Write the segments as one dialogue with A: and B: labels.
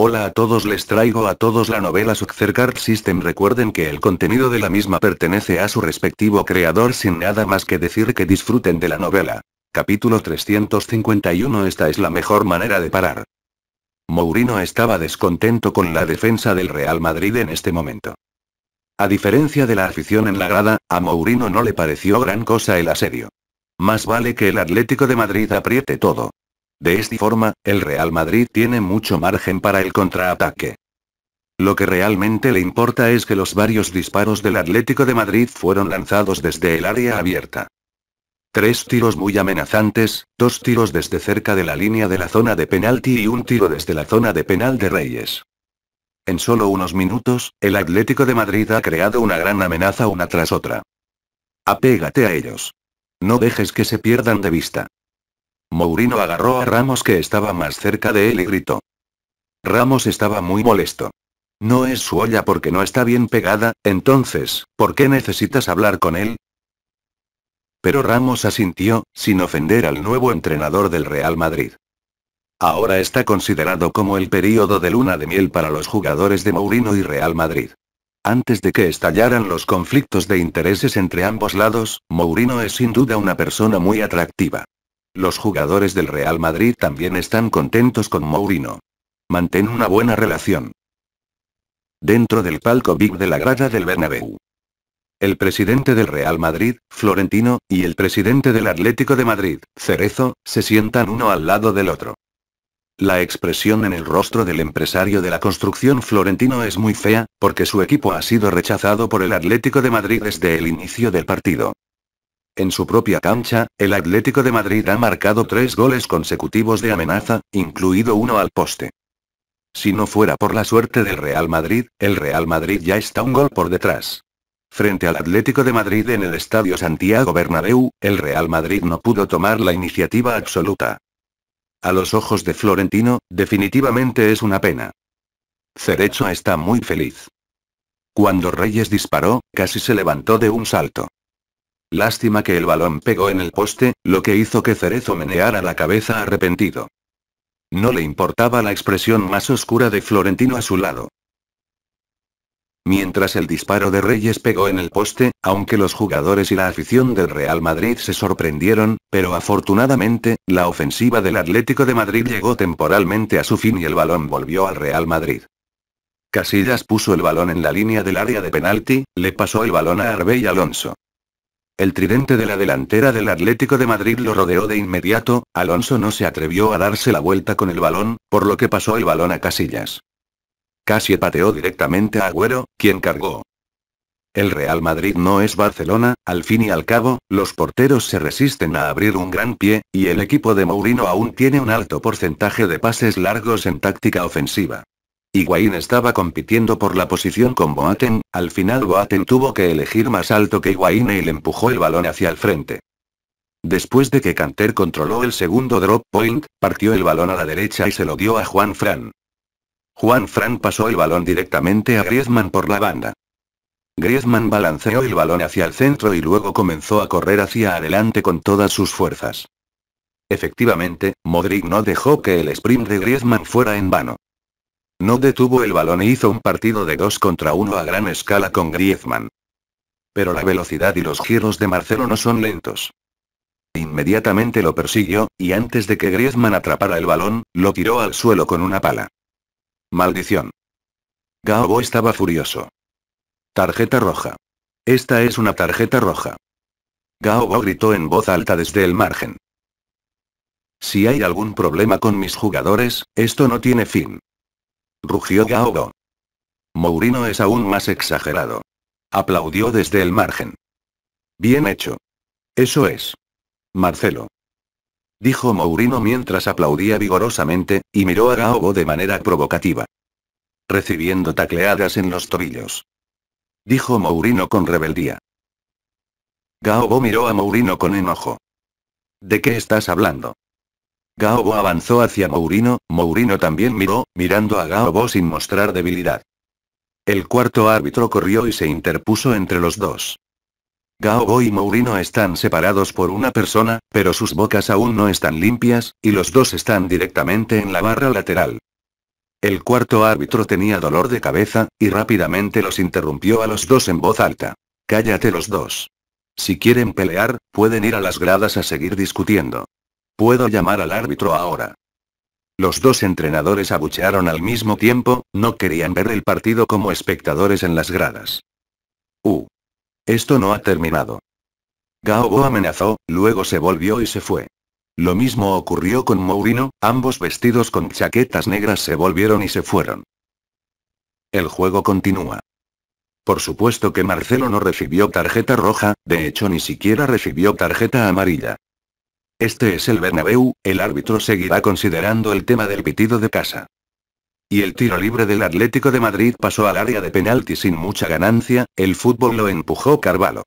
A: Hola a todos les traigo a todos la novela Succer Card System recuerden que el contenido de la misma pertenece a su respectivo creador sin nada más que decir que disfruten de la novela. Capítulo 351 Esta es la mejor manera de parar. Mourinho estaba descontento con la defensa del Real Madrid en este momento. A diferencia de la afición en la grada, a Mourinho no le pareció gran cosa el asedio. Más vale que el Atlético de Madrid apriete todo. De esta forma, el Real Madrid tiene mucho margen para el contraataque. Lo que realmente le importa es que los varios disparos del Atlético de Madrid fueron lanzados desde el área abierta. Tres tiros muy amenazantes, dos tiros desde cerca de la línea de la zona de penalti y un tiro desde la zona de penal de Reyes. En solo unos minutos, el Atlético de Madrid ha creado una gran amenaza una tras otra. Apégate a ellos. No dejes que se pierdan de vista. Mourinho agarró a Ramos que estaba más cerca de él y gritó. Ramos estaba muy molesto. No es su olla porque no está bien pegada, entonces, ¿por qué necesitas hablar con él? Pero Ramos asintió, sin ofender al nuevo entrenador del Real Madrid. Ahora está considerado como el período de luna de miel para los jugadores de Mourinho y Real Madrid. Antes de que estallaran los conflictos de intereses entre ambos lados, Mourinho es sin duda una persona muy atractiva. Los jugadores del Real Madrid también están contentos con Mourinho. Mantén una buena relación. Dentro del palco VIP de la grada del Bernabéu. El presidente del Real Madrid, Florentino, y el presidente del Atlético de Madrid, Cerezo, se sientan uno al lado del otro. La expresión en el rostro del empresario de la construcción florentino es muy fea, porque su equipo ha sido rechazado por el Atlético de Madrid desde el inicio del partido. En su propia cancha, el Atlético de Madrid ha marcado tres goles consecutivos de amenaza, incluido uno al poste. Si no fuera por la suerte del Real Madrid, el Real Madrid ya está un gol por detrás. Frente al Atlético de Madrid en el Estadio Santiago Bernabéu, el Real Madrid no pudo tomar la iniciativa absoluta. A los ojos de Florentino, definitivamente es una pena. Cerecho está muy feliz. Cuando Reyes disparó, casi se levantó de un salto. Lástima que el balón pegó en el poste, lo que hizo que Cerezo meneara la cabeza arrepentido. No le importaba la expresión más oscura de Florentino a su lado. Mientras el disparo de Reyes pegó en el poste, aunque los jugadores y la afición del Real Madrid se sorprendieron, pero afortunadamente, la ofensiva del Atlético de Madrid llegó temporalmente a su fin y el balón volvió al Real Madrid. Casillas puso el balón en la línea del área de penalti, le pasó el balón a Arbey Alonso. El tridente de la delantera del Atlético de Madrid lo rodeó de inmediato, Alonso no se atrevió a darse la vuelta con el balón, por lo que pasó el balón a Casillas. Casi pateó directamente a Agüero, quien cargó. El Real Madrid no es Barcelona, al fin y al cabo, los porteros se resisten a abrir un gran pie, y el equipo de Mourinho aún tiene un alto porcentaje de pases largos en táctica ofensiva. Higuaín estaba compitiendo por la posición con Boateng, al final Boateng tuvo que elegir más alto que Higuaín y le empujó el balón hacia el frente. Después de que Canter controló el segundo drop point, partió el balón a la derecha y se lo dio a Juan Fran. Juan Fran pasó el balón directamente a Griezmann por la banda. Griezmann balanceó el balón hacia el centro y luego comenzó a correr hacia adelante con todas sus fuerzas. Efectivamente, Modric no dejó que el sprint de Griezmann fuera en vano. No detuvo el balón e hizo un partido de 2 contra 1 a gran escala con Griezmann. Pero la velocidad y los giros de Marcelo no son lentos. Inmediatamente lo persiguió, y antes de que Griezmann atrapara el balón, lo tiró al suelo con una pala. Maldición. Gaobo estaba furioso. Tarjeta roja. Esta es una tarjeta roja. Gaobo gritó en voz alta desde el margen. Si hay algún problema con mis jugadores, esto no tiene fin rugió Gaogo. Mourino es aún más exagerado. Aplaudió desde el margen. Bien hecho. Eso es. Marcelo. Dijo Mourino mientras aplaudía vigorosamente, y miró a Gaogo de manera provocativa. Recibiendo tacleadas en los tobillos. Dijo Mourino con rebeldía. Gaogo miró a Mourino con enojo. ¿De qué estás hablando? Gaobo avanzó hacia Mourino, Mourino también miró, mirando a Gaobo sin mostrar debilidad. El cuarto árbitro corrió y se interpuso entre los dos. Gaobo y Mourino están separados por una persona, pero sus bocas aún no están limpias, y los dos están directamente en la barra lateral. El cuarto árbitro tenía dolor de cabeza, y rápidamente los interrumpió a los dos en voz alta. Cállate los dos. Si quieren pelear, pueden ir a las gradas a seguir discutiendo. Puedo llamar al árbitro ahora. Los dos entrenadores abuchearon al mismo tiempo, no querían ver el partido como espectadores en las gradas. Uh. Esto no ha terminado. Gao amenazó, luego se volvió y se fue. Lo mismo ocurrió con Mourinho, ambos vestidos con chaquetas negras se volvieron y se fueron. El juego continúa. Por supuesto que Marcelo no recibió tarjeta roja, de hecho ni siquiera recibió tarjeta amarilla. Este es el Bernabéu, el árbitro seguirá considerando el tema del pitido de casa. Y el tiro libre del Atlético de Madrid pasó al área de penalti sin mucha ganancia, el fútbol lo empujó Carvalho.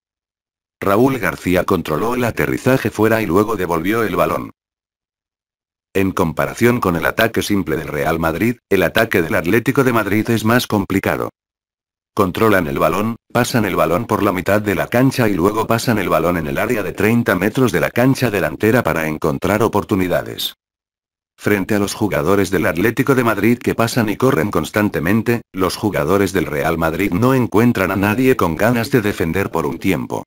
A: Raúl García controló el aterrizaje fuera y luego devolvió el balón. En comparación con el ataque simple del Real Madrid, el ataque del Atlético de Madrid es más complicado. Controlan el balón, pasan el balón por la mitad de la cancha y luego pasan el balón en el área de 30 metros de la cancha delantera para encontrar oportunidades. Frente a los jugadores del Atlético de Madrid que pasan y corren constantemente, los jugadores del Real Madrid no encuentran a nadie con ganas de defender por un tiempo.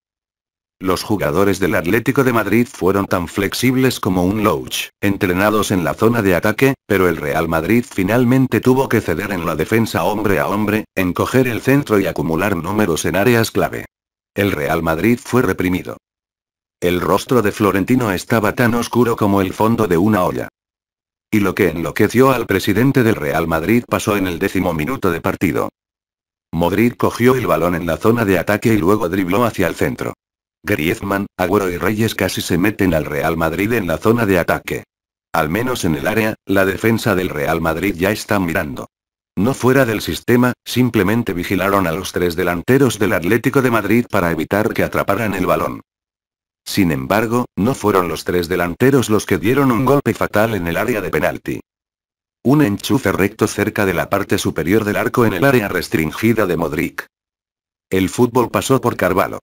A: Los jugadores del Atlético de Madrid fueron tan flexibles como un Loach, entrenados en la zona de ataque, pero el Real Madrid finalmente tuvo que ceder en la defensa hombre a hombre, encoger el centro y acumular números en áreas clave. El Real Madrid fue reprimido. El rostro de Florentino estaba tan oscuro como el fondo de una olla. Y lo que enloqueció al presidente del Real Madrid pasó en el décimo minuto de partido. Modric cogió el balón en la zona de ataque y luego dribló hacia el centro. Griezmann, Agüero y Reyes casi se meten al Real Madrid en la zona de ataque. Al menos en el área, la defensa del Real Madrid ya está mirando. No fuera del sistema, simplemente vigilaron a los tres delanteros del Atlético de Madrid para evitar que atraparan el balón. Sin embargo, no fueron los tres delanteros los que dieron un golpe fatal en el área de penalti. Un enchufe recto cerca de la parte superior del arco en el área restringida de Modric. El fútbol pasó por Carvalho.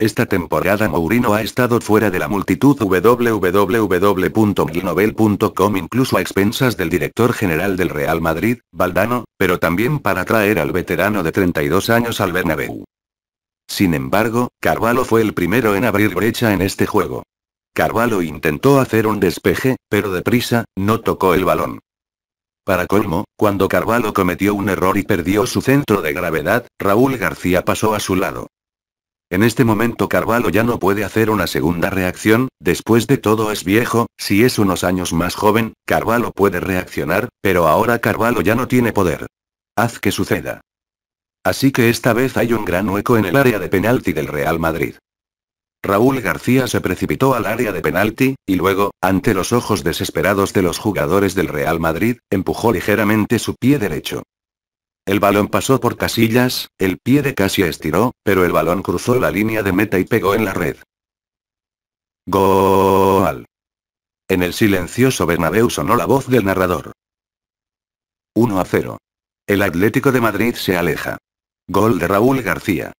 A: Esta temporada Mourinho ha estado fuera de la multitud www.milnovel.com incluso a expensas del director general del Real Madrid, Valdano, pero también para traer al veterano de 32 años al Bernabéu. Sin embargo, Carvalho fue el primero en abrir brecha en este juego. Carvalho intentó hacer un despeje, pero deprisa, no tocó el balón. Para colmo, cuando Carvalho cometió un error y perdió su centro de gravedad, Raúl García pasó a su lado. En este momento Carvalho ya no puede hacer una segunda reacción, después de todo es viejo, si es unos años más joven, Carvalho puede reaccionar, pero ahora Carvalho ya no tiene poder. Haz que suceda. Así que esta vez hay un gran hueco en el área de penalti del Real Madrid. Raúl García se precipitó al área de penalti, y luego, ante los ojos desesperados de los jugadores del Real Madrid, empujó ligeramente su pie derecho. El balón pasó por casillas, el pie de casi estiró, pero el balón cruzó la línea de meta y pegó en la red. Gol. En el silencioso Bernabéu sonó la voz del narrador. 1 a 0. El Atlético de Madrid se aleja. Gol de Raúl García.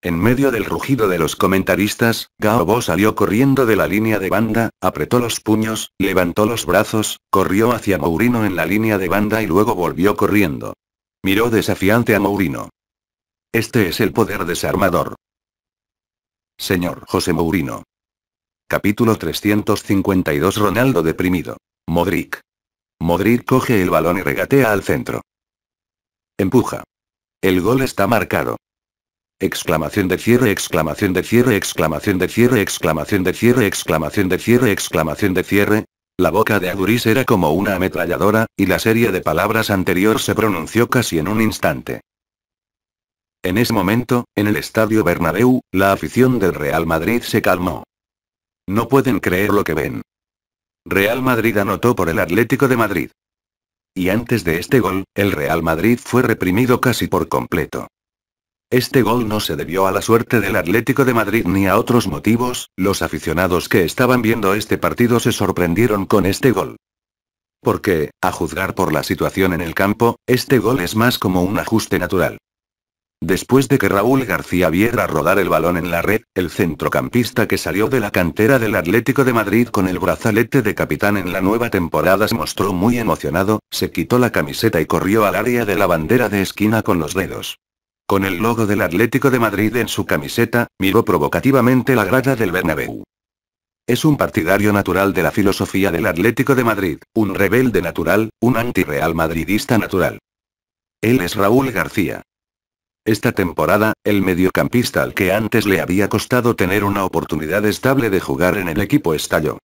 A: En medio del rugido de los comentaristas, Gaobo salió corriendo de la línea de banda, apretó los puños, levantó los brazos, corrió hacia Mourinho en la línea de banda y luego volvió corriendo. Miró desafiante a Mourinho. Este es el poder desarmador. Señor José Mourinho. Capítulo 352 Ronaldo deprimido. Modric. Modric coge el balón y regatea al centro. Empuja. El gol está marcado. Exclamación de cierre, exclamación de cierre, exclamación de cierre, exclamación de cierre, exclamación de cierre, exclamación de cierre, la boca de Aguris era como una ametralladora, y la serie de palabras anterior se pronunció casi en un instante. En ese momento, en el estadio Bernabéu, la afición del Real Madrid se calmó. No pueden creer lo que ven. Real Madrid anotó por el Atlético de Madrid. Y antes de este gol, el Real Madrid fue reprimido casi por completo. Este gol no se debió a la suerte del Atlético de Madrid ni a otros motivos, los aficionados que estaban viendo este partido se sorprendieron con este gol. Porque, a juzgar por la situación en el campo, este gol es más como un ajuste natural. Después de que Raúl García viera rodar el balón en la red, el centrocampista que salió de la cantera del Atlético de Madrid con el brazalete de capitán en la nueva temporada se mostró muy emocionado, se quitó la camiseta y corrió al área de la bandera de esquina con los dedos. Con el logo del Atlético de Madrid en su camiseta, miró provocativamente la grada del Bernabéu. Es un partidario natural de la filosofía del Atlético de Madrid, un rebelde natural, un antirreal madridista natural. Él es Raúl García. Esta temporada, el mediocampista al que antes le había costado tener una oportunidad estable de jugar en el equipo estalló.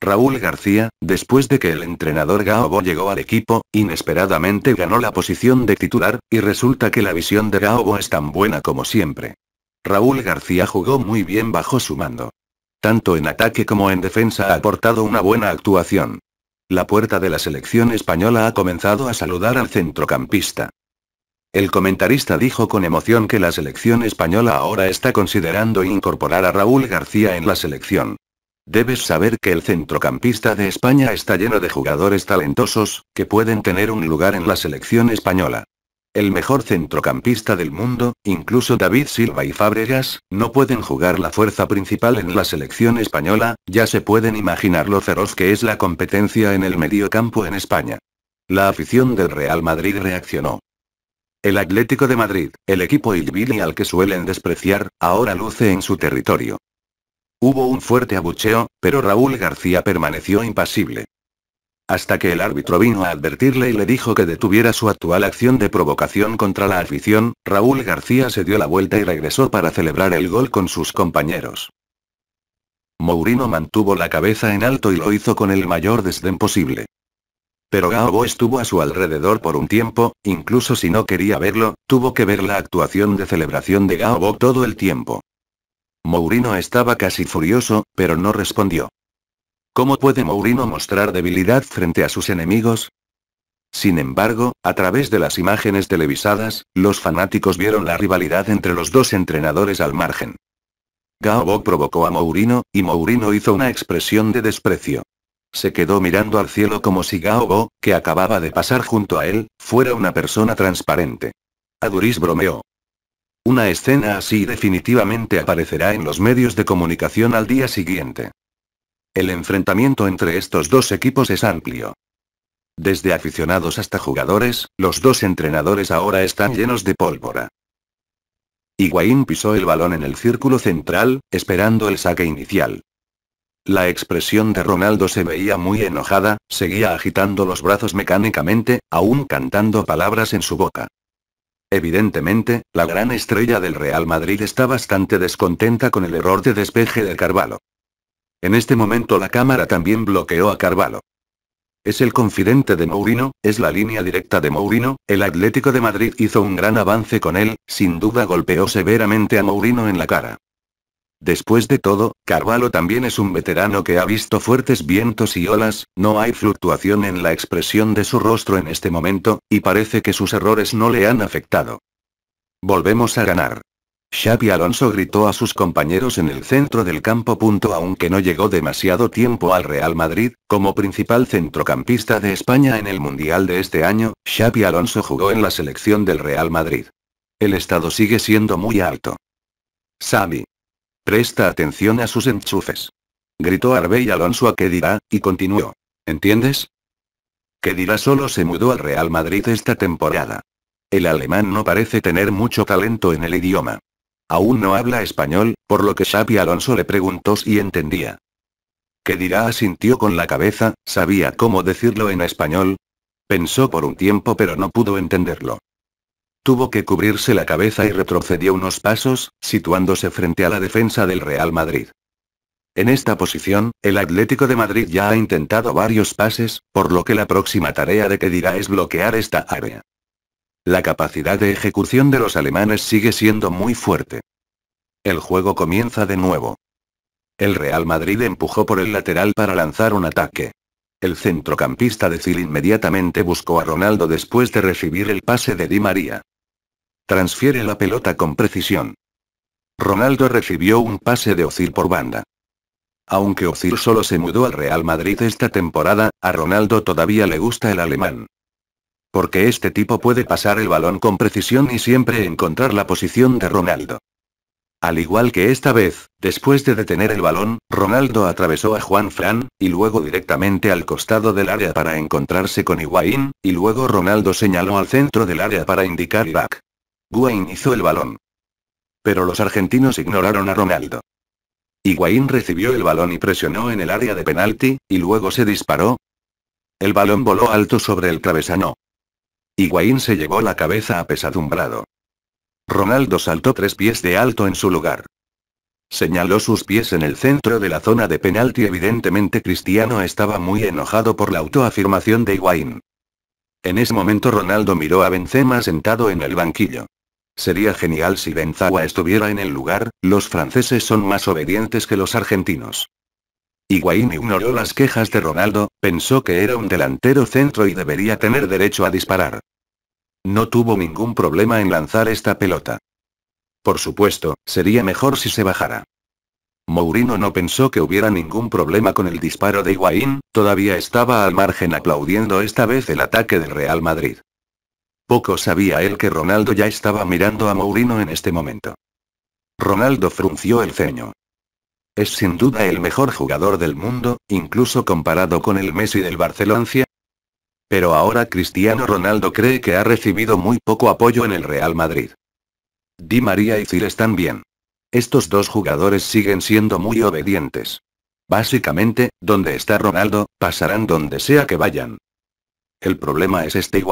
A: Raúl García, después de que el entrenador Gaobo llegó al equipo, inesperadamente ganó la posición de titular, y resulta que la visión de Gaobo es tan buena como siempre. Raúl García jugó muy bien bajo su mando. Tanto en ataque como en defensa ha aportado una buena actuación. La puerta de la selección española ha comenzado a saludar al centrocampista. El comentarista dijo con emoción que la selección española ahora está considerando incorporar a Raúl García en la selección. Debes saber que el centrocampista de España está lleno de jugadores talentosos, que pueden tener un lugar en la selección española. El mejor centrocampista del mundo, incluso David Silva y Fabregas, no pueden jugar la fuerza principal en la selección española, ya se pueden imaginar lo feroz que es la competencia en el mediocampo en España. La afición del Real Madrid reaccionó. El Atlético de Madrid, el equipo Ilbili al que suelen despreciar, ahora luce en su territorio. Hubo un fuerte abucheo, pero Raúl García permaneció impasible. Hasta que el árbitro vino a advertirle y le dijo que detuviera su actual acción de provocación contra la afición, Raúl García se dio la vuelta y regresó para celebrar el gol con sus compañeros. Mourinho mantuvo la cabeza en alto y lo hizo con el mayor desdén posible. Pero Gaobo estuvo a su alrededor por un tiempo, incluso si no quería verlo, tuvo que ver la actuación de celebración de Gaobo todo el tiempo. Mourinho estaba casi furioso, pero no respondió. ¿Cómo puede Mourinho mostrar debilidad frente a sus enemigos? Sin embargo, a través de las imágenes televisadas, los fanáticos vieron la rivalidad entre los dos entrenadores al margen. Gaobo provocó a Mourinho, y Mourinho hizo una expresión de desprecio. Se quedó mirando al cielo como si Gaobo, que acababa de pasar junto a él, fuera una persona transparente. Aduris bromeó. Una escena así definitivamente aparecerá en los medios de comunicación al día siguiente. El enfrentamiento entre estos dos equipos es amplio. Desde aficionados hasta jugadores, los dos entrenadores ahora están llenos de pólvora. Higuaín pisó el balón en el círculo central, esperando el saque inicial. La expresión de Ronaldo se veía muy enojada, seguía agitando los brazos mecánicamente, aún cantando palabras en su boca. Evidentemente, la gran estrella del Real Madrid está bastante descontenta con el error de despeje de Carvalho. En este momento la cámara también bloqueó a Carvalho. Es el confidente de Mourinho, es la línea directa de Mourinho, el Atlético de Madrid hizo un gran avance con él, sin duda golpeó severamente a Mourinho en la cara. Después de todo, Carvalho también es un veterano que ha visto fuertes vientos y olas, no hay fluctuación en la expresión de su rostro en este momento, y parece que sus errores no le han afectado. Volvemos a ganar. Xavi Alonso gritó a sus compañeros en el centro del campo. Aunque no llegó demasiado tiempo al Real Madrid, como principal centrocampista de España en el Mundial de este año, Xavi Alonso jugó en la selección del Real Madrid. El estado sigue siendo muy alto. Sami. Presta atención a sus enchufes. Gritó Arbey Alonso a Kedira, y continuó. ¿Entiendes? Kedira solo se mudó al Real Madrid esta temporada. El alemán no parece tener mucho talento en el idioma. Aún no habla español, por lo que Xavi Alonso le preguntó si entendía. Kedira asintió con la cabeza, sabía cómo decirlo en español. Pensó por un tiempo pero no pudo entenderlo. Tuvo que cubrirse la cabeza y retrocedió unos pasos, situándose frente a la defensa del Real Madrid. En esta posición, el Atlético de Madrid ya ha intentado varios pases, por lo que la próxima tarea de que es bloquear esta área. La capacidad de ejecución de los alemanes sigue siendo muy fuerte. El juego comienza de nuevo. El Real Madrid empujó por el lateral para lanzar un ataque. El centrocampista de Zil inmediatamente buscó a Ronaldo después de recibir el pase de Di María. Transfiere la pelota con precisión. Ronaldo recibió un pase de Ozil por banda. Aunque Ozil solo se mudó al Real Madrid esta temporada, a Ronaldo todavía le gusta el alemán. Porque este tipo puede pasar el balón con precisión y siempre encontrar la posición de Ronaldo. Al igual que esta vez, después de detener el balón, Ronaldo atravesó a Juan Fran, y luego directamente al costado del área para encontrarse con Higuaín, y luego Ronaldo señaló al centro del área para indicar back. Higuaín hizo el balón. Pero los argentinos ignoraron a Ronaldo. Higuaín recibió el balón y presionó en el área de penalti, y luego se disparó. El balón voló alto sobre el clavesano. Higuaín se llevó la cabeza apesadumbrado. Ronaldo saltó tres pies de alto en su lugar. Señaló sus pies en el centro de la zona de penalti. Evidentemente Cristiano estaba muy enojado por la autoafirmación de Higuaín. En ese momento Ronaldo miró a Benzema sentado en el banquillo. Sería genial si Benzawa estuviera en el lugar, los franceses son más obedientes que los argentinos. Higuaín ignoró las quejas de Ronaldo, pensó que era un delantero centro y debería tener derecho a disparar. No tuvo ningún problema en lanzar esta pelota. Por supuesto, sería mejor si se bajara. Mourinho no pensó que hubiera ningún problema con el disparo de Higuaín, todavía estaba al margen aplaudiendo esta vez el ataque del Real Madrid. Poco sabía él que Ronaldo ya estaba mirando a Mourinho en este momento. Ronaldo frunció el ceño. Es sin duda el mejor jugador del mundo, incluso comparado con el Messi del Barcelona. Pero ahora Cristiano Ronaldo cree que ha recibido muy poco apoyo en el Real Madrid. Di María y Zil están bien. Estos dos jugadores siguen siendo muy obedientes. Básicamente, donde está Ronaldo, pasarán donde sea que vayan. El problema es este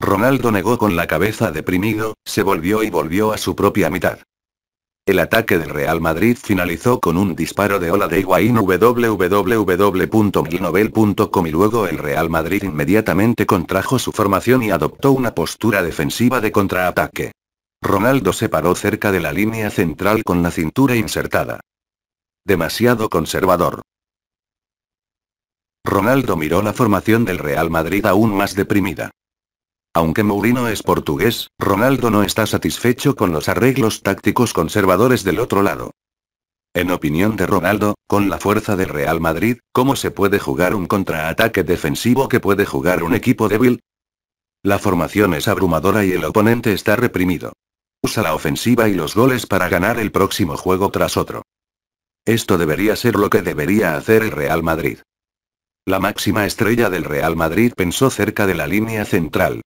A: Ronaldo negó con la cabeza deprimido, se volvió y volvió a su propia mitad. El ataque del Real Madrid finalizó con un disparo de ola de Higuaín www.milnovel.com y luego el Real Madrid inmediatamente contrajo su formación y adoptó una postura defensiva de contraataque. Ronaldo se paró cerca de la línea central con la cintura insertada. Demasiado conservador. Ronaldo miró la formación del Real Madrid aún más deprimida. Aunque Mourinho es portugués, Ronaldo no está satisfecho con los arreglos tácticos conservadores del otro lado. En opinión de Ronaldo, con la fuerza del Real Madrid, ¿cómo se puede jugar un contraataque defensivo que puede jugar un equipo débil? La formación es abrumadora y el oponente está reprimido. Usa la ofensiva y los goles para ganar el próximo juego tras otro. Esto debería ser lo que debería hacer el Real Madrid. La máxima estrella del Real Madrid pensó cerca de la línea central.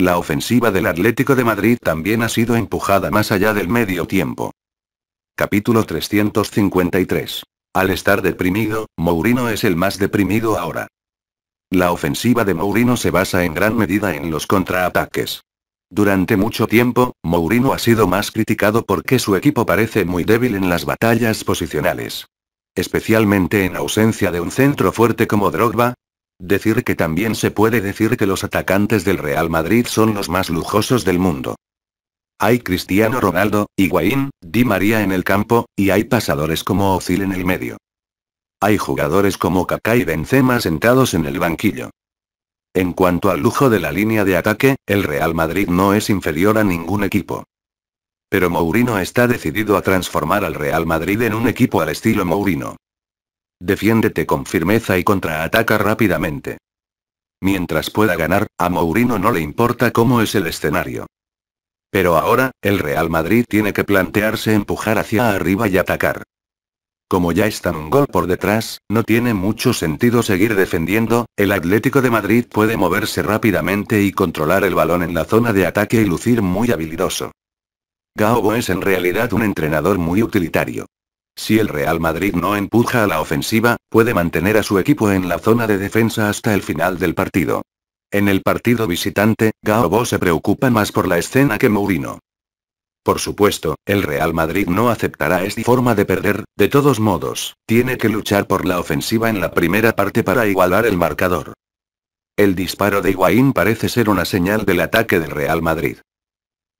A: La ofensiva del Atlético de Madrid también ha sido empujada más allá del medio tiempo. Capítulo 353. Al estar deprimido, Mourinho es el más deprimido ahora. La ofensiva de Mourinho se basa en gran medida en los contraataques. Durante mucho tiempo, Mourinho ha sido más criticado porque su equipo parece muy débil en las batallas posicionales. Especialmente en ausencia de un centro fuerte como Drogba, Decir que también se puede decir que los atacantes del Real Madrid son los más lujosos del mundo. Hay Cristiano Ronaldo, Higuaín, Di María en el campo, y hay pasadores como Ozil en el medio. Hay jugadores como Kaká y Benzema sentados en el banquillo. En cuanto al lujo de la línea de ataque, el Real Madrid no es inferior a ningún equipo. Pero Mourinho está decidido a transformar al Real Madrid en un equipo al estilo Mourinho. Defiéndete con firmeza y contraataca rápidamente. Mientras pueda ganar, a Mourinho no le importa cómo es el escenario. Pero ahora, el Real Madrid tiene que plantearse empujar hacia arriba y atacar. Como ya están un gol por detrás, no tiene mucho sentido seguir defendiendo, el Atlético de Madrid puede moverse rápidamente y controlar el balón en la zona de ataque y lucir muy habilidoso. Gaobo es en realidad un entrenador muy utilitario. Si el Real Madrid no empuja a la ofensiva, puede mantener a su equipo en la zona de defensa hasta el final del partido. En el partido visitante, Gaobo se preocupa más por la escena que Mourinho. Por supuesto, el Real Madrid no aceptará esta forma de perder, de todos modos, tiene que luchar por la ofensiva en la primera parte para igualar el marcador. El disparo de Higuaín parece ser una señal del ataque del Real Madrid.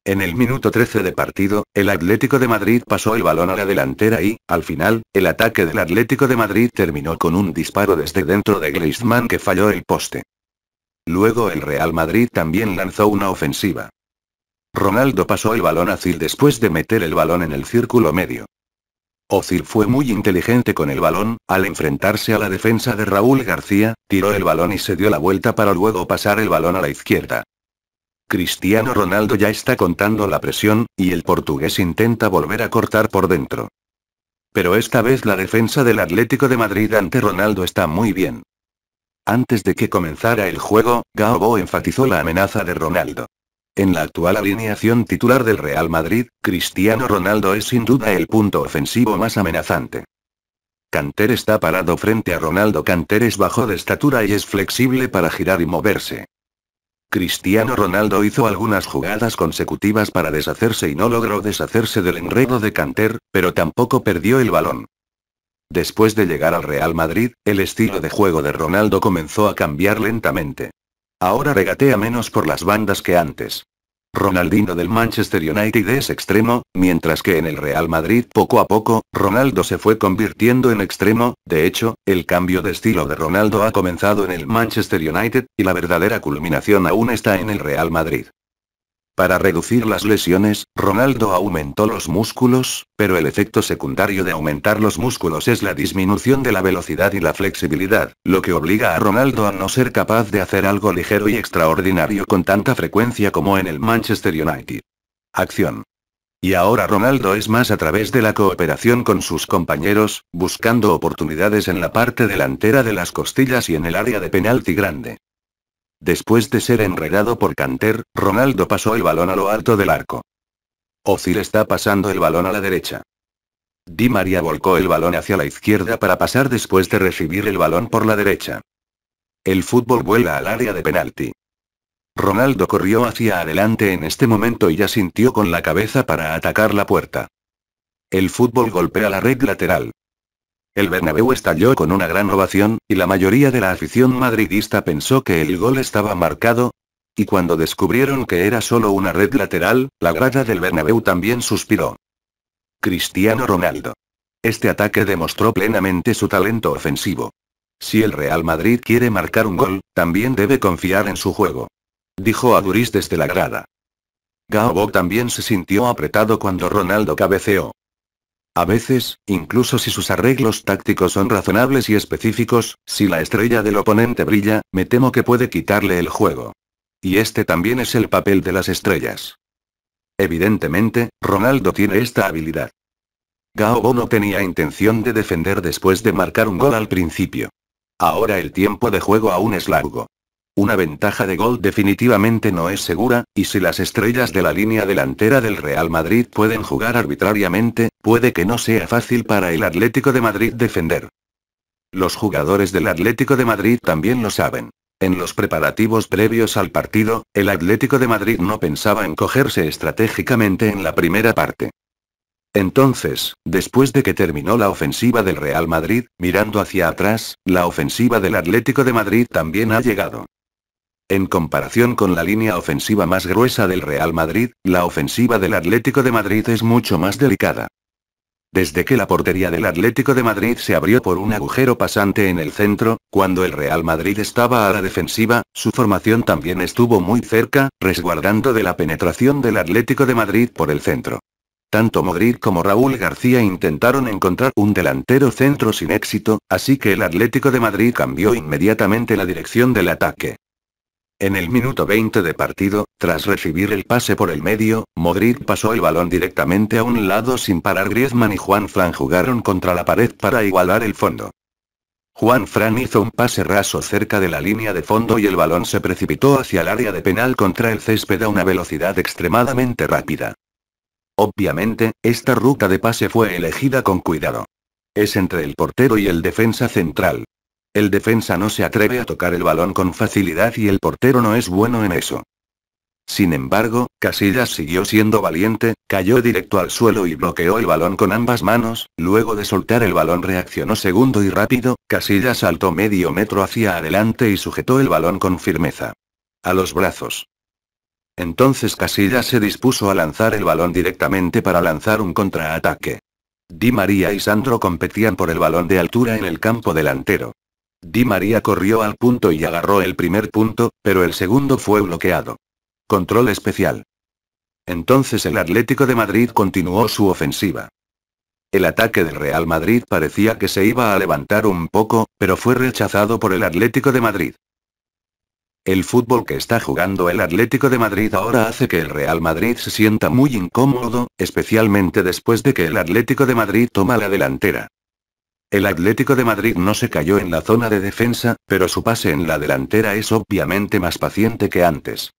A: En el minuto 13 de partido, el Atlético de Madrid pasó el balón a la delantera y, al final, el ataque del Atlético de Madrid terminó con un disparo desde dentro de Griezmann que falló el poste. Luego el Real Madrid también lanzó una ofensiva. Ronaldo pasó el balón a Zil después de meter el balón en el círculo medio. Ozil fue muy inteligente con el balón, al enfrentarse a la defensa de Raúl García, tiró el balón y se dio la vuelta para luego pasar el balón a la izquierda. Cristiano Ronaldo ya está contando la presión, y el portugués intenta volver a cortar por dentro. Pero esta vez la defensa del Atlético de Madrid ante Ronaldo está muy bien. Antes de que comenzara el juego, Gaobo enfatizó la amenaza de Ronaldo. En la actual alineación titular del Real Madrid, Cristiano Ronaldo es sin duda el punto ofensivo más amenazante. Canter está parado frente a Ronaldo. Canter es bajo de estatura y es flexible para girar y moverse. Cristiano Ronaldo hizo algunas jugadas consecutivas para deshacerse y no logró deshacerse del enredo de Canter, pero tampoco perdió el balón. Después de llegar al Real Madrid, el estilo de juego de Ronaldo comenzó a cambiar lentamente. Ahora regatea menos por las bandas que antes. Ronaldinho del Manchester United es extremo, mientras que en el Real Madrid poco a poco, Ronaldo se fue convirtiendo en extremo, de hecho, el cambio de estilo de Ronaldo ha comenzado en el Manchester United, y la verdadera culminación aún está en el Real Madrid. Para reducir las lesiones, Ronaldo aumentó los músculos, pero el efecto secundario de aumentar los músculos es la disminución de la velocidad y la flexibilidad, lo que obliga a Ronaldo a no ser capaz de hacer algo ligero y extraordinario con tanta frecuencia como en el Manchester United. Acción. Y ahora Ronaldo es más a través de la cooperación con sus compañeros, buscando oportunidades en la parte delantera de las costillas y en el área de penalti grande. Después de ser enredado por Canter, Ronaldo pasó el balón a lo alto del arco. Ozil está pasando el balón a la derecha. Di María volcó el balón hacia la izquierda para pasar después de recibir el balón por la derecha. El fútbol vuela al área de penalti. Ronaldo corrió hacia adelante en este momento y ya sintió con la cabeza para atacar la puerta. El fútbol golpea la red lateral. El Bernabéu estalló con una gran ovación, y la mayoría de la afición madridista pensó que el gol estaba marcado, y cuando descubrieron que era solo una red lateral, la grada del Bernabéu también suspiró. Cristiano Ronaldo. Este ataque demostró plenamente su talento ofensivo. Si el Real Madrid quiere marcar un gol, también debe confiar en su juego. Dijo Aduriz desde la grada. Gaobo también se sintió apretado cuando Ronaldo cabeceó. A veces, incluso si sus arreglos tácticos son razonables y específicos, si la estrella del oponente brilla, me temo que puede quitarle el juego. Y este también es el papel de las estrellas. Evidentemente, Ronaldo tiene esta habilidad. Gaobo no tenía intención de defender después de marcar un gol al principio. Ahora el tiempo de juego aún es largo. Una ventaja de gol definitivamente no es segura, y si las estrellas de la línea delantera del Real Madrid pueden jugar arbitrariamente, puede que no sea fácil para el Atlético de Madrid defender. Los jugadores del Atlético de Madrid también lo saben. En los preparativos previos al partido, el Atlético de Madrid no pensaba en cogerse estratégicamente en la primera parte. Entonces, después de que terminó la ofensiva del Real Madrid, mirando hacia atrás, la ofensiva del Atlético de Madrid también ha llegado. En comparación con la línea ofensiva más gruesa del Real Madrid, la ofensiva del Atlético de Madrid es mucho más delicada. Desde que la portería del Atlético de Madrid se abrió por un agujero pasante en el centro, cuando el Real Madrid estaba a la defensiva, su formación también estuvo muy cerca, resguardando de la penetración del Atlético de Madrid por el centro. Tanto Modric como Raúl García intentaron encontrar un delantero centro sin éxito, así que el Atlético de Madrid cambió inmediatamente la dirección del ataque. En el minuto 20 de partido, tras recibir el pase por el medio, Modric pasó el balón directamente a un lado sin parar. Griezmann y Juan Fran jugaron contra la pared para igualar el fondo. Juan Fran hizo un pase raso cerca de la línea de fondo y el balón se precipitó hacia el área de penal contra el césped a una velocidad extremadamente rápida. Obviamente, esta ruta de pase fue elegida con cuidado. Es entre el portero y el defensa central, el defensa no se atreve a tocar el balón con facilidad y el portero no es bueno en eso. Sin embargo, Casillas siguió siendo valiente, cayó directo al suelo y bloqueó el balón con ambas manos, luego de soltar el balón reaccionó segundo y rápido, Casillas saltó medio metro hacia adelante y sujetó el balón con firmeza. A los brazos. Entonces Casillas se dispuso a lanzar el balón directamente para lanzar un contraataque. Di María y Sandro competían por el balón de altura en el campo delantero. Di María corrió al punto y agarró el primer punto, pero el segundo fue bloqueado. Control especial. Entonces el Atlético de Madrid continuó su ofensiva. El ataque del Real Madrid parecía que se iba a levantar un poco, pero fue rechazado por el Atlético de Madrid. El fútbol que está jugando el Atlético de Madrid ahora hace que el Real Madrid se sienta muy incómodo, especialmente después de que el Atlético de Madrid toma la delantera. El Atlético de Madrid no se cayó en la zona de defensa, pero su pase en la delantera es obviamente más paciente que antes.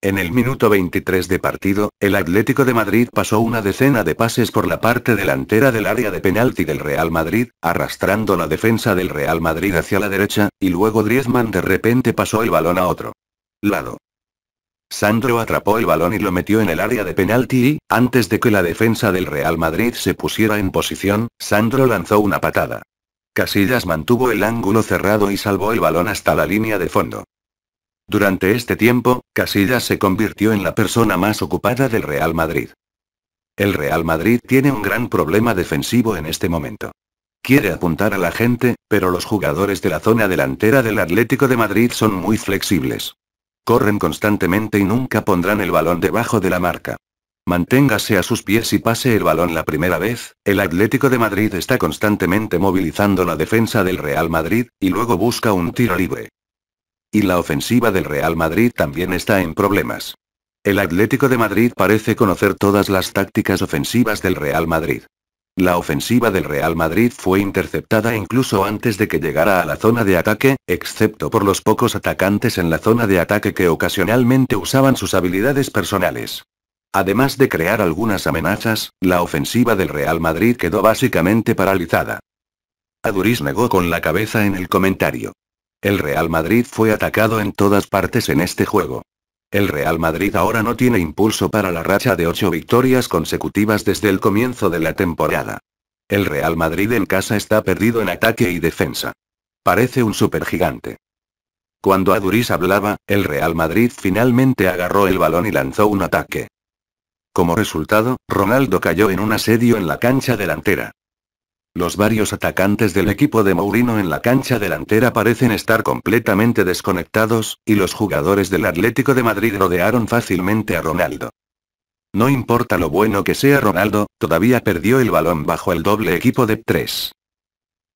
A: En el minuto 23 de partido, el Atlético de Madrid pasó una decena de pases por la parte delantera del área de penalti del Real Madrid, arrastrando la defensa del Real Madrid hacia la derecha, y luego Driesman de repente pasó el balón a otro lado. Sandro atrapó el balón y lo metió en el área de penalti y, antes de que la defensa del Real Madrid se pusiera en posición, Sandro lanzó una patada. Casillas mantuvo el ángulo cerrado y salvó el balón hasta la línea de fondo. Durante este tiempo, Casillas se convirtió en la persona más ocupada del Real Madrid. El Real Madrid tiene un gran problema defensivo en este momento. Quiere apuntar a la gente, pero los jugadores de la zona delantera del Atlético de Madrid son muy flexibles. Corren constantemente y nunca pondrán el balón debajo de la marca. Manténgase a sus pies y pase el balón la primera vez, el Atlético de Madrid está constantemente movilizando la defensa del Real Madrid, y luego busca un tiro libre. Y la ofensiva del Real Madrid también está en problemas. El Atlético de Madrid parece conocer todas las tácticas ofensivas del Real Madrid. La ofensiva del Real Madrid fue interceptada incluso antes de que llegara a la zona de ataque, excepto por los pocos atacantes en la zona de ataque que ocasionalmente usaban sus habilidades personales. Además de crear algunas amenazas, la ofensiva del Real Madrid quedó básicamente paralizada. Aduriz negó con la cabeza en el comentario. El Real Madrid fue atacado en todas partes en este juego. El Real Madrid ahora no tiene impulso para la racha de ocho victorias consecutivas desde el comienzo de la temporada. El Real Madrid en casa está perdido en ataque y defensa. Parece un supergigante. Cuando Aduriz hablaba, el Real Madrid finalmente agarró el balón y lanzó un ataque. Como resultado, Ronaldo cayó en un asedio en la cancha delantera. Los varios atacantes del equipo de Mourinho en la cancha delantera parecen estar completamente desconectados, y los jugadores del Atlético de Madrid rodearon fácilmente a Ronaldo. No importa lo bueno que sea Ronaldo, todavía perdió el balón bajo el doble equipo de tres.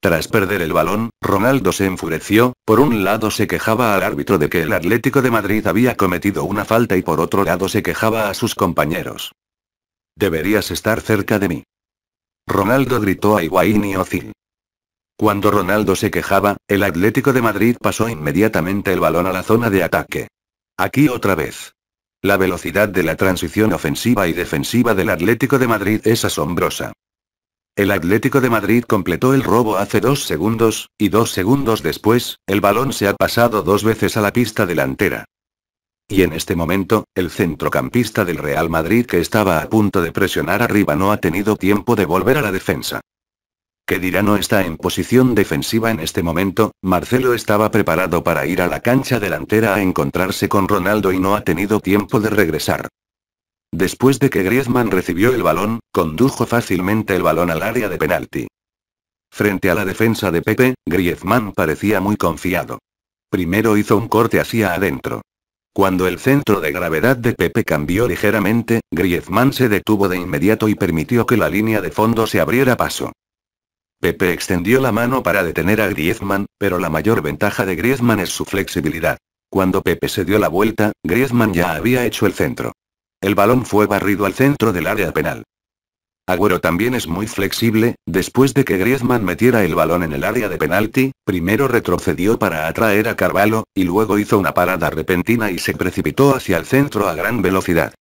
A: Tras perder el balón, Ronaldo se enfureció, por un lado se quejaba al árbitro de que el Atlético de Madrid había cometido una falta y por otro lado se quejaba a sus compañeros. Deberías estar cerca de mí. Ronaldo gritó a Higuaín y Ozil. Cuando Ronaldo se quejaba, el Atlético de Madrid pasó inmediatamente el balón a la zona de ataque. Aquí otra vez. La velocidad de la transición ofensiva y defensiva del Atlético de Madrid es asombrosa. El Atlético de Madrid completó el robo hace dos segundos, y dos segundos después, el balón se ha pasado dos veces a la pista delantera. Y en este momento, el centrocampista del Real Madrid que estaba a punto de presionar arriba no ha tenido tiempo de volver a la defensa. Que dirá no está en posición defensiva en este momento, Marcelo estaba preparado para ir a la cancha delantera a encontrarse con Ronaldo y no ha tenido tiempo de regresar. Después de que Griezmann recibió el balón, condujo fácilmente el balón al área de penalti. Frente a la defensa de Pepe, Griezmann parecía muy confiado. Primero hizo un corte hacia adentro. Cuando el centro de gravedad de Pepe cambió ligeramente, Griezmann se detuvo de inmediato y permitió que la línea de fondo se abriera paso. Pepe extendió la mano para detener a Griezmann, pero la mayor ventaja de Griezmann es su flexibilidad. Cuando Pepe se dio la vuelta, Griezmann ya había hecho el centro. El balón fue barrido al centro del área penal. Agüero también es muy flexible, después de que Griezmann metiera el balón en el área de penalti, primero retrocedió para atraer a Carvalho, y luego hizo una parada repentina y se precipitó hacia el centro a gran velocidad.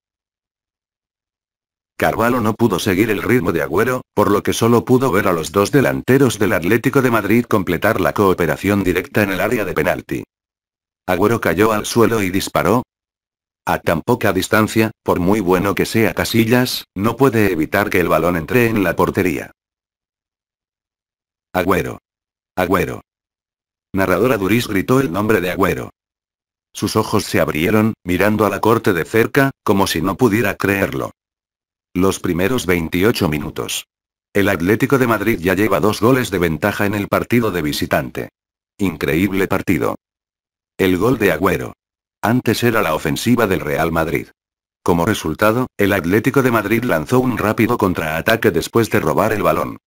A: Carvalho no pudo seguir el ritmo de Agüero, por lo que solo pudo ver a los dos delanteros del Atlético de Madrid completar la cooperación directa en el área de penalti. Agüero cayó al suelo y disparó, a tan poca distancia, por muy bueno que sea Casillas, no puede evitar que el balón entre en la portería. Agüero. Agüero. Narradora Duris gritó el nombre de Agüero. Sus ojos se abrieron, mirando a la corte de cerca, como si no pudiera creerlo. Los primeros 28 minutos. El Atlético de Madrid ya lleva dos goles de ventaja en el partido de visitante. Increíble partido. El gol de Agüero. Antes era la ofensiva del Real Madrid. Como resultado, el Atlético de Madrid lanzó un rápido contraataque después de robar el balón.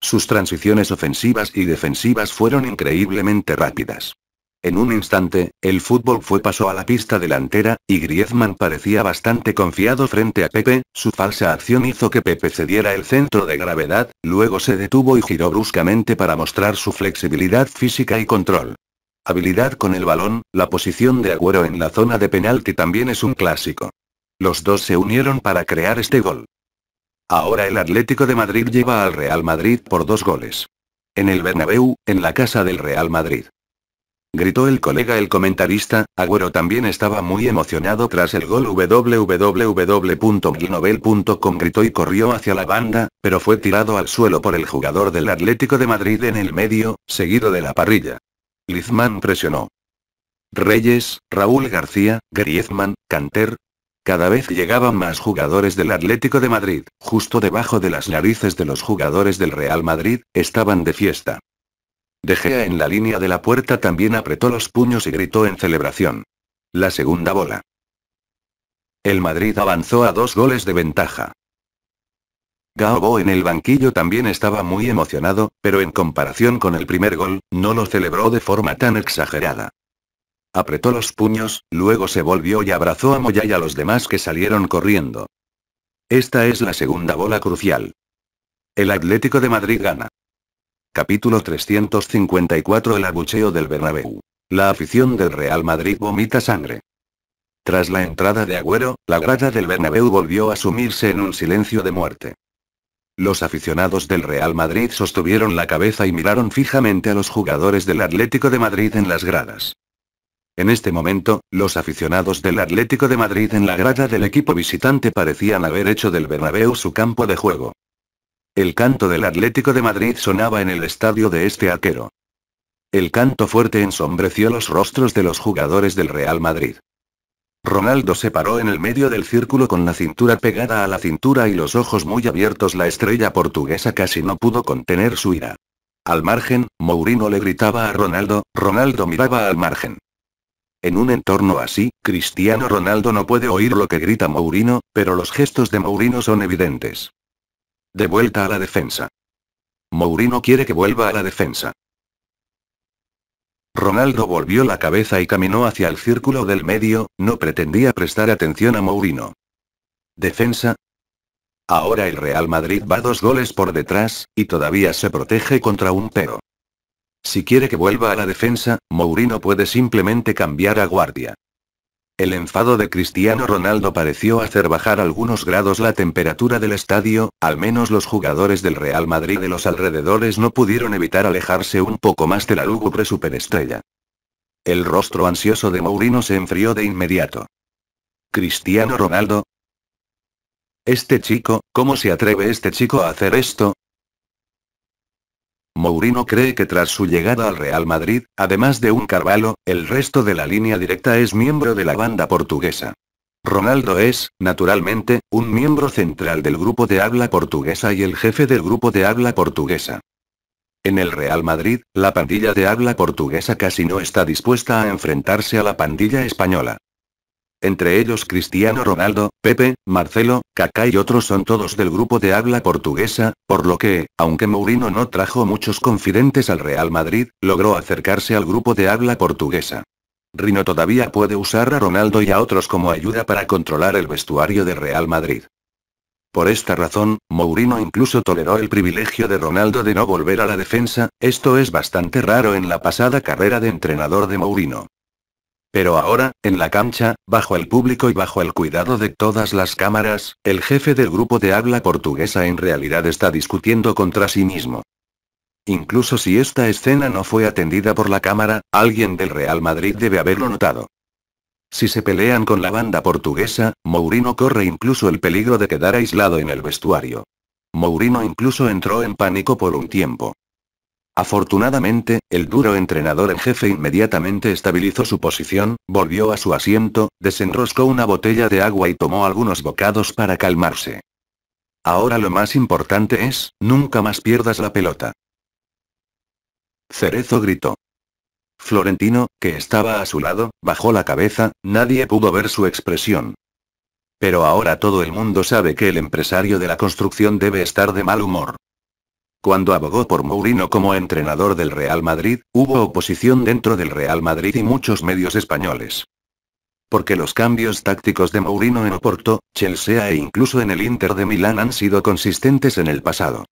A: Sus transiciones ofensivas y defensivas fueron increíblemente rápidas. En un instante, el fútbol fue paso a la pista delantera, y Griezmann parecía bastante confiado frente a Pepe, su falsa acción hizo que Pepe cediera el centro de gravedad, luego se detuvo y giró bruscamente para mostrar su flexibilidad física y control. Habilidad con el balón, la posición de Agüero en la zona de penalti también es un clásico. Los dos se unieron para crear este gol. Ahora el Atlético de Madrid lleva al Real Madrid por dos goles. En el Bernabéu, en la casa del Real Madrid. Gritó el colega el comentarista, Agüero también estaba muy emocionado tras el gol www.glinovel.com gritó y corrió hacia la banda, pero fue tirado al suelo por el jugador del Atlético de Madrid en el medio, seguido de la parrilla. Lizman presionó. Reyes, Raúl García, Griezmann, Canter. Cada vez llegaban más jugadores del Atlético de Madrid, justo debajo de las narices de los jugadores del Real Madrid, estaban de fiesta. De Gea en la línea de la puerta también apretó los puños y gritó en celebración. La segunda bola. El Madrid avanzó a dos goles de ventaja. Gaobo en el banquillo también estaba muy emocionado, pero en comparación con el primer gol, no lo celebró de forma tan exagerada. Apretó los puños, luego se volvió y abrazó a Moya y a los demás que salieron corriendo. Esta es la segunda bola crucial. El Atlético de Madrid gana. Capítulo 354 El abucheo del Bernabéu. La afición del Real Madrid vomita sangre. Tras la entrada de Agüero, la grada del Bernabéu volvió a sumirse en un silencio de muerte. Los aficionados del Real Madrid sostuvieron la cabeza y miraron fijamente a los jugadores del Atlético de Madrid en las gradas. En este momento, los aficionados del Atlético de Madrid en la grada del equipo visitante parecían haber hecho del Bernabéu su campo de juego. El canto del Atlético de Madrid sonaba en el estadio de este arquero. El canto fuerte ensombreció los rostros de los jugadores del Real Madrid. Ronaldo se paró en el medio del círculo con la cintura pegada a la cintura y los ojos muy abiertos. La estrella portuguesa casi no pudo contener su ira. Al margen, Mourinho le gritaba a Ronaldo, Ronaldo miraba al margen. En un entorno así, Cristiano Ronaldo no puede oír lo que grita Mourinho, pero los gestos de Mourinho son evidentes. De vuelta a la defensa. Mourinho quiere que vuelva a la defensa. Ronaldo volvió la cabeza y caminó hacia el círculo del medio, no pretendía prestar atención a Mourinho. Defensa. Ahora el Real Madrid va dos goles por detrás, y todavía se protege contra un pero. Si quiere que vuelva a la defensa, Mourinho puede simplemente cambiar a guardia. El enfado de Cristiano Ronaldo pareció hacer bajar algunos grados la temperatura del estadio, al menos los jugadores del Real Madrid de los alrededores no pudieron evitar alejarse un poco más de la lúgubre superestrella. El rostro ansioso de Mourinho se enfrió de inmediato. Cristiano Ronaldo. Este chico, ¿cómo se atreve este chico a hacer esto? Mourinho cree que tras su llegada al Real Madrid, además de un Carvalho, el resto de la línea directa es miembro de la banda portuguesa. Ronaldo es, naturalmente, un miembro central del grupo de habla portuguesa y el jefe del grupo de habla portuguesa. En el Real Madrid, la pandilla de habla portuguesa casi no está dispuesta a enfrentarse a la pandilla española entre ellos Cristiano Ronaldo, Pepe, Marcelo, Kaká y otros son todos del grupo de habla portuguesa, por lo que, aunque Mourinho no trajo muchos confidentes al Real Madrid, logró acercarse al grupo de habla portuguesa. Rino todavía puede usar a Ronaldo y a otros como ayuda para controlar el vestuario de Real Madrid. Por esta razón, Mourinho incluso toleró el privilegio de Ronaldo de no volver a la defensa, esto es bastante raro en la pasada carrera de entrenador de Mourinho. Pero ahora, en la cancha, bajo el público y bajo el cuidado de todas las cámaras, el jefe del grupo de habla portuguesa en realidad está discutiendo contra sí mismo. Incluso si esta escena no fue atendida por la cámara, alguien del Real Madrid debe haberlo notado. Si se pelean con la banda portuguesa, Mourinho corre incluso el peligro de quedar aislado en el vestuario. Mourinho incluso entró en pánico por un tiempo. Afortunadamente, el duro entrenador en jefe inmediatamente estabilizó su posición, volvió a su asiento, desenroscó una botella de agua y tomó algunos bocados para calmarse. Ahora lo más importante es, nunca más pierdas la pelota. Cerezo gritó. Florentino, que estaba a su lado, bajó la cabeza, nadie pudo ver su expresión. Pero ahora todo el mundo sabe que el empresario de la construcción debe estar de mal humor. Cuando abogó por Mourinho como entrenador del Real Madrid, hubo oposición dentro del Real Madrid y muchos medios españoles. Porque los cambios tácticos de Mourinho en Oporto, Chelsea e incluso en el Inter de Milán han sido consistentes en el pasado.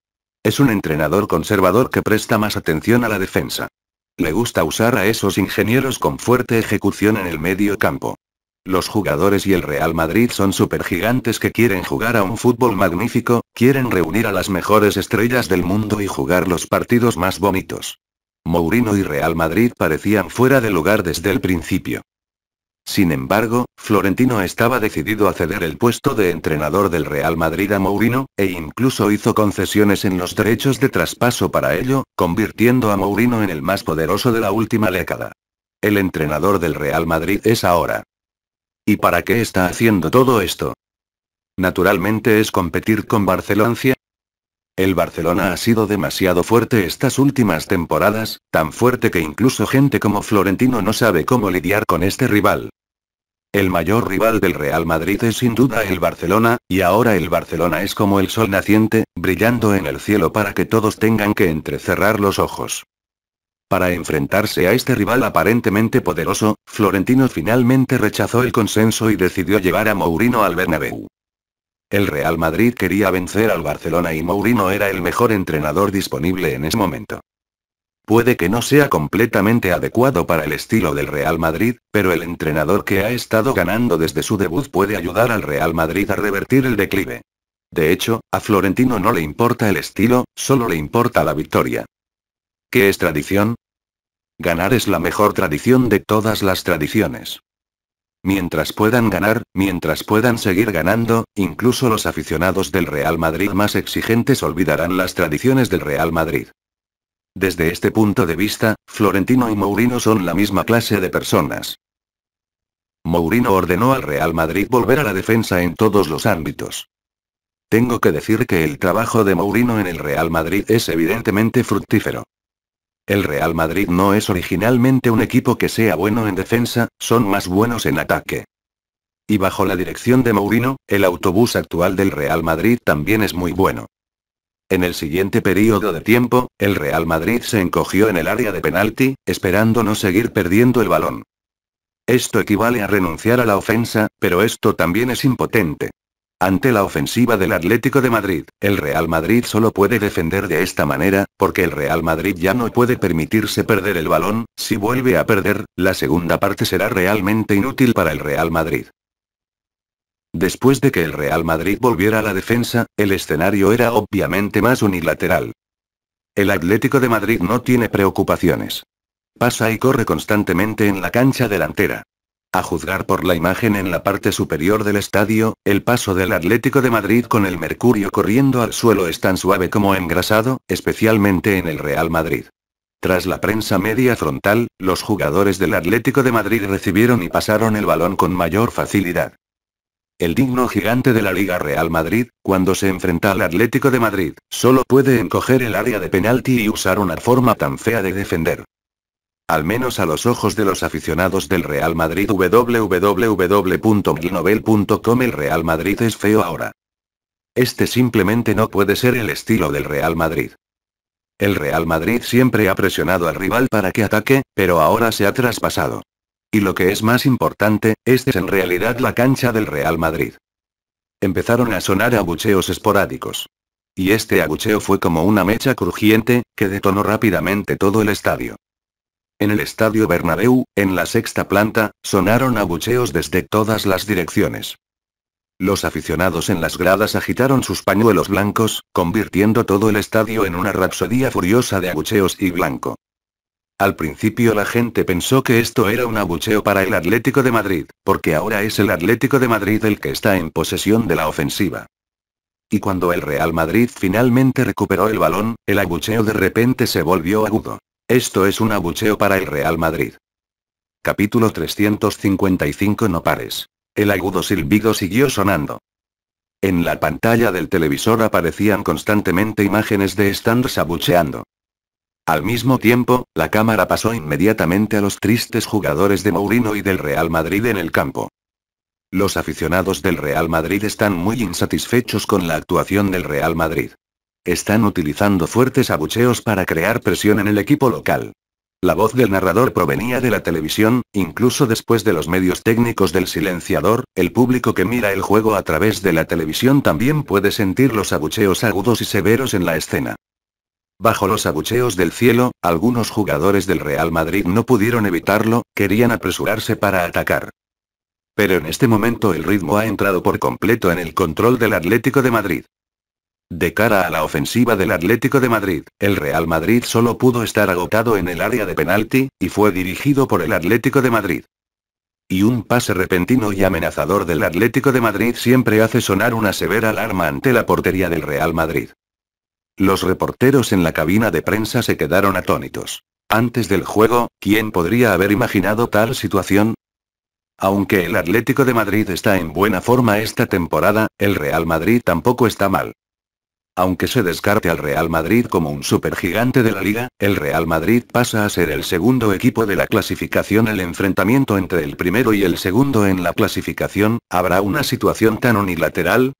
A: Es un entrenador conservador que presta más atención a la defensa. Le gusta usar a esos ingenieros con fuerte ejecución en el medio campo. Los jugadores y el Real Madrid son supergigantes que quieren jugar a un fútbol magnífico, quieren reunir a las mejores estrellas del mundo y jugar los partidos más bonitos. Mourinho y Real Madrid parecían fuera de lugar desde el principio. Sin embargo, Florentino estaba decidido a ceder el puesto de entrenador del Real Madrid a Mourinho, e incluso hizo concesiones en los derechos de traspaso para ello, convirtiendo a Mourinho en el más poderoso de la última década. El entrenador del Real Madrid es ahora, ¿Y para qué está haciendo todo esto? Naturalmente es competir con Barcelona. El Barcelona ha sido demasiado fuerte estas últimas temporadas, tan fuerte que incluso gente como Florentino no sabe cómo lidiar con este rival. El mayor rival del Real Madrid es sin duda el Barcelona, y ahora el Barcelona es como el sol naciente, brillando en el cielo para que todos tengan que entrecerrar los ojos. Para enfrentarse a este rival aparentemente poderoso, Florentino finalmente rechazó el consenso y decidió llevar a Mourinho al Bernabéu. El Real Madrid quería vencer al Barcelona y Mourinho era el mejor entrenador disponible en ese momento. Puede que no sea completamente adecuado para el estilo del Real Madrid, pero el entrenador que ha estado ganando desde su debut puede ayudar al Real Madrid a revertir el declive. De hecho, a Florentino no le importa el estilo, solo le importa la victoria. ¿Qué es tradición? Ganar es la mejor tradición de todas las tradiciones. Mientras puedan ganar, mientras puedan seguir ganando, incluso los aficionados del Real Madrid más exigentes olvidarán las tradiciones del Real Madrid. Desde este punto de vista, Florentino y Mourinho son la misma clase de personas. Mourinho ordenó al Real Madrid volver a la defensa en todos los ámbitos. Tengo que decir que el trabajo de Mourinho en el Real Madrid es evidentemente fructífero. El Real Madrid no es originalmente un equipo que sea bueno en defensa, son más buenos en ataque. Y bajo la dirección de Mourinho, el autobús actual del Real Madrid también es muy bueno. En el siguiente periodo de tiempo, el Real Madrid se encogió en el área de penalti, esperando no seguir perdiendo el balón. Esto equivale a renunciar a la ofensa, pero esto también es impotente. Ante la ofensiva del Atlético de Madrid, el Real Madrid solo puede defender de esta manera, porque el Real Madrid ya no puede permitirse perder el balón, si vuelve a perder, la segunda parte será realmente inútil para el Real Madrid. Después de que el Real Madrid volviera a la defensa, el escenario era obviamente más unilateral. El Atlético de Madrid no tiene preocupaciones. Pasa y corre constantemente en la cancha delantera. A juzgar por la imagen en la parte superior del estadio, el paso del Atlético de Madrid con el mercurio corriendo al suelo es tan suave como engrasado, especialmente en el Real Madrid. Tras la prensa media frontal, los jugadores del Atlético de Madrid recibieron y pasaron el balón con mayor facilidad. El digno gigante de la Liga Real Madrid, cuando se enfrenta al Atlético de Madrid, solo puede encoger el área de penalti y usar una forma tan fea de defender al menos a los ojos de los aficionados del Real Madrid www.glinovel.com El Real Madrid es feo ahora. Este simplemente no puede ser el estilo del Real Madrid. El Real Madrid siempre ha presionado al rival para que ataque, pero ahora se ha traspasado. Y lo que es más importante, este es en realidad la cancha del Real Madrid. Empezaron a sonar abucheos esporádicos. Y este abucheo fue como una mecha crujiente, que detonó rápidamente todo el estadio. En el estadio Bernabéu, en la sexta planta, sonaron abucheos desde todas las direcciones. Los aficionados en las gradas agitaron sus pañuelos blancos, convirtiendo todo el estadio en una rapsodía furiosa de abucheos y blanco. Al principio la gente pensó que esto era un abucheo para el Atlético de Madrid, porque ahora es el Atlético de Madrid el que está en posesión de la ofensiva. Y cuando el Real Madrid finalmente recuperó el balón, el abucheo de repente se volvió agudo. Esto es un abucheo para el Real Madrid. Capítulo 355 No pares. El agudo silbido siguió sonando. En la pantalla del televisor aparecían constantemente imágenes de stands abucheando. Al mismo tiempo, la cámara pasó inmediatamente a los tristes jugadores de Mourinho y del Real Madrid en el campo. Los aficionados del Real Madrid están muy insatisfechos con la actuación del Real Madrid. Están utilizando fuertes abucheos para crear presión en el equipo local. La voz del narrador provenía de la televisión, incluso después de los medios técnicos del silenciador, el público que mira el juego a través de la televisión también puede sentir los abucheos agudos y severos en la escena. Bajo los abucheos del cielo, algunos jugadores del Real Madrid no pudieron evitarlo, querían apresurarse para atacar. Pero en este momento el ritmo ha entrado por completo en el control del Atlético de Madrid. De cara a la ofensiva del Atlético de Madrid, el Real Madrid solo pudo estar agotado en el área de penalti, y fue dirigido por el Atlético de Madrid. Y un pase repentino y amenazador del Atlético de Madrid siempre hace sonar una severa alarma ante la portería del Real Madrid. Los reporteros en la cabina de prensa se quedaron atónitos. Antes del juego, ¿quién podría haber imaginado tal situación? Aunque el Atlético de Madrid está en buena forma esta temporada, el Real Madrid tampoco está mal. Aunque se descarte al Real Madrid como un supergigante de la liga, el Real Madrid pasa a ser el segundo equipo de la clasificación. El enfrentamiento entre el primero y el segundo en la clasificación, ¿habrá una situación tan unilateral?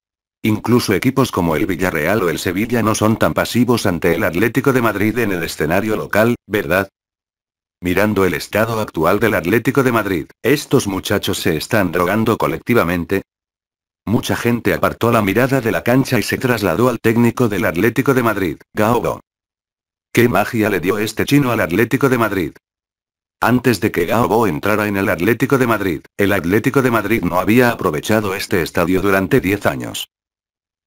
A: Incluso equipos como el Villarreal o el Sevilla no son tan pasivos ante el Atlético de Madrid en el escenario local, ¿verdad? Mirando el estado actual del Atlético de Madrid, ¿estos muchachos se están drogando colectivamente? Mucha gente apartó la mirada de la cancha y se trasladó al técnico del Atlético de Madrid, Gaogo. ¿Qué magia le dio este chino al Atlético de Madrid? Antes de que Gaobo entrara en el Atlético de Madrid, el Atlético de Madrid no había aprovechado este estadio durante 10 años.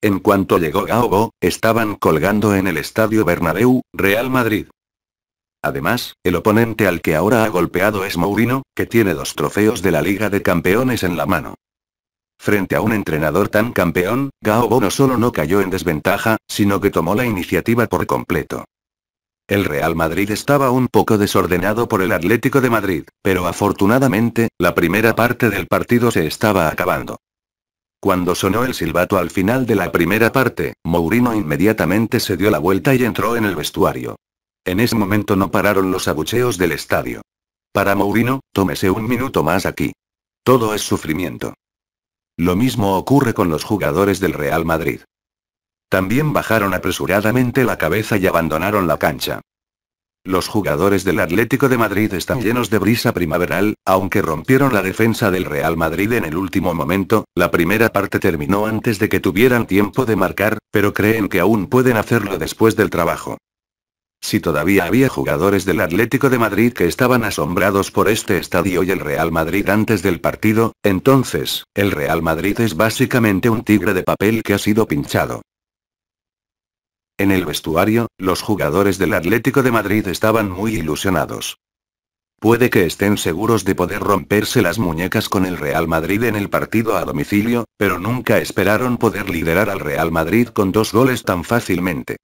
A: En cuanto llegó Gaobo, estaban colgando en el estadio Bernabéu, Real Madrid. Además, el oponente al que ahora ha golpeado es Mourinho, que tiene dos trofeos de la Liga de Campeones en la mano. Frente a un entrenador tan campeón, Gaobo no solo no cayó en desventaja, sino que tomó la iniciativa por completo. El Real Madrid estaba un poco desordenado por el Atlético de Madrid, pero afortunadamente, la primera parte del partido se estaba acabando. Cuando sonó el silbato al final de la primera parte, Mourinho inmediatamente se dio la vuelta y entró en el vestuario. En ese momento no pararon los abucheos del estadio. Para Mourinho, tómese un minuto más aquí. Todo es sufrimiento. Lo mismo ocurre con los jugadores del Real Madrid. También bajaron apresuradamente la cabeza y abandonaron la cancha. Los jugadores del Atlético de Madrid están llenos de brisa primaveral, aunque rompieron la defensa del Real Madrid en el último momento, la primera parte terminó antes de que tuvieran tiempo de marcar, pero creen que aún pueden hacerlo después del trabajo. Si todavía había jugadores del Atlético de Madrid que estaban asombrados por este estadio y el Real Madrid antes del partido, entonces, el Real Madrid es básicamente un tigre de papel que ha sido pinchado. En el vestuario, los jugadores del Atlético de Madrid estaban muy ilusionados. Puede que estén seguros de poder romperse las muñecas con el Real Madrid en el partido a domicilio, pero nunca esperaron poder liderar al Real Madrid con dos goles tan fácilmente.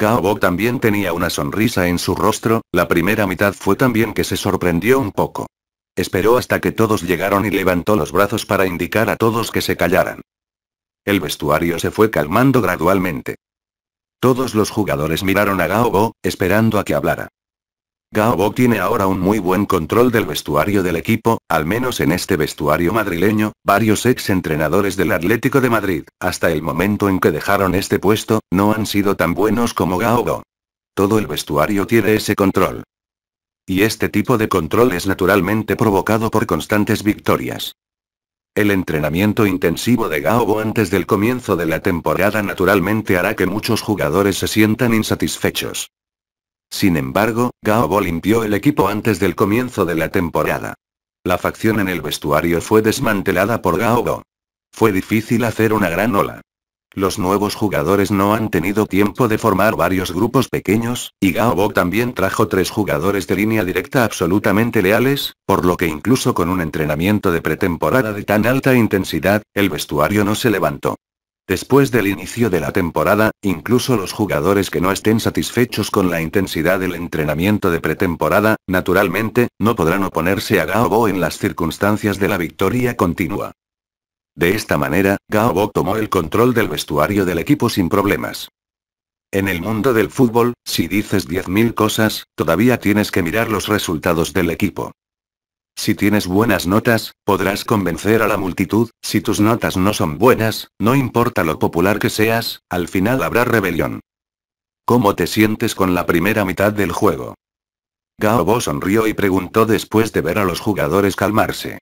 A: Gaobo también tenía una sonrisa en su rostro, la primera mitad fue también que se sorprendió un poco. Esperó hasta que todos llegaron y levantó los brazos para indicar a todos que se callaran. El vestuario se fue calmando gradualmente. Todos los jugadores miraron a Gao esperando a que hablara. Gaobo tiene ahora un muy buen control del vestuario del equipo, al menos en este vestuario madrileño, varios ex-entrenadores del Atlético de Madrid, hasta el momento en que dejaron este puesto, no han sido tan buenos como Gaobo. Todo el vestuario tiene ese control. Y este tipo de control es naturalmente provocado por constantes victorias. El entrenamiento intensivo de Gaobo antes del comienzo de la temporada naturalmente hará que muchos jugadores se sientan insatisfechos. Sin embargo, Gaobo limpió el equipo antes del comienzo de la temporada. La facción en el vestuario fue desmantelada por Gaobo. Fue difícil hacer una gran ola. Los nuevos jugadores no han tenido tiempo de formar varios grupos pequeños, y Gaobo también trajo tres jugadores de línea directa absolutamente leales, por lo que incluso con un entrenamiento de pretemporada de tan alta intensidad, el vestuario no se levantó. Después del inicio de la temporada, incluso los jugadores que no estén satisfechos con la intensidad del entrenamiento de pretemporada, naturalmente, no podrán oponerse a Gaobo en las circunstancias de la victoria continua. De esta manera, Gaobo tomó el control del vestuario del equipo sin problemas. En el mundo del fútbol, si dices 10.000 cosas, todavía tienes que mirar los resultados del equipo. Si tienes buenas notas, podrás convencer a la multitud, si tus notas no son buenas, no importa lo popular que seas, al final habrá rebelión. ¿Cómo te sientes con la primera mitad del juego? Gaobo sonrió y preguntó después de ver a los jugadores calmarse.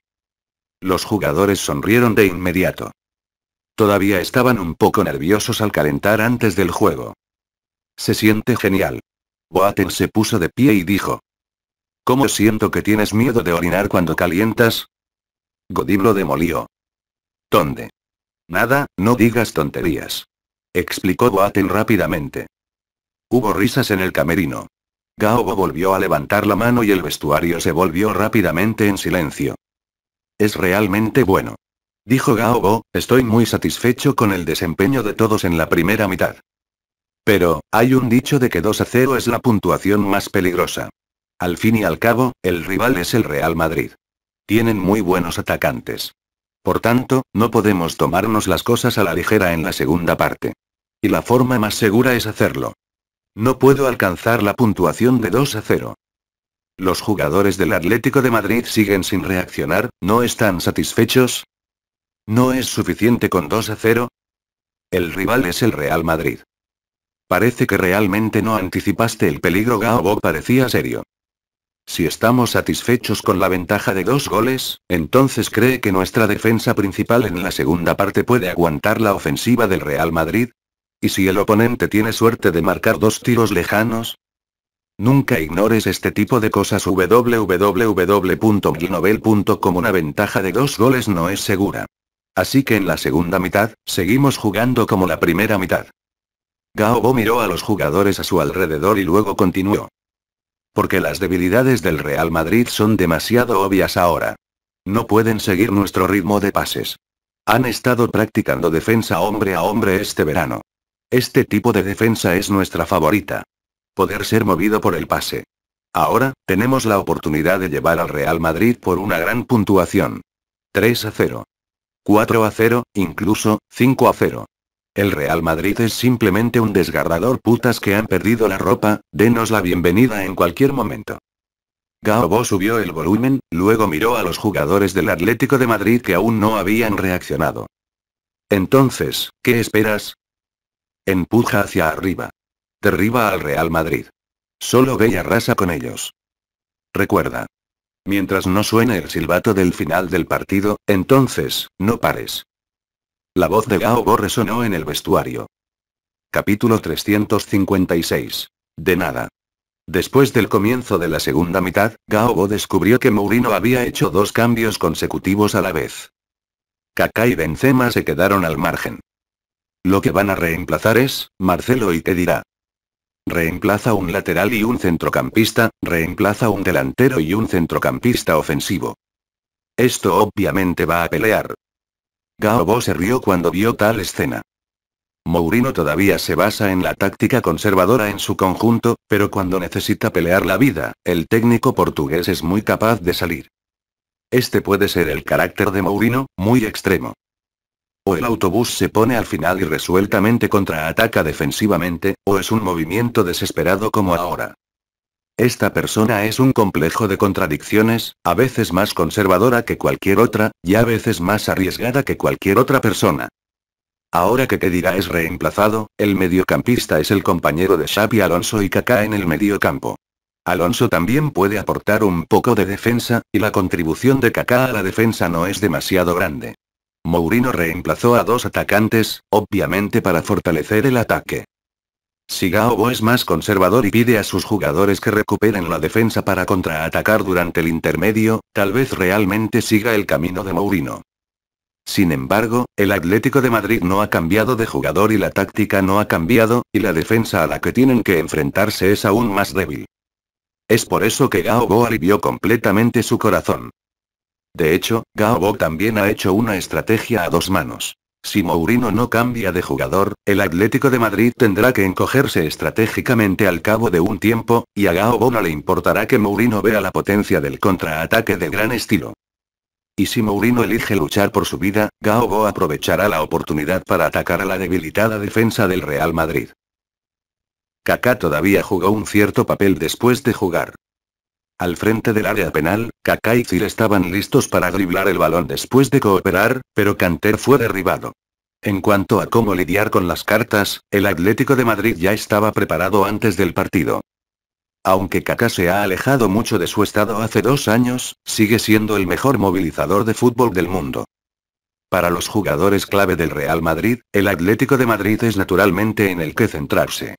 A: Los jugadores sonrieron de inmediato. Todavía estaban un poco nerviosos al calentar antes del juego. Se siente genial. Boaten se puso de pie y dijo, ¿Cómo siento que tienes miedo de orinar cuando calientas? Godib lo demolió. ¿Dónde? Nada, no digas tonterías. Explicó Boaten rápidamente. Hubo risas en el camerino. Gaobo volvió a levantar la mano y el vestuario se volvió rápidamente en silencio. Es realmente bueno. Dijo Gaobo, estoy muy satisfecho con el desempeño de todos en la primera mitad. Pero, hay un dicho de que 2 a 0 es la puntuación más peligrosa. Al fin y al cabo, el rival es el Real Madrid. Tienen muy buenos atacantes. Por tanto, no podemos tomarnos las cosas a la ligera en la segunda parte. Y la forma más segura es hacerlo. No puedo alcanzar la puntuación de 2 a 0. Los jugadores del Atlético de Madrid siguen sin reaccionar, ¿no están satisfechos? ¿No es suficiente con 2 a 0? El rival es el Real Madrid. Parece que realmente no anticipaste el peligro. Gaobo parecía serio. Si estamos satisfechos con la ventaja de dos goles, entonces cree que nuestra defensa principal en la segunda parte puede aguantar la ofensiva del Real Madrid. ¿Y si el oponente tiene suerte de marcar dos tiros lejanos? Nunca ignores este tipo de cosas www.glinovel.com Una ventaja de dos goles no es segura. Así que en la segunda mitad, seguimos jugando como la primera mitad. Gaobo miró a los jugadores a su alrededor y luego continuó. Porque las debilidades del Real Madrid son demasiado obvias ahora. No pueden seguir nuestro ritmo de pases. Han estado practicando defensa hombre a hombre este verano. Este tipo de defensa es nuestra favorita. Poder ser movido por el pase. Ahora, tenemos la oportunidad de llevar al Real Madrid por una gran puntuación. 3 a 0. 4 a 0, incluso, 5 a 0. El Real Madrid es simplemente un desgarrador putas que han perdido la ropa, denos la bienvenida en cualquier momento. Gaobo subió el volumen, luego miró a los jugadores del Atlético de Madrid que aún no habían reaccionado. Entonces, ¿qué esperas? Empuja hacia arriba. Derriba al Real Madrid. Solo ve y con ellos. Recuerda. Mientras no suene el silbato del final del partido, entonces, no pares. La voz de Gao resonó en el vestuario. Capítulo 356. De nada. Después del comienzo de la segunda mitad, Gaobo descubrió que Mourinho había hecho dos cambios consecutivos a la vez. Kaká y Benzema se quedaron al margen. Lo que van a reemplazar es, Marcelo y te dirá. Reemplaza un lateral y un centrocampista, reemplaza un delantero y un centrocampista ofensivo. Esto obviamente va a pelear, Gaobo se rió cuando vio tal escena. Mourinho todavía se basa en la táctica conservadora en su conjunto, pero cuando necesita pelear la vida, el técnico portugués es muy capaz de salir. Este puede ser el carácter de Mourinho, muy extremo. O el autobús se pone al final y resueltamente contraataca defensivamente, o es un movimiento desesperado como ahora. Esta persona es un complejo de contradicciones, a veces más conservadora que cualquier otra, y a veces más arriesgada que cualquier otra persona. Ahora que te dirá es reemplazado, el mediocampista es el compañero de Xavi Alonso y Kaká en el mediocampo. Alonso también puede aportar un poco de defensa, y la contribución de Kaká a la defensa no es demasiado grande. Mourinho reemplazó a dos atacantes, obviamente para fortalecer el ataque. Si Gaobo es más conservador y pide a sus jugadores que recuperen la defensa para contraatacar durante el intermedio, tal vez realmente siga el camino de Mourinho. Sin embargo, el Atlético de Madrid no ha cambiado de jugador y la táctica no ha cambiado, y la defensa a la que tienen que enfrentarse es aún más débil. Es por eso que Gaobo alivió completamente su corazón. De hecho, Gaobo también ha hecho una estrategia a dos manos. Si Mourinho no cambia de jugador, el Atlético de Madrid tendrá que encogerse estratégicamente al cabo de un tiempo, y a Gao no le importará que Mourinho vea la potencia del contraataque de gran estilo. Y si Mourinho elige luchar por su vida, Gaogo aprovechará la oportunidad para atacar a la debilitada defensa del Real Madrid. Kaká todavía jugó un cierto papel después de jugar. Al frente del área penal, Kaká y Cir estaban listos para driblar el balón después de cooperar, pero Canter fue derribado. En cuanto a cómo lidiar con las cartas, el Atlético de Madrid ya estaba preparado antes del partido. Aunque Kaká se ha alejado mucho de su estado hace dos años, sigue siendo el mejor movilizador de fútbol del mundo. Para los jugadores clave del Real Madrid, el Atlético de Madrid es naturalmente en el que centrarse.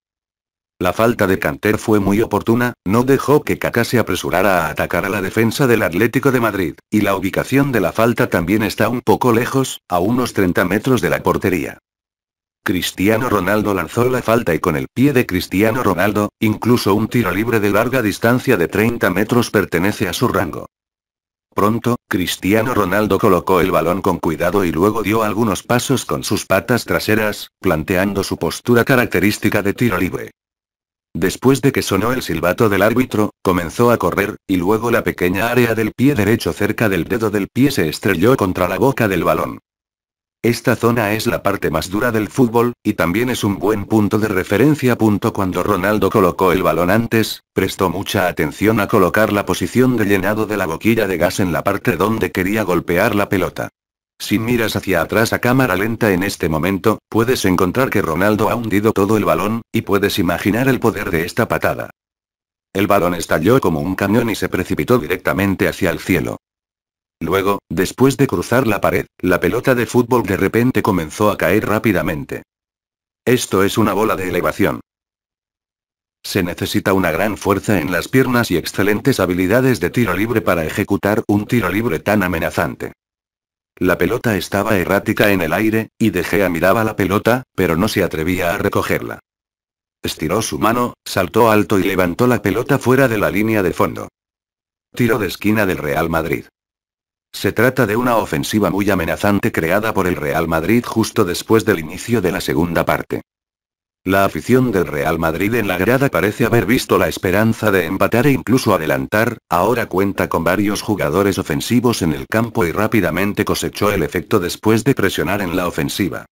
A: La falta de Canter fue muy oportuna, no dejó que Kaká se apresurara a atacar a la defensa del Atlético de Madrid, y la ubicación de la falta también está un poco lejos, a unos 30 metros de la portería. Cristiano Ronaldo lanzó la falta y con el pie de Cristiano Ronaldo, incluso un tiro libre de larga distancia de 30 metros pertenece a su rango. Pronto, Cristiano Ronaldo colocó el balón con cuidado y luego dio algunos pasos con sus patas traseras, planteando su postura característica de tiro libre. Después de que sonó el silbato del árbitro, comenzó a correr, y luego la pequeña área del pie derecho cerca del dedo del pie se estrelló contra la boca del balón. Esta zona es la parte más dura del fútbol, y también es un buen punto de referencia. Cuando Ronaldo colocó el balón antes, prestó mucha atención a colocar la posición de llenado de la boquilla de gas en la parte donde quería golpear la pelota. Si miras hacia atrás a cámara lenta en este momento, puedes encontrar que Ronaldo ha hundido todo el balón, y puedes imaginar el poder de esta patada. El balón estalló como un cañón y se precipitó directamente hacia el cielo. Luego, después de cruzar la pared, la pelota de fútbol de repente comenzó a caer rápidamente. Esto es una bola de elevación. Se necesita una gran fuerza en las piernas y excelentes habilidades de tiro libre para ejecutar un tiro libre tan amenazante. La pelota estaba errática en el aire, y De Gea miraba la pelota, pero no se atrevía a recogerla. Estiró su mano, saltó alto y levantó la pelota fuera de la línea de fondo. Tiro de esquina del Real Madrid. Se trata de una ofensiva muy amenazante creada por el Real Madrid justo después del inicio de la segunda parte. La afición del Real Madrid en la grada parece haber visto la esperanza de empatar e incluso adelantar, ahora cuenta con varios jugadores ofensivos en el campo y rápidamente cosechó el efecto después de presionar en la ofensiva.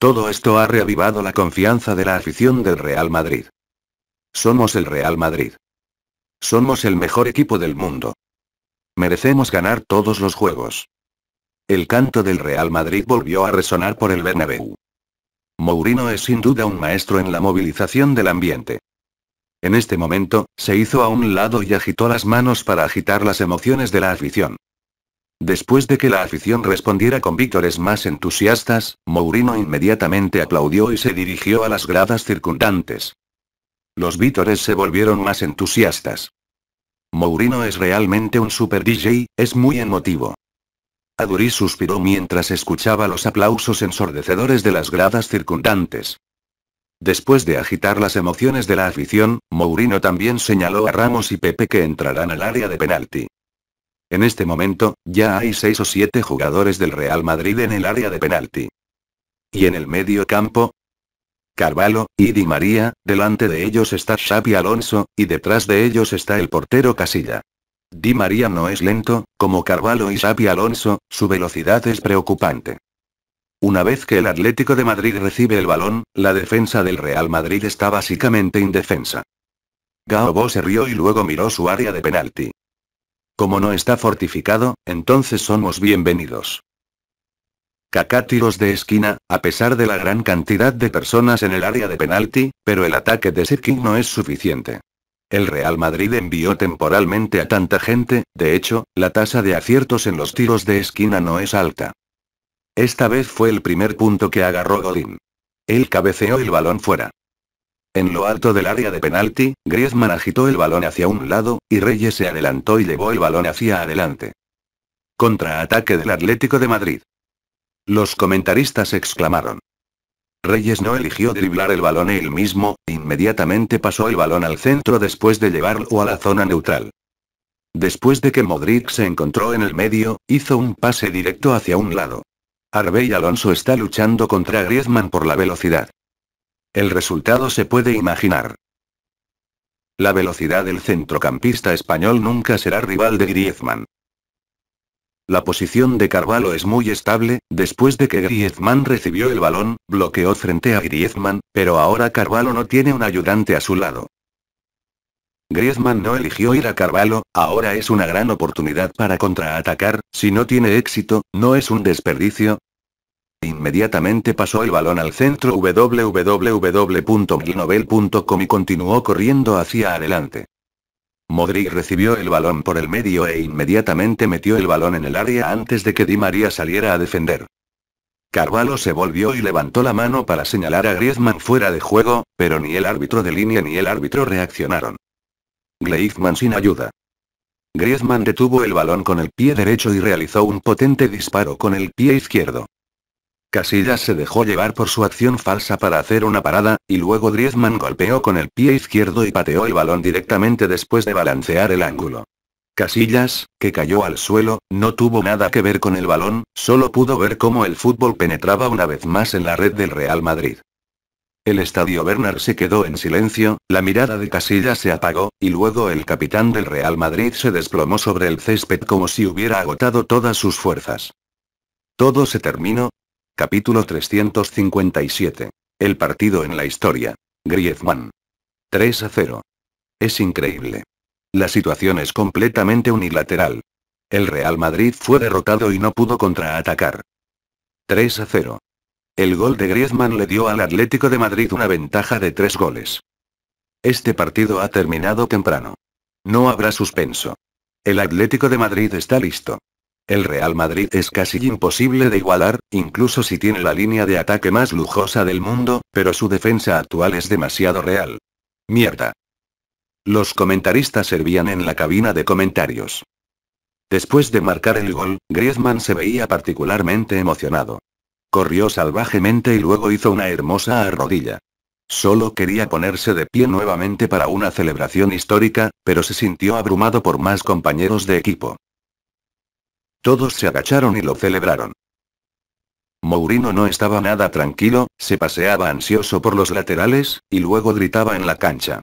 A: Todo esto ha reavivado la confianza de la afición del Real Madrid. Somos el Real Madrid. Somos el mejor equipo del mundo. Merecemos ganar todos los juegos. El canto del Real Madrid volvió a resonar por el Bernabéu. Mourinho es sin duda un maestro en la movilización del ambiente. En este momento, se hizo a un lado y agitó las manos para agitar las emociones de la afición. Después de que la afición respondiera con víctores más entusiastas, Mourinho inmediatamente aplaudió y se dirigió a las gradas circundantes. Los vítores se volvieron más entusiastas. Mourinho es realmente un super DJ, es muy emotivo. Durí suspiró mientras escuchaba los aplausos ensordecedores de las gradas circundantes. Después de agitar las emociones de la afición, Mourinho también señaló a Ramos y Pepe que entrarán al área de penalti. En este momento, ya hay seis o siete jugadores del Real Madrid en el área de penalti. Y en el medio campo, Carvalho, y María, delante de ellos está Xavi Alonso, y detrás de ellos está el portero Casilla. Di María no es lento, como Carvalho y Sapi Alonso, su velocidad es preocupante. Una vez que el Atlético de Madrid recibe el balón, la defensa del Real Madrid está básicamente indefensa. Gaobo se rió y luego miró su área de penalti. Como no está fortificado, entonces somos bienvenidos. Kaká tiros de esquina, a pesar de la gran cantidad de personas en el área de penalti, pero el ataque de Sirkin no es suficiente. El Real Madrid envió temporalmente a tanta gente, de hecho, la tasa de aciertos en los tiros de esquina no es alta. Esta vez fue el primer punto que agarró Godín. Él cabeceó el balón fuera. En lo alto del área de penalti, Griezmann agitó el balón hacia un lado, y Reyes se adelantó y llevó el balón hacia adelante. Contraataque del Atlético de Madrid. Los comentaristas exclamaron. Reyes no eligió driblar el balón él mismo, inmediatamente pasó el balón al centro después de llevarlo a la zona neutral. Después de que Modric se encontró en el medio, hizo un pase directo hacia un lado. Arbey Alonso está luchando contra Griezmann por la velocidad. El resultado se puede imaginar. La velocidad del centrocampista español nunca será rival de Griezmann. La posición de Carvalho es muy estable, después de que Griezmann recibió el balón, bloqueó frente a Griezmann, pero ahora Carvalho no tiene un ayudante a su lado. Griezmann no eligió ir a Carvalho, ahora es una gran oportunidad para contraatacar, si no tiene éxito, no es un desperdicio. Inmediatamente pasó el balón al centro www.glinovel.com y continuó corriendo hacia adelante. Modric recibió el balón por el medio e inmediatamente metió el balón en el área antes de que Di María saliera a defender. Carvalho se volvió y levantó la mano para señalar a Griezmann fuera de juego, pero ni el árbitro de línea ni el árbitro reaccionaron. Griezmann sin ayuda. Griezmann detuvo el balón con el pie derecho y realizó un potente disparo con el pie izquierdo. Casillas se dejó llevar por su acción falsa para hacer una parada, y luego Griezmann golpeó con el pie izquierdo y pateó el balón directamente después de balancear el ángulo. Casillas, que cayó al suelo, no tuvo nada que ver con el balón, solo pudo ver cómo el fútbol penetraba una vez más en la red del Real Madrid. El estadio Bernard se quedó en silencio, la mirada de Casillas se apagó, y luego el capitán del Real Madrid se desplomó sobre el césped como si hubiera agotado todas sus fuerzas. Todo se terminó, Capítulo 357. El partido en la historia. Griezmann. 3 a 0. Es increíble. La situación es completamente unilateral. El Real Madrid fue derrotado y no pudo contraatacar. 3 a 0. El gol de Griezmann le dio al Atlético de Madrid una ventaja de 3 goles. Este partido ha terminado temprano. No habrá suspenso. El Atlético de Madrid está listo. El Real Madrid es casi imposible de igualar, incluso si tiene la línea de ataque más lujosa del mundo, pero su defensa actual es demasiado real. Mierda. Los comentaristas servían en la cabina de comentarios. Después de marcar el gol, Griezmann se veía particularmente emocionado. Corrió salvajemente y luego hizo una hermosa arrodilla. Solo quería ponerse de pie nuevamente para una celebración histórica, pero se sintió abrumado por más compañeros de equipo. Todos se agacharon y lo celebraron. Mourinho no estaba nada tranquilo, se paseaba ansioso por los laterales, y luego gritaba en la cancha.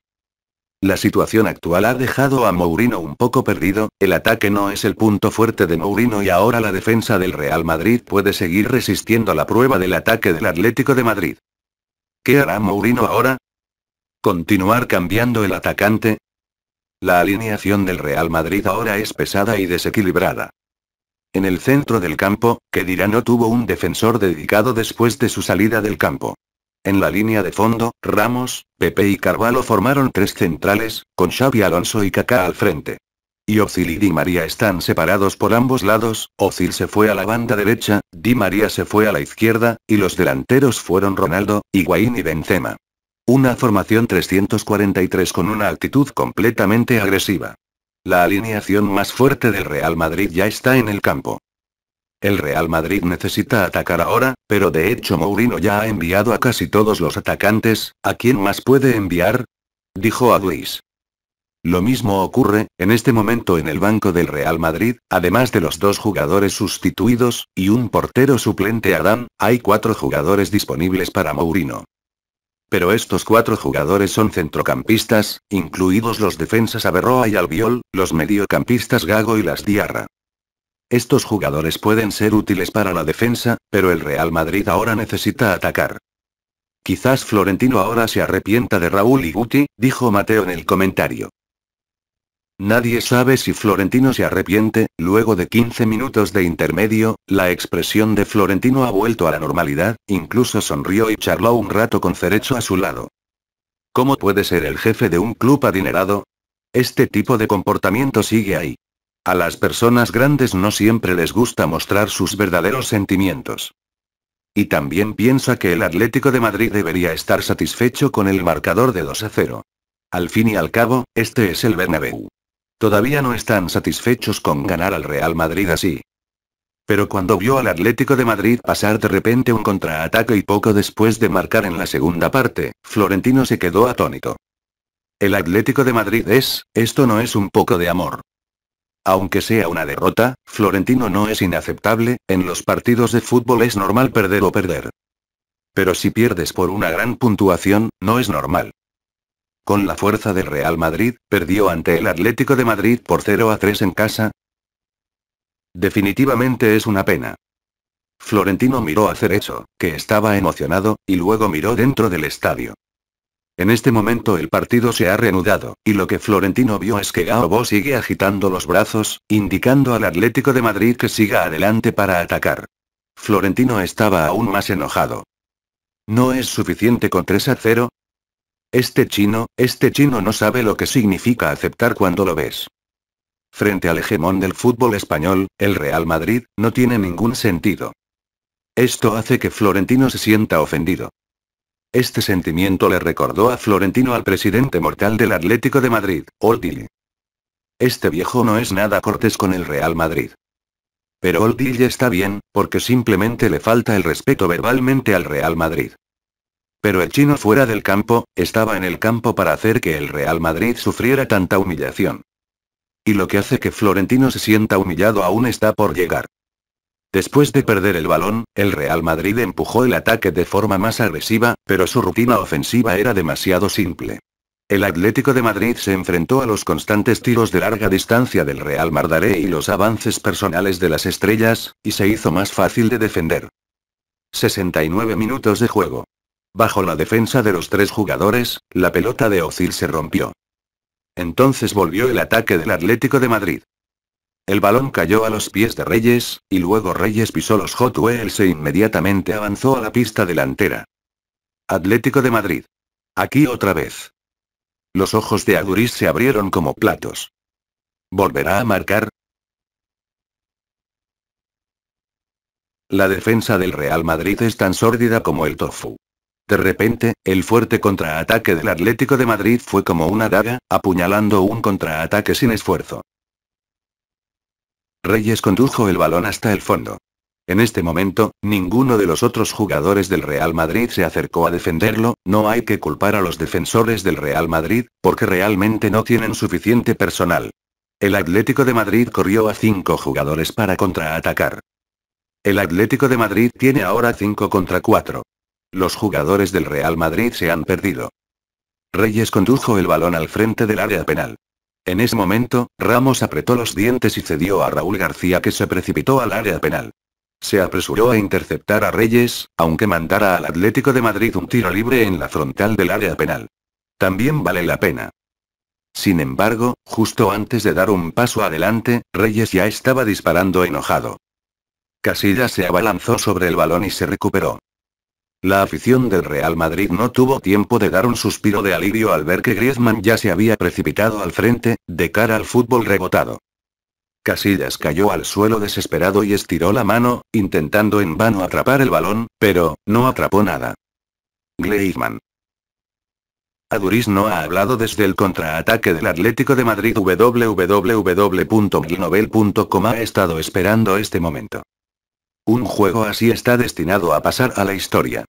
A: La situación actual ha dejado a Mourinho un poco perdido, el ataque no es el punto fuerte de Mourinho y ahora la defensa del Real Madrid puede seguir resistiendo la prueba del ataque del Atlético de Madrid. ¿Qué hará Mourinho ahora? ¿Continuar cambiando el atacante? La alineación del Real Madrid ahora es pesada y desequilibrada. En el centro del campo, Kedira no tuvo un defensor dedicado después de su salida del campo. En la línea de fondo, Ramos, Pepe y Carvalho formaron tres centrales, con Xavi Alonso y Kaká al frente. Y Ozil y Di María están separados por ambos lados, Ozil se fue a la banda derecha, Di María se fue a la izquierda, y los delanteros fueron Ronaldo, Higuaín y Benzema. Una formación 343 con una actitud completamente agresiva. La alineación más fuerte del Real Madrid ya está en el campo. El Real Madrid necesita atacar ahora, pero de hecho Mourinho ya ha enviado a casi todos los atacantes, ¿a quién más puede enviar? Dijo a Luis. Lo mismo ocurre, en este momento en el banco del Real Madrid, además de los dos jugadores sustituidos, y un portero suplente Adán, hay cuatro jugadores disponibles para Mourinho. Pero estos cuatro jugadores son centrocampistas, incluidos los defensas Averroa y Albiol, los mediocampistas Gago y Las Diarra. Estos jugadores pueden ser útiles para la defensa, pero el Real Madrid ahora necesita atacar. Quizás Florentino ahora se arrepienta de Raúl y Guti, dijo Mateo en el comentario. Nadie sabe si Florentino se arrepiente, luego de 15 minutos de intermedio, la expresión de Florentino ha vuelto a la normalidad, incluso sonrió y charló un rato con Cerecho a su lado. ¿Cómo puede ser el jefe de un club adinerado? Este tipo de comportamiento sigue ahí. A las personas grandes no siempre les gusta mostrar sus verdaderos sentimientos. Y también piensa que el Atlético de Madrid debería estar satisfecho con el marcador de 2 a 0. Al fin y al cabo, este es el Bernabéu. Todavía no están satisfechos con ganar al Real Madrid así. Pero cuando vio al Atlético de Madrid pasar de repente un contraataque y poco después de marcar en la segunda parte, Florentino se quedó atónito. El Atlético de Madrid es, esto no es un poco de amor. Aunque sea una derrota, Florentino no es inaceptable, en los partidos de fútbol es normal perder o perder. Pero si pierdes por una gran puntuación, no es normal con la fuerza del Real Madrid, perdió ante el Atlético de Madrid por 0 a 3 en casa? Definitivamente es una pena. Florentino miró a eso, que estaba emocionado, y luego miró dentro del estadio. En este momento el partido se ha reanudado, y lo que Florentino vio es que Gaobo sigue agitando los brazos, indicando al Atlético de Madrid que siga adelante para atacar. Florentino estaba aún más enojado. No es suficiente con 3 a 0, este chino, este chino no sabe lo que significa aceptar cuando lo ves. Frente al hegemón del fútbol español, el Real Madrid, no tiene ningún sentido. Esto hace que Florentino se sienta ofendido. Este sentimiento le recordó a Florentino al presidente mortal del Atlético de Madrid, Oldil. Este viejo no es nada cortés con el Real Madrid. Pero Oldille está bien, porque simplemente le falta el respeto verbalmente al Real Madrid. Pero el chino fuera del campo, estaba en el campo para hacer que el Real Madrid sufriera tanta humillación. Y lo que hace que Florentino se sienta humillado aún está por llegar. Después de perder el balón, el Real Madrid empujó el ataque de forma más agresiva, pero su rutina ofensiva era demasiado simple. El Atlético de Madrid se enfrentó a los constantes tiros de larga distancia del Real Mardaré y los avances personales de las estrellas, y se hizo más fácil de defender. 69 minutos de juego. Bajo la defensa de los tres jugadores, la pelota de Ozil se rompió. Entonces volvió el ataque del Atlético de Madrid. El balón cayó a los pies de Reyes, y luego Reyes pisó los Hot Wheels e inmediatamente avanzó a la pista delantera. Atlético de Madrid. Aquí otra vez. Los ojos de Aduriz se abrieron como platos. ¿Volverá a marcar? La defensa del Real Madrid es tan sórdida como el tofu. De repente, el fuerte contraataque del Atlético de Madrid fue como una daga, apuñalando un contraataque sin esfuerzo. Reyes condujo el balón hasta el fondo. En este momento, ninguno de los otros jugadores del Real Madrid se acercó a defenderlo, no hay que culpar a los defensores del Real Madrid, porque realmente no tienen suficiente personal. El Atlético de Madrid corrió a cinco jugadores para contraatacar. El Atlético de Madrid tiene ahora 5 contra 4. Los jugadores del Real Madrid se han perdido. Reyes condujo el balón al frente del área penal. En ese momento, Ramos apretó los dientes y cedió a Raúl García que se precipitó al área penal. Se apresuró a interceptar a Reyes, aunque mandara al Atlético de Madrid un tiro libre en la frontal del área penal. También vale la pena. Sin embargo, justo antes de dar un paso adelante, Reyes ya estaba disparando enojado. Casilla se abalanzó sobre el balón y se recuperó. La afición del Real Madrid no tuvo tiempo de dar un suspiro de alivio al ver que Griezmann ya se había precipitado al frente, de cara al fútbol rebotado. Casillas cayó al suelo desesperado y estiró la mano, intentando en vano atrapar el balón, pero, no atrapó nada. Griezmann. Aduriz no ha hablado desde el contraataque del Atlético de Madrid www.glinovel.com ha estado esperando este momento. Un juego así está destinado a pasar a la historia.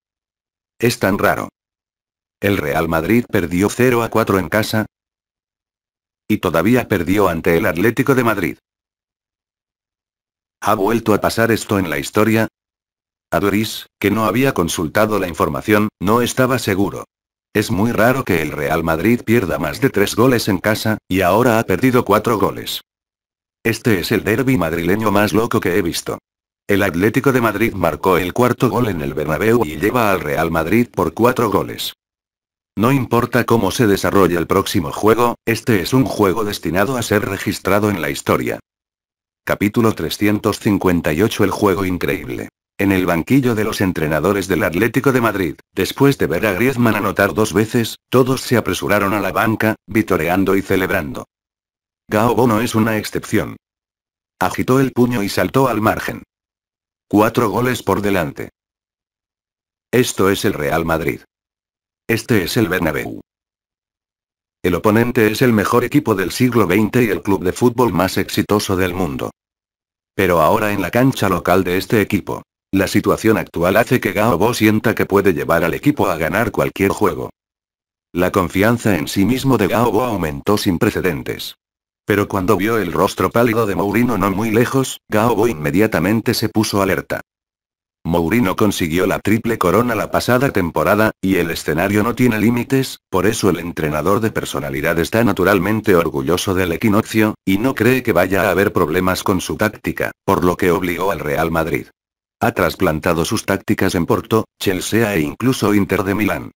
A: Es tan raro. El Real Madrid perdió 0 a 4 en casa. Y todavía perdió ante el Atlético de Madrid. ¿Ha vuelto a pasar esto en la historia? A que no había consultado la información, no estaba seguro. Es muy raro que el Real Madrid pierda más de tres goles en casa, y ahora ha perdido cuatro goles. Este es el derby madrileño más loco que he visto. El Atlético de Madrid marcó el cuarto gol en el Bernabéu y lleva al Real Madrid por cuatro goles. No importa cómo se desarrolle el próximo juego, este es un juego destinado a ser registrado en la historia. Capítulo 358 El juego increíble. En el banquillo de los entrenadores del Atlético de Madrid, después de ver a Griezmann anotar dos veces, todos se apresuraron a la banca, vitoreando y celebrando. Gaobo no es una excepción. Agitó el puño y saltó al margen. Cuatro goles por delante. Esto es el Real Madrid. Este es el Bernabéu. El oponente es el mejor equipo del siglo XX y el club de fútbol más exitoso del mundo. Pero ahora en la cancha local de este equipo. La situación actual hace que Gaobo sienta que puede llevar al equipo a ganar cualquier juego. La confianza en sí mismo de Gaobo aumentó sin precedentes. Pero cuando vio el rostro pálido de Mourinho no muy lejos, Gaobo inmediatamente se puso alerta. Mourinho consiguió la triple corona la pasada temporada, y el escenario no tiene límites, por eso el entrenador de personalidad está naturalmente orgulloso del equinoccio, y no cree que vaya a haber problemas con su táctica, por lo que obligó al Real Madrid. Ha trasplantado sus tácticas en Porto, Chelsea e incluso Inter de Milán.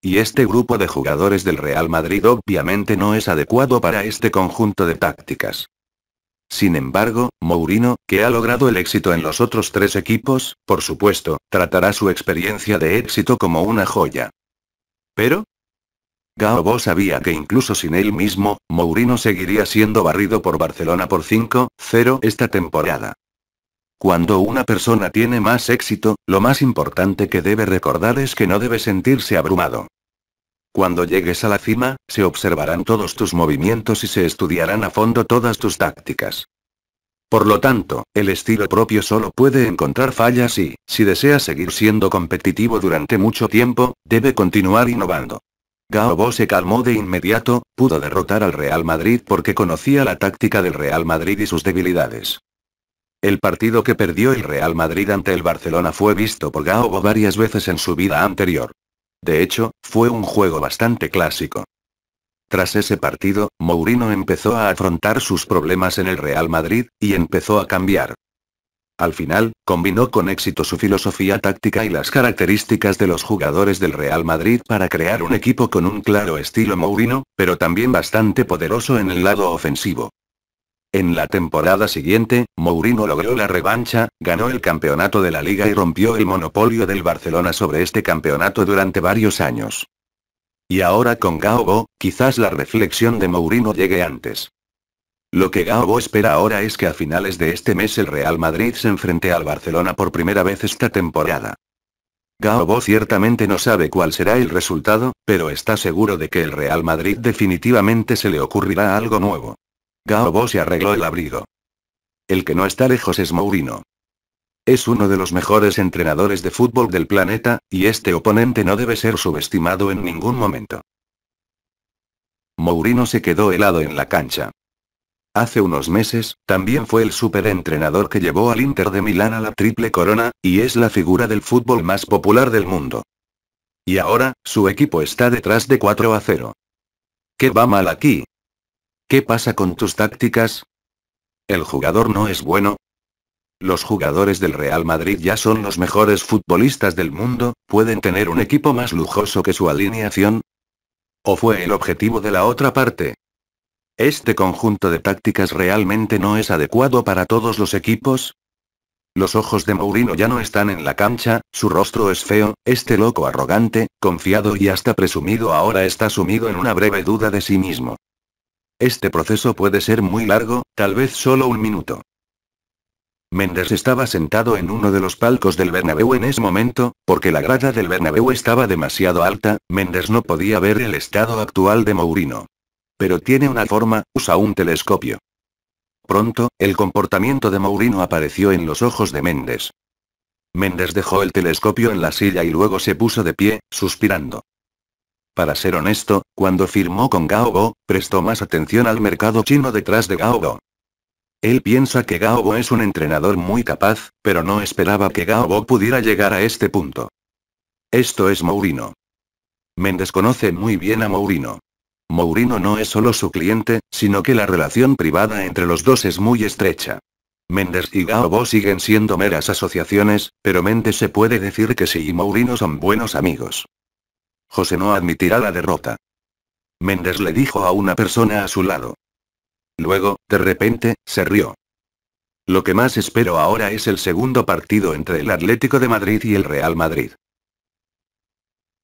A: Y este grupo de jugadores del Real Madrid obviamente no es adecuado para este conjunto de tácticas. Sin embargo, Mourinho, que ha logrado el éxito en los otros tres equipos, por supuesto, tratará su experiencia de éxito como una joya. Pero, Gaobo sabía que incluso sin él mismo, Mourinho seguiría siendo barrido por Barcelona por 5-0 esta temporada. Cuando una persona tiene más éxito, lo más importante que debe recordar es que no debe sentirse abrumado. Cuando llegues a la cima, se observarán todos tus movimientos y se estudiarán a fondo todas tus tácticas. Por lo tanto, el estilo propio solo puede encontrar fallas y, si desea seguir siendo competitivo durante mucho tiempo, debe continuar innovando. Gaobo se calmó de inmediato, pudo derrotar al Real Madrid porque conocía la táctica del Real Madrid y sus debilidades. El partido que perdió el Real Madrid ante el Barcelona fue visto por Gaobo varias veces en su vida anterior. De hecho, fue un juego bastante clásico. Tras ese partido, Mourinho empezó a afrontar sus problemas en el Real Madrid, y empezó a cambiar. Al final, combinó con éxito su filosofía táctica y las características de los jugadores del Real Madrid para crear un equipo con un claro estilo Mourinho, pero también bastante poderoso en el lado ofensivo. En la temporada siguiente, Mourinho logró la revancha, ganó el campeonato de la liga y rompió el monopolio del Barcelona sobre este campeonato durante varios años. Y ahora con Gaobo, quizás la reflexión de Mourinho llegue antes. Lo que Gaobo espera ahora es que a finales de este mes el Real Madrid se enfrente al Barcelona por primera vez esta temporada. Gaobo ciertamente no sabe cuál será el resultado, pero está seguro de que el Real Madrid definitivamente se le ocurrirá algo nuevo. Gaobo se arregló el abrigo. El que no está lejos es Mourinho. Es uno de los mejores entrenadores de fútbol del planeta, y este oponente no debe ser subestimado en ningún momento. Mourinho se quedó helado en la cancha. Hace unos meses, también fue el superentrenador que llevó al Inter de Milán a la triple corona, y es la figura del fútbol más popular del mundo. Y ahora, su equipo está detrás de 4 a 0. ¿Qué va mal aquí? ¿Qué pasa con tus tácticas? ¿El jugador no es bueno? Los jugadores del Real Madrid ya son los mejores futbolistas del mundo, ¿pueden tener un equipo más lujoso que su alineación? ¿O fue el objetivo de la otra parte? ¿Este conjunto de tácticas realmente no es adecuado para todos los equipos? Los ojos de Mourinho ya no están en la cancha, su rostro es feo, este loco arrogante, confiado y hasta presumido ahora está sumido en una breve duda de sí mismo. Este proceso puede ser muy largo, tal vez solo un minuto. Méndez estaba sentado en uno de los palcos del Bernabéu en ese momento, porque la grada del Bernabéu estaba demasiado alta, Méndez no podía ver el estado actual de Mourinho. Pero tiene una forma, usa un telescopio. Pronto, el comportamiento de Mourinho apareció en los ojos de Méndez. Méndez dejó el telescopio en la silla y luego se puso de pie, suspirando. Para ser honesto, cuando firmó con Gaobo, prestó más atención al mercado chino detrás de Gaobo. Él piensa que Gaobo es un entrenador muy capaz, pero no esperaba que Gaobo pudiera llegar a este punto. Esto es Mourinho. Méndez conoce muy bien a Mourinho. Mourinho no es solo su cliente, sino que la relación privada entre los dos es muy estrecha. Méndez y Gaobo siguen siendo meras asociaciones, pero Méndez se puede decir que sí y Mourinho son buenos amigos. José no admitirá la derrota. Méndez le dijo a una persona a su lado. Luego, de repente, se rió. Lo que más espero ahora es el segundo partido entre el Atlético de Madrid y el Real Madrid.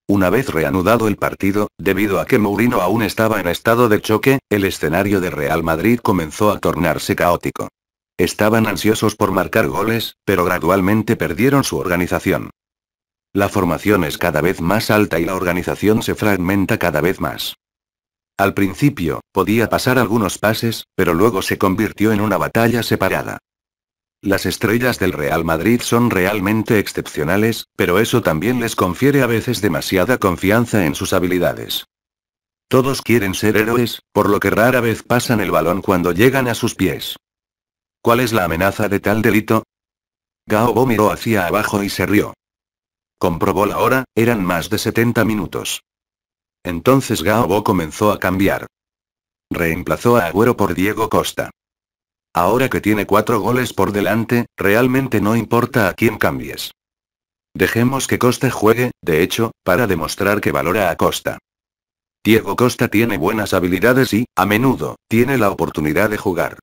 A: Una vez reanudado el partido, debido a que Mourinho aún estaba en estado de choque, el escenario de Real Madrid comenzó a tornarse caótico. Estaban ansiosos por marcar goles, pero gradualmente perdieron su organización. La formación es cada vez más alta y la organización se fragmenta cada vez más. Al principio, podía pasar algunos pases, pero luego se convirtió en una batalla separada. Las estrellas del Real Madrid son realmente excepcionales, pero eso también les confiere a veces demasiada confianza en sus habilidades. Todos quieren ser héroes, por lo que rara vez pasan el balón cuando llegan a sus pies. ¿Cuál es la amenaza de tal delito? Gaobo miró hacia abajo y se rió. Comprobó la hora, eran más de 70 minutos. Entonces Gaobo comenzó a cambiar. Reemplazó a Agüero por Diego Costa. Ahora que tiene cuatro goles por delante, realmente no importa a quién cambies. Dejemos que Costa juegue, de hecho, para demostrar que valora a Costa. Diego Costa tiene buenas habilidades y, a menudo, tiene la oportunidad de jugar.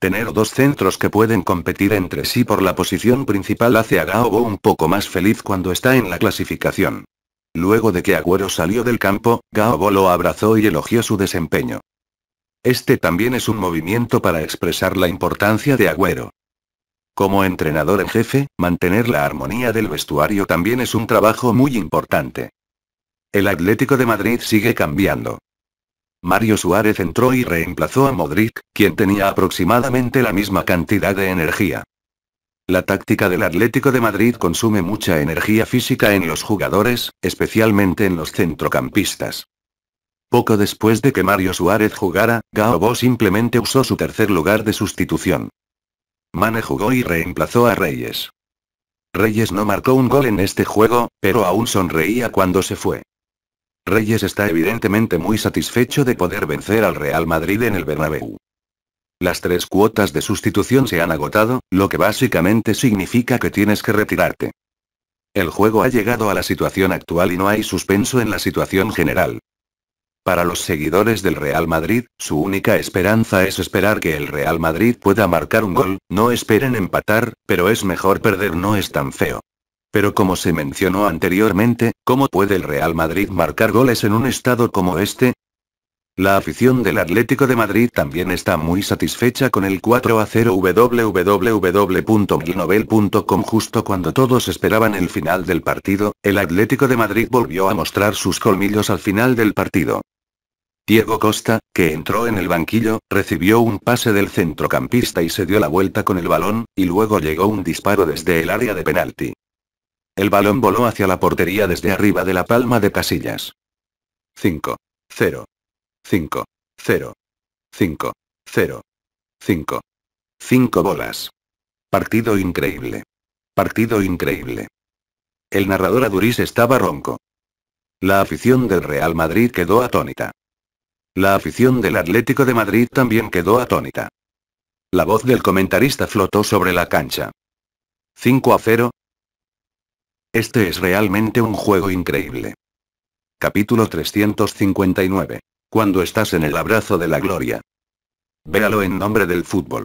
A: Tener dos centros que pueden competir entre sí por la posición principal hace a Gaobo un poco más feliz cuando está en la clasificación. Luego de que Agüero salió del campo, Gaobo lo abrazó y elogió su desempeño. Este también es un movimiento para expresar la importancia de Agüero. Como entrenador en jefe, mantener la armonía del vestuario también es un trabajo muy importante. El Atlético de Madrid sigue cambiando. Mario Suárez entró y reemplazó a Modric, quien tenía aproximadamente la misma cantidad de energía. La táctica del Atlético de Madrid consume mucha energía física en los jugadores, especialmente en los centrocampistas. Poco después de que Mario Suárez jugara, Gaobo simplemente usó su tercer lugar de sustitución. Mane jugó y reemplazó a Reyes. Reyes no marcó un gol en este juego, pero aún sonreía cuando se fue. Reyes está evidentemente muy satisfecho de poder vencer al Real Madrid en el Bernabéu. Las tres cuotas de sustitución se han agotado, lo que básicamente significa que tienes que retirarte. El juego ha llegado a la situación actual y no hay suspenso en la situación general. Para los seguidores del Real Madrid, su única esperanza es esperar que el Real Madrid pueda marcar un gol, no esperen empatar, pero es mejor perder no es tan feo. Pero como se mencionó anteriormente, ¿cómo puede el Real Madrid marcar goles en un estado como este? La afición del Atlético de Madrid también está muy satisfecha con el 4 a 0 www.glinovel.com justo cuando todos esperaban el final del partido, el Atlético de Madrid volvió a mostrar sus colmillos al final del partido. Diego Costa, que entró en el banquillo, recibió un pase del centrocampista y se dio la vuelta con el balón, y luego llegó un disparo desde el área de penalti. El balón voló hacia la portería desde arriba de la palma de Casillas. 5. 0. 5. 0. 5. 0. 5. 5 bolas. Partido increíble. Partido increíble. El narrador Aduriz estaba ronco. La afición del Real Madrid quedó atónita. La afición del Atlético de Madrid también quedó atónita. La voz del comentarista flotó sobre la cancha. 5 a 0, este es realmente un juego increíble. Capítulo 359. Cuando estás en el abrazo de la gloria. Véalo en nombre del fútbol.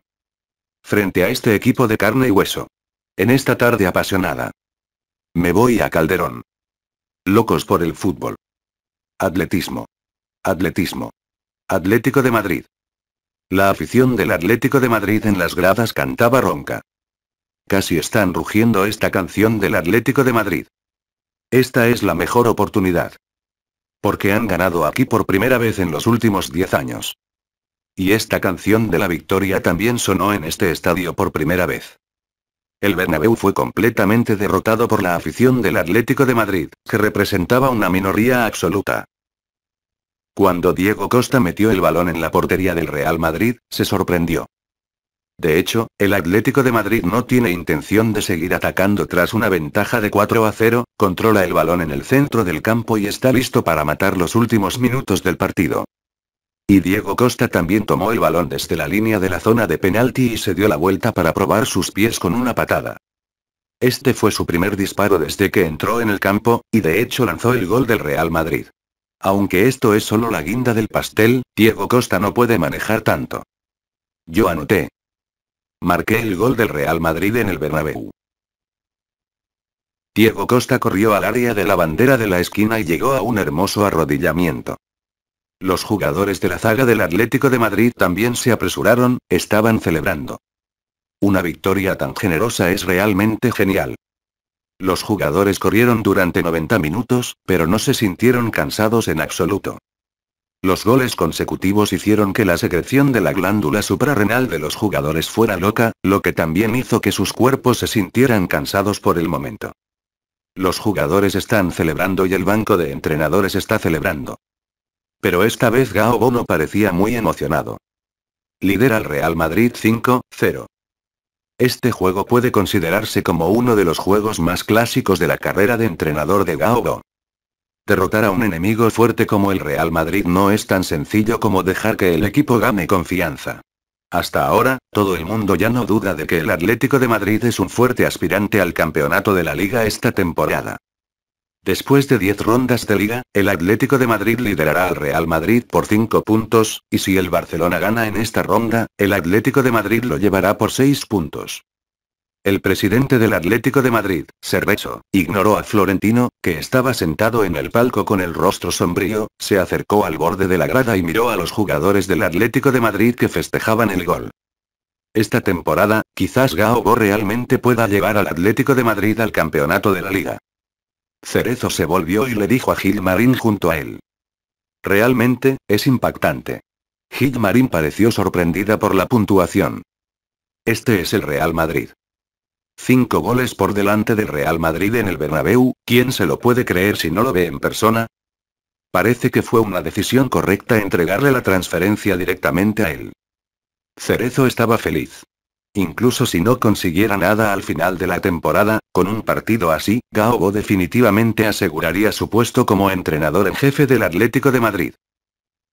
A: Frente a este equipo de carne y hueso. En esta tarde apasionada. Me voy a Calderón. Locos por el fútbol. Atletismo. Atletismo. Atlético de Madrid. La afición del Atlético de Madrid en las gradas cantaba ronca. Casi están rugiendo esta canción del Atlético de Madrid. Esta es la mejor oportunidad. Porque han ganado aquí por primera vez en los últimos 10 años. Y esta canción de la victoria también sonó en este estadio por primera vez. El Bernabéu fue completamente derrotado por la afición del Atlético de Madrid, que representaba una minoría absoluta. Cuando Diego Costa metió el balón en la portería del Real Madrid, se sorprendió. De hecho, el Atlético de Madrid no tiene intención de seguir atacando tras una ventaja de 4 a 0, controla el balón en el centro del campo y está listo para matar los últimos minutos del partido. Y Diego Costa también tomó el balón desde la línea de la zona de penalti y se dio la vuelta para probar sus pies con una patada. Este fue su primer disparo desde que entró en el campo, y de hecho lanzó el gol del Real Madrid. Aunque esto es solo la guinda del pastel, Diego Costa no puede manejar tanto. Yo anoté, Marqué el gol del Real Madrid en el Bernabéu. Diego Costa corrió al área de la bandera de la esquina y llegó a un hermoso arrodillamiento. Los jugadores de la zaga del Atlético de Madrid también se apresuraron, estaban celebrando. Una victoria tan generosa es realmente genial. Los jugadores corrieron durante 90 minutos, pero no se sintieron cansados en absoluto. Los goles consecutivos hicieron que la secreción de la glándula suprarrenal de los jugadores fuera loca, lo que también hizo que sus cuerpos se sintieran cansados por el momento. Los jugadores están celebrando y el banco de entrenadores está celebrando. Pero esta vez Gao no parecía muy emocionado. Lidera al Real Madrid 5-0. Este juego puede considerarse como uno de los juegos más clásicos de la carrera de entrenador de Gao Derrotar a un enemigo fuerte como el Real Madrid no es tan sencillo como dejar que el equipo gane confianza. Hasta ahora, todo el mundo ya no duda de que el Atlético de Madrid es un fuerte aspirante al campeonato de la liga esta temporada. Después de 10 rondas de liga, el Atlético de Madrid liderará al Real Madrid por 5 puntos, y si el Barcelona gana en esta ronda, el Atlético de Madrid lo llevará por 6 puntos. El presidente del Atlético de Madrid, Cerezo, ignoró a Florentino, que estaba sentado en el palco con el rostro sombrío, se acercó al borde de la grada y miró a los jugadores del Atlético de Madrid que festejaban el gol. Esta temporada, quizás Gaobo realmente pueda llevar al Atlético de Madrid al campeonato de la liga. Cerezo se volvió y le dijo a Gilmarín junto a él. Realmente, es impactante. Gilmarín pareció sorprendida por la puntuación. Este es el Real Madrid. Cinco goles por delante del Real Madrid en el Bernabéu, ¿quién se lo puede creer si no lo ve en persona? Parece que fue una decisión correcta entregarle la transferencia directamente a él. Cerezo estaba feliz. Incluso si no consiguiera nada al final de la temporada, con un partido así, Gaobo definitivamente aseguraría su puesto como entrenador en jefe del Atlético de Madrid.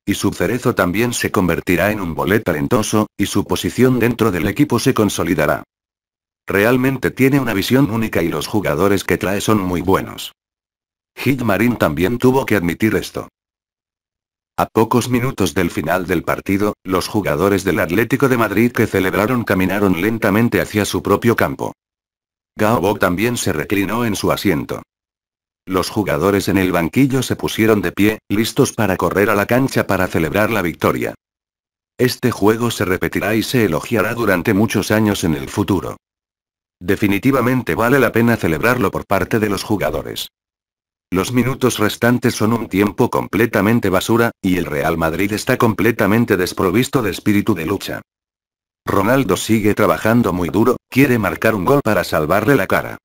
A: Y su cerezo también se convertirá en un bolet talentoso, y su posición dentro del equipo se consolidará. Realmente tiene una visión única y los jugadores que trae son muy buenos. Hitmarin también tuvo que admitir esto. A pocos minutos del final del partido, los jugadores del Atlético de Madrid que celebraron caminaron lentamente hacia su propio campo. Gaobo también se reclinó en su asiento. Los jugadores en el banquillo se pusieron de pie, listos para correr a la cancha para celebrar la victoria. Este juego se repetirá y se elogiará durante muchos años en el futuro. Definitivamente vale la pena celebrarlo por parte de los jugadores. Los minutos restantes son un tiempo completamente basura, y el Real Madrid está completamente desprovisto de espíritu de lucha. Ronaldo sigue trabajando muy duro, quiere marcar un gol para salvarle la cara.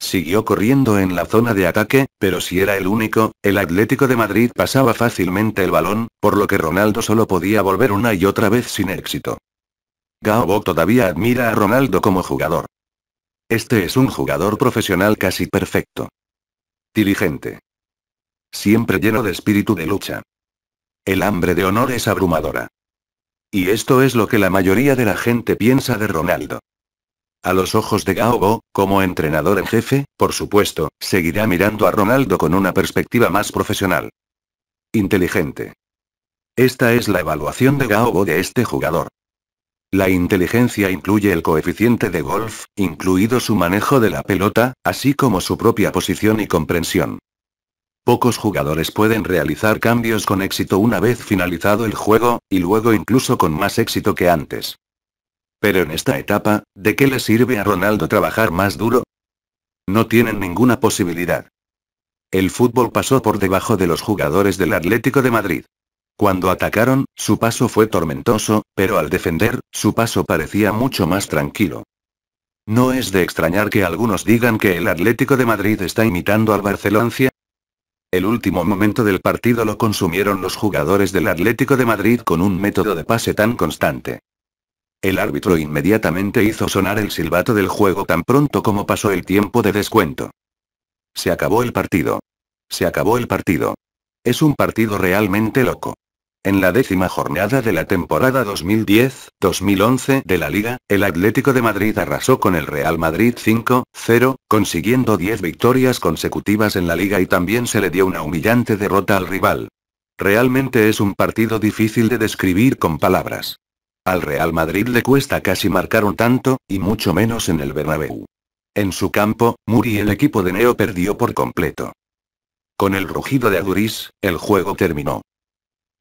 A: Siguió corriendo en la zona de ataque, pero si era el único, el Atlético de Madrid pasaba fácilmente el balón, por lo que Ronaldo solo podía volver una y otra vez sin éxito. Gaobo todavía admira a Ronaldo como jugador. Este es un jugador profesional casi perfecto. Diligente. Siempre lleno de espíritu de lucha. El hambre de honor es abrumadora. Y esto es lo que la mayoría de la gente piensa de Ronaldo. A los ojos de Gaobo, como entrenador en jefe, por supuesto, seguirá mirando a Ronaldo con una perspectiva más profesional. Inteligente. Esta es la evaluación de Gaobo de este jugador. La inteligencia incluye el coeficiente de golf, incluido su manejo de la pelota, así como su propia posición y comprensión. Pocos jugadores pueden realizar cambios con éxito una vez finalizado el juego, y luego incluso con más éxito que antes. Pero en esta etapa, ¿de qué le sirve a Ronaldo trabajar más duro? No tienen ninguna posibilidad. El fútbol pasó por debajo de los jugadores del Atlético de Madrid. Cuando atacaron, su paso fue tormentoso, pero al defender, su paso parecía mucho más tranquilo. No es de extrañar que algunos digan que el Atlético de Madrid está imitando al Barcelona. El último momento del partido lo consumieron los jugadores del Atlético de Madrid con un método de pase tan constante. El árbitro inmediatamente hizo sonar el silbato del juego tan pronto como pasó el tiempo de descuento. Se acabó el partido. Se acabó el partido. Es un partido realmente loco. En la décima jornada de la temporada 2010-2011 de la Liga, el Atlético de Madrid arrasó con el Real Madrid 5-0, consiguiendo 10 victorias consecutivas en la Liga y también se le dio una humillante derrota al rival. Realmente es un partido difícil de describir con palabras. Al Real Madrid le cuesta casi marcar un tanto, y mucho menos en el Bernabéu. En su campo, Muri el equipo de Neo perdió por completo. Con el rugido de Aduriz, el juego terminó.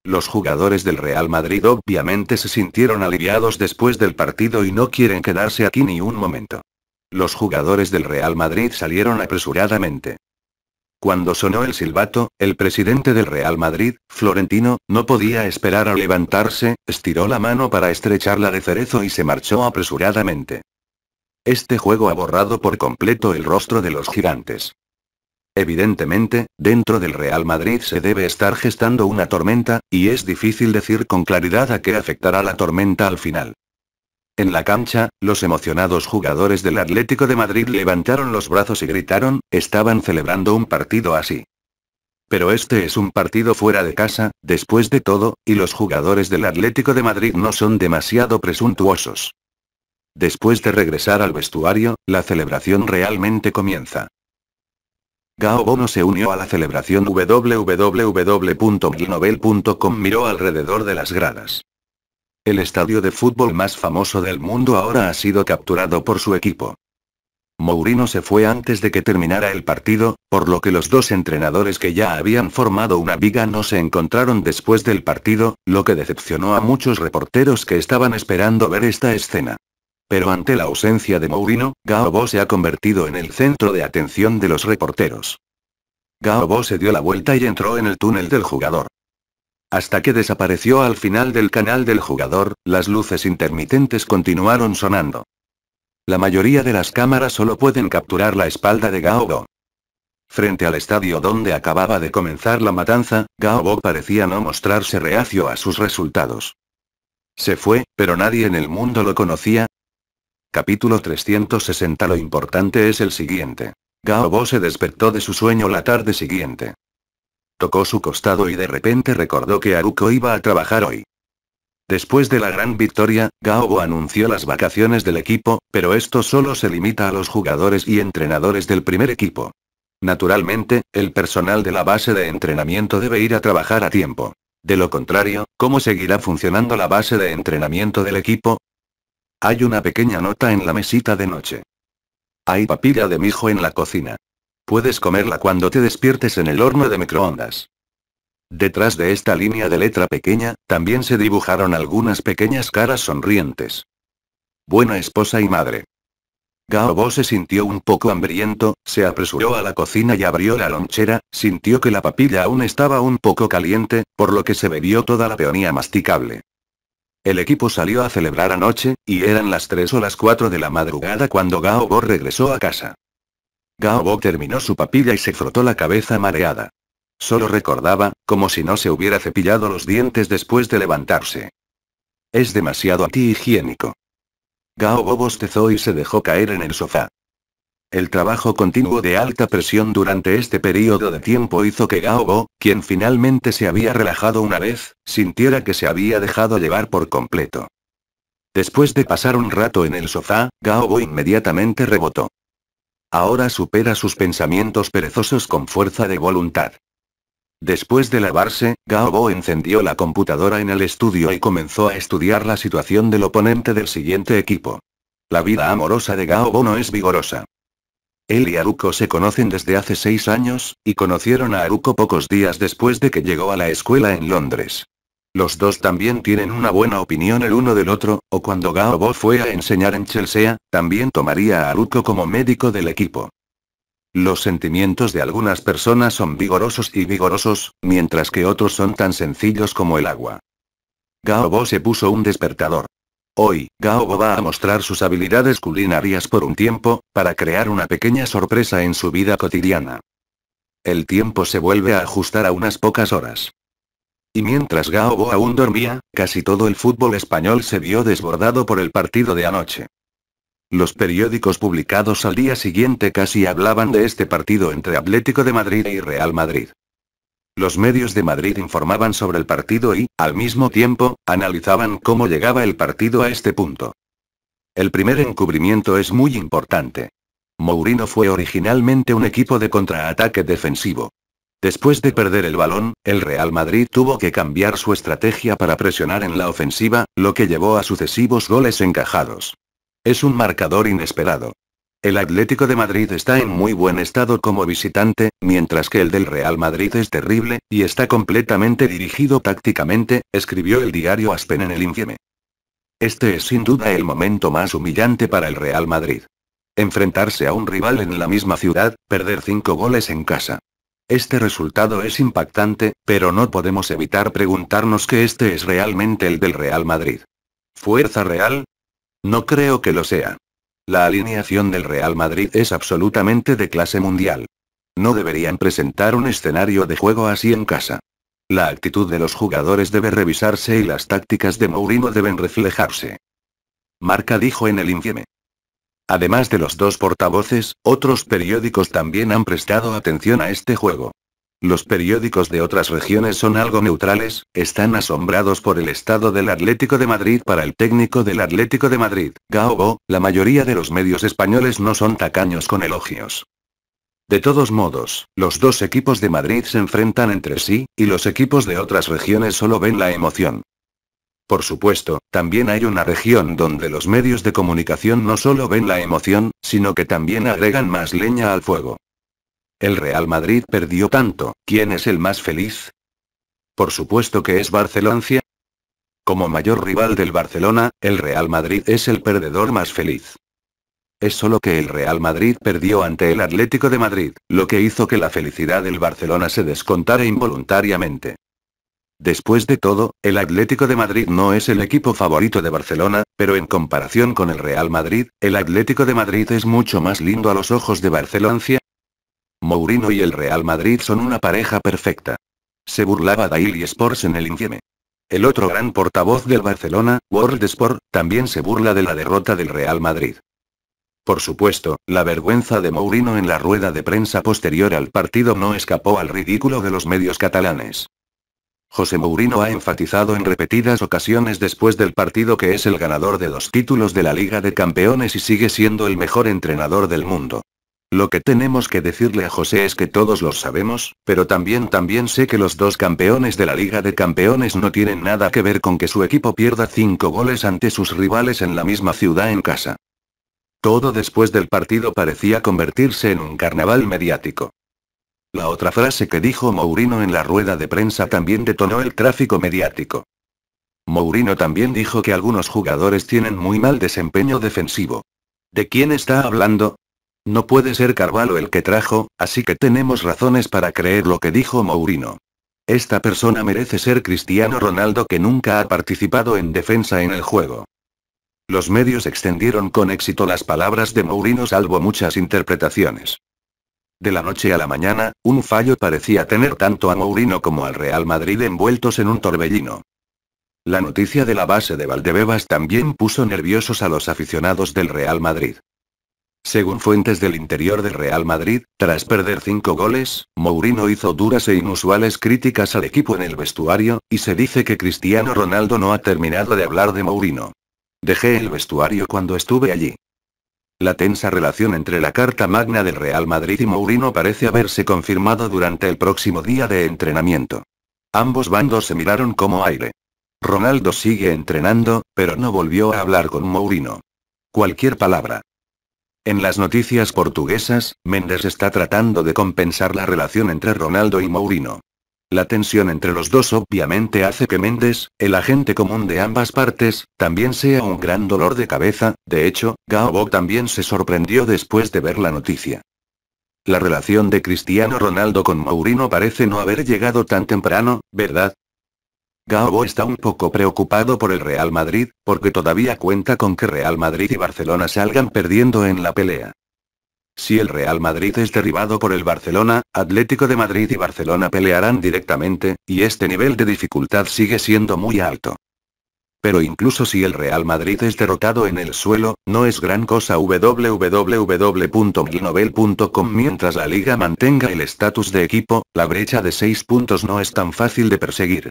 A: Los jugadores del Real Madrid obviamente se sintieron aliviados después del partido y no quieren quedarse aquí ni un momento. Los jugadores del Real Madrid salieron apresuradamente. Cuando sonó el silbato, el presidente del Real Madrid, Florentino, no podía esperar a levantarse, estiró la mano para estrecharla de cerezo y se marchó apresuradamente. Este juego ha borrado por completo el rostro de los gigantes. Evidentemente, dentro del Real Madrid se debe estar gestando una tormenta, y es difícil decir con claridad a qué afectará la tormenta al final. En la cancha, los emocionados jugadores del Atlético de Madrid levantaron los brazos y gritaron, estaban celebrando un partido así. Pero este es un partido fuera de casa, después de todo, y los jugadores del Atlético de Madrid no son demasiado presuntuosos. Después de regresar al vestuario, la celebración realmente comienza. Gao Bono se unió a la celebración www.glinovel.com miró alrededor de las gradas. El estadio de fútbol más famoso del mundo ahora ha sido capturado por su equipo. Mourinho se fue antes de que terminara el partido, por lo que los dos entrenadores que ya habían formado una viga no se encontraron después del partido, lo que decepcionó a muchos reporteros que estaban esperando ver esta escena. Pero ante la ausencia de Mourinho, Gaobo se ha convertido en el centro de atención de los reporteros. Gaobo se dio la vuelta y entró en el túnel del jugador. Hasta que desapareció al final del canal del jugador, las luces intermitentes continuaron sonando. La mayoría de las cámaras solo pueden capturar la espalda de Gaobo. Frente al estadio donde acababa de comenzar la matanza, Gaobo parecía no mostrarse reacio a sus resultados. Se fue, pero nadie en el mundo lo conocía, Capítulo 360 Lo importante es el siguiente. Gaobo se despertó de su sueño la tarde siguiente. Tocó su costado y de repente recordó que Aruko iba a trabajar hoy. Después de la gran victoria, Gaobo anunció las vacaciones del equipo, pero esto solo se limita a los jugadores y entrenadores del primer equipo. Naturalmente, el personal de la base de entrenamiento debe ir a trabajar a tiempo. De lo contrario, ¿cómo seguirá funcionando la base de entrenamiento del equipo? Hay una pequeña nota en la mesita de noche. Hay papilla de mijo en la cocina. Puedes comerla cuando te despiertes en el horno de microondas. Detrás de esta línea de letra pequeña, también se dibujaron algunas pequeñas caras sonrientes. Buena esposa y madre. Gaobo se sintió un poco hambriento, se apresuró a la cocina y abrió la lonchera, sintió que la papilla aún estaba un poco caliente, por lo que se bebió toda la peonía masticable. El equipo salió a celebrar anoche, y eran las 3 o las 4 de la madrugada cuando Gao Bo regresó a casa. Gao terminó su papilla y se frotó la cabeza mareada. Solo recordaba, como si no se hubiera cepillado los dientes después de levantarse. Es demasiado antihigiénico. Gao Bo bostezó y se dejó caer en el sofá. El trabajo continuo de alta presión durante este periodo de tiempo hizo que Gaobo, quien finalmente se había relajado una vez, sintiera que se había dejado llevar por completo. Después de pasar un rato en el sofá, Gaobo inmediatamente rebotó. Ahora supera sus pensamientos perezosos con fuerza de voluntad. Después de lavarse, Gaobo encendió la computadora en el estudio y comenzó a estudiar la situación del oponente del siguiente equipo. La vida amorosa de Gaobo no es vigorosa. Él y Aruko se conocen desde hace seis años, y conocieron a Aruko pocos días después de que llegó a la escuela en Londres. Los dos también tienen una buena opinión el uno del otro, o cuando Gaobo fue a enseñar en Chelsea, también tomaría a Aruko como médico del equipo. Los sentimientos de algunas personas son vigorosos y vigorosos, mientras que otros son tan sencillos como el agua. Gaobo se puso un despertador. Hoy, Gaobo va a mostrar sus habilidades culinarias por un tiempo, para crear una pequeña sorpresa en su vida cotidiana. El tiempo se vuelve a ajustar a unas pocas horas. Y mientras Gaobo aún dormía, casi todo el fútbol español se vio desbordado por el partido de anoche. Los periódicos publicados al día siguiente casi hablaban de este partido entre Atlético de Madrid y Real Madrid. Los medios de Madrid informaban sobre el partido y, al mismo tiempo, analizaban cómo llegaba el partido a este punto. El primer encubrimiento es muy importante. Mourinho fue originalmente un equipo de contraataque defensivo. Después de perder el balón, el Real Madrid tuvo que cambiar su estrategia para presionar en la ofensiva, lo que llevó a sucesivos goles encajados. Es un marcador inesperado. El Atlético de Madrid está en muy buen estado como visitante, mientras que el del Real Madrid es terrible, y está completamente dirigido tácticamente, escribió el diario Aspen en el infieme. Este es sin duda el momento más humillante para el Real Madrid. Enfrentarse a un rival en la misma ciudad, perder cinco goles en casa. Este resultado es impactante, pero no podemos evitar preguntarnos que este es realmente el del Real Madrid. ¿Fuerza real? No creo que lo sea. La alineación del Real Madrid es absolutamente de clase mundial. No deberían presentar un escenario de juego así en casa. La actitud de los jugadores debe revisarse y las tácticas de Mourinho deben reflejarse. Marca dijo en el informe. Además de los dos portavoces, otros periódicos también han prestado atención a este juego. Los periódicos de otras regiones son algo neutrales, están asombrados por el estado del Atlético de Madrid para el técnico del Atlético de Madrid, Gaobo, la mayoría de los medios españoles no son tacaños con elogios. De todos modos, los dos equipos de Madrid se enfrentan entre sí, y los equipos de otras regiones solo ven la emoción. Por supuesto, también hay una región donde los medios de comunicación no solo ven la emoción, sino que también agregan más leña al fuego. El Real Madrid perdió tanto, ¿quién es el más feliz? Por supuesto que es Barcelona. Como mayor rival del Barcelona, el Real Madrid es el perdedor más feliz. Es solo que el Real Madrid perdió ante el Atlético de Madrid, lo que hizo que la felicidad del Barcelona se descontara involuntariamente. Después de todo, el Atlético de Madrid no es el equipo favorito de Barcelona, pero en comparación con el Real Madrid, el Atlético de Madrid es mucho más lindo a los ojos de Barcelona, Mourinho y el Real Madrid son una pareja perfecta. Se burlaba Daily Sports en el infieme. El otro gran portavoz del Barcelona, World Sport, también se burla de la derrota del Real Madrid. Por supuesto, la vergüenza de Mourinho en la rueda de prensa posterior al partido no escapó al ridículo de los medios catalanes. José Mourinho ha enfatizado en repetidas ocasiones después del partido que es el ganador de dos títulos de la Liga de Campeones y sigue siendo el mejor entrenador del mundo. Lo que tenemos que decirle a José es que todos lo sabemos, pero también también sé que los dos campeones de la Liga de Campeones no tienen nada que ver con que su equipo pierda 5 goles ante sus rivales en la misma ciudad en casa. Todo después del partido parecía convertirse en un carnaval mediático. La otra frase que dijo Mourinho en la rueda de prensa también detonó el tráfico mediático. Mourinho también dijo que algunos jugadores tienen muy mal desempeño defensivo. ¿De quién está hablando? No puede ser Carvalho el que trajo, así que tenemos razones para creer lo que dijo Mourinho. Esta persona merece ser Cristiano Ronaldo que nunca ha participado en defensa en el juego. Los medios extendieron con éxito las palabras de Mourinho salvo muchas interpretaciones. De la noche a la mañana, un fallo parecía tener tanto a Mourinho como al Real Madrid envueltos en un torbellino. La noticia de la base de Valdebebas también puso nerviosos a los aficionados del Real Madrid. Según fuentes del interior del Real Madrid, tras perder cinco goles, Mourinho hizo duras e inusuales críticas al equipo en el vestuario, y se dice que Cristiano Ronaldo no ha terminado de hablar de Mourinho. Dejé el vestuario cuando estuve allí. La tensa relación entre la Carta Magna del Real Madrid y Mourinho parece haberse confirmado durante el próximo día de entrenamiento. Ambos bandos se miraron como aire. Ronaldo sigue entrenando, pero no volvió a hablar con Mourinho. Cualquier palabra, en las noticias portuguesas, Méndez está tratando de compensar la relación entre Ronaldo y Mourinho. La tensión entre los dos obviamente hace que Méndez, el agente común de ambas partes, también sea un gran dolor de cabeza, de hecho, Gaobo también se sorprendió después de ver la noticia. La relación de Cristiano Ronaldo con Mourinho parece no haber llegado tan temprano, ¿verdad? Gabo está un poco preocupado por el Real Madrid, porque todavía cuenta con que Real Madrid y Barcelona salgan perdiendo en la pelea. Si el Real Madrid es derribado por el Barcelona, Atlético de Madrid y Barcelona pelearán directamente, y este nivel de dificultad sigue siendo muy alto. Pero incluso si el Real Madrid es derrotado en el suelo, no es gran cosa www.milnovel.com mientras la liga mantenga el estatus de equipo, la brecha de 6 puntos no es tan fácil de perseguir.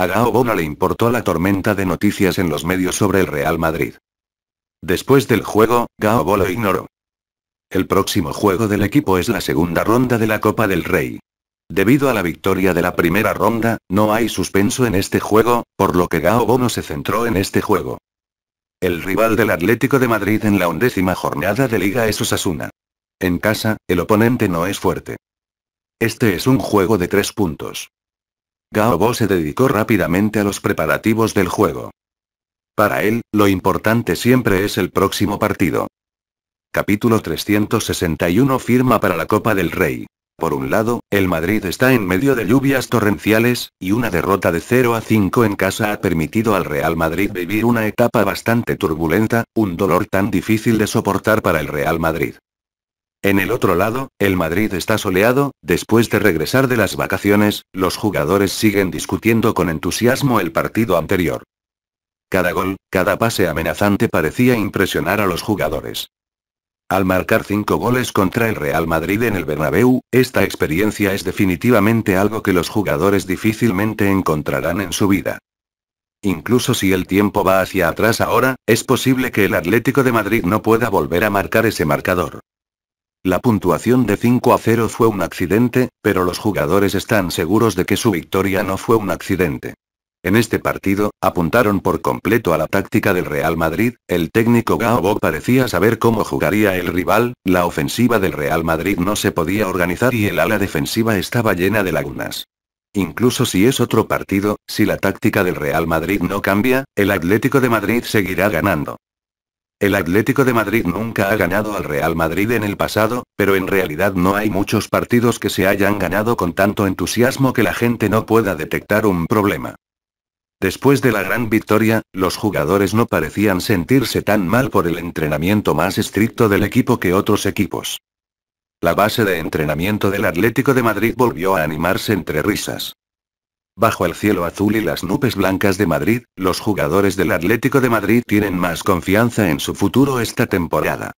A: A Gaobo le importó la tormenta de noticias en los medios sobre el Real Madrid. Después del juego, Gaobo lo ignoró. El próximo juego del equipo es la segunda ronda de la Copa del Rey. Debido a la victoria de la primera ronda, no hay suspenso en este juego, por lo que Gao no se centró en este juego. El rival del Atlético de Madrid en la undécima jornada de liga es Osasuna. En casa, el oponente no es fuerte. Este es un juego de tres puntos. Gaobo se dedicó rápidamente a los preparativos del juego. Para él, lo importante siempre es el próximo partido. Capítulo 361 Firma para la Copa del Rey. Por un lado, el Madrid está en medio de lluvias torrenciales, y una derrota de 0 a 5 en casa ha permitido al Real Madrid vivir una etapa bastante turbulenta, un dolor tan difícil de soportar para el Real Madrid. En el otro lado, el Madrid está soleado, después de regresar de las vacaciones, los jugadores siguen discutiendo con entusiasmo el partido anterior. Cada gol, cada pase amenazante parecía impresionar a los jugadores. Al marcar cinco goles contra el Real Madrid en el Bernabéu, esta experiencia es definitivamente algo que los jugadores difícilmente encontrarán en su vida. Incluso si el tiempo va hacia atrás ahora, es posible que el Atlético de Madrid no pueda volver a marcar ese marcador. La puntuación de 5 a 0 fue un accidente, pero los jugadores están seguros de que su victoria no fue un accidente. En este partido, apuntaron por completo a la táctica del Real Madrid, el técnico Gaobo parecía saber cómo jugaría el rival, la ofensiva del Real Madrid no se podía organizar y el ala defensiva estaba llena de lagunas. Incluso si es otro partido, si la táctica del Real Madrid no cambia, el Atlético de Madrid seguirá ganando. El Atlético de Madrid nunca ha ganado al Real Madrid en el pasado, pero en realidad no hay muchos partidos que se hayan ganado con tanto entusiasmo que la gente no pueda detectar un problema. Después de la gran victoria, los jugadores no parecían sentirse tan mal por el entrenamiento más estricto del equipo que otros equipos. La base de entrenamiento del Atlético de Madrid volvió a animarse entre risas. Bajo el cielo azul y las nubes blancas de Madrid, los jugadores del Atlético de Madrid tienen más confianza en su futuro esta temporada.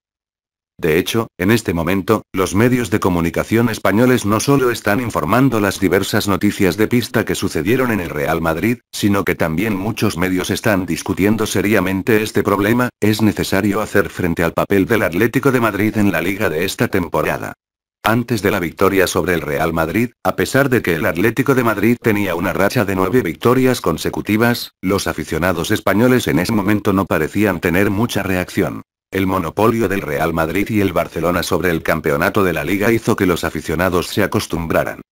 A: De hecho, en este momento, los medios de comunicación españoles no solo están informando las diversas noticias de pista que sucedieron en el Real Madrid, sino que también muchos medios están discutiendo seriamente este problema, es necesario hacer frente al papel del Atlético de Madrid en la liga de esta temporada. Antes de la victoria sobre el Real Madrid, a pesar de que el Atlético de Madrid tenía una racha de nueve victorias consecutivas, los aficionados españoles en ese momento no parecían tener mucha reacción. El monopolio del Real Madrid y el Barcelona sobre el campeonato de la liga hizo que los aficionados se acostumbraran.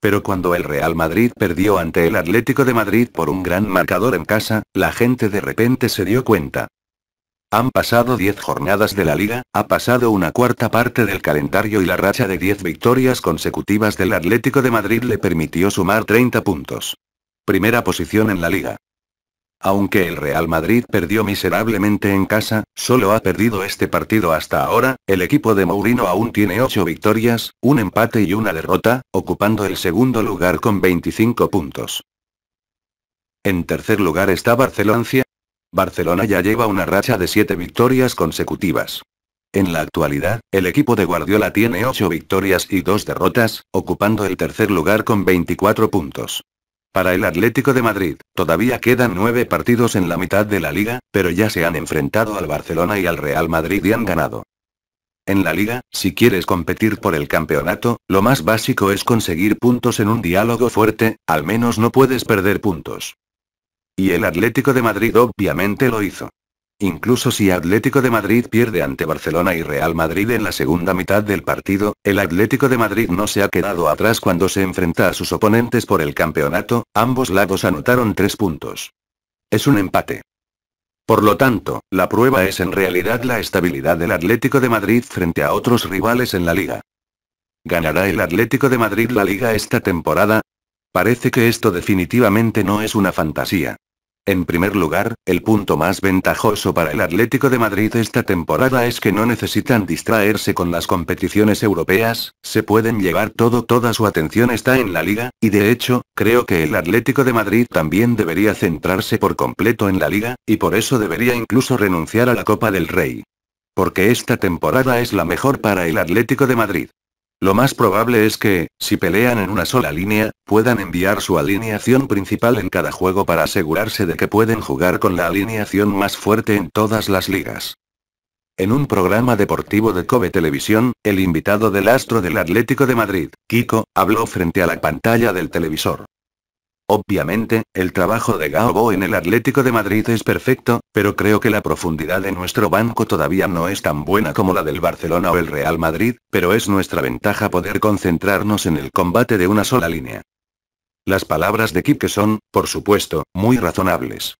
A: Pero cuando el Real Madrid perdió ante el Atlético de Madrid por un gran marcador en casa, la gente de repente se dio cuenta. Han pasado 10 jornadas de la liga, ha pasado una cuarta parte del calendario y la racha de 10 victorias consecutivas del Atlético de Madrid le permitió sumar 30 puntos. Primera posición en la liga. Aunque el Real Madrid perdió miserablemente en casa, solo ha perdido este partido hasta ahora, el equipo de Mourinho aún tiene 8 victorias, un empate y una derrota, ocupando el segundo lugar con 25 puntos. En tercer lugar está Barcelona Barcelona ya lleva una racha de siete victorias consecutivas. En la actualidad, el equipo de Guardiola tiene 8 victorias y 2 derrotas, ocupando el tercer lugar con 24 puntos. Para el Atlético de Madrid, todavía quedan 9 partidos en la mitad de la liga, pero ya se han enfrentado al Barcelona y al Real Madrid y han ganado. En la liga, si quieres competir por el campeonato, lo más básico es conseguir puntos en un diálogo fuerte, al menos no puedes perder puntos. Y el Atlético de Madrid obviamente lo hizo. Incluso si Atlético de Madrid pierde ante Barcelona y Real Madrid en la segunda mitad del partido, el Atlético de Madrid no se ha quedado atrás cuando se enfrenta a sus oponentes por el campeonato, ambos lados anotaron tres puntos. Es un empate. Por lo tanto, la prueba es en realidad la estabilidad del Atlético de Madrid frente a otros rivales en la liga. ¿Ganará el Atlético de Madrid la liga esta temporada? Parece que esto definitivamente no es una fantasía. En primer lugar, el punto más ventajoso para el Atlético de Madrid esta temporada es que no necesitan distraerse con las competiciones europeas, se pueden llevar todo, toda su atención está en la liga, y de hecho, creo que el Atlético de Madrid también debería centrarse por completo en la liga, y por eso debería incluso renunciar a la Copa del Rey. Porque esta temporada es la mejor para el Atlético de Madrid. Lo más probable es que, si pelean en una sola línea, puedan enviar su alineación principal en cada juego para asegurarse de que pueden jugar con la alineación más fuerte en todas las ligas. En un programa deportivo de Kobe Televisión, el invitado del astro del Atlético de Madrid, Kiko, habló frente a la pantalla del televisor. Obviamente, el trabajo de Gaobo en el Atlético de Madrid es perfecto, pero creo que la profundidad de nuestro banco todavía no es tan buena como la del Barcelona o el Real Madrid, pero es nuestra ventaja poder concentrarnos en el combate de una sola línea. Las palabras de Kip que son, por supuesto, muy razonables.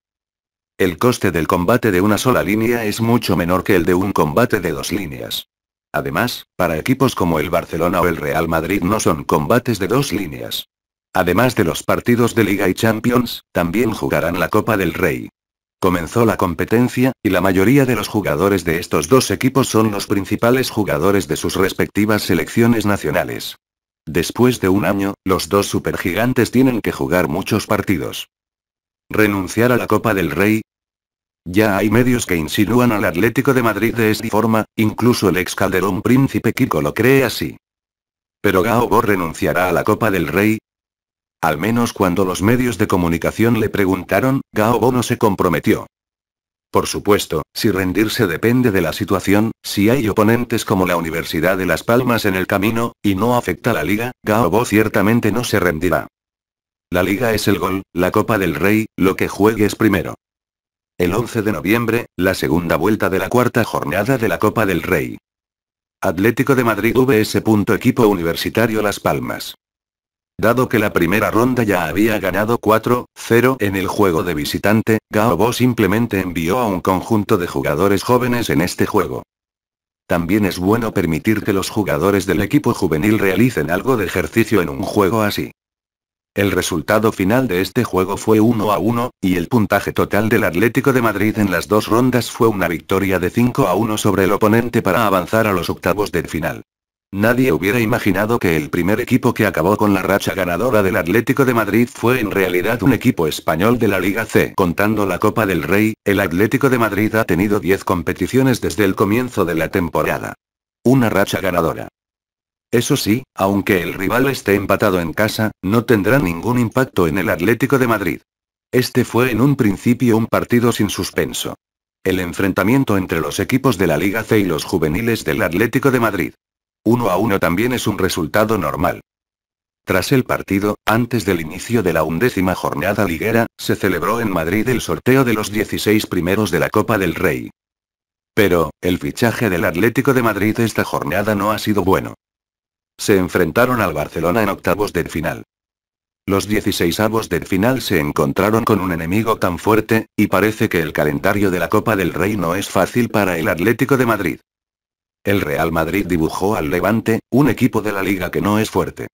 A: El coste del combate de una sola línea es mucho menor que el de un combate de dos líneas. Además, para equipos como el Barcelona o el Real Madrid no son combates de dos líneas. Además de los partidos de Liga y Champions, también jugarán la Copa del Rey. Comenzó la competencia, y la mayoría de los jugadores de estos dos equipos son los principales jugadores de sus respectivas selecciones nacionales. Después de un año, los dos supergigantes tienen que jugar muchos partidos. ¿Renunciar a la Copa del Rey? Ya hay medios que insinúan al Atlético de Madrid de esta forma, incluso el ex Calderón Príncipe Kiko lo cree así. Pero Gaobo renunciará a la Copa del Rey, al menos cuando los medios de comunicación le preguntaron, Gao no se comprometió. Por supuesto, si rendirse depende de la situación, si hay oponentes como la Universidad de Las Palmas en el camino, y no afecta la liga, Gaobo ciertamente no se rendirá. La liga es el gol, la Copa del Rey, lo que juegue es primero. El 11 de noviembre, la segunda vuelta de la cuarta jornada de la Copa del Rey. Atlético de Madrid vs. Equipo Universitario Las Palmas. Dado que la primera ronda ya había ganado 4-0 en el juego de visitante, Gaobo simplemente envió a un conjunto de jugadores jóvenes en este juego. También es bueno permitir que los jugadores del equipo juvenil realicen algo de ejercicio en un juego así. El resultado final de este juego fue 1 a 1, y el puntaje total del Atlético de Madrid en las dos rondas fue una victoria de 5 a 1 sobre el oponente para avanzar a los octavos del final. Nadie hubiera imaginado que el primer equipo que acabó con la racha ganadora del Atlético de Madrid fue en realidad un equipo español de la Liga C. Contando la Copa del Rey, el Atlético de Madrid ha tenido 10 competiciones desde el comienzo de la temporada. Una racha ganadora. Eso sí, aunque el rival esté empatado en casa, no tendrá ningún impacto en el Atlético de Madrid. Este fue en un principio un partido sin suspenso. El enfrentamiento entre los equipos de la Liga C y los juveniles del Atlético de Madrid. 1 a uno también es un resultado normal. Tras el partido, antes del inicio de la undécima jornada liguera, se celebró en Madrid el sorteo de los 16 primeros de la Copa del Rey. Pero, el fichaje del Atlético de Madrid esta jornada no ha sido bueno. Se enfrentaron al Barcelona en octavos de final. Los 16 avos del final se encontraron con un enemigo tan fuerte, y parece que el calendario de la Copa del Rey no es fácil para el Atlético de Madrid. El Real Madrid dibujó al Levante, un equipo de la liga que no es fuerte.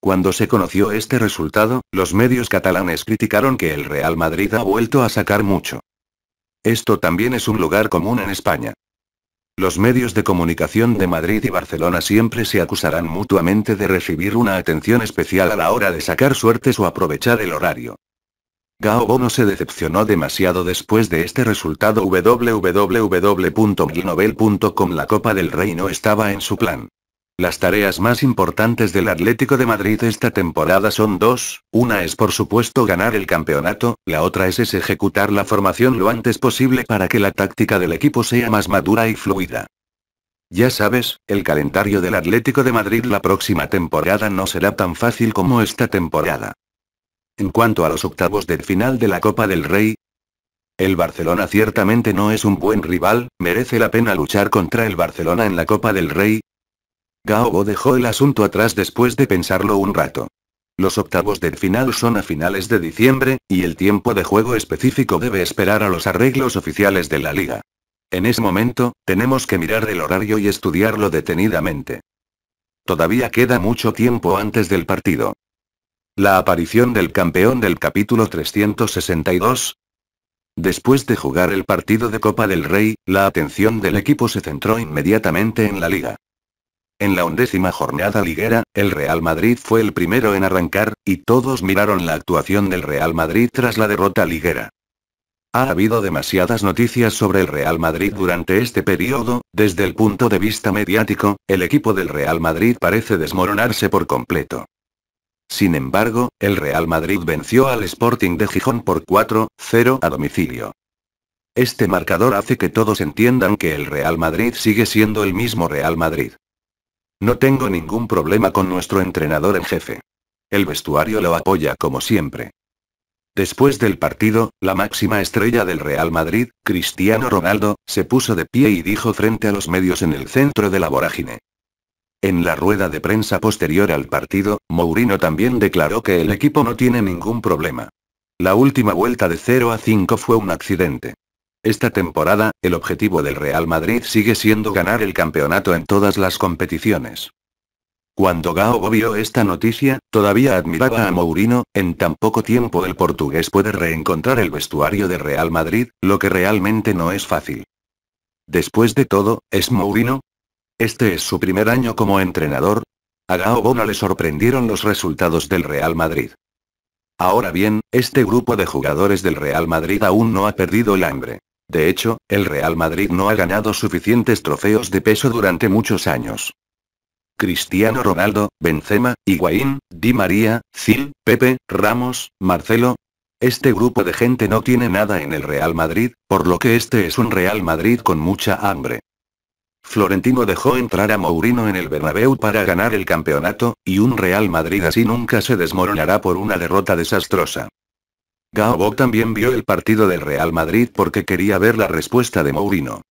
A: Cuando se conoció este resultado, los medios catalanes criticaron que el Real Madrid ha vuelto a sacar mucho. Esto también es un lugar común en España. Los medios de comunicación de Madrid y Barcelona siempre se acusarán mutuamente de recibir una atención especial a la hora de sacar suertes o aprovechar el horario. Gao no se decepcionó demasiado después de este resultado www.milnovel.com La Copa del Reino estaba en su plan. Las tareas más importantes del Atlético de Madrid esta temporada son dos, una es por supuesto ganar el campeonato, la otra es, es ejecutar la formación lo antes posible para que la táctica del equipo sea más madura y fluida. Ya sabes, el calendario del Atlético de Madrid la próxima temporada no será tan fácil como esta temporada. En cuanto a los octavos del final de la Copa del Rey, el Barcelona ciertamente no es un buen rival, merece la pena luchar contra el Barcelona en la Copa del Rey. Gaobo dejó el asunto atrás después de pensarlo un rato. Los octavos del final son a finales de diciembre, y el tiempo de juego específico debe esperar a los arreglos oficiales de la liga. En ese momento, tenemos que mirar el horario y estudiarlo detenidamente. Todavía queda mucho tiempo antes del partido. La aparición del campeón del capítulo 362. Después de jugar el partido de Copa del Rey, la atención del equipo se centró inmediatamente en la liga. En la undécima jornada liguera, el Real Madrid fue el primero en arrancar, y todos miraron la actuación del Real Madrid tras la derrota liguera. Ha habido demasiadas noticias sobre el Real Madrid durante este periodo, desde el punto de vista mediático, el equipo del Real Madrid parece desmoronarse por completo. Sin embargo, el Real Madrid venció al Sporting de Gijón por 4-0 a domicilio. Este marcador hace que todos entiendan que el Real Madrid sigue siendo el mismo Real Madrid. No tengo ningún problema con nuestro entrenador en jefe. El vestuario lo apoya como siempre. Después del partido, la máxima estrella del Real Madrid, Cristiano Ronaldo, se puso de pie y dijo frente a los medios en el centro de la vorágine. En la rueda de prensa posterior al partido, Mourinho también declaró que el equipo no tiene ningún problema. La última vuelta de 0 a 5 fue un accidente. Esta temporada, el objetivo del Real Madrid sigue siendo ganar el campeonato en todas las competiciones. Cuando Gao vio esta noticia, todavía admiraba a Mourinho, en tan poco tiempo el portugués puede reencontrar el vestuario de Real Madrid, lo que realmente no es fácil. Después de todo, ¿es Mourinho? Este es su primer año como entrenador. A Gaobona le sorprendieron los resultados del Real Madrid. Ahora bien, este grupo de jugadores del Real Madrid aún no ha perdido el hambre. De hecho, el Real Madrid no ha ganado suficientes trofeos de peso durante muchos años. Cristiano Ronaldo, Benzema, Higuaín, Di María, Zil, Pepe, Ramos, Marcelo. Este grupo de gente no tiene nada en el Real Madrid, por lo que este es un Real Madrid con mucha hambre. Florentino dejó entrar a Mourinho en el Bernabéu para ganar el campeonato, y un Real Madrid así nunca se desmoronará por una derrota desastrosa. Gaobó también vio el partido del Real Madrid porque quería ver la respuesta de Mourinho.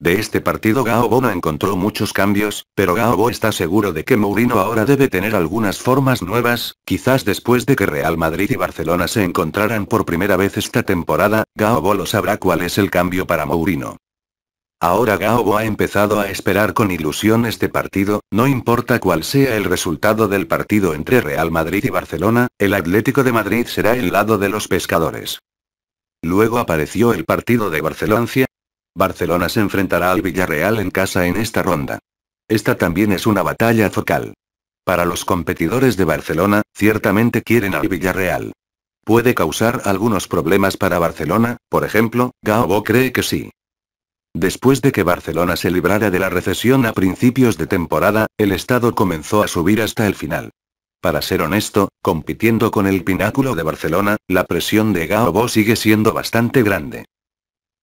A: De este partido Gaobo no encontró muchos cambios, pero Gaobo está seguro de que Mourinho ahora debe tener algunas formas nuevas, quizás después de que Real Madrid y Barcelona se encontraran por primera vez esta temporada, Gaobo lo sabrá cuál es el cambio para Mourinho. Ahora Gaobo ha empezado a esperar con ilusión este partido, no importa cuál sea el resultado del partido entre Real Madrid y Barcelona, el Atlético de Madrid será el lado de los pescadores. Luego apareció el partido de Barcelona. Barcelona se enfrentará al Villarreal en casa en esta ronda. Esta también es una batalla focal. Para los competidores de Barcelona, ciertamente quieren al Villarreal. Puede causar algunos problemas para Barcelona, por ejemplo, Gaobo cree que sí. Después de que Barcelona se librara de la recesión a principios de temporada, el estado comenzó a subir hasta el final. Para ser honesto, compitiendo con el pináculo de Barcelona, la presión de Gaobo sigue siendo bastante grande.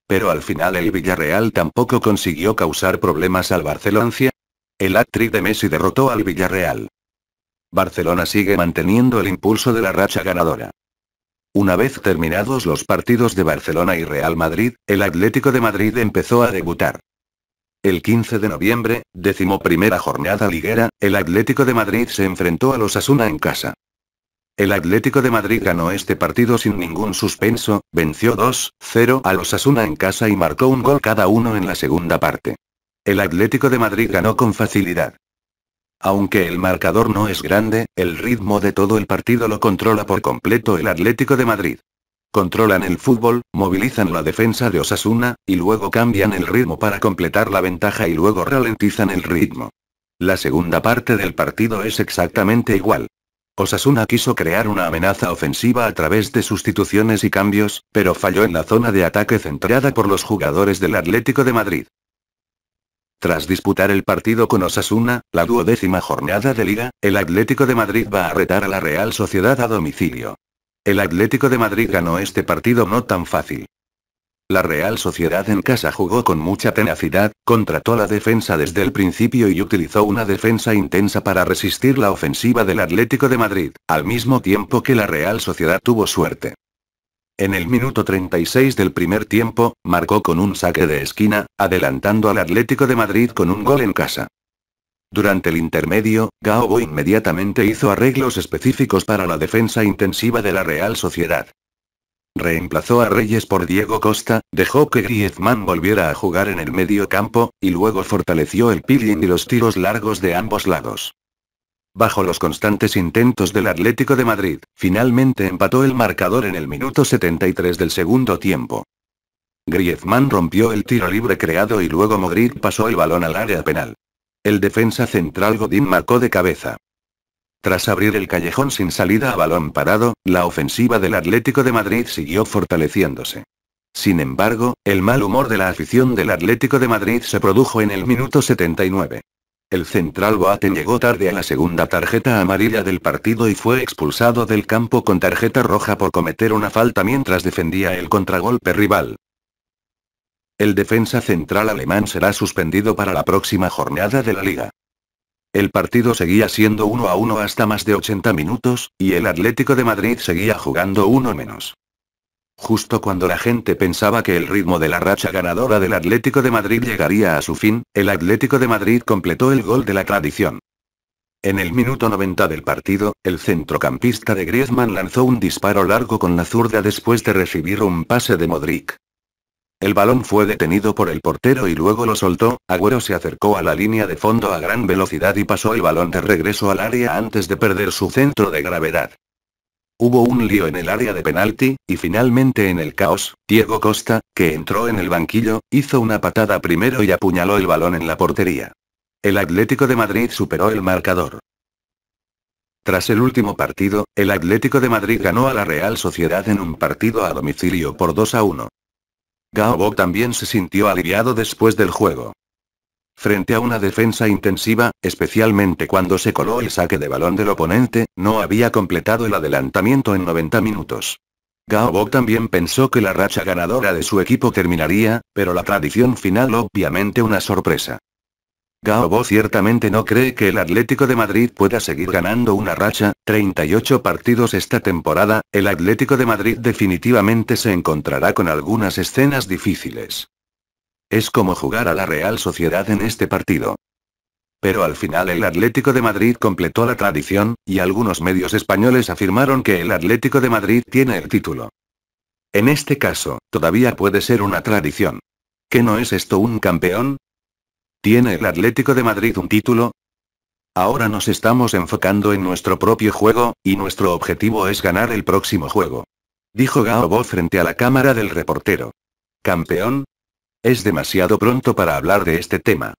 A: Pero al final el Villarreal tampoco consiguió causar problemas al Barcelona. El actriz de Messi derrotó al Villarreal. Barcelona sigue manteniendo el impulso de la racha ganadora. Una vez terminados los partidos de Barcelona y Real Madrid, el Atlético de Madrid empezó a debutar. El 15 de noviembre, primera jornada liguera, el Atlético de Madrid se enfrentó a los Asuna en casa. El Atlético de Madrid ganó este partido sin ningún suspenso, venció 2-0 a los Asuna en casa y marcó un gol cada uno en la segunda parte. El Atlético de Madrid ganó con facilidad. Aunque el marcador no es grande, el ritmo de todo el partido lo controla por completo el Atlético de Madrid. Controlan el fútbol, movilizan la defensa de Osasuna, y luego cambian el ritmo para completar la ventaja y luego ralentizan el ritmo. La segunda parte del partido es exactamente igual. Osasuna quiso crear una amenaza ofensiva a través de sustituciones y cambios, pero falló en la zona de ataque centrada por los jugadores del Atlético de Madrid. Tras disputar el partido con Osasuna, la duodécima jornada de liga, el Atlético de Madrid va a retar a la Real Sociedad a domicilio. El Atlético de Madrid ganó este partido no tan fácil. La Real Sociedad en casa jugó con mucha tenacidad, contrató la defensa desde el principio y utilizó una defensa intensa para resistir la ofensiva del Atlético de Madrid, al mismo tiempo que la Real Sociedad tuvo suerte. En el minuto 36 del primer tiempo, marcó con un saque de esquina, adelantando al Atlético de Madrid con un gol en casa. Durante el intermedio, Gaobo inmediatamente hizo arreglos específicos para la defensa intensiva de la Real Sociedad. Reemplazó a Reyes por Diego Costa, dejó que Griezmann volviera a jugar en el medio campo, y luego fortaleció el pilling y los tiros largos de ambos lados. Bajo los constantes intentos del Atlético de Madrid, finalmente empató el marcador en el minuto 73 del segundo tiempo. Griezmann rompió el tiro libre creado y luego Modric pasó el balón al área penal. El defensa central Godín marcó de cabeza. Tras abrir el callejón sin salida a balón parado, la ofensiva del Atlético de Madrid siguió fortaleciéndose. Sin embargo, el mal humor de la afición del Atlético de Madrid se produjo en el minuto 79. El central Boaten llegó tarde a la segunda tarjeta amarilla del partido y fue expulsado del campo con tarjeta roja por cometer una falta mientras defendía el contragolpe rival. El defensa central alemán será suspendido para la próxima jornada de la liga. El partido seguía siendo 1 a 1 hasta más de 80 minutos, y el Atlético de Madrid seguía jugando uno menos. Justo cuando la gente pensaba que el ritmo de la racha ganadora del Atlético de Madrid llegaría a su fin, el Atlético de Madrid completó el gol de la tradición. En el minuto 90 del partido, el centrocampista de Griezmann lanzó un disparo largo con la zurda después de recibir un pase de Modric. El balón fue detenido por el portero y luego lo soltó, Agüero se acercó a la línea de fondo a gran velocidad y pasó el balón de regreso al área antes de perder su centro de gravedad. Hubo un lío en el área de penalti, y finalmente en el caos, Diego Costa, que entró en el banquillo, hizo una patada primero y apuñaló el balón en la portería. El Atlético de Madrid superó el marcador. Tras el último partido, el Atlético de Madrid ganó a la Real Sociedad en un partido a domicilio por 2 a 1. Gao también se sintió aliviado después del juego. Frente a una defensa intensiva, especialmente cuando se coló el saque de balón del oponente, no había completado el adelantamiento en 90 minutos. Gaobo también pensó que la racha ganadora de su equipo terminaría, pero la tradición final obviamente una sorpresa. Gaobo ciertamente no cree que el Atlético de Madrid pueda seguir ganando una racha, 38 partidos esta temporada, el Atlético de Madrid definitivamente se encontrará con algunas escenas difíciles. Es como jugar a la Real Sociedad en este partido. Pero al final el Atlético de Madrid completó la tradición, y algunos medios españoles afirmaron que el Atlético de Madrid tiene el título. En este caso, todavía puede ser una tradición. ¿Qué no es esto un campeón? ¿Tiene el Atlético de Madrid un título? Ahora nos estamos enfocando en nuestro propio juego, y nuestro objetivo es ganar el próximo juego. Dijo Gaobo frente a la cámara del reportero. ¿Campeón? Es demasiado pronto para hablar de este tema.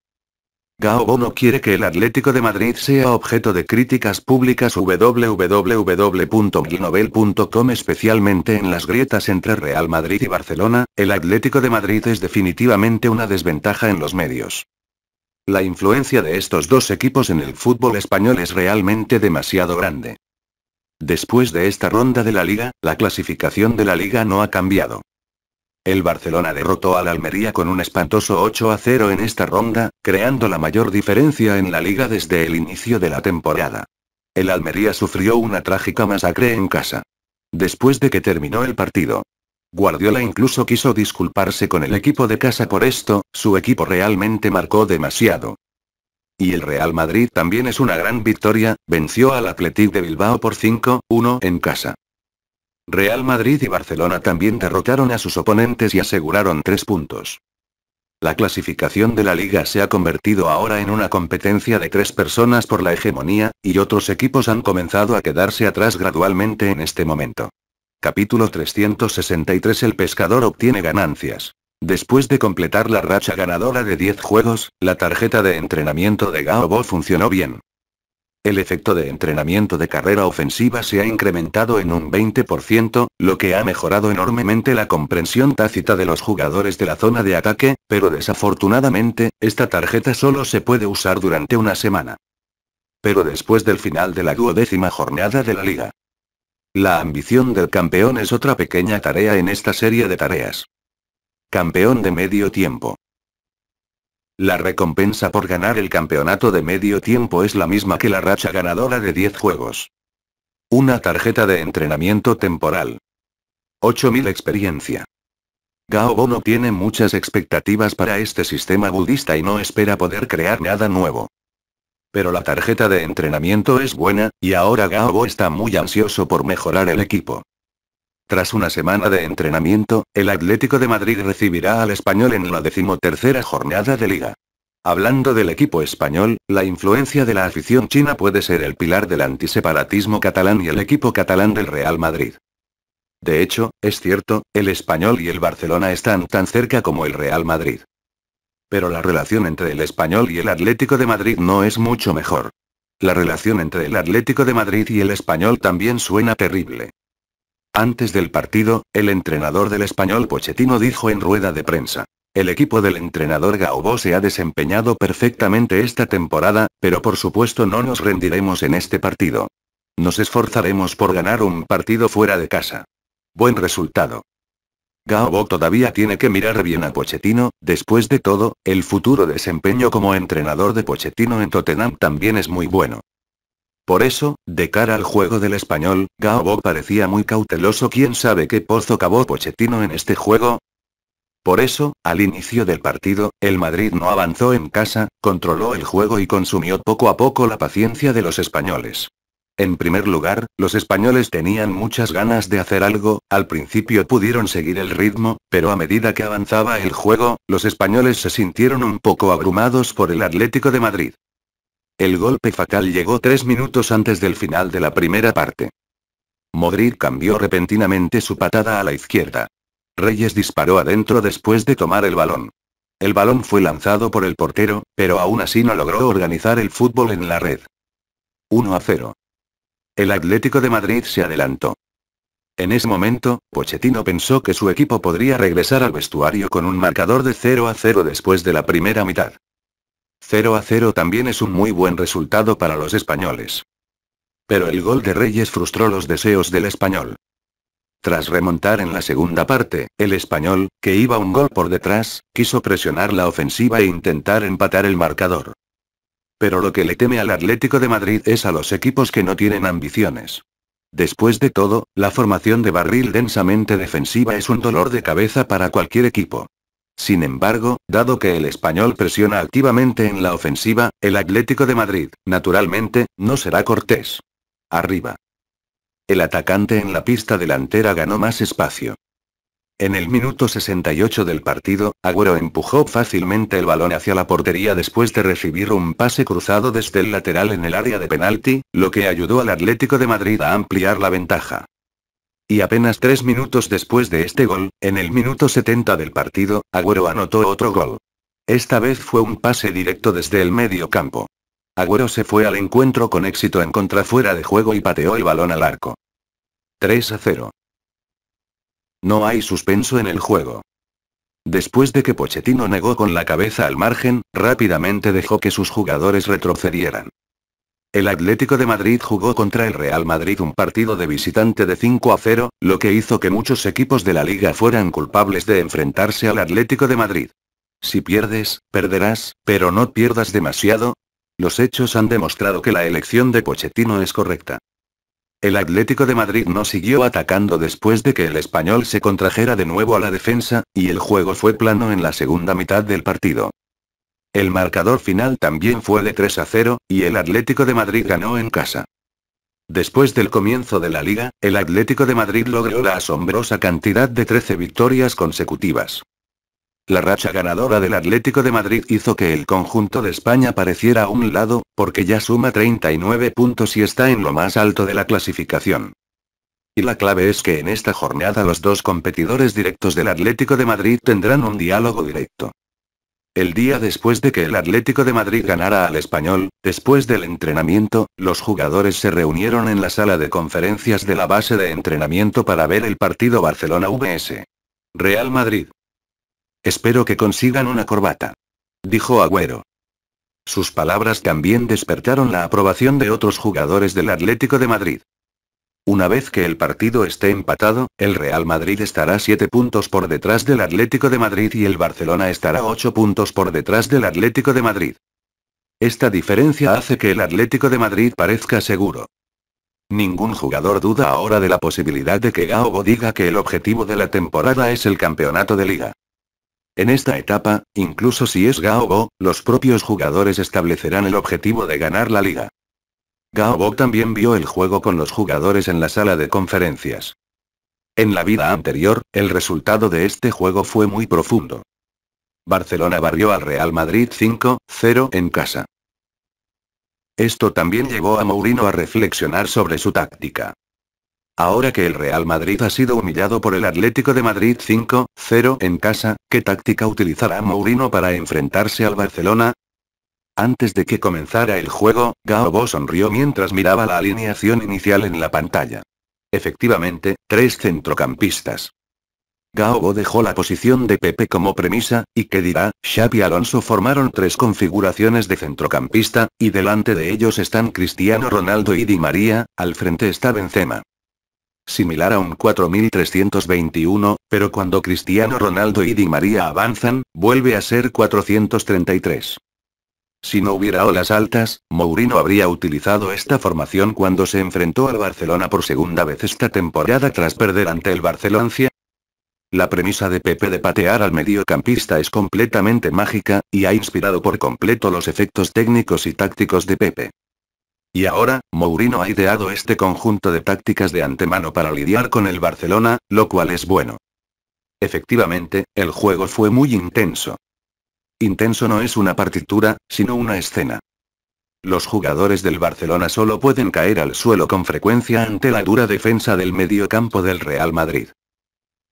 A: Gaobo no quiere que el Atlético de Madrid sea objeto de críticas públicas www.glinovel.com especialmente en las grietas entre Real Madrid y Barcelona, el Atlético de Madrid es definitivamente una desventaja en los medios. La influencia de estos dos equipos en el fútbol español es realmente demasiado grande. Después de esta ronda de la liga, la clasificación de la liga no ha cambiado. El Barcelona derrotó al Almería con un espantoso 8 a 0 en esta ronda, creando la mayor diferencia en la liga desde el inicio de la temporada. El Almería sufrió una trágica masacre en casa. Después de que terminó el partido. Guardiola incluso quiso disculparse con el equipo de casa por esto, su equipo realmente marcó demasiado. Y el Real Madrid también es una gran victoria, venció al Athletic de Bilbao por 5-1 en casa. Real Madrid y Barcelona también derrotaron a sus oponentes y aseguraron tres puntos. La clasificación de la liga se ha convertido ahora en una competencia de tres personas por la hegemonía, y otros equipos han comenzado a quedarse atrás gradualmente en este momento. Capítulo 363 El pescador obtiene ganancias. Después de completar la racha ganadora de 10 juegos, la tarjeta de entrenamiento de Gaobo funcionó bien. El efecto de entrenamiento de carrera ofensiva se ha incrementado en un 20%, lo que ha mejorado enormemente la comprensión tácita de los jugadores de la zona de ataque, pero desafortunadamente, esta tarjeta solo se puede usar durante una semana. Pero después del final de la duodécima jornada de la liga. La ambición del campeón es otra pequeña tarea en esta serie de tareas. Campeón de medio tiempo. La recompensa por ganar el campeonato de medio tiempo es la misma que la racha ganadora de 10 juegos. Una tarjeta de entrenamiento temporal. 8000 experiencia. no tiene muchas expectativas para este sistema budista y no espera poder crear nada nuevo. Pero la tarjeta de entrenamiento es buena, y ahora Gaobo está muy ansioso por mejorar el equipo. Tras una semana de entrenamiento, el Atlético de Madrid recibirá al español en la decimotercera jornada de liga. Hablando del equipo español, la influencia de la afición china puede ser el pilar del antiseparatismo catalán y el equipo catalán del Real Madrid. De hecho, es cierto, el español y el Barcelona están tan cerca como el Real Madrid. Pero la relación entre el español y el Atlético de Madrid no es mucho mejor. La relación entre el Atlético de Madrid y el español también suena terrible. Antes del partido, el entrenador del español Pochettino dijo en rueda de prensa. El equipo del entrenador Gaobo se ha desempeñado perfectamente esta temporada, pero por supuesto no nos rendiremos en este partido. Nos esforzaremos por ganar un partido fuera de casa. Buen resultado. Gaobo todavía tiene que mirar bien a Pochettino, después de todo, el futuro desempeño como entrenador de Pochettino en Tottenham también es muy bueno. Por eso, de cara al juego del español, Gabo parecía muy cauteloso. ¿Quién sabe qué pozo cavó Pochettino en este juego? Por eso, al inicio del partido, el Madrid no avanzó en casa, controló el juego y consumió poco a poco la paciencia de los españoles. En primer lugar, los españoles tenían muchas ganas de hacer algo, al principio pudieron seguir el ritmo, pero a medida que avanzaba el juego, los españoles se sintieron un poco abrumados por el Atlético de Madrid. El golpe fatal llegó tres minutos antes del final de la primera parte. Modric cambió repentinamente su patada a la izquierda. Reyes disparó adentro después de tomar el balón. El balón fue lanzado por el portero, pero aún así no logró organizar el fútbol en la red. 1 a 0. El Atlético de Madrid se adelantó. En ese momento, Pochettino pensó que su equipo podría regresar al vestuario con un marcador de 0 a 0 después de la primera mitad. 0 a 0 también es un muy buen resultado para los españoles. Pero el gol de Reyes frustró los deseos del español. Tras remontar en la segunda parte, el español, que iba un gol por detrás, quiso presionar la ofensiva e intentar empatar el marcador. Pero lo que le teme al Atlético de Madrid es a los equipos que no tienen ambiciones. Después de todo, la formación de barril densamente defensiva es un dolor de cabeza para cualquier equipo. Sin embargo, dado que el español presiona activamente en la ofensiva, el Atlético de Madrid, naturalmente, no será cortés. Arriba. El atacante en la pista delantera ganó más espacio. En el minuto 68 del partido, Agüero empujó fácilmente el balón hacia la portería después de recibir un pase cruzado desde el lateral en el área de penalti, lo que ayudó al Atlético de Madrid a ampliar la ventaja. Y apenas tres minutos después de este gol, en el minuto 70 del partido, Agüero anotó otro gol. Esta vez fue un pase directo desde el medio campo. Agüero se fue al encuentro con éxito en contra fuera de juego y pateó el balón al arco. 3 a 0. No hay suspenso en el juego. Después de que Pochettino negó con la cabeza al margen, rápidamente dejó que sus jugadores retrocedieran. El Atlético de Madrid jugó contra el Real Madrid un partido de visitante de 5 a 0, lo que hizo que muchos equipos de la liga fueran culpables de enfrentarse al Atlético de Madrid. Si pierdes, perderás, pero no pierdas demasiado. Los hechos han demostrado que la elección de Pochettino es correcta. El Atlético de Madrid no siguió atacando después de que el español se contrajera de nuevo a la defensa, y el juego fue plano en la segunda mitad del partido. El marcador final también fue de 3 a 0, y el Atlético de Madrid ganó en casa. Después del comienzo de la liga, el Atlético de Madrid logró la asombrosa cantidad de 13 victorias consecutivas. La racha ganadora del Atlético de Madrid hizo que el conjunto de España pareciera a un lado, porque ya suma 39 puntos y está en lo más alto de la clasificación. Y la clave es que en esta jornada los dos competidores directos del Atlético de Madrid tendrán un diálogo directo. El día después de que el Atlético de Madrid ganara al español, después del entrenamiento, los jugadores se reunieron en la sala de conferencias de la base de entrenamiento para ver el partido Barcelona VS. Real Madrid. Espero que consigan una corbata. Dijo Agüero. Sus palabras también despertaron la aprobación de otros jugadores del Atlético de Madrid. Una vez que el partido esté empatado, el Real Madrid estará 7 puntos por detrás del Atlético de Madrid y el Barcelona estará 8 puntos por detrás del Atlético de Madrid. Esta diferencia hace que el Atlético de Madrid parezca seguro. Ningún jugador duda ahora de la posibilidad de que Gaobo diga que el objetivo de la temporada es el campeonato de liga. En esta etapa, incluso si es Gaobo, los propios jugadores establecerán el objetivo de ganar la liga. Gaobo también vio el juego con los jugadores en la sala de conferencias. En la vida anterior, el resultado de este juego fue muy profundo. Barcelona barrió al Real Madrid 5-0 en casa. Esto también llevó a Mourinho a reflexionar sobre su táctica. Ahora que el Real Madrid ha sido humillado por el Atlético de Madrid 5-0 en casa, ¿qué táctica utilizará Mourinho para enfrentarse al Barcelona? Antes de que comenzara el juego, Gaobo sonrió mientras miraba la alineación inicial en la pantalla. Efectivamente, tres centrocampistas. Gaobo dejó la posición de Pepe como premisa, y que dirá, Xavi Alonso formaron tres configuraciones de centrocampista, y delante de ellos están Cristiano Ronaldo y Di María, al frente está Benzema. Similar a un 4321, pero cuando Cristiano Ronaldo y Di María avanzan, vuelve a ser 433. Si no hubiera olas altas, Mourinho habría utilizado esta formación cuando se enfrentó al Barcelona por segunda vez esta temporada tras perder ante el Barcelona. La premisa de Pepe de patear al mediocampista es completamente mágica, y ha inspirado por completo los efectos técnicos y tácticos de Pepe. Y ahora, Mourinho ha ideado este conjunto de tácticas de antemano para lidiar con el Barcelona, lo cual es bueno. Efectivamente, el juego fue muy intenso. Intenso no es una partitura, sino una escena. Los jugadores del Barcelona solo pueden caer al suelo con frecuencia ante la dura defensa del mediocampo del Real Madrid.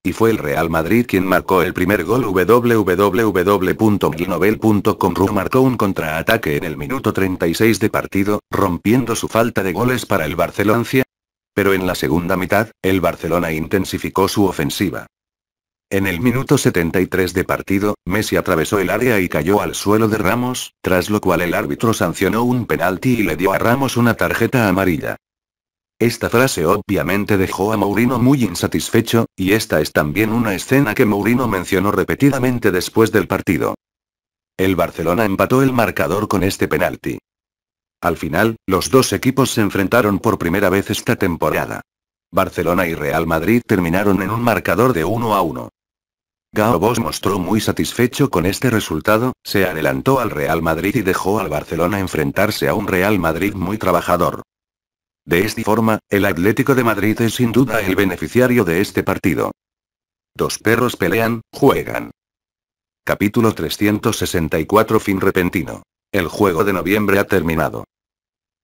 A: Y fue el Real Madrid quien marcó el primer gol www.glinovel.com marcó un contraataque en el minuto 36 de partido, rompiendo su falta de goles para el Barcelona. Pero en la segunda mitad, el Barcelona intensificó su ofensiva. En el minuto 73 de partido, Messi atravesó el área y cayó al suelo de Ramos, tras lo cual el árbitro sancionó un penalti y le dio a Ramos una tarjeta amarilla. Esta frase obviamente dejó a Mourinho muy insatisfecho, y esta es también una escena que Mourinho mencionó repetidamente después del partido. El Barcelona empató el marcador con este penalti. Al final, los dos equipos se enfrentaron por primera vez esta temporada. Barcelona y Real Madrid terminaron en un marcador de 1 a 1. Gao mostró muy satisfecho con este resultado, se adelantó al Real Madrid y dejó al Barcelona enfrentarse a un Real Madrid muy trabajador. De esta forma, el Atlético de Madrid es sin duda el beneficiario de este partido. Dos perros pelean, juegan. Capítulo 364 Fin repentino. El juego de noviembre ha terminado.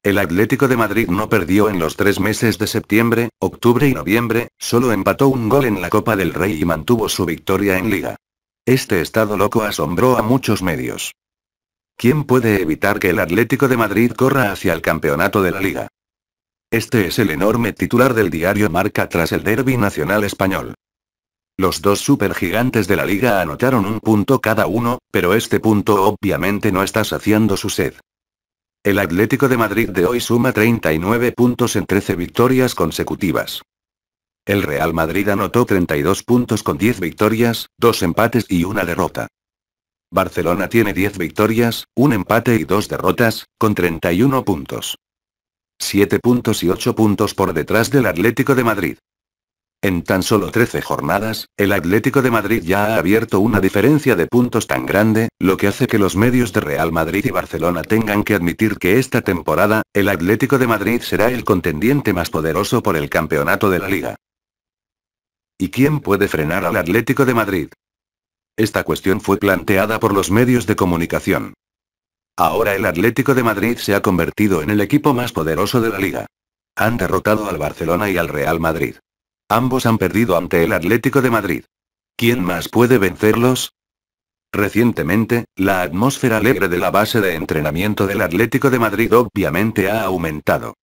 A: El Atlético de Madrid no perdió en los tres meses de septiembre, octubre y noviembre, solo empató un gol en la Copa del Rey y mantuvo su victoria en liga. Este estado loco asombró a muchos medios. ¿Quién puede evitar que el Atlético de Madrid corra hacia el campeonato de la liga? Este es el enorme titular del diario Marca tras el derby nacional español. Los dos supergigantes de la liga anotaron un punto cada uno, pero este punto obviamente no está saciando su sed. El Atlético de Madrid de hoy suma 39 puntos en 13 victorias consecutivas. El Real Madrid anotó 32 puntos con 10 victorias, 2 empates y 1 derrota. Barcelona tiene 10 victorias, un empate y 2 derrotas, con 31 puntos. 7 puntos y 8 puntos por detrás del Atlético de Madrid. En tan solo 13 jornadas, el Atlético de Madrid ya ha abierto una diferencia de puntos tan grande, lo que hace que los medios de Real Madrid y Barcelona tengan que admitir que esta temporada, el Atlético de Madrid será el contendiente más poderoso por el campeonato de la liga. ¿Y quién puede frenar al Atlético de Madrid? Esta cuestión fue planteada por los medios de comunicación. Ahora el Atlético de Madrid se ha convertido en el equipo más poderoso de la liga. Han derrotado al Barcelona y al Real Madrid. Ambos han perdido ante el Atlético de Madrid. ¿Quién más puede vencerlos? Recientemente, la atmósfera alegre de la base de entrenamiento del Atlético de Madrid obviamente ha aumentado.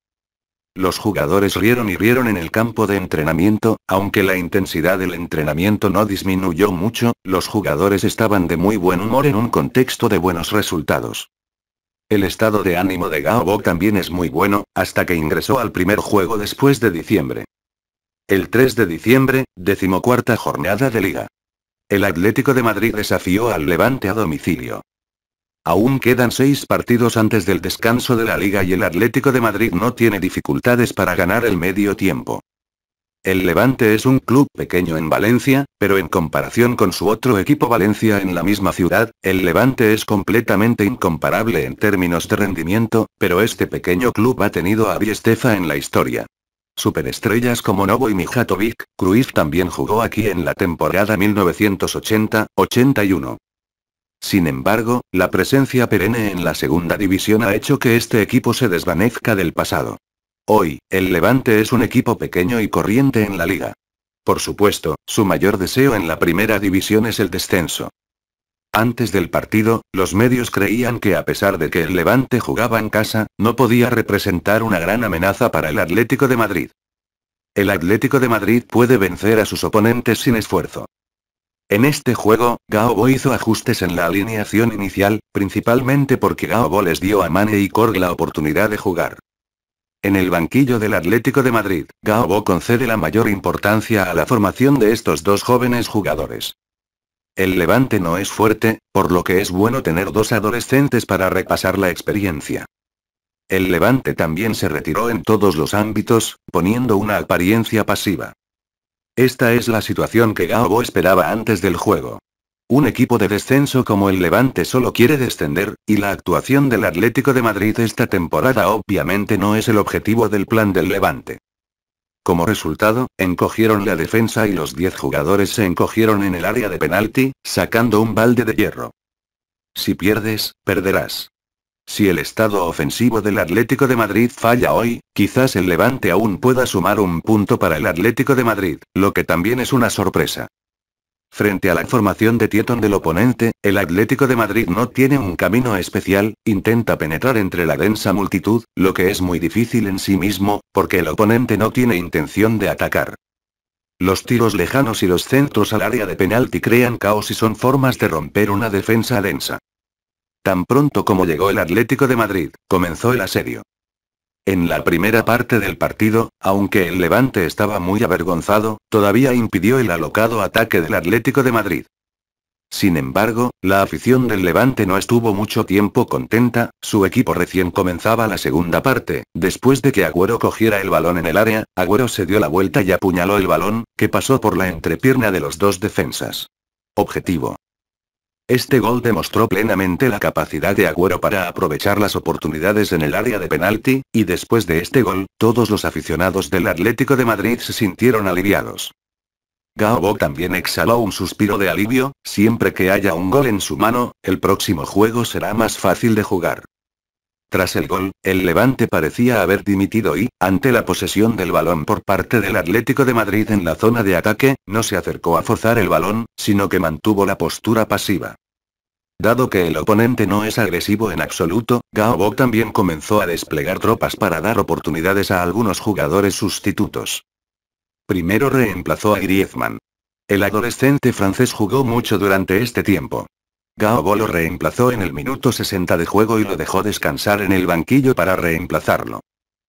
A: Los jugadores rieron y rieron en el campo de entrenamiento, aunque la intensidad del entrenamiento no disminuyó mucho, los jugadores estaban de muy buen humor en un contexto de buenos resultados. El estado de ánimo de Gao también es muy bueno, hasta que ingresó al primer juego después de diciembre. El 3 de diciembre, decimocuarta jornada de liga. El Atlético de Madrid desafió al Levante a domicilio. Aún quedan seis partidos antes del descanso de la liga y el Atlético de Madrid no tiene dificultades para ganar el medio tiempo. El Levante es un club pequeño en Valencia, pero en comparación con su otro equipo Valencia en la misma ciudad, el Levante es completamente incomparable en términos de rendimiento, pero este pequeño club ha tenido a Biestefa en la historia. Superestrellas como Novo y Mijatovic, Cruyff también jugó aquí en la temporada 1980-81. Sin embargo, la presencia perenne en la segunda división ha hecho que este equipo se desvanezca del pasado. Hoy, el Levante es un equipo pequeño y corriente en la liga. Por supuesto, su mayor deseo en la primera división es el descenso. Antes del partido, los medios creían que a pesar de que el Levante jugaba en casa, no podía representar una gran amenaza para el Atlético de Madrid. El Atlético de Madrid puede vencer a sus oponentes sin esfuerzo. En este juego, Gaobo hizo ajustes en la alineación inicial, principalmente porque Gaobo les dio a Mane y Korg la oportunidad de jugar. En el banquillo del Atlético de Madrid, Gaobo concede la mayor importancia a la formación de estos dos jóvenes jugadores. El levante no es fuerte, por lo que es bueno tener dos adolescentes para repasar la experiencia. El levante también se retiró en todos los ámbitos, poniendo una apariencia pasiva. Esta es la situación que Gaobo esperaba antes del juego. Un equipo de descenso como el Levante solo quiere descender, y la actuación del Atlético de Madrid esta temporada obviamente no es el objetivo del plan del Levante. Como resultado, encogieron la defensa y los 10 jugadores se encogieron en el área de penalti, sacando un balde de hierro. Si pierdes, perderás. Si el estado ofensivo del Atlético de Madrid falla hoy, quizás el Levante aún pueda sumar un punto para el Atlético de Madrid, lo que también es una sorpresa. Frente a la formación de Tieton del oponente, el Atlético de Madrid no tiene un camino especial, intenta penetrar entre la densa multitud, lo que es muy difícil en sí mismo, porque el oponente no tiene intención de atacar. Los tiros lejanos y los centros al área de penalti crean caos y son formas de romper una defensa densa. Tan pronto como llegó el Atlético de Madrid, comenzó el asedio. En la primera parte del partido, aunque el Levante estaba muy avergonzado, todavía impidió el alocado ataque del Atlético de Madrid. Sin embargo, la afición del Levante no estuvo mucho tiempo contenta, su equipo recién comenzaba la segunda parte, después de que Agüero cogiera el balón en el área, Agüero se dio la vuelta y apuñaló el balón, que pasó por la entrepierna de los dos defensas. Objetivo. Este gol demostró plenamente la capacidad de Agüero para aprovechar las oportunidades en el área de penalti, y después de este gol, todos los aficionados del Atlético de Madrid se sintieron aliviados. Gaobo también exhaló un suspiro de alivio, siempre que haya un gol en su mano, el próximo juego será más fácil de jugar. Tras el gol, el Levante parecía haber dimitido y, ante la posesión del balón por parte del Atlético de Madrid en la zona de ataque, no se acercó a forzar el balón, sino que mantuvo la postura pasiva. Dado que el oponente no es agresivo en absoluto, Gaobok también comenzó a desplegar tropas para dar oportunidades a algunos jugadores sustitutos. Primero reemplazó a Griezmann. El adolescente francés jugó mucho durante este tiempo. Gaobo lo reemplazó en el minuto 60 de juego y lo dejó descansar en el banquillo para reemplazarlo.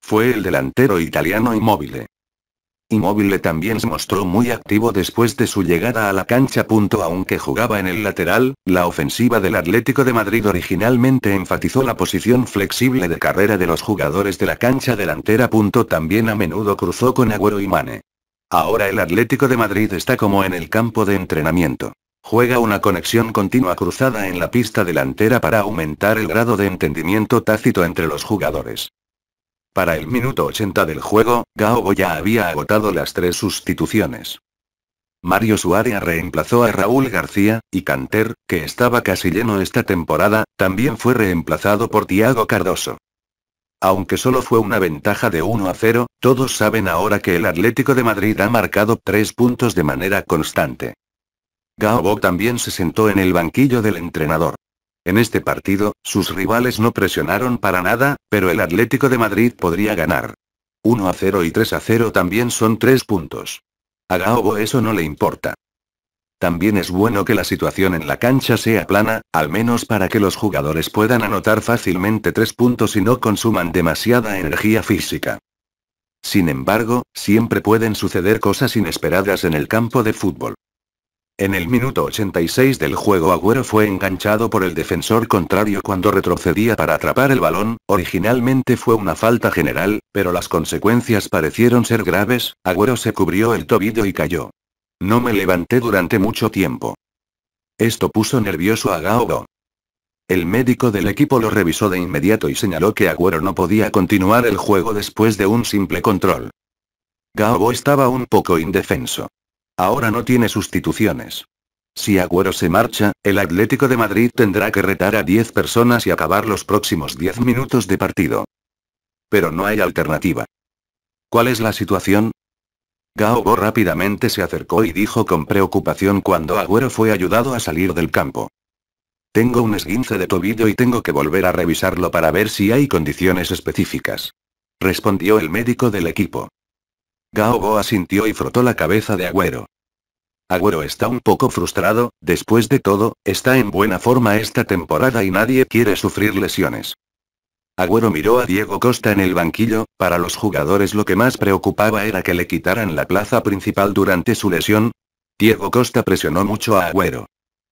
A: Fue el delantero italiano inmóvil. Inmóvil también se mostró muy activo después de su llegada a la cancha. punto Aunque jugaba en el lateral, la ofensiva del Atlético de Madrid originalmente enfatizó la posición flexible de carrera de los jugadores de la cancha delantera. punto También a menudo cruzó con Agüero y Mane. Ahora el Atlético de Madrid está como en el campo de entrenamiento. Juega una conexión continua cruzada en la pista delantera para aumentar el grado de entendimiento tácito entre los jugadores. Para el minuto 80 del juego, Gaobo ya había agotado las tres sustituciones. Mario Suárez reemplazó a Raúl García, y Canter, que estaba casi lleno esta temporada, también fue reemplazado por Tiago Cardoso. Aunque solo fue una ventaja de 1 a 0, todos saben ahora que el Atlético de Madrid ha marcado tres puntos de manera constante. Gaobo también se sentó en el banquillo del entrenador. En este partido, sus rivales no presionaron para nada, pero el Atlético de Madrid podría ganar. 1 a 0 y 3 a 0 también son 3 puntos. A Gaobo eso no le importa. También es bueno que la situación en la cancha sea plana, al menos para que los jugadores puedan anotar fácilmente 3 puntos y no consuman demasiada energía física. Sin embargo, siempre pueden suceder cosas inesperadas en el campo de fútbol. En el minuto 86 del juego Agüero fue enganchado por el defensor contrario cuando retrocedía para atrapar el balón, originalmente fue una falta general, pero las consecuencias parecieron ser graves, Agüero se cubrió el tobillo y cayó. No me levanté durante mucho tiempo. Esto puso nervioso a Gaobo. El médico del equipo lo revisó de inmediato y señaló que Agüero no podía continuar el juego después de un simple control. Gaobo estaba un poco indefenso. Ahora no tiene sustituciones. Si Agüero se marcha, el Atlético de Madrid tendrá que retar a 10 personas y acabar los próximos 10 minutos de partido. Pero no hay alternativa. ¿Cuál es la situación? Gaobo rápidamente se acercó y dijo con preocupación cuando Agüero fue ayudado a salir del campo. Tengo un esguince de tobillo y tengo que volver a revisarlo para ver si hay condiciones específicas. Respondió el médico del equipo. Gao asintió y frotó la cabeza de Agüero. Agüero está un poco frustrado, después de todo, está en buena forma esta temporada y nadie quiere sufrir lesiones. Agüero miró a Diego Costa en el banquillo, para los jugadores lo que más preocupaba era que le quitaran la plaza principal durante su lesión. Diego Costa presionó mucho a Agüero.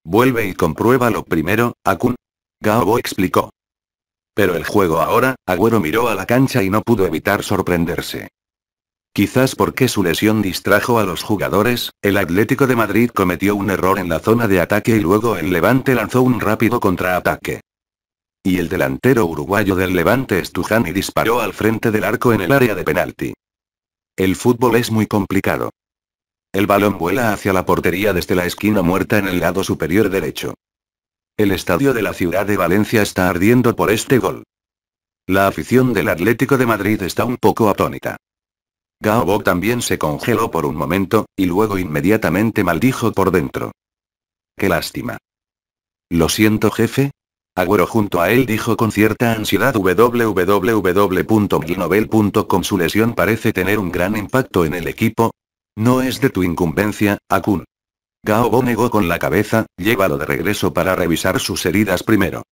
A: Vuelve y comprueba lo primero, Akun. Gaobo explicó. Pero el juego ahora, Agüero miró a la cancha y no pudo evitar sorprenderse. Quizás porque su lesión distrajo a los jugadores, el Atlético de Madrid cometió un error en la zona de ataque y luego el Levante lanzó un rápido contraataque. Y el delantero uruguayo del Levante Estujani disparó al frente del arco en el área de penalti. El fútbol es muy complicado. El balón vuela hacia la portería desde la esquina muerta en el lado superior derecho. El estadio de la ciudad de Valencia está ardiendo por este gol. La afición del Atlético de Madrid está un poco atónita. Gao también se congeló por un momento, y luego inmediatamente maldijo por dentro. Qué lástima. Lo siento jefe. Agüero junto a él dijo con cierta ansiedad www.glinovel.com su lesión parece tener un gran impacto en el equipo. No es de tu incumbencia, Akun. Gaobo negó con la cabeza, llévalo de regreso para revisar sus heridas primero.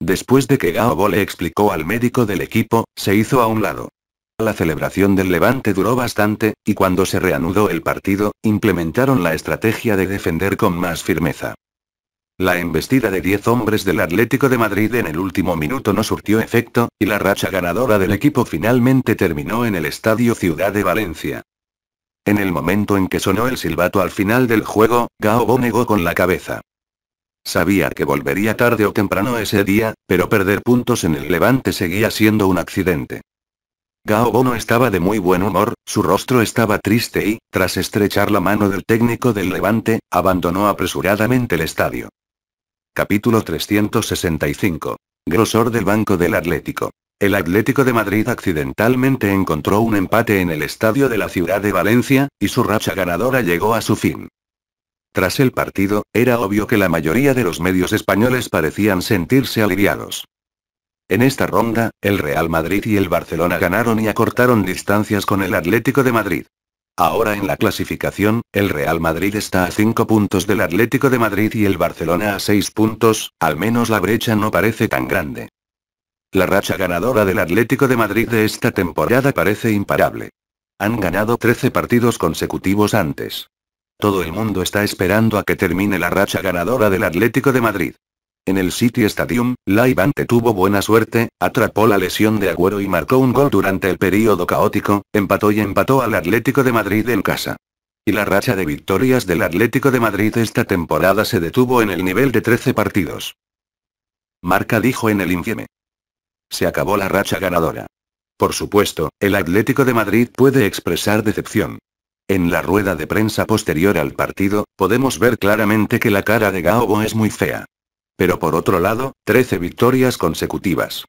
A: Después de que Gaobo le explicó al médico del equipo, se hizo a un lado. La celebración del levante duró bastante, y cuando se reanudó el partido, implementaron la estrategia de defender con más firmeza. La embestida de 10 hombres del Atlético de Madrid en el último minuto no surtió efecto, y la racha ganadora del equipo finalmente terminó en el Estadio Ciudad de Valencia. En el momento en que sonó el silbato al final del juego, Gaobo negó con la cabeza. Sabía que volvería tarde o temprano ese día, pero perder puntos en el Levante seguía siendo un accidente. Gao no estaba de muy buen humor, su rostro estaba triste y, tras estrechar la mano del técnico del Levante, abandonó apresuradamente el estadio. Capítulo 365. Grosor del Banco del Atlético. El Atlético de Madrid accidentalmente encontró un empate en el estadio de la ciudad de Valencia, y su racha ganadora llegó a su fin. Tras el partido, era obvio que la mayoría de los medios españoles parecían sentirse aliviados. En esta ronda, el Real Madrid y el Barcelona ganaron y acortaron distancias con el Atlético de Madrid. Ahora en la clasificación, el Real Madrid está a 5 puntos del Atlético de Madrid y el Barcelona a 6 puntos, al menos la brecha no parece tan grande. La racha ganadora del Atlético de Madrid de esta temporada parece imparable. Han ganado 13 partidos consecutivos antes. Todo el mundo está esperando a que termine la racha ganadora del Atlético de Madrid. En el City Stadium, Laivante tuvo buena suerte, atrapó la lesión de Agüero y marcó un gol durante el período caótico, empató y empató al Atlético de Madrid en casa. Y la racha de victorias del Atlético de Madrid esta temporada se detuvo en el nivel de 13 partidos. Marca dijo en el infieme. Se acabó la racha ganadora. Por supuesto, el Atlético de Madrid puede expresar decepción. En la rueda de prensa posterior al partido, podemos ver claramente que la cara de Gaobo es muy fea. Pero por otro lado, 13 victorias consecutivas.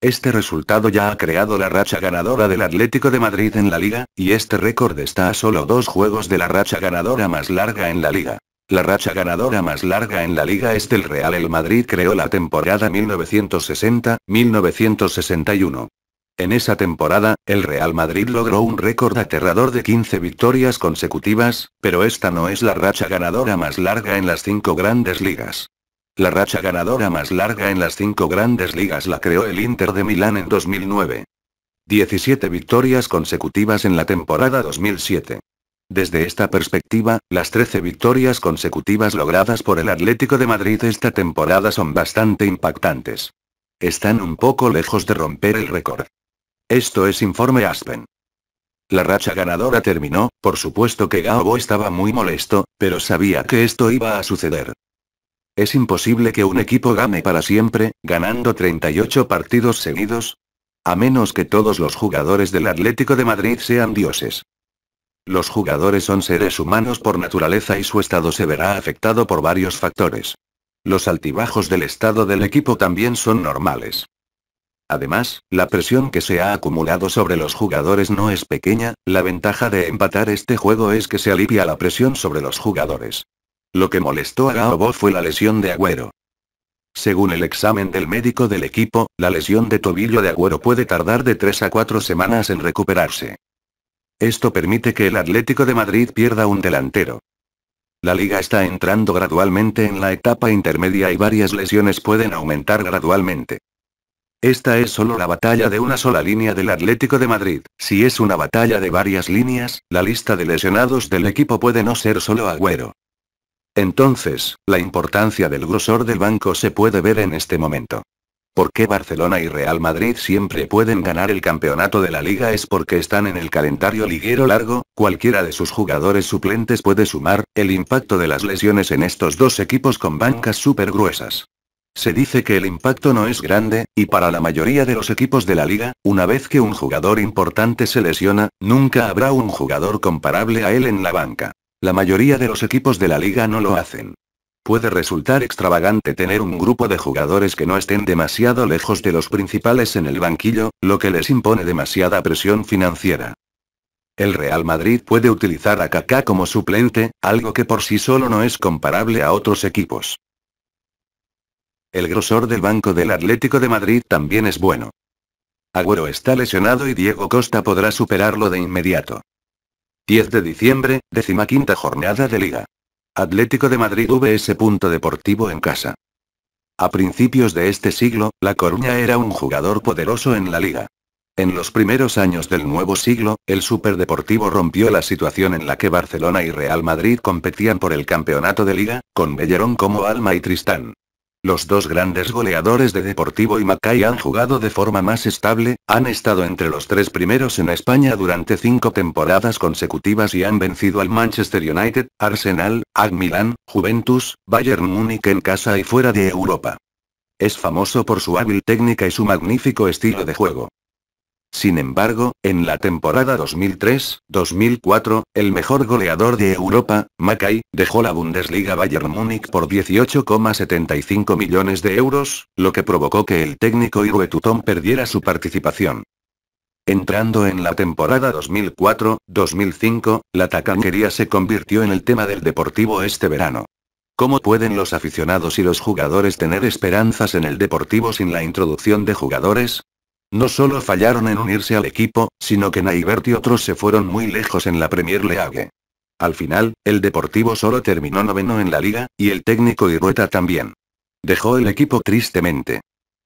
A: Este resultado ya ha creado la racha ganadora del Atlético de Madrid en la liga, y este récord está a solo dos juegos de la racha ganadora más larga en la liga. La racha ganadora más larga en la liga es del Real El Madrid creó la temporada 1960-1961. En esa temporada, el Real Madrid logró un récord aterrador de 15 victorias consecutivas, pero esta no es la racha ganadora más larga en las cinco grandes ligas. La racha ganadora más larga en las cinco grandes ligas la creó el Inter de Milán en 2009. 17 victorias consecutivas en la temporada 2007. Desde esta perspectiva, las 13 victorias consecutivas logradas por el Atlético de Madrid esta temporada son bastante impactantes. Están un poco lejos de romper el récord. Esto es Informe Aspen. La racha ganadora terminó, por supuesto que Gabo estaba muy molesto, pero sabía que esto iba a suceder. Es imposible que un equipo gane para siempre, ganando 38 partidos seguidos. A menos que todos los jugadores del Atlético de Madrid sean dioses. Los jugadores son seres humanos por naturaleza y su estado se verá afectado por varios factores. Los altibajos del estado del equipo también son normales. Además, la presión que se ha acumulado sobre los jugadores no es pequeña, la ventaja de empatar este juego es que se alivia la presión sobre los jugadores. Lo que molestó a Gaobo fue la lesión de Agüero. Según el examen del médico del equipo, la lesión de tobillo de Agüero puede tardar de 3 a 4 semanas en recuperarse. Esto permite que el Atlético de Madrid pierda un delantero. La liga está entrando gradualmente en la etapa intermedia y varias lesiones pueden aumentar gradualmente. Esta es solo la batalla de una sola línea del Atlético de Madrid. Si es una batalla de varias líneas, la lista de lesionados del equipo puede no ser solo Agüero. Entonces, la importancia del grosor del banco se puede ver en este momento. ¿Por qué Barcelona y Real Madrid siempre pueden ganar el campeonato de la liga? Es porque están en el calendario liguero largo, cualquiera de sus jugadores suplentes puede sumar, el impacto de las lesiones en estos dos equipos con bancas súper gruesas. Se dice que el impacto no es grande, y para la mayoría de los equipos de la liga, una vez que un jugador importante se lesiona, nunca habrá un jugador comparable a él en la banca. La mayoría de los equipos de la liga no lo hacen. Puede resultar extravagante tener un grupo de jugadores que no estén demasiado lejos de los principales en el banquillo, lo que les impone demasiada presión financiera. El Real Madrid puede utilizar a Kaká como suplente, algo que por sí solo no es comparable a otros equipos. El grosor del banco del Atlético de Madrid también es bueno. Agüero está lesionado y Diego Costa podrá superarlo de inmediato. 10 de diciembre, quinta jornada de liga. Atlético de Madrid VS. Punto Deportivo en casa. A principios de este siglo, La Coruña era un jugador poderoso en la liga. En los primeros años del nuevo siglo, el Superdeportivo rompió la situación en la que Barcelona y Real Madrid competían por el campeonato de liga, con Bellerón como alma y Tristán. Los dos grandes goleadores de Deportivo y Macay han jugado de forma más estable, han estado entre los tres primeros en España durante cinco temporadas consecutivas y han vencido al Manchester United, Arsenal, AC Milan, Juventus, Bayern Múnich en casa y fuera de Europa. Es famoso por su hábil técnica y su magnífico estilo de juego. Sin embargo, en la temporada 2003-2004, el mejor goleador de Europa, Mackay, dejó la Bundesliga Bayern Múnich por 18,75 millones de euros, lo que provocó que el técnico Iruetutón perdiera su participación. Entrando en la temporada 2004-2005, la tacanquería se convirtió en el tema del Deportivo este verano. ¿Cómo pueden los aficionados y los jugadores tener esperanzas en el Deportivo sin la introducción de jugadores? No solo fallaron en unirse al equipo, sino que Naibert y otros se fueron muy lejos en la Premier League. Al final, el Deportivo solo terminó noveno en la liga, y el técnico Irueta también. Dejó el equipo tristemente.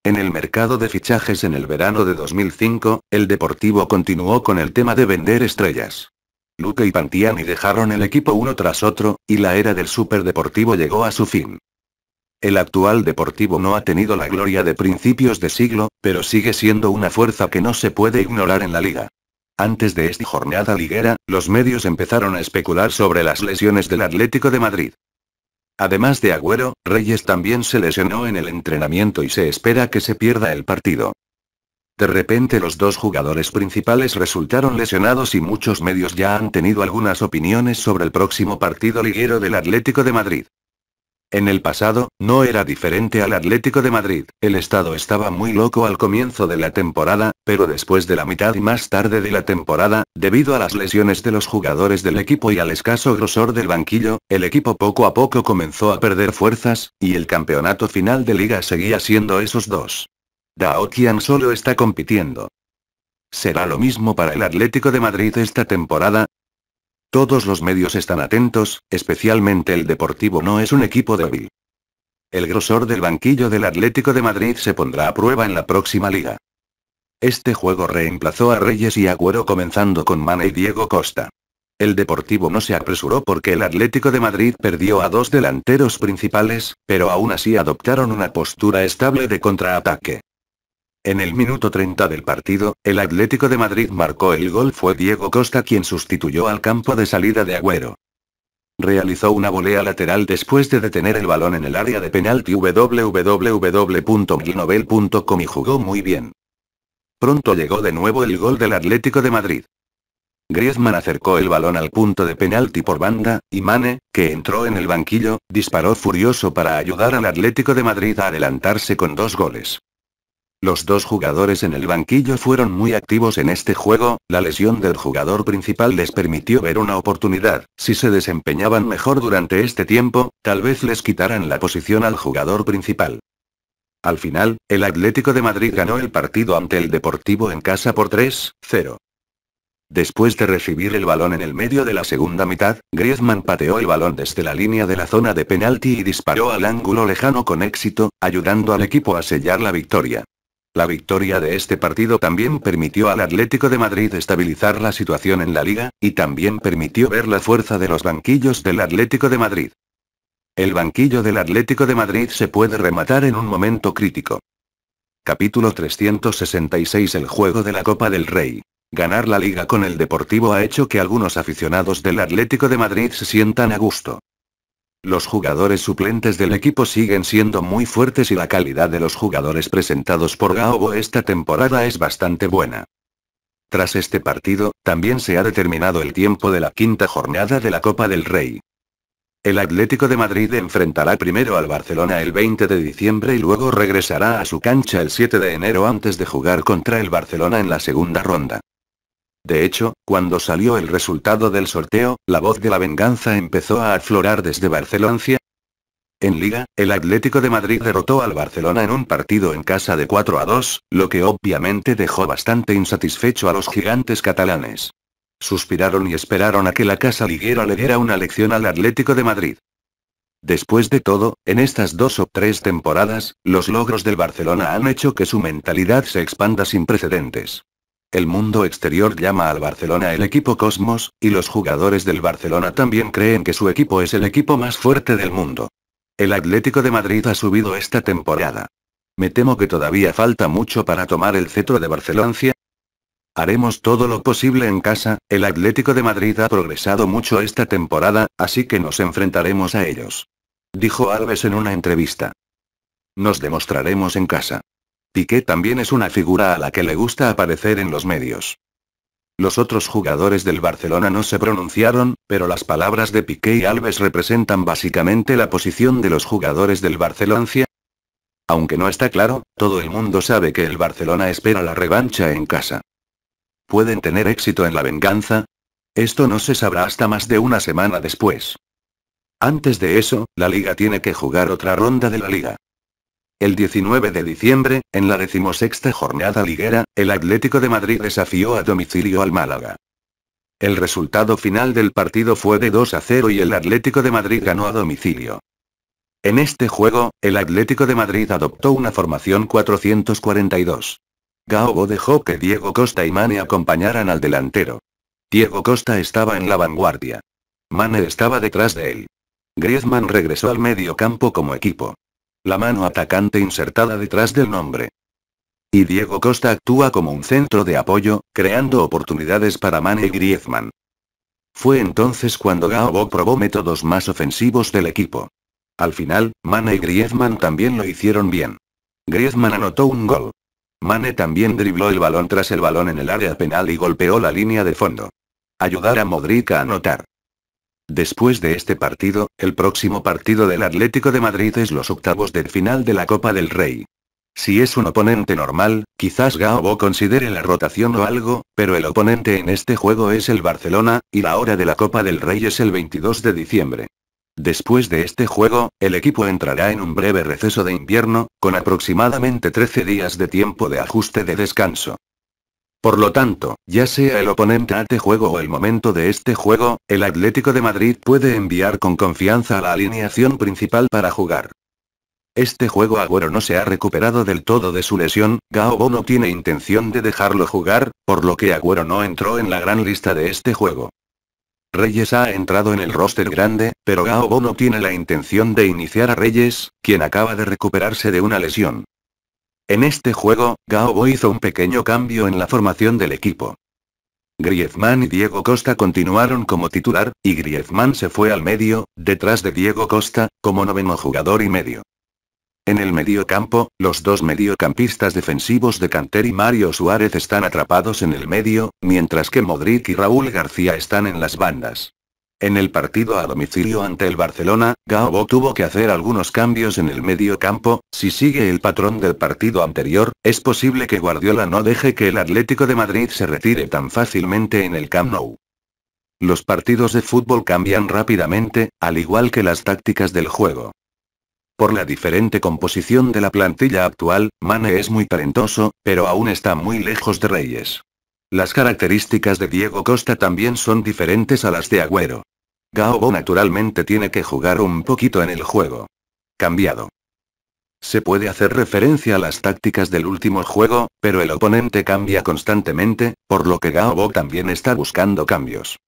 A: En el mercado de fichajes en el verano de 2005, el Deportivo continuó con el tema de vender estrellas. Luque y Pantiani dejaron el equipo uno tras otro, y la era del Superdeportivo llegó a su fin. El actual Deportivo no ha tenido la gloria de principios de siglo, pero sigue siendo una fuerza que no se puede ignorar en la liga. Antes de esta jornada liguera, los medios empezaron a especular sobre las lesiones del Atlético de Madrid. Además de Agüero, Reyes también se lesionó en el entrenamiento y se espera que se pierda el partido. De repente los dos jugadores principales resultaron lesionados y muchos medios ya han tenido algunas opiniones sobre el próximo partido liguero del Atlético de Madrid. En el pasado, no era diferente al Atlético de Madrid. El estado estaba muy loco al comienzo de la temporada, pero después de la mitad y más tarde de la temporada, debido a las lesiones de los jugadores del equipo y al escaso grosor del banquillo, el equipo poco a poco comenzó a perder fuerzas, y el campeonato final de liga seguía siendo esos dos. Daokian solo está compitiendo. ¿Será lo mismo para el Atlético de Madrid esta temporada? Todos los medios están atentos, especialmente el Deportivo no es un equipo débil. El grosor del banquillo del Atlético de Madrid se pondrá a prueba en la próxima liga. Este juego reemplazó a Reyes y Agüero comenzando con Mane y Diego Costa. El Deportivo no se apresuró porque el Atlético de Madrid perdió a dos delanteros principales, pero aún así adoptaron una postura estable de contraataque. En el minuto 30 del partido, el Atlético de Madrid marcó el gol. Fue Diego Costa quien sustituyó al campo de salida de Agüero. Realizó una volea lateral después de detener el balón en el área de penalti www.milnovel.com y jugó muy bien. Pronto llegó de nuevo el gol del Atlético de Madrid. Griezmann acercó el balón al punto de penalti por banda, y Mane, que entró en el banquillo, disparó furioso para ayudar al Atlético de Madrid a adelantarse con dos goles. Los dos jugadores en el banquillo fueron muy activos en este juego, la lesión del jugador principal les permitió ver una oportunidad, si se desempeñaban mejor durante este tiempo, tal vez les quitaran la posición al jugador principal. Al final, el Atlético de Madrid ganó el partido ante el Deportivo en casa por 3-0. Después de recibir el balón en el medio de la segunda mitad, Griezmann pateó el balón desde la línea de la zona de penalti y disparó al ángulo lejano con éxito, ayudando al equipo a sellar la victoria. La victoria de este partido también permitió al Atlético de Madrid estabilizar la situación en la liga, y también permitió ver la fuerza de los banquillos del Atlético de Madrid. El banquillo del Atlético de Madrid se puede rematar en un momento crítico. Capítulo 366 El juego de la Copa del Rey. Ganar la liga con el Deportivo ha hecho que algunos aficionados del Atlético de Madrid se sientan a gusto. Los jugadores suplentes del equipo siguen siendo muy fuertes y la calidad de los jugadores presentados por Gaobo esta temporada es bastante buena. Tras este partido, también se ha determinado el tiempo de la quinta jornada de la Copa del Rey. El Atlético de Madrid enfrentará primero al Barcelona el 20 de diciembre y luego regresará a su cancha el 7 de enero antes de jugar contra el Barcelona en la segunda ronda. De hecho, cuando salió el resultado del sorteo, la voz de la venganza empezó a aflorar desde Barcelona. En Liga, el Atlético de Madrid derrotó al Barcelona en un partido en casa de 4 a 2, lo que obviamente dejó bastante insatisfecho a los gigantes catalanes. Suspiraron y esperaron a que la casa liguera le diera una lección al Atlético de Madrid. Después de todo, en estas dos o tres temporadas, los logros del Barcelona han hecho que su mentalidad se expanda sin precedentes. El mundo exterior llama al Barcelona el equipo Cosmos, y los jugadores del Barcelona también creen que su equipo es el equipo más fuerte del mundo. El Atlético de Madrid ha subido esta temporada. Me temo que todavía falta mucho para tomar el cetro de Barcelona. Haremos todo lo posible en casa, el Atlético de Madrid ha progresado mucho esta temporada, así que nos enfrentaremos a ellos. Dijo Alves en una entrevista. Nos demostraremos en casa. Piqué también es una figura a la que le gusta aparecer en los medios. Los otros jugadores del Barcelona no se pronunciaron, pero las palabras de Piqué y Alves representan básicamente la posición de los jugadores del Barcelona. Aunque no está claro, todo el mundo sabe que el Barcelona espera la revancha en casa. ¿Pueden tener éxito en la venganza? Esto no se sabrá hasta más de una semana después. Antes de eso, la liga tiene que jugar otra ronda de la liga. El 19 de diciembre, en la decimosexta jornada liguera, el Atlético de Madrid desafió a domicilio al Málaga. El resultado final del partido fue de 2 a 0 y el Atlético de Madrid ganó a domicilio. En este juego, el Atlético de Madrid adoptó una formación 442. Gaobo dejó que Diego Costa y Mane acompañaran al delantero. Diego Costa estaba en la vanguardia. Mane estaba detrás de él. Griezmann regresó al medio campo como equipo la mano atacante insertada detrás del nombre. Y Diego Costa actúa como un centro de apoyo, creando oportunidades para Mane y Griezmann. Fue entonces cuando Gaobo probó métodos más ofensivos del equipo. Al final, Mane y Griezmann también lo hicieron bien. Griezmann anotó un gol. Mane también dribló el balón tras el balón en el área penal y golpeó la línea de fondo. Ayudar a Modric a anotar. Después de este partido, el próximo partido del Atlético de Madrid es los octavos del final de la Copa del Rey. Si es un oponente normal, quizás Gaobo considere la rotación o algo, pero el oponente en este juego es el Barcelona, y la hora de la Copa del Rey es el 22 de diciembre. Después de este juego, el equipo entrará en un breve receso de invierno, con aproximadamente 13 días de tiempo de ajuste de descanso. Por lo tanto, ya sea el oponente ante este juego o el momento de este juego, el Atlético de Madrid puede enviar con confianza a la alineación principal para jugar. Este juego Agüero no se ha recuperado del todo de su lesión, Gaobo no tiene intención de dejarlo jugar, por lo que Agüero no entró en la gran lista de este juego. Reyes ha entrado en el roster grande, pero Gaobo no tiene la intención de iniciar a Reyes, quien acaba de recuperarse de una lesión. En este juego, Gaobo hizo un pequeño cambio en la formación del equipo. Griezmann y Diego Costa continuaron como titular, y Griezmann se fue al medio, detrás de Diego Costa, como noveno jugador y medio. En el mediocampo, los dos mediocampistas defensivos de Canter y Mario Suárez están atrapados en el medio, mientras que Modric y Raúl García están en las bandas. En el partido a domicilio ante el Barcelona, Gaobo tuvo que hacer algunos cambios en el medio campo, si sigue el patrón del partido anterior, es posible que Guardiola no deje que el Atlético de Madrid se retire tan fácilmente en el Camp Nou. Los partidos de fútbol cambian rápidamente, al igual que las tácticas del juego. Por la diferente composición de la plantilla actual, Mane es muy talentoso, pero aún está muy lejos de Reyes. Las características de Diego Costa también son diferentes a las de Agüero. Gaobo naturalmente tiene que jugar un poquito en el juego. Cambiado. Se puede hacer referencia a las tácticas del último juego, pero el oponente cambia constantemente, por lo que Gaobo también está buscando cambios.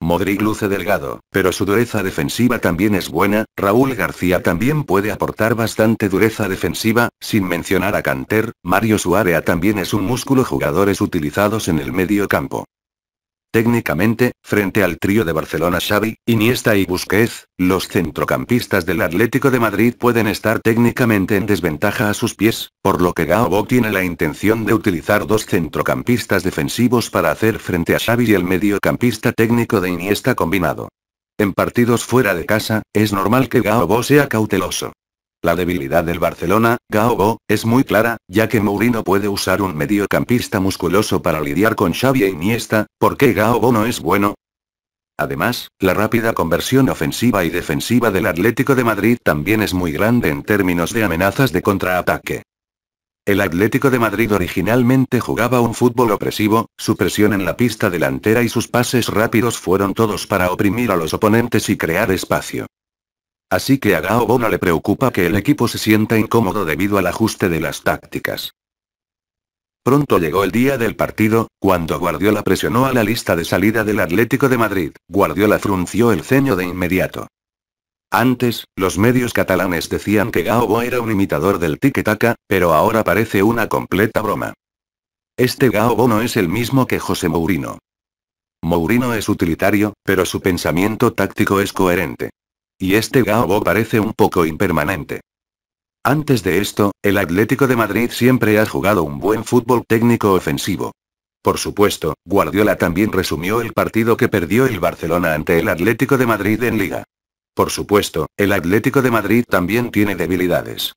A: Modric luce delgado, pero su dureza defensiva también es buena, Raúl García también puede aportar bastante dureza defensiva, sin mencionar a Canter, Mario Suárez también es un músculo jugadores utilizados en el medio campo. Técnicamente, frente al trío de Barcelona Xavi, Iniesta y Busquets, los centrocampistas del Atlético de Madrid pueden estar técnicamente en desventaja a sus pies, por lo que Gaobo tiene la intención de utilizar dos centrocampistas defensivos para hacer frente a Xavi y el mediocampista técnico de Iniesta combinado. En partidos fuera de casa, es normal que Gaobo sea cauteloso. La debilidad del Barcelona, Gaogo, es muy clara, ya que Mourinho puede usar un mediocampista musculoso para lidiar con Xavi e Iniesta, ¿por qué Gaogo no es bueno? Además, la rápida conversión ofensiva y defensiva del Atlético de Madrid también es muy grande en términos de amenazas de contraataque. El Atlético de Madrid originalmente jugaba un fútbol opresivo, su presión en la pista delantera y sus pases rápidos fueron todos para oprimir a los oponentes y crear espacio. Así que a Gaobo no le preocupa que el equipo se sienta incómodo debido al ajuste de las tácticas. Pronto llegó el día del partido, cuando Guardiola presionó a la lista de salida del Atlético de Madrid, Guardiola frunció el ceño de inmediato. Antes, los medios catalanes decían que Gaobo era un imitador del tiki-taka, pero ahora parece una completa broma. Este Gaobo no es el mismo que José Mourinho. Mourinho es utilitario, pero su pensamiento táctico es coherente. Y este Gaobo parece un poco impermanente. Antes de esto, el Atlético de Madrid siempre ha jugado un buen fútbol técnico ofensivo. Por supuesto, Guardiola también resumió el partido que perdió el Barcelona ante el Atlético de Madrid en Liga. Por supuesto, el Atlético de Madrid también tiene debilidades.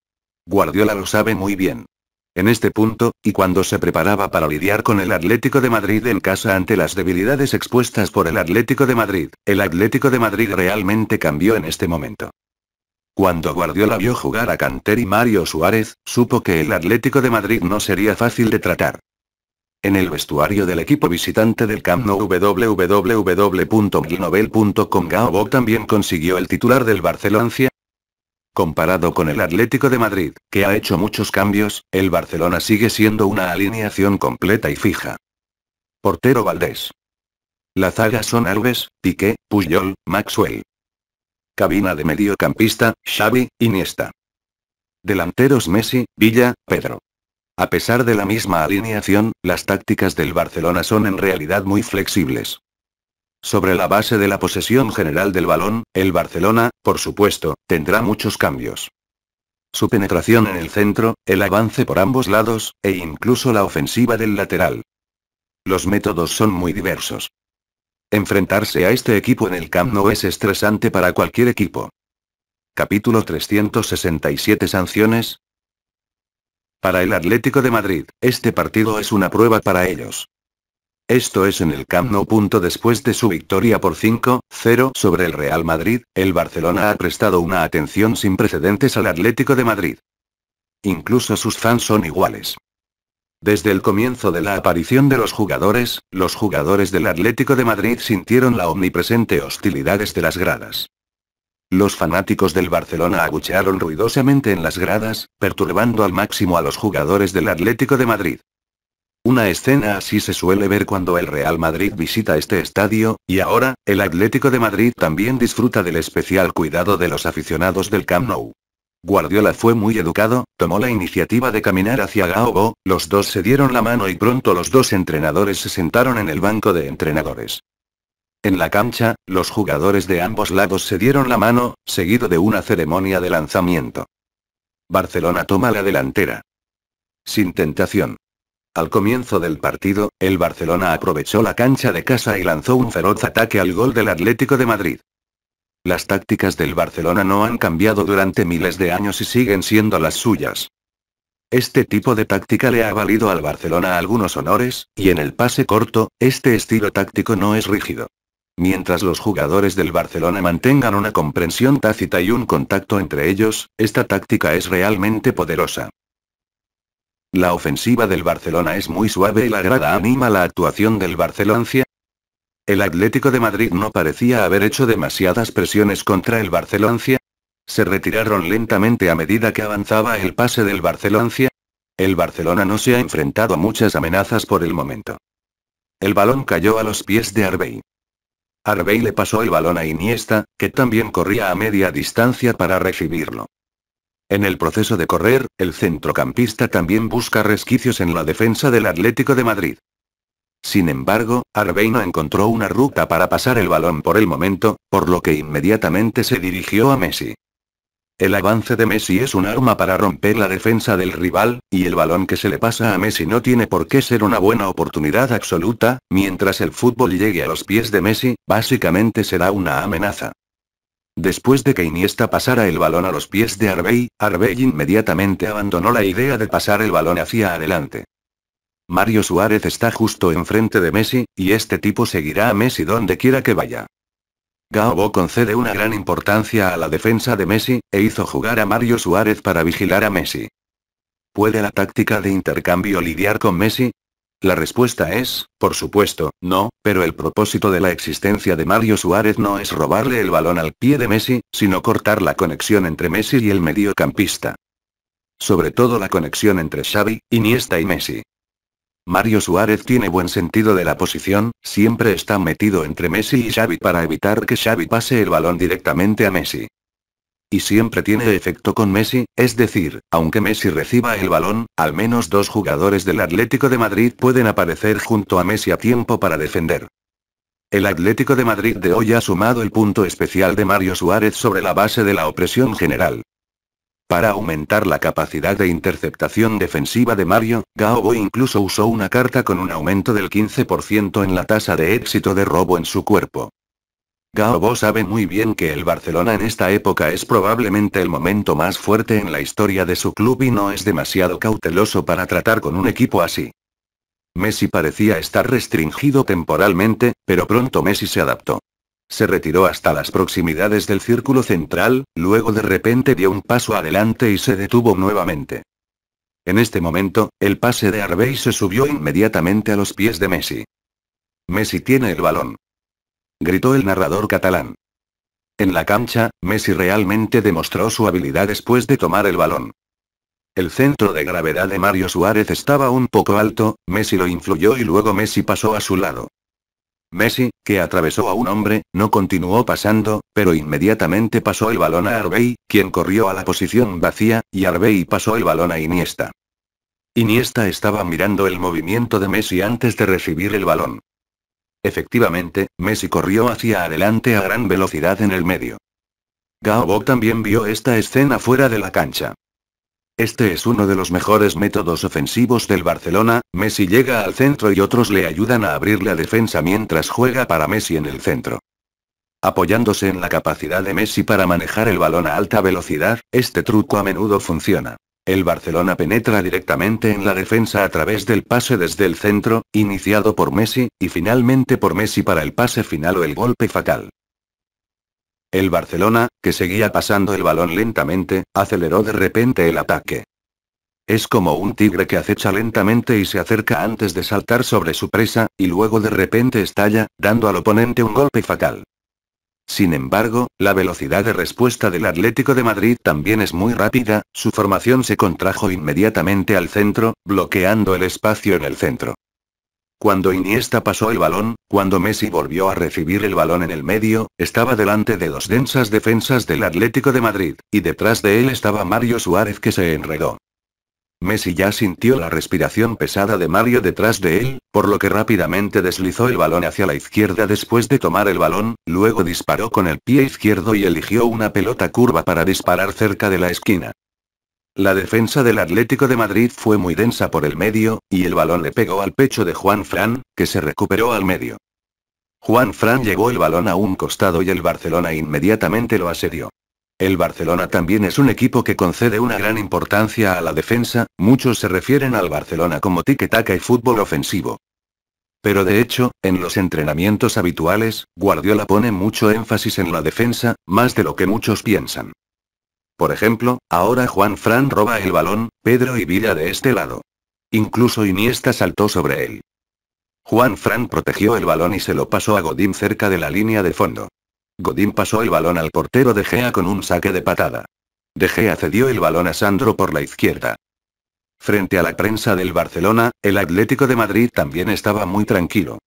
A: Guardiola lo sabe muy bien. En este punto, y cuando se preparaba para lidiar con el Atlético de Madrid en casa ante las debilidades expuestas por el Atlético de Madrid, el Atlético de Madrid realmente cambió en este momento. Cuando Guardiola vio jugar a Canter y Mario Suárez, supo que el Atlético de Madrid no sería fácil de tratar. En el vestuario del equipo visitante del Camp Nou Gaobok también consiguió el titular del Barcelona Comparado con el Atlético de Madrid, que ha hecho muchos cambios, el Barcelona sigue siendo una alineación completa y fija. Portero Valdés. La zaga son Alves, Piqué, Puyol, Maxwell. Cabina de mediocampista, Xavi, Iniesta. Delanteros Messi, Villa, Pedro. A pesar de la misma alineación, las tácticas del Barcelona son en realidad muy flexibles. Sobre la base de la posesión general del balón, el Barcelona, por supuesto, tendrá muchos cambios. Su penetración en el centro, el avance por ambos lados, e incluso la ofensiva del lateral. Los métodos son muy diversos. Enfrentarse a este equipo en el Camp no es estresante para cualquier equipo. Capítulo 367 Sanciones. Para el Atlético de Madrid, este partido es una prueba para ellos. Esto es en el Camp Nou. Después de su victoria por 5-0 sobre el Real Madrid, el Barcelona ha prestado una atención sin precedentes al Atlético de Madrid. Incluso sus fans son iguales. Desde el comienzo de la aparición de los jugadores, los jugadores del Atlético de Madrid sintieron la omnipresente hostilidad desde las gradas. Los fanáticos del Barcelona agucharon ruidosamente en las gradas, perturbando al máximo a los jugadores del Atlético de Madrid. Una escena así se suele ver cuando el Real Madrid visita este estadio, y ahora, el Atlético de Madrid también disfruta del especial cuidado de los aficionados del Camp Nou. Guardiola fue muy educado, tomó la iniciativa de caminar hacia Gaobo, los dos se dieron la mano y pronto los dos entrenadores se sentaron en el banco de entrenadores. En la cancha, los jugadores de ambos lados se dieron la mano, seguido de una ceremonia de lanzamiento. Barcelona toma la delantera. Sin tentación. Al comienzo del partido, el Barcelona aprovechó la cancha de casa y lanzó un feroz ataque al gol del Atlético de Madrid. Las tácticas del Barcelona no han cambiado durante miles de años y siguen siendo las suyas. Este tipo de táctica le ha valido al Barcelona algunos honores, y en el pase corto, este estilo táctico no es rígido. Mientras los jugadores del Barcelona mantengan una comprensión tácita y un contacto entre ellos, esta táctica es realmente poderosa. La ofensiva del Barcelona es muy suave y la grada anima la actuación del Barcelona. El Atlético de Madrid no parecía haber hecho demasiadas presiones contra el Barcelona. Se retiraron lentamente a medida que avanzaba el pase del Barcelona. El Barcelona no se ha enfrentado a muchas amenazas por el momento. El balón cayó a los pies de Arbey. Arbey le pasó el balón a Iniesta, que también corría a media distancia para recibirlo. En el proceso de correr, el centrocampista también busca resquicios en la defensa del Atlético de Madrid. Sin embargo, no encontró una ruta para pasar el balón por el momento, por lo que inmediatamente se dirigió a Messi. El avance de Messi es un arma para romper la defensa del rival, y el balón que se le pasa a Messi no tiene por qué ser una buena oportunidad absoluta, mientras el fútbol llegue a los pies de Messi, básicamente será una amenaza. Después de que Iniesta pasara el balón a los pies de Arbey, Arbey inmediatamente abandonó la idea de pasar el balón hacia adelante. Mario Suárez está justo enfrente de Messi, y este tipo seguirá a Messi donde quiera que vaya. Gaobo concede una gran importancia a la defensa de Messi, e hizo jugar a Mario Suárez para vigilar a Messi. ¿Puede la táctica de intercambio lidiar con Messi? La respuesta es, por supuesto, no, pero el propósito de la existencia de Mario Suárez no es robarle el balón al pie de Messi, sino cortar la conexión entre Messi y el mediocampista. Sobre todo la conexión entre Xavi, Iniesta y Messi. Mario Suárez tiene buen sentido de la posición, siempre está metido entre Messi y Xavi para evitar que Xavi pase el balón directamente a Messi. Y siempre tiene efecto con Messi, es decir, aunque Messi reciba el balón, al menos dos jugadores del Atlético de Madrid pueden aparecer junto a Messi a tiempo para defender. El Atlético de Madrid de hoy ha sumado el punto especial de Mario Suárez sobre la base de la opresión general. Para aumentar la capacidad de interceptación defensiva de Mario, Gaobo incluso usó una carta con un aumento del 15% en la tasa de éxito de robo en su cuerpo. Gaobo sabe muy bien que el Barcelona en esta época es probablemente el momento más fuerte en la historia de su club y no es demasiado cauteloso para tratar con un equipo así. Messi parecía estar restringido temporalmente, pero pronto Messi se adaptó. Se retiró hasta las proximidades del círculo central, luego de repente dio un paso adelante y se detuvo nuevamente. En este momento, el pase de Arbey se subió inmediatamente a los pies de Messi. Messi tiene el balón gritó el narrador catalán. En la cancha, Messi realmente demostró su habilidad después de tomar el balón. El centro de gravedad de Mario Suárez estaba un poco alto, Messi lo influyó y luego Messi pasó a su lado. Messi, que atravesó a un hombre, no continuó pasando, pero inmediatamente pasó el balón a Arbey, quien corrió a la posición vacía, y Arbey pasó el balón a Iniesta. Iniesta estaba mirando el movimiento de Messi antes de recibir el balón. Efectivamente, Messi corrió hacia adelante a gran velocidad en el medio. Gao también vio esta escena fuera de la cancha. Este es uno de los mejores métodos ofensivos del Barcelona, Messi llega al centro y otros le ayudan a abrir la defensa mientras juega para Messi en el centro. Apoyándose en la capacidad de Messi para manejar el balón a alta velocidad, este truco a menudo funciona. El Barcelona penetra directamente en la defensa a través del pase desde el centro, iniciado por Messi, y finalmente por Messi para el pase final o el golpe fatal. El Barcelona, que seguía pasando el balón lentamente, aceleró de repente el ataque. Es como un tigre que acecha lentamente y se acerca antes de saltar sobre su presa, y luego de repente estalla, dando al oponente un golpe fatal. Sin embargo, la velocidad de respuesta del Atlético de Madrid también es muy rápida, su formación se contrajo inmediatamente al centro, bloqueando el espacio en el centro. Cuando Iniesta pasó el balón, cuando Messi volvió a recibir el balón en el medio, estaba delante de dos densas defensas del Atlético de Madrid, y detrás de él estaba Mario Suárez que se enredó. Messi ya sintió la respiración pesada de Mario detrás de él, por lo que rápidamente deslizó el balón hacia la izquierda después de tomar el balón, luego disparó con el pie izquierdo y eligió una pelota curva para disparar cerca de la esquina. La defensa del Atlético de Madrid fue muy densa por el medio, y el balón le pegó al pecho de Juan Fran, que se recuperó al medio. Juan Fran llegó el balón a un costado y el Barcelona inmediatamente lo asedió. El Barcelona también es un equipo que concede una gran importancia a la defensa, muchos se refieren al Barcelona como tiquetaca y fútbol ofensivo. Pero de hecho, en los entrenamientos habituales, Guardiola pone mucho énfasis en la defensa, más de lo que muchos piensan. Por ejemplo, ahora Juan Fran roba el balón, Pedro y Villa de este lado. Incluso Iniesta saltó sobre él. Juan Fran protegió el balón y se lo pasó a Godín cerca de la línea de fondo. Godín pasó el balón al portero De Gea con un saque de patada. De Gea cedió el balón a Sandro por la izquierda. Frente a la prensa del Barcelona, el Atlético de Madrid también estaba muy tranquilo.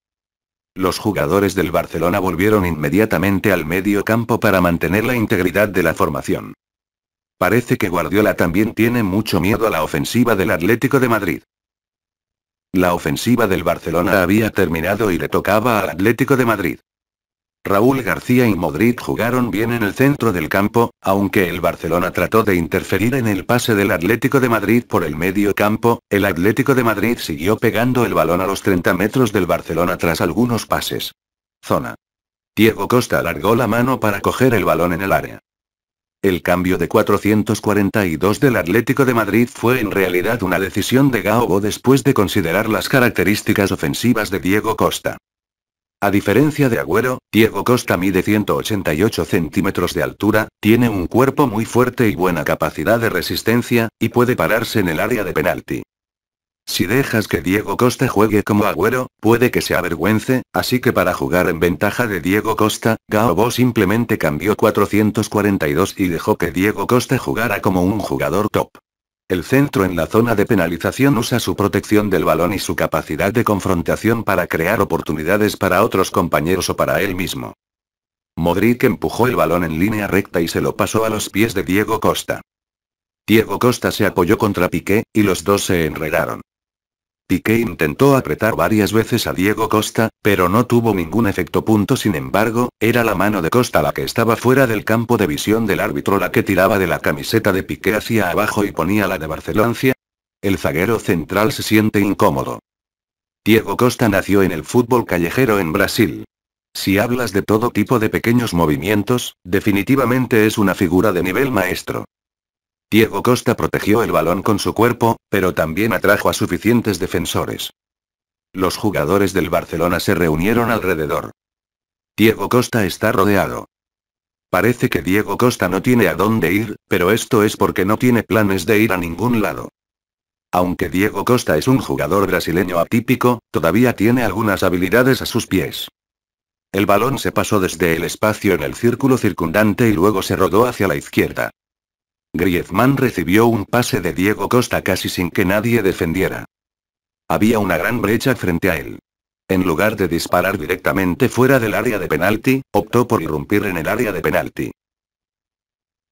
A: Los jugadores del Barcelona volvieron inmediatamente al medio campo para mantener la integridad de la formación. Parece que Guardiola también tiene mucho miedo a la ofensiva del Atlético de Madrid. La ofensiva del Barcelona había terminado y le tocaba al Atlético de Madrid. Raúl García y Modric jugaron bien en el centro del campo, aunque el Barcelona trató de interferir en el pase del Atlético de Madrid por el medio campo, el Atlético de Madrid siguió pegando el balón a los 30 metros del Barcelona tras algunos pases. Zona. Diego Costa alargó la mano para coger el balón en el área. El cambio de 442 del Atlético de Madrid fue en realidad una decisión de Gaobo después de considerar las características ofensivas de Diego Costa. A diferencia de Agüero, Diego Costa mide 188 centímetros de altura, tiene un cuerpo muy fuerte y buena capacidad de resistencia, y puede pararse en el área de penalti. Si dejas que Diego Costa juegue como Agüero, puede que se avergüence, así que para jugar en ventaja de Diego Costa, Gaobo simplemente cambió 442 y dejó que Diego Costa jugara como un jugador top. El centro en la zona de penalización usa su protección del balón y su capacidad de confrontación para crear oportunidades para otros compañeros o para él mismo. Modric empujó el balón en línea recta y se lo pasó a los pies de Diego Costa. Diego Costa se apoyó contra Piqué, y los dos se enredaron. Piqué intentó apretar varias veces a Diego Costa, pero no tuvo ningún efecto. Punto. Sin embargo, era la mano de Costa la que estaba fuera del campo de visión del árbitro la que tiraba de la camiseta de Piqué hacia abajo y ponía la de Barcelona. El zaguero central se siente incómodo. Diego Costa nació en el fútbol callejero en Brasil. Si hablas de todo tipo de pequeños movimientos, definitivamente es una figura de nivel maestro. Diego Costa protegió el balón con su cuerpo, pero también atrajo a suficientes defensores. Los jugadores del Barcelona se reunieron alrededor. Diego Costa está rodeado. Parece que Diego Costa no tiene a dónde ir, pero esto es porque no tiene planes de ir a ningún lado. Aunque Diego Costa es un jugador brasileño atípico, todavía tiene algunas habilidades a sus pies. El balón se pasó desde el espacio en el círculo circundante y luego se rodó hacia la izquierda. Griezmann recibió un pase de Diego Costa casi sin que nadie defendiera. Había una gran brecha frente a él. En lugar de disparar directamente fuera del área de penalti, optó por irrumpir en el área de penalti.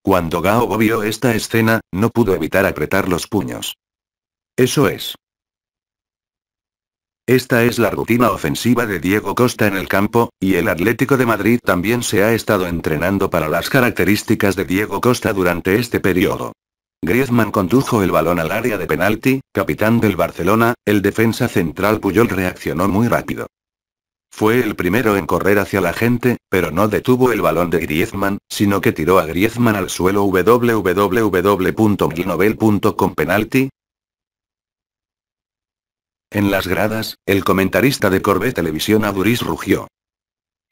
A: Cuando Gao vio esta escena, no pudo evitar apretar los puños. Eso es. Esta es la rutina ofensiva de Diego Costa en el campo, y el Atlético de Madrid también se ha estado entrenando para las características de Diego Costa durante este periodo. Griezmann condujo el balón al área de penalti, capitán del Barcelona, el defensa central Puyol reaccionó muy rápido. Fue el primero en correr hacia la gente, pero no detuvo el balón de Griezmann, sino que tiró a Griezmann al suelo www.glinovel.com penalti, en las gradas, el comentarista de Corbe Televisión Aduris rugió.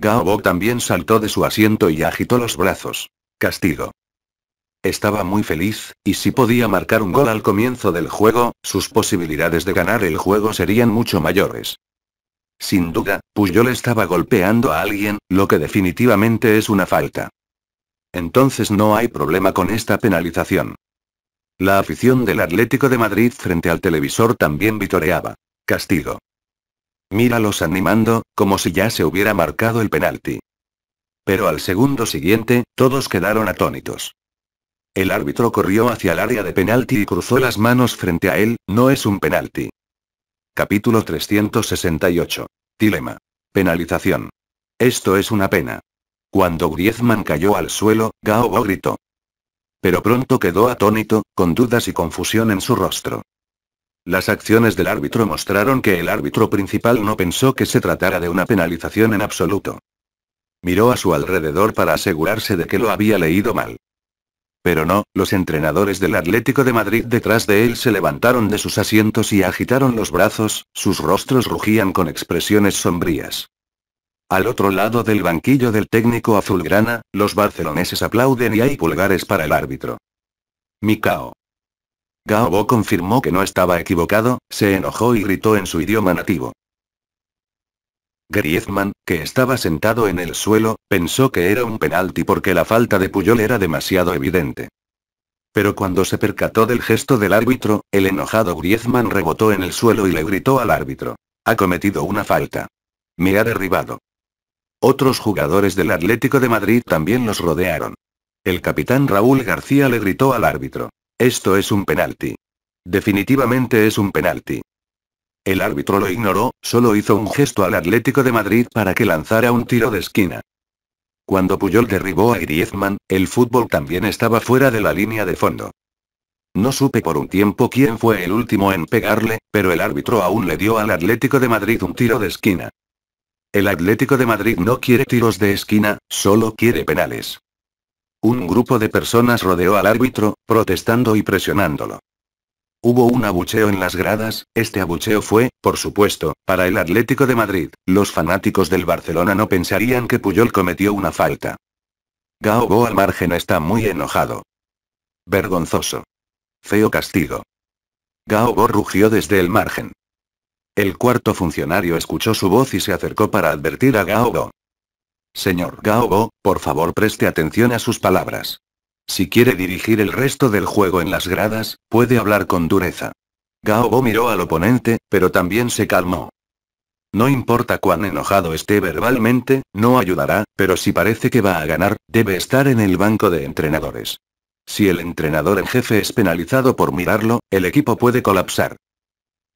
A: Gaobo también saltó de su asiento y agitó los brazos. Castigo. Estaba muy feliz, y si podía marcar un gol al comienzo del juego, sus posibilidades de ganar el juego serían mucho mayores. Sin duda, Puyol estaba golpeando a alguien, lo que definitivamente es una falta. Entonces no hay problema con esta penalización. La afición del Atlético de Madrid frente al televisor también vitoreaba. Castigo. Míralos animando, como si ya se hubiera marcado el penalti. Pero al segundo siguiente, todos quedaron atónitos. El árbitro corrió hacia el área de penalti y cruzó las manos frente a él, no es un penalti. Capítulo 368. Dilema. Penalización. Esto es una pena. Cuando Griezmann cayó al suelo, Gao gritó. Pero pronto quedó atónito, con dudas y confusión en su rostro. Las acciones del árbitro mostraron que el árbitro principal no pensó que se tratara de una penalización en absoluto. Miró a su alrededor para asegurarse de que lo había leído mal. Pero no, los entrenadores del Atlético de Madrid detrás de él se levantaron de sus asientos y agitaron los brazos, sus rostros rugían con expresiones sombrías. Al otro lado del banquillo del técnico azulgrana, los barceloneses aplauden y hay pulgares para el árbitro. Micao. Gaobo confirmó que no estaba equivocado, se enojó y gritó en su idioma nativo. Griezmann, que estaba sentado en el suelo, pensó que era un penalti porque la falta de Puyol era demasiado evidente. Pero cuando se percató del gesto del árbitro, el enojado Griezmann rebotó en el suelo y le gritó al árbitro. Ha cometido una falta. Me ha derribado. Otros jugadores del Atlético de Madrid también los rodearon. El capitán Raúl García le gritó al árbitro. Esto es un penalti. Definitivamente es un penalti. El árbitro lo ignoró, solo hizo un gesto al Atlético de Madrid para que lanzara un tiro de esquina. Cuando Puyol derribó a Griezmann, el fútbol también estaba fuera de la línea de fondo. No supe por un tiempo quién fue el último en pegarle, pero el árbitro aún le dio al Atlético de Madrid un tiro de esquina. El Atlético de Madrid no quiere tiros de esquina, solo quiere penales. Un grupo de personas rodeó al árbitro, protestando y presionándolo. Hubo un abucheo en las gradas, este abucheo fue, por supuesto, para el Atlético de Madrid. Los fanáticos del Barcelona no pensarían que Puyol cometió una falta. Gao al margen está muy enojado. Vergonzoso. Feo castigo. Gao rugió desde el margen. El cuarto funcionario escuchó su voz y se acercó para advertir a Gao Señor Gaobo, por favor preste atención a sus palabras. Si quiere dirigir el resto del juego en las gradas, puede hablar con dureza. Gaobo miró al oponente, pero también se calmó. No importa cuán enojado esté verbalmente, no ayudará, pero si parece que va a ganar, debe estar en el banco de entrenadores. Si el entrenador en jefe es penalizado por mirarlo, el equipo puede colapsar.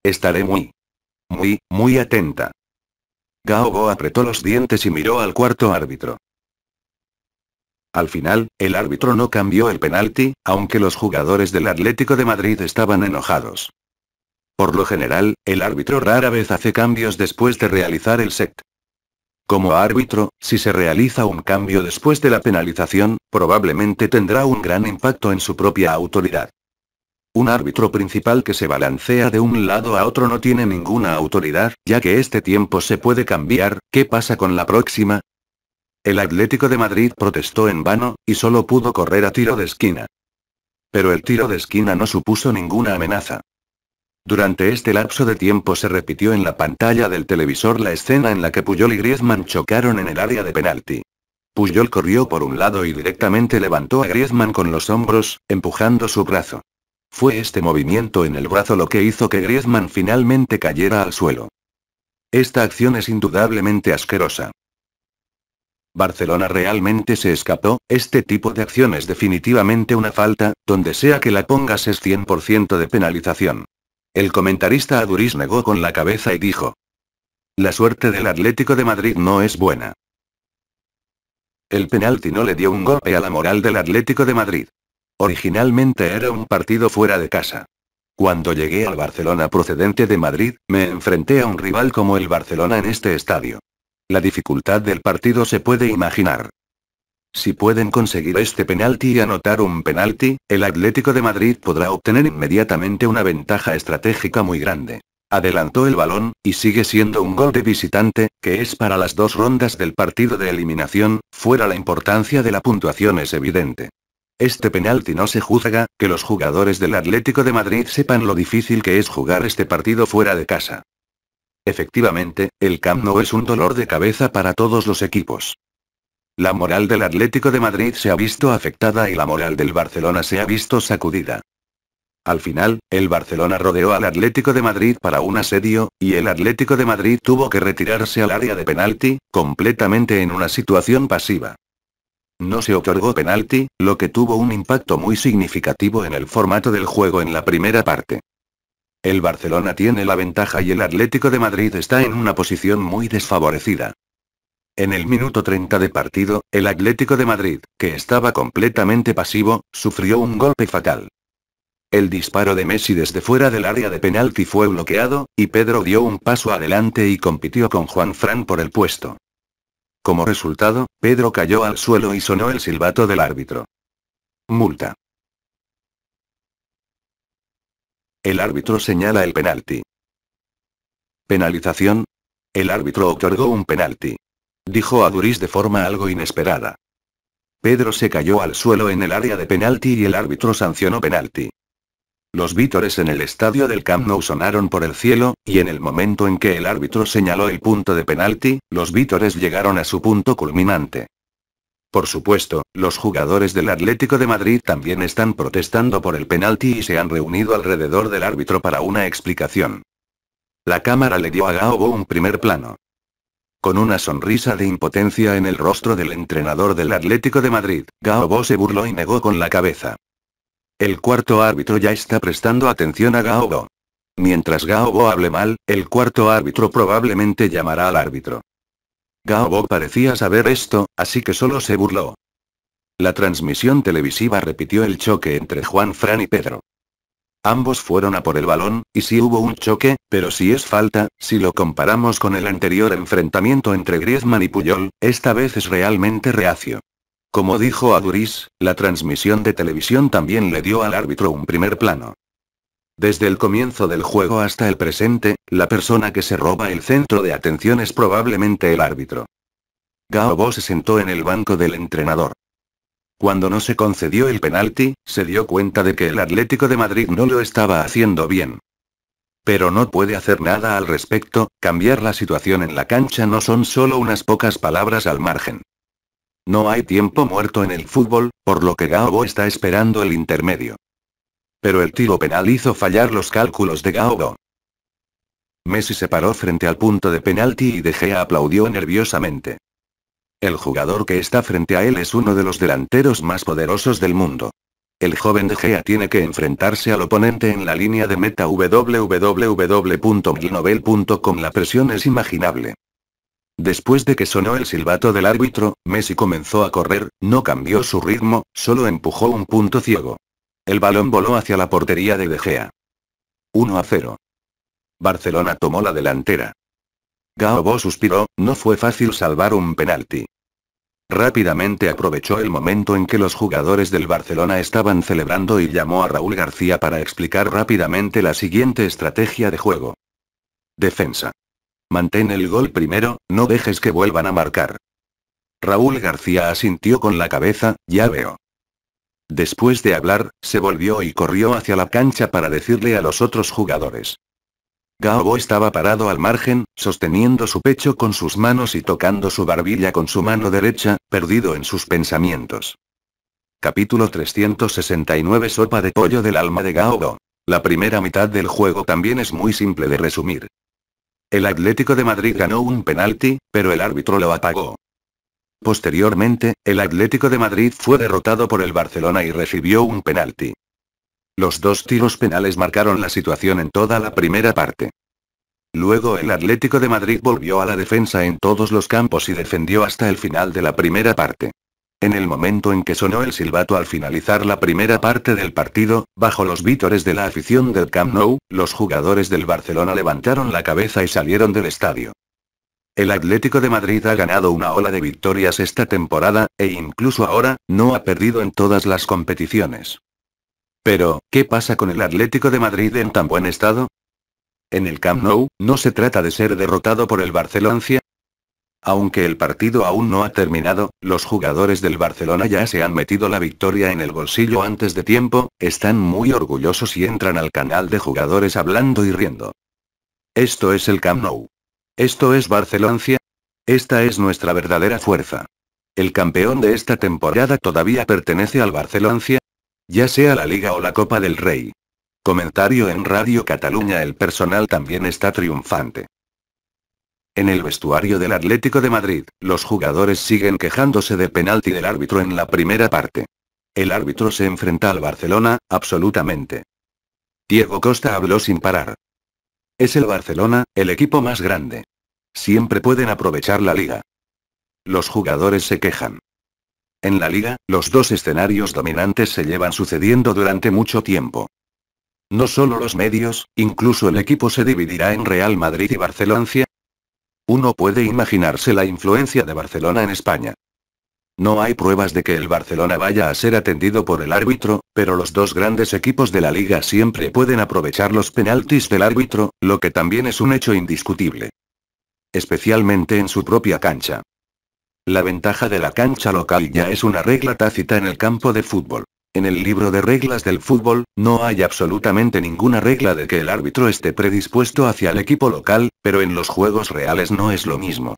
A: Estaré muy, muy, muy atenta. Gao apretó los dientes y miró al cuarto árbitro. Al final, el árbitro no cambió el penalti, aunque los jugadores del Atlético de Madrid estaban enojados. Por lo general, el árbitro rara vez hace cambios después de realizar el set. Como árbitro, si se realiza un cambio después de la penalización, probablemente tendrá un gran impacto en su propia autoridad. Un árbitro principal que se balancea de un lado a otro no tiene ninguna autoridad, ya que este tiempo se puede cambiar, ¿qué pasa con la próxima? El Atlético de Madrid protestó en vano, y solo pudo correr a tiro de esquina. Pero el tiro de esquina no supuso ninguna amenaza. Durante este lapso de tiempo se repitió en la pantalla del televisor la escena en la que Puyol y Griezmann chocaron en el área de penalti. Puyol corrió por un lado y directamente levantó a Griezmann con los hombros, empujando su brazo. Fue este movimiento en el brazo lo que hizo que Griezmann finalmente cayera al suelo. Esta acción es indudablemente asquerosa. Barcelona realmente se escapó, este tipo de acción es definitivamente una falta, donde sea que la pongas es 100% de penalización. El comentarista Aduriz negó con la cabeza y dijo. La suerte del Atlético de Madrid no es buena. El penalti no le dio un golpe a la moral del Atlético de Madrid. Originalmente era un partido fuera de casa. Cuando llegué al Barcelona procedente de Madrid, me enfrenté a un rival como el Barcelona en este estadio. La dificultad del partido se puede imaginar. Si pueden conseguir este penalti y anotar un penalti, el Atlético de Madrid podrá obtener inmediatamente una ventaja estratégica muy grande. Adelantó el balón, y sigue siendo un gol de visitante, que es para las dos rondas del partido de eliminación, fuera la importancia de la puntuación es evidente. Este penalti no se juzga, que los jugadores del Atlético de Madrid sepan lo difícil que es jugar este partido fuera de casa. Efectivamente, el Camp no es un dolor de cabeza para todos los equipos. La moral del Atlético de Madrid se ha visto afectada y la moral del Barcelona se ha visto sacudida. Al final, el Barcelona rodeó al Atlético de Madrid para un asedio, y el Atlético de Madrid tuvo que retirarse al área de penalti, completamente en una situación pasiva. No se otorgó penalti, lo que tuvo un impacto muy significativo en el formato del juego en la primera parte. El Barcelona tiene la ventaja y el Atlético de Madrid está en una posición muy desfavorecida. En el minuto 30 de partido, el Atlético de Madrid, que estaba completamente pasivo, sufrió un golpe fatal. El disparo de Messi desde fuera del área de penalti fue bloqueado, y Pedro dio un paso adelante y compitió con Juan Fran por el puesto. Como resultado, Pedro cayó al suelo y sonó el silbato del árbitro. Multa. El árbitro señala el penalti. Penalización. El árbitro otorgó un penalti. Dijo a Duris de forma algo inesperada. Pedro se cayó al suelo en el área de penalti y el árbitro sancionó penalti. Los vítores en el estadio del Camp Nou sonaron por el cielo, y en el momento en que el árbitro señaló el punto de penalti, los vítores llegaron a su punto culminante. Por supuesto, los jugadores del Atlético de Madrid también están protestando por el penalti y se han reunido alrededor del árbitro para una explicación. La cámara le dio a Gaobo un primer plano. Con una sonrisa de impotencia en el rostro del entrenador del Atlético de Madrid, Gaobo se burló y negó con la cabeza. El cuarto árbitro ya está prestando atención a Gaobo. Mientras Gaobo hable mal, el cuarto árbitro probablemente llamará al árbitro. Gaobo parecía saber esto, así que solo se burló. La transmisión televisiva repitió el choque entre Juan Fran y Pedro. Ambos fueron a por el balón, y si hubo un choque, pero si es falta, si lo comparamos con el anterior enfrentamiento entre Griezmann y Puyol, esta vez es realmente reacio. Como dijo Aduris, la transmisión de televisión también le dio al árbitro un primer plano. Desde el comienzo del juego hasta el presente, la persona que se roba el centro de atención es probablemente el árbitro. Gaobo se sentó en el banco del entrenador. Cuando no se concedió el penalti, se dio cuenta de que el Atlético de Madrid no lo estaba haciendo bien. Pero no puede hacer nada al respecto, cambiar la situación en la cancha no son solo unas pocas palabras al margen. No hay tiempo muerto en el fútbol, por lo que Gaobo está esperando el intermedio. Pero el tiro penal hizo fallar los cálculos de Gaobo. Messi se paró frente al punto de penalti y De Gea aplaudió nerviosamente. El jugador que está frente a él es uno de los delanteros más poderosos del mundo. El joven De Gea tiene que enfrentarse al oponente en la línea de meta www.nobel.com La presión es imaginable. Después de que sonó el silbato del árbitro, Messi comenzó a correr, no cambió su ritmo, solo empujó un punto ciego. El balón voló hacia la portería de De Gea. 1 a 0. Barcelona tomó la delantera. Gaobo suspiró, no fue fácil salvar un penalti. Rápidamente aprovechó el momento en que los jugadores del Barcelona estaban celebrando y llamó a Raúl García para explicar rápidamente la siguiente estrategia de juego. Defensa. Mantén el gol primero, no dejes que vuelvan a marcar. Raúl García asintió con la cabeza, ya veo. Después de hablar, se volvió y corrió hacia la cancha para decirle a los otros jugadores. Gaobo estaba parado al margen, sosteniendo su pecho con sus manos y tocando su barbilla con su mano derecha, perdido en sus pensamientos. Capítulo 369 Sopa de pollo del alma de Gaobo. La primera mitad del juego también es muy simple de resumir. El Atlético de Madrid ganó un penalti, pero el árbitro lo apagó. Posteriormente, el Atlético de Madrid fue derrotado por el Barcelona y recibió un penalti. Los dos tiros penales marcaron la situación en toda la primera parte. Luego el Atlético de Madrid volvió a la defensa en todos los campos y defendió hasta el final de la primera parte. En el momento en que sonó el silbato al finalizar la primera parte del partido, bajo los vítores de la afición del Camp Nou, los jugadores del Barcelona levantaron la cabeza y salieron del estadio. El Atlético de Madrid ha ganado una ola de victorias esta temporada, e incluso ahora, no ha perdido en todas las competiciones. Pero, ¿qué pasa con el Atlético de Madrid en tan buen estado? En el Camp Nou, no se trata de ser derrotado por el Barcelona, aunque el partido aún no ha terminado, los jugadores del Barcelona ya se han metido la victoria en el bolsillo antes de tiempo, están muy orgullosos y entran al canal de jugadores hablando y riendo. Esto es el Camp Nou. Esto es Barceloncia. Esta es nuestra verdadera fuerza. El campeón de esta temporada todavía pertenece al Barceloncia, ya sea la Liga o la Copa del Rey. Comentario en Radio Cataluña El personal también está triunfante. En el vestuario del Atlético de Madrid, los jugadores siguen quejándose de penalti del árbitro en la primera parte. El árbitro se enfrenta al Barcelona, absolutamente. Diego Costa habló sin parar. Es el Barcelona, el equipo más grande. Siempre pueden aprovechar la liga. Los jugadores se quejan. En la liga, los dos escenarios dominantes se llevan sucediendo durante mucho tiempo. No solo los medios, incluso el equipo se dividirá en Real Madrid y Barcelona, uno puede imaginarse la influencia de Barcelona en España. No hay pruebas de que el Barcelona vaya a ser atendido por el árbitro, pero los dos grandes equipos de la liga siempre pueden aprovechar los penaltis del árbitro, lo que también es un hecho indiscutible. Especialmente en su propia cancha. La ventaja de la cancha local ya es una regla tácita en el campo de fútbol. En el libro de reglas del fútbol, no hay absolutamente ninguna regla de que el árbitro esté predispuesto hacia el equipo local, pero en los juegos reales no es lo mismo.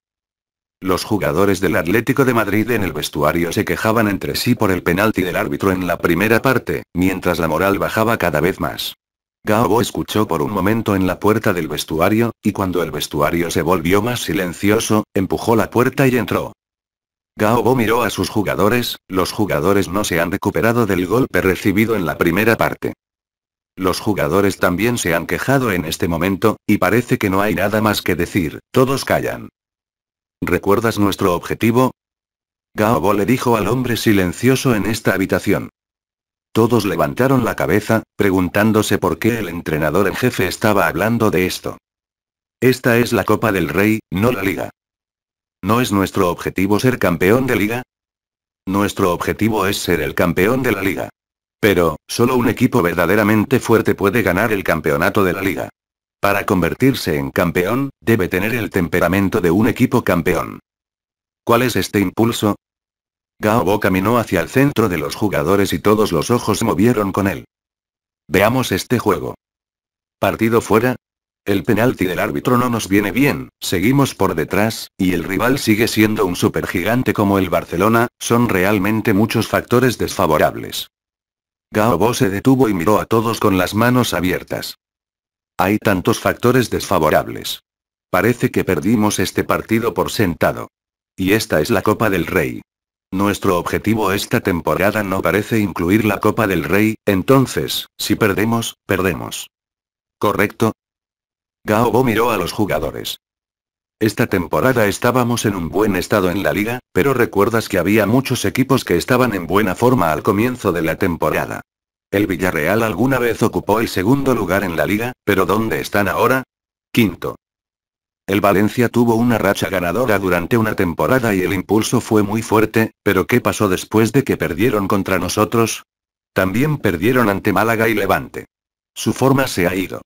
A: Los jugadores del Atlético de Madrid en el vestuario se quejaban entre sí por el penalti del árbitro en la primera parte, mientras la moral bajaba cada vez más. Gabo escuchó por un momento en la puerta del vestuario, y cuando el vestuario se volvió más silencioso, empujó la puerta y entró. Gaobo miró a sus jugadores, los jugadores no se han recuperado del golpe recibido en la primera parte. Los jugadores también se han quejado en este momento, y parece que no hay nada más que decir, todos callan. ¿Recuerdas nuestro objetivo? Gaobo le dijo al hombre silencioso en esta habitación. Todos levantaron la cabeza, preguntándose por qué el entrenador en jefe estaba hablando de esto. Esta es la Copa del Rey, no la Liga. ¿No es nuestro objetivo ser campeón de liga? Nuestro objetivo es ser el campeón de la liga. Pero, solo un equipo verdaderamente fuerte puede ganar el campeonato de la liga. Para convertirse en campeón, debe tener el temperamento de un equipo campeón. ¿Cuál es este impulso? Gaobo caminó hacia el centro de los jugadores y todos los ojos se movieron con él. Veamos este juego. Partido fuera, el penalti del árbitro no nos viene bien, seguimos por detrás, y el rival sigue siendo un supergigante como el Barcelona, son realmente muchos factores desfavorables. Gaobo se detuvo y miró a todos con las manos abiertas. Hay tantos factores desfavorables. Parece que perdimos este partido por sentado. Y esta es la Copa del Rey. Nuestro objetivo esta temporada no parece incluir la Copa del Rey, entonces, si perdemos, perdemos. Correcto, Gaobo miró a los jugadores. Esta temporada estábamos en un buen estado en la liga, pero recuerdas que había muchos equipos que estaban en buena forma al comienzo de la temporada. El Villarreal alguna vez ocupó el segundo lugar en la liga, pero ¿dónde están ahora? Quinto. El Valencia tuvo una racha ganadora durante una temporada y el impulso fue muy fuerte, pero ¿qué pasó después de que perdieron contra nosotros? También perdieron ante Málaga y Levante. Su forma se ha ido.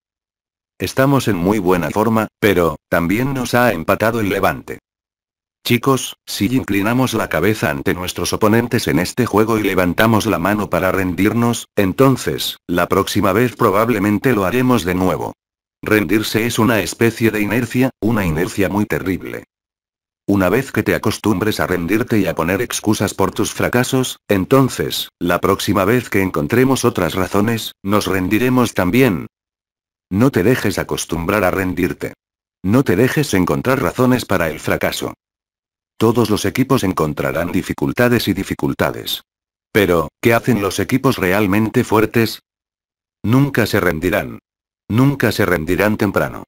A: Estamos en muy buena forma, pero, también nos ha empatado el levante. Chicos, si inclinamos la cabeza ante nuestros oponentes en este juego y levantamos la mano para rendirnos, entonces, la próxima vez probablemente lo haremos de nuevo. Rendirse es una especie de inercia, una inercia muy terrible. Una vez que te acostumbres a rendirte y a poner excusas por tus fracasos, entonces, la próxima vez que encontremos otras razones, nos rendiremos también, no te dejes acostumbrar a rendirte. No te dejes encontrar razones para el fracaso. Todos los equipos encontrarán dificultades y dificultades. Pero, ¿qué hacen los equipos realmente fuertes? Nunca se rendirán. Nunca se rendirán temprano.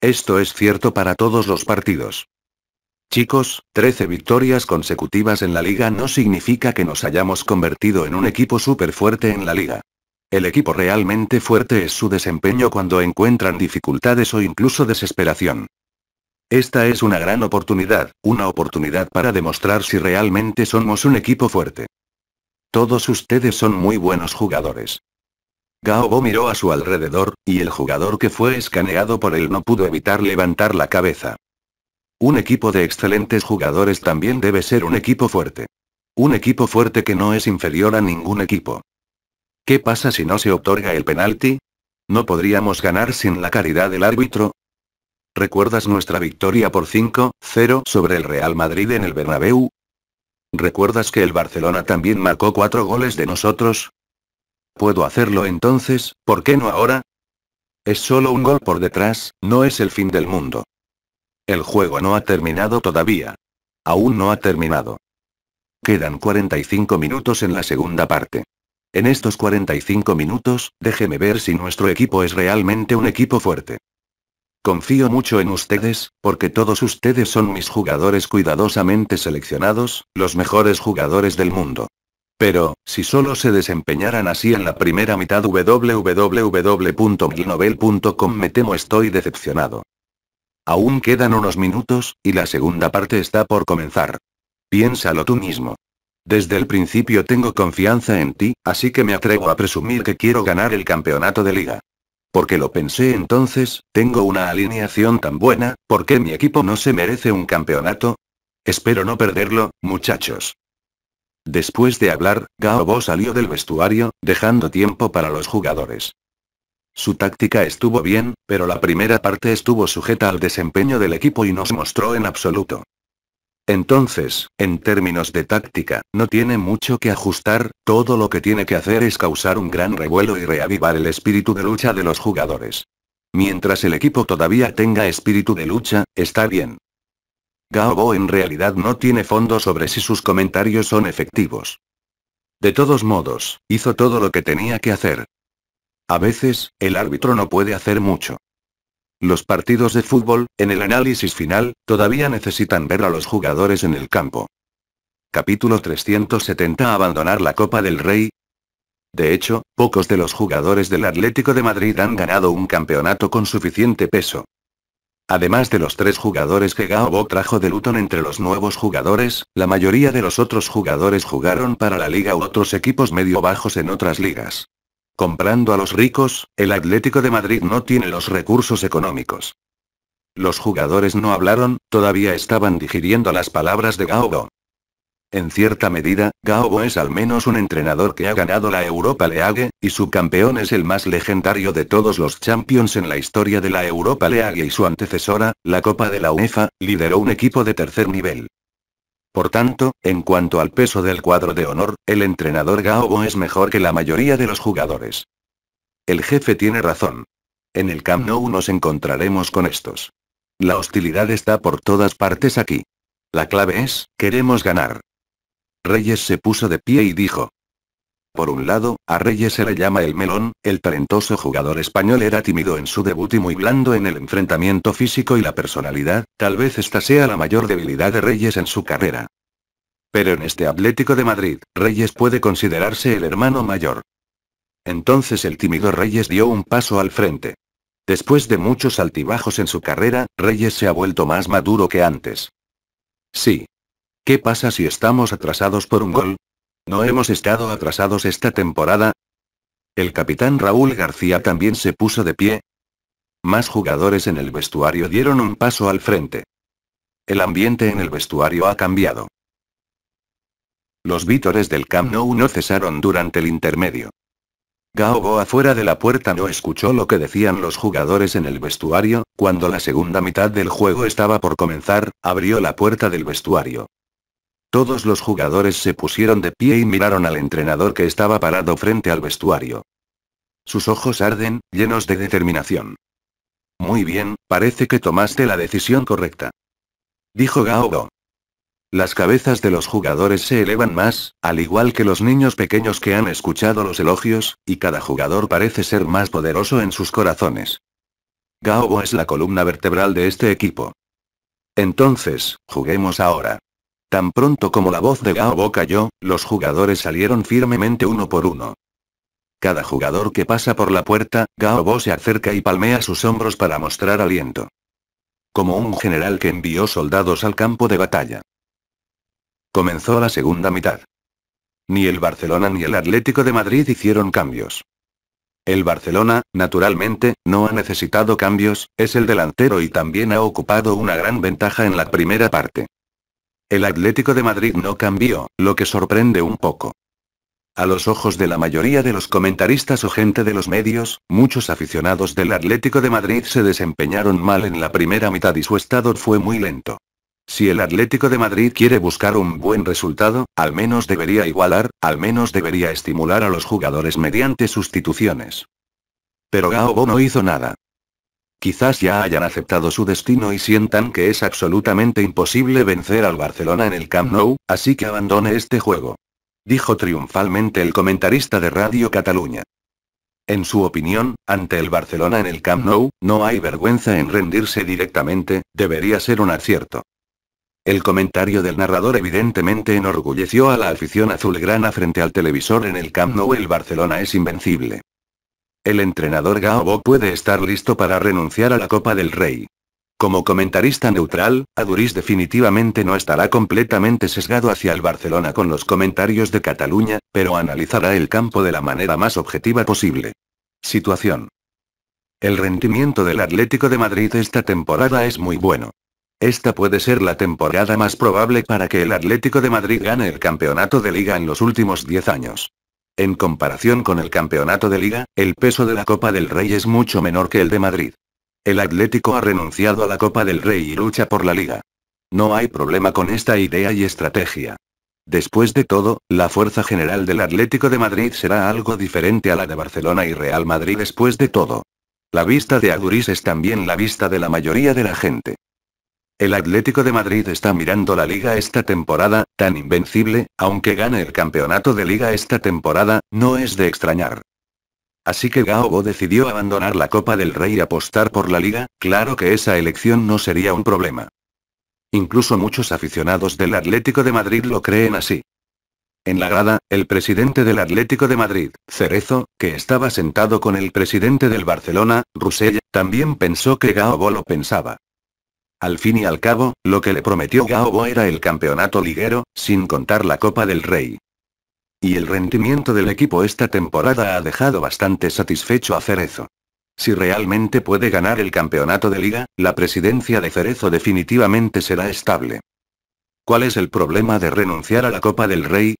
A: Esto es cierto para todos los partidos. Chicos, 13 victorias consecutivas en la liga no significa que nos hayamos convertido en un equipo súper fuerte en la liga. El equipo realmente fuerte es su desempeño cuando encuentran dificultades o incluso desesperación. Esta es una gran oportunidad, una oportunidad para demostrar si realmente somos un equipo fuerte. Todos ustedes son muy buenos jugadores. Gaobo miró a su alrededor, y el jugador que fue escaneado por él no pudo evitar levantar la cabeza. Un equipo de excelentes jugadores también debe ser un equipo fuerte. Un equipo fuerte que no es inferior a ningún equipo. ¿Qué pasa si no se otorga el penalti? ¿No podríamos ganar sin la caridad del árbitro? ¿Recuerdas nuestra victoria por 5-0 sobre el Real Madrid en el Bernabéu? ¿Recuerdas que el Barcelona también marcó cuatro goles de nosotros? ¿Puedo hacerlo entonces, por qué no ahora? Es solo un gol por detrás, no es el fin del mundo. El juego no ha terminado todavía. Aún no ha terminado. Quedan 45 minutos en la segunda parte. En estos 45 minutos, déjeme ver si nuestro equipo es realmente un equipo fuerte. Confío mucho en ustedes, porque todos ustedes son mis jugadores cuidadosamente seleccionados, los mejores jugadores del mundo. Pero, si solo se desempeñaran así en la primera mitad www.milnovel.com me temo estoy decepcionado. Aún quedan unos minutos, y la segunda parte está por comenzar. Piénsalo tú mismo. Desde el principio tengo confianza en ti, así que me atrevo a presumir que quiero ganar el campeonato de liga. Porque lo pensé entonces, tengo una alineación tan buena, ¿por qué mi equipo no se merece un campeonato? Espero no perderlo, muchachos. Después de hablar, Gaobo salió del vestuario, dejando tiempo para los jugadores. Su táctica estuvo bien, pero la primera parte estuvo sujeta al desempeño del equipo y no se mostró en absoluto. Entonces, en términos de táctica, no tiene mucho que ajustar, todo lo que tiene que hacer es causar un gran revuelo y reavivar el espíritu de lucha de los jugadores. Mientras el equipo todavía tenga espíritu de lucha, está bien. Gaobo en realidad no tiene fondo sobre si sus comentarios son efectivos. De todos modos, hizo todo lo que tenía que hacer. A veces, el árbitro no puede hacer mucho. Los partidos de fútbol, en el análisis final, todavía necesitan ver a los jugadores en el campo. Capítulo 370 Abandonar la Copa del Rey. De hecho, pocos de los jugadores del Atlético de Madrid han ganado un campeonato con suficiente peso. Además de los tres jugadores que Gaobo trajo de Luton entre los nuevos jugadores, la mayoría de los otros jugadores jugaron para la liga u otros equipos medio bajos en otras ligas comprando a los ricos, el Atlético de Madrid no tiene los recursos económicos. Los jugadores no hablaron, todavía estaban digiriendo las palabras de Gaobo. En cierta medida, Gaobo es al menos un entrenador que ha ganado la Europa League, y su campeón es el más legendario de todos los champions en la historia de la Europa League y su antecesora, la Copa de la UEFA, lideró un equipo de tercer nivel. Por tanto, en cuanto al peso del cuadro de honor, el entrenador Gaobo es mejor que la mayoría de los jugadores. El jefe tiene razón. En el Camp Nou nos encontraremos con estos. La hostilidad está por todas partes aquí. La clave es, queremos ganar. Reyes se puso de pie y dijo, por un lado, a Reyes se le llama el melón, el talentoso jugador español era tímido en su debut y muy blando en el enfrentamiento físico y la personalidad, tal vez esta sea la mayor debilidad de Reyes en su carrera. Pero en este Atlético de Madrid, Reyes puede considerarse el hermano mayor. Entonces el tímido Reyes dio un paso al frente. Después de muchos altibajos en su carrera, Reyes se ha vuelto más maduro que antes. Sí. ¿Qué pasa si estamos atrasados por un gol? ¿No hemos estado atrasados esta temporada? El capitán Raúl García también se puso de pie. Más jugadores en el vestuario dieron un paso al frente. El ambiente en el vestuario ha cambiado. Los vítores del Camp Nou no cesaron durante el intermedio. Gao afuera de la puerta no escuchó lo que decían los jugadores en el vestuario, cuando la segunda mitad del juego estaba por comenzar, abrió la puerta del vestuario. Todos los jugadores se pusieron de pie y miraron al entrenador que estaba parado frente al vestuario. Sus ojos arden, llenos de determinación. Muy bien, parece que tomaste la decisión correcta. Dijo Gaogo. Las cabezas de los jugadores se elevan más, al igual que los niños pequeños que han escuchado los elogios, y cada jugador parece ser más poderoso en sus corazones. Gaogo es la columna vertebral de este equipo. Entonces, juguemos ahora. Tan pronto como la voz de Gaobo cayó, los jugadores salieron firmemente uno por uno. Cada jugador que pasa por la puerta, Gaobo se acerca y palmea sus hombros para mostrar aliento. Como un general que envió soldados al campo de batalla. Comenzó la segunda mitad. Ni el Barcelona ni el Atlético de Madrid hicieron cambios. El Barcelona, naturalmente, no ha necesitado cambios, es el delantero y también ha ocupado una gran ventaja en la primera parte. El Atlético de Madrid no cambió, lo que sorprende un poco. A los ojos de la mayoría de los comentaristas o gente de los medios, muchos aficionados del Atlético de Madrid se desempeñaron mal en la primera mitad y su estado fue muy lento. Si el Atlético de Madrid quiere buscar un buen resultado, al menos debería igualar, al menos debería estimular a los jugadores mediante sustituciones. Pero Gaobo no hizo nada. Quizás ya hayan aceptado su destino y sientan que es absolutamente imposible vencer al Barcelona en el Camp Nou, así que abandone este juego. Dijo triunfalmente el comentarista de Radio Cataluña. En su opinión, ante el Barcelona en el Camp Nou, no hay vergüenza en rendirse directamente, debería ser un acierto. El comentario del narrador evidentemente enorgulleció a la afición azulgrana frente al televisor en el Camp Nou el Barcelona es invencible el entrenador Gaobo puede estar listo para renunciar a la Copa del Rey. Como comentarista neutral, Aduriz definitivamente no estará completamente sesgado hacia el Barcelona con los comentarios de Cataluña, pero analizará el campo de la manera más objetiva posible. Situación. El rendimiento del Atlético de Madrid esta temporada es muy bueno. Esta puede ser la temporada más probable para que el Atlético de Madrid gane el campeonato de liga en los últimos 10 años. En comparación con el campeonato de liga, el peso de la Copa del Rey es mucho menor que el de Madrid. El Atlético ha renunciado a la Copa del Rey y lucha por la liga. No hay problema con esta idea y estrategia. Después de todo, la fuerza general del Atlético de Madrid será algo diferente a la de Barcelona y Real Madrid después de todo. La vista de Aguris es también la vista de la mayoría de la gente. El Atlético de Madrid está mirando la liga esta temporada, tan invencible, aunque gane el campeonato de liga esta temporada, no es de extrañar. Así que Gaobo decidió abandonar la Copa del Rey y apostar por la liga, claro que esa elección no sería un problema. Incluso muchos aficionados del Atlético de Madrid lo creen así. En la grada, el presidente del Atlético de Madrid, Cerezo, que estaba sentado con el presidente del Barcelona, Rusell, también pensó que Gaobo lo pensaba. Al fin y al cabo, lo que le prometió Gaobo era el campeonato liguero, sin contar la Copa del Rey. Y el rendimiento del equipo esta temporada ha dejado bastante satisfecho a Cerezo. Si realmente puede ganar el campeonato de liga, la presidencia de Cerezo definitivamente será estable. ¿Cuál es el problema de renunciar a la Copa del Rey?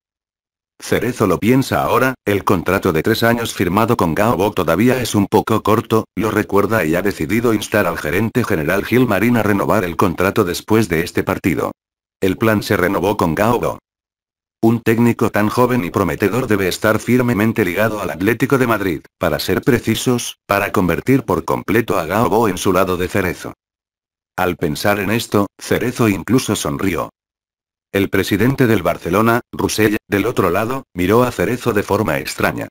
A: Cerezo lo piensa ahora, el contrato de tres años firmado con Gaobo todavía es un poco corto, lo recuerda y ha decidido instar al gerente general Gil Marín a renovar el contrato después de este partido. El plan se renovó con Gaobo. Un técnico tan joven y prometedor debe estar firmemente ligado al Atlético de Madrid, para ser precisos, para convertir por completo a Gaobo en su lado de Cerezo. Al pensar en esto, Cerezo incluso sonrió, el presidente del Barcelona, Rusell, del otro lado, miró a Cerezo de forma extraña.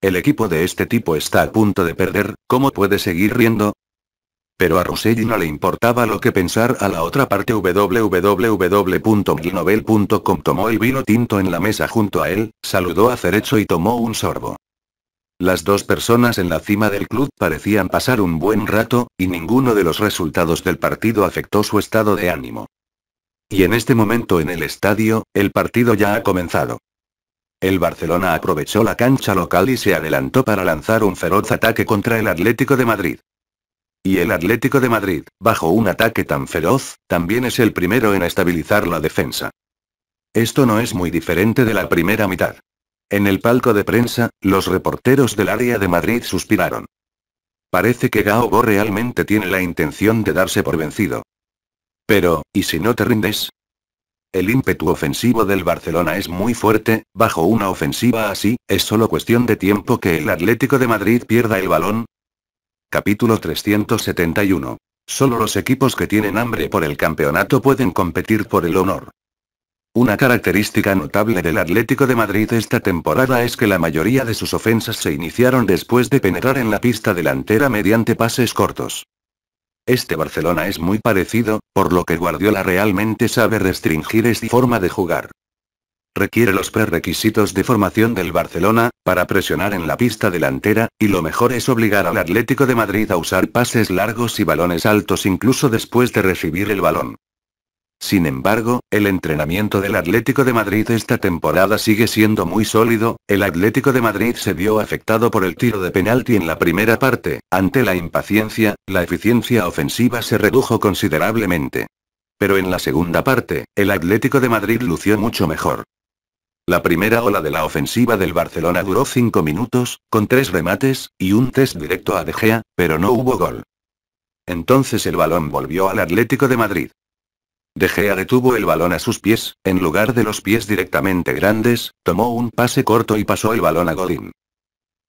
A: El equipo de este tipo está a punto de perder, ¿cómo puede seguir riendo? Pero a Rusell no le importaba lo que pensar a la otra parte www.vinobel.com tomó el vino tinto en la mesa junto a él, saludó a Cerezo y tomó un sorbo. Las dos personas en la cima del club parecían pasar un buen rato, y ninguno de los resultados del partido afectó su estado de ánimo. Y en este momento en el estadio, el partido ya ha comenzado. El Barcelona aprovechó la cancha local y se adelantó para lanzar un feroz ataque contra el Atlético de Madrid. Y el Atlético de Madrid, bajo un ataque tan feroz, también es el primero en estabilizar la defensa. Esto no es muy diferente de la primera mitad. En el palco de prensa, los reporteros del área de Madrid suspiraron. Parece que Gaobo realmente tiene la intención de darse por vencido. Pero, ¿y si no te rindes? El ímpetu ofensivo del Barcelona es muy fuerte, bajo una ofensiva así, es solo cuestión de tiempo que el Atlético de Madrid pierda el balón. Capítulo 371. Solo los equipos que tienen hambre por el campeonato pueden competir por el honor. Una característica notable del Atlético de Madrid esta temporada es que la mayoría de sus ofensas se iniciaron después de penetrar en la pista delantera mediante pases cortos. Este Barcelona es muy parecido, por lo que Guardiola realmente sabe restringir esta forma de jugar. Requiere los prerequisitos de formación del Barcelona, para presionar en la pista delantera, y lo mejor es obligar al Atlético de Madrid a usar pases largos y balones altos incluso después de recibir el balón. Sin embargo, el entrenamiento del Atlético de Madrid esta temporada sigue siendo muy sólido, el Atlético de Madrid se vio afectado por el tiro de penalti en la primera parte, ante la impaciencia, la eficiencia ofensiva se redujo considerablemente. Pero en la segunda parte, el Atlético de Madrid lució mucho mejor. La primera ola de la ofensiva del Barcelona duró 5 minutos, con tres remates, y un test directo a De Gea, pero no hubo gol. Entonces el balón volvió al Atlético de Madrid. De Gea detuvo el balón a sus pies, en lugar de los pies directamente grandes, tomó un pase corto y pasó el balón a Godín.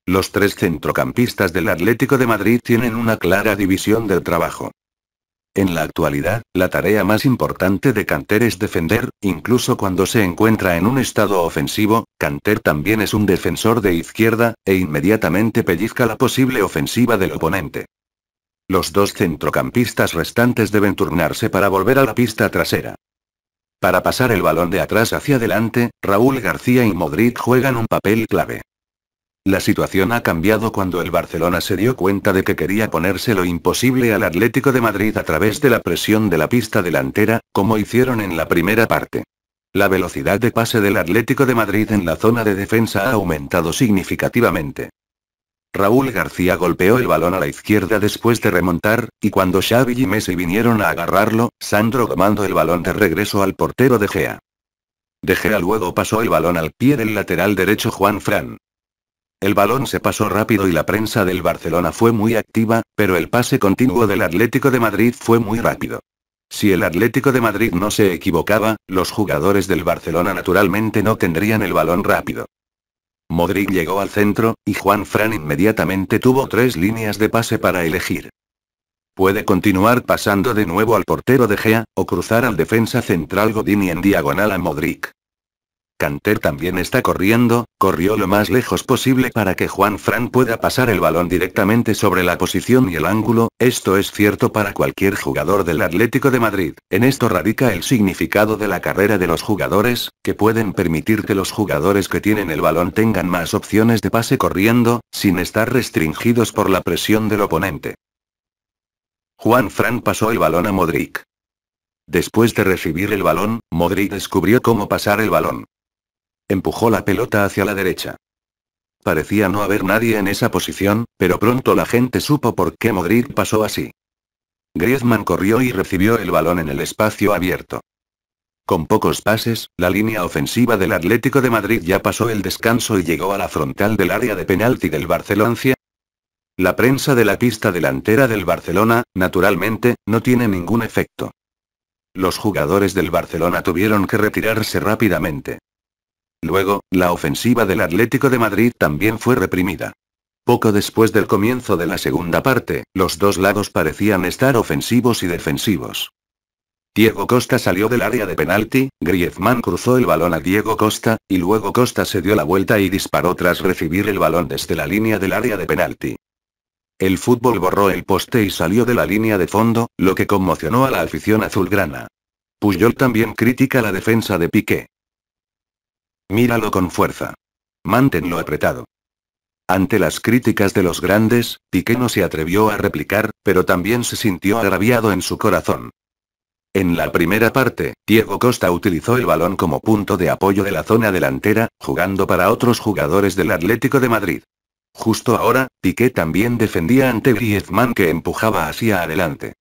A: Los tres centrocampistas del Atlético de Madrid tienen una clara división del trabajo. En la actualidad, la tarea más importante de Canter es defender, incluso cuando se encuentra en un estado ofensivo, Canter también es un defensor de izquierda, e inmediatamente pellizca la posible ofensiva del oponente. Los dos centrocampistas restantes deben turnarse para volver a la pista trasera. Para pasar el balón de atrás hacia adelante, Raúl García y Modric juegan un papel clave. La situación ha cambiado cuando el Barcelona se dio cuenta de que quería ponerse lo imposible al Atlético de Madrid a través de la presión de la pista delantera, como hicieron en la primera parte. La velocidad de pase del Atlético de Madrid en la zona de defensa ha aumentado significativamente. Raúl García golpeó el balón a la izquierda después de remontar, y cuando Xavi y Messi vinieron a agarrarlo, Sandro domando el balón de regreso al portero de Gea. De Gea luego pasó el balón al pie del lateral derecho Juan Fran. El balón se pasó rápido y la prensa del Barcelona fue muy activa, pero el pase continuo del Atlético de Madrid fue muy rápido. Si el Atlético de Madrid no se equivocaba, los jugadores del Barcelona naturalmente no tendrían el balón rápido. Modric llegó al centro, y Juan Fran inmediatamente tuvo tres líneas de pase para elegir. Puede continuar pasando de nuevo al portero de Gea, o cruzar al defensa central Godini en diagonal a Modric. Canter también está corriendo, corrió lo más lejos posible para que Juan Fran pueda pasar el balón directamente sobre la posición y el ángulo, esto es cierto para cualquier jugador del Atlético de Madrid. En esto radica el significado de la carrera de los jugadores, que pueden permitir que los jugadores que tienen el balón tengan más opciones de pase corriendo, sin estar restringidos por la presión del oponente. Juan Fran pasó el balón a Modric. Después de recibir el balón, Modric descubrió cómo pasar el balón. Empujó la pelota hacia la derecha. Parecía no haber nadie en esa posición, pero pronto la gente supo por qué Modric pasó así. Griezmann corrió y recibió el balón en el espacio abierto. Con pocos pases, la línea ofensiva del Atlético de Madrid ya pasó el descanso y llegó a la frontal del área de penalti del Barcelona. La prensa de la pista delantera del Barcelona, naturalmente, no tiene ningún efecto. Los jugadores del Barcelona tuvieron que retirarse rápidamente. Luego, la ofensiva del Atlético de Madrid también fue reprimida. Poco después del comienzo de la segunda parte, los dos lados parecían estar ofensivos y defensivos. Diego Costa salió del área de penalti, Griezmann cruzó el balón a Diego Costa, y luego Costa se dio la vuelta y disparó tras recibir el balón desde la línea del área de penalti. El fútbol borró el poste y salió de la línea de fondo, lo que conmocionó a la afición azulgrana. Puyol también critica la defensa de Piqué. Míralo con fuerza. Manténlo apretado. Ante las críticas de los grandes, Piqué no se atrevió a replicar, pero también se sintió agraviado en su corazón. En la primera parte, Diego Costa utilizó el balón como punto de apoyo de la zona delantera, jugando para otros jugadores del Atlético de Madrid. Justo ahora, Piqué también defendía ante Griezmann que empujaba hacia adelante.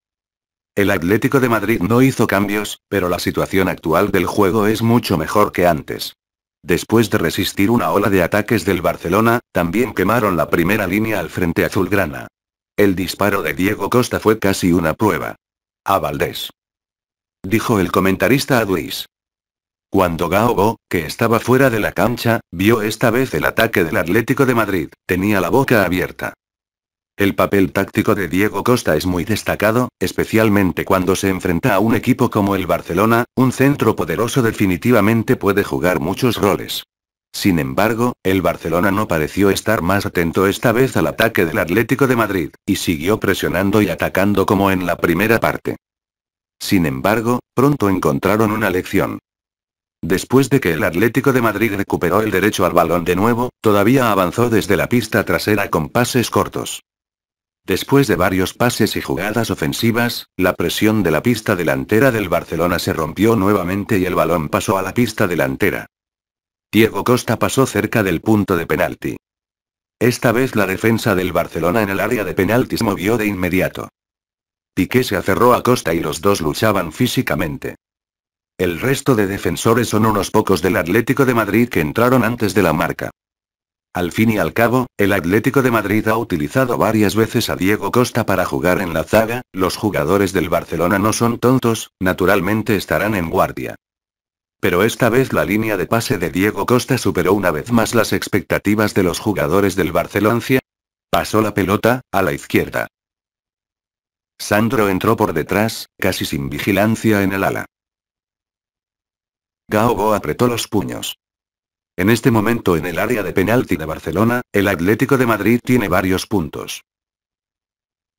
A: El Atlético de Madrid no hizo cambios, pero la situación actual del juego es mucho mejor que antes. Después de resistir una ola de ataques del Barcelona, también quemaron la primera línea al frente azulgrana. El disparo de Diego Costa fue casi una prueba. A Valdés. Dijo el comentarista a Luis. Cuando Gaogo, que estaba fuera de la cancha, vio esta vez el ataque del Atlético de Madrid, tenía la boca abierta. El papel táctico de Diego Costa es muy destacado, especialmente cuando se enfrenta a un equipo como el Barcelona, un centro poderoso definitivamente puede jugar muchos roles. Sin embargo, el Barcelona no pareció estar más atento esta vez al ataque del Atlético de Madrid, y siguió presionando y atacando como en la primera parte. Sin embargo, pronto encontraron una lección. Después de que el Atlético de Madrid recuperó el derecho al balón de nuevo, todavía avanzó desde la pista trasera con pases cortos. Después de varios pases y jugadas ofensivas, la presión de la pista delantera del Barcelona se rompió nuevamente y el balón pasó a la pista delantera. Diego Costa pasó cerca del punto de penalti. Esta vez la defensa del Barcelona en el área de penaltis movió de inmediato. Piqué se aferró a Costa y los dos luchaban físicamente. El resto de defensores son unos pocos del Atlético de Madrid que entraron antes de la marca. Al fin y al cabo, el Atlético de Madrid ha utilizado varias veces a Diego Costa para jugar en la zaga, los jugadores del Barcelona no son tontos, naturalmente estarán en guardia. Pero esta vez la línea de pase de Diego Costa superó una vez más las expectativas de los jugadores del Barcelona. Pasó la pelota, a la izquierda. Sandro entró por detrás, casi sin vigilancia en el ala. Gaobo apretó los puños. En este momento en el área de penalti de Barcelona, el Atlético de Madrid tiene varios puntos.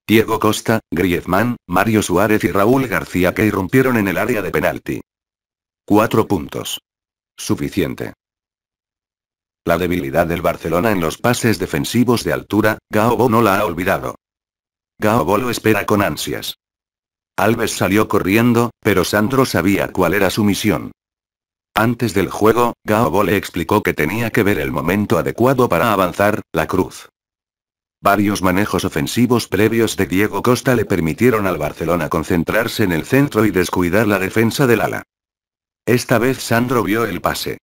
A: Diego Costa, Griezmann, Mario Suárez y Raúl García que irrumpieron en el área de penalti. Cuatro puntos. Suficiente. La debilidad del Barcelona en los pases defensivos de altura, Gaobo no la ha olvidado. Gaobo lo espera con ansias. Alves salió corriendo, pero Sandro sabía cuál era su misión. Antes del juego, Gaobo le explicó que tenía que ver el momento adecuado para avanzar, la cruz. Varios manejos ofensivos previos de Diego Costa le permitieron al Barcelona concentrarse en el centro y descuidar la defensa del ala. Esta vez Sandro vio el pase.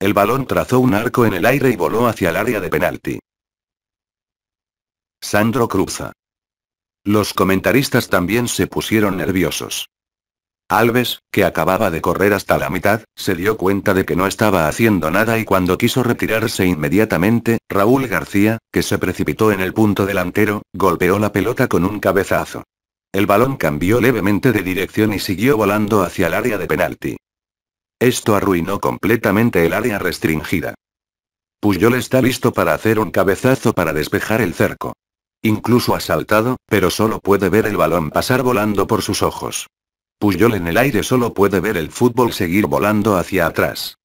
A: El balón trazó un arco en el aire y voló hacia el área de penalti. Sandro cruza. Los comentaristas también se pusieron nerviosos. Alves, que acababa de correr hasta la mitad, se dio cuenta de que no estaba haciendo nada y cuando quiso retirarse inmediatamente, Raúl García, que se precipitó en el punto delantero, golpeó la pelota con un cabezazo. El balón cambió levemente de dirección y siguió volando hacia el área de penalti. Esto arruinó completamente el área restringida. Puyol está listo para hacer un cabezazo para despejar el cerco. Incluso ha saltado, pero solo puede ver el balón pasar volando por sus ojos. Puyol en el aire solo puede ver el fútbol seguir volando hacia atrás.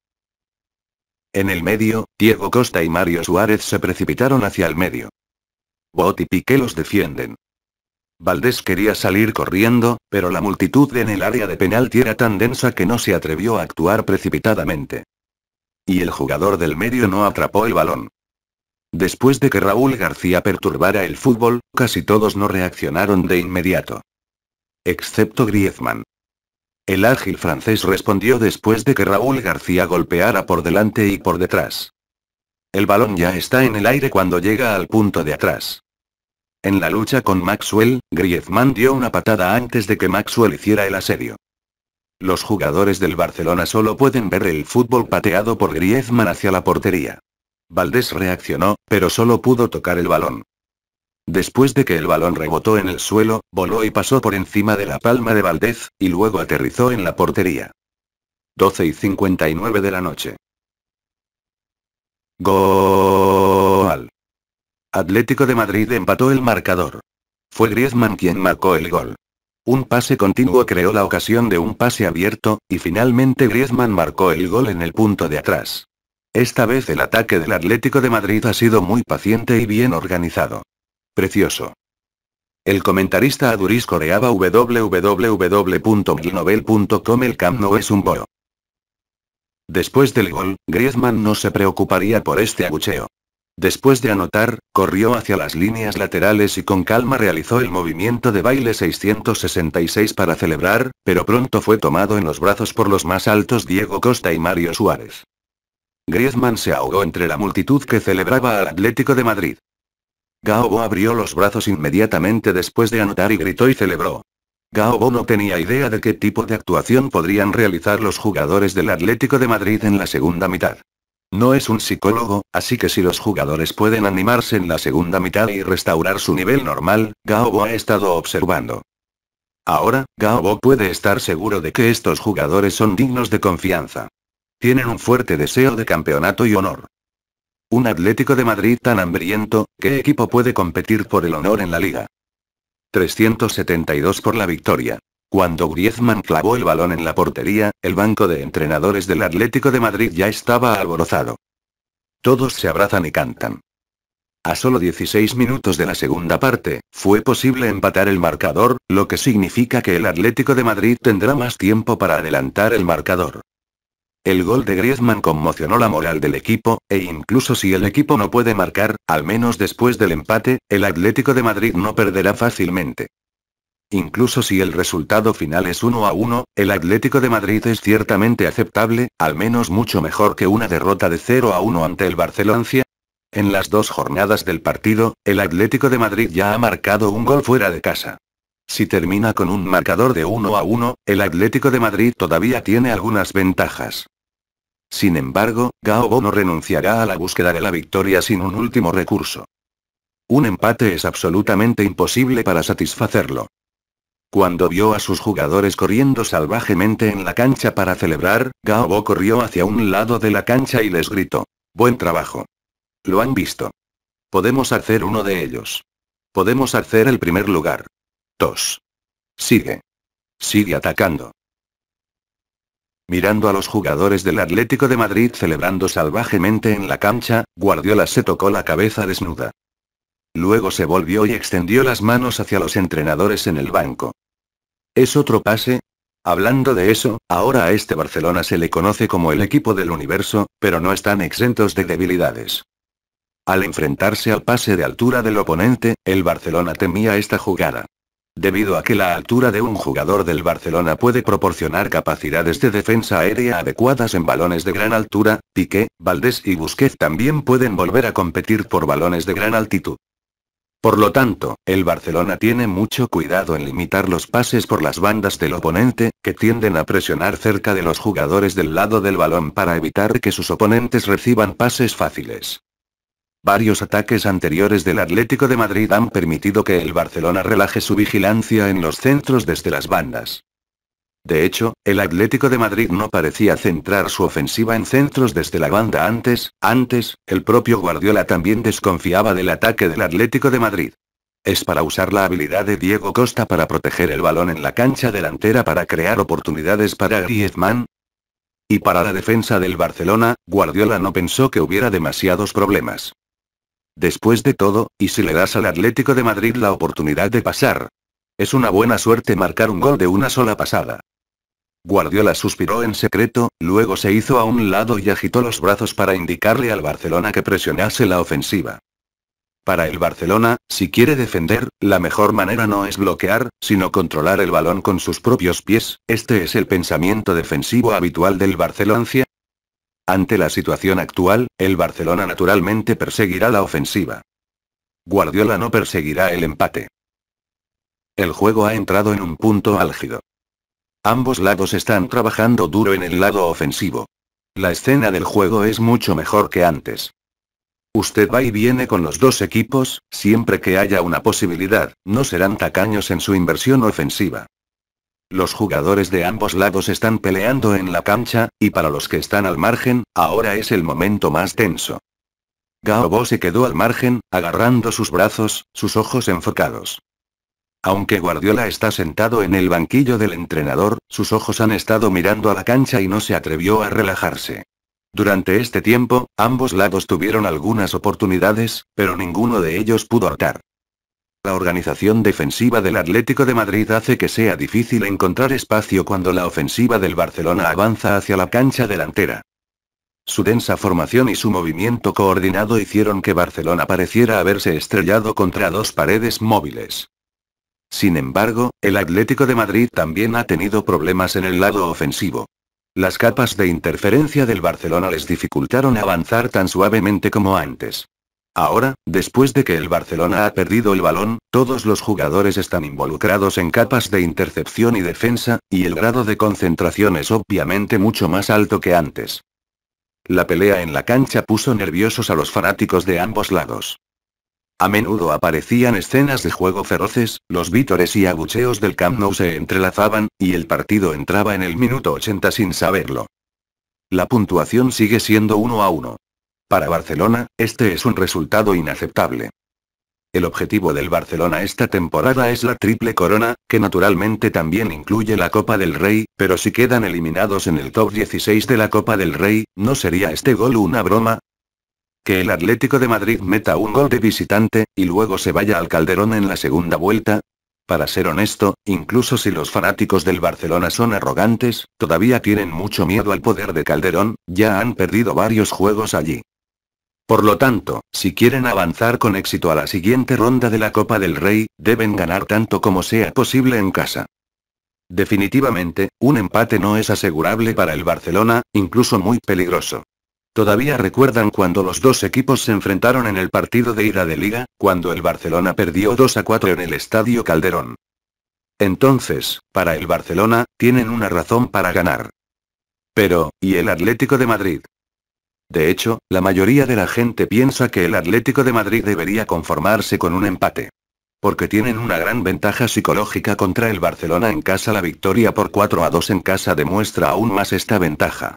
A: En el medio, Diego Costa y Mario Suárez se precipitaron hacia el medio. Bot y Piqué los defienden. Valdés quería salir corriendo, pero la multitud en el área de penalti era tan densa que no se atrevió a actuar precipitadamente. Y el jugador del medio no atrapó el balón. Después de que Raúl García perturbara el fútbol, casi todos no reaccionaron de inmediato excepto Griezmann. El ágil francés respondió después de que Raúl García golpeara por delante y por detrás. El balón ya está en el aire cuando llega al punto de atrás. En la lucha con Maxwell, Griezmann dio una patada antes de que Maxwell hiciera el asedio. Los jugadores del Barcelona solo pueden ver el fútbol pateado por Griezmann hacia la portería. Valdés reaccionó, pero solo pudo tocar el balón. Después de que el balón rebotó en el suelo, voló y pasó por encima de la palma de Valdez, y luego aterrizó en la portería. 12 y 59 de la noche. Gol. Atlético de Madrid empató el marcador. Fue Griezmann quien marcó el gol. Un pase continuo creó la ocasión de un pase abierto, y finalmente Griezmann marcó el gol en el punto de atrás. Esta vez el ataque del Atlético de Madrid ha sido muy paciente y bien organizado. Precioso. El comentarista Aduris coreaba www.ginobel.com El Camp no es un boro. Después del gol, Griezmann no se preocuparía por este agucheo. Después de anotar, corrió hacia las líneas laterales y con calma realizó el movimiento de baile 666 para celebrar, pero pronto fue tomado en los brazos por los más altos Diego Costa y Mario Suárez. Griezmann se ahogó entre la multitud que celebraba al Atlético de Madrid. Gaobo abrió los brazos inmediatamente después de anotar y gritó y celebró. Gaobo no tenía idea de qué tipo de actuación podrían realizar los jugadores del Atlético de Madrid en la segunda mitad. No es un psicólogo, así que si los jugadores pueden animarse en la segunda mitad y restaurar su nivel normal, Gaobo ha estado observando. Ahora, Gaobo puede estar seguro de que estos jugadores son dignos de confianza. Tienen un fuerte deseo de campeonato y honor. Un Atlético de Madrid tan hambriento, ¿qué equipo puede competir por el honor en la liga? 372 por la victoria. Cuando Griezmann clavó el balón en la portería, el banco de entrenadores del Atlético de Madrid ya estaba alborozado. Todos se abrazan y cantan. A solo 16 minutos de la segunda parte, fue posible empatar el marcador, lo que significa que el Atlético de Madrid tendrá más tiempo para adelantar el marcador. El gol de Griezmann conmocionó la moral del equipo, e incluso si el equipo no puede marcar, al menos después del empate, el Atlético de Madrid no perderá fácilmente. Incluso si el resultado final es 1 a 1, el Atlético de Madrid es ciertamente aceptable, al menos mucho mejor que una derrota de 0 a 1 ante el Barcelona. En las dos jornadas del partido, el Atlético de Madrid ya ha marcado un gol fuera de casa. Si termina con un marcador de 1 a 1, el Atlético de Madrid todavía tiene algunas ventajas. Sin embargo, Gaobo no renunciará a la búsqueda de la victoria sin un último recurso. Un empate es absolutamente imposible para satisfacerlo. Cuando vio a sus jugadores corriendo salvajemente en la cancha para celebrar, Gaobo corrió hacia un lado de la cancha y les gritó. Buen trabajo. Lo han visto. Podemos hacer uno de ellos. Podemos hacer el primer lugar. Tos. Sigue. Sigue atacando. Mirando a los jugadores del Atlético de Madrid celebrando salvajemente en la cancha, Guardiola se tocó la cabeza desnuda. Luego se volvió y extendió las manos hacia los entrenadores en el banco. ¿Es otro pase? Hablando de eso, ahora a este Barcelona se le conoce como el equipo del universo, pero no están exentos de debilidades. Al enfrentarse al pase de altura del oponente, el Barcelona temía esta jugada. Debido a que la altura de un jugador del Barcelona puede proporcionar capacidades de defensa aérea adecuadas en balones de gran altura, Piqué, Valdés y Busquets también pueden volver a competir por balones de gran altitud. Por lo tanto, el Barcelona tiene mucho cuidado en limitar los pases por las bandas del oponente, que tienden a presionar cerca de los jugadores del lado del balón para evitar que sus oponentes reciban pases fáciles. Varios ataques anteriores del Atlético de Madrid han permitido que el Barcelona relaje su vigilancia en los centros desde las bandas. De hecho, el Atlético de Madrid no parecía centrar su ofensiva en centros desde la banda antes, antes, el propio Guardiola también desconfiaba del ataque del Atlético de Madrid. Es para usar la habilidad de Diego Costa para proteger el balón en la cancha delantera para crear oportunidades para Griezmann. Y para la defensa del Barcelona, Guardiola no pensó que hubiera demasiados problemas. Después de todo, ¿y si le das al Atlético de Madrid la oportunidad de pasar? Es una buena suerte marcar un gol de una sola pasada. Guardiola suspiró en secreto, luego se hizo a un lado y agitó los brazos para indicarle al Barcelona que presionase la ofensiva. Para el Barcelona, si quiere defender, la mejor manera no es bloquear, sino controlar el balón con sus propios pies, este es el pensamiento defensivo habitual del Barcelona, ante la situación actual, el Barcelona naturalmente perseguirá la ofensiva. Guardiola no perseguirá el empate. El juego ha entrado en un punto álgido. Ambos lados están trabajando duro en el lado ofensivo. La escena del juego es mucho mejor que antes. Usted va y viene con los dos equipos, siempre que haya una posibilidad, no serán tacaños en su inversión ofensiva. Los jugadores de ambos lados están peleando en la cancha, y para los que están al margen, ahora es el momento más tenso. Gaobo se quedó al margen, agarrando sus brazos, sus ojos enfocados. Aunque Guardiola está sentado en el banquillo del entrenador, sus ojos han estado mirando a la cancha y no se atrevió a relajarse. Durante este tiempo, ambos lados tuvieron algunas oportunidades, pero ninguno de ellos pudo hartar. La organización defensiva del Atlético de Madrid hace que sea difícil encontrar espacio cuando la ofensiva del Barcelona avanza hacia la cancha delantera. Su densa formación y su movimiento coordinado hicieron que Barcelona pareciera haberse estrellado contra dos paredes móviles. Sin embargo, el Atlético de Madrid también ha tenido problemas en el lado ofensivo. Las capas de interferencia del Barcelona les dificultaron avanzar tan suavemente como antes. Ahora, después de que el Barcelona ha perdido el balón, todos los jugadores están involucrados en capas de intercepción y defensa, y el grado de concentración es obviamente mucho más alto que antes. La pelea en la cancha puso nerviosos a los fanáticos de ambos lados. A menudo aparecían escenas de juego feroces, los vítores y abucheos del Camp Nou se entrelazaban, y el partido entraba en el minuto 80 sin saberlo. La puntuación sigue siendo 1 a 1. Para Barcelona, este es un resultado inaceptable. El objetivo del Barcelona esta temporada es la triple corona, que naturalmente también incluye la Copa del Rey, pero si quedan eliminados en el top 16 de la Copa del Rey, ¿no sería este gol una broma? Que el Atlético de Madrid meta un gol de visitante, y luego se vaya al Calderón en la segunda vuelta, para ser honesto, incluso si los fanáticos del Barcelona son arrogantes, todavía tienen mucho miedo al poder de Calderón, ya han perdido varios juegos allí. Por lo tanto, si quieren avanzar con éxito a la siguiente ronda de la Copa del Rey, deben ganar tanto como sea posible en casa. Definitivamente, un empate no es asegurable para el Barcelona, incluso muy peligroso. Todavía recuerdan cuando los dos equipos se enfrentaron en el partido de ida de liga, cuando el Barcelona perdió 2 a 4 en el Estadio Calderón. Entonces, para el Barcelona, tienen una razón para ganar. Pero, ¿y el Atlético de Madrid? De hecho, la mayoría de la gente piensa que el Atlético de Madrid debería conformarse con un empate. Porque tienen una gran ventaja psicológica contra el Barcelona en casa. La victoria por 4 a 2 en casa demuestra aún más esta ventaja.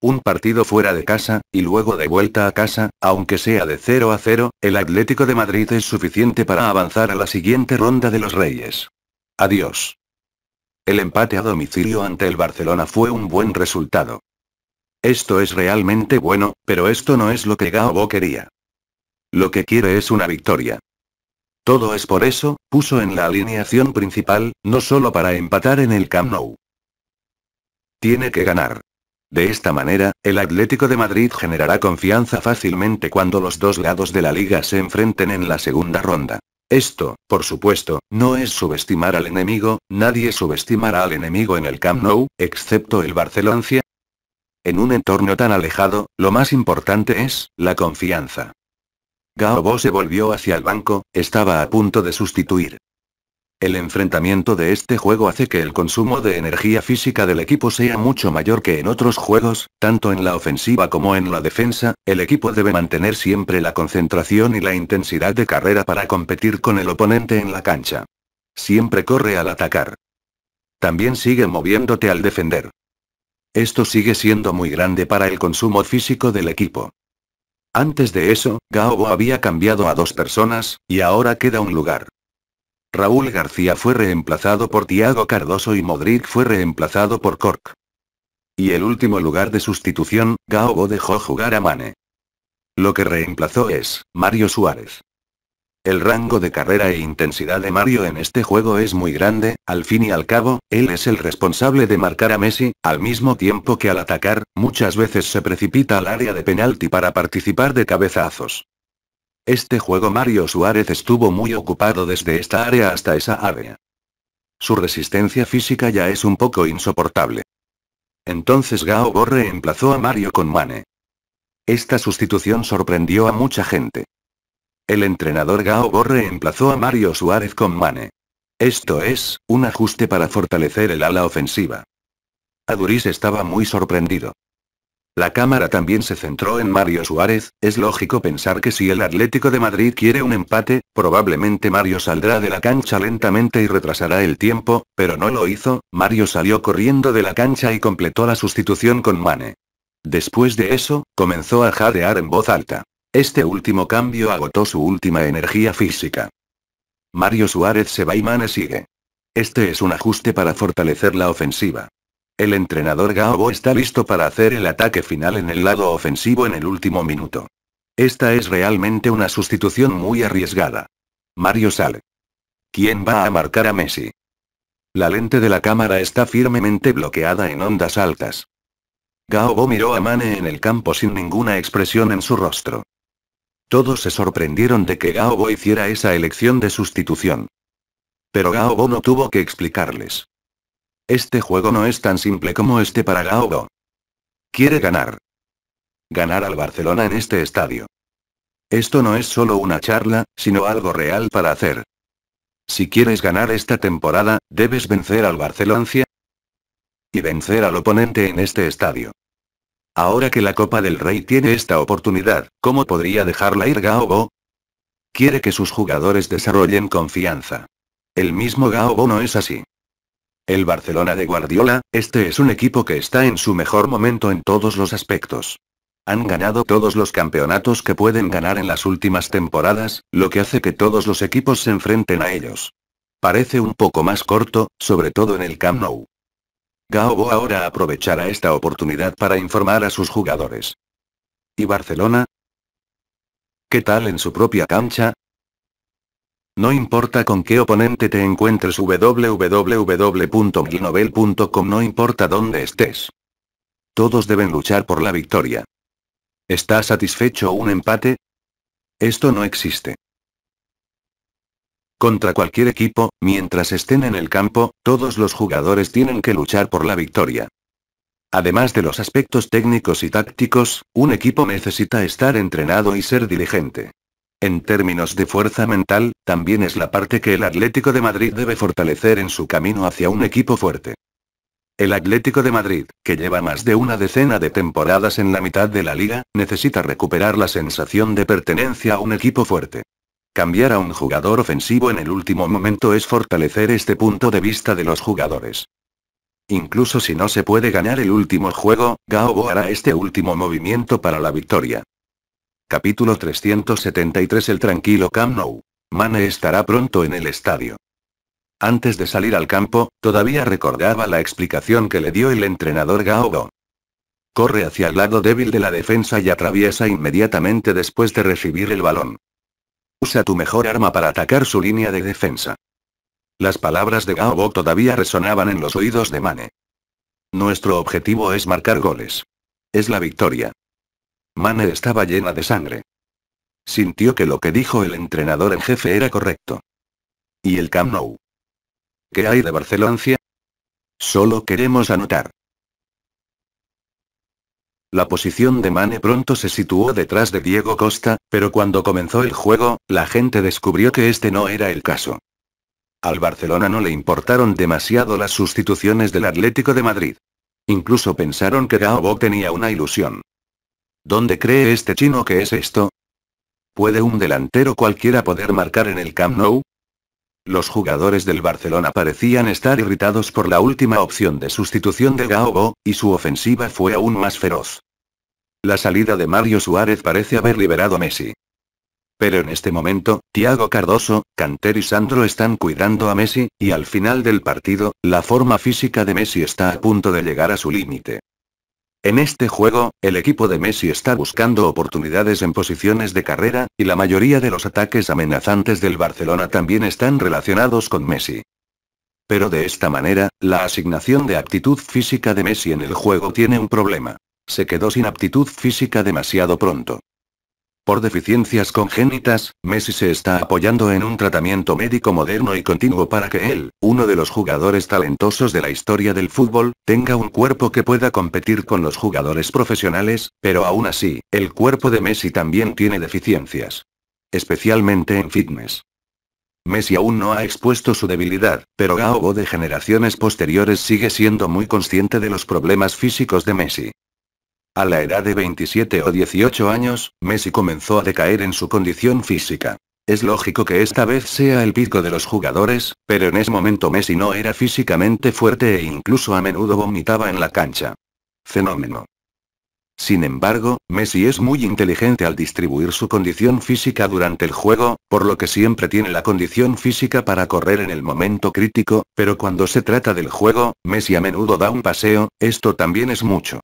A: Un partido fuera de casa, y luego de vuelta a casa, aunque sea de 0 a 0, el Atlético de Madrid es suficiente para avanzar a la siguiente ronda de los Reyes. Adiós. El empate a domicilio ante el Barcelona fue un buen resultado. Esto es realmente bueno, pero esto no es lo que Gaobo quería. Lo que quiere es una victoria. Todo es por eso, puso en la alineación principal, no solo para empatar en el Camp Nou. Tiene que ganar. De esta manera, el Atlético de Madrid generará confianza fácilmente cuando los dos lados de la liga se enfrenten en la segunda ronda. Esto, por supuesto, no es subestimar al enemigo, nadie subestimará al enemigo en el Camp Nou, excepto el Barcelona, en un entorno tan alejado, lo más importante es, la confianza. Bo se volvió hacia el banco, estaba a punto de sustituir. El enfrentamiento de este juego hace que el consumo de energía física del equipo sea mucho mayor que en otros juegos, tanto en la ofensiva como en la defensa, el equipo debe mantener siempre la concentración y la intensidad de carrera para competir con el oponente en la cancha. Siempre corre al atacar. También sigue moviéndote al defender. Esto sigue siendo muy grande para el consumo físico del equipo. Antes de eso, Gaobo había cambiado a dos personas, y ahora queda un lugar. Raúl García fue reemplazado por Thiago Cardoso y Modric fue reemplazado por Cork. Y el último lugar de sustitución, Gaobo dejó jugar a Mane. Lo que reemplazó es Mario Suárez. El rango de carrera e intensidad de Mario en este juego es muy grande, al fin y al cabo, él es el responsable de marcar a Messi, al mismo tiempo que al atacar, muchas veces se precipita al área de penalti para participar de cabezazos. Este juego Mario Suárez estuvo muy ocupado desde esta área hasta esa área. Su resistencia física ya es un poco insoportable. Entonces Gao Borre reemplazó a Mario con Mane. Esta sustitución sorprendió a mucha gente. El entrenador Gao Bor reemplazó a Mario Suárez con Mane. Esto es, un ajuste para fortalecer el ala ofensiva. Aduriz estaba muy sorprendido. La cámara también se centró en Mario Suárez, es lógico pensar que si el Atlético de Madrid quiere un empate, probablemente Mario saldrá de la cancha lentamente y retrasará el tiempo, pero no lo hizo, Mario salió corriendo de la cancha y completó la sustitución con Mane. Después de eso, comenzó a jadear en voz alta. Este último cambio agotó su última energía física. Mario Suárez se va y Mane sigue. Este es un ajuste para fortalecer la ofensiva. El entrenador Gaobo está listo para hacer el ataque final en el lado ofensivo en el último minuto. Esta es realmente una sustitución muy arriesgada. Mario sale. ¿Quién va a marcar a Messi? La lente de la cámara está firmemente bloqueada en ondas altas. Gaobo miró a Mane en el campo sin ninguna expresión en su rostro. Todos se sorprendieron de que Gaobo hiciera esa elección de sustitución. Pero Gaobo no tuvo que explicarles. Este juego no es tan simple como este para Gaobo. Quiere ganar. Ganar al Barcelona en este estadio. Esto no es solo una charla, sino algo real para hacer. Si quieres ganar esta temporada, debes vencer al Barcelona y vencer al oponente en este estadio. Ahora que la Copa del Rey tiene esta oportunidad, ¿cómo podría dejarla ir Gaobo? Quiere que sus jugadores desarrollen confianza. El mismo Gaobo no es así. El Barcelona de Guardiola, este es un equipo que está en su mejor momento en todos los aspectos. Han ganado todos los campeonatos que pueden ganar en las últimas temporadas, lo que hace que todos los equipos se enfrenten a ellos. Parece un poco más corto, sobre todo en el Camp Nou. Gaobo ahora aprovechará esta oportunidad para informar a sus jugadores. ¿Y Barcelona? ¿Qué tal en su propia cancha? No importa con qué oponente te encuentres www.milnovel.com. no importa dónde estés. Todos deben luchar por la victoria. ¿Está satisfecho un empate? Esto no existe. Contra cualquier equipo, mientras estén en el campo, todos los jugadores tienen que luchar por la victoria. Además de los aspectos técnicos y tácticos, un equipo necesita estar entrenado y ser diligente. En términos de fuerza mental, también es la parte que el Atlético de Madrid debe fortalecer en su camino hacia un equipo fuerte. El Atlético de Madrid, que lleva más de una decena de temporadas en la mitad de la liga, necesita recuperar la sensación de pertenencia a un equipo fuerte. Cambiar a un jugador ofensivo en el último momento es fortalecer este punto de vista de los jugadores. Incluso si no se puede ganar el último juego, Gaobo hará este último movimiento para la victoria. Capítulo 373 El tranquilo Camp Nou. Mane estará pronto en el estadio. Antes de salir al campo, todavía recordaba la explicación que le dio el entrenador Gaobo. Corre hacia el lado débil de la defensa y atraviesa inmediatamente después de recibir el balón. Usa tu mejor arma para atacar su línea de defensa. Las palabras de Gaobo todavía resonaban en los oídos de Mane. Nuestro objetivo es marcar goles. Es la victoria. Mane estaba llena de sangre. Sintió que lo que dijo el entrenador en jefe era correcto. ¿Y el Camp Nou? ¿Qué hay de Barcelona? Solo queremos anotar. La posición de Mane pronto se situó detrás de Diego Costa, pero cuando comenzó el juego, la gente descubrió que este no era el caso. Al Barcelona no le importaron demasiado las sustituciones del Atlético de Madrid. Incluso pensaron que Gaobo tenía una ilusión. ¿Dónde cree este chino que es esto? ¿Puede un delantero cualquiera poder marcar en el Camp Nou? Los jugadores del Barcelona parecían estar irritados por la última opción de sustitución de Gaobo, y su ofensiva fue aún más feroz. La salida de Mario Suárez parece haber liberado a Messi. Pero en este momento, Thiago Cardoso, Canter y Sandro están cuidando a Messi, y al final del partido, la forma física de Messi está a punto de llegar a su límite. En este juego, el equipo de Messi está buscando oportunidades en posiciones de carrera, y la mayoría de los ataques amenazantes del Barcelona también están relacionados con Messi. Pero de esta manera, la asignación de aptitud física de Messi en el juego tiene un problema se quedó sin aptitud física demasiado pronto. Por deficiencias congénitas, Messi se está apoyando en un tratamiento médico moderno y continuo para que él, uno de los jugadores talentosos de la historia del fútbol, tenga un cuerpo que pueda competir con los jugadores profesionales, pero aún así, el cuerpo de Messi también tiene deficiencias. Especialmente en fitness. Messi aún no ha expuesto su debilidad, pero Gaogo de generaciones posteriores sigue siendo muy consciente de los problemas físicos de Messi. A la edad de 27 o 18 años, Messi comenzó a decaer en su condición física. Es lógico que esta vez sea el pico de los jugadores, pero en ese momento Messi no era físicamente fuerte e incluso a menudo vomitaba en la cancha. Fenómeno. Sin embargo, Messi es muy inteligente al distribuir su condición física durante el juego, por lo que siempre tiene la condición física para correr en el momento crítico, pero cuando se trata del juego, Messi a menudo da un paseo, esto también es mucho.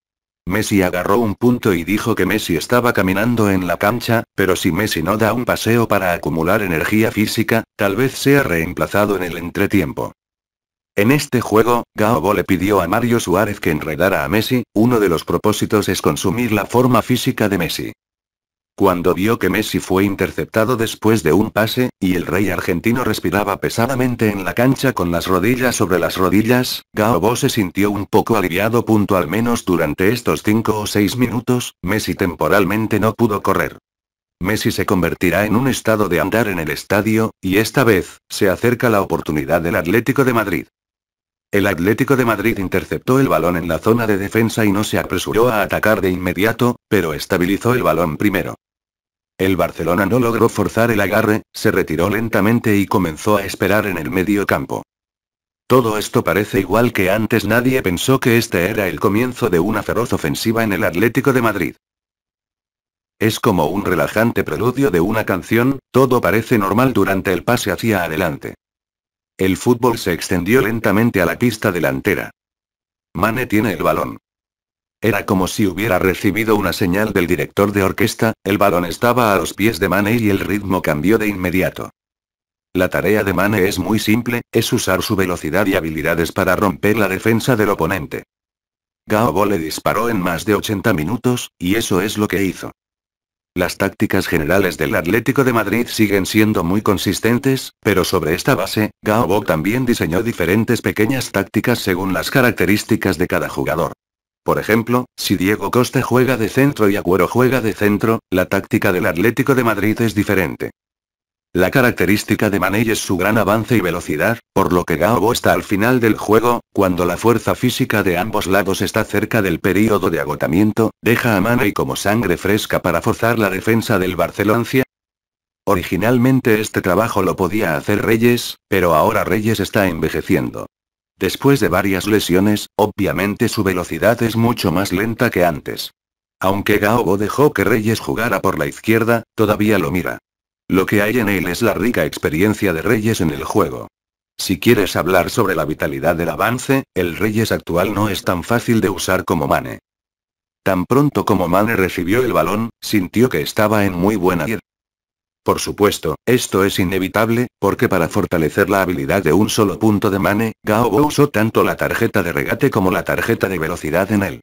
A: Messi agarró un punto y dijo que Messi estaba caminando en la cancha, pero si Messi no da un paseo para acumular energía física, tal vez sea reemplazado en el entretiempo. En este juego, Gaobo le pidió a Mario Suárez que enredara a Messi, uno de los propósitos es consumir la forma física de Messi. Cuando vio que Messi fue interceptado después de un pase, y el rey argentino respiraba pesadamente en la cancha con las rodillas sobre las rodillas, Gaobo se sintió un poco aliviado. Punto al menos durante estos 5 o 6 minutos, Messi temporalmente no pudo correr. Messi se convertirá en un estado de andar en el estadio, y esta vez, se acerca la oportunidad del Atlético de Madrid. El Atlético de Madrid interceptó el balón en la zona de defensa y no se apresuró a atacar de inmediato, pero estabilizó el balón primero. El Barcelona no logró forzar el agarre, se retiró lentamente y comenzó a esperar en el medio campo. Todo esto parece igual que antes nadie pensó que este era el comienzo de una feroz ofensiva en el Atlético de Madrid. Es como un relajante preludio de una canción, todo parece normal durante el pase hacia adelante. El fútbol se extendió lentamente a la pista delantera. Mane tiene el balón. Era como si hubiera recibido una señal del director de orquesta, el balón estaba a los pies de Mane y el ritmo cambió de inmediato. La tarea de Mane es muy simple, es usar su velocidad y habilidades para romper la defensa del oponente. Gaobo le disparó en más de 80 minutos, y eso es lo que hizo. Las tácticas generales del Atlético de Madrid siguen siendo muy consistentes, pero sobre esta base, Gaobo también diseñó diferentes pequeñas tácticas según las características de cada jugador. Por ejemplo, si Diego Costa juega de centro y Agüero juega de centro, la táctica del Atlético de Madrid es diferente. La característica de Manei es su gran avance y velocidad, por lo que Gaobo está al final del juego, cuando la fuerza física de ambos lados está cerca del período de agotamiento, deja a Manei como sangre fresca para forzar la defensa del Barceloncia, Originalmente este trabajo lo podía hacer Reyes, pero ahora Reyes está envejeciendo. Después de varias lesiones, obviamente su velocidad es mucho más lenta que antes. Aunque Gaobo dejó que Reyes jugara por la izquierda, todavía lo mira. Lo que hay en él es la rica experiencia de Reyes en el juego. Si quieres hablar sobre la vitalidad del avance, el Reyes actual no es tan fácil de usar como Mane. Tan pronto como Mane recibió el balón, sintió que estaba en muy buena ira. Por supuesto, esto es inevitable, porque para fortalecer la habilidad de un solo punto de Mane, Gaobo usó tanto la tarjeta de regate como la tarjeta de velocidad en él.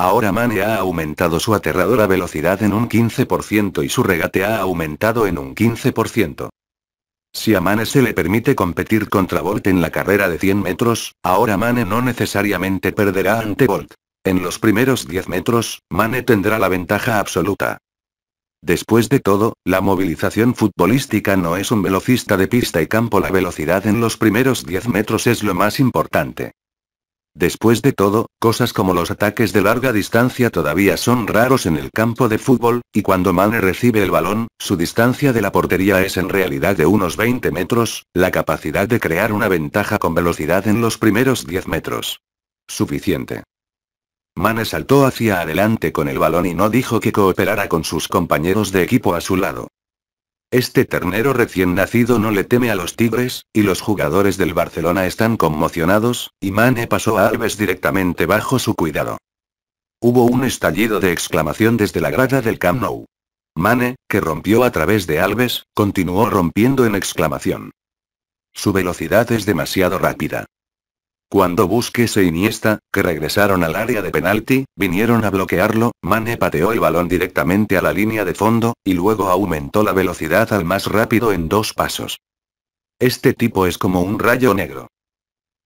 A: Ahora Mane ha aumentado su aterradora velocidad en un 15% y su regate ha aumentado en un 15%. Si a Mane se le permite competir contra Bolt en la carrera de 100 metros, ahora Mane no necesariamente perderá ante Bolt. En los primeros 10 metros, Mane tendrá la ventaja absoluta. Después de todo, la movilización futbolística no es un velocista de pista y campo. La velocidad en los primeros 10 metros es lo más importante. Después de todo, cosas como los ataques de larga distancia todavía son raros en el campo de fútbol, y cuando Mane recibe el balón, su distancia de la portería es en realidad de unos 20 metros, la capacidad de crear una ventaja con velocidad en los primeros 10 metros. Suficiente. Mane saltó hacia adelante con el balón y no dijo que cooperara con sus compañeros de equipo a su lado. Este ternero recién nacido no le teme a los Tigres, y los jugadores del Barcelona están conmocionados, y Mane pasó a Alves directamente bajo su cuidado. Hubo un estallido de exclamación desde la grada del Camp Nou. Mane, que rompió a través de Alves, continuó rompiendo en exclamación. Su velocidad es demasiado rápida. Cuando Busquets e Iniesta, que regresaron al área de penalti, vinieron a bloquearlo, Mane pateó el balón directamente a la línea de fondo, y luego aumentó la velocidad al más rápido en dos pasos. Este tipo es como un rayo negro.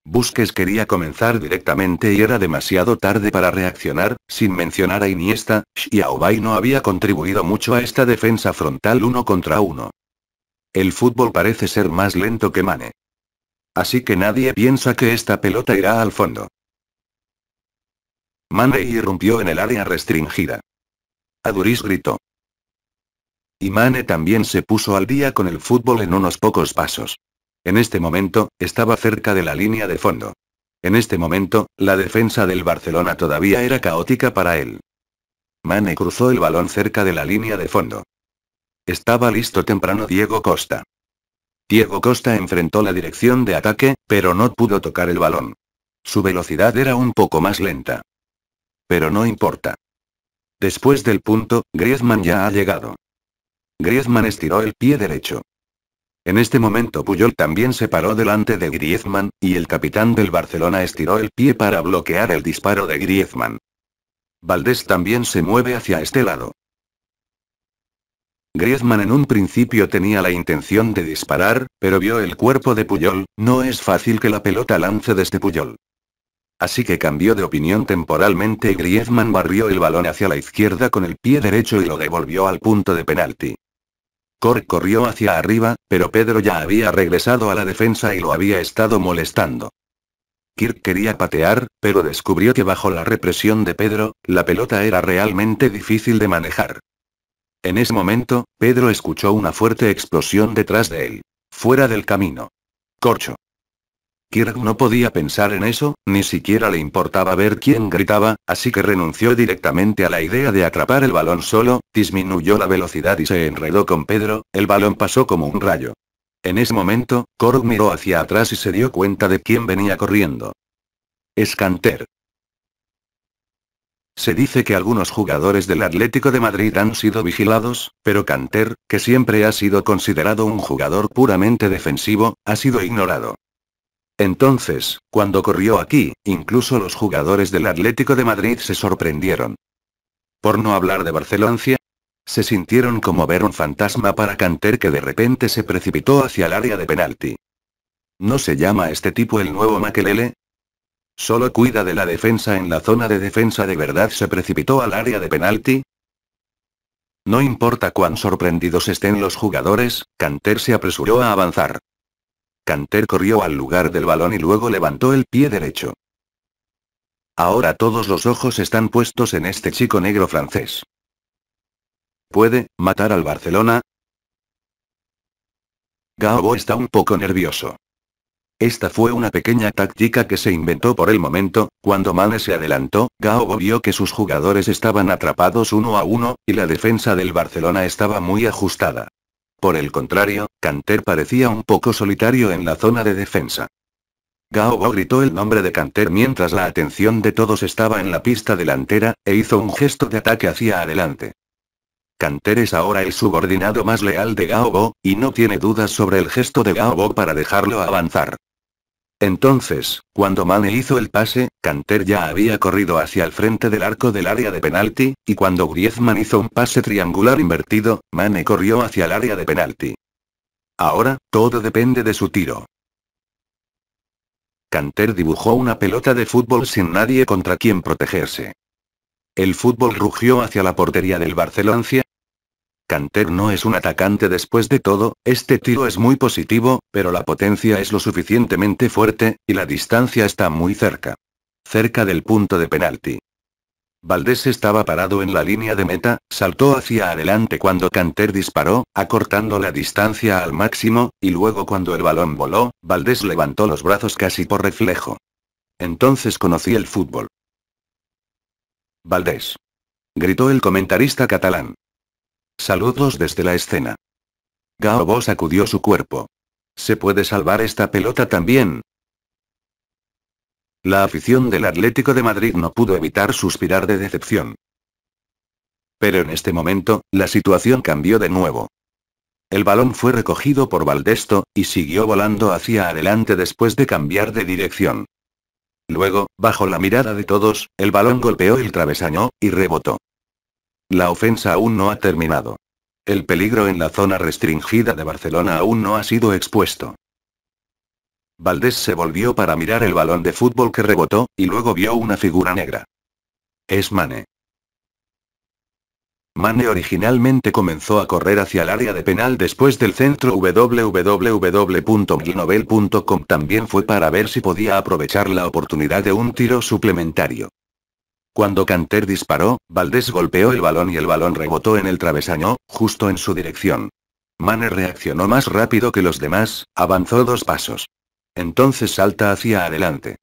A: Busquets quería comenzar directamente y era demasiado tarde para reaccionar, sin mencionar a Iniesta, Xiaobai no había contribuido mucho a esta defensa frontal uno contra uno. El fútbol parece ser más lento que Mane. Así que nadie piensa que esta pelota irá al fondo. Mane irrumpió en el área restringida. Aduriz gritó. Y Mane también se puso al día con el fútbol en unos pocos pasos. En este momento, estaba cerca de la línea de fondo. En este momento, la defensa del Barcelona todavía era caótica para él. Mane cruzó el balón cerca de la línea de fondo. Estaba listo temprano Diego Costa. Diego Costa enfrentó la dirección de ataque, pero no pudo tocar el balón. Su velocidad era un poco más lenta. Pero no importa. Después del punto, Griezmann ya ha llegado. Griezmann estiró el pie derecho. En este momento Puyol también se paró delante de Griezmann, y el capitán del Barcelona estiró el pie para bloquear el disparo de Griezmann. Valdés también se mueve hacia este lado. Griezmann en un principio tenía la intención de disparar, pero vio el cuerpo de Puyol, no es fácil que la pelota lance desde Puyol. Así que cambió de opinión temporalmente y Griezmann barrió el balón hacia la izquierda con el pie derecho y lo devolvió al punto de penalti. Cor corrió hacia arriba, pero Pedro ya había regresado a la defensa y lo había estado molestando. Kirk quería patear, pero descubrió que bajo la represión de Pedro, la pelota era realmente difícil de manejar. En ese momento, Pedro escuchó una fuerte explosión detrás de él. Fuera del camino. Corcho. Kirk no podía pensar en eso, ni siquiera le importaba ver quién gritaba, así que renunció directamente a la idea de atrapar el balón solo, disminuyó la velocidad y se enredó con Pedro, el balón pasó como un rayo. En ese momento, Korg miró hacia atrás y se dio cuenta de quién venía corriendo. Escanter. Se dice que algunos jugadores del Atlético de Madrid han sido vigilados, pero Canter, que siempre ha sido considerado un jugador puramente defensivo, ha sido ignorado. Entonces, cuando corrió aquí, incluso los jugadores del Atlético de Madrid se sorprendieron. Por no hablar de Barcelona, se sintieron como ver un fantasma para Canter que de repente se precipitó hacia el área de penalti. ¿No se llama este tipo el nuevo Maquelele? Solo cuida de la defensa en la zona de defensa de verdad se precipitó al área de penalti. No importa cuán sorprendidos estén los jugadores, Canter se apresuró a avanzar. Canter corrió al lugar del balón y luego levantó el pie derecho. Ahora todos los ojos están puestos en este chico negro francés. ¿Puede matar al Barcelona? Gabo está un poco nervioso. Esta fue una pequeña táctica que se inventó por el momento, cuando Mane se adelantó, Gaobo vio que sus jugadores estaban atrapados uno a uno, y la defensa del Barcelona estaba muy ajustada. Por el contrario, Canter parecía un poco solitario en la zona de defensa. Gaobo gritó el nombre de Canter mientras la atención de todos estaba en la pista delantera, e hizo un gesto de ataque hacia adelante. Canter es ahora el subordinado más leal de Gaobo, y no tiene dudas sobre el gesto de Gaobo para dejarlo avanzar. Entonces, cuando Mane hizo el pase, Canter ya había corrido hacia el frente del arco del área de penalti, y cuando Griezmann hizo un pase triangular invertido, Mane corrió hacia el área de penalti. Ahora, todo depende de su tiro. Canter dibujó una pelota de fútbol sin nadie contra quien protegerse. El fútbol rugió hacia la portería del Barcelona. Canter no es un atacante después de todo, este tiro es muy positivo, pero la potencia es lo suficientemente fuerte, y la distancia está muy cerca. Cerca del punto de penalti. Valdés estaba parado en la línea de meta, saltó hacia adelante cuando Canter disparó, acortando la distancia al máximo, y luego cuando el balón voló, Valdés levantó los brazos casi por reflejo. Entonces conocí el fútbol. Valdés. Gritó el comentarista catalán. Saludos desde la escena. Gaobo sacudió su cuerpo. ¿Se puede salvar esta pelota también? La afición del Atlético de Madrid no pudo evitar suspirar de decepción. Pero en este momento, la situación cambió de nuevo. El balón fue recogido por Valdesto, y siguió volando hacia adelante después de cambiar de dirección. Luego, bajo la mirada de todos, el balón golpeó el travesaño, y rebotó. La ofensa aún no ha terminado. El peligro en la zona restringida de Barcelona aún no ha sido expuesto. Valdés se volvió para mirar el balón de fútbol que rebotó, y luego vio una figura negra. Es Mane. Mane originalmente comenzó a correr hacia el área de penal después del centro www.milnovel.com también fue para ver si podía aprovechar la oportunidad de un tiro suplementario. Cuando Canter disparó, Valdés golpeó el balón y el balón rebotó en el travesaño, justo en su dirección. Mane reaccionó más rápido que los demás, avanzó dos pasos. Entonces salta hacia adelante.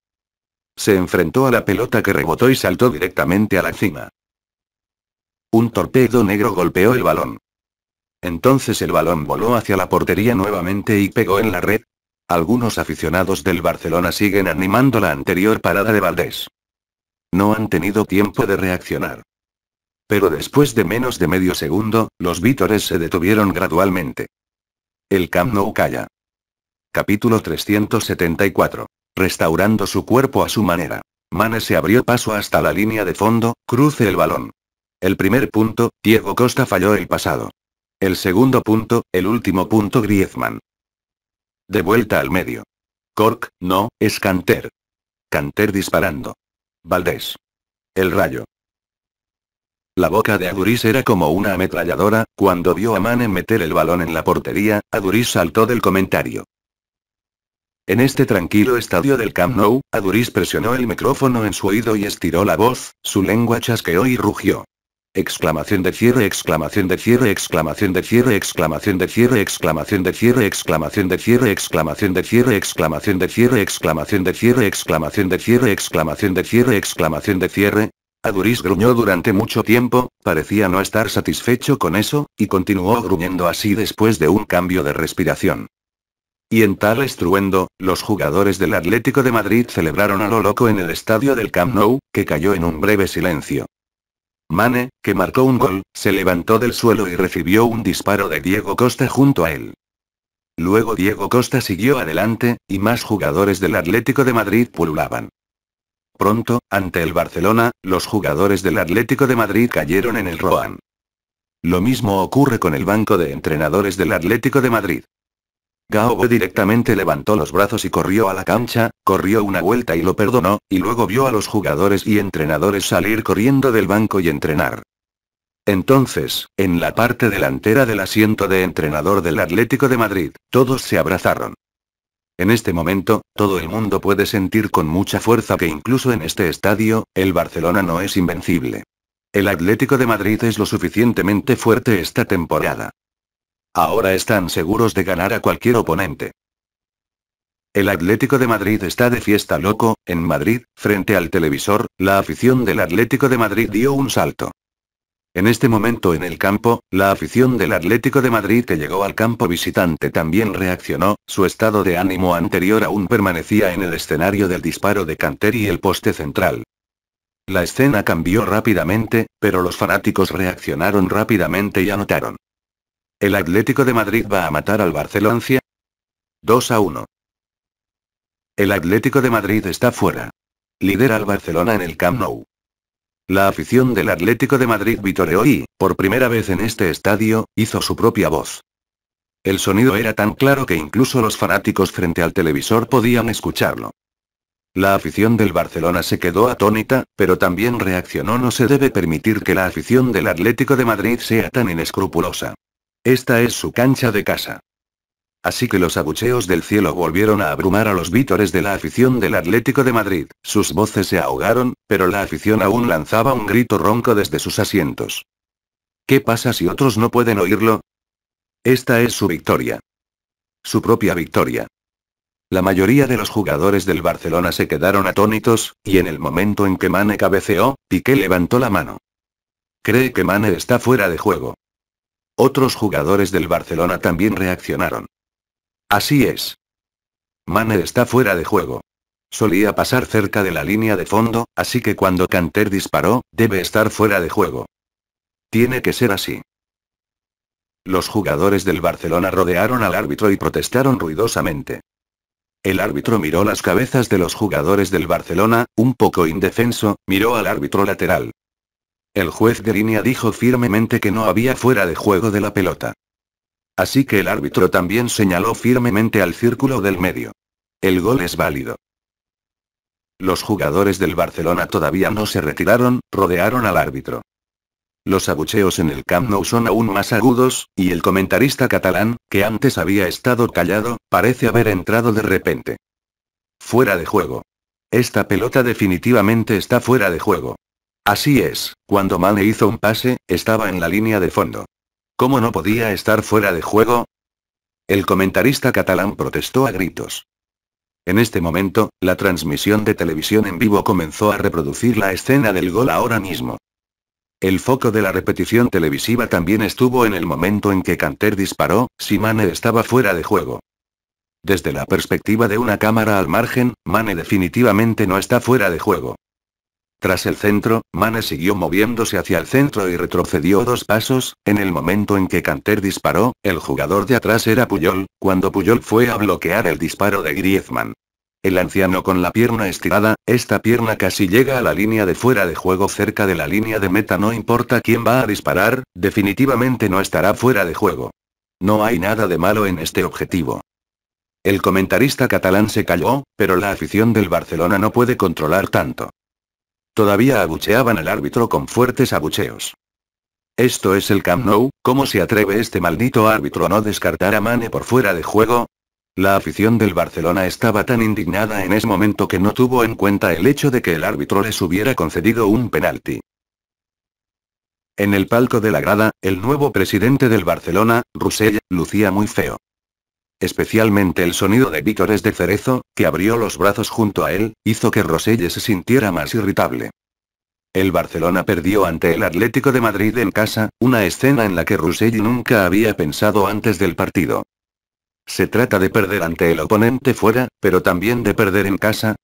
A: Se enfrentó a la pelota que rebotó y saltó directamente a la cima. Un torpedo negro golpeó el balón. Entonces el balón voló hacia la portería nuevamente y pegó en la red. Algunos aficionados del Barcelona siguen animando la anterior parada de Valdés. No han tenido tiempo de reaccionar. Pero después de menos de medio segundo, los vítores se detuvieron gradualmente. El Camp Nou calla. Capítulo 374. Restaurando su cuerpo a su manera. Mane se abrió paso hasta la línea de fondo, cruce el balón. El primer punto, Diego Costa falló el pasado. El segundo punto, el último punto Griezmann. De vuelta al medio. Cork, no, es Canter. Canter disparando. Valdés. El rayo. La boca de Aduriz era como una ametralladora, cuando vio a Mane meter el balón en la portería, Aduriz saltó del comentario. En este tranquilo estadio del Camp Nou, Aduriz presionó el micrófono en su oído y estiró la voz, su lengua chasqueó y rugió. Exclamación de cierre, exclamación de cierre, exclamación de cierre, exclamación de cierre, exclamación de cierre, exclamación de cierre, exclamación de cierre, exclamación de cierre, exclamación de cierre, exclamación de cierre, exclamación de cierre, exclamación de cierre. Aduris gruñó durante mucho tiempo, parecía no estar satisfecho con eso, y continuó gruñendo así después de un cambio de respiración. Y en tal estruendo, los jugadores del Atlético de Madrid celebraron a lo loco en el estadio del Camp Nou, que cayó en un breve silencio. Mane, que marcó un gol, se levantó del suelo y recibió un disparo de Diego Costa junto a él. Luego Diego Costa siguió adelante, y más jugadores del Atlético de Madrid pululaban. Pronto, ante el Barcelona, los jugadores del Atlético de Madrid cayeron en el Roan. Lo mismo ocurre con el banco de entrenadores del Atlético de Madrid. Gao directamente levantó los brazos y corrió a la cancha, corrió una vuelta y lo perdonó, y luego vio a los jugadores y entrenadores salir corriendo del banco y entrenar. Entonces, en la parte delantera del asiento de entrenador del Atlético de Madrid, todos se abrazaron. En este momento, todo el mundo puede sentir con mucha fuerza que incluso en este estadio, el Barcelona no es invencible. El Atlético de Madrid es lo suficientemente fuerte esta temporada. Ahora están seguros de ganar a cualquier oponente. El Atlético de Madrid está de fiesta loco, en Madrid, frente al televisor, la afición del Atlético de Madrid dio un salto. En este momento en el campo, la afición del Atlético de Madrid que llegó al campo visitante también reaccionó, su estado de ánimo anterior aún permanecía en el escenario del disparo de Canter y el poste central. La escena cambió rápidamente, pero los fanáticos reaccionaron rápidamente y anotaron. El Atlético de Madrid va a matar al Barcelona. 2 a 1. El Atlético de Madrid está fuera. Lidera al Barcelona en el Camp Nou. La afición del Atlético de Madrid vitoreó y, por primera vez en este estadio, hizo su propia voz. El sonido era tan claro que incluso los fanáticos frente al televisor podían escucharlo. La afición del Barcelona se quedó atónita, pero también reaccionó. No se debe permitir que la afición del Atlético de Madrid sea tan inescrupulosa. Esta es su cancha de casa. Así que los abucheos del cielo volvieron a abrumar a los vítores de la afición del Atlético de Madrid. Sus voces se ahogaron, pero la afición aún lanzaba un grito ronco desde sus asientos. ¿Qué pasa si otros no pueden oírlo? Esta es su victoria. Su propia victoria. La mayoría de los jugadores del Barcelona se quedaron atónitos, y en el momento en que Mane cabeceó, Piqué levantó la mano. Cree que Mane está fuera de juego. Otros jugadores del Barcelona también reaccionaron. Así es. Mane está fuera de juego. Solía pasar cerca de la línea de fondo, así que cuando Canter disparó, debe estar fuera de juego. Tiene que ser así. Los jugadores del Barcelona rodearon al árbitro y protestaron ruidosamente. El árbitro miró las cabezas de los jugadores del Barcelona, un poco indefenso, miró al árbitro lateral. El juez de línea dijo firmemente que no había fuera de juego de la pelota. Así que el árbitro también señaló firmemente al círculo del medio. El gol es válido. Los jugadores del Barcelona todavía no se retiraron, rodearon al árbitro. Los abucheos en el Camp Nou son aún más agudos, y el comentarista catalán, que antes había estado callado, parece haber entrado de repente. Fuera de juego. Esta pelota definitivamente está fuera de juego. Así es, cuando Mane hizo un pase, estaba en la línea de fondo. ¿Cómo no podía estar fuera de juego? El comentarista catalán protestó a gritos. En este momento, la transmisión de televisión en vivo comenzó a reproducir la escena del gol ahora mismo. El foco de la repetición televisiva también estuvo en el momento en que Canter disparó, si Mane estaba fuera de juego. Desde la perspectiva de una cámara al margen, Mane definitivamente no está fuera de juego. Tras el centro, Mane siguió moviéndose hacia el centro y retrocedió dos pasos, en el momento en que Canter disparó, el jugador de atrás era Puyol, cuando Puyol fue a bloquear el disparo de Griezmann. El anciano con la pierna estirada, esta pierna casi llega a la línea de fuera de juego cerca de la línea de meta no importa quién va a disparar, definitivamente no estará fuera de juego. No hay nada de malo en este objetivo. El comentarista catalán se calló, pero la afición del Barcelona no puede controlar tanto. Todavía abucheaban al árbitro con fuertes abucheos. Esto es el Camp Nou, ¿cómo se atreve este maldito árbitro a no descartar a Mane por fuera de juego? La afición del Barcelona estaba tan indignada en ese momento que no tuvo en cuenta el hecho de que el árbitro les hubiera concedido un penalti. En el palco de la grada, el nuevo presidente del Barcelona, Rusell, lucía muy feo. Especialmente el sonido de vítores de cerezo, que abrió los brazos junto a él, hizo que Roselle se sintiera más irritable. El Barcelona perdió ante el Atlético de Madrid en casa, una escena en la que Rosell nunca había pensado antes del partido. Se trata de perder ante el oponente fuera, pero también de perder en casa.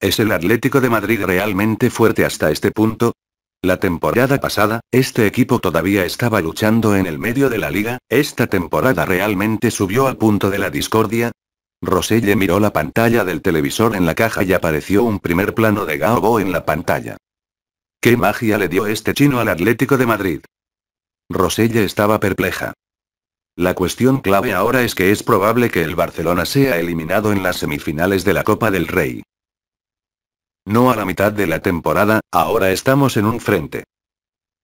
A: ¿Es el Atlético de Madrid realmente fuerte hasta este punto? La temporada pasada, este equipo todavía estaba luchando en el medio de la liga, esta temporada realmente subió al punto de la discordia. Roselle miró la pantalla del televisor en la caja y apareció un primer plano de Gaobo en la pantalla. ¿Qué magia le dio este chino al Atlético de Madrid? Roselle estaba perpleja. La cuestión clave ahora es que es probable que el Barcelona sea eliminado en las semifinales de la Copa del Rey. No a la mitad de la temporada, ahora estamos en un frente.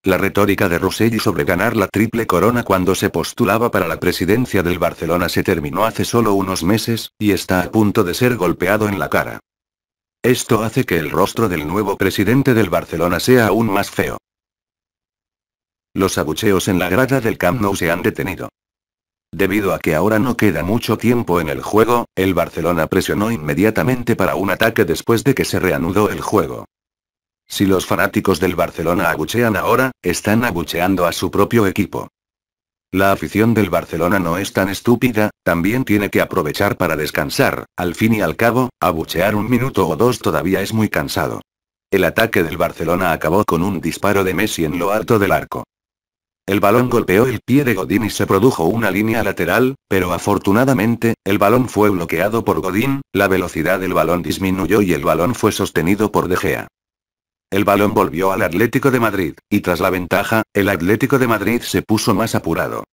A: La retórica de Rosselli sobre ganar la triple corona cuando se postulaba para la presidencia del Barcelona se terminó hace solo unos meses, y está a punto de ser golpeado en la cara. Esto hace que el rostro del nuevo presidente del Barcelona sea aún más feo. Los abucheos en la grada del Camp Nou se han detenido. Debido a que ahora no queda mucho tiempo en el juego, el Barcelona presionó inmediatamente para un ataque después de que se reanudó el juego. Si los fanáticos del Barcelona abuchean ahora, están abucheando a su propio equipo. La afición del Barcelona no es tan estúpida, también tiene que aprovechar para descansar, al fin y al cabo, abuchear un minuto o dos todavía es muy cansado. El ataque del Barcelona acabó con un disparo de Messi en lo alto del arco. El balón golpeó el pie de Godín y se produjo una línea lateral, pero afortunadamente, el balón fue bloqueado por Godín, la velocidad del balón disminuyó y el balón fue sostenido por De Gea. El balón volvió al Atlético de Madrid, y tras la ventaja, el Atlético de Madrid se puso más apurado.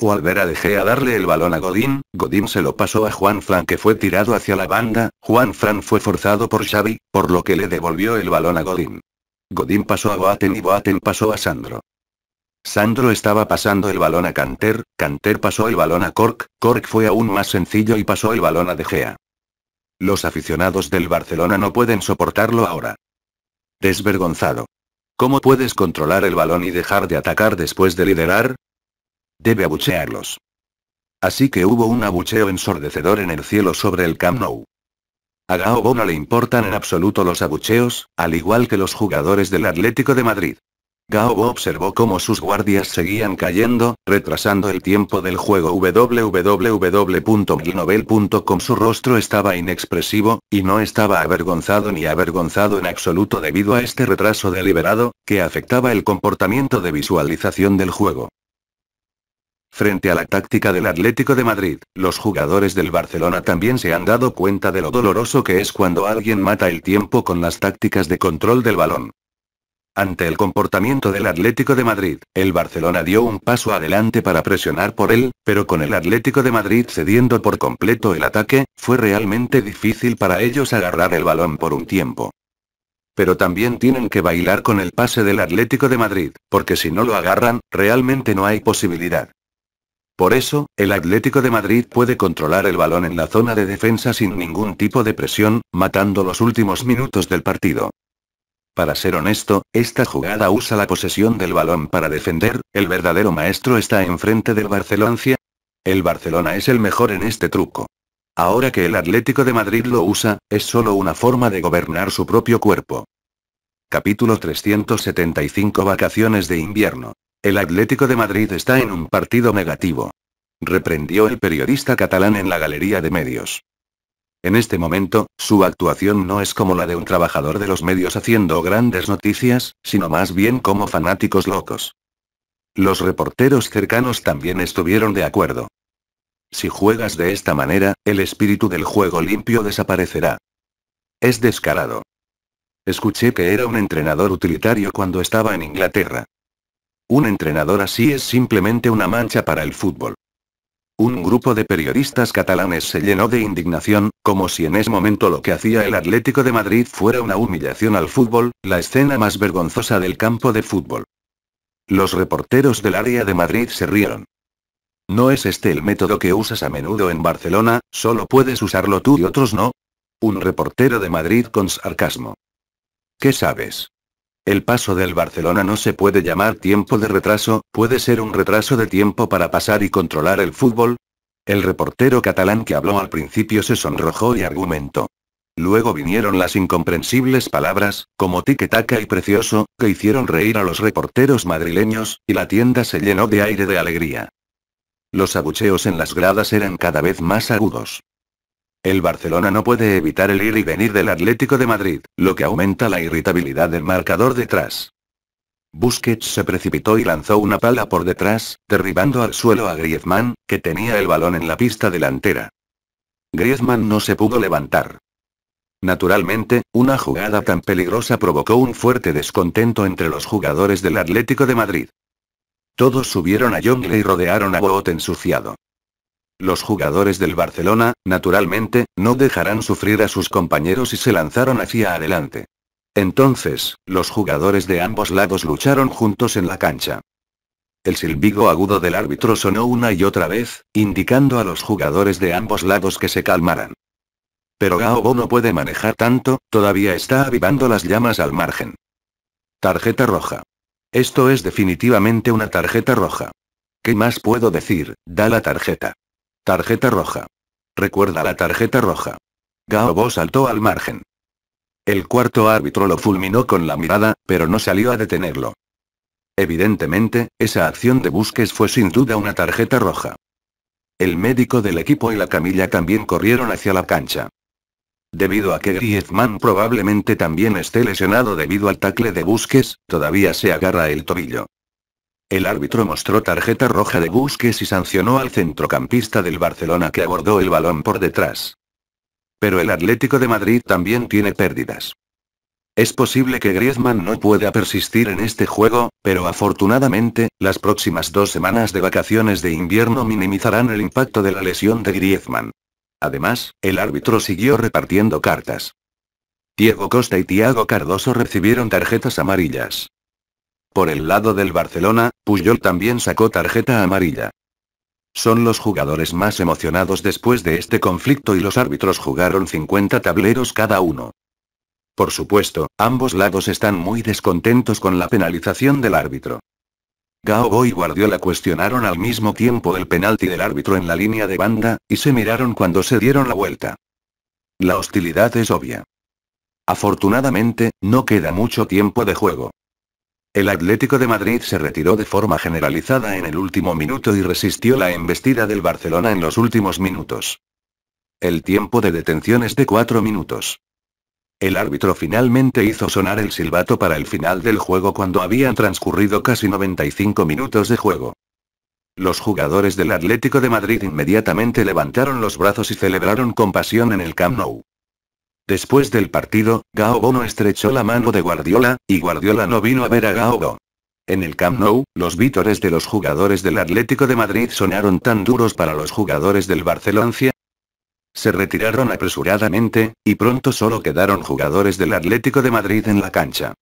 A: o al ver a De Gea darle el balón a Godín, Godín se lo pasó a Juan Fran que fue tirado hacia la banda, Juan Fran fue forzado por Xavi, por lo que le devolvió el balón a Godín. Godín pasó a Boaten y Boaten pasó a Sandro. Sandro estaba pasando el balón a Canter, Canter pasó el balón a Cork, Cork fue aún más sencillo y pasó el balón a De Gea. Los aficionados del Barcelona no pueden soportarlo ahora. Desvergonzado. ¿Cómo puedes controlar el balón y dejar de atacar después de liderar? Debe abuchearlos. Así que hubo un abucheo ensordecedor en el cielo sobre el Camp Nou. A Gaobo no le importan en absoluto los abucheos, al igual que los jugadores del Atlético de Madrid. Gao observó cómo sus guardias seguían cayendo, retrasando el tiempo del juego www.ginovel.com. Su rostro estaba inexpresivo, y no estaba avergonzado ni avergonzado en absoluto debido a este retraso deliberado, que afectaba el comportamiento de visualización del juego. Frente a la táctica del Atlético de Madrid, los jugadores del Barcelona también se han dado cuenta de lo doloroso que es cuando alguien mata el tiempo con las tácticas de control del balón. Ante el comportamiento del Atlético de Madrid, el Barcelona dio un paso adelante para presionar por él, pero con el Atlético de Madrid cediendo por completo el ataque, fue realmente difícil para ellos agarrar el balón por un tiempo. Pero también tienen que bailar con el pase del Atlético de Madrid, porque si no lo agarran, realmente no hay posibilidad. Por eso, el Atlético de Madrid puede controlar el balón en la zona de defensa sin ningún tipo de presión, matando los últimos minutos del partido. Para ser honesto, esta jugada usa la posesión del balón para defender, el verdadero maestro está enfrente del Barcelona. El Barcelona es el mejor en este truco. Ahora que el Atlético de Madrid lo usa, es solo una forma de gobernar su propio cuerpo. Capítulo 375 Vacaciones de invierno. El Atlético de Madrid está en un partido negativo. Reprendió el periodista catalán en la galería de medios. En este momento, su actuación no es como la de un trabajador de los medios haciendo grandes noticias, sino más bien como fanáticos locos. Los reporteros cercanos también estuvieron de acuerdo. Si juegas de esta manera, el espíritu del juego limpio desaparecerá. Es descarado. Escuché que era un entrenador utilitario cuando estaba en Inglaterra. Un entrenador así es simplemente una mancha para el fútbol. Un grupo de periodistas catalanes se llenó de indignación, como si en ese momento lo que hacía el Atlético de Madrid fuera una humillación al fútbol, la escena más vergonzosa del campo de fútbol. Los reporteros del área de Madrid se rieron. ¿No es este el método que usas a menudo en Barcelona, solo puedes usarlo tú y otros no? Un reportero de Madrid con sarcasmo. ¿Qué sabes? El paso del Barcelona no se puede llamar tiempo de retraso, puede ser un retraso de tiempo para pasar y controlar el fútbol. El reportero catalán que habló al principio se sonrojó y argumentó. Luego vinieron las incomprensibles palabras, como tique taca y precioso, que hicieron reír a los reporteros madrileños, y la tienda se llenó de aire de alegría. Los abucheos en las gradas eran cada vez más agudos. El Barcelona no puede evitar el ir y venir del Atlético de Madrid, lo que aumenta la irritabilidad del marcador detrás. Busquets se precipitó y lanzó una pala por detrás, derribando al suelo a Griezmann, que tenía el balón en la pista delantera. Griezmann no se pudo levantar. Naturalmente, una jugada tan peligrosa provocó un fuerte descontento entre los jugadores del Atlético de Madrid. Todos subieron a Jongle y rodearon a Boot ensuciado. Los jugadores del Barcelona, naturalmente, no dejarán sufrir a sus compañeros y se lanzaron hacia adelante. Entonces, los jugadores de ambos lados lucharon juntos en la cancha. El silbigo agudo del árbitro sonó una y otra vez, indicando a los jugadores de ambos lados que se calmaran. Pero Gaobo no puede manejar tanto, todavía está avivando las llamas al margen. Tarjeta roja. Esto es definitivamente una tarjeta roja. ¿Qué más puedo decir? Da la tarjeta. Tarjeta roja. Recuerda la tarjeta roja. Gaobo saltó al margen. El cuarto árbitro lo fulminó con la mirada, pero no salió a detenerlo. Evidentemente, esa acción de Busques fue sin duda una tarjeta roja. El médico del equipo y la camilla también corrieron hacia la cancha. Debido a que Griezmann probablemente también esté lesionado debido al tacle de Busques, todavía se agarra el tobillo. El árbitro mostró tarjeta roja de Busquets y sancionó al centrocampista del Barcelona que abordó el balón por detrás. Pero el Atlético de Madrid también tiene pérdidas. Es posible que Griezmann no pueda persistir en este juego, pero afortunadamente, las próximas dos semanas de vacaciones de invierno minimizarán el impacto de la lesión de Griezmann. Además, el árbitro siguió repartiendo cartas. Diego Costa y Tiago Cardoso recibieron tarjetas amarillas. Por el lado del Barcelona, Puyol también sacó tarjeta amarilla. Son los jugadores más emocionados después de este conflicto y los árbitros jugaron 50 tableros cada uno. Por supuesto, ambos lados están muy descontentos con la penalización del árbitro. Gao y Guardiola cuestionaron al mismo tiempo el penalti del árbitro en la línea de banda, y se miraron cuando se dieron la vuelta. La hostilidad es obvia. Afortunadamente, no queda mucho tiempo de juego. El Atlético de Madrid se retiró de forma generalizada en el último minuto y resistió la embestida del Barcelona en los últimos minutos. El tiempo de detención es de 4 minutos. El árbitro finalmente hizo sonar el silbato para el final del juego cuando habían transcurrido casi 95 minutos de juego. Los jugadores del Atlético de Madrid inmediatamente levantaron los brazos y celebraron con pasión en el Camp Nou. Después del partido, Gaobo no estrechó la mano de Guardiola, y Guardiola no vino a ver a Gaobo. En el Camp Nou, los vítores de los jugadores del Atlético de Madrid sonaron tan duros para los jugadores del Barcelona. Se retiraron apresuradamente, y pronto solo quedaron jugadores del Atlético de Madrid en la cancha.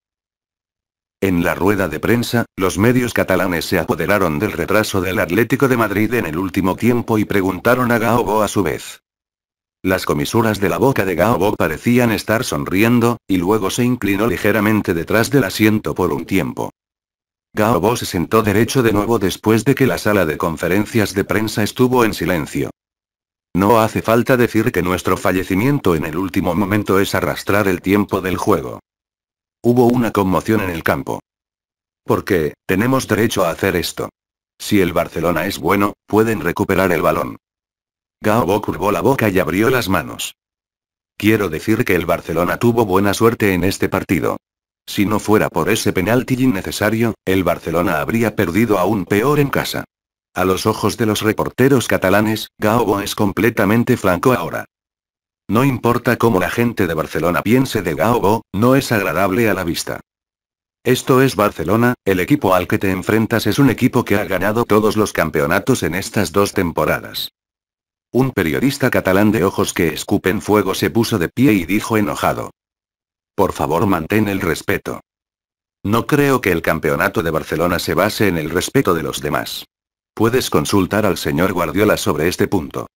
A: En la rueda de prensa, los medios catalanes se apoderaron del retraso del Atlético de Madrid en el último tiempo y preguntaron a Gaobo a su vez. Las comisuras de la boca de Gaobo parecían estar sonriendo, y luego se inclinó ligeramente detrás del asiento por un tiempo. Gaobo se sentó derecho de nuevo después de que la sala de conferencias de prensa estuvo en silencio. No hace falta decir que nuestro fallecimiento en el último momento es arrastrar el tiempo del juego. Hubo una conmoción en el campo. Porque, tenemos derecho a hacer esto. Si el Barcelona es bueno, pueden recuperar el balón. Gaobo curvó la boca y abrió las manos. Quiero decir que el Barcelona tuvo buena suerte en este partido. Si no fuera por ese penalti innecesario, el Barcelona habría perdido aún peor en casa. A los ojos de los reporteros catalanes, Gaobo es completamente flanco ahora. No importa cómo la gente de Barcelona piense de Gaobo, no es agradable a la vista. Esto es Barcelona, el equipo al que te enfrentas es un equipo que ha ganado todos los campeonatos en estas dos temporadas. Un periodista catalán de ojos que escupen fuego se puso de pie y dijo enojado. Por favor, mantén el respeto. No creo que el campeonato de Barcelona se base en el respeto de los demás. Puedes consultar al señor Guardiola sobre este punto.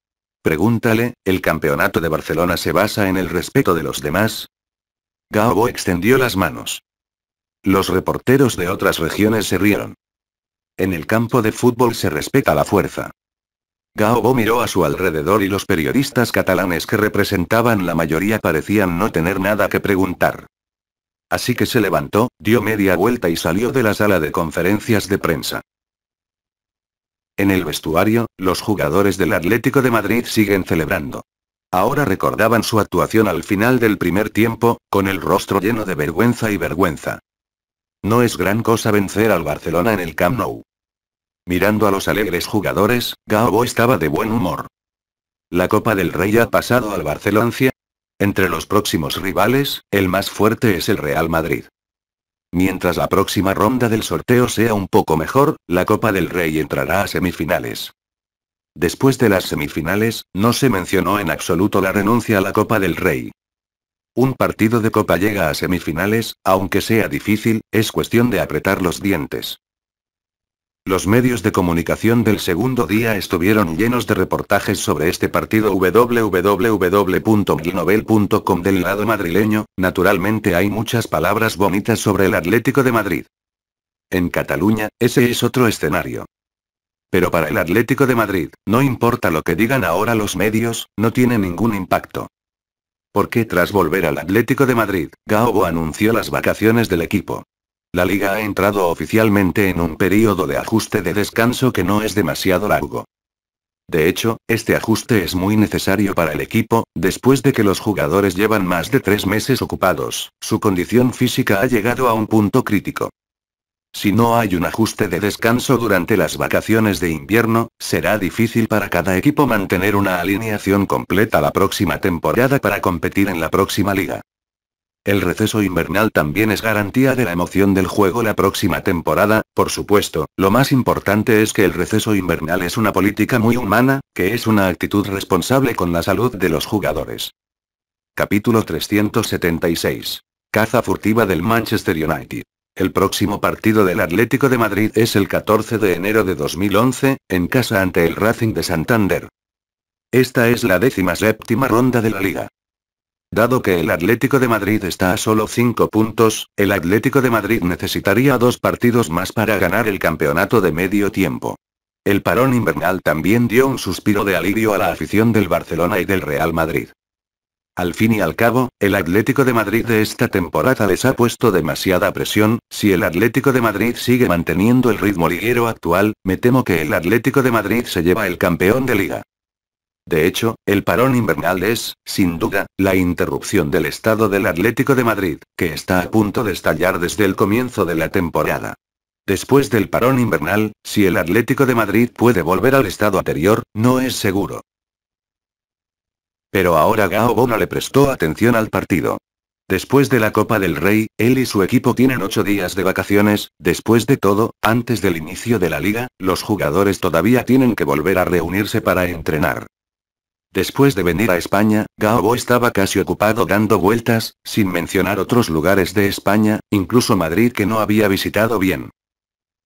A: Pregúntale, ¿el campeonato de Barcelona se basa en el respeto de los demás? Gaobo extendió las manos. Los reporteros de otras regiones se rieron. En el campo de fútbol se respeta la fuerza. Gaobo miró a su alrededor y los periodistas catalanes que representaban la mayoría parecían no tener nada que preguntar. Así que se levantó, dio media vuelta y salió de la sala de conferencias de prensa. En el vestuario, los jugadores del Atlético de Madrid siguen celebrando. Ahora recordaban su actuación al final del primer tiempo, con el rostro lleno de vergüenza y vergüenza. No es gran cosa vencer al Barcelona en el Camp Nou. Mirando a los alegres jugadores, Gaobo estaba de buen humor. La Copa del Rey ha pasado al Barcelona. Entre los próximos rivales, el más fuerte es el Real Madrid. Mientras la próxima ronda del sorteo sea un poco mejor, la Copa del Rey entrará a semifinales. Después de las semifinales, no se mencionó en absoluto la renuncia a la Copa del Rey. Un partido de Copa llega a semifinales, aunque sea difícil, es cuestión de apretar los dientes. Los medios de comunicación del segundo día estuvieron llenos de reportajes sobre este partido www.milnovel.com del lado madrileño, naturalmente hay muchas palabras bonitas sobre el Atlético de Madrid. En Cataluña, ese es otro escenario. Pero para el Atlético de Madrid, no importa lo que digan ahora los medios, no tiene ningún impacto. Porque tras volver al Atlético de Madrid, Gaobo anunció las vacaciones del equipo. La liga ha entrado oficialmente en un periodo de ajuste de descanso que no es demasiado largo. De hecho, este ajuste es muy necesario para el equipo, después de que los jugadores llevan más de tres meses ocupados, su condición física ha llegado a un punto crítico. Si no hay un ajuste de descanso durante las vacaciones de invierno, será difícil para cada equipo mantener una alineación completa la próxima temporada para competir en la próxima liga. El receso invernal también es garantía de la emoción del juego la próxima temporada, por supuesto, lo más importante es que el receso invernal es una política muy humana, que es una actitud responsable con la salud de los jugadores. Capítulo 376. Caza furtiva del Manchester United. El próximo partido del Atlético de Madrid es el 14 de enero de 2011, en casa ante el Racing de Santander. Esta es la décima séptima ronda de la liga. Dado que el Atlético de Madrid está a solo 5 puntos, el Atlético de Madrid necesitaría dos partidos más para ganar el campeonato de medio tiempo. El parón invernal también dio un suspiro de alivio a la afición del Barcelona y del Real Madrid. Al fin y al cabo, el Atlético de Madrid de esta temporada les ha puesto demasiada presión, si el Atlético de Madrid sigue manteniendo el ritmo liguero actual, me temo que el Atlético de Madrid se lleva el campeón de liga. De hecho, el parón invernal es, sin duda, la interrupción del estado del Atlético de Madrid, que está a punto de estallar desde el comienzo de la temporada. Después del parón invernal, si el Atlético de Madrid puede volver al estado anterior, no es seguro. Pero ahora Gao le prestó atención al partido. Después de la Copa del Rey, él y su equipo tienen ocho días de vacaciones, después de todo, antes del inicio de la liga, los jugadores todavía tienen que volver a reunirse para entrenar. Después de venir a España, Gaobo estaba casi ocupado dando vueltas, sin mencionar otros lugares de España, incluso Madrid que no había visitado bien.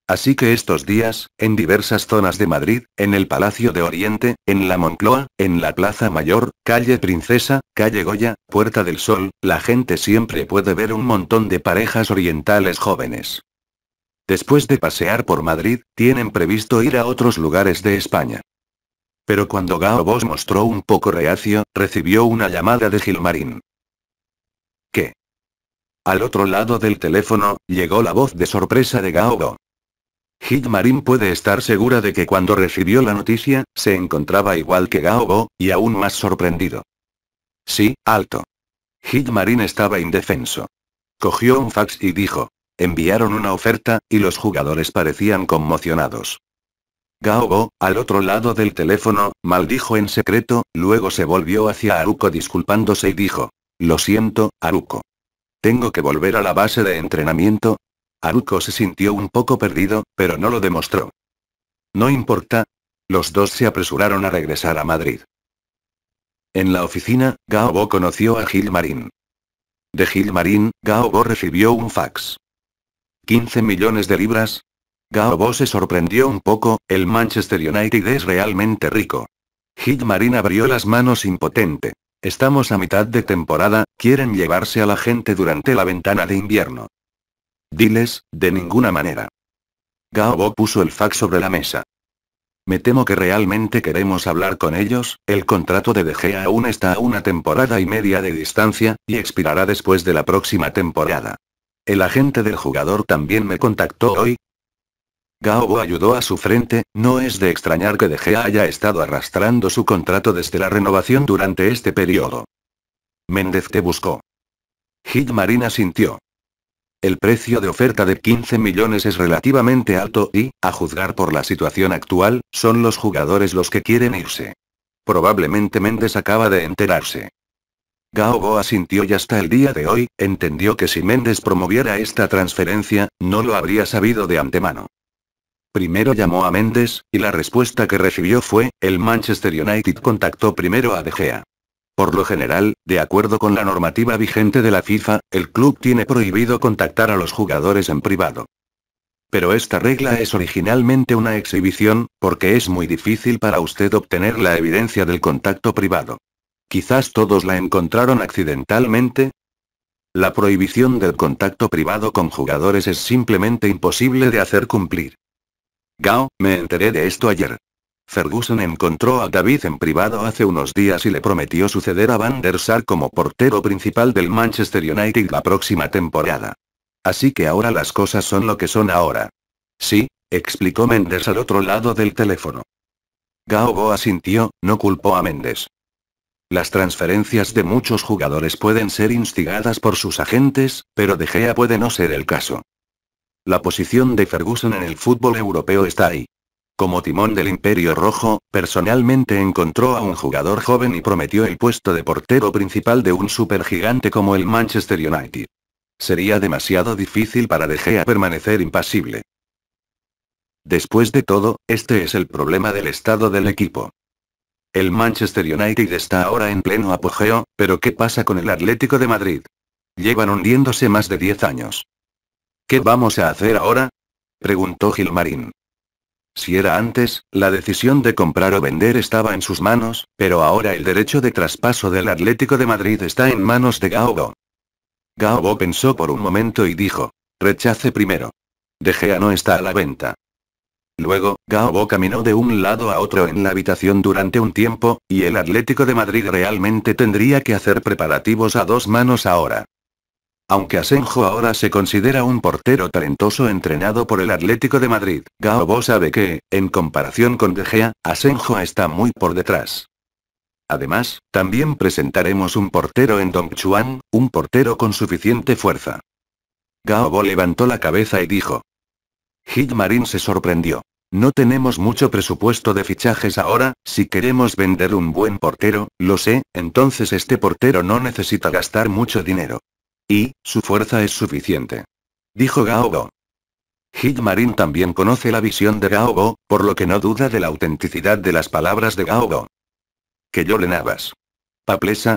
A: Así que estos días, en diversas zonas de Madrid, en el Palacio de Oriente, en la Moncloa, en la Plaza Mayor, calle Princesa, calle Goya, Puerta del Sol, la gente siempre puede ver un montón de parejas orientales jóvenes. Después de pasear por Madrid, tienen previsto ir a otros lugares de España. Pero cuando Gao mostró un poco reacio, recibió una llamada de Gilmarín. ¿Qué? Al otro lado del teléfono, llegó la voz de sorpresa de Gao Bo. Gilmarín puede estar segura de que cuando recibió la noticia, se encontraba igual que Gao y aún más sorprendido. Sí, alto. Gilmarín estaba indefenso. Cogió un fax y dijo. Enviaron una oferta, y los jugadores parecían conmocionados. Gaobo, al otro lado del teléfono, maldijo en secreto, luego se volvió hacia Aruko disculpándose y dijo. Lo siento, Aruko. Tengo que volver a la base de entrenamiento. Aruko se sintió un poco perdido, pero no lo demostró. No importa. Los dos se apresuraron a regresar a Madrid. En la oficina, Gaobo conoció a Gilmarín. De Gilmarín, Gaobo recibió un fax. 15 millones de libras, Gaobo se sorprendió un poco, el Manchester United es realmente rico. Hitmarin abrió las manos impotente. Estamos a mitad de temporada, quieren llevarse a la gente durante la ventana de invierno. Diles, de ninguna manera. Gaobo puso el fax sobre la mesa. Me temo que realmente queremos hablar con ellos, el contrato de De Gea aún está a una temporada y media de distancia, y expirará después de la próxima temporada. El agente del jugador también me contactó hoy, Gao ayudó a su frente, no es de extrañar que De haya estado arrastrando su contrato desde la renovación durante este periodo. Méndez te buscó. Hit Marina sintió. El precio de oferta de 15 millones es relativamente alto y, a juzgar por la situación actual, son los jugadores los que quieren irse. Probablemente Méndez acaba de enterarse. Gao asintió y hasta el día de hoy, entendió que si Méndez promoviera esta transferencia, no lo habría sabido de antemano. Primero llamó a Méndez, y la respuesta que recibió fue, el Manchester United contactó primero a De Gea. Por lo general, de acuerdo con la normativa vigente de la FIFA, el club tiene prohibido contactar a los jugadores en privado. Pero esta regla es originalmente una exhibición, porque es muy difícil para usted obtener la evidencia del contacto privado. Quizás todos la encontraron accidentalmente, la prohibición del contacto privado con jugadores es simplemente imposible de hacer cumplir. Gao, me enteré de esto ayer. Ferguson encontró a David en privado hace unos días y le prometió suceder a Van der Sar como portero principal del Manchester United la próxima temporada. Así que ahora las cosas son lo que son ahora. Sí, explicó Mendes al otro lado del teléfono. Gao Go asintió, no culpó a Méndez. Las transferencias de muchos jugadores pueden ser instigadas por sus agentes, pero De Gea puede no ser el caso. La posición de Ferguson en el fútbol europeo está ahí. Como timón del Imperio Rojo, personalmente encontró a un jugador joven y prometió el puesto de portero principal de un supergigante como el Manchester United. Sería demasiado difícil para De Gea permanecer impasible. Después de todo, este es el problema del estado del equipo. El Manchester United está ahora en pleno apogeo, pero ¿qué pasa con el Atlético de Madrid? Llevan hundiéndose más de 10 años. ¿Qué vamos a hacer ahora? preguntó Gilmarín. Si era antes, la decisión de comprar o vender estaba en sus manos, pero ahora el derecho de traspaso del Atlético de Madrid está en manos de Gaobo. Gaobo pensó por un momento y dijo, rechace primero. De Gea no está a la venta. Luego, Gaobo caminó de un lado a otro en la habitación durante un tiempo, y el Atlético de Madrid realmente tendría que hacer preparativos a dos manos ahora. Aunque Asenjo ahora se considera un portero talentoso entrenado por el Atlético de Madrid, Gaobo sabe que, en comparación con De Gea, Asenjo está muy por detrás. Además, también presentaremos un portero en Dongchuan, un portero con suficiente fuerza. Gaobo levantó la cabeza y dijo. Hitmarin se sorprendió. No tenemos mucho presupuesto de fichajes ahora, si queremos vender un buen portero, lo sé, entonces este portero no necesita gastar mucho dinero. Y, su fuerza es suficiente. Dijo Gaogo. Hitmarin también conoce la visión de Gaogo, por lo que no duda de la autenticidad de las palabras de Gaogo. Que yo le nabas. Paplesa.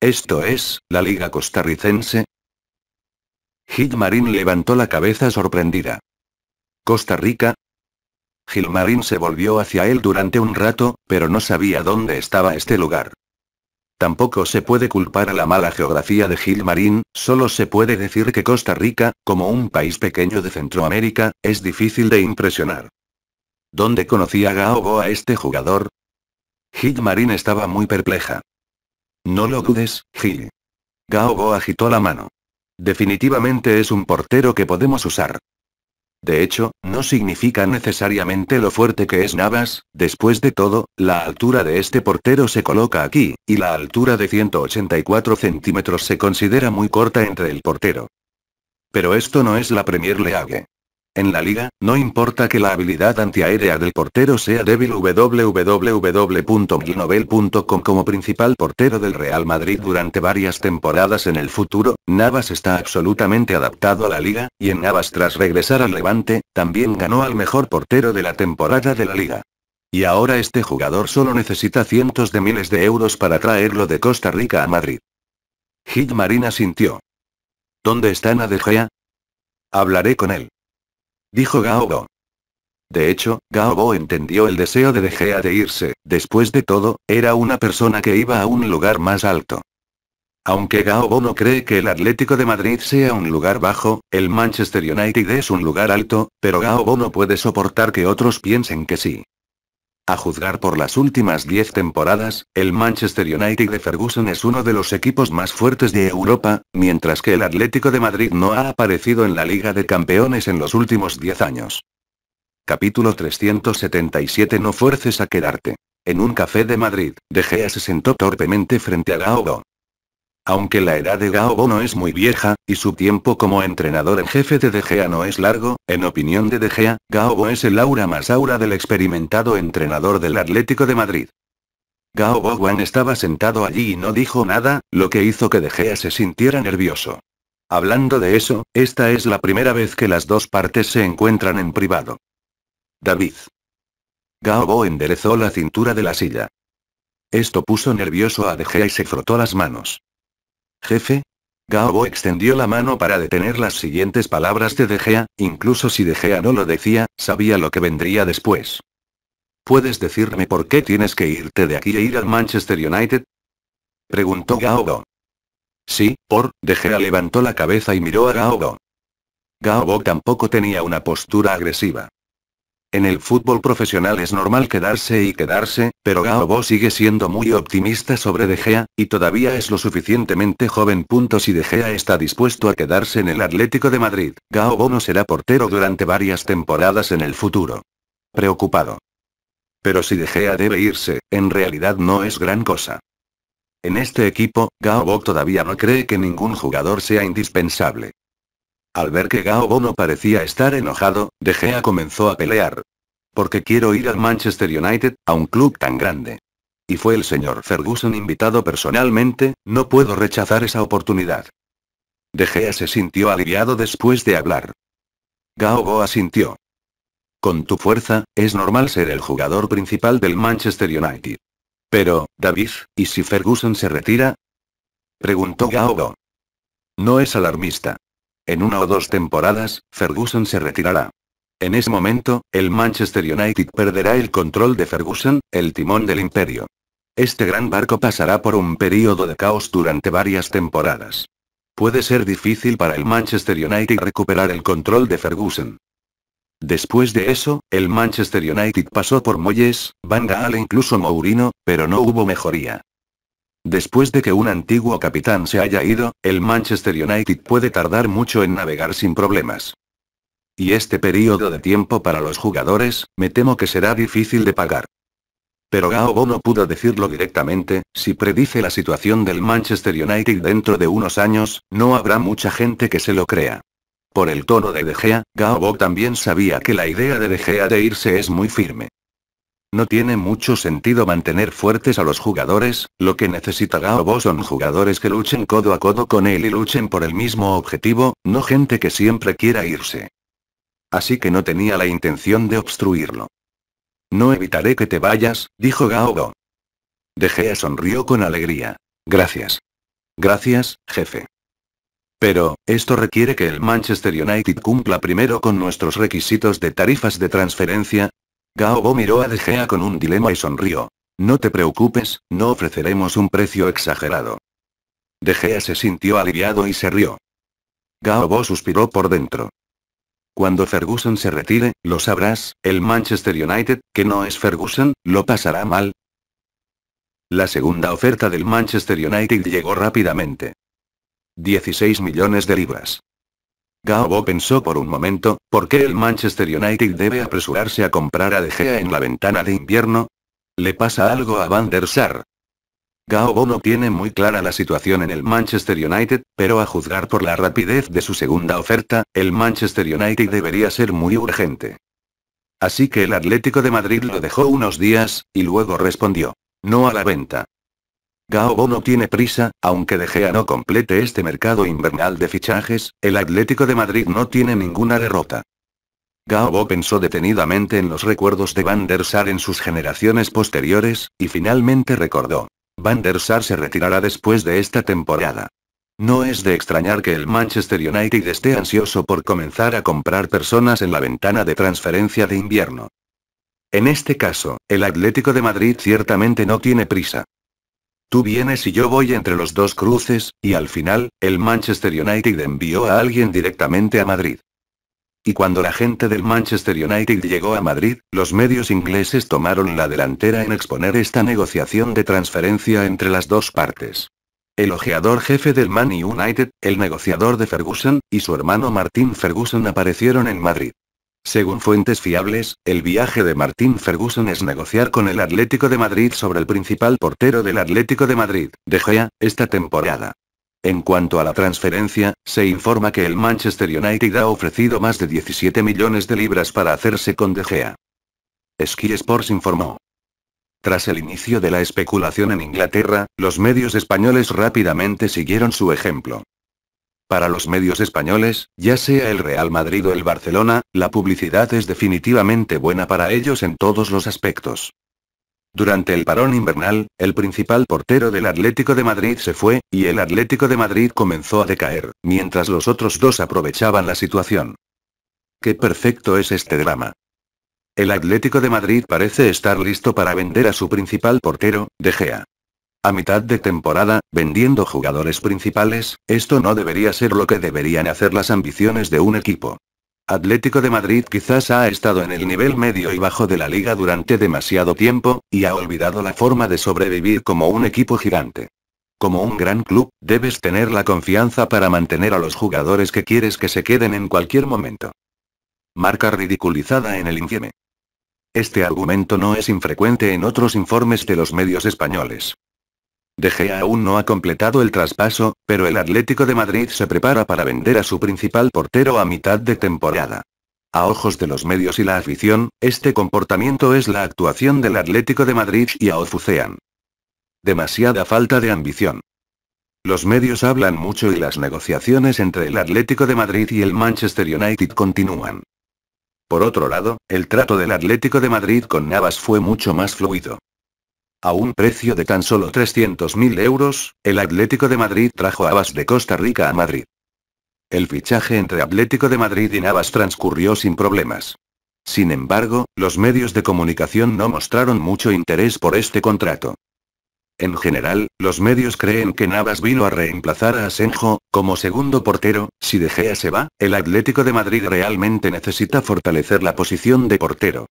A: Esto es, la Liga Costarricense. Gilmarín levantó la cabeza sorprendida. ¿Costa Rica? Gilmarín se volvió hacia él durante un rato, pero no sabía dónde estaba este lugar. Tampoco se puede culpar a la mala geografía de Gil Marín, solo se puede decir que Costa Rica, como un país pequeño de Centroamérica, es difícil de impresionar. ¿Dónde conocía Gaobo a este jugador? Gil Marín estaba muy perpleja. No lo dudes, Gil. Gaogo agitó la mano. Definitivamente es un portero que podemos usar. De hecho, no significa necesariamente lo fuerte que es Navas, después de todo, la altura de este portero se coloca aquí, y la altura de 184 centímetros se considera muy corta entre el portero. Pero esto no es la Premier League. En la liga, no importa que la habilidad antiaérea del portero sea débil www.ginobel.com como principal portero del Real Madrid durante varias temporadas en el futuro, Navas está absolutamente adaptado a la liga, y en Navas tras regresar al Levante, también ganó al mejor portero de la temporada de la liga. Y ahora este jugador solo necesita cientos de miles de euros para traerlo de Costa Rica a Madrid. hit Marina sintió. ¿Dónde está Nadejea? Hablaré con él dijo Gaobo. De hecho, Gaobo entendió el deseo de Gea de irse, después de todo, era una persona que iba a un lugar más alto. Aunque Gaobo no cree que el Atlético de Madrid sea un lugar bajo, el Manchester United es un lugar alto, pero Gaobo no puede soportar que otros piensen que sí. A juzgar por las últimas 10 temporadas, el Manchester United de Ferguson es uno de los equipos más fuertes de Europa, mientras que el Atlético de Madrid no ha aparecido en la Liga de Campeones en los últimos 10 años. Capítulo 377 No fuerces a quedarte. En un café de Madrid, De Gea se sentó torpemente frente a Gaogo. Aunque la edad de Gaobo no es muy vieja, y su tiempo como entrenador en jefe de De no es largo, en opinión de De Gea, Gaobo es el aura más aura del experimentado entrenador del Atlético de Madrid. Gaobo Wan estaba sentado allí y no dijo nada, lo que hizo que De se sintiera nervioso. Hablando de eso, esta es la primera vez que las dos partes se encuentran en privado. David. Gaobo enderezó la cintura de la silla. Esto puso nervioso a De y se frotó las manos jefe. Gao extendió la mano para detener las siguientes palabras de Degea, incluso si Degea no lo decía, sabía lo que vendría después. ¿Puedes decirme por qué tienes que irte de aquí e ir al Manchester United? Preguntó Gaobo. Sí, por, Degea levantó la cabeza y miró a Gaobo. Gaobo tampoco tenía una postura agresiva. En el fútbol profesional es normal quedarse y quedarse, pero Gaobo sigue siendo muy optimista sobre De Gea, y todavía es lo suficientemente joven. Si De Gea está dispuesto a quedarse en el Atlético de Madrid, Gaobo no será portero durante varias temporadas en el futuro. Preocupado. Pero si De Gea debe irse, en realidad no es gran cosa. En este equipo, Gaobo todavía no cree que ningún jugador sea indispensable. Al ver que Gao no parecía estar enojado, De Gea comenzó a pelear. Porque quiero ir al Manchester United, a un club tan grande. Y fue el señor Ferguson invitado personalmente, no puedo rechazar esa oportunidad. De se sintió aliviado después de hablar. Gao asintió. Con tu fuerza, es normal ser el jugador principal del Manchester United. Pero, David, ¿y si Ferguson se retira? Preguntó Gao No es alarmista. En una o dos temporadas, Ferguson se retirará. En ese momento, el Manchester United perderá el control de Ferguson, el timón del imperio. Este gran barco pasará por un período de caos durante varias temporadas. Puede ser difícil para el Manchester United recuperar el control de Ferguson. Después de eso, el Manchester United pasó por Moyes, Van Gaal e incluso Mourinho, pero no hubo mejoría. Después de que un antiguo capitán se haya ido, el Manchester United puede tardar mucho en navegar sin problemas. Y este periodo de tiempo para los jugadores, me temo que será difícil de pagar. Pero Gaobo no pudo decirlo directamente, si predice la situación del Manchester United dentro de unos años, no habrá mucha gente que se lo crea. Por el tono de De Gea, Gaobo también sabía que la idea de De Gea de irse es muy firme. No tiene mucho sentido mantener fuertes a los jugadores, lo que necesita Gaobo son jugadores que luchen codo a codo con él y luchen por el mismo objetivo, no gente que siempre quiera irse. Así que no tenía la intención de obstruirlo. No evitaré que te vayas, dijo Gaobo. Dejea sonrió con alegría. Gracias. Gracias, jefe. Pero, esto requiere que el Manchester United cumpla primero con nuestros requisitos de tarifas de transferencia, Gaobo miró a De Gea con un dilema y sonrió. No te preocupes, no ofreceremos un precio exagerado. De Gea se sintió aliviado y se rió. Gaobo suspiró por dentro. Cuando Ferguson se retire, lo sabrás, el Manchester United, que no es Ferguson, lo pasará mal. La segunda oferta del Manchester United llegó rápidamente. 16 millones de libras. Gaobo pensó por un momento, ¿por qué el Manchester United debe apresurarse a comprar a De Gea en la ventana de invierno? ¿Le pasa algo a Van der Sar? Gaobo no tiene muy clara la situación en el Manchester United, pero a juzgar por la rapidez de su segunda oferta, el Manchester United debería ser muy urgente. Así que el Atlético de Madrid lo dejó unos días, y luego respondió. No a la venta. Gaobo no tiene prisa, aunque De Gea no complete este mercado invernal de fichajes, el Atlético de Madrid no tiene ninguna derrota. Gaobo pensó detenidamente en los recuerdos de Van der Sar en sus generaciones posteriores, y finalmente recordó. Van der Sar se retirará después de esta temporada. No es de extrañar que el Manchester United esté ansioso por comenzar a comprar personas en la ventana de transferencia de invierno. En este caso, el Atlético de Madrid ciertamente no tiene prisa. Tú vienes y yo voy entre los dos cruces, y al final, el Manchester United envió a alguien directamente a Madrid. Y cuando la gente del Manchester United llegó a Madrid, los medios ingleses tomaron la delantera en exponer esta negociación de transferencia entre las dos partes. El ojeador jefe del Man United, el negociador de Ferguson, y su hermano Martín Ferguson aparecieron en Madrid. Según fuentes fiables, el viaje de Martín Ferguson es negociar con el Atlético de Madrid sobre el principal portero del Atlético de Madrid, De Gea, esta temporada. En cuanto a la transferencia, se informa que el Manchester United ha ofrecido más de 17 millones de libras para hacerse con De Gea. Sky Sports informó. Tras el inicio de la especulación en Inglaterra, los medios españoles rápidamente siguieron su ejemplo. Para los medios españoles, ya sea el Real Madrid o el Barcelona, la publicidad es definitivamente buena para ellos en todos los aspectos. Durante el parón invernal, el principal portero del Atlético de Madrid se fue, y el Atlético de Madrid comenzó a decaer, mientras los otros dos aprovechaban la situación. Qué perfecto es este drama. El Atlético de Madrid parece estar listo para vender a su principal portero, De Gea. A mitad de temporada, vendiendo jugadores principales, esto no debería ser lo que deberían hacer las ambiciones de un equipo. Atlético de Madrid quizás ha estado en el nivel medio y bajo de la liga durante demasiado tiempo, y ha olvidado la forma de sobrevivir como un equipo gigante. Como un gran club, debes tener la confianza para mantener a los jugadores que quieres que se queden en cualquier momento. Marca ridiculizada en el infieme. Este argumento no es infrecuente en otros informes de los medios españoles. De aún no ha completado el traspaso, pero el Atlético de Madrid se prepara para vender a su principal portero a mitad de temporada. A ojos de los medios y la afición, este comportamiento es la actuación del Atlético de Madrid y a Ofucean. Demasiada falta de ambición. Los medios hablan mucho y las negociaciones entre el Atlético de Madrid y el Manchester United continúan. Por otro lado, el trato del Atlético de Madrid con Navas fue mucho más fluido. A un precio de tan solo 300.000 euros, el Atlético de Madrid trajo a Navas de Costa Rica a Madrid. El fichaje entre Atlético de Madrid y Navas transcurrió sin problemas. Sin embargo, los medios de comunicación no mostraron mucho interés por este contrato. En general, los medios creen que Navas vino a reemplazar a Asenjo, como segundo portero, si De Gea se va, el Atlético de Madrid realmente necesita fortalecer la posición de portero.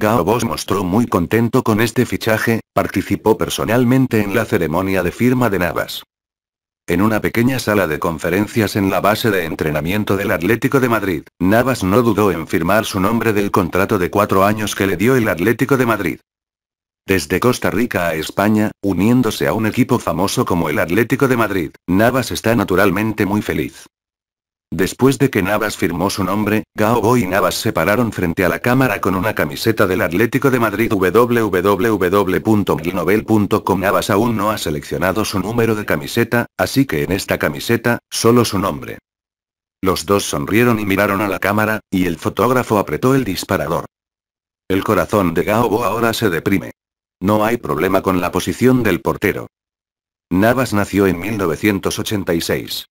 A: Gao mostró muy contento con este fichaje, participó personalmente en la ceremonia de firma de Navas. En una pequeña sala de conferencias en la base de entrenamiento del Atlético de Madrid, Navas no dudó en firmar su nombre del contrato de cuatro años que le dio el Atlético de Madrid. Desde Costa Rica a España, uniéndose a un equipo famoso como el Atlético de Madrid, Navas está naturalmente muy feliz. Después de que Navas firmó su nombre, Gaobo y Navas se pararon frente a la cámara con una camiseta del Atlético de Madrid www.glinovel.com Navas aún no ha seleccionado su número de camiseta, así que en esta camiseta, solo su nombre. Los dos sonrieron y miraron a la cámara, y el fotógrafo apretó el disparador. El corazón de Gaobo ahora se deprime. No hay problema con la posición del portero. Navas nació en 1986.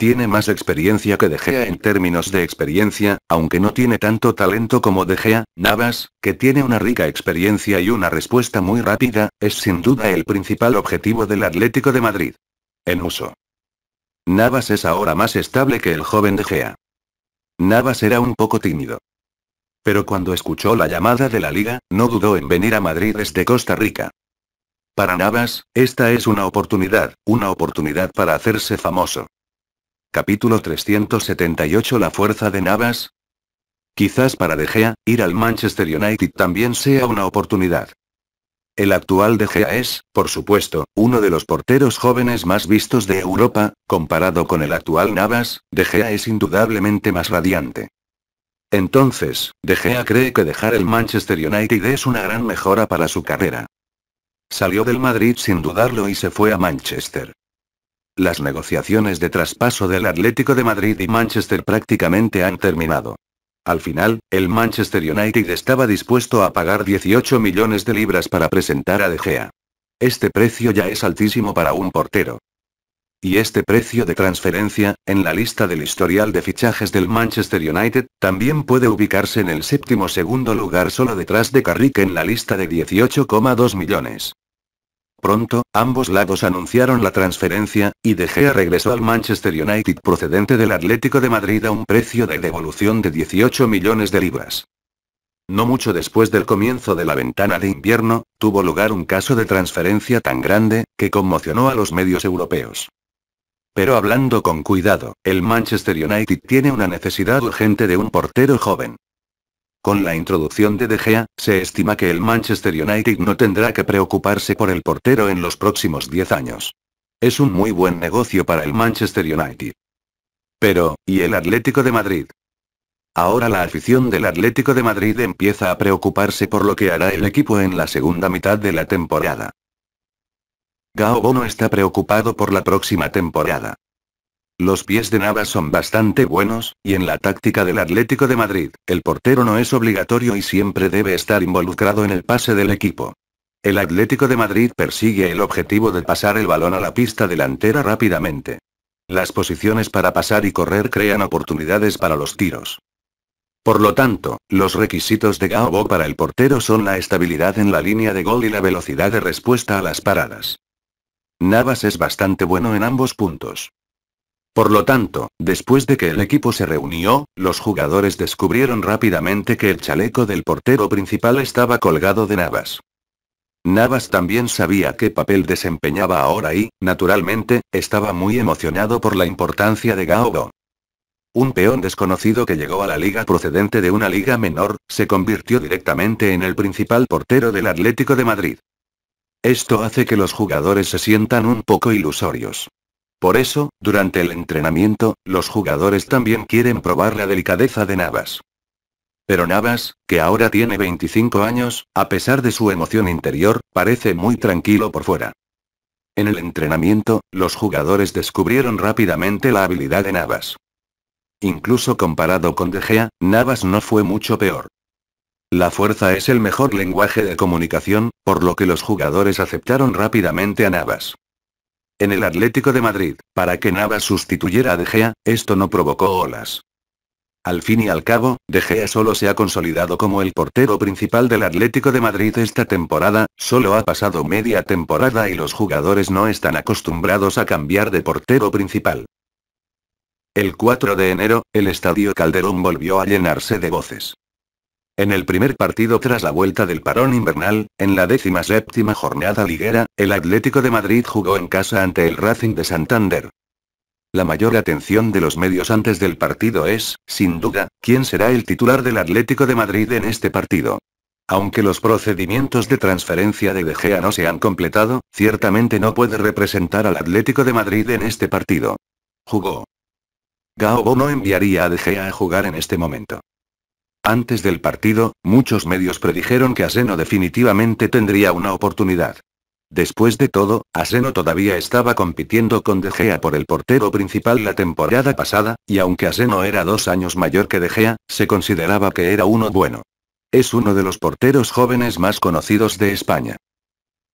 A: Tiene más experiencia que De Gea en términos de experiencia, aunque no tiene tanto talento como De Gea, Navas, que tiene una rica experiencia y una respuesta muy rápida, es sin duda el principal objetivo del Atlético de Madrid. En uso. Navas es ahora más estable que el joven De Gea. Navas era un poco tímido. Pero cuando escuchó la llamada de la liga, no dudó en venir a Madrid desde Costa Rica. Para Navas, esta es una oportunidad, una oportunidad para hacerse famoso. Capítulo 378 La fuerza de Navas. Quizás para De Gea, ir al Manchester United también sea una oportunidad. El actual De Gea es, por supuesto, uno de los porteros jóvenes más vistos de Europa, comparado con el actual Navas, De Gea es indudablemente más radiante. Entonces, De Gea cree que dejar el Manchester United es una gran mejora para su carrera. Salió del Madrid sin dudarlo y se fue a Manchester. Las negociaciones de traspaso del Atlético de Madrid y Manchester prácticamente han terminado. Al final, el Manchester United estaba dispuesto a pagar 18 millones de libras para presentar a De Gea. Este precio ya es altísimo para un portero. Y este precio de transferencia, en la lista del historial de fichajes del Manchester United, también puede ubicarse en el séptimo segundo lugar solo detrás de Carrick en la lista de 18,2 millones. Pronto, ambos lados anunciaron la transferencia, y De Gea regresó al Manchester United procedente del Atlético de Madrid a un precio de devolución de 18 millones de libras. No mucho después del comienzo de la ventana de invierno, tuvo lugar un caso de transferencia tan grande, que conmocionó a los medios europeos. Pero hablando con cuidado, el Manchester United tiene una necesidad urgente de un portero joven. Con la introducción de De Gea, se estima que el Manchester United no tendrá que preocuparse por el portero en los próximos 10 años. Es un muy buen negocio para el Manchester United. Pero, ¿y el Atlético de Madrid? Ahora la afición del Atlético de Madrid empieza a preocuparse por lo que hará el equipo en la segunda mitad de la temporada. Gao no está preocupado por la próxima temporada. Los pies de Navas son bastante buenos, y en la táctica del Atlético de Madrid, el portero no es obligatorio y siempre debe estar involucrado en el pase del equipo. El Atlético de Madrid persigue el objetivo de pasar el balón a la pista delantera rápidamente. Las posiciones para pasar y correr crean oportunidades para los tiros. Por lo tanto, los requisitos de Gaobo para el portero son la estabilidad en la línea de gol y la velocidad de respuesta a las paradas. Navas es bastante bueno en ambos puntos. Por lo tanto, después de que el equipo se reunió, los jugadores descubrieron rápidamente que el chaleco del portero principal estaba colgado de Navas. Navas también sabía qué papel desempeñaba ahora y, naturalmente, estaba muy emocionado por la importancia de Gaogo. Un peón desconocido que llegó a la liga procedente de una liga menor, se convirtió directamente en el principal portero del Atlético de Madrid. Esto hace que los jugadores se sientan un poco ilusorios. Por eso, durante el entrenamiento, los jugadores también quieren probar la delicadeza de Navas. Pero Navas, que ahora tiene 25 años, a pesar de su emoción interior, parece muy tranquilo por fuera. En el entrenamiento, los jugadores descubrieron rápidamente la habilidad de Navas. Incluso comparado con De Navas no fue mucho peor. La fuerza es el mejor lenguaje de comunicación, por lo que los jugadores aceptaron rápidamente a Navas en el Atlético de Madrid, para que Navas sustituyera a De Gea, esto no provocó olas. Al fin y al cabo, De Gea solo se ha consolidado como el portero principal del Atlético de Madrid esta temporada, solo ha pasado media temporada y los jugadores no están acostumbrados a cambiar de portero principal. El 4 de enero, el estadio Calderón volvió a llenarse de voces. En el primer partido tras la vuelta del parón invernal, en la décima séptima jornada liguera, el Atlético de Madrid jugó en casa ante el Racing de Santander. La mayor atención de los medios antes del partido es, sin duda, quién será el titular del Atlético de Madrid en este partido. Aunque los procedimientos de transferencia de De no se han completado, ciertamente no puede representar al Atlético de Madrid en este partido. Jugó. Gaobo no enviaría a De a jugar en este momento. Antes del partido, muchos medios predijeron que Aseno definitivamente tendría una oportunidad. Después de todo, Aseno todavía estaba compitiendo con De Gea por el portero principal la temporada pasada, y aunque Aseno era dos años mayor que De Gea, se consideraba que era uno bueno. Es uno de los porteros jóvenes más conocidos de España.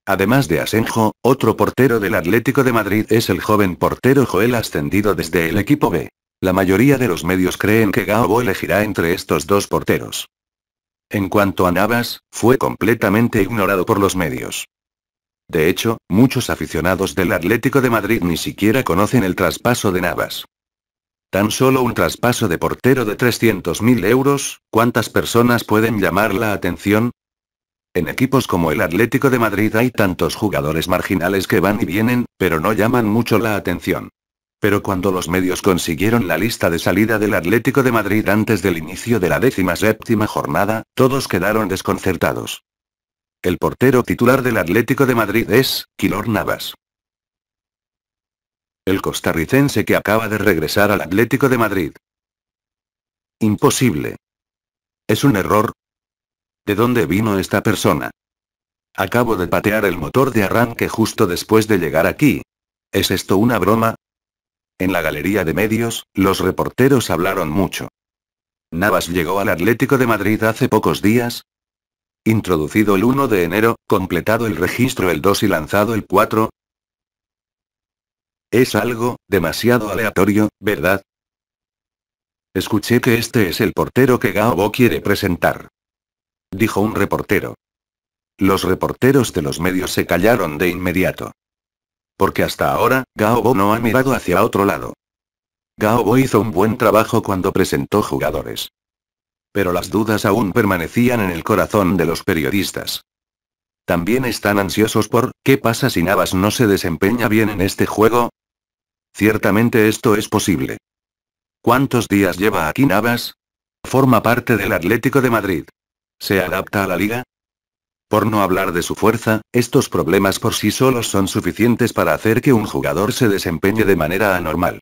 A: Además de Asenjo, otro portero del Atlético de Madrid es el joven portero Joel ascendido desde el equipo B. La mayoría de los medios creen que Gabo elegirá entre estos dos porteros. En cuanto a Navas, fue completamente ignorado por los medios. De hecho, muchos aficionados del Atlético de Madrid ni siquiera conocen el traspaso de Navas. Tan solo un traspaso de portero de 300.000 euros, ¿cuántas personas pueden llamar la atención? En equipos como el Atlético de Madrid hay tantos jugadores marginales que van y vienen, pero no llaman mucho la atención. Pero cuando los medios consiguieron la lista de salida del Atlético de Madrid antes del inicio de la décima séptima jornada, todos quedaron desconcertados. El portero titular del Atlético de Madrid es, Kilor Navas. El costarricense que acaba de regresar al Atlético de Madrid. Imposible. Es un error. ¿De dónde vino esta persona? Acabo de patear el motor de arranque justo después de llegar aquí. ¿Es esto una broma? En la galería de medios, los reporteros hablaron mucho. Navas llegó al Atlético de Madrid hace pocos días. Introducido el 1 de enero, completado el registro el 2 y lanzado el 4. Es algo, demasiado aleatorio, ¿verdad? Escuché que este es el portero que Gaobo quiere presentar. Dijo un reportero. Los reporteros de los medios se callaron de inmediato. Porque hasta ahora, Gaobo no ha mirado hacia otro lado. Gaobo hizo un buen trabajo cuando presentó jugadores. Pero las dudas aún permanecían en el corazón de los periodistas. También están ansiosos por, ¿qué pasa si Navas no se desempeña bien en este juego? Ciertamente esto es posible. ¿Cuántos días lleva aquí Navas? Forma parte del Atlético de Madrid. ¿Se adapta a la liga? Por no hablar de su fuerza, estos problemas por sí solos son suficientes para hacer que un jugador se desempeñe de manera anormal.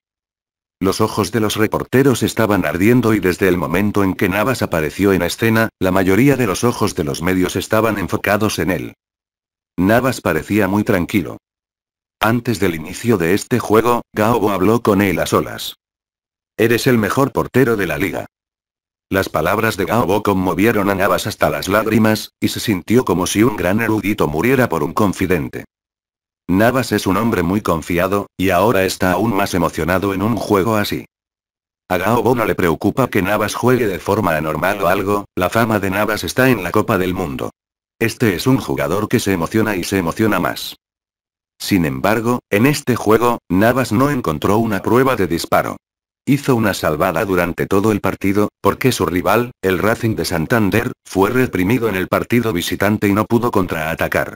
A: Los ojos de los reporteros estaban ardiendo y desde el momento en que Navas apareció en escena, la mayoría de los ojos de los medios estaban enfocados en él. Navas parecía muy tranquilo. Antes del inicio de este juego, Gaobo habló con él a solas. Eres el mejor portero de la liga. Las palabras de Gaobo conmovieron a Navas hasta las lágrimas, y se sintió como si un gran erudito muriera por un confidente. Navas es un hombre muy confiado, y ahora está aún más emocionado en un juego así. A Gaobo no le preocupa que Navas juegue de forma anormal o algo, la fama de Navas está en la Copa del Mundo. Este es un jugador que se emociona y se emociona más. Sin embargo, en este juego, Navas no encontró una prueba de disparo. Hizo una salvada durante todo el partido, porque su rival, el Racing de Santander, fue reprimido en el partido visitante y no pudo contraatacar.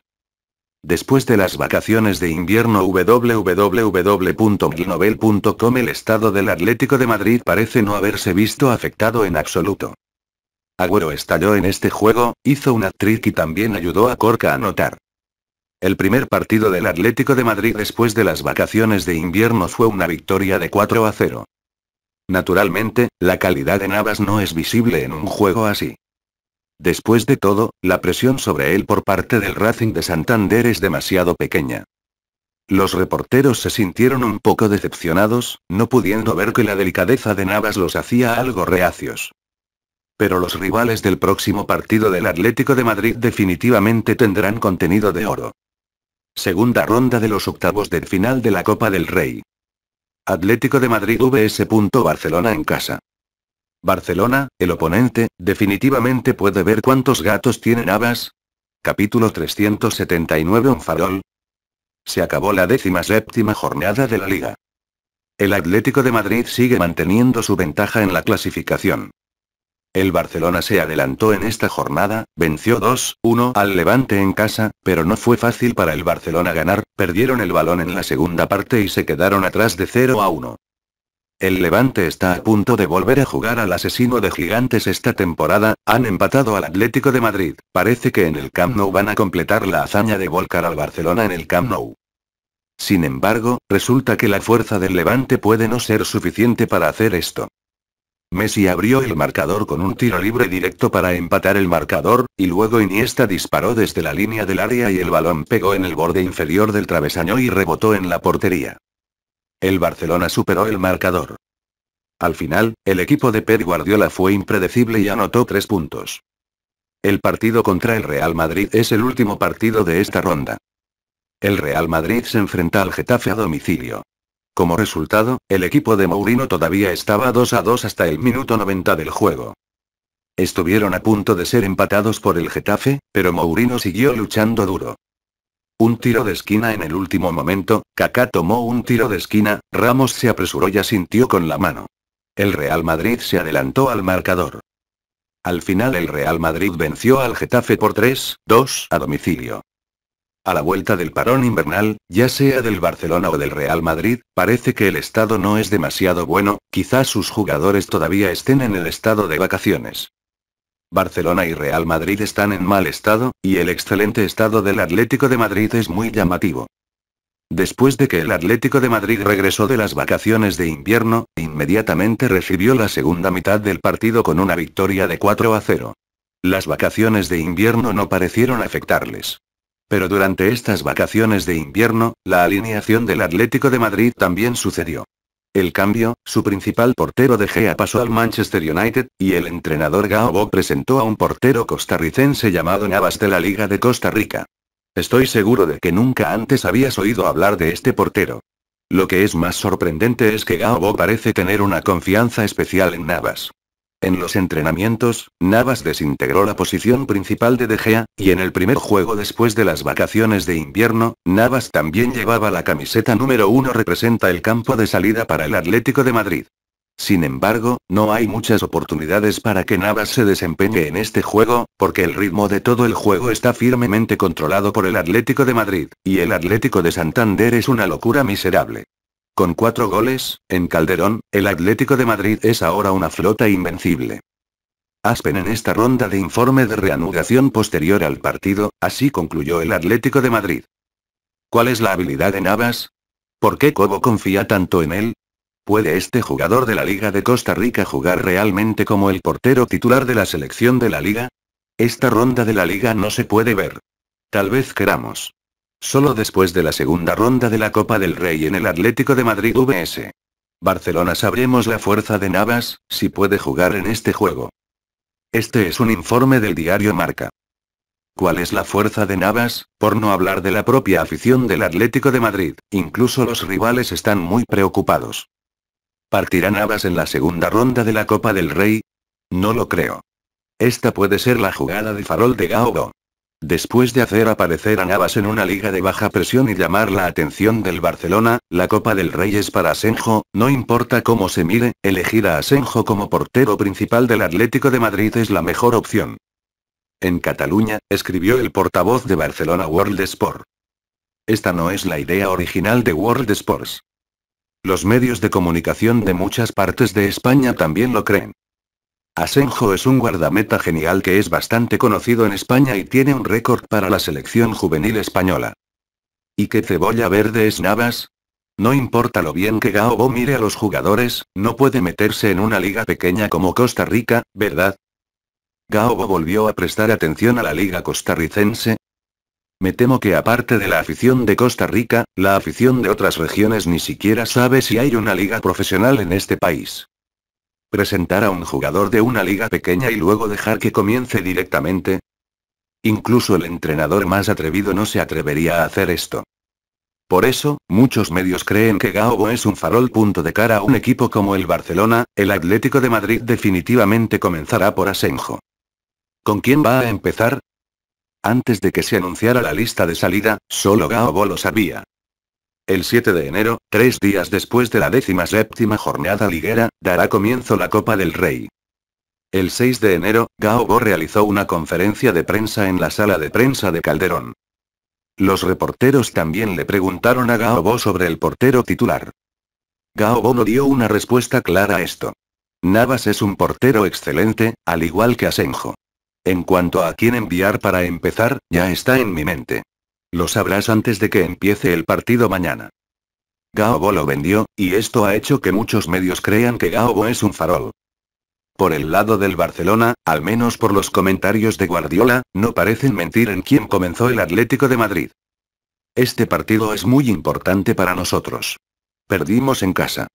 A: Después de las vacaciones de invierno www.glinovel.com el estado del Atlético de Madrid parece no haberse visto afectado en absoluto. Agüero estalló en este juego, hizo una trick y también ayudó a Corca a anotar. El primer partido del Atlético de Madrid después de las vacaciones de invierno fue una victoria de 4 a 0. Naturalmente, la calidad de Navas no es visible en un juego así. Después de todo, la presión sobre él por parte del Racing de Santander es demasiado pequeña. Los reporteros se sintieron un poco decepcionados, no pudiendo ver que la delicadeza de Navas los hacía algo reacios. Pero los rivales del próximo partido del Atlético de Madrid definitivamente tendrán contenido de oro. Segunda ronda de los octavos del final de la Copa del Rey. Atlético de Madrid vs. Barcelona en casa. Barcelona, el oponente, definitivamente puede ver cuántos gatos tienen habas. Capítulo 379 Un farol. Se acabó la décima séptima jornada de la liga. El Atlético de Madrid sigue manteniendo su ventaja en la clasificación. El Barcelona se adelantó en esta jornada, venció 2-1 al Levante en casa, pero no fue fácil para el Barcelona ganar, perdieron el balón en la segunda parte y se quedaron atrás de 0 a 1. El Levante está a punto de volver a jugar al asesino de gigantes esta temporada, han empatado al Atlético de Madrid, parece que en el Camp Nou van a completar la hazaña de volcar al Barcelona en el Camp Nou. Sin embargo, resulta que la fuerza del Levante puede no ser suficiente para hacer esto. Messi abrió el marcador con un tiro libre directo para empatar el marcador, y luego Iniesta disparó desde la línea del área y el balón pegó en el borde inferior del travesaño y rebotó en la portería. El Barcelona superó el marcador. Al final, el equipo de Pep Guardiola fue impredecible y anotó tres puntos. El partido contra el Real Madrid es el último partido de esta ronda. El Real Madrid se enfrenta al Getafe a domicilio. Como resultado, el equipo de Mourinho todavía estaba 2 a 2 hasta el minuto 90 del juego. Estuvieron a punto de ser empatados por el Getafe, pero Mourinho siguió luchando duro. Un tiro de esquina en el último momento, Kaká tomó un tiro de esquina, Ramos se apresuró y asintió con la mano. El Real Madrid se adelantó al marcador. Al final el Real Madrid venció al Getafe por 3, 2 a domicilio a la vuelta del parón invernal, ya sea del Barcelona o del Real Madrid, parece que el estado no es demasiado bueno, quizás sus jugadores todavía estén en el estado de vacaciones. Barcelona y Real Madrid están en mal estado, y el excelente estado del Atlético de Madrid es muy llamativo. Después de que el Atlético de Madrid regresó de las vacaciones de invierno, inmediatamente recibió la segunda mitad del partido con una victoria de 4 a 0. Las vacaciones de invierno no parecieron afectarles. Pero durante estas vacaciones de invierno, la alineación del Atlético de Madrid también sucedió. El cambio, su principal portero de Gea pasó al Manchester United, y el entrenador Gaobo presentó a un portero costarricense llamado Navas de la Liga de Costa Rica. Estoy seguro de que nunca antes habías oído hablar de este portero. Lo que es más sorprendente es que Gaobo parece tener una confianza especial en Navas. En los entrenamientos, Navas desintegró la posición principal de De y en el primer juego después de las vacaciones de invierno, Navas también llevaba la camiseta número uno representa el campo de salida para el Atlético de Madrid. Sin embargo, no hay muchas oportunidades para que Navas se desempeñe en este juego, porque el ritmo de todo el juego está firmemente controlado por el Atlético de Madrid, y el Atlético de Santander es una locura miserable. Con cuatro goles, en Calderón, el Atlético de Madrid es ahora una flota invencible. Aspen en esta ronda de informe de reanudación posterior al partido, así concluyó el Atlético de Madrid. ¿Cuál es la habilidad de Navas? ¿Por qué Cobo confía tanto en él? ¿Puede este jugador de la Liga de Costa Rica jugar realmente como el portero titular de la selección de la Liga? Esta ronda de la Liga no se puede ver. Tal vez queramos. Solo después de la segunda ronda de la Copa del Rey en el Atlético de Madrid VS. Barcelona sabremos la fuerza de Navas, si puede jugar en este juego. Este es un informe del diario Marca. ¿Cuál es la fuerza de Navas? Por no hablar de la propia afición del Atlético de Madrid, incluso los rivales están muy preocupados. ¿Partirá Navas en la segunda ronda de la Copa del Rey? No lo creo. Esta puede ser la jugada de farol de Gaobo. Después de hacer aparecer a Navas en una liga de baja presión y llamar la atención del Barcelona, la Copa del Rey es para Asenjo, no importa cómo se mire, elegir a Asenjo como portero principal del Atlético de Madrid es la mejor opción. En Cataluña, escribió el portavoz de Barcelona World Sport. Esta no es la idea original de World Sports. Los medios de comunicación de muchas partes de España también lo creen. Asenjo es un guardameta genial que es bastante conocido en España y tiene un récord para la selección juvenil española. ¿Y qué cebolla verde es Navas? No importa lo bien que Gaobo mire a los jugadores, no puede meterse en una liga pequeña como Costa Rica, ¿verdad? Gaobo volvió a prestar atención a la liga costarricense. Me temo que aparte de la afición de Costa Rica, la afición de otras regiones ni siquiera sabe si hay una liga profesional en este país presentar a un jugador de una liga pequeña y luego dejar que comience directamente? Incluso el entrenador más atrevido no se atrevería a hacer esto. Por eso, muchos medios creen que Gaobo es un farol. Punto de cara a un equipo como el Barcelona, el Atlético de Madrid definitivamente comenzará por Asenjo. ¿Con quién va a empezar? Antes de que se anunciara la lista de salida, solo Gaobo lo sabía. El 7 de enero, tres días después de la décima séptima jornada liguera, dará comienzo la Copa del Rey. El 6 de enero, Gaobo realizó una conferencia de prensa en la sala de prensa de Calderón. Los reporteros también le preguntaron a Gaobo sobre el portero titular. Gaobo no dio una respuesta clara a esto. Navas es un portero excelente, al igual que Asenjo. En cuanto a quién enviar para empezar, ya está en mi mente. Lo sabrás antes de que empiece el partido mañana. Gaobo lo vendió, y esto ha hecho que muchos medios crean que Gaobo es un farol. Por el lado del Barcelona, al menos por los comentarios de Guardiola, no parecen mentir en quién comenzó el Atlético de Madrid. Este partido es muy importante para nosotros. Perdimos en casa.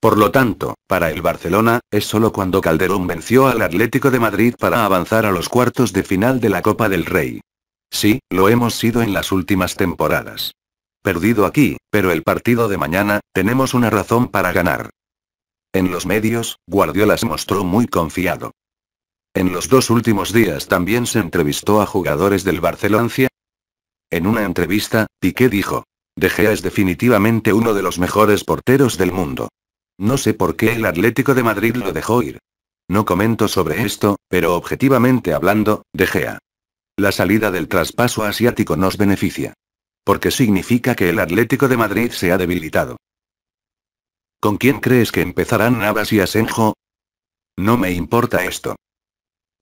A: Por lo tanto, para el Barcelona, es solo cuando Calderón venció al Atlético de Madrid para avanzar a los cuartos de final de la Copa del Rey. Sí, lo hemos sido en las últimas temporadas. Perdido aquí, pero el partido de mañana, tenemos una razón para ganar. En los medios, Guardiola se mostró muy confiado. En los dos últimos días también se entrevistó a jugadores del Barcelona. En una entrevista, Piqué dijo, De Gea es definitivamente uno de los mejores porteros del mundo. No sé por qué el Atlético de Madrid lo dejó ir. No comento sobre esto, pero objetivamente hablando, De Gea, la salida del traspaso asiático nos beneficia. Porque significa que el Atlético de Madrid se ha debilitado. ¿Con quién crees que empezarán Navas y Asenjo? No me importa esto.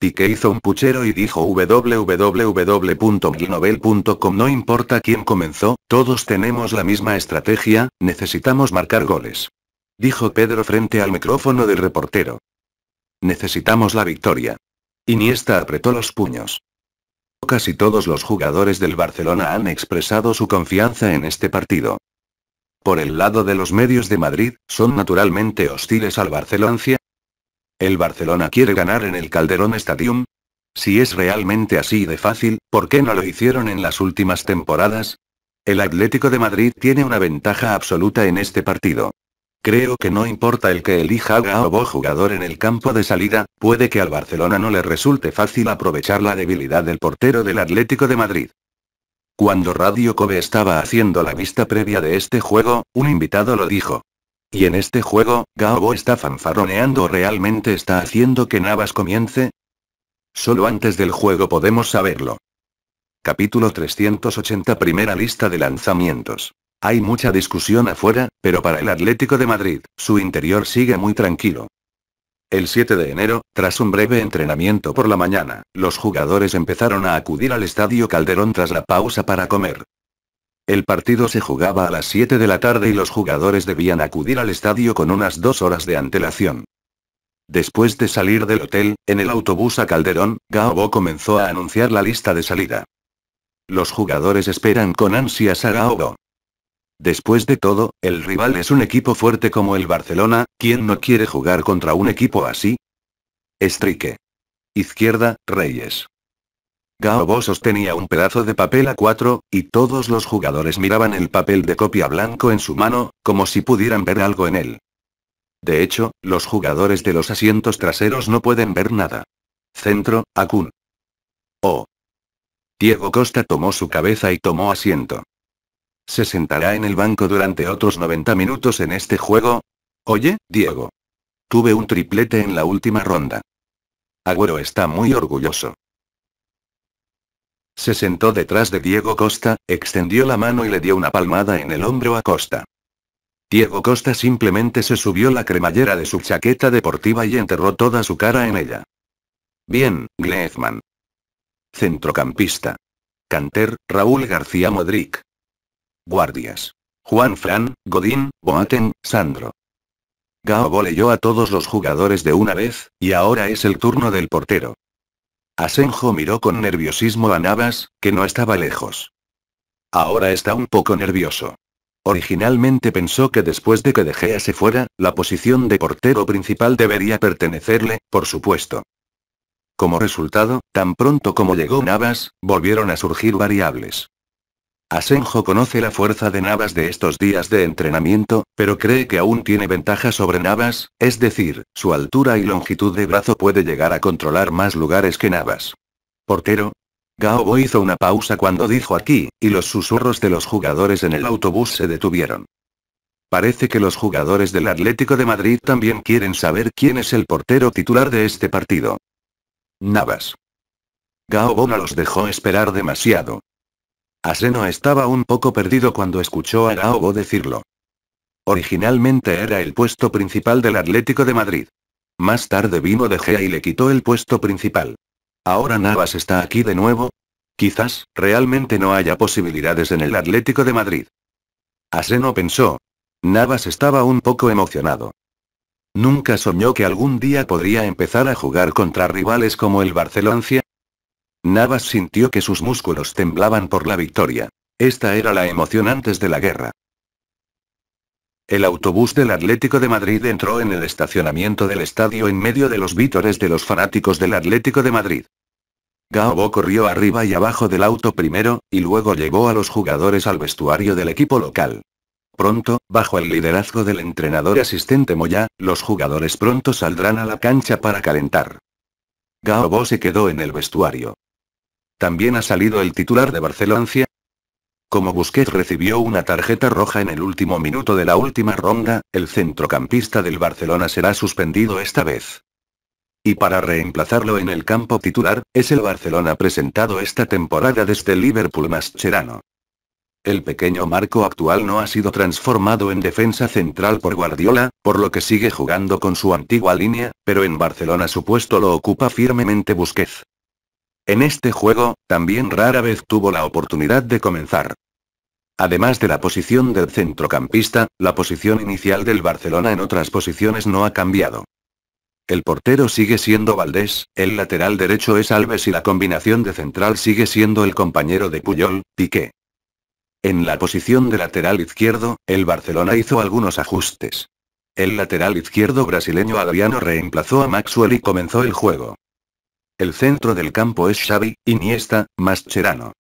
A: Piqué hizo un puchero y dijo www.glinovel.com No importa quién comenzó, todos tenemos la misma estrategia, necesitamos marcar goles. Dijo Pedro frente al micrófono del reportero. Necesitamos la victoria. Iniesta apretó los puños. Casi todos los jugadores del Barcelona han expresado su confianza en este partido. Por el lado de los medios de Madrid, son naturalmente hostiles al Barcelona. ¿El Barcelona quiere ganar en el Calderón Stadium? Si es realmente así de fácil, ¿por qué no lo hicieron en las últimas temporadas? El Atlético de Madrid tiene una ventaja absoluta en este partido. Creo que no importa el que elija a Gaobo jugador en el campo de salida, puede que al Barcelona no le resulte fácil aprovechar la debilidad del portero del Atlético de Madrid. Cuando Radio Kobe estaba haciendo la vista previa de este juego, un invitado lo dijo. Y en este juego, Gaobo está fanfarroneando o realmente está haciendo que Navas comience. Solo antes del juego podemos saberlo. Capítulo 380 Primera lista de lanzamientos. Hay mucha discusión afuera, pero para el Atlético de Madrid, su interior sigue muy tranquilo. El 7 de enero, tras un breve entrenamiento por la mañana, los jugadores empezaron a acudir al Estadio Calderón tras la pausa para comer. El partido se jugaba a las 7 de la tarde y los jugadores debían acudir al estadio con unas dos horas de antelación. Después de salir del hotel, en el autobús a Calderón, Gaobo comenzó a anunciar la lista de salida. Los jugadores esperan con ansias a Gaobo, Después de todo, el rival es un equipo fuerte como el Barcelona, ¿quién no quiere jugar contra un equipo así? Estrique. Izquierda, Reyes. Gaobo sostenía un pedazo de papel a cuatro y todos los jugadores miraban el papel de copia blanco en su mano, como si pudieran ver algo en él. De hecho, los jugadores de los asientos traseros no pueden ver nada. Centro, Akun. Oh. Diego Costa tomó su cabeza y tomó asiento. Se sentará en el banco durante otros 90 minutos en este juego. Oye, Diego. Tuve un triplete en la última ronda. Agüero está muy orgulloso. Se sentó detrás de Diego Costa, extendió la mano y le dio una palmada en el hombro a Costa. Diego Costa simplemente se subió la cremallera de su chaqueta deportiva y enterró toda su cara en ella. Bien, Glezman. Centrocampista. Canter, Raúl García Modric. Guardias. Juan Fran, Godín, Boaten, Sandro. Gao leyó a todos los jugadores de una vez, y ahora es el turno del portero. Asenjo miró con nerviosismo a Navas, que no estaba lejos. Ahora está un poco nervioso. Originalmente pensó que después de que De Gea se fuera, la posición de portero principal debería pertenecerle, por supuesto. Como resultado, tan pronto como llegó Navas, volvieron a surgir variables. Asenjo conoce la fuerza de Navas de estos días de entrenamiento, pero cree que aún tiene ventaja sobre Navas, es decir, su altura y longitud de brazo puede llegar a controlar más lugares que Navas. Portero. Gaobo hizo una pausa cuando dijo aquí, y los susurros de los jugadores en el autobús se detuvieron. Parece que los jugadores del Atlético de Madrid también quieren saber quién es el portero titular de este partido. Navas. Gaobo no los dejó esperar demasiado, Aseno estaba un poco perdido cuando escuchó a Gaobo decirlo. Originalmente era el puesto principal del Atlético de Madrid. Más tarde vino De Gea y le quitó el puesto principal. Ahora Navas está aquí de nuevo. Quizás, realmente no haya posibilidades en el Atlético de Madrid. Aseno pensó. Navas estaba un poco emocionado. Nunca soñó que algún día podría empezar a jugar contra rivales como el Barcelona, Navas sintió que sus músculos temblaban por la victoria. Esta era la emoción antes de la guerra. El autobús del Atlético de Madrid entró en el estacionamiento del estadio en medio de los vítores de los fanáticos del Atlético de Madrid. Gaobo corrió arriba y abajo del auto primero, y luego llevó a los jugadores al vestuario del equipo local. Pronto, bajo el liderazgo del entrenador asistente Moya, los jugadores pronto saldrán a la cancha para calentar. Gaobo se quedó en el vestuario. ¿También ha salido el titular de Barcelona? Como Busquets recibió una tarjeta roja en el último minuto de la última ronda, el centrocampista del Barcelona será suspendido esta vez. Y para reemplazarlo en el campo titular, es el Barcelona presentado esta temporada desde Liverpool Mascherano. El pequeño marco actual no ha sido transformado en defensa central por Guardiola, por lo que sigue jugando con su antigua línea, pero en Barcelona su puesto lo ocupa firmemente Busquets. En este juego, también rara vez tuvo la oportunidad de comenzar. Además de la posición del centrocampista, la posición inicial del Barcelona en otras posiciones no ha cambiado. El portero sigue siendo Valdés, el lateral derecho es Alves y la combinación de central sigue siendo el compañero de Puyol, Piqué. En la posición de lateral izquierdo, el Barcelona hizo algunos ajustes. El lateral izquierdo brasileño Adriano reemplazó a Maxwell y comenzó el juego. El centro del campo es Xavi, Iniesta, Mascherano.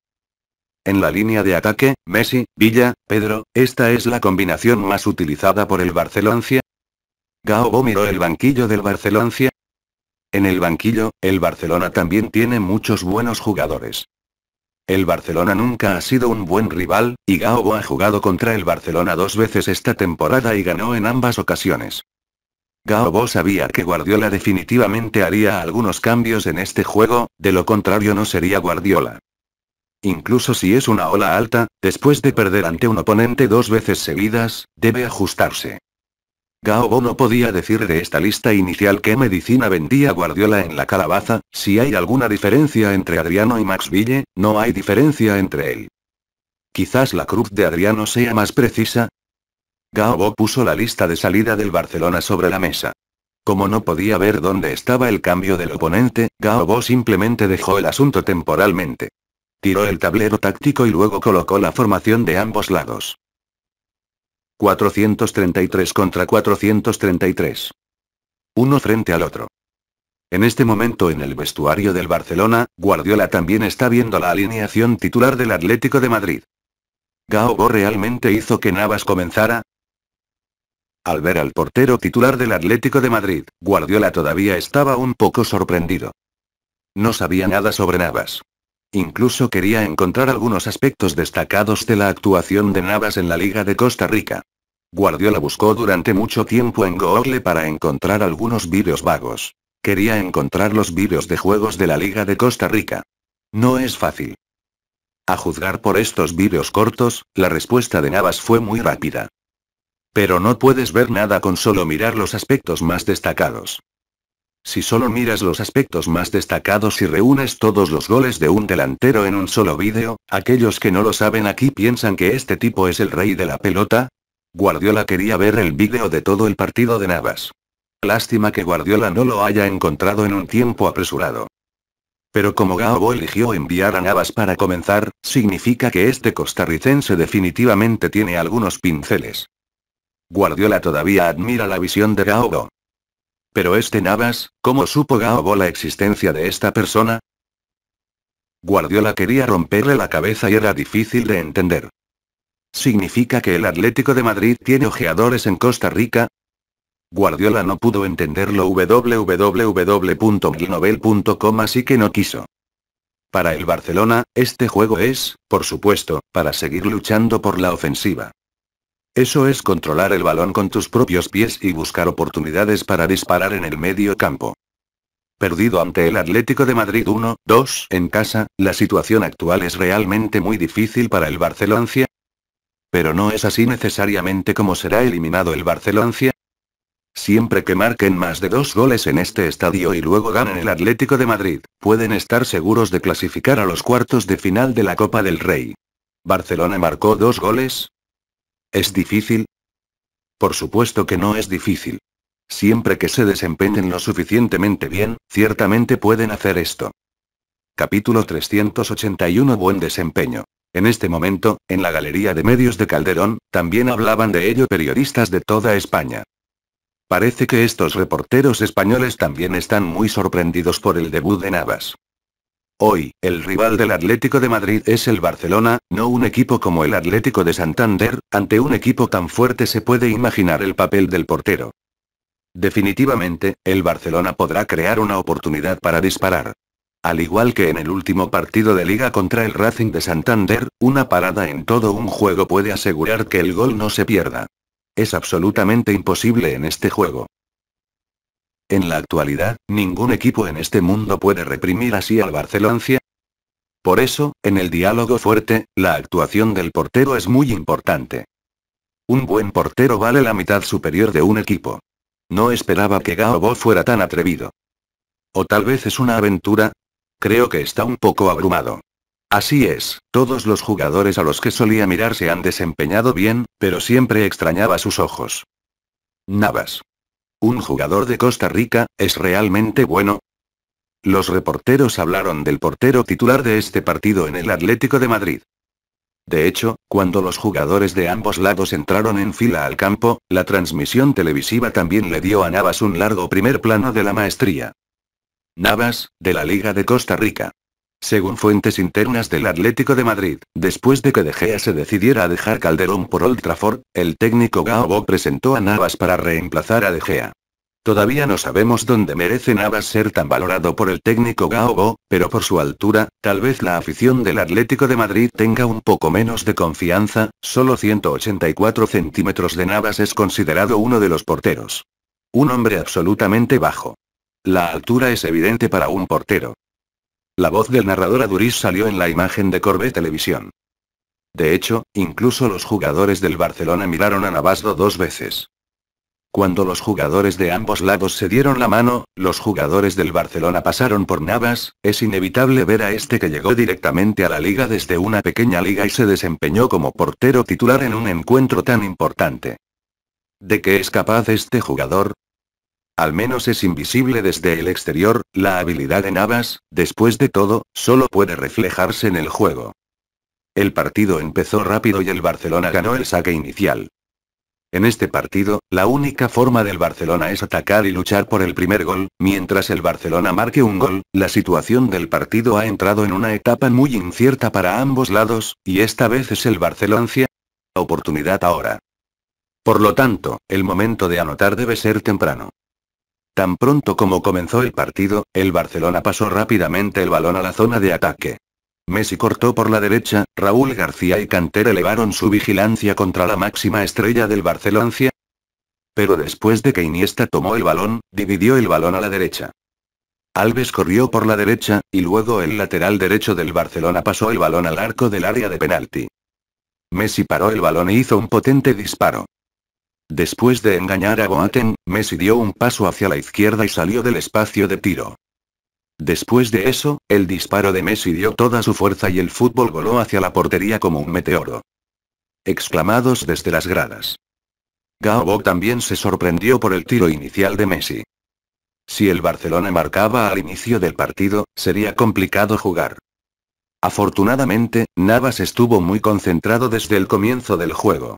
A: En la línea de ataque, Messi, Villa, Pedro, esta es la combinación más utilizada por el Barcelona. Gaobo miró el banquillo del Barcelona. En el banquillo, el Barcelona también tiene muchos buenos jugadores. El Barcelona nunca ha sido un buen rival, y Gaobo ha jugado contra el Barcelona dos veces esta temporada y ganó en ambas ocasiones. Gaobo sabía que Guardiola definitivamente haría algunos cambios en este juego, de lo contrario no sería Guardiola. Incluso si es una ola alta, después de perder ante un oponente dos veces seguidas, debe ajustarse. Gaobo no podía decir de esta lista inicial qué medicina vendía Guardiola en la calabaza, si hay alguna diferencia entre Adriano y Max no hay diferencia entre él. Quizás la cruz de Adriano sea más precisa, Gaobo puso la lista de salida del Barcelona sobre la mesa. Como no podía ver dónde estaba el cambio del oponente, Gaobo simplemente dejó el asunto temporalmente. Tiró el tablero táctico y luego colocó la formación de ambos lados. 433 contra 433. Uno frente al otro. En este momento en el vestuario del Barcelona, Guardiola también está viendo la alineación titular del Atlético de Madrid. Gaobo realmente hizo que Navas comenzara, al ver al portero titular del Atlético de Madrid, Guardiola todavía estaba un poco sorprendido. No sabía nada sobre Navas. Incluso quería encontrar algunos aspectos destacados de la actuación de Navas en la Liga de Costa Rica. Guardiola buscó durante mucho tiempo en Google para encontrar algunos vídeos vagos. Quería encontrar los vídeos de juegos de la Liga de Costa Rica. No es fácil. A juzgar por estos vídeos cortos, la respuesta de Navas fue muy rápida. Pero no puedes ver nada con solo mirar los aspectos más destacados. Si solo miras los aspectos más destacados y reúnes todos los goles de un delantero en un solo vídeo, aquellos que no lo saben aquí piensan que este tipo es el rey de la pelota. Guardiola quería ver el vídeo de todo el partido de Navas. Lástima que Guardiola no lo haya encontrado en un tiempo apresurado. Pero como Gaobo eligió enviar a Navas para comenzar, significa que este costarricense definitivamente tiene algunos pinceles. Guardiola todavía admira la visión de Gaobo. Pero este Navas, ¿cómo supo Gaobo la existencia de esta persona? Guardiola quería romperle la cabeza y era difícil de entender. ¿Significa que el Atlético de Madrid tiene ojeadores en Costa Rica? Guardiola no pudo entenderlo www.glinovel.com así que no quiso. Para el Barcelona, este juego es, por supuesto, para seguir luchando por la ofensiva. Eso es controlar el balón con tus propios pies y buscar oportunidades para disparar en el medio campo. Perdido ante el Atlético de Madrid 1-2 en casa, la situación actual es realmente muy difícil para el Barceloncia. Pero no es así necesariamente como será eliminado el Barceloncia. Siempre que marquen más de dos goles en este estadio y luego ganen el Atlético de Madrid, pueden estar seguros de clasificar a los cuartos de final de la Copa del Rey. Barcelona marcó dos goles, ¿Es difícil? Por supuesto que no es difícil. Siempre que se desempeñen lo suficientemente bien, ciertamente pueden hacer esto. Capítulo 381 Buen desempeño. En este momento, en la galería de medios de Calderón, también hablaban de ello periodistas de toda España. Parece que estos reporteros españoles también están muy sorprendidos por el debut de Navas. Hoy, el rival del Atlético de Madrid es el Barcelona, no un equipo como el Atlético de Santander, ante un equipo tan fuerte se puede imaginar el papel del portero. Definitivamente, el Barcelona podrá crear una oportunidad para disparar. Al igual que en el último partido de liga contra el Racing de Santander, una parada en todo un juego puede asegurar que el gol no se pierda. Es absolutamente imposible en este juego. En la actualidad, ningún equipo en este mundo puede reprimir así al Barcelona. Por eso, en el diálogo fuerte, la actuación del portero es muy importante. Un buen portero vale la mitad superior de un equipo. No esperaba que Gaobo fuera tan atrevido. O tal vez es una aventura. Creo que está un poco abrumado. Así es, todos los jugadores a los que solía mirar se han desempeñado bien, pero siempre extrañaba sus ojos. Navas. ¿Un jugador de Costa Rica, es realmente bueno? Los reporteros hablaron del portero titular de este partido en el Atlético de Madrid. De hecho, cuando los jugadores de ambos lados entraron en fila al campo, la transmisión televisiva también le dio a Navas un largo primer plano de la maestría. Navas, de la Liga de Costa Rica. Según fuentes internas del Atlético de Madrid, después de que De Gea se decidiera a dejar Calderón por Old Trafford, el técnico Gaobo presentó a Navas para reemplazar a De Gea. Todavía no sabemos dónde merece Navas ser tan valorado por el técnico Gaobo, pero por su altura, tal vez la afición del Atlético de Madrid tenga un poco menos de confianza, solo 184 centímetros de Navas es considerado uno de los porteros. Un hombre absolutamente bajo. La altura es evidente para un portero, la voz del narrador Aduriz salió en la imagen de Corbe Televisión. De hecho, incluso los jugadores del Barcelona miraron a Navasdo dos veces. Cuando los jugadores de ambos lados se dieron la mano, los jugadores del Barcelona pasaron por Navas, es inevitable ver a este que llegó directamente a la liga desde una pequeña liga y se desempeñó como portero titular en un encuentro tan importante. ¿De qué es capaz este jugador? Al menos es invisible desde el exterior, la habilidad de Navas, después de todo, solo puede reflejarse en el juego. El partido empezó rápido y el Barcelona ganó el saque inicial. En este partido, la única forma del Barcelona es atacar y luchar por el primer gol, mientras el Barcelona marque un gol, la situación del partido ha entrado en una etapa muy incierta para ambos lados, y esta vez es el Barcelona oportunidad ahora. Por lo tanto, el momento de anotar debe ser temprano. Tan pronto como comenzó el partido, el Barcelona pasó rápidamente el balón a la zona de ataque. Messi cortó por la derecha, Raúl García y Canter elevaron su vigilancia contra la máxima estrella del Barcelona. Pero después de que Iniesta tomó el balón, dividió el balón a la derecha. Alves corrió por la derecha, y luego el lateral derecho del Barcelona pasó el balón al arco del área de penalti. Messi paró el balón e hizo un potente disparo. Después de engañar a Goaten, Messi dio un paso hacia la izquierda y salió del espacio de tiro. Después de eso, el disparo de Messi dio toda su fuerza y el fútbol voló hacia la portería como un meteoro. Exclamados desde las gradas. Gaobok también se sorprendió por el tiro inicial de Messi. Si el Barcelona marcaba al inicio del partido, sería complicado jugar. Afortunadamente, Navas estuvo muy concentrado desde el comienzo del juego.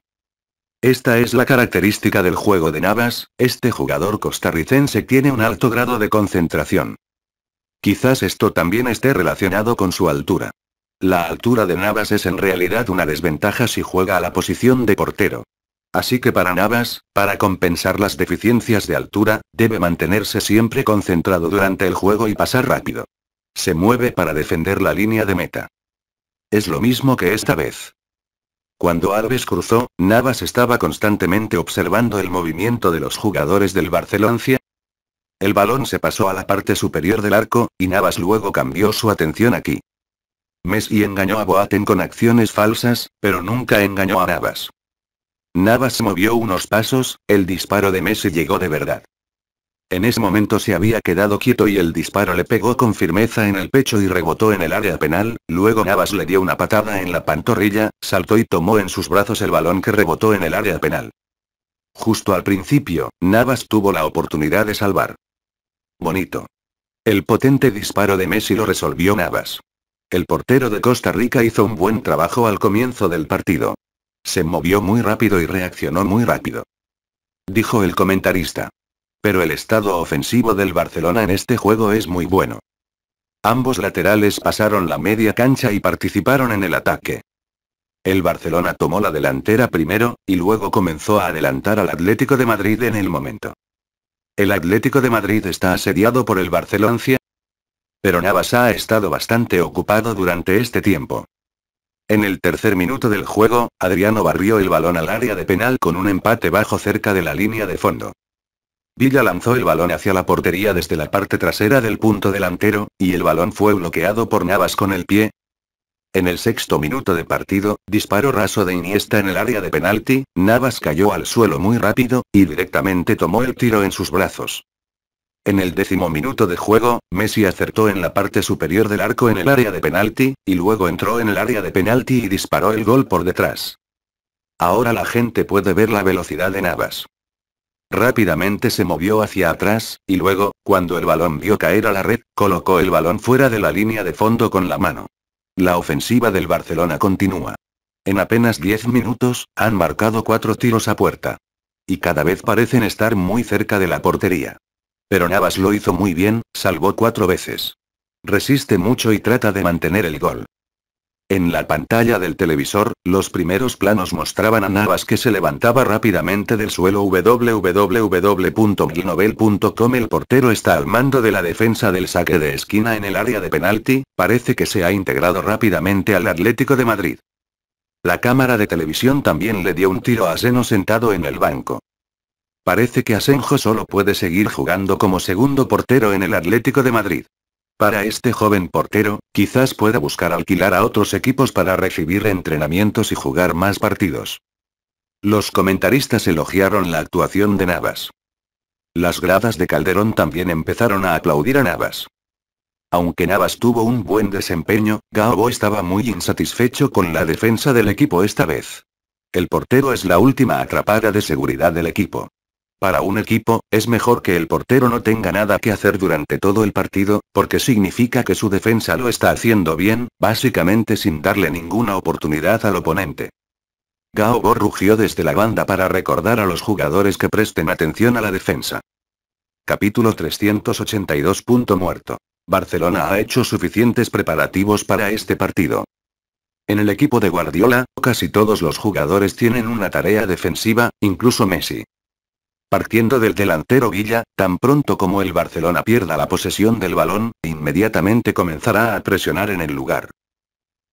A: Esta es la característica del juego de Navas, este jugador costarricense tiene un alto grado de concentración. Quizás esto también esté relacionado con su altura. La altura de Navas es en realidad una desventaja si juega a la posición de portero. Así que para Navas, para compensar las deficiencias de altura, debe mantenerse siempre concentrado durante el juego y pasar rápido. Se mueve para defender la línea de meta. Es lo mismo que esta vez. Cuando Alves cruzó, Navas estaba constantemente observando el movimiento de los jugadores del Barcelona. El balón se pasó a la parte superior del arco, y Navas luego cambió su atención aquí. Messi engañó a Boateng con acciones falsas, pero nunca engañó a Navas. Navas movió unos pasos, el disparo de Messi llegó de verdad. En ese momento se había quedado quieto y el disparo le pegó con firmeza en el pecho y rebotó en el área penal, luego Navas le dio una patada en la pantorrilla, saltó y tomó en sus brazos el balón que rebotó en el área penal. Justo al principio, Navas tuvo la oportunidad de salvar. Bonito. El potente disparo de Messi lo resolvió Navas. El portero de Costa Rica hizo un buen trabajo al comienzo del partido. Se movió muy rápido y reaccionó muy rápido. Dijo el comentarista. Pero el estado ofensivo del Barcelona en este juego es muy bueno. Ambos laterales pasaron la media cancha y participaron en el ataque. El Barcelona tomó la delantera primero, y luego comenzó a adelantar al Atlético de Madrid en el momento. El Atlético de Madrid está asediado por el Barceloncia, pero Navas ha estado bastante ocupado durante este tiempo. En el tercer minuto del juego, Adriano barrió el balón al área de penal con un empate bajo cerca de la línea de fondo. Villa lanzó el balón hacia la portería desde la parte trasera del punto delantero, y el balón fue bloqueado por Navas con el pie. En el sexto minuto de partido, disparó raso de Iniesta en el área de penalti, Navas cayó al suelo muy rápido, y directamente tomó el tiro en sus brazos. En el décimo minuto de juego, Messi acertó en la parte superior del arco en el área de penalti, y luego entró en el área de penalti y disparó el gol por detrás. Ahora la gente puede ver la velocidad de Navas. Rápidamente se movió hacia atrás, y luego, cuando el balón vio caer a la red, colocó el balón fuera de la línea de fondo con la mano. La ofensiva del Barcelona continúa. En apenas 10 minutos, han marcado cuatro tiros a puerta. Y cada vez parecen estar muy cerca de la portería. Pero Navas lo hizo muy bien, salvó cuatro veces. Resiste mucho y trata de mantener el gol. En la pantalla del televisor, los primeros planos mostraban a Navas que se levantaba rápidamente del suelo www.glinovel.com El portero está al mando de la defensa del saque de esquina en el área de penalti, parece que se ha integrado rápidamente al Atlético de Madrid. La cámara de televisión también le dio un tiro a Seno sentado en el banco. Parece que Asenjo solo puede seguir jugando como segundo portero en el Atlético de Madrid. Para este joven portero, quizás pueda buscar alquilar a otros equipos para recibir entrenamientos y jugar más partidos. Los comentaristas elogiaron la actuación de Navas. Las gradas de Calderón también empezaron a aplaudir a Navas. Aunque Navas tuvo un buen desempeño, Gabo estaba muy insatisfecho con la defensa del equipo esta vez. El portero es la última atrapada de seguridad del equipo. Para un equipo, es mejor que el portero no tenga nada que hacer durante todo el partido, porque significa que su defensa lo está haciendo bien, básicamente sin darle ninguna oportunidad al oponente. Gao rugió desde la banda para recordar a los jugadores que presten atención a la defensa. Capítulo 382. Punto muerto. Barcelona ha hecho suficientes preparativos para este partido. En el equipo de Guardiola, casi todos los jugadores tienen una tarea defensiva, incluso Messi. Partiendo del delantero Villa, tan pronto como el Barcelona pierda la posesión del balón, inmediatamente comenzará a presionar en el lugar.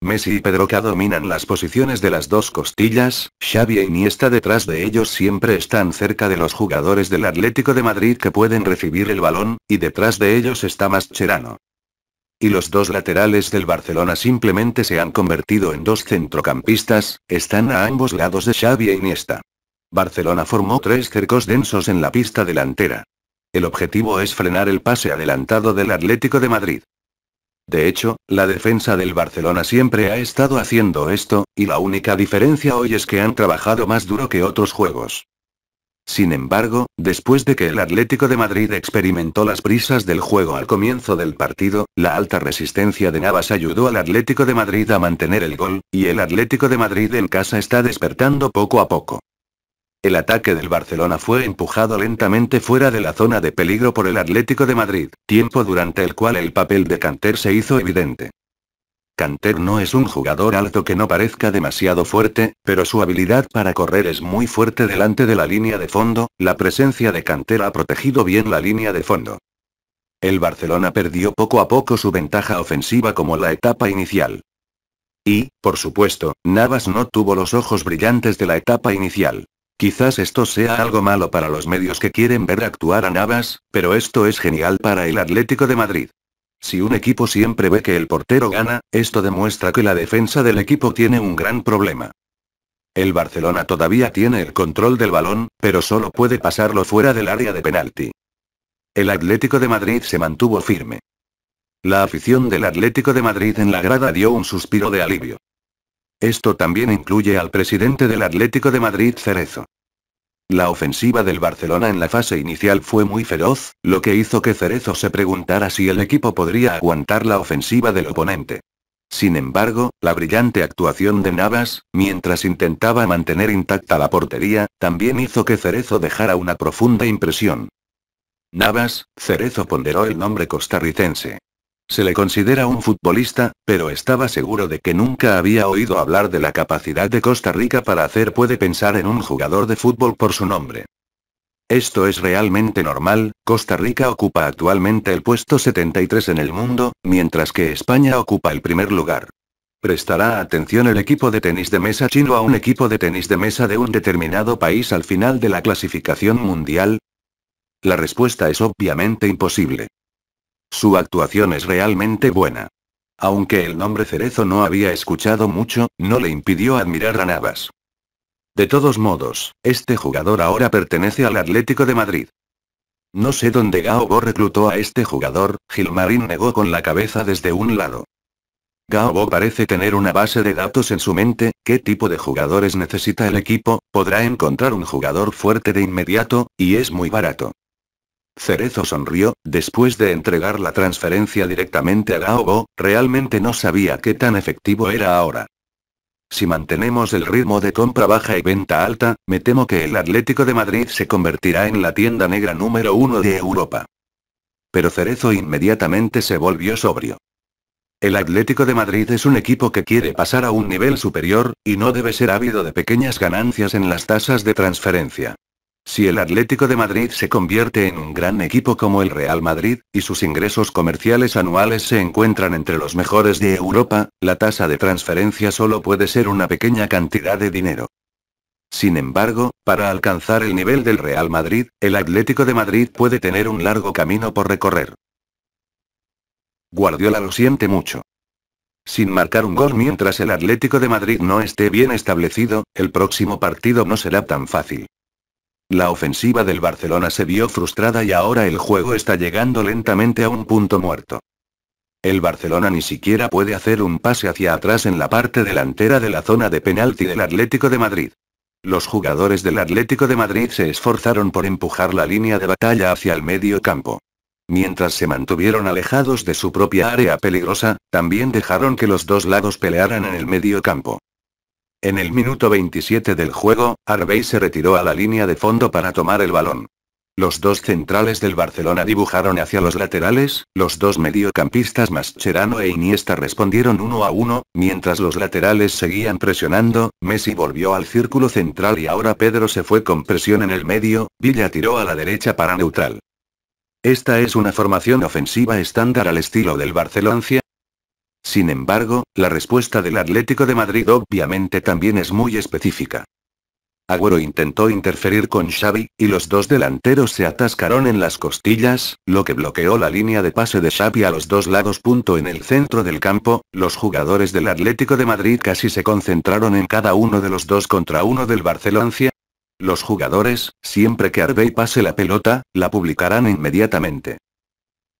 A: Messi y Pedroca dominan las posiciones de las dos costillas, Xavi e Iniesta detrás de ellos siempre están cerca de los jugadores del Atlético de Madrid que pueden recibir el balón, y detrás de ellos está Mascherano. Y los dos laterales del Barcelona simplemente se han convertido en dos centrocampistas, están a ambos lados de Xavi e Iniesta. Barcelona formó tres cercos densos en la pista delantera. El objetivo es frenar el pase adelantado del Atlético de Madrid. De hecho, la defensa del Barcelona siempre ha estado haciendo esto, y la única diferencia hoy es que han trabajado más duro que otros juegos. Sin embargo, después de que el Atlético de Madrid experimentó las prisas del juego al comienzo del partido, la alta resistencia de Navas ayudó al Atlético de Madrid a mantener el gol, y el Atlético de Madrid en casa está despertando poco a poco. El ataque del Barcelona fue empujado lentamente fuera de la zona de peligro por el Atlético de Madrid, tiempo durante el cual el papel de Canter se hizo evidente. Canter no es un jugador alto que no parezca demasiado fuerte, pero su habilidad para correr es muy fuerte delante de la línea de fondo, la presencia de Canter ha protegido bien la línea de fondo. El Barcelona perdió poco a poco su ventaja ofensiva como la etapa inicial. Y, por supuesto, Navas no tuvo los ojos brillantes de la etapa inicial. Quizás esto sea algo malo para los medios que quieren ver actuar a Navas, pero esto es genial para el Atlético de Madrid. Si un equipo siempre ve que el portero gana, esto demuestra que la defensa del equipo tiene un gran problema. El Barcelona todavía tiene el control del balón, pero solo puede pasarlo fuera del área de penalti. El Atlético de Madrid se mantuvo firme. La afición del Atlético de Madrid en la grada dio un suspiro de alivio. Esto también incluye al presidente del Atlético de Madrid Cerezo. La ofensiva del Barcelona en la fase inicial fue muy feroz, lo que hizo que Cerezo se preguntara si el equipo podría aguantar la ofensiva del oponente. Sin embargo, la brillante actuación de Navas, mientras intentaba mantener intacta la portería, también hizo que Cerezo dejara una profunda impresión. Navas, Cerezo ponderó el nombre costarricense. Se le considera un futbolista, pero estaba seguro de que nunca había oído hablar de la capacidad de Costa Rica para hacer puede pensar en un jugador de fútbol por su nombre. Esto es realmente normal, Costa Rica ocupa actualmente el puesto 73 en el mundo, mientras que España ocupa el primer lugar. Prestará atención el equipo de tenis de mesa chino a un equipo de tenis de mesa de un determinado país al final de la clasificación mundial, la respuesta es obviamente imposible. Su actuación es realmente buena. Aunque el nombre Cerezo no había escuchado mucho, no le impidió admirar a Navas. De todos modos, este jugador ahora pertenece al Atlético de Madrid. No sé dónde Gaobo reclutó a este jugador, Gilmarín negó con la cabeza desde un lado. Gaobo parece tener una base de datos en su mente, qué tipo de jugadores necesita el equipo, podrá encontrar un jugador fuerte de inmediato, y es muy barato. Cerezo sonrió, después de entregar la transferencia directamente a Gaobo, realmente no sabía qué tan efectivo era ahora. Si mantenemos el ritmo de compra baja y venta alta, me temo que el Atlético de Madrid se convertirá en la tienda negra número uno de Europa. Pero Cerezo inmediatamente se volvió sobrio. El Atlético de Madrid es un equipo que quiere pasar a un nivel superior, y no debe ser ávido de pequeñas ganancias en las tasas de transferencia. Si el Atlético de Madrid se convierte en un gran equipo como el Real Madrid, y sus ingresos comerciales anuales se encuentran entre los mejores de Europa, la tasa de transferencia solo puede ser una pequeña cantidad de dinero. Sin embargo, para alcanzar el nivel del Real Madrid, el Atlético de Madrid puede tener un largo camino por recorrer. Guardiola lo siente mucho. Sin marcar un gol mientras el Atlético de Madrid no esté bien establecido, el próximo partido no será tan fácil. La ofensiva del Barcelona se vio frustrada y ahora el juego está llegando lentamente a un punto muerto. El Barcelona ni siquiera puede hacer un pase hacia atrás en la parte delantera de la zona de penalti del Atlético de Madrid. Los jugadores del Atlético de Madrid se esforzaron por empujar la línea de batalla hacia el medio campo. Mientras se mantuvieron alejados de su propia área peligrosa, también dejaron que los dos lados pelearan en el medio campo. En el minuto 27 del juego, Arbey se retiró a la línea de fondo para tomar el balón. Los dos centrales del Barcelona dibujaron hacia los laterales, los dos mediocampistas Mascherano e Iniesta respondieron uno a uno, mientras los laterales seguían presionando, Messi volvió al círculo central y ahora Pedro se fue con presión en el medio, Villa tiró a la derecha para neutral. Esta es una formación ofensiva estándar al estilo del Barcelona, sin embargo, la respuesta del Atlético de Madrid obviamente también es muy específica. Agüero intentó interferir con Xavi, y los dos delanteros se atascaron en las costillas, lo que bloqueó la línea de pase de Xavi a los dos lados. Punto en el centro del campo, los jugadores del Atlético de Madrid casi se concentraron en cada uno de los dos contra uno del Barcelona. Los jugadores, siempre que Arbey pase la pelota, la publicarán inmediatamente.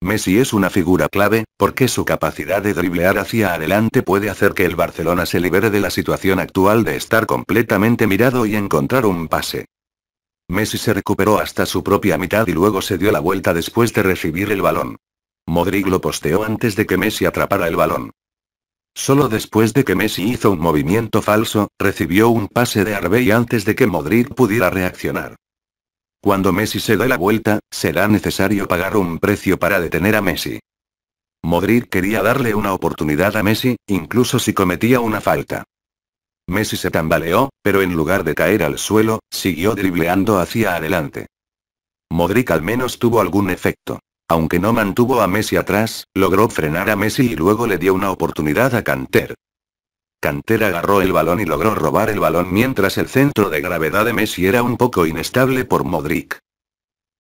A: Messi es una figura clave, porque su capacidad de driblear hacia adelante puede hacer que el Barcelona se libere de la situación actual de estar completamente mirado y encontrar un pase. Messi se recuperó hasta su propia mitad y luego se dio la vuelta después de recibir el balón. Modric lo posteó antes de que Messi atrapara el balón. Solo después de que Messi hizo un movimiento falso, recibió un pase de Arbey antes de que Modric pudiera reaccionar. Cuando Messi se dé la vuelta, será necesario pagar un precio para detener a Messi. Modric quería darle una oportunidad a Messi, incluso si cometía una falta. Messi se tambaleó, pero en lugar de caer al suelo, siguió dribleando hacia adelante. Modric al menos tuvo algún efecto. Aunque no mantuvo a Messi atrás, logró frenar a Messi y luego le dio una oportunidad a Canter, Canter agarró el balón y logró robar el balón mientras el centro de gravedad de Messi era un poco inestable por Modric.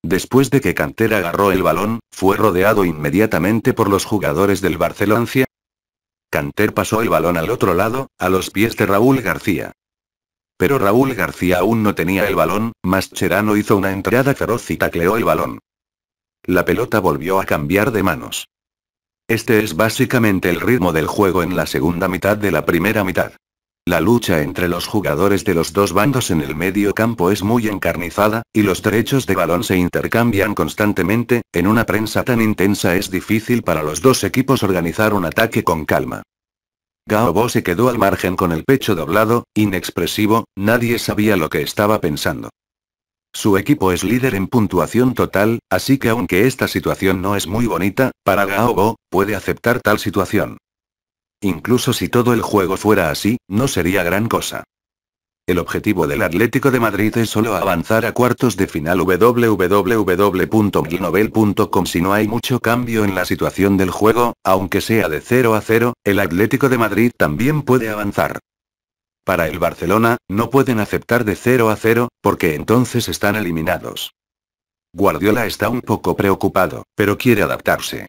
A: Después de que Canter agarró el balón, fue rodeado inmediatamente por los jugadores del Barcelona. Canter pasó el balón al otro lado, a los pies de Raúl García. Pero Raúl García aún no tenía el balón, Mascherano hizo una entrada feroz y tacleó el balón. La pelota volvió a cambiar de manos. Este es básicamente el ritmo del juego en la segunda mitad de la primera mitad. La lucha entre los jugadores de los dos bandos en el medio campo es muy encarnizada, y los derechos de balón se intercambian constantemente, en una prensa tan intensa es difícil para los dos equipos organizar un ataque con calma. Gaobo se quedó al margen con el pecho doblado, inexpresivo, nadie sabía lo que estaba pensando. Su equipo es líder en puntuación total, así que aunque esta situación no es muy bonita, para Gaobo, puede aceptar tal situación. Incluso si todo el juego fuera así, no sería gran cosa. El objetivo del Atlético de Madrid es solo avanzar a cuartos de final www.glinovel.com si no hay mucho cambio en la situación del juego, aunque sea de 0 a 0, el Atlético de Madrid también puede avanzar para el Barcelona, no pueden aceptar de 0 a 0, porque entonces están eliminados. Guardiola está un poco preocupado, pero quiere adaptarse.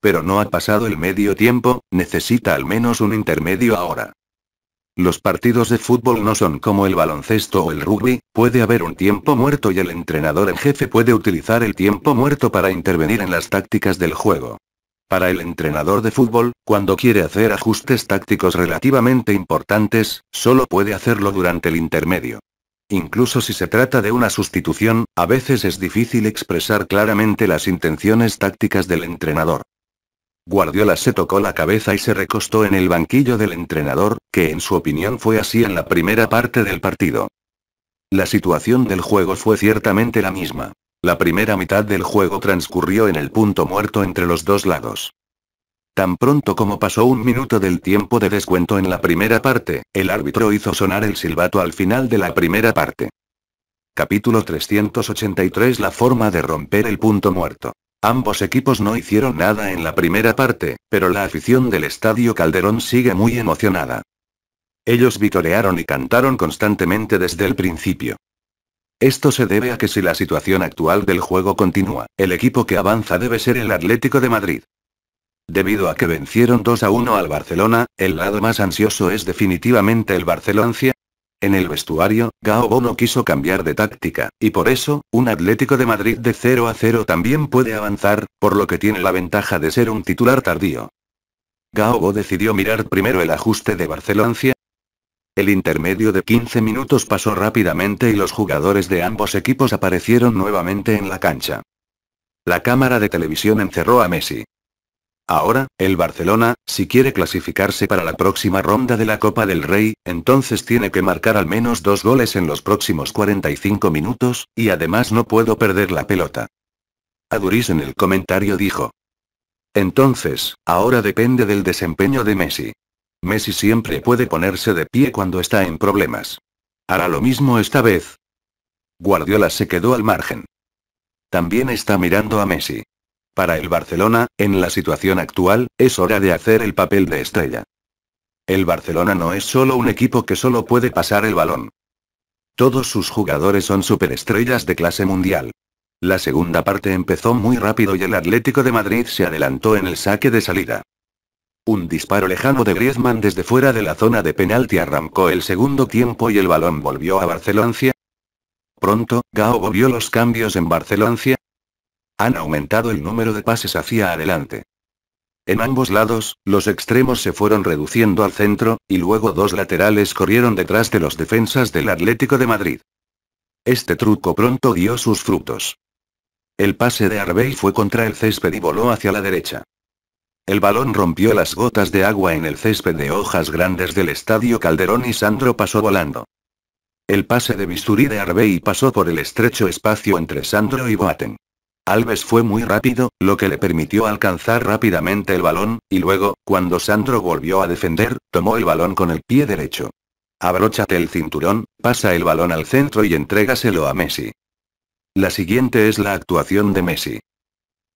A: Pero no ha pasado el medio tiempo, necesita al menos un intermedio ahora. Los partidos de fútbol no son como el baloncesto o el rugby, puede haber un tiempo muerto y el entrenador en jefe puede utilizar el tiempo muerto para intervenir en las tácticas del juego. Para el entrenador de fútbol, cuando quiere hacer ajustes tácticos relativamente importantes, solo puede hacerlo durante el intermedio. Incluso si se trata de una sustitución, a veces es difícil expresar claramente las intenciones tácticas del entrenador. Guardiola se tocó la cabeza y se recostó en el banquillo del entrenador, que en su opinión fue así en la primera parte del partido. La situación del juego fue ciertamente la misma. La primera mitad del juego transcurrió en el punto muerto entre los dos lados. Tan pronto como pasó un minuto del tiempo de descuento en la primera parte, el árbitro hizo sonar el silbato al final de la primera parte. Capítulo 383 La forma de romper el punto muerto. Ambos equipos no hicieron nada en la primera parte, pero la afición del Estadio Calderón sigue muy emocionada. Ellos vitorearon y cantaron constantemente desde el principio. Esto se debe a que si la situación actual del juego continúa, el equipo que avanza debe ser el Atlético de Madrid. Debido a que vencieron 2 a 1 al Barcelona, el lado más ansioso es definitivamente el Barcelona. En el vestuario, Gaobo no quiso cambiar de táctica, y por eso, un Atlético de Madrid de 0 a 0 también puede avanzar, por lo que tiene la ventaja de ser un titular tardío. Gaobo decidió mirar primero el ajuste de Barcelona, el intermedio de 15 minutos pasó rápidamente y los jugadores de ambos equipos aparecieron nuevamente en la cancha. La cámara de televisión encerró a Messi. Ahora, el Barcelona, si quiere clasificarse para la próxima ronda de la Copa del Rey, entonces tiene que marcar al menos dos goles en los próximos 45 minutos, y además no puedo perder la pelota. Aduriz en el comentario dijo. Entonces, ahora depende del desempeño de Messi. Messi siempre puede ponerse de pie cuando está en problemas. Hará lo mismo esta vez. Guardiola se quedó al margen. También está mirando a Messi. Para el Barcelona, en la situación actual, es hora de hacer el papel de estrella. El Barcelona no es solo un equipo que solo puede pasar el balón. Todos sus jugadores son superestrellas de clase mundial. La segunda parte empezó muy rápido y el Atlético de Madrid se adelantó en el saque de salida. Un disparo lejano de Griezmann desde fuera de la zona de penalti arrancó el segundo tiempo y el balón volvió a Barcelona. Pronto, Gao volvió los cambios en Barcelona. Han aumentado el número de pases hacia adelante. En ambos lados, los extremos se fueron reduciendo al centro, y luego dos laterales corrieron detrás de los defensas del Atlético de Madrid. Este truco pronto dio sus frutos. El pase de Arbey fue contra el césped y voló hacia la derecha. El balón rompió las gotas de agua en el césped de hojas grandes del estadio Calderón y Sandro pasó volando. El pase de bisturí de Arbey pasó por el estrecho espacio entre Sandro y Boateng. Alves fue muy rápido, lo que le permitió alcanzar rápidamente el balón, y luego, cuando Sandro volvió a defender, tomó el balón con el pie derecho. Abróchate el cinturón, pasa el balón al centro y entrégaselo a Messi. La siguiente es la actuación de Messi.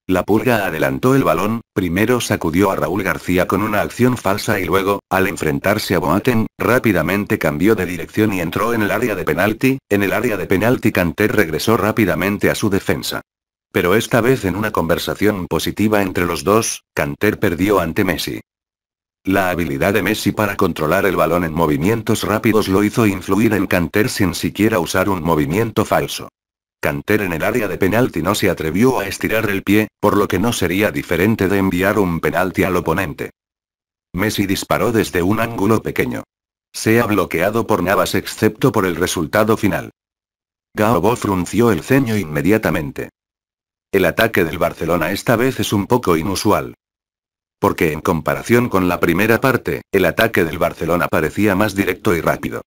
A: La pulga adelantó el balón, primero sacudió a Raúl García con una acción falsa y luego, al enfrentarse a Boaten, rápidamente cambió de dirección y entró en el área de penalti, en el área de penalti Canter regresó rápidamente a su defensa. Pero esta vez en una conversación positiva entre los dos, Canter perdió ante Messi. La habilidad de Messi para controlar el balón en movimientos rápidos lo hizo influir en Canter sin siquiera usar un movimiento falso. Canter en el área de penalti no se atrevió a estirar el pie, por lo que no sería diferente de enviar un penalti al oponente. Messi disparó desde un ángulo pequeño. Se ha bloqueado por Navas excepto por el resultado final. Gaobo frunció el ceño inmediatamente. El ataque del Barcelona esta vez es un poco inusual. Porque en comparación con la primera parte, el ataque del Barcelona parecía más directo y rápido.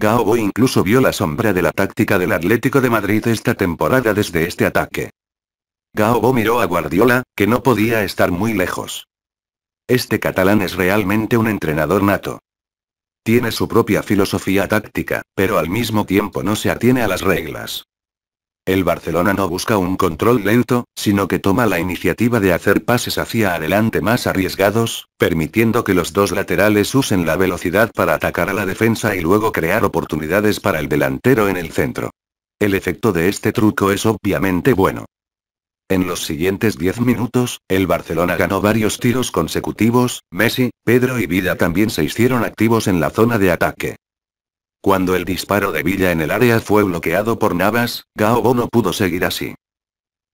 A: Gaobo incluso vio la sombra de la táctica del Atlético de Madrid esta temporada desde este ataque. Gaobo miró a Guardiola, que no podía estar muy lejos. Este catalán es realmente un entrenador nato. Tiene su propia filosofía táctica, pero al mismo tiempo no se atiene a las reglas. El Barcelona no busca un control lento, sino que toma la iniciativa de hacer pases hacia adelante más arriesgados, permitiendo que los dos laterales usen la velocidad para atacar a la defensa y luego crear oportunidades para el delantero en el centro. El efecto de este truco es obviamente bueno. En los siguientes 10 minutos, el Barcelona ganó varios tiros consecutivos, Messi, Pedro y Vida también se hicieron activos en la zona de ataque. Cuando el disparo de Villa en el área fue bloqueado por Navas, Gaobo no pudo seguir así.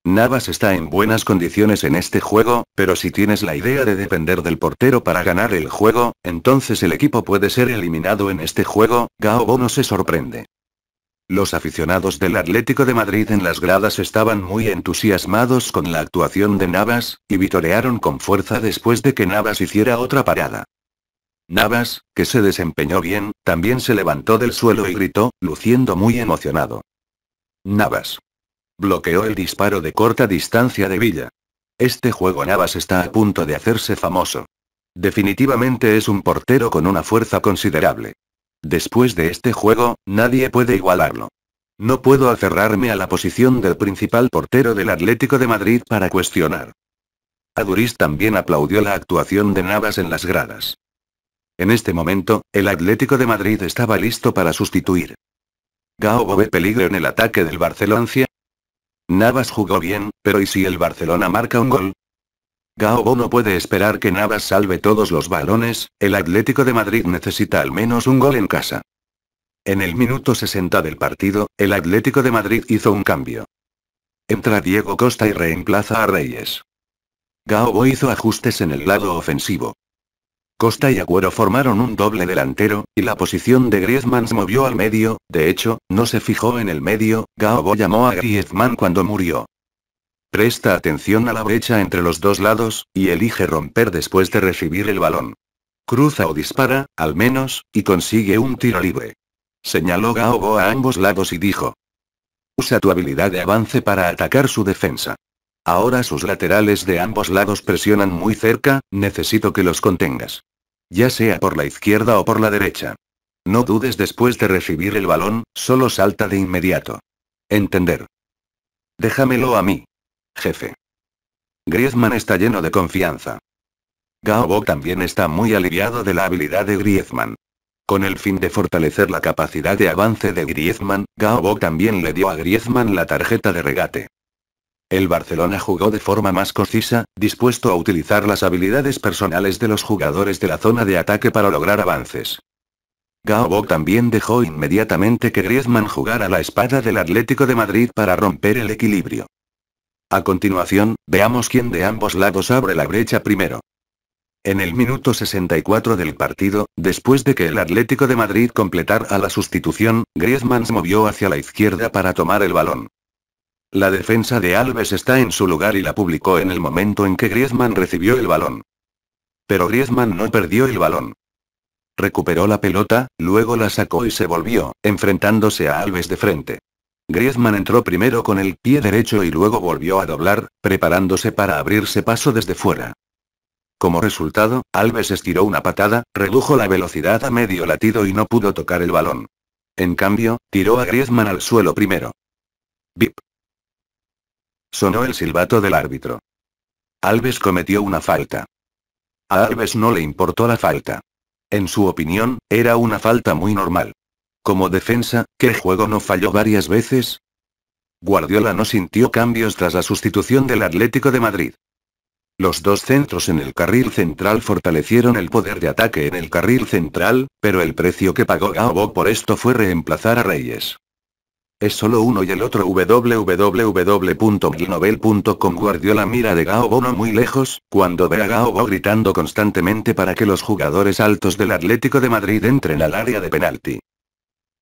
A: Navas está en buenas condiciones en este juego, pero si tienes la idea de depender del portero para ganar el juego, entonces el equipo puede ser eliminado en este juego, Gaobo no se sorprende. Los aficionados del Atlético de Madrid en las gradas estaban muy entusiasmados con la actuación de Navas, y vitorearon con fuerza después de que Navas hiciera otra parada. Navas, que se desempeñó bien, también se levantó del suelo y gritó, luciendo muy emocionado. Navas. Bloqueó el disparo de corta distancia de Villa. Este juego Navas está a punto de hacerse famoso. Definitivamente es un portero con una fuerza considerable. Después de este juego, nadie puede igualarlo. No puedo aferrarme a la posición del principal portero del Atlético de Madrid para cuestionar. Aduriz también aplaudió la actuación de Navas en las gradas. En este momento, el Atlético de Madrid estaba listo para sustituir. ¿Gaobo ve peligro en el ataque del Barcelona. Navas jugó bien, pero ¿y si el Barcelona marca un gol? Gaobo no puede esperar que Navas salve todos los balones, el Atlético de Madrid necesita al menos un gol en casa. En el minuto 60 del partido, el Atlético de Madrid hizo un cambio. Entra Diego Costa y reemplaza a Reyes. Gaobo hizo ajustes en el lado ofensivo. Costa y Agüero formaron un doble delantero, y la posición de Griezmann se movió al medio, de hecho, no se fijó en el medio, Gaobo llamó a Griezmann cuando murió. Presta atención a la brecha entre los dos lados, y elige romper después de recibir el balón. Cruza o dispara, al menos, y consigue un tiro libre. Señaló Gaobo a ambos lados y dijo. Usa tu habilidad de avance para atacar su defensa. Ahora sus laterales de ambos lados presionan muy cerca, necesito que los contengas. Ya sea por la izquierda o por la derecha. No dudes después de recibir el balón, solo salta de inmediato. Entender. Déjamelo a mí. Jefe. Griezmann está lleno de confianza. Gaobo también está muy aliviado de la habilidad de Griezmann. Con el fin de fortalecer la capacidad de avance de Griezmann, Gaobo también le dio a Griezmann la tarjeta de regate. El Barcelona jugó de forma más concisa, dispuesto a utilizar las habilidades personales de los jugadores de la zona de ataque para lograr avances. Gaobo también dejó inmediatamente que Griezmann jugara la espada del Atlético de Madrid para romper el equilibrio. A continuación, veamos quién de ambos lados abre la brecha primero. En el minuto 64 del partido, después de que el Atlético de Madrid completara la sustitución, Griezmann se movió hacia la izquierda para tomar el balón. La defensa de Alves está en su lugar y la publicó en el momento en que Griezmann recibió el balón. Pero Griezmann no perdió el balón. Recuperó la pelota, luego la sacó y se volvió, enfrentándose a Alves de frente. Griezmann entró primero con el pie derecho y luego volvió a doblar, preparándose para abrirse paso desde fuera. Como resultado, Alves estiró una patada, redujo la velocidad a medio latido y no pudo tocar el balón. En cambio, tiró a Griezmann al suelo primero. Bip. Sonó el silbato del árbitro. Alves cometió una falta. A Alves no le importó la falta. En su opinión, era una falta muy normal. Como defensa, ¿qué juego no falló varias veces? Guardiola no sintió cambios tras la sustitución del Atlético de Madrid. Los dos centros en el carril central fortalecieron el poder de ataque en el carril central, pero el precio que pagó Gaobo por esto fue reemplazar a Reyes. Es solo uno y el otro Guardió Guardiola mira de Gao no muy lejos, cuando ve a Gao gritando constantemente para que los jugadores altos del Atlético de Madrid entren al área de penalti.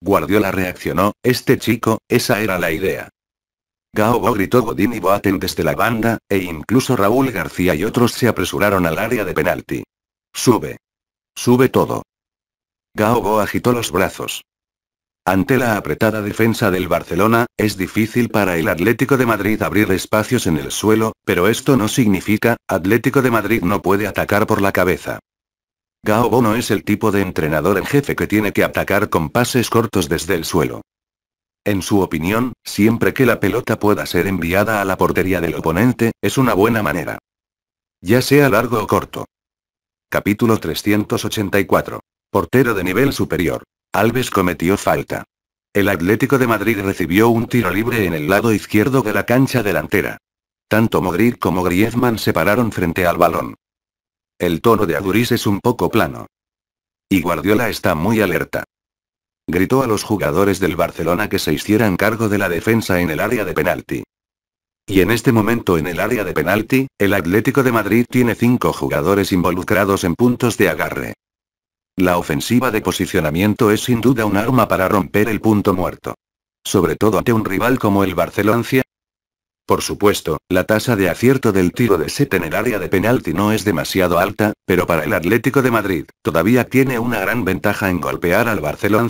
A: Guardiola reaccionó, este chico, esa era la idea. Gao gritó Godín y Boaten desde la banda, e incluso Raúl García y otros se apresuraron al área de penalti. Sube. Sube todo. Gao agitó los brazos. Ante la apretada defensa del Barcelona, es difícil para el Atlético de Madrid abrir espacios en el suelo, pero esto no significa, Atlético de Madrid no puede atacar por la cabeza. Gaobo no es el tipo de entrenador en jefe que tiene que atacar con pases cortos desde el suelo. En su opinión, siempre que la pelota pueda ser enviada a la portería del oponente, es una buena manera. Ya sea largo o corto. Capítulo 384. Portero de nivel superior. Alves cometió falta. El Atlético de Madrid recibió un tiro libre en el lado izquierdo de la cancha delantera. Tanto Modric como Griezmann se pararon frente al balón. El tono de Aduriz es un poco plano. Y Guardiola está muy alerta. Gritó a los jugadores del Barcelona que se hicieran cargo de la defensa en el área de penalti. Y en este momento en el área de penalti, el Atlético de Madrid tiene cinco jugadores involucrados en puntos de agarre. La ofensiva de posicionamiento es sin duda un arma para romper el punto muerto. Sobre todo ante un rival como el Barcelona. Por supuesto, la tasa de acierto del tiro de set en el área de penalti no es demasiado alta, pero para el Atlético de Madrid, todavía tiene una gran ventaja en golpear al Barcelona.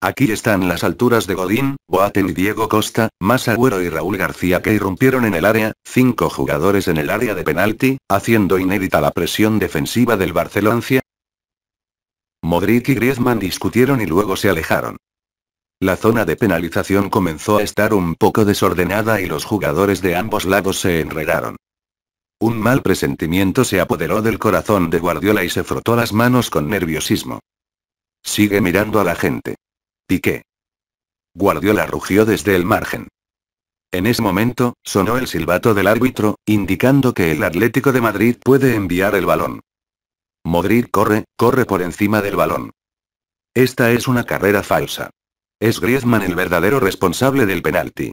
A: Aquí están las alturas de Godín, Boateng y Diego Costa, más Agüero y Raúl García que irrumpieron en el área, cinco jugadores en el área de penalti, haciendo inédita la presión defensiva del Barcelona Modric y Griezmann discutieron y luego se alejaron. La zona de penalización comenzó a estar un poco desordenada y los jugadores de ambos lados se enredaron. Un mal presentimiento se apoderó del corazón de Guardiola y se frotó las manos con nerviosismo. Sigue mirando a la gente. qué? Guardiola rugió desde el margen. En ese momento, sonó el silbato del árbitro, indicando que el Atlético de Madrid puede enviar el balón. Modric corre, corre por encima del balón. Esta es una carrera falsa. Es Griezmann el verdadero responsable del penalti.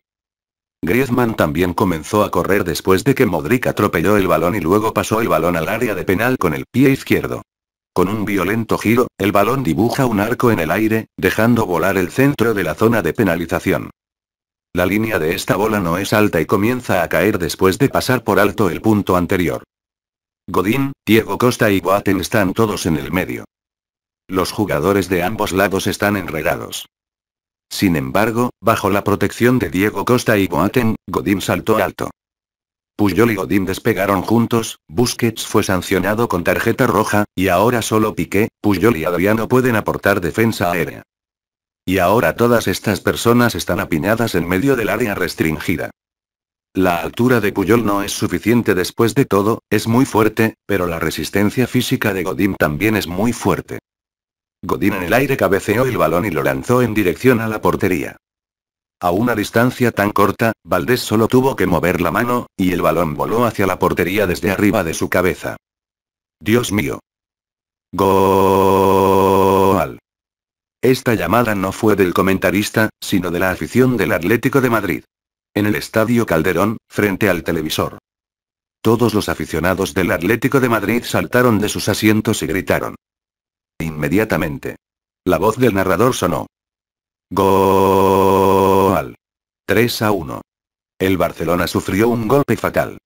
A: Griezmann también comenzó a correr después de que Modric atropelló el balón y luego pasó el balón al área de penal con el pie izquierdo. Con un violento giro, el balón dibuja un arco en el aire, dejando volar el centro de la zona de penalización. La línea de esta bola no es alta y comienza a caer después de pasar por alto el punto anterior. Godín, Diego Costa y Boateng están todos en el medio. Los jugadores de ambos lados están enredados. Sin embargo, bajo la protección de Diego Costa y Boateng, Godín saltó alto. Puyol y Godín despegaron juntos, Busquets fue sancionado con tarjeta roja, y ahora solo Piqué, Puyol y Adriano pueden aportar defensa aérea. Y ahora todas estas personas están apiñadas en medio del área restringida. La altura de Puyol no es suficiente después de todo, es muy fuerte, pero la resistencia física de Godín también es muy fuerte. Godín en el aire cabeceó el balón y lo lanzó en dirección a la portería. A una distancia tan corta, Valdés solo tuvo que mover la mano, y el balón voló hacia la portería desde arriba de su cabeza. Dios mío. Gol. Esta llamada no fue del comentarista, sino de la afición del Atlético de Madrid. En el Estadio Calderón, frente al televisor. Todos los aficionados del Atlético de Madrid saltaron de sus asientos y gritaron. Inmediatamente. La voz del narrador sonó. Gol. 3 a 1. El Barcelona sufrió un golpe fatal.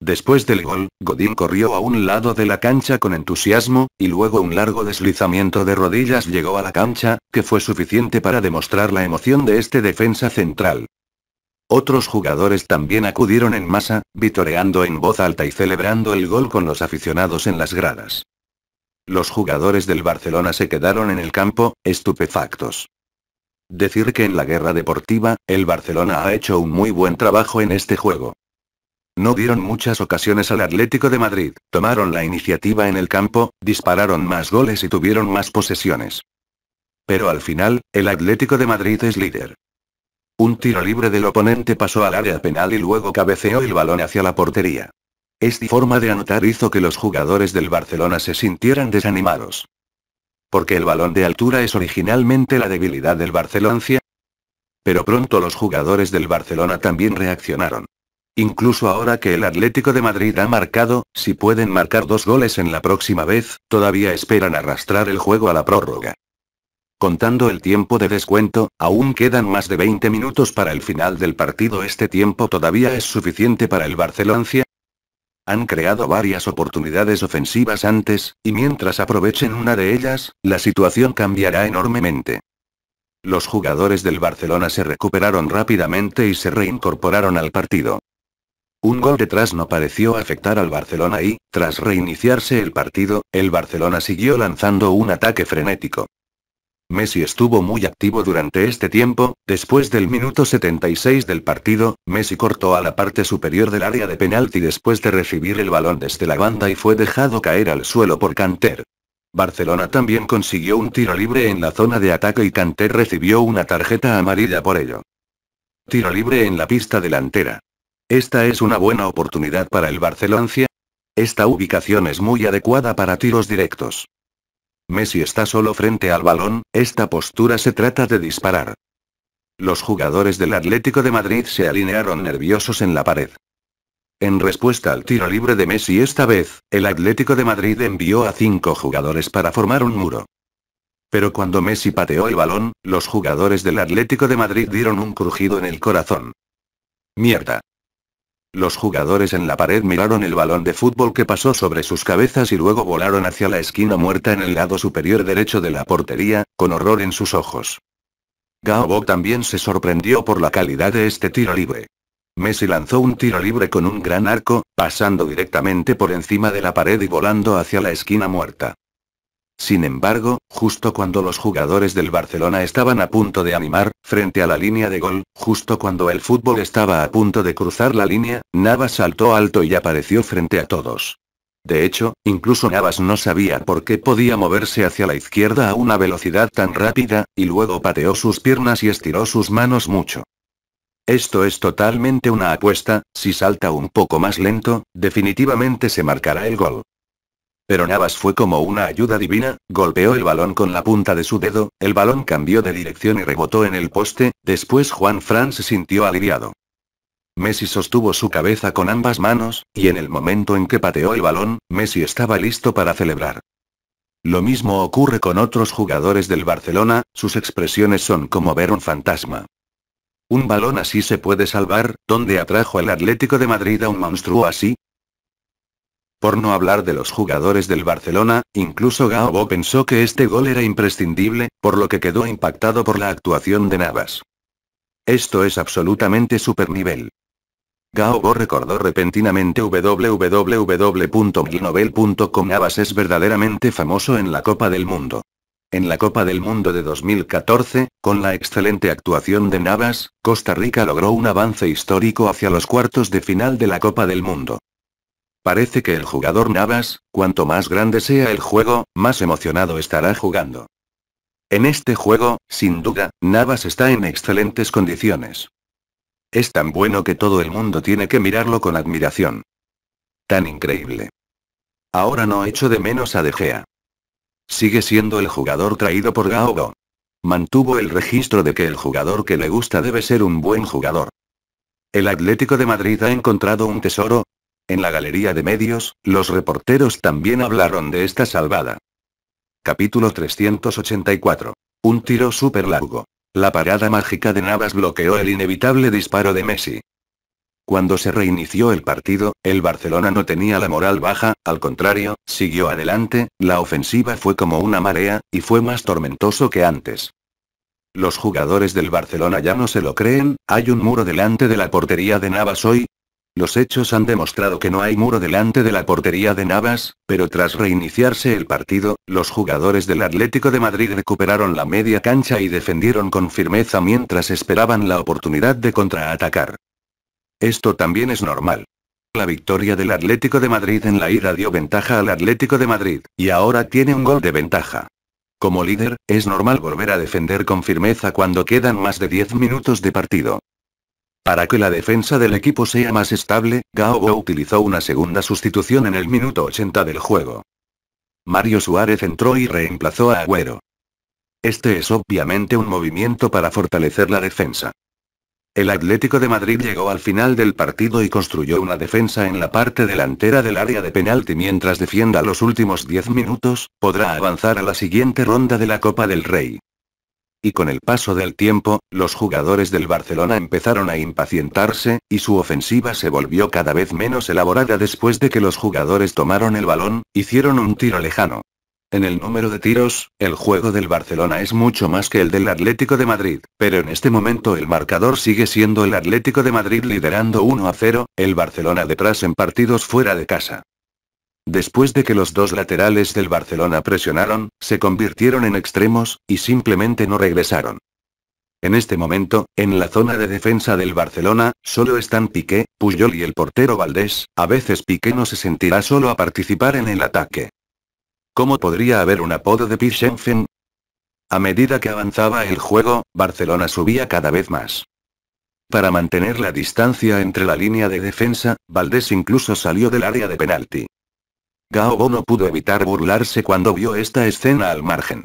A: Después del gol, Godín corrió a un lado de la cancha con entusiasmo, y luego un largo deslizamiento de rodillas llegó a la cancha, que fue suficiente para demostrar la emoción de este defensa central. Otros jugadores también acudieron en masa, vitoreando en voz alta y celebrando el gol con los aficionados en las gradas. Los jugadores del Barcelona se quedaron en el campo, estupefactos. Decir que en la guerra deportiva, el Barcelona ha hecho un muy buen trabajo en este juego. No dieron muchas ocasiones al Atlético de Madrid, tomaron la iniciativa en el campo, dispararon más goles y tuvieron más posesiones. Pero al final, el Atlético de Madrid es líder. Un tiro libre del oponente pasó al área penal y luego cabeceó el balón hacia la portería. Esta forma de anotar hizo que los jugadores del Barcelona se sintieran desanimados. Porque el balón de altura es originalmente la debilidad del Barcelona. Pero pronto los jugadores del Barcelona también reaccionaron. Incluso ahora que el Atlético de Madrid ha marcado, si pueden marcar dos goles en la próxima vez, todavía esperan arrastrar el juego a la prórroga. Contando el tiempo de descuento, aún quedan más de 20 minutos para el final del partido. Este tiempo todavía es suficiente para el Barcelona. Han creado varias oportunidades ofensivas antes, y mientras aprovechen una de ellas, la situación cambiará enormemente. Los jugadores del Barcelona se recuperaron rápidamente y se reincorporaron al partido. Un gol detrás no pareció afectar al Barcelona y, tras reiniciarse el partido, el Barcelona siguió lanzando un ataque frenético. Messi estuvo muy activo durante este tiempo, después del minuto 76 del partido, Messi cortó a la parte superior del área de penalti después de recibir el balón desde la banda y fue dejado caer al suelo por Canter. Barcelona también consiguió un tiro libre en la zona de ataque y Canter recibió una tarjeta amarilla por ello. Tiro libre en la pista delantera. Esta es una buena oportunidad para el Barcelona. Esta ubicación es muy adecuada para tiros directos. Messi está solo frente al balón, esta postura se trata de disparar. Los jugadores del Atlético de Madrid se alinearon nerviosos en la pared. En respuesta al tiro libre de Messi esta vez, el Atlético de Madrid envió a cinco jugadores para formar un muro. Pero cuando Messi pateó el balón, los jugadores del Atlético de Madrid dieron un crujido en el corazón. Mierda. Los jugadores en la pared miraron el balón de fútbol que pasó sobre sus cabezas y luego volaron hacia la esquina muerta en el lado superior derecho de la portería, con horror en sus ojos. Gaobo también se sorprendió por la calidad de este tiro libre. Messi lanzó un tiro libre con un gran arco, pasando directamente por encima de la pared y volando hacia la esquina muerta. Sin embargo, justo cuando los jugadores del Barcelona estaban a punto de animar, frente a la línea de gol, justo cuando el fútbol estaba a punto de cruzar la línea, Navas saltó alto y apareció frente a todos. De hecho, incluso Navas no sabía por qué podía moverse hacia la izquierda a una velocidad tan rápida, y luego pateó sus piernas y estiró sus manos mucho. Esto es totalmente una apuesta, si salta un poco más lento, definitivamente se marcará el gol. Pero Navas fue como una ayuda divina, golpeó el balón con la punta de su dedo, el balón cambió de dirección y rebotó en el poste, después Juan Fran se sintió aliviado. Messi sostuvo su cabeza con ambas manos, y en el momento en que pateó el balón, Messi estaba listo para celebrar. Lo mismo ocurre con otros jugadores del Barcelona, sus expresiones son como ver un fantasma. Un balón así se puede salvar, ¿dónde atrajo el Atlético de Madrid a un monstruo así, por no hablar de los jugadores del Barcelona, incluso Gaobo pensó que este gol era imprescindible, por lo que quedó impactado por la actuación de Navas. Esto es absolutamente supernivel. Gaobo recordó repentinamente www.novel.com Navas es verdaderamente famoso en la Copa del Mundo. En la Copa del Mundo de 2014, con la excelente actuación de Navas, Costa Rica logró un avance histórico hacia los cuartos de final de la Copa del Mundo. Parece que el jugador Navas, cuanto más grande sea el juego, más emocionado estará jugando. En este juego, sin duda, Navas está en excelentes condiciones. Es tan bueno que todo el mundo tiene que mirarlo con admiración. Tan increíble. Ahora no echo de menos a De Gea. Sigue siendo el jugador traído por Gaogo. Mantuvo el registro de que el jugador que le gusta debe ser un buen jugador. El Atlético de Madrid ha encontrado un tesoro, en la galería de medios, los reporteros también hablaron de esta salvada. Capítulo 384. Un tiro súper largo. La parada mágica de Navas bloqueó el inevitable disparo de Messi. Cuando se reinició el partido, el Barcelona no tenía la moral baja, al contrario, siguió adelante, la ofensiva fue como una marea, y fue más tormentoso que antes. Los jugadores del Barcelona ya no se lo creen, hay un muro delante de la portería de Navas hoy, los hechos han demostrado que no hay muro delante de la portería de Navas, pero tras reiniciarse el partido, los jugadores del Atlético de Madrid recuperaron la media cancha y defendieron con firmeza mientras esperaban la oportunidad de contraatacar. Esto también es normal. La victoria del Atlético de Madrid en la ida dio ventaja al Atlético de Madrid, y ahora tiene un gol de ventaja. Como líder, es normal volver a defender con firmeza cuando quedan más de 10 minutos de partido. Para que la defensa del equipo sea más estable, Gaobo utilizó una segunda sustitución en el minuto 80 del juego. Mario Suárez entró y reemplazó a Agüero. Este es obviamente un movimiento para fortalecer la defensa. El Atlético de Madrid llegó al final del partido y construyó una defensa en la parte delantera del área de penalti mientras defienda los últimos 10 minutos, podrá avanzar a la siguiente ronda de la Copa del Rey y con el paso del tiempo, los jugadores del Barcelona empezaron a impacientarse, y su ofensiva se volvió cada vez menos elaborada después de que los jugadores tomaron el balón, hicieron un tiro lejano. En el número de tiros, el juego del Barcelona es mucho más que el del Atlético de Madrid, pero en este momento el marcador sigue siendo el Atlético de Madrid liderando 1 a 0, el Barcelona detrás en partidos fuera de casa. Después de que los dos laterales del Barcelona presionaron, se convirtieron en extremos, y simplemente no regresaron. En este momento, en la zona de defensa del Barcelona, solo están Piqué, Puyol y el portero Valdés, a veces Piqué no se sentirá solo a participar en el ataque. ¿Cómo podría haber un apodo de Pischenfen? A medida que avanzaba el juego, Barcelona subía cada vez más. Para mantener la distancia entre la línea de defensa, Valdés incluso salió del área de penalti. Gaobo no pudo evitar burlarse cuando vio esta escena al margen.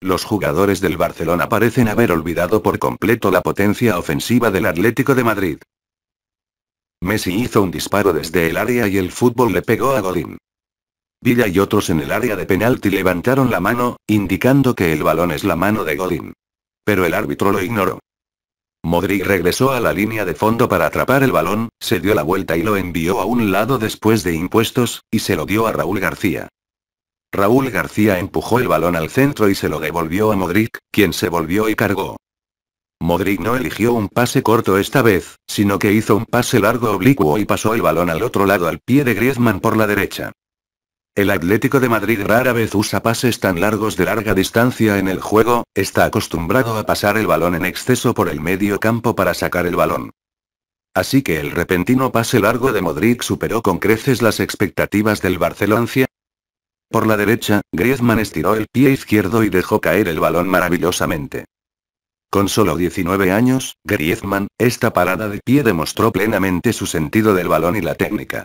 A: Los jugadores del Barcelona parecen haber olvidado por completo la potencia ofensiva del Atlético de Madrid. Messi hizo un disparo desde el área y el fútbol le pegó a Godín. Villa y otros en el área de penalti levantaron la mano, indicando que el balón es la mano de Godín. Pero el árbitro lo ignoró. Modric regresó a la línea de fondo para atrapar el balón, se dio la vuelta y lo envió a un lado después de impuestos, y se lo dio a Raúl García. Raúl García empujó el balón al centro y se lo devolvió a Modric, quien se volvió y cargó. Modric no eligió un pase corto esta vez, sino que hizo un pase largo oblicuo y pasó el balón al otro lado al pie de Griezmann por la derecha. El Atlético de Madrid rara vez usa pases tan largos de larga distancia en el juego, está acostumbrado a pasar el balón en exceso por el medio campo para sacar el balón. Así que el repentino pase largo de Modric superó con creces las expectativas del Barceloncia. Por la derecha, Griezmann estiró el pie izquierdo y dejó caer el balón maravillosamente. Con solo 19 años, Griezmann, esta parada de pie demostró plenamente su sentido del balón y la técnica.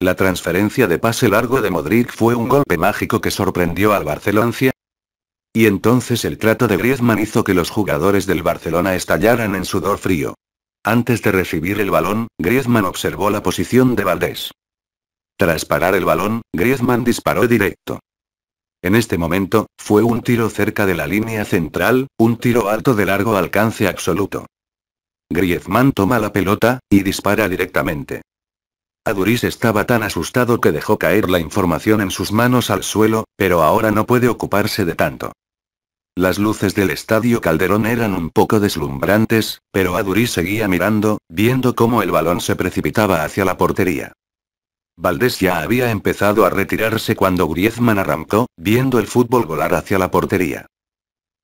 A: La transferencia de pase largo de Modric fue un golpe mágico que sorprendió al Barcelona. Y entonces el trato de Griezmann hizo que los jugadores del Barcelona estallaran en sudor frío. Antes de recibir el balón, Griezmann observó la posición de Valdés. Tras parar el balón, Griezmann disparó directo. En este momento, fue un tiro cerca de la línea central, un tiro alto de largo alcance absoluto. Griezmann toma la pelota, y dispara directamente. Aduris estaba tan asustado que dejó caer la información en sus manos al suelo, pero ahora no puede ocuparse de tanto. Las luces del estadio Calderón eran un poco deslumbrantes, pero Aduris seguía mirando, viendo cómo el balón se precipitaba hacia la portería. Valdés ya había empezado a retirarse cuando Griezmann arrancó, viendo el fútbol volar hacia la portería.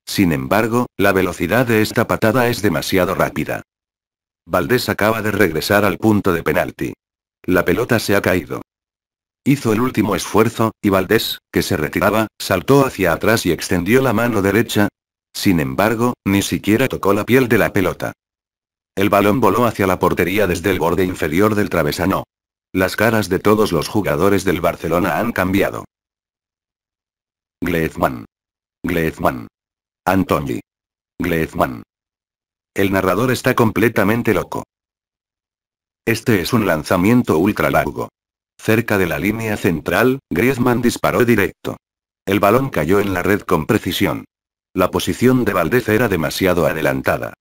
A: Sin embargo, la velocidad de esta patada es demasiado rápida. Valdés acaba de regresar al punto de penalti. La pelota se ha caído. Hizo el último esfuerzo, y Valdés, que se retiraba, saltó hacia atrás y extendió la mano derecha. Sin embargo, ni siquiera tocó la piel de la pelota. El balón voló hacia la portería desde el borde inferior del travesano. Las caras de todos los jugadores del Barcelona han cambiado. Glezman. Glezman. Antoni. Glezman. El narrador está completamente loco. Este es un lanzamiento ultra largo. Cerca de la línea central, Griezmann disparó directo. El balón cayó en la red con precisión. La posición de Valdez era demasiado adelantada.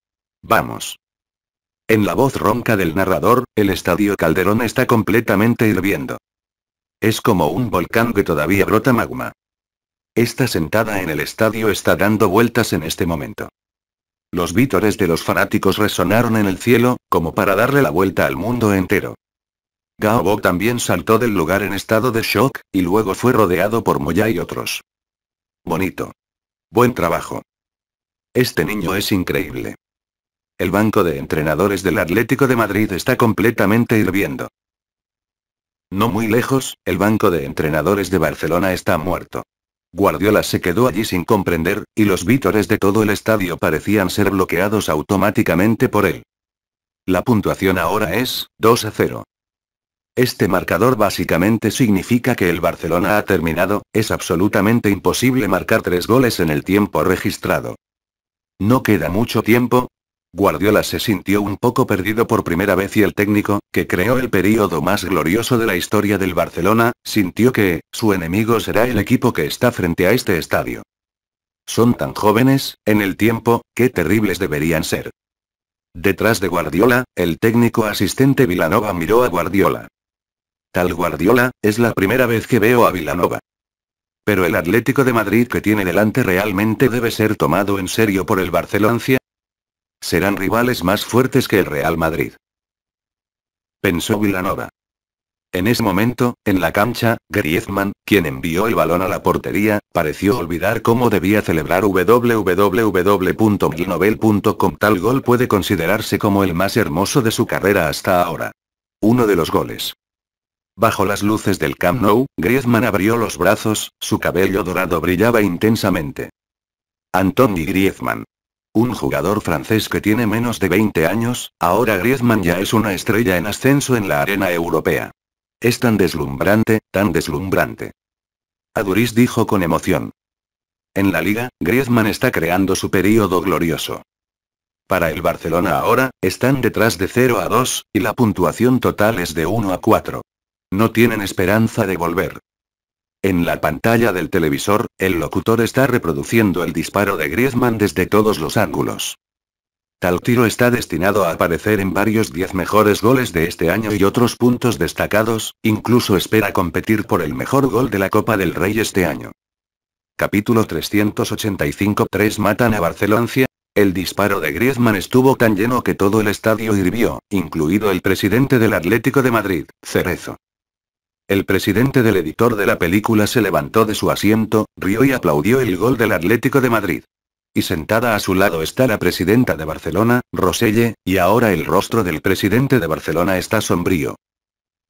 A: Vamos. En la voz ronca del narrador, el estadio Calderón está completamente hirviendo. Es como un volcán que todavía brota magma. Esta sentada en el estadio está dando vueltas en este momento. Los vítores de los fanáticos resonaron en el cielo, como para darle la vuelta al mundo entero. Gao también saltó del lugar en estado de shock, y luego fue rodeado por Moya y otros. Bonito. Buen trabajo. Este niño es increíble. El banco de entrenadores del Atlético de Madrid está completamente hirviendo. No muy lejos, el banco de entrenadores de Barcelona está muerto. Guardiola se quedó allí sin comprender, y los vítores de todo el estadio parecían ser bloqueados automáticamente por él. La puntuación ahora es 2 a 0. Este marcador básicamente significa que el Barcelona ha terminado, es absolutamente imposible marcar tres goles en el tiempo registrado. No queda mucho tiempo, Guardiola se sintió un poco perdido por primera vez y el técnico, que creó el periodo más glorioso de la historia del Barcelona, sintió que, su enemigo será el equipo que está frente a este estadio. Son tan jóvenes, en el tiempo, qué terribles deberían ser. Detrás de Guardiola, el técnico asistente Vilanova miró a Guardiola. Tal Guardiola, es la primera vez que veo a Vilanova. Pero el Atlético de Madrid que tiene delante realmente debe ser tomado en serio por el Barcelona serán rivales más fuertes que el Real Madrid. Pensó Vilanova. En ese momento, en la cancha, Griezmann, quien envió el balón a la portería, pareció olvidar cómo debía celebrar www.glinovel.com. Tal gol puede considerarse como el más hermoso de su carrera hasta ahora. Uno de los goles. Bajo las luces del Camp Nou, Griezmann abrió los brazos, su cabello dorado brillaba intensamente. Anthony Griezmann. Un jugador francés que tiene menos de 20 años, ahora Griezmann ya es una estrella en ascenso en la arena europea. Es tan deslumbrante, tan deslumbrante. Aduriz dijo con emoción. En la liga, Griezmann está creando su periodo glorioso. Para el Barcelona ahora, están detrás de 0 a 2, y la puntuación total es de 1 a 4. No tienen esperanza de volver. En la pantalla del televisor, el locutor está reproduciendo el disparo de Griezmann desde todos los ángulos. Tal tiro está destinado a aparecer en varios 10 mejores goles de este año y otros puntos destacados, incluso espera competir por el mejor gol de la Copa del Rey este año. Capítulo 385 3 matan a Barcelona. El disparo de Griezmann estuvo tan lleno que todo el estadio hirvió, incluido el presidente del Atlético de Madrid, Cerezo. El presidente del editor de la película se levantó de su asiento, rió y aplaudió el gol del Atlético de Madrid. Y sentada a su lado está la presidenta de Barcelona, Roselle, y ahora el rostro del presidente de Barcelona está sombrío.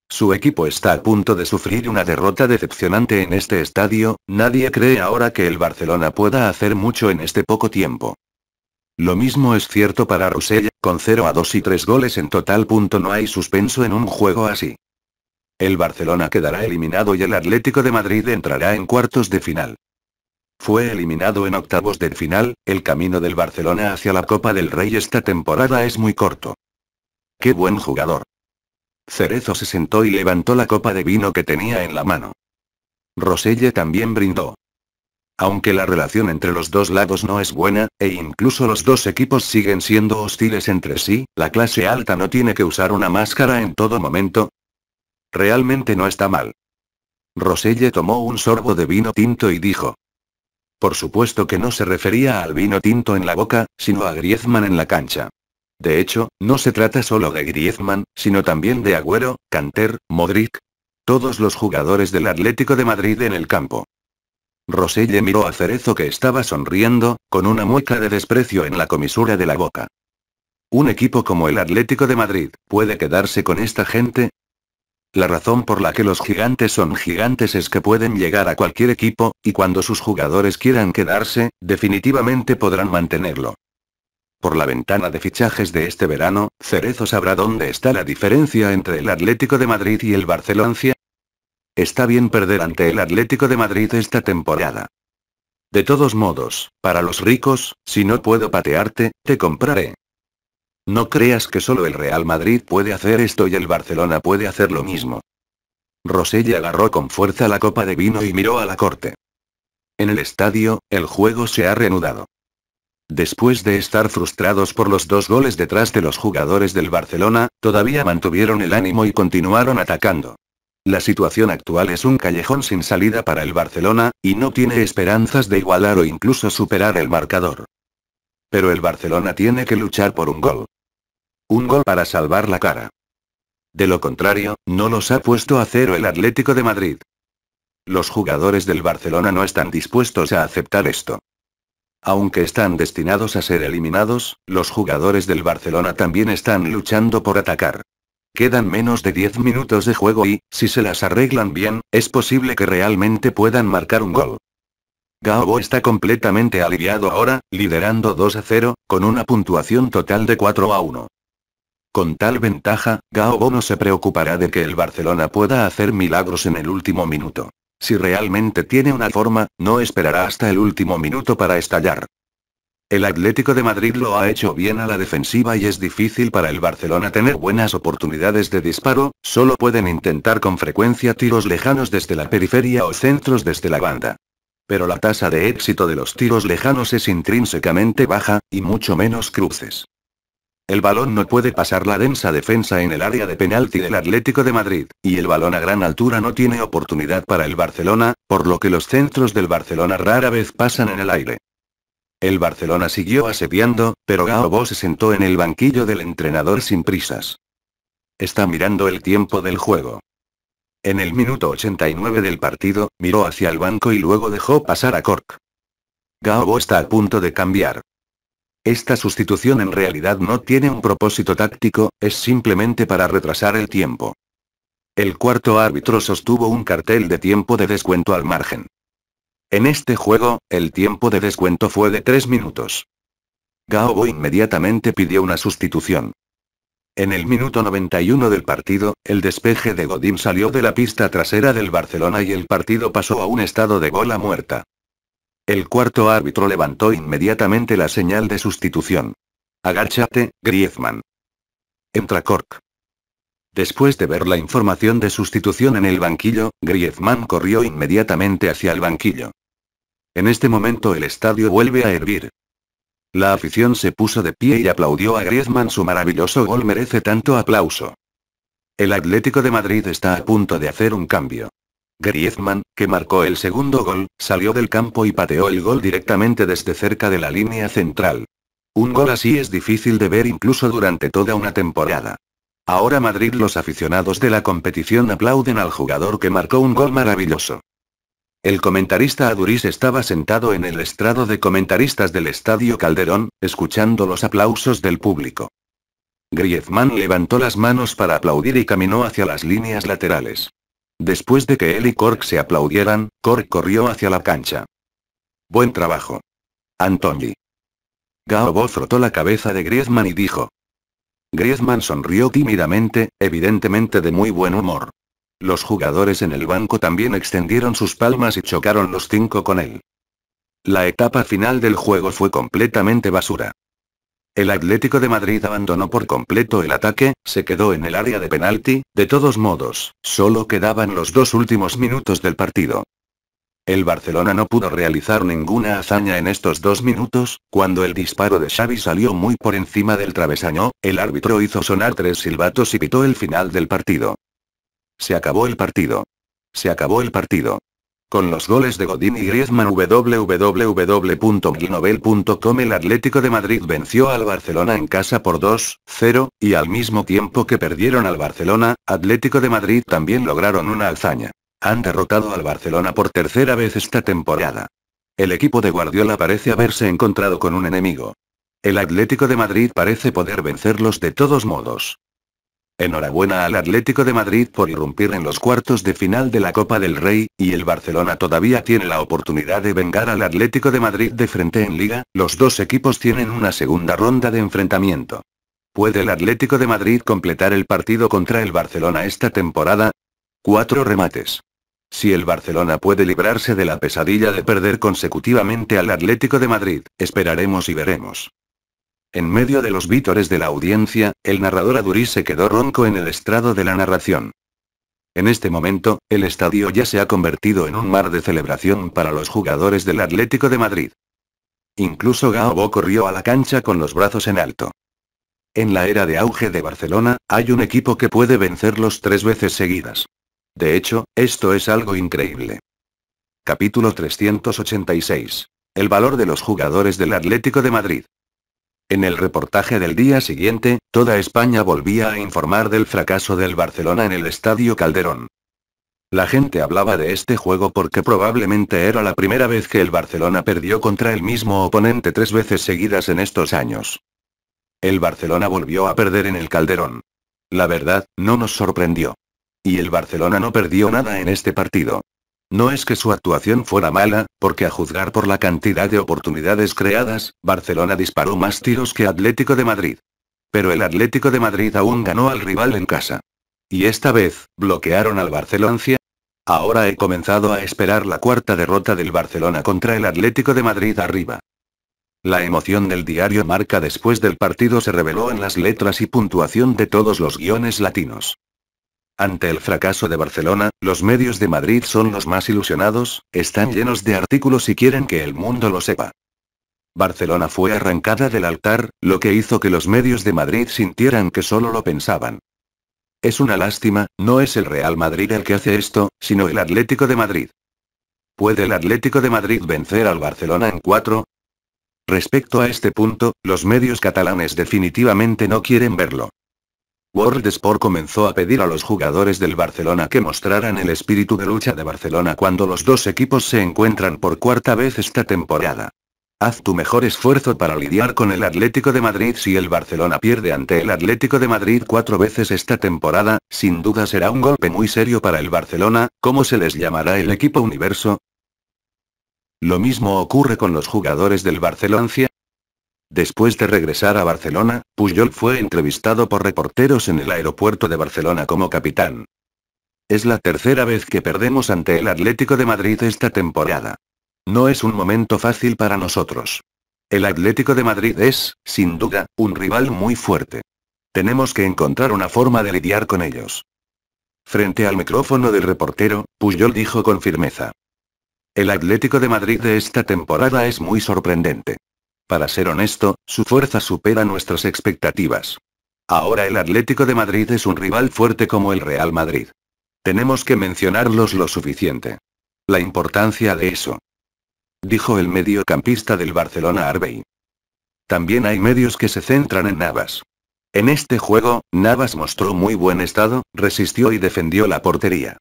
A: Su equipo está a punto de sufrir una derrota decepcionante en este estadio, nadie cree ahora que el Barcelona pueda hacer mucho en este poco tiempo. Lo mismo es cierto para Roselle, con 0 a 2 y 3 goles en total. Punto no hay suspenso en un juego así. El Barcelona quedará eliminado y el Atlético de Madrid entrará en cuartos de final. Fue eliminado en octavos de final, el camino del Barcelona hacia la Copa del Rey esta temporada es muy corto. ¡Qué buen jugador! Cerezo se sentó y levantó la copa de vino que tenía en la mano. Roselle también brindó. Aunque la relación entre los dos lados no es buena, e incluso los dos equipos siguen siendo hostiles entre sí, la clase alta no tiene que usar una máscara en todo momento, Realmente no está mal. Roselle tomó un sorbo de vino tinto y dijo. Por supuesto que no se refería al vino tinto en la boca, sino a Griezmann en la cancha. De hecho, no se trata solo de Griezmann, sino también de Agüero, Canter, Modric. Todos los jugadores del Atlético de Madrid en el campo. Roselle miró a Cerezo que estaba sonriendo, con una mueca de desprecio en la comisura de la boca. Un equipo como el Atlético de Madrid, ¿puede quedarse con esta gente? La razón por la que los gigantes son gigantes es que pueden llegar a cualquier equipo, y cuando sus jugadores quieran quedarse, definitivamente podrán mantenerlo. Por la ventana de fichajes de este verano, Cerezo sabrá dónde está la diferencia entre el Atlético de Madrid y el Barcelona. Está bien perder ante el Atlético de Madrid esta temporada. De todos modos, para los ricos, si no puedo patearte, te compraré. No creas que solo el Real Madrid puede hacer esto y el Barcelona puede hacer lo mismo. Rosella agarró con fuerza la copa de vino y miró a la corte. En el estadio, el juego se ha reanudado. Después de estar frustrados por los dos goles detrás de los jugadores del Barcelona, todavía mantuvieron el ánimo y continuaron atacando. La situación actual es un callejón sin salida para el Barcelona, y no tiene esperanzas de igualar o incluso superar el marcador. Pero el Barcelona tiene que luchar por un gol. Un gol para salvar la cara. De lo contrario, no los ha puesto a cero el Atlético de Madrid. Los jugadores del Barcelona no están dispuestos a aceptar esto. Aunque están destinados a ser eliminados, los jugadores del Barcelona también están luchando por atacar. Quedan menos de 10 minutos de juego y, si se las arreglan bien, es posible que realmente puedan marcar un gol. Gaobo está completamente aliviado ahora, liderando 2 a 0, con una puntuación total de 4 a 1. Con tal ventaja, Gaobo no se preocupará de que el Barcelona pueda hacer milagros en el último minuto. Si realmente tiene una forma, no esperará hasta el último minuto para estallar. El Atlético de Madrid lo ha hecho bien a la defensiva y es difícil para el Barcelona tener buenas oportunidades de disparo, solo pueden intentar con frecuencia tiros lejanos desde la periferia o centros desde la banda. Pero la tasa de éxito de los tiros lejanos es intrínsecamente baja, y mucho menos cruces. El balón no puede pasar la densa defensa en el área de penalti del Atlético de Madrid, y el balón a gran altura no tiene oportunidad para el Barcelona, por lo que los centros del Barcelona rara vez pasan en el aire. El Barcelona siguió asediando, pero Gaobo se sentó en el banquillo del entrenador sin prisas. Está mirando el tiempo del juego. En el minuto 89 del partido, miró hacia el banco y luego dejó pasar a Cork. Gaobo está a punto de cambiar. Esta sustitución en realidad no tiene un propósito táctico, es simplemente para retrasar el tiempo. El cuarto árbitro sostuvo un cartel de tiempo de descuento al margen. En este juego, el tiempo de descuento fue de 3 minutos. Gaobo inmediatamente pidió una sustitución. En el minuto 91 del partido, el despeje de Godín salió de la pista trasera del Barcelona y el partido pasó a un estado de bola muerta. El cuarto árbitro levantó inmediatamente la señal de sustitución. Agáchate, Griezmann. Entra Cork. Después de ver la información de sustitución en el banquillo, Griezmann corrió inmediatamente hacia el banquillo. En este momento el estadio vuelve a hervir. La afición se puso de pie y aplaudió a Griezmann. Su maravilloso gol merece tanto aplauso. El Atlético de Madrid está a punto de hacer un cambio. Griezmann, que marcó el segundo gol, salió del campo y pateó el gol directamente desde cerca de la línea central. Un gol así es difícil de ver incluso durante toda una temporada. Ahora Madrid los aficionados de la competición aplauden al jugador que marcó un gol maravilloso. El comentarista Aduriz estaba sentado en el estrado de comentaristas del Estadio Calderón, escuchando los aplausos del público. Griezmann levantó las manos para aplaudir y caminó hacia las líneas laterales. Después de que él y Cork se aplaudieran, Cork corrió hacia la cancha. Buen trabajo. Anthony. Gaobo frotó la cabeza de Griezmann y dijo. Griezmann sonrió tímidamente, evidentemente de muy buen humor. Los jugadores en el banco también extendieron sus palmas y chocaron los cinco con él. La etapa final del juego fue completamente basura. El Atlético de Madrid abandonó por completo el ataque, se quedó en el área de penalti, de todos modos, solo quedaban los dos últimos minutos del partido. El Barcelona no pudo realizar ninguna hazaña en estos dos minutos, cuando el disparo de Xavi salió muy por encima del travesaño, el árbitro hizo sonar tres silbatos y pitó el final del partido. Se acabó el partido. Se acabó el partido. Con los goles de Godín y Griezmann www.guinovel.com el Atlético de Madrid venció al Barcelona en casa por 2-0, y al mismo tiempo que perdieron al Barcelona, Atlético de Madrid también lograron una hazaña. Han derrotado al Barcelona por tercera vez esta temporada. El equipo de Guardiola parece haberse encontrado con un enemigo. El Atlético de Madrid parece poder vencerlos de todos modos. Enhorabuena al Atlético de Madrid por irrumpir en los cuartos de final de la Copa del Rey, y el Barcelona todavía tiene la oportunidad de vengar al Atlético de Madrid de frente en Liga, los dos equipos tienen una segunda ronda de enfrentamiento. ¿Puede el Atlético de Madrid completar el partido contra el Barcelona esta temporada? Cuatro remates. Si el Barcelona puede librarse de la pesadilla de perder consecutivamente al Atlético de Madrid, esperaremos y veremos. En medio de los vítores de la audiencia, el narrador Adurí se quedó ronco en el estrado de la narración. En este momento, el estadio ya se ha convertido en un mar de celebración para los jugadores del Atlético de Madrid. Incluso Gaobo corrió a la cancha con los brazos en alto. En la era de auge de Barcelona, hay un equipo que puede vencerlos tres veces seguidas. De hecho, esto es algo increíble. Capítulo 386. El valor de los jugadores del Atlético de Madrid. En el reportaje del día siguiente, toda España volvía a informar del fracaso del Barcelona en el Estadio Calderón. La gente hablaba de este juego porque probablemente era la primera vez que el Barcelona perdió contra el mismo oponente tres veces seguidas en estos años. El Barcelona volvió a perder en el Calderón. La verdad, no nos sorprendió. Y el Barcelona no perdió nada en este partido. No es que su actuación fuera mala, porque a juzgar por la cantidad de oportunidades creadas, Barcelona disparó más tiros que Atlético de Madrid. Pero el Atlético de Madrid aún ganó al rival en casa. Y esta vez, bloquearon al Barcelona. Ahora he comenzado a esperar la cuarta derrota del Barcelona contra el Atlético de Madrid arriba. La emoción del diario Marca después del partido se reveló en las letras y puntuación de todos los guiones latinos. Ante el fracaso de Barcelona, los medios de Madrid son los más ilusionados, están llenos de artículos y quieren que el mundo lo sepa. Barcelona fue arrancada del altar, lo que hizo que los medios de Madrid sintieran que solo lo pensaban. Es una lástima, no es el Real Madrid el que hace esto, sino el Atlético de Madrid. ¿Puede el Atlético de Madrid vencer al Barcelona en cuatro? Respecto a este punto, los medios catalanes definitivamente no quieren verlo. World Sport comenzó a pedir a los jugadores del Barcelona que mostraran el espíritu de lucha de Barcelona cuando los dos equipos se encuentran por cuarta vez esta temporada. Haz tu mejor esfuerzo para lidiar con el Atlético de Madrid si el Barcelona pierde ante el Atlético de Madrid cuatro veces esta temporada, sin duda será un golpe muy serio para el Barcelona, ¿cómo se les llamará el equipo universo? Lo mismo ocurre con los jugadores del Barcelona, Después de regresar a Barcelona, Puyol fue entrevistado por reporteros en el aeropuerto de Barcelona como capitán. Es la tercera vez que perdemos ante el Atlético de Madrid esta temporada. No es un momento fácil para nosotros. El Atlético de Madrid es, sin duda, un rival muy fuerte. Tenemos que encontrar una forma de lidiar con ellos. Frente al micrófono del reportero, Puyol dijo con firmeza. El Atlético de Madrid de esta temporada es muy sorprendente. Para ser honesto, su fuerza supera nuestras expectativas. Ahora el Atlético de Madrid es un rival fuerte como el Real Madrid. Tenemos que mencionarlos lo suficiente. La importancia de eso. Dijo el mediocampista del Barcelona Arbey. También hay medios que se centran en Navas. En este juego, Navas mostró muy buen estado, resistió y defendió la portería.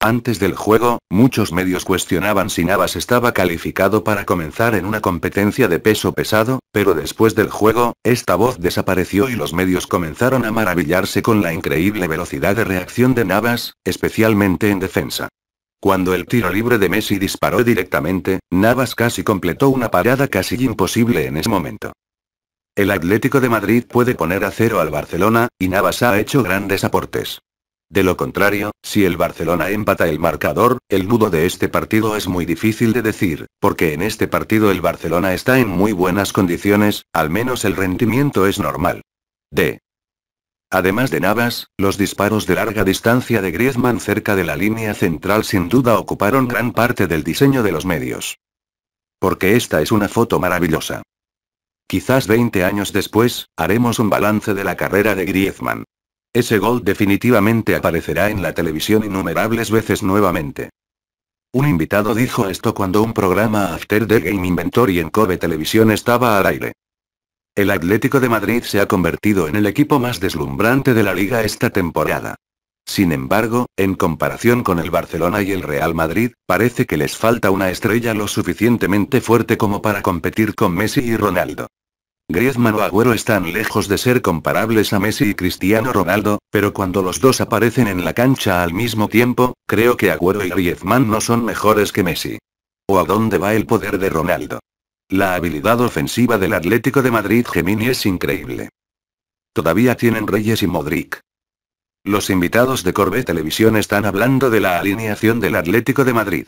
A: Antes del juego, muchos medios cuestionaban si Navas estaba calificado para comenzar en una competencia de peso pesado, pero después del juego, esta voz desapareció y los medios comenzaron a maravillarse con la increíble velocidad de reacción de Navas, especialmente en defensa. Cuando el tiro libre de Messi disparó directamente, Navas casi completó una parada casi imposible en ese momento. El Atlético de Madrid puede poner a cero al Barcelona, y Navas ha hecho grandes aportes. De lo contrario, si el Barcelona empata el marcador, el nudo de este partido es muy difícil de decir, porque en este partido el Barcelona está en muy buenas condiciones, al menos el rendimiento es normal. D. Además de Navas, los disparos de larga distancia de Griezmann cerca de la línea central sin duda ocuparon gran parte del diseño de los medios. Porque esta es una foto maravillosa. Quizás 20 años después, haremos un balance de la carrera de Griezmann. Ese gol definitivamente aparecerá en la televisión innumerables veces nuevamente. Un invitado dijo esto cuando un programa After the Game Inventory en Kobe Televisión estaba al aire. El Atlético de Madrid se ha convertido en el equipo más deslumbrante de la liga esta temporada. Sin embargo, en comparación con el Barcelona y el Real Madrid, parece que les falta una estrella lo suficientemente fuerte como para competir con Messi y Ronaldo. Griezmann o Agüero están lejos de ser comparables a Messi y Cristiano Ronaldo, pero cuando los dos aparecen en la cancha al mismo tiempo, creo que Agüero y Griezmann no son mejores que Messi. ¿O a dónde va el poder de Ronaldo? La habilidad ofensiva del Atlético de Madrid Gemini es increíble. Todavía tienen Reyes y Modric. Los invitados de Corbe Televisión están hablando de la alineación del Atlético de Madrid.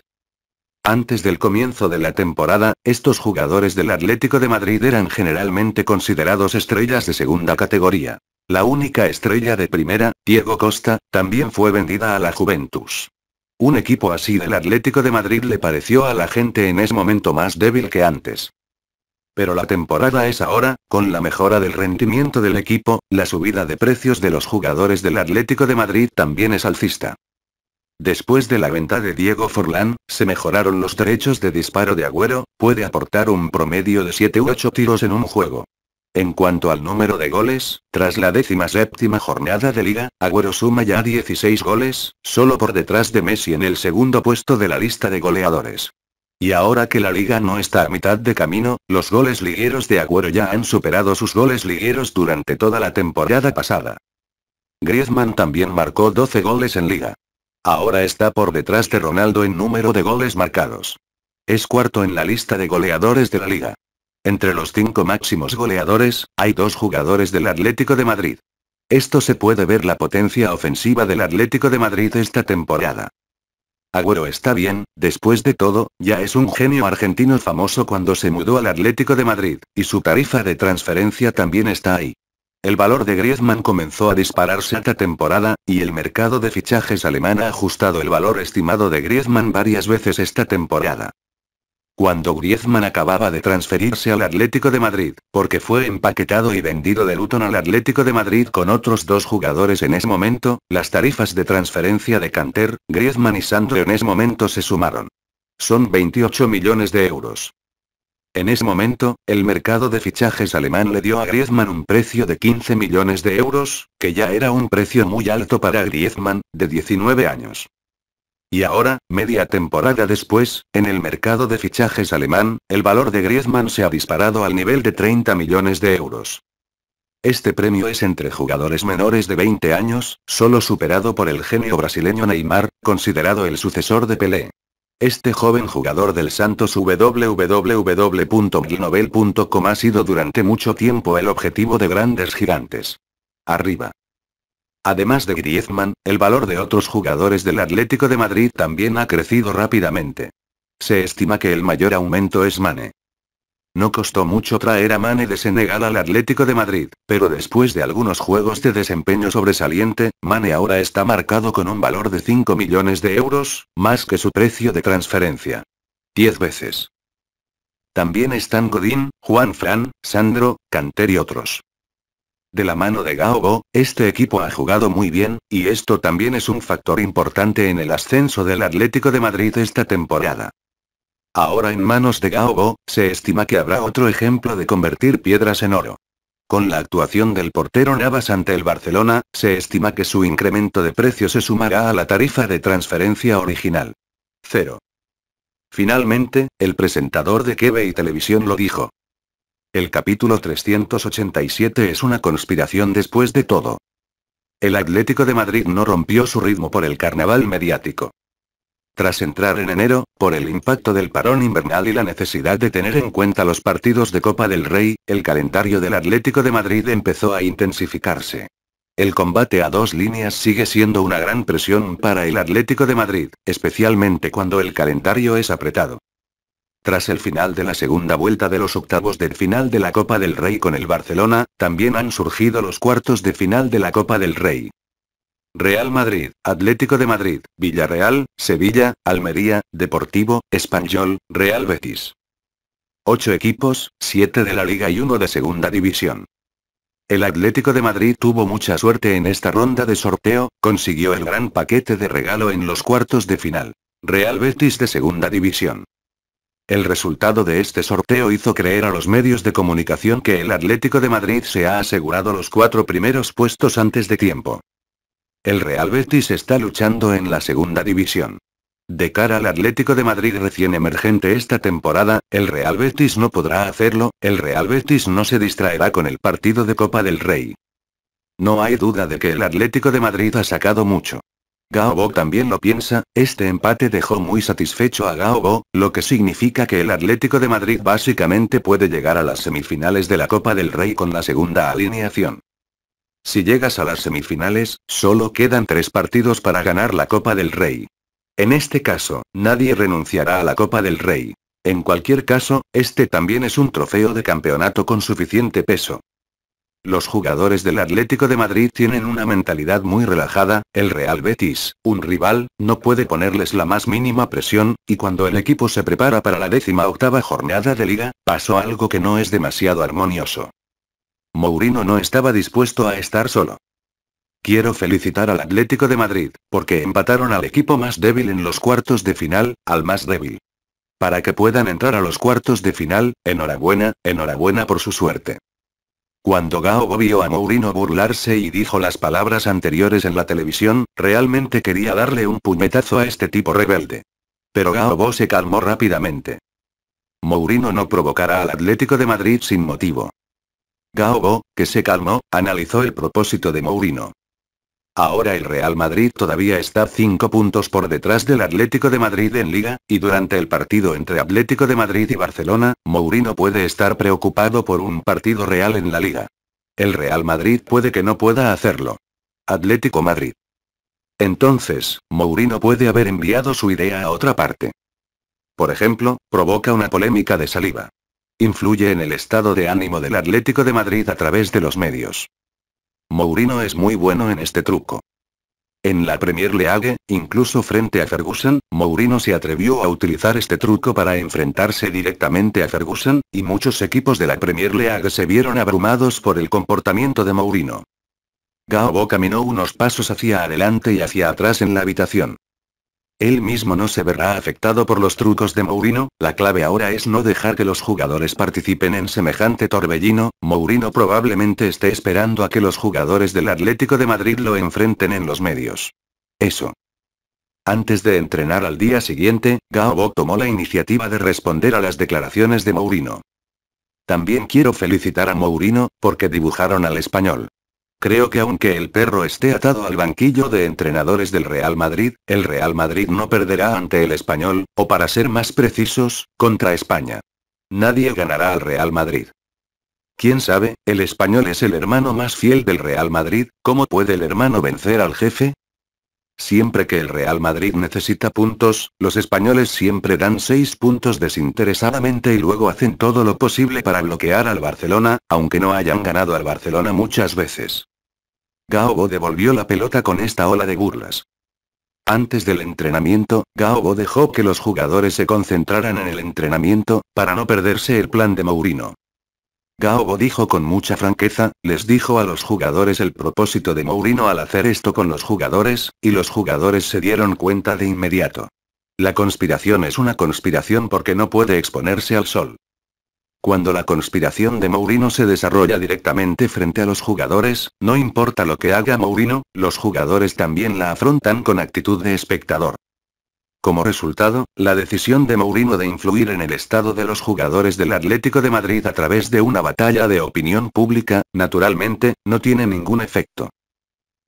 A: Antes del comienzo de la temporada, estos jugadores del Atlético de Madrid eran generalmente considerados estrellas de segunda categoría. La única estrella de primera, Diego Costa, también fue vendida a la Juventus. Un equipo así del Atlético de Madrid le pareció a la gente en ese momento más débil que antes. Pero la temporada es ahora, con la mejora del rendimiento del equipo, la subida de precios de los jugadores del Atlético de Madrid también es alcista. Después de la venta de Diego Forlán, se mejoraron los derechos de disparo de Agüero, puede aportar un promedio de 7 u 8 tiros en un juego. En cuanto al número de goles, tras la décima séptima jornada de liga, Agüero suma ya 16 goles, solo por detrás de Messi en el segundo puesto de la lista de goleadores. Y ahora que la liga no está a mitad de camino, los goles ligueros de Agüero ya han superado sus goles ligueros durante toda la temporada pasada. Griezmann también marcó 12 goles en liga. Ahora está por detrás de Ronaldo en número de goles marcados. Es cuarto en la lista de goleadores de la liga. Entre los cinco máximos goleadores, hay dos jugadores del Atlético de Madrid. Esto se puede ver la potencia ofensiva del Atlético de Madrid esta temporada. Agüero está bien, después de todo, ya es un genio argentino famoso cuando se mudó al Atlético de Madrid, y su tarifa de transferencia también está ahí. El valor de Griezmann comenzó a dispararse esta temporada, y el mercado de fichajes alemán ha ajustado el valor estimado de Griezmann varias veces esta temporada. Cuando Griezmann acababa de transferirse al Atlético de Madrid, porque fue empaquetado y vendido de Luton al Atlético de Madrid con otros dos jugadores en ese momento, las tarifas de transferencia de Canter, Griezmann y Sandro en ese momento se sumaron. Son 28 millones de euros. En ese momento, el mercado de fichajes alemán le dio a Griezmann un precio de 15 millones de euros, que ya era un precio muy alto para Griezmann, de 19 años. Y ahora, media temporada después, en el mercado de fichajes alemán, el valor de Griezmann se ha disparado al nivel de 30 millones de euros. Este premio es entre jugadores menores de 20 años, solo superado por el genio brasileño Neymar, considerado el sucesor de Pelé. Este joven jugador del Santos www.glinovel.com ha sido durante mucho tiempo el objetivo de grandes gigantes. Arriba. Además de Griezmann, el valor de otros jugadores del Atlético de Madrid también ha crecido rápidamente. Se estima que el mayor aumento es Mane. No costó mucho traer a Mane de Senegal al Atlético de Madrid, pero después de algunos juegos de desempeño sobresaliente, Mane ahora está marcado con un valor de 5 millones de euros, más que su precio de transferencia. 10 veces. También están Godín, Juan Fran, Sandro, Canter y otros. De la mano de Gaogo, este equipo ha jugado muy bien, y esto también es un factor importante en el ascenso del Atlético de Madrid esta temporada. Ahora en manos de Gaobo, se estima que habrá otro ejemplo de convertir piedras en oro. Con la actuación del portero Navas ante el Barcelona, se estima que su incremento de precio se sumará a la tarifa de transferencia original. Cero. Finalmente, el presentador de Quebe y Televisión lo dijo. El capítulo 387 es una conspiración después de todo. El Atlético de Madrid no rompió su ritmo por el carnaval mediático. Tras entrar en enero, por el impacto del parón invernal y la necesidad de tener en cuenta los partidos de Copa del Rey, el calendario del Atlético de Madrid empezó a intensificarse. El combate a dos líneas sigue siendo una gran presión para el Atlético de Madrid, especialmente cuando el calendario es apretado. Tras el final de la segunda vuelta de los octavos del final de la Copa del Rey con el Barcelona, también han surgido los cuartos de final de la Copa del Rey. Real Madrid, Atlético de Madrid, Villarreal, Sevilla, Almería, Deportivo, Español, Real Betis. Ocho equipos, siete de la Liga y uno de Segunda División. El Atlético de Madrid tuvo mucha suerte en esta ronda de sorteo, consiguió el gran paquete de regalo en los cuartos de final. Real Betis de Segunda División. El resultado de este sorteo hizo creer a los medios de comunicación que el Atlético de Madrid se ha asegurado los cuatro primeros puestos antes de tiempo. El Real Betis está luchando en la segunda división. De cara al Atlético de Madrid recién emergente esta temporada, el Real Betis no podrá hacerlo, el Real Betis no se distraerá con el partido de Copa del Rey. No hay duda de que el Atlético de Madrid ha sacado mucho. Gaobo también lo piensa, este empate dejó muy satisfecho a Gaobo, lo que significa que el Atlético de Madrid básicamente puede llegar a las semifinales de la Copa del Rey con la segunda alineación. Si llegas a las semifinales, solo quedan tres partidos para ganar la Copa del Rey. En este caso, nadie renunciará a la Copa del Rey. En cualquier caso, este también es un trofeo de campeonato con suficiente peso. Los jugadores del Atlético de Madrid tienen una mentalidad muy relajada, el Real Betis, un rival, no puede ponerles la más mínima presión, y cuando el equipo se prepara para la décima octava jornada de liga, pasó algo que no es demasiado armonioso. Mourinho no estaba dispuesto a estar solo. Quiero felicitar al Atlético de Madrid, porque empataron al equipo más débil en los cuartos de final, al más débil. Para que puedan entrar a los cuartos de final, enhorabuena, enhorabuena por su suerte. Cuando Gaobo vio a Mourinho burlarse y dijo las palabras anteriores en la televisión, realmente quería darle un puñetazo a este tipo rebelde. Pero Gaobo se calmó rápidamente. Mourinho no provocará al Atlético de Madrid sin motivo. Gao que se calmó, analizó el propósito de Mourinho. Ahora el Real Madrid todavía está 5 puntos por detrás del Atlético de Madrid en Liga, y durante el partido entre Atlético de Madrid y Barcelona, Mourinho puede estar preocupado por un partido real en la Liga. El Real Madrid puede que no pueda hacerlo. Atlético Madrid. Entonces, Mourinho puede haber enviado su idea a otra parte. Por ejemplo, provoca una polémica de saliva influye en el estado de ánimo del Atlético de Madrid a través de los medios. Mourinho es muy bueno en este truco. En la Premier League, incluso frente a Ferguson, Mourinho se atrevió a utilizar este truco para enfrentarse directamente a Ferguson, y muchos equipos de la Premier League se vieron abrumados por el comportamiento de Mourinho. Gaobo caminó unos pasos hacia adelante y hacia atrás en la habitación. Él mismo no se verá afectado por los trucos de Mourinho, la clave ahora es no dejar que los jugadores participen en semejante torbellino, Mourinho probablemente esté esperando a que los jugadores del Atlético de Madrid lo enfrenten en los medios. Eso. Antes de entrenar al día siguiente, Gaobo tomó la iniciativa de responder a las declaraciones de Mourinho. También quiero felicitar a Mourinho, porque dibujaron al español. Creo que aunque el perro esté atado al banquillo de entrenadores del Real Madrid, el Real Madrid no perderá ante el español, o para ser más precisos, contra España. Nadie ganará al Real Madrid. ¿Quién sabe? El español es el hermano más fiel del Real Madrid, ¿cómo puede el hermano vencer al jefe? Siempre que el Real Madrid necesita puntos, los españoles siempre dan 6 puntos desinteresadamente y luego hacen todo lo posible para bloquear al Barcelona, aunque no hayan ganado al Barcelona muchas veces. Gaobo devolvió la pelota con esta ola de burlas. Antes del entrenamiento, Gaobo dejó que los jugadores se concentraran en el entrenamiento, para no perderse el plan de Mourinho. Gaobo dijo con mucha franqueza, les dijo a los jugadores el propósito de Mourinho al hacer esto con los jugadores, y los jugadores se dieron cuenta de inmediato. La conspiración es una conspiración porque no puede exponerse al sol. Cuando la conspiración de Mourinho se desarrolla directamente frente a los jugadores, no importa lo que haga Mourinho, los jugadores también la afrontan con actitud de espectador. Como resultado, la decisión de Mourinho de influir en el estado de los jugadores del Atlético de Madrid a través de una batalla de opinión pública, naturalmente, no tiene ningún efecto.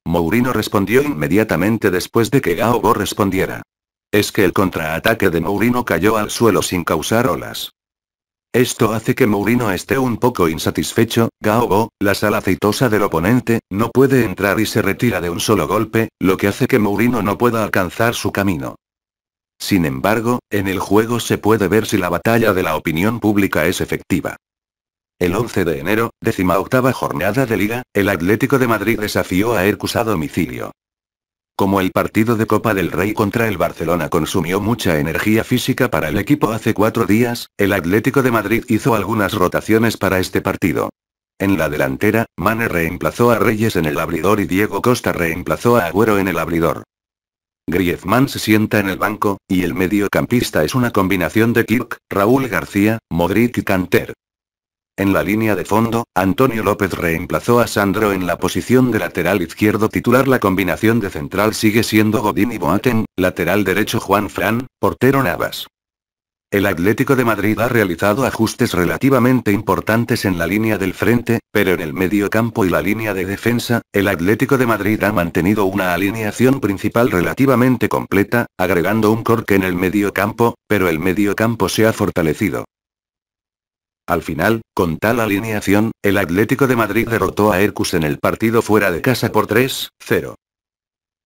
A: Mourinho respondió inmediatamente después de que Gaogo respondiera. Es que el contraataque de Mourinho cayó al suelo sin causar olas. Esto hace que Mourinho esté un poco insatisfecho, Gaobo, la sala aceitosa del oponente, no puede entrar y se retira de un solo golpe, lo que hace que Mourinho no pueda alcanzar su camino. Sin embargo, en el juego se puede ver si la batalla de la opinión pública es efectiva. El 11 de enero, décima octava jornada de liga, el Atlético de Madrid desafió a Hercus a domicilio. Como el partido de Copa del Rey contra el Barcelona consumió mucha energía física para el equipo hace cuatro días, el Atlético de Madrid hizo algunas rotaciones para este partido. En la delantera, Mane reemplazó a Reyes en el abridor y Diego Costa reemplazó a Agüero en el abridor. Griezmann se sienta en el banco, y el mediocampista es una combinación de Kirk, Raúl García, Modric y Canter. En la línea de fondo, Antonio López reemplazó a Sandro en la posición de lateral izquierdo titular. La combinación de central sigue siendo Godín y Boateng, lateral derecho Juan Fran, portero Navas. El Atlético de Madrid ha realizado ajustes relativamente importantes en la línea del frente, pero en el medio campo y la línea de defensa, el Atlético de Madrid ha mantenido una alineación principal relativamente completa, agregando un corque en el medio campo, pero el medio campo se ha fortalecido. Al final, con tal alineación, el Atlético de Madrid derrotó a Hercus en el partido fuera de casa por 3-0.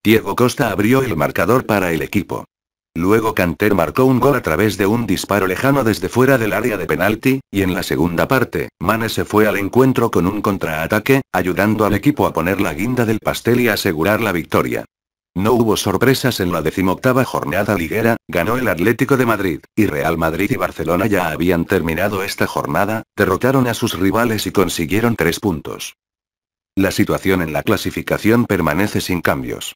A: Diego Costa abrió el marcador para el equipo. Luego Canter marcó un gol a través de un disparo lejano desde fuera del área de penalti, y en la segunda parte, Mane se fue al encuentro con un contraataque, ayudando al equipo a poner la guinda del pastel y asegurar la victoria. No hubo sorpresas en la decimoctava jornada liguera, ganó el Atlético de Madrid, y Real Madrid y Barcelona ya habían terminado esta jornada, derrotaron a sus rivales y consiguieron tres puntos. La situación en la clasificación permanece sin cambios.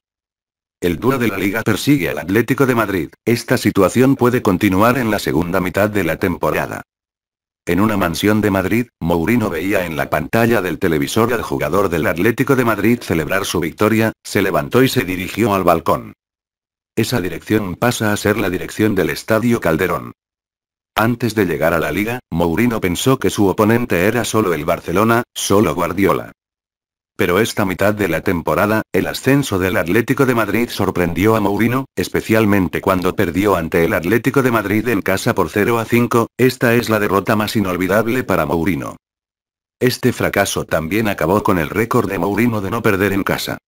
A: El dúo de la liga persigue al Atlético de Madrid. Esta situación puede continuar en la segunda mitad de la temporada. En una mansión de Madrid, Mourinho veía en la pantalla del televisor al jugador del Atlético de Madrid celebrar su victoria, se levantó y se dirigió al balcón. Esa dirección pasa a ser la dirección del Estadio Calderón. Antes de llegar a la liga, Mourinho pensó que su oponente era solo el Barcelona, solo Guardiola pero esta mitad de la temporada, el ascenso del Atlético de Madrid sorprendió a Mourinho, especialmente cuando perdió ante el Atlético de Madrid en casa por 0 a 5, esta es la derrota más inolvidable para Mourinho. Este fracaso también acabó con el récord de Mourinho de no perder en casa.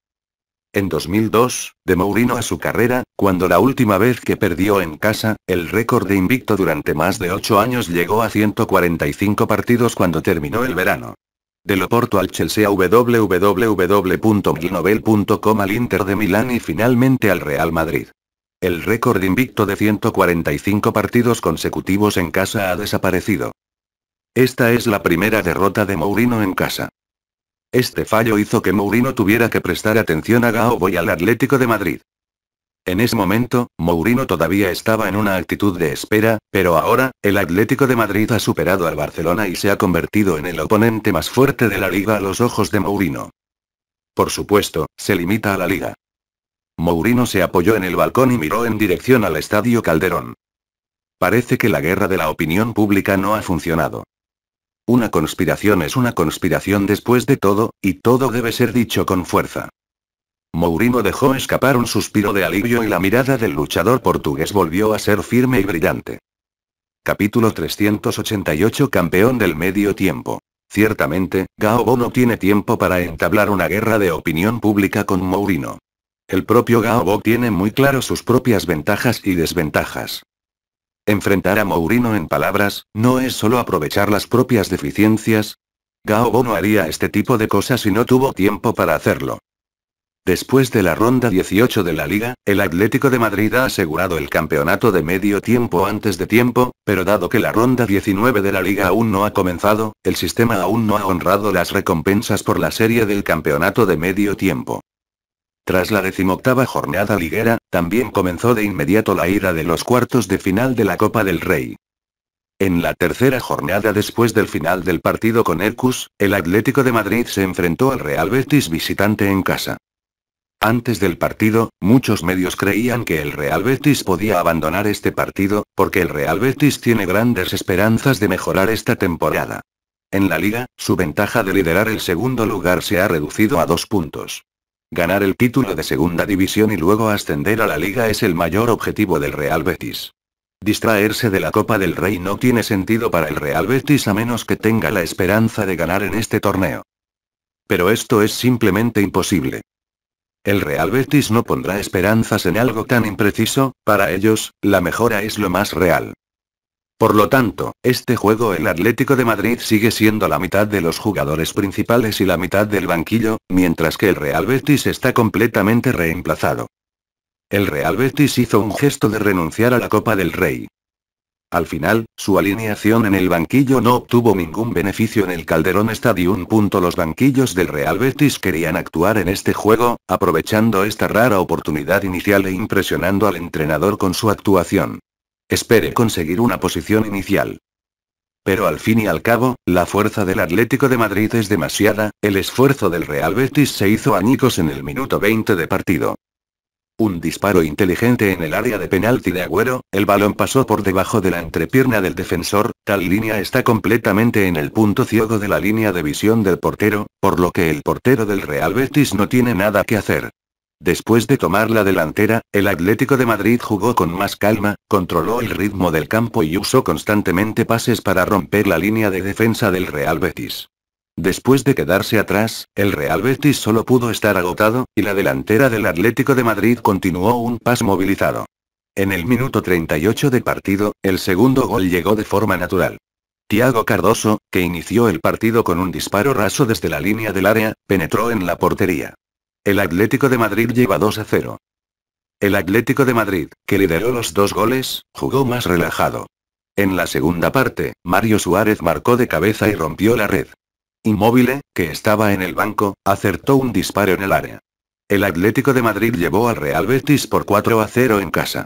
A: En 2002, de Mourinho a su carrera, cuando la última vez que perdió en casa, el récord de invicto durante más de 8 años llegó a 145 partidos cuando terminó el verano. Del Oporto al Chelsea www.ginovel.com al Inter de Milán y finalmente al Real Madrid. El récord invicto de 145 partidos consecutivos en casa ha desaparecido. Esta es la primera derrota de Mourinho en casa. Este fallo hizo que Mourinho tuviera que prestar atención a Gao y al Atlético de Madrid. En ese momento, Mourinho todavía estaba en una actitud de espera, pero ahora, el Atlético de Madrid ha superado al Barcelona y se ha convertido en el oponente más fuerte de la liga a los ojos de Mourinho. Por supuesto, se limita a la liga. Mourinho se apoyó en el balcón y miró en dirección al Estadio Calderón. Parece que la guerra de la opinión pública no ha funcionado. Una conspiración es una conspiración después de todo, y todo debe ser dicho con fuerza. Mourinho dejó escapar un suspiro de alivio y la mirada del luchador portugués volvió a ser firme y brillante. Capítulo 388 Campeón del medio tiempo. Ciertamente, Gaobo no tiene tiempo para entablar una guerra de opinión pública con Mourinho. El propio Gaobo tiene muy claro sus propias ventajas y desventajas. Enfrentar a Mourinho en palabras, no es solo aprovechar las propias deficiencias. Gaobo no haría este tipo de cosas si no tuvo tiempo para hacerlo. Después de la ronda 18 de la liga, el Atlético de Madrid ha asegurado el campeonato de medio tiempo antes de tiempo, pero dado que la ronda 19 de la liga aún no ha comenzado, el sistema aún no ha honrado las recompensas por la serie del campeonato de medio tiempo. Tras la decimoctava jornada liguera, también comenzó de inmediato la ira de los cuartos de final de la Copa del Rey. En la tercera jornada después del final del partido con Hercus, el Atlético de Madrid se enfrentó al Real Betis visitante en casa. Antes del partido, muchos medios creían que el Real Betis podía abandonar este partido, porque el Real Betis tiene grandes esperanzas de mejorar esta temporada. En la liga, su ventaja de liderar el segundo lugar se ha reducido a dos puntos. Ganar el título de segunda división y luego ascender a la liga es el mayor objetivo del Real Betis. Distraerse de la Copa del Rey no tiene sentido para el Real Betis a menos que tenga la esperanza de ganar en este torneo. Pero esto es simplemente imposible. El Real Betis no pondrá esperanzas en algo tan impreciso, para ellos, la mejora es lo más real. Por lo tanto, este juego el Atlético de Madrid sigue siendo la mitad de los jugadores principales y la mitad del banquillo, mientras que el Real Betis está completamente reemplazado. El Real Betis hizo un gesto de renunciar a la Copa del Rey. Al final, su alineación en el banquillo no obtuvo ningún beneficio en el Calderón Stadium. Los banquillos del Real Betis querían actuar en este juego, aprovechando esta rara oportunidad inicial e impresionando al entrenador con su actuación. Espere conseguir una posición inicial. Pero al fin y al cabo, la fuerza del Atlético de Madrid es demasiada, el esfuerzo del Real Betis se hizo añicos en el minuto 20 de partido. Un disparo inteligente en el área de penalti de Agüero, el balón pasó por debajo de la entrepierna del defensor, tal línea está completamente en el punto ciego de la línea de visión del portero, por lo que el portero del Real Betis no tiene nada que hacer. Después de tomar la delantera, el Atlético de Madrid jugó con más calma, controló el ritmo del campo y usó constantemente pases para romper la línea de defensa del Real Betis. Después de quedarse atrás, el Real Betis solo pudo estar agotado, y la delantera del Atlético de Madrid continuó un pas movilizado. En el minuto 38 de partido, el segundo gol llegó de forma natural. Tiago Cardoso, que inició el partido con un disparo raso desde la línea del área, penetró en la portería. El Atlético de Madrid lleva 2 a 0. El Atlético de Madrid, que lideró los dos goles, jugó más relajado. En la segunda parte, Mario Suárez marcó de cabeza y rompió la red inmóvil, que estaba en el banco, acertó un disparo en el área. El Atlético de Madrid llevó al Real Betis por 4 a 0 en casa.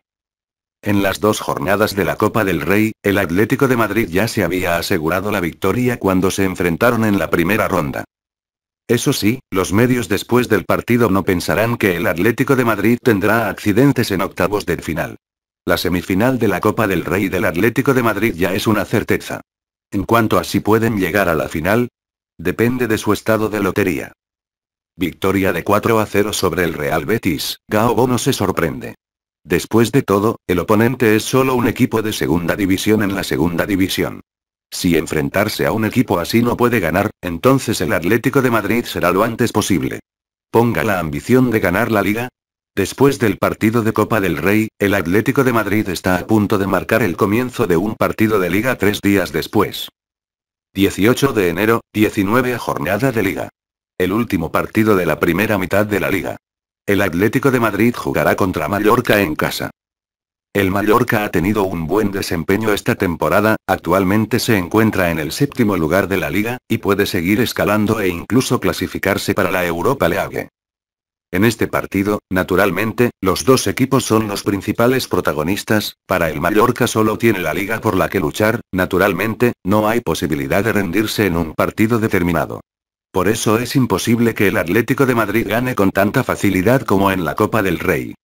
A: En las dos jornadas de la Copa del Rey, el Atlético de Madrid ya se había asegurado la victoria cuando se enfrentaron en la primera ronda. Eso sí, los medios después del partido no pensarán que el Atlético de Madrid tendrá accidentes en octavos del final. La semifinal de la Copa del Rey del Atlético de Madrid ya es una certeza. En cuanto a si pueden llegar a la final, Depende de su estado de lotería. Victoria de 4 a 0 sobre el Real Betis, Gaobo no se sorprende. Después de todo, el oponente es solo un equipo de segunda división en la segunda división. Si enfrentarse a un equipo así no puede ganar, entonces el Atlético de Madrid será lo antes posible. Ponga la ambición de ganar la liga. Después del partido de Copa del Rey, el Atlético de Madrid está a punto de marcar el comienzo de un partido de liga tres días después. 18 de enero, 19 jornada de liga. El último partido de la primera mitad de la liga. El Atlético de Madrid jugará contra Mallorca en casa. El Mallorca ha tenido un buen desempeño esta temporada, actualmente se encuentra en el séptimo lugar de la liga, y puede seguir escalando e incluso clasificarse para la Europa League. En este partido, naturalmente, los dos equipos son los principales protagonistas, para el Mallorca solo tiene la liga por la que luchar, naturalmente, no hay posibilidad de rendirse en un partido determinado. Por eso es imposible que el Atlético de Madrid gane con tanta facilidad como en la Copa del Rey.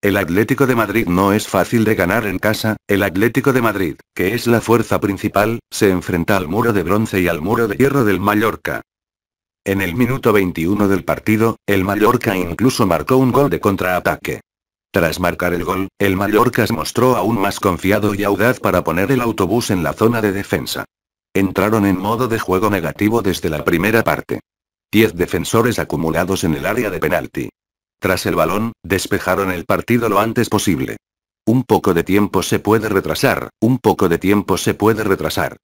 A: El Atlético de Madrid no es fácil de ganar en casa, el Atlético de Madrid, que es la fuerza principal, se enfrenta al muro de bronce y al muro de hierro del Mallorca. En el minuto 21 del partido, el Mallorca incluso marcó un gol de contraataque. Tras marcar el gol, el Mallorca se mostró aún más confiado y audaz para poner el autobús en la zona de defensa. Entraron en modo de juego negativo desde la primera parte. 10 defensores acumulados en el área de penalti. Tras el balón, despejaron el partido lo antes posible. Un poco de tiempo se puede retrasar, un poco de tiempo se puede retrasar.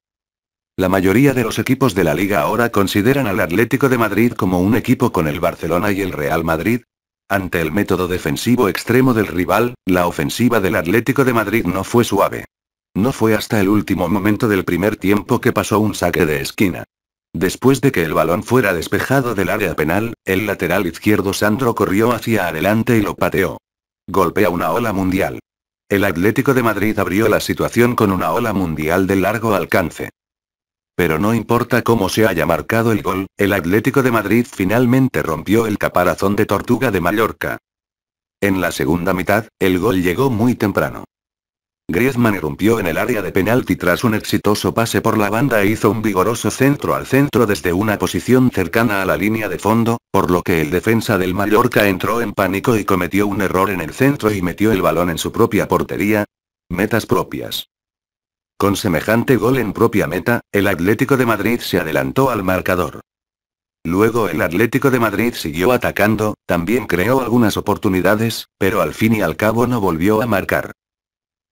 A: La mayoría de los equipos de la liga ahora consideran al Atlético de Madrid como un equipo con el Barcelona y el Real Madrid. Ante el método defensivo extremo del rival, la ofensiva del Atlético de Madrid no fue suave. No fue hasta el último momento del primer tiempo que pasó un saque de esquina. Después de que el balón fuera despejado del área penal, el lateral izquierdo Sandro corrió hacia adelante y lo pateó. Golpea una ola mundial. El Atlético de Madrid abrió la situación con una ola mundial de largo alcance. Pero no importa cómo se haya marcado el gol, el Atlético de Madrid finalmente rompió el caparazón de Tortuga de Mallorca. En la segunda mitad, el gol llegó muy temprano. Griezmann irrumpió en el área de penalti tras un exitoso pase por la banda e hizo un vigoroso centro al centro desde una posición cercana a la línea de fondo, por lo que el defensa del Mallorca entró en pánico y cometió un error en el centro y metió el balón en su propia portería. Metas propias. Con semejante gol en propia meta, el Atlético de Madrid se adelantó al marcador. Luego el Atlético de Madrid siguió atacando, también creó algunas oportunidades, pero al fin y al cabo no volvió a marcar.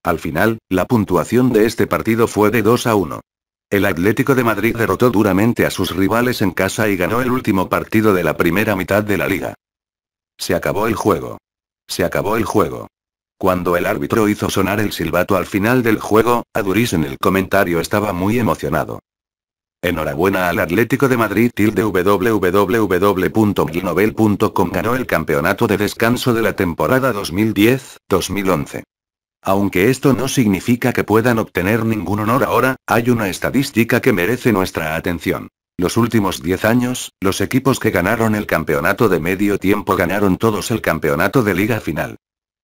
A: Al final, la puntuación de este partido fue de 2 a 1. El Atlético de Madrid derrotó duramente a sus rivales en casa y ganó el último partido de la primera mitad de la liga. Se acabó el juego. Se acabó el juego. Cuando el árbitro hizo sonar el silbato al final del juego, Aduriz en el comentario estaba muy emocionado. Enhorabuena al Atlético de Madrid tilde ganó el campeonato de descanso de la temporada 2010-2011. Aunque esto no significa que puedan obtener ningún honor ahora, hay una estadística que merece nuestra atención. Los últimos 10 años, los equipos que ganaron el campeonato de medio tiempo ganaron todos el campeonato de liga final.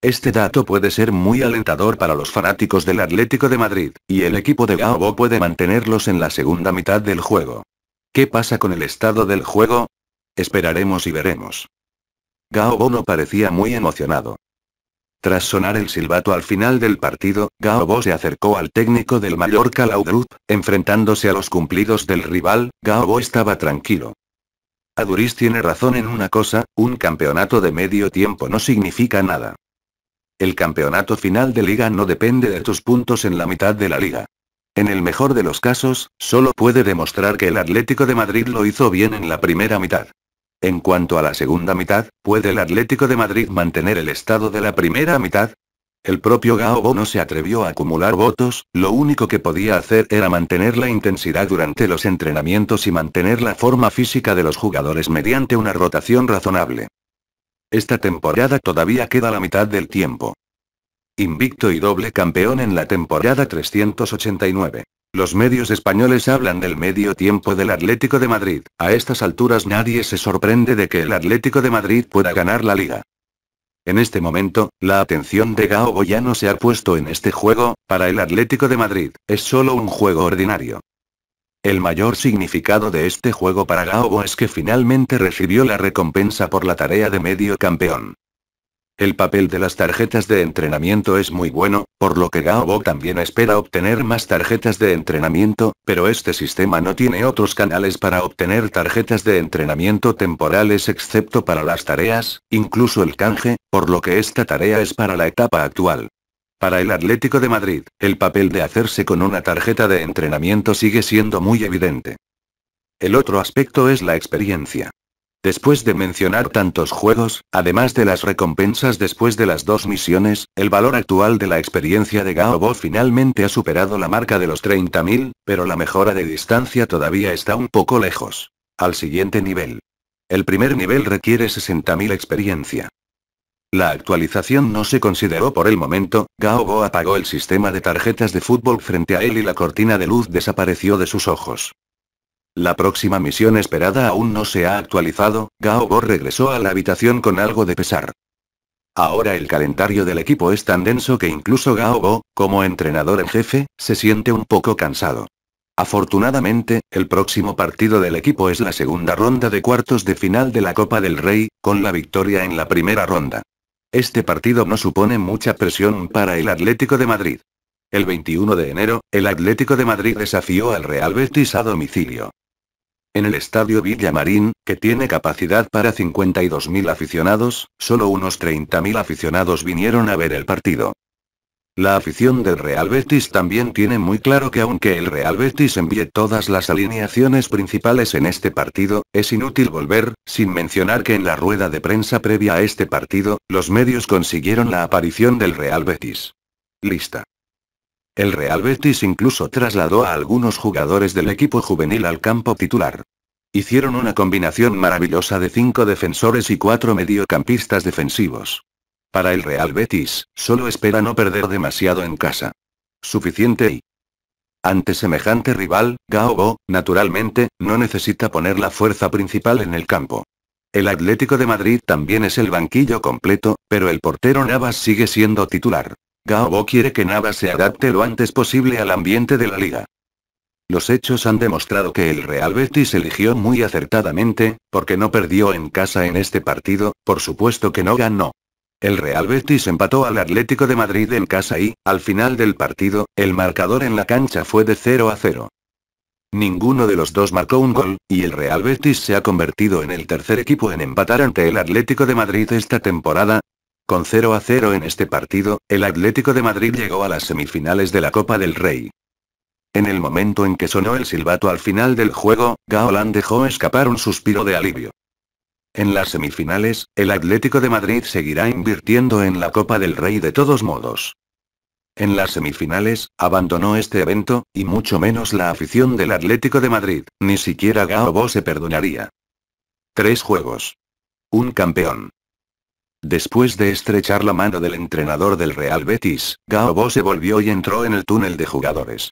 A: Este dato puede ser muy alentador para los fanáticos del Atlético de Madrid, y el equipo de Gabo puede mantenerlos en la segunda mitad del juego. ¿Qué pasa con el estado del juego? Esperaremos y veremos. Gaobo no parecía muy emocionado. Tras sonar el silbato al final del partido, Gaobo se acercó al técnico del Mallorca Laudrup, enfrentándose a los cumplidos del rival, Gaobo estaba tranquilo. Aduriz tiene razón en una cosa, un campeonato de medio tiempo no significa nada. El campeonato final de liga no depende de tus puntos en la mitad de la liga. En el mejor de los casos, solo puede demostrar que el Atlético de Madrid lo hizo bien en la primera mitad. En cuanto a la segunda mitad, ¿puede el Atlético de Madrid mantener el estado de la primera mitad? El propio Gaobo no se atrevió a acumular votos, lo único que podía hacer era mantener la intensidad durante los entrenamientos y mantener la forma física de los jugadores mediante una rotación razonable. Esta temporada todavía queda la mitad del tiempo. Invicto y doble campeón en la temporada 389. Los medios españoles hablan del medio tiempo del Atlético de Madrid. A estas alturas nadie se sorprende de que el Atlético de Madrid pueda ganar la liga. En este momento, la atención de Gao Boyano se ha puesto en este juego, para el Atlético de Madrid, es solo un juego ordinario. El mayor significado de este juego para Gaobo es que finalmente recibió la recompensa por la tarea de medio campeón. El papel de las tarjetas de entrenamiento es muy bueno, por lo que Gaobo también espera obtener más tarjetas de entrenamiento, pero este sistema no tiene otros canales para obtener tarjetas de entrenamiento temporales excepto para las tareas, incluso el canje, por lo que esta tarea es para la etapa actual. Para el Atlético de Madrid, el papel de hacerse con una tarjeta de entrenamiento sigue siendo muy evidente. El otro aspecto es la experiencia. Después de mencionar tantos juegos, además de las recompensas después de las dos misiones, el valor actual de la experiencia de Gaobo finalmente ha superado la marca de los 30.000, pero la mejora de distancia todavía está un poco lejos. Al siguiente nivel. El primer nivel requiere 60.000 experiencia. La actualización no se consideró por el momento, Bo apagó el sistema de tarjetas de fútbol frente a él y la cortina de luz desapareció de sus ojos. La próxima misión esperada aún no se ha actualizado, Gaogo regresó a la habitación con algo de pesar. Ahora el calendario del equipo es tan denso que incluso Gaogo, como entrenador en jefe, se siente un poco cansado. Afortunadamente, el próximo partido del equipo es la segunda ronda de cuartos de final de la Copa del Rey, con la victoria en la primera ronda. Este partido no supone mucha presión para el Atlético de Madrid. El 21 de enero, el Atlético de Madrid desafió al Real Betis a domicilio. En el estadio Villamarín, que tiene capacidad para 52.000 aficionados, solo unos 30.000 aficionados vinieron a ver el partido. La afición del Real Betis también tiene muy claro que aunque el Real Betis envíe todas las alineaciones principales en este partido, es inútil volver, sin mencionar que en la rueda de prensa previa a este partido, los medios consiguieron la aparición del Real Betis. Lista. El Real Betis incluso trasladó a algunos jugadores del equipo juvenil al campo titular. Hicieron una combinación maravillosa de cinco defensores y cuatro mediocampistas defensivos. Para el Real Betis, solo espera no perder demasiado en casa. Suficiente y... Ante semejante rival, Gaobo, naturalmente, no necesita poner la fuerza principal en el campo. El Atlético de Madrid también es el banquillo completo, pero el portero Navas sigue siendo titular. Gaobo quiere que Navas se adapte lo antes posible al ambiente de la liga. Los hechos han demostrado que el Real Betis eligió muy acertadamente, porque no perdió en casa en este partido, por supuesto que no ganó. El Real Betis empató al Atlético de Madrid en casa y, al final del partido, el marcador en la cancha fue de 0 a 0. Ninguno de los dos marcó un gol, y el Real Betis se ha convertido en el tercer equipo en empatar ante el Atlético de Madrid esta temporada. Con 0 a 0 en este partido, el Atlético de Madrid llegó a las semifinales de la Copa del Rey. En el momento en que sonó el silbato al final del juego, Gaolán dejó escapar un suspiro de alivio. En las semifinales, el Atlético de Madrid seguirá invirtiendo en la Copa del Rey de todos modos. En las semifinales, abandonó este evento, y mucho menos la afición del Atlético de Madrid, ni siquiera Gaobo se perdonaría. Tres juegos. Un campeón. Después de estrechar la mano del entrenador del Real Betis, Gaobo se volvió y entró en el túnel de jugadores.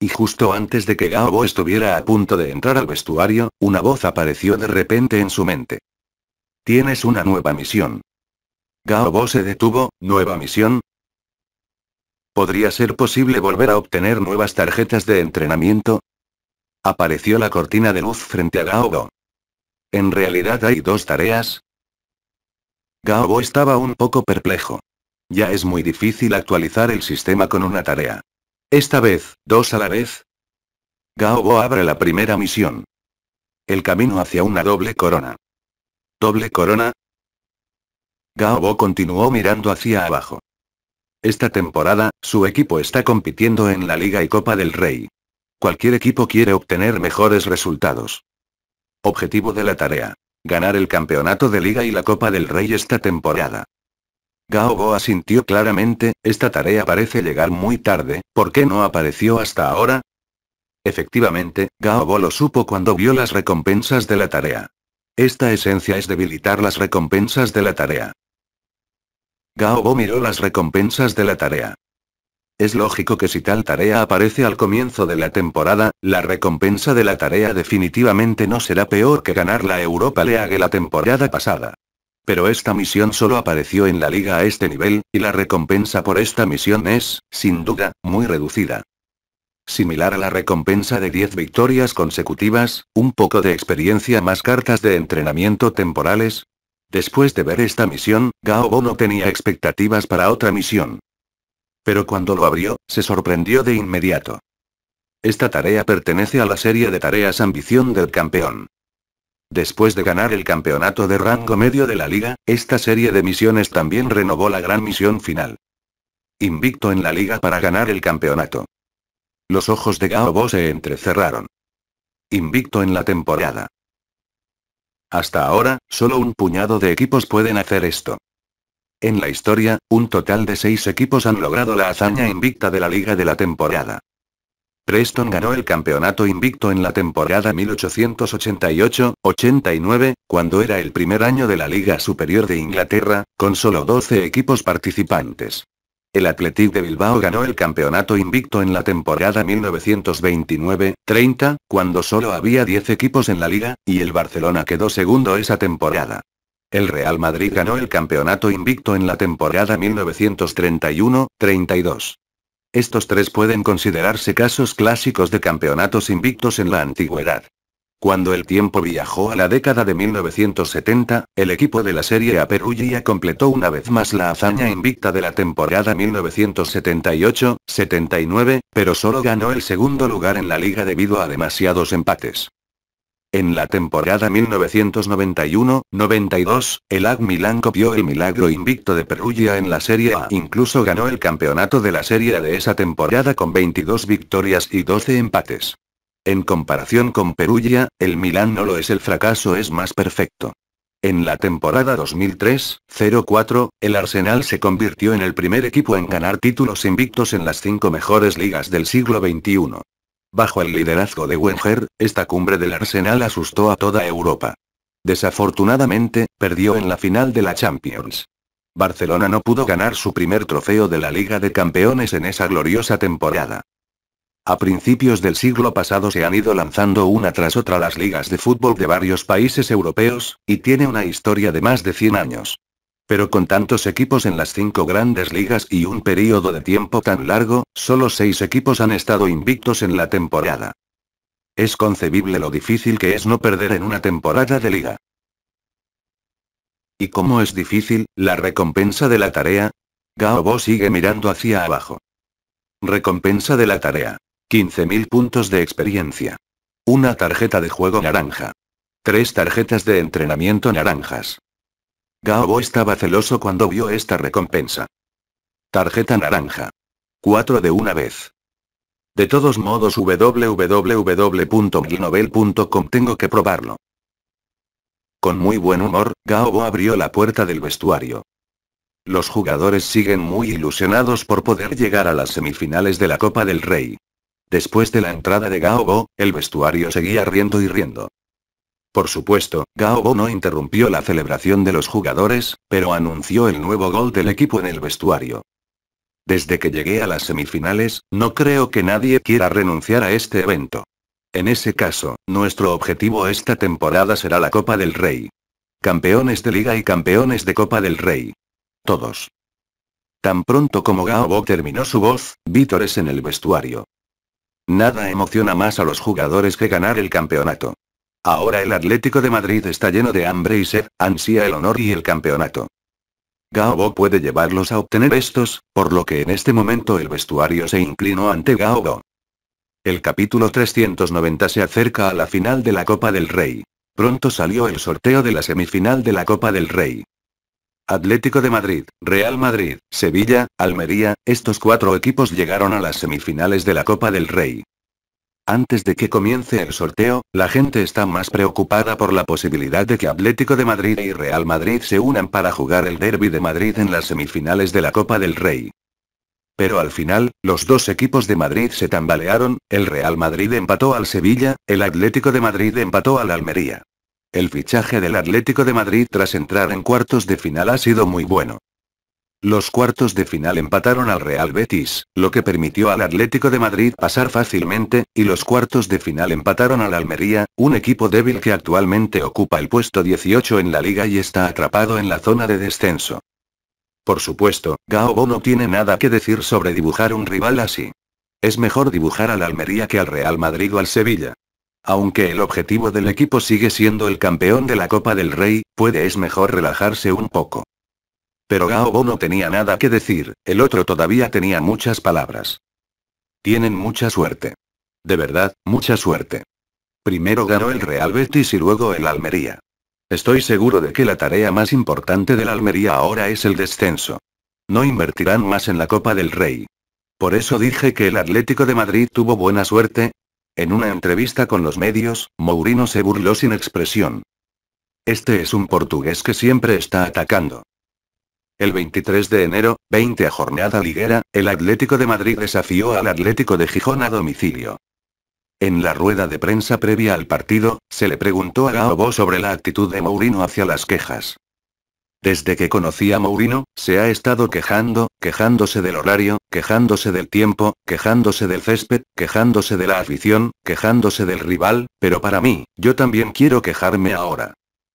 A: Y justo antes de que Gaobo estuviera a punto de entrar al vestuario, una voz apareció de repente en su mente. Tienes una nueva misión. Gaobo se detuvo, ¿nueva misión? ¿Podría ser posible volver a obtener nuevas tarjetas de entrenamiento? Apareció la cortina de luz frente a Gaobo. ¿En realidad hay dos tareas? Gaobo estaba un poco perplejo. Ya es muy difícil actualizar el sistema con una tarea. Esta vez, dos a la vez. Gaobo abre la primera misión. El camino hacia una doble corona. ¿Doble corona? Gaobo continuó mirando hacia abajo. Esta temporada, su equipo está compitiendo en la Liga y Copa del Rey. Cualquier equipo quiere obtener mejores resultados. Objetivo de la tarea. Ganar el campeonato de Liga y la Copa del Rey esta temporada. Gao asintió claramente, esta tarea parece llegar muy tarde, ¿por qué no apareció hasta ahora? Efectivamente, Gao lo supo cuando vio las recompensas de la tarea. Esta esencia es debilitar las recompensas de la tarea. Gao miró las recompensas de la tarea. Es lógico que si tal tarea aparece al comienzo de la temporada, la recompensa de la tarea definitivamente no será peor que ganar la Europa League la temporada pasada pero esta misión solo apareció en la liga a este nivel, y la recompensa por esta misión es, sin duda, muy reducida. Similar a la recompensa de 10 victorias consecutivas, un poco de experiencia más cartas de entrenamiento temporales. Después de ver esta misión, Gao no tenía expectativas para otra misión. Pero cuando lo abrió, se sorprendió de inmediato. Esta tarea pertenece a la serie de tareas ambición del campeón. Después de ganar el campeonato de rango medio de la liga, esta serie de misiones también renovó la gran misión final. Invicto en la liga para ganar el campeonato. Los ojos de Gaobo se entrecerraron. Invicto en la temporada. Hasta ahora, solo un puñado de equipos pueden hacer esto. En la historia, un total de seis equipos han logrado la hazaña invicta de la liga de la temporada. Preston ganó el campeonato invicto en la temporada 1888-89, cuando era el primer año de la Liga Superior de Inglaterra, con solo 12 equipos participantes. El Athletic de Bilbao ganó el campeonato invicto en la temporada 1929-30, cuando solo había 10 equipos en la liga, y el Barcelona quedó segundo esa temporada. El Real Madrid ganó el campeonato invicto en la temporada 1931-32. Estos tres pueden considerarse casos clásicos de campeonatos invictos en la antigüedad. Cuando el tiempo viajó a la década de 1970, el equipo de la Serie A Perugia completó una vez más la hazaña invicta de la temporada 1978-79, pero solo ganó el segundo lugar en la liga debido a demasiados empates. En la temporada 1991-92, el AC Milan copió el milagro invicto de Perugia en la Serie A. Incluso ganó el campeonato de la Serie A de esa temporada con 22 victorias y 12 empates. En comparación con Perugia, el Milan no lo es, el fracaso es más perfecto. En la temporada 2003-04, el Arsenal se convirtió en el primer equipo en ganar títulos invictos en las cinco mejores ligas del siglo XXI. Bajo el liderazgo de Wenger, esta cumbre del Arsenal asustó a toda Europa. Desafortunadamente, perdió en la final de la Champions. Barcelona no pudo ganar su primer trofeo de la Liga de Campeones en esa gloriosa temporada. A principios del siglo pasado se han ido lanzando una tras otra las ligas de fútbol de varios países europeos, y tiene una historia de más de 100 años. Pero con tantos equipos en las cinco grandes ligas y un periodo de tiempo tan largo, solo seis equipos han estado invictos en la temporada. Es concebible lo difícil que es no perder en una temporada de liga. ¿Y cómo es difícil, la recompensa de la tarea? Gaobo sigue mirando hacia abajo. Recompensa de la tarea. 15.000 puntos de experiencia. Una tarjeta de juego naranja. Tres tarjetas de entrenamiento naranjas. Gaobo estaba celoso cuando vio esta recompensa. Tarjeta naranja. Cuatro de una vez. De todos modos www.milnovel.com tengo que probarlo. Con muy buen humor, Gaobo abrió la puerta del vestuario. Los jugadores siguen muy ilusionados por poder llegar a las semifinales de la Copa del Rey. Después de la entrada de Gaobo, el vestuario seguía riendo y riendo. Por supuesto, Gaobo no interrumpió la celebración de los jugadores, pero anunció el nuevo gol del equipo en el vestuario. Desde que llegué a las semifinales, no creo que nadie quiera renunciar a este evento. En ese caso, nuestro objetivo esta temporada será la Copa del Rey. Campeones de Liga y campeones de Copa del Rey. Todos. Tan pronto como Gaobo terminó su voz, Vítor es en el vestuario. Nada emociona más a los jugadores que ganar el campeonato. Ahora el Atlético de Madrid está lleno de hambre y sed, ansía el honor y el campeonato. Gaobo puede llevarlos a obtener estos, por lo que en este momento el vestuario se inclinó ante Gaobo. El capítulo 390 se acerca a la final de la Copa del Rey. Pronto salió el sorteo de la semifinal de la Copa del Rey. Atlético de Madrid, Real Madrid, Sevilla, Almería, estos cuatro equipos llegaron a las semifinales de la Copa del Rey. Antes de que comience el sorteo, la gente está más preocupada por la posibilidad de que Atlético de Madrid y Real Madrid se unan para jugar el Derby de Madrid en las semifinales de la Copa del Rey. Pero al final, los dos equipos de Madrid se tambalearon, el Real Madrid empató al Sevilla, el Atlético de Madrid empató al Almería. El fichaje del Atlético de Madrid tras entrar en cuartos de final ha sido muy bueno. Los cuartos de final empataron al Real Betis, lo que permitió al Atlético de Madrid pasar fácilmente, y los cuartos de final empataron al Almería, un equipo débil que actualmente ocupa el puesto 18 en la liga y está atrapado en la zona de descenso. Por supuesto, Gaobo no tiene nada que decir sobre dibujar un rival así. Es mejor dibujar al Almería que al Real Madrid o al Sevilla. Aunque el objetivo del equipo sigue siendo el campeón de la Copa del Rey, puede es mejor relajarse un poco. Pero Gaobo no tenía nada que decir, el otro todavía tenía muchas palabras. Tienen mucha suerte. De verdad, mucha suerte. Primero ganó el Real Betis y luego el Almería. Estoy seguro de que la tarea más importante del Almería ahora es el descenso. No invertirán más en la Copa del Rey. Por eso dije que el Atlético de Madrid tuvo buena suerte. En una entrevista con los medios, Mourinho se burló sin expresión. Este es un portugués que siempre está atacando. El 23 de enero, 20 a jornada liguera, el Atlético de Madrid desafió al Atlético de Gijón a domicilio. En la rueda de prensa previa al partido, se le preguntó a Gaobo sobre la actitud de Mourinho hacia las quejas. Desde que conocí a Mourinho, se ha estado quejando, quejándose del horario, quejándose del tiempo, quejándose del césped, quejándose de la afición, quejándose del rival, pero para mí, yo también quiero quejarme ahora.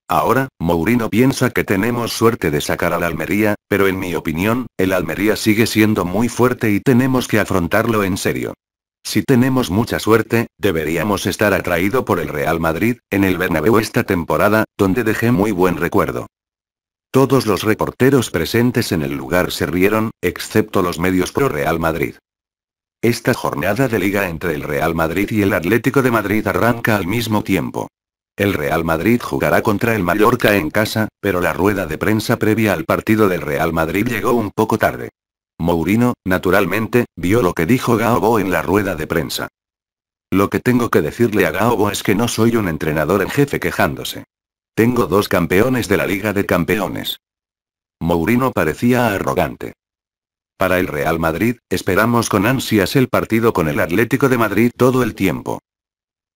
A: Ahora, Mourinho piensa que tenemos suerte de sacar al Almería, pero en mi opinión, el Almería sigue siendo muy fuerte y tenemos que afrontarlo en serio. Si tenemos mucha suerte, deberíamos estar atraído por el Real Madrid, en el Bernabéu esta temporada, donde dejé muy buen recuerdo. Todos los reporteros presentes en el lugar se rieron, excepto los medios pro Real Madrid. Esta jornada de liga entre el Real Madrid y el Atlético de Madrid arranca al mismo tiempo. El Real Madrid jugará contra el Mallorca en casa, pero la rueda de prensa previa al partido del Real Madrid llegó un poco tarde. Mourinho, naturalmente, vio lo que dijo Gaobo en la rueda de prensa. Lo que tengo que decirle a Gaobo es que no soy un entrenador en jefe quejándose. Tengo dos campeones de la Liga de Campeones. Mourinho parecía arrogante. Para el Real Madrid, esperamos con ansias el partido con el Atlético de Madrid todo el tiempo.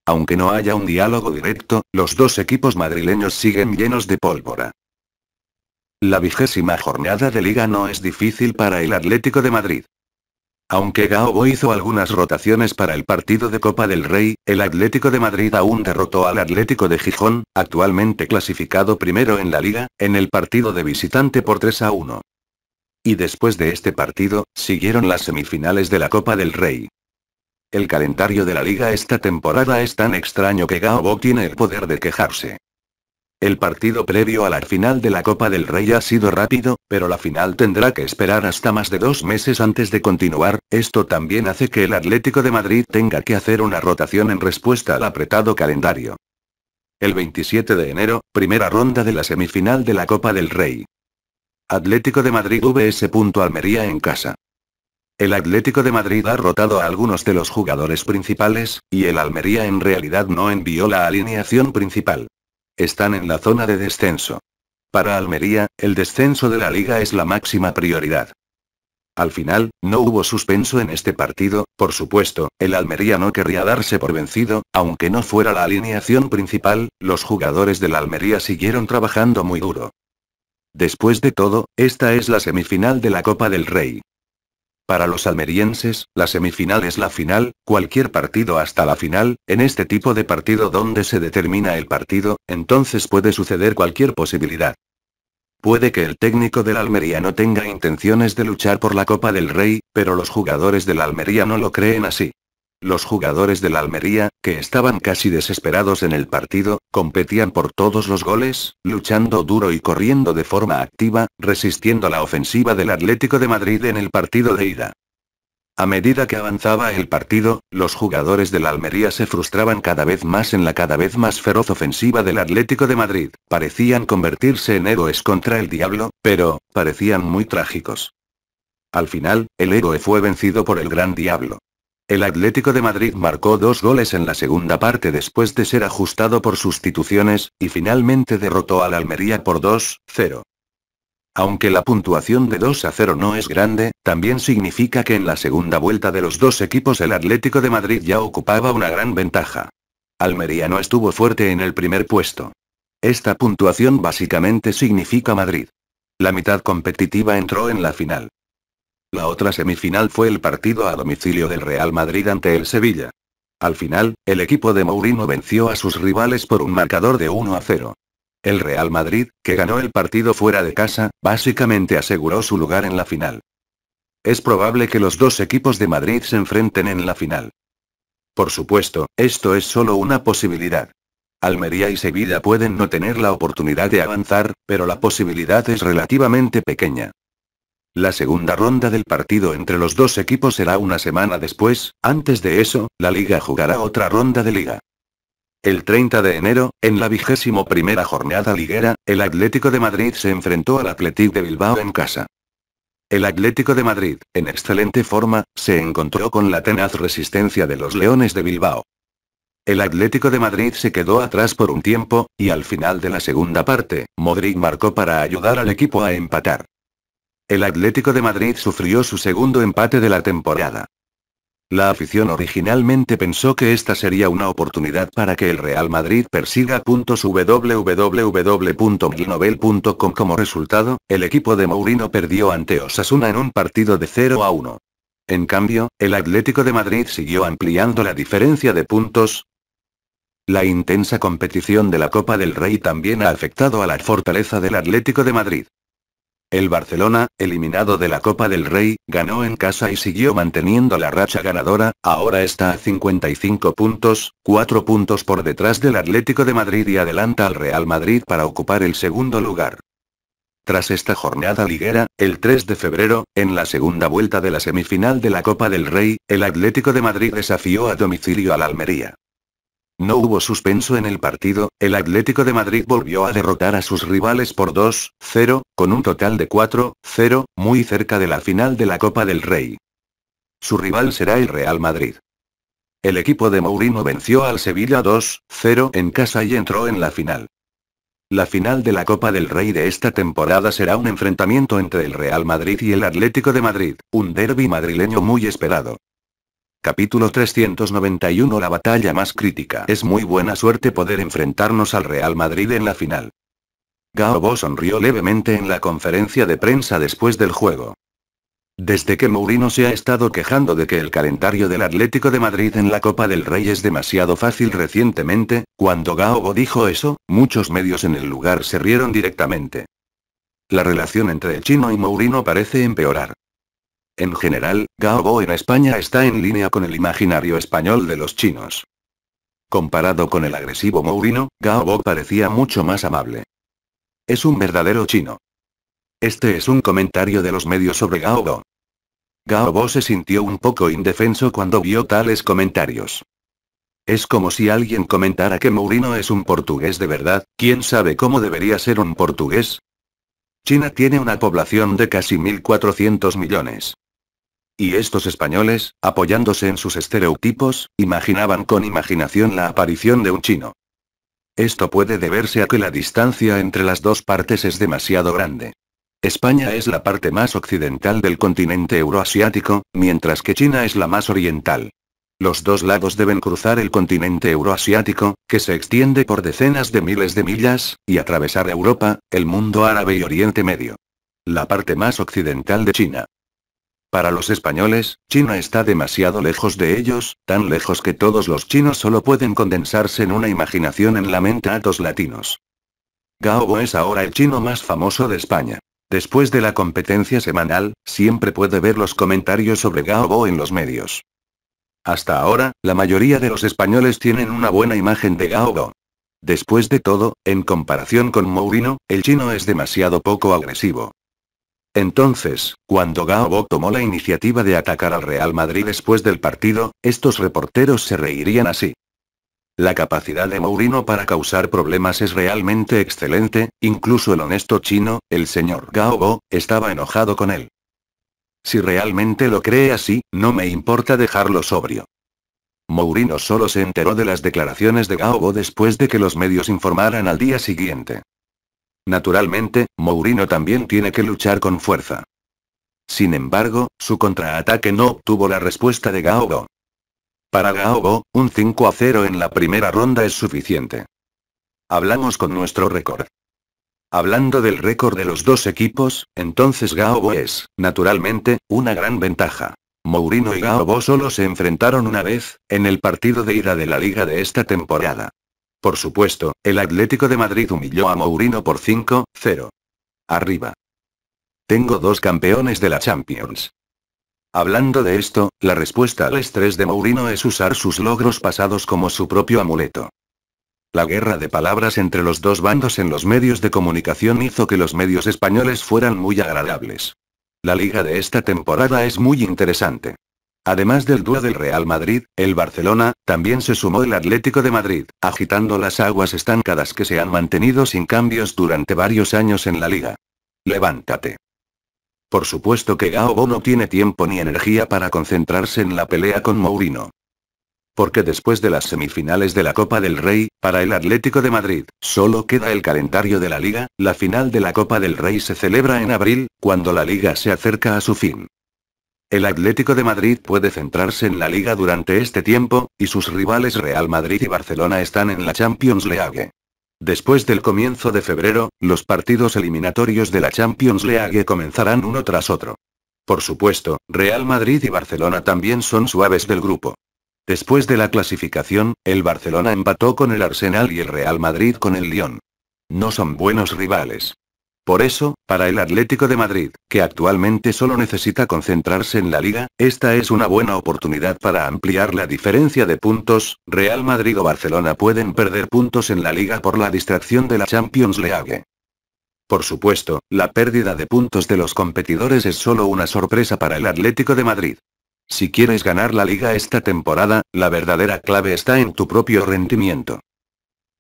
A: Aunque no haya un diálogo directo, los dos equipos madrileños siguen llenos de pólvora. La vigésima jornada de liga no es difícil para el Atlético de Madrid. Aunque Gaobo hizo algunas rotaciones para el partido de Copa del Rey, el Atlético de Madrid aún derrotó al Atlético de Gijón, actualmente clasificado primero en la liga, en el partido de visitante por 3 a 1. Y después de este partido, siguieron las semifinales de la Copa del Rey. El calendario de la liga esta temporada es tan extraño que Gaobo tiene el poder de quejarse. El partido previo a la final de la Copa del Rey ha sido rápido, pero la final tendrá que esperar hasta más de dos meses antes de continuar, esto también hace que el Atlético de Madrid tenga que hacer una rotación en respuesta al apretado calendario. El 27 de enero, primera ronda de la semifinal de la Copa del Rey. Atlético de Madrid vs. Almería en casa. El Atlético de Madrid ha rotado a algunos de los jugadores principales, y el Almería en realidad no envió la alineación principal. Están en la zona de descenso. Para Almería, el descenso de la liga es la máxima prioridad. Al final, no hubo suspenso en este partido, por supuesto, el Almería no querría darse por vencido, aunque no fuera la alineación principal, los jugadores del Almería siguieron trabajando muy duro. Después de todo, esta es la semifinal de la Copa del Rey. Para los almerienses, la semifinal es la final, cualquier partido hasta la final, en este tipo de partido donde se determina el partido, entonces puede suceder cualquier posibilidad. Puede que el técnico del Almería no tenga intenciones de luchar por la Copa del Rey, pero los jugadores del Almería no lo creen así. Los jugadores de la Almería, que estaban casi desesperados en el partido, competían por todos los goles, luchando duro y corriendo de forma activa, resistiendo la ofensiva del Atlético de Madrid en el partido de ida. A medida que avanzaba el partido, los jugadores de la Almería se frustraban cada vez más en la cada vez más feroz ofensiva del Atlético de Madrid, parecían convertirse en héroes contra el diablo, pero, parecían muy trágicos. Al final, el héroe fue vencido por el gran diablo. El Atlético de Madrid marcó dos goles en la segunda parte después de ser ajustado por sustituciones, y finalmente derrotó al Almería por 2-0. Aunque la puntuación de 2 0 no es grande, también significa que en la segunda vuelta de los dos equipos el Atlético de Madrid ya ocupaba una gran ventaja. Almería no estuvo fuerte en el primer puesto. Esta puntuación básicamente significa Madrid. La mitad competitiva entró en la final. La otra semifinal fue el partido a domicilio del Real Madrid ante el Sevilla. Al final, el equipo de Mourinho venció a sus rivales por un marcador de 1 a 0. El Real Madrid, que ganó el partido fuera de casa, básicamente aseguró su lugar en la final. Es probable que los dos equipos de Madrid se enfrenten en la final. Por supuesto, esto es solo una posibilidad. Almería y Sevilla pueden no tener la oportunidad de avanzar, pero la posibilidad es relativamente pequeña. La segunda ronda del partido entre los dos equipos será una semana después, antes de eso, la liga jugará otra ronda de liga. El 30 de enero, en la vigésimo primera jornada liguera, el Atlético de Madrid se enfrentó al Athletic de Bilbao en casa. El Atlético de Madrid, en excelente forma, se encontró con la tenaz resistencia de los Leones de Bilbao. El Atlético de Madrid se quedó atrás por un tiempo, y al final de la segunda parte, Modric marcó para ayudar al equipo a empatar. El Atlético de Madrid sufrió su segundo empate de la temporada. La afición originalmente pensó que esta sería una oportunidad para que el Real Madrid persiga puntos www.milnovel.com como resultado, el equipo de Mourinho perdió ante Osasuna en un partido de 0 a 1. En cambio, el Atlético de Madrid siguió ampliando la diferencia de puntos. La intensa competición de la Copa del Rey también ha afectado a la fortaleza del Atlético de Madrid. El Barcelona, eliminado de la Copa del Rey, ganó en casa y siguió manteniendo la racha ganadora, ahora está a 55 puntos, 4 puntos por detrás del Atlético de Madrid y adelanta al Real Madrid para ocupar el segundo lugar. Tras esta jornada liguera, el 3 de febrero, en la segunda vuelta de la semifinal de la Copa del Rey, el Atlético de Madrid desafió a domicilio al Almería. No hubo suspenso en el partido, el Atlético de Madrid volvió a derrotar a sus rivales por 2-0, con un total de 4-0, muy cerca de la final de la Copa del Rey. Su rival será el Real Madrid. El equipo de Mourinho venció al Sevilla 2-0 en casa y entró en la final. La final de la Copa del Rey de esta temporada será un enfrentamiento entre el Real Madrid y el Atlético de Madrid, un derby madrileño muy esperado. Capítulo 391 La batalla más crítica. Es muy buena suerte poder enfrentarnos al Real Madrid en la final. Gaobo sonrió levemente en la conferencia de prensa después del juego. Desde que Mourinho se ha estado quejando de que el calendario del Atlético de Madrid en la Copa del Rey es demasiado fácil recientemente, cuando Gaobo dijo eso, muchos medios en el lugar se rieron directamente. La relación entre el chino y Mourinho parece empeorar. En general, Gaobo en España está en línea con el imaginario español de los chinos. Comparado con el agresivo Gao Gaobo parecía mucho más amable. Es un verdadero chino. Este es un comentario de los medios sobre Gaobo. Gaobo se sintió un poco indefenso cuando vio tales comentarios. Es como si alguien comentara que Mourinho es un portugués de verdad, ¿quién sabe cómo debería ser un portugués? China tiene una población de casi 1.400 millones. Y estos españoles, apoyándose en sus estereotipos, imaginaban con imaginación la aparición de un chino. Esto puede deberse a que la distancia entre las dos partes es demasiado grande. España es la parte más occidental del continente euroasiático, mientras que China es la más oriental. Los dos lados deben cruzar el continente euroasiático, que se extiende por decenas de miles de millas, y atravesar Europa, el mundo árabe y Oriente Medio. La parte más occidental de China, para los españoles, China está demasiado lejos de ellos, tan lejos que todos los chinos solo pueden condensarse en una imaginación en la mente a dos latinos. Gao es ahora el chino más famoso de España. Después de la competencia semanal, siempre puede ver los comentarios sobre Gao en los medios. Hasta ahora, la mayoría de los españoles tienen una buena imagen de Gao Después de todo, en comparación con Mourinho, el chino es demasiado poco agresivo. Entonces, cuando Gaobo tomó la iniciativa de atacar al Real Madrid después del partido, estos reporteros se reirían así. La capacidad de Mourinho para causar problemas es realmente excelente, incluso el honesto chino, el señor Gaobo, estaba enojado con él. Si realmente lo cree así, no me importa dejarlo sobrio. Mourinho solo se enteró de las declaraciones de Gaobo después de que los medios informaran al día siguiente. Naturalmente, Mourinho también tiene que luchar con fuerza. Sin embargo, su contraataque no obtuvo la respuesta de Gaobo. Para Gaobo, un 5 a 0 en la primera ronda es suficiente. Hablamos con nuestro récord. Hablando del récord de los dos equipos, entonces Gaobo es, naturalmente, una gran ventaja. Mourinho y Gaobo solo se enfrentaron una vez, en el partido de ida de la liga de esta temporada. Por supuesto, el Atlético de Madrid humilló a Mourinho por 5-0. Arriba. Tengo dos campeones de la Champions. Hablando de esto, la respuesta al estrés de Mourinho es usar sus logros pasados como su propio amuleto. La guerra de palabras entre los dos bandos en los medios de comunicación hizo que los medios españoles fueran muy agradables. La liga de esta temporada es muy interesante. Además del dúo del Real Madrid, el Barcelona, también se sumó el Atlético de Madrid, agitando las aguas estancadas que se han mantenido sin cambios durante varios años en la liga. Levántate. Por supuesto que Gaobo no tiene tiempo ni energía para concentrarse en la pelea con Mourinho. Porque después de las semifinales de la Copa del Rey, para el Atlético de Madrid, solo queda el calendario de la liga, la final de la Copa del Rey se celebra en abril, cuando la liga se acerca a su fin. El Atlético de Madrid puede centrarse en la liga durante este tiempo, y sus rivales Real Madrid y Barcelona están en la Champions League. Después del comienzo de febrero, los partidos eliminatorios de la Champions League comenzarán uno tras otro. Por supuesto, Real Madrid y Barcelona también son suaves del grupo. Después de la clasificación, el Barcelona empató con el Arsenal y el Real Madrid con el Lyon. No son buenos rivales. Por eso, para el Atlético de Madrid, que actualmente solo necesita concentrarse en la liga, esta es una buena oportunidad para ampliar la diferencia de puntos, Real Madrid o Barcelona pueden perder puntos en la liga por la distracción de la Champions League. Por supuesto, la pérdida de puntos de los competidores es solo una sorpresa para el Atlético de Madrid. Si quieres ganar la liga esta temporada, la verdadera clave está en tu propio rendimiento.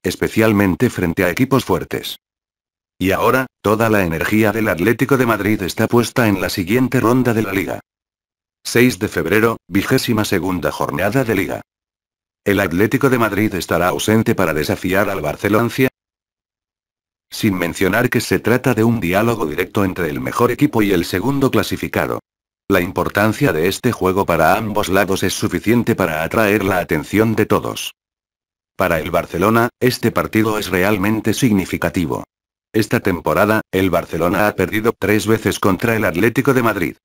A: Especialmente frente a equipos fuertes. Y ahora, toda la energía del Atlético de Madrid está puesta en la siguiente ronda de la liga. 6 de febrero, vigésima segunda jornada de liga. ¿El Atlético de Madrid estará ausente para desafiar al Barcelona? Sin mencionar que se trata de un diálogo directo entre el mejor equipo y el segundo clasificado. La importancia de este juego para ambos lados es suficiente para atraer la atención de todos. Para el Barcelona, este partido es realmente significativo. Esta temporada, el Barcelona ha perdido tres veces contra el Atlético de Madrid.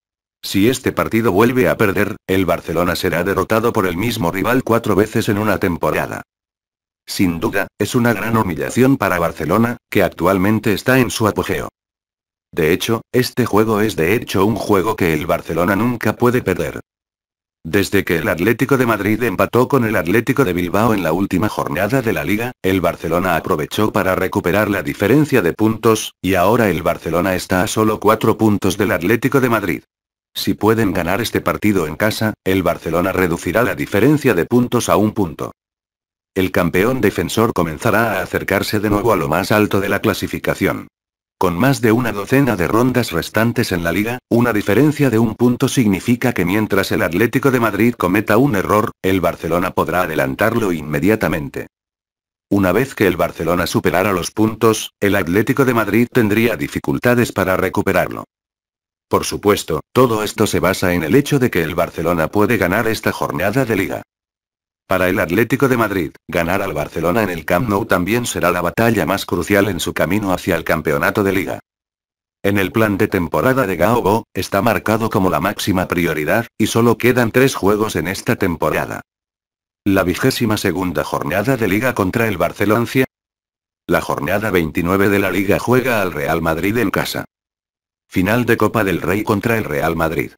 A: Si este partido vuelve a perder, el Barcelona será derrotado por el mismo rival cuatro veces en una temporada. Sin duda, es una gran humillación para Barcelona, que actualmente está en su apogeo. De hecho, este juego es de hecho un juego que el Barcelona nunca puede perder. Desde que el Atlético de Madrid empató con el Atlético de Bilbao en la última jornada de la liga, el Barcelona aprovechó para recuperar la diferencia de puntos, y ahora el Barcelona está a solo cuatro puntos del Atlético de Madrid. Si pueden ganar este partido en casa, el Barcelona reducirá la diferencia de puntos a un punto. El campeón defensor comenzará a acercarse de nuevo a lo más alto de la clasificación. Con más de una docena de rondas restantes en la liga, una diferencia de un punto significa que mientras el Atlético de Madrid cometa un error, el Barcelona podrá adelantarlo inmediatamente. Una vez que el Barcelona superara los puntos, el Atlético de Madrid tendría dificultades para recuperarlo. Por supuesto, todo esto se basa en el hecho de que el Barcelona puede ganar esta jornada de liga. Para el Atlético de Madrid, ganar al Barcelona en el Camp Nou también será la batalla más crucial en su camino hacia el campeonato de liga. En el plan de temporada de Gaobo, está marcado como la máxima prioridad, y solo quedan tres juegos en esta temporada. La vigésima segunda jornada de liga contra el Barcelona. La jornada 29 de la liga juega al Real Madrid en casa. Final de Copa del Rey contra el Real Madrid.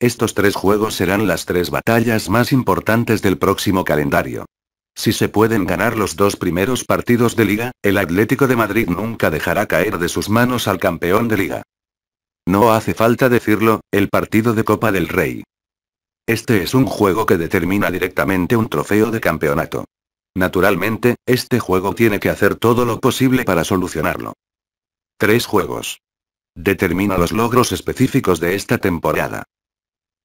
A: Estos tres juegos serán las tres batallas más importantes del próximo calendario. Si se pueden ganar los dos primeros partidos de liga, el Atlético de Madrid nunca dejará caer de sus manos al campeón de liga. No hace falta decirlo, el partido de Copa del Rey. Este es un juego que determina directamente un trofeo de campeonato. Naturalmente, este juego tiene que hacer todo lo posible para solucionarlo. Tres juegos. Determina los logros específicos de esta temporada.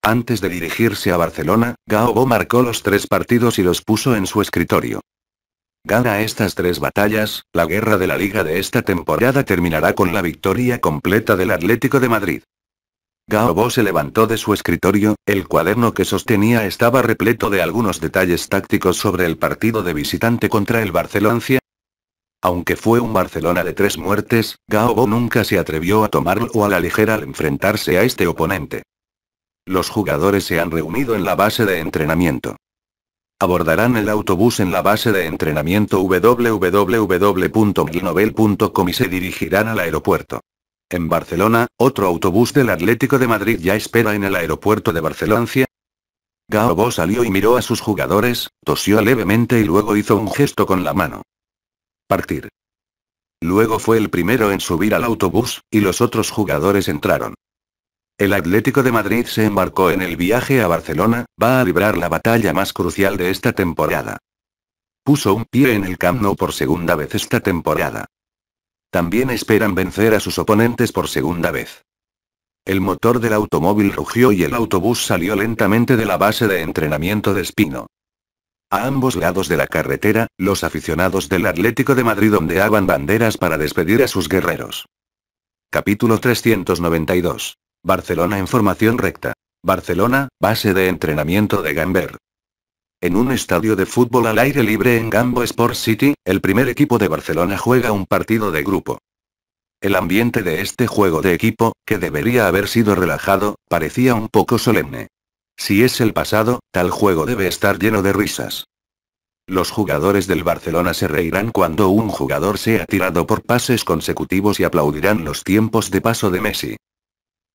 A: Antes de dirigirse a Barcelona, Gaobo marcó los tres partidos y los puso en su escritorio. Gana estas tres batallas, la guerra de la liga de esta temporada terminará con la victoria completa del Atlético de Madrid. Gaobo se levantó de su escritorio, el cuaderno que sostenía estaba repleto de algunos detalles tácticos sobre el partido de visitante contra el Barcelona. Aunque fue un Barcelona de tres muertes, Gaobo nunca se atrevió a tomarlo a la ligera al enfrentarse a este oponente. Los jugadores se han reunido en la base de entrenamiento. Abordarán el autobús en la base de entrenamiento www.glinovel.com y se dirigirán al aeropuerto. En Barcelona, otro autobús del Atlético de Madrid ya espera en el aeropuerto de Barcelona. Gaobo salió y miró a sus jugadores, tosió levemente y luego hizo un gesto con la mano. Partir. Luego fue el primero en subir al autobús, y los otros jugadores entraron. El Atlético de Madrid se embarcó en el viaje a Barcelona, va a librar la batalla más crucial de esta temporada. Puso un pie en el campo por segunda vez esta temporada. También esperan vencer a sus oponentes por segunda vez. El motor del automóvil rugió y el autobús salió lentamente de la base de entrenamiento de Espino. A ambos lados de la carretera, los aficionados del Atlético de Madrid ondeaban banderas para despedir a sus guerreros. Capítulo 392 Barcelona en formación recta. Barcelona, base de entrenamiento de Gamber. En un estadio de fútbol al aire libre en Gambo Sport City, el primer equipo de Barcelona juega un partido de grupo. El ambiente de este juego de equipo, que debería haber sido relajado, parecía un poco solemne. Si es el pasado, tal juego debe estar lleno de risas. Los jugadores del Barcelona se reirán cuando un jugador sea tirado por pases consecutivos y aplaudirán los tiempos de paso de Messi.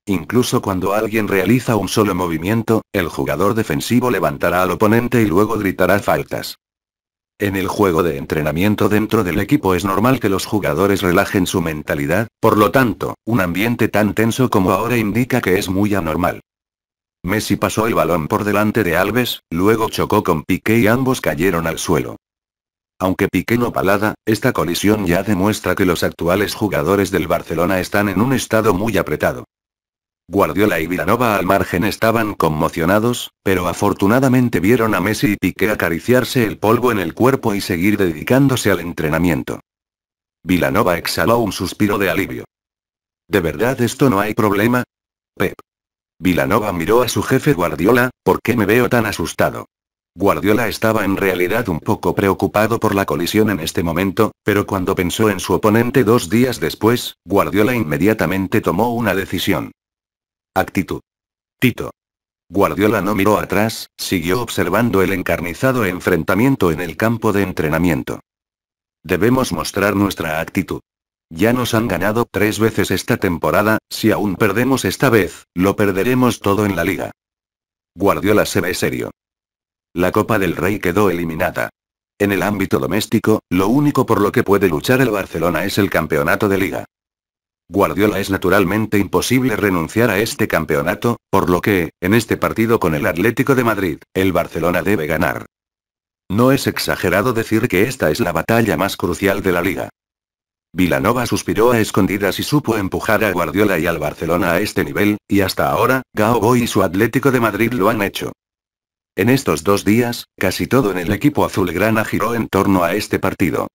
A: Incluso cuando alguien realiza un solo movimiento, el jugador defensivo levantará al oponente y luego gritará faltas. En el juego de entrenamiento dentro del equipo es normal que los jugadores relajen su mentalidad, por lo tanto, un ambiente tan tenso como ahora indica que es muy anormal. Messi pasó el balón por delante de Alves, luego chocó con Piqué y ambos cayeron al suelo. Aunque Piqué no palada, esta colisión ya demuestra que los actuales jugadores del Barcelona están en un estado muy apretado. Guardiola y Vilanova al margen estaban conmocionados, pero afortunadamente vieron a Messi y Piqué acariciarse el polvo en el cuerpo y seguir dedicándose al entrenamiento. Vilanova exhaló un suspiro de alivio. ¿De verdad esto no hay problema? Pep. Vilanova miró a su jefe Guardiola, ¿por qué me veo tan asustado? Guardiola estaba en realidad un poco preocupado por la colisión en este momento, pero cuando pensó en su oponente dos días después, Guardiola inmediatamente tomó una decisión. Actitud. Tito. Guardiola no miró atrás, siguió observando el encarnizado enfrentamiento en el campo de entrenamiento. Debemos mostrar nuestra actitud. Ya nos han ganado tres veces esta temporada, si aún perdemos esta vez, lo perderemos todo en la liga. Guardiola se ve serio. La Copa del Rey quedó eliminada. En el ámbito doméstico, lo único por lo que puede luchar el Barcelona es el campeonato de liga. Guardiola es naturalmente imposible renunciar a este campeonato, por lo que, en este partido con el Atlético de Madrid, el Barcelona debe ganar. No es exagerado decir que esta es la batalla más crucial de la liga. Vilanova suspiró a escondidas y supo empujar a Guardiola y al Barcelona a este nivel, y hasta ahora, Gao y su Atlético de Madrid lo han hecho. En estos dos días, casi todo en el equipo azulgrana giró en torno a este partido.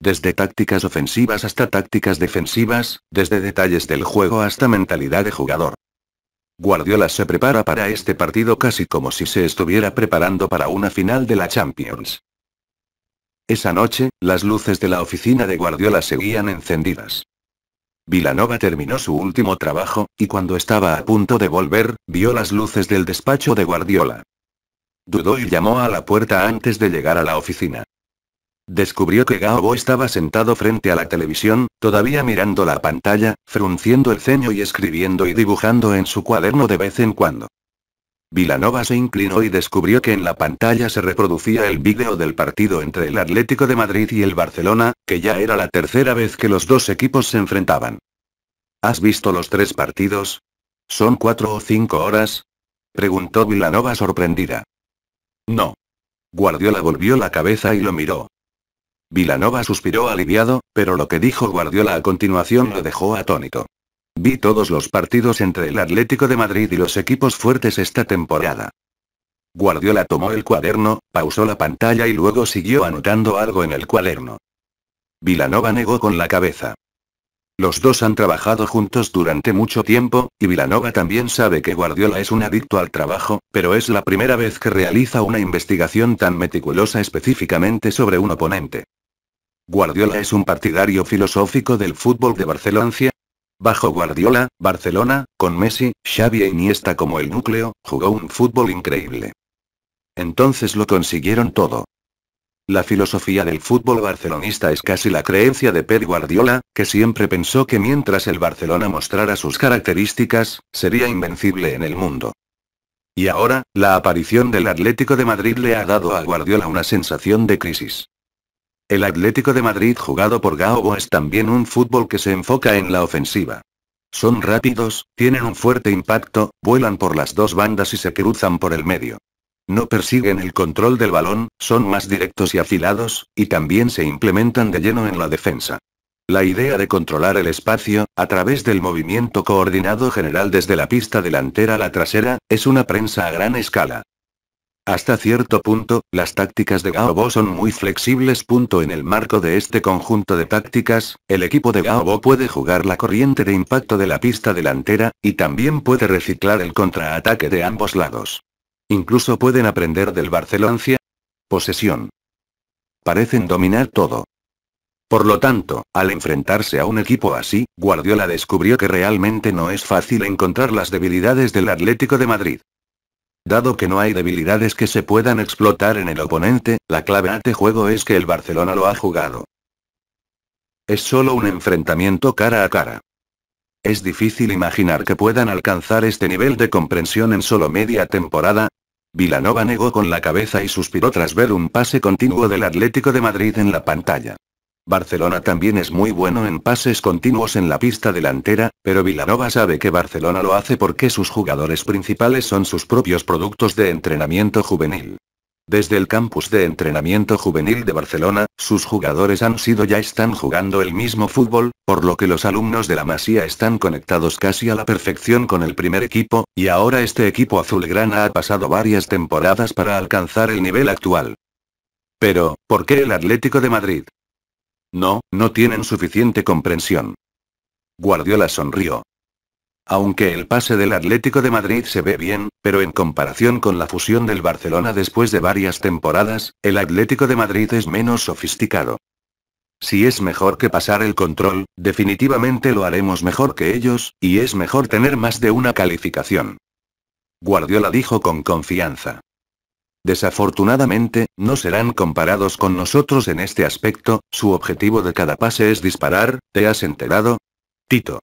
A: Desde tácticas ofensivas hasta tácticas defensivas, desde detalles del juego hasta mentalidad de jugador. Guardiola se prepara para este partido casi como si se estuviera preparando para una final de la Champions. Esa noche, las luces de la oficina de Guardiola seguían encendidas. Vilanova terminó su último trabajo, y cuando estaba a punto de volver, vio las luces del despacho de Guardiola. Dudó y llamó a la puerta antes de llegar a la oficina. Descubrió que Gaobo estaba sentado frente a la televisión, todavía mirando la pantalla, frunciendo el ceño y escribiendo y dibujando en su cuaderno de vez en cuando. Vilanova se inclinó y descubrió que en la pantalla se reproducía el vídeo del partido entre el Atlético de Madrid y el Barcelona, que ya era la tercera vez que los dos equipos se enfrentaban. ¿Has visto los tres partidos? ¿Son cuatro o cinco horas? Preguntó Vilanova sorprendida. No. Guardiola volvió la cabeza y lo miró. Vilanova suspiró aliviado, pero lo que dijo Guardiola a continuación lo dejó atónito. Vi todos los partidos entre el Atlético de Madrid y los equipos fuertes esta temporada. Guardiola tomó el cuaderno, pausó la pantalla y luego siguió anotando algo en el cuaderno. Vilanova negó con la cabeza. Los dos han trabajado juntos durante mucho tiempo, y Vilanova también sabe que Guardiola es un adicto al trabajo, pero es la primera vez que realiza una investigación tan meticulosa específicamente sobre un oponente. Guardiola es un partidario filosófico del fútbol de Barcelona. Bajo Guardiola, Barcelona, con Messi, Xavi e Iniesta como el núcleo, jugó un fútbol increíble. Entonces lo consiguieron todo. La filosofía del fútbol barcelonista es casi la creencia de Pep Guardiola, que siempre pensó que mientras el Barcelona mostrara sus características, sería invencible en el mundo. Y ahora, la aparición del Atlético de Madrid le ha dado a Guardiola una sensación de crisis. El Atlético de Madrid jugado por Gaobo es también un fútbol que se enfoca en la ofensiva. Son rápidos, tienen un fuerte impacto, vuelan por las dos bandas y se cruzan por el medio. No persiguen el control del balón, son más directos y afilados, y también se implementan de lleno en la defensa. La idea de controlar el espacio, a través del movimiento coordinado general desde la pista delantera a la trasera, es una prensa a gran escala. Hasta cierto punto, las tácticas de Gaobo son muy flexibles. En el marco de este conjunto de tácticas, el equipo de Gaobo puede jugar la corriente de impacto de la pista delantera, y también puede reciclar el contraataque de ambos lados. Incluso pueden aprender del Barceloncia. Posesión. Parecen dominar todo. Por lo tanto, al enfrentarse a un equipo así, Guardiola descubrió que realmente no es fácil encontrar las debilidades del Atlético de Madrid. Dado que no hay debilidades que se puedan explotar en el oponente, la clave ante juego es que el Barcelona lo ha jugado. Es solo un enfrentamiento cara a cara. Es difícil imaginar que puedan alcanzar este nivel de comprensión en solo media temporada. Vilanova negó con la cabeza y suspiró tras ver un pase continuo del Atlético de Madrid en la pantalla. Barcelona también es muy bueno en pases continuos en la pista delantera, pero Vilanova sabe que Barcelona lo hace porque sus jugadores principales son sus propios productos de entrenamiento juvenil. Desde el campus de entrenamiento juvenil de Barcelona, sus jugadores han sido ya están jugando el mismo fútbol, por lo que los alumnos de la Masía están conectados casi a la perfección con el primer equipo, y ahora este equipo azulgrana ha pasado varias temporadas para alcanzar el nivel actual. Pero, ¿por qué el Atlético de Madrid? No, no tienen suficiente comprensión. Guardiola sonrió. Aunque el pase del Atlético de Madrid se ve bien, pero en comparación con la fusión del Barcelona después de varias temporadas, el Atlético de Madrid es menos sofisticado. Si es mejor que pasar el control, definitivamente lo haremos mejor que ellos, y es mejor tener más de una calificación. Guardiola dijo con confianza. Desafortunadamente, no serán comparados con nosotros en este aspecto, su objetivo de cada pase es disparar, ¿te has enterado? Tito.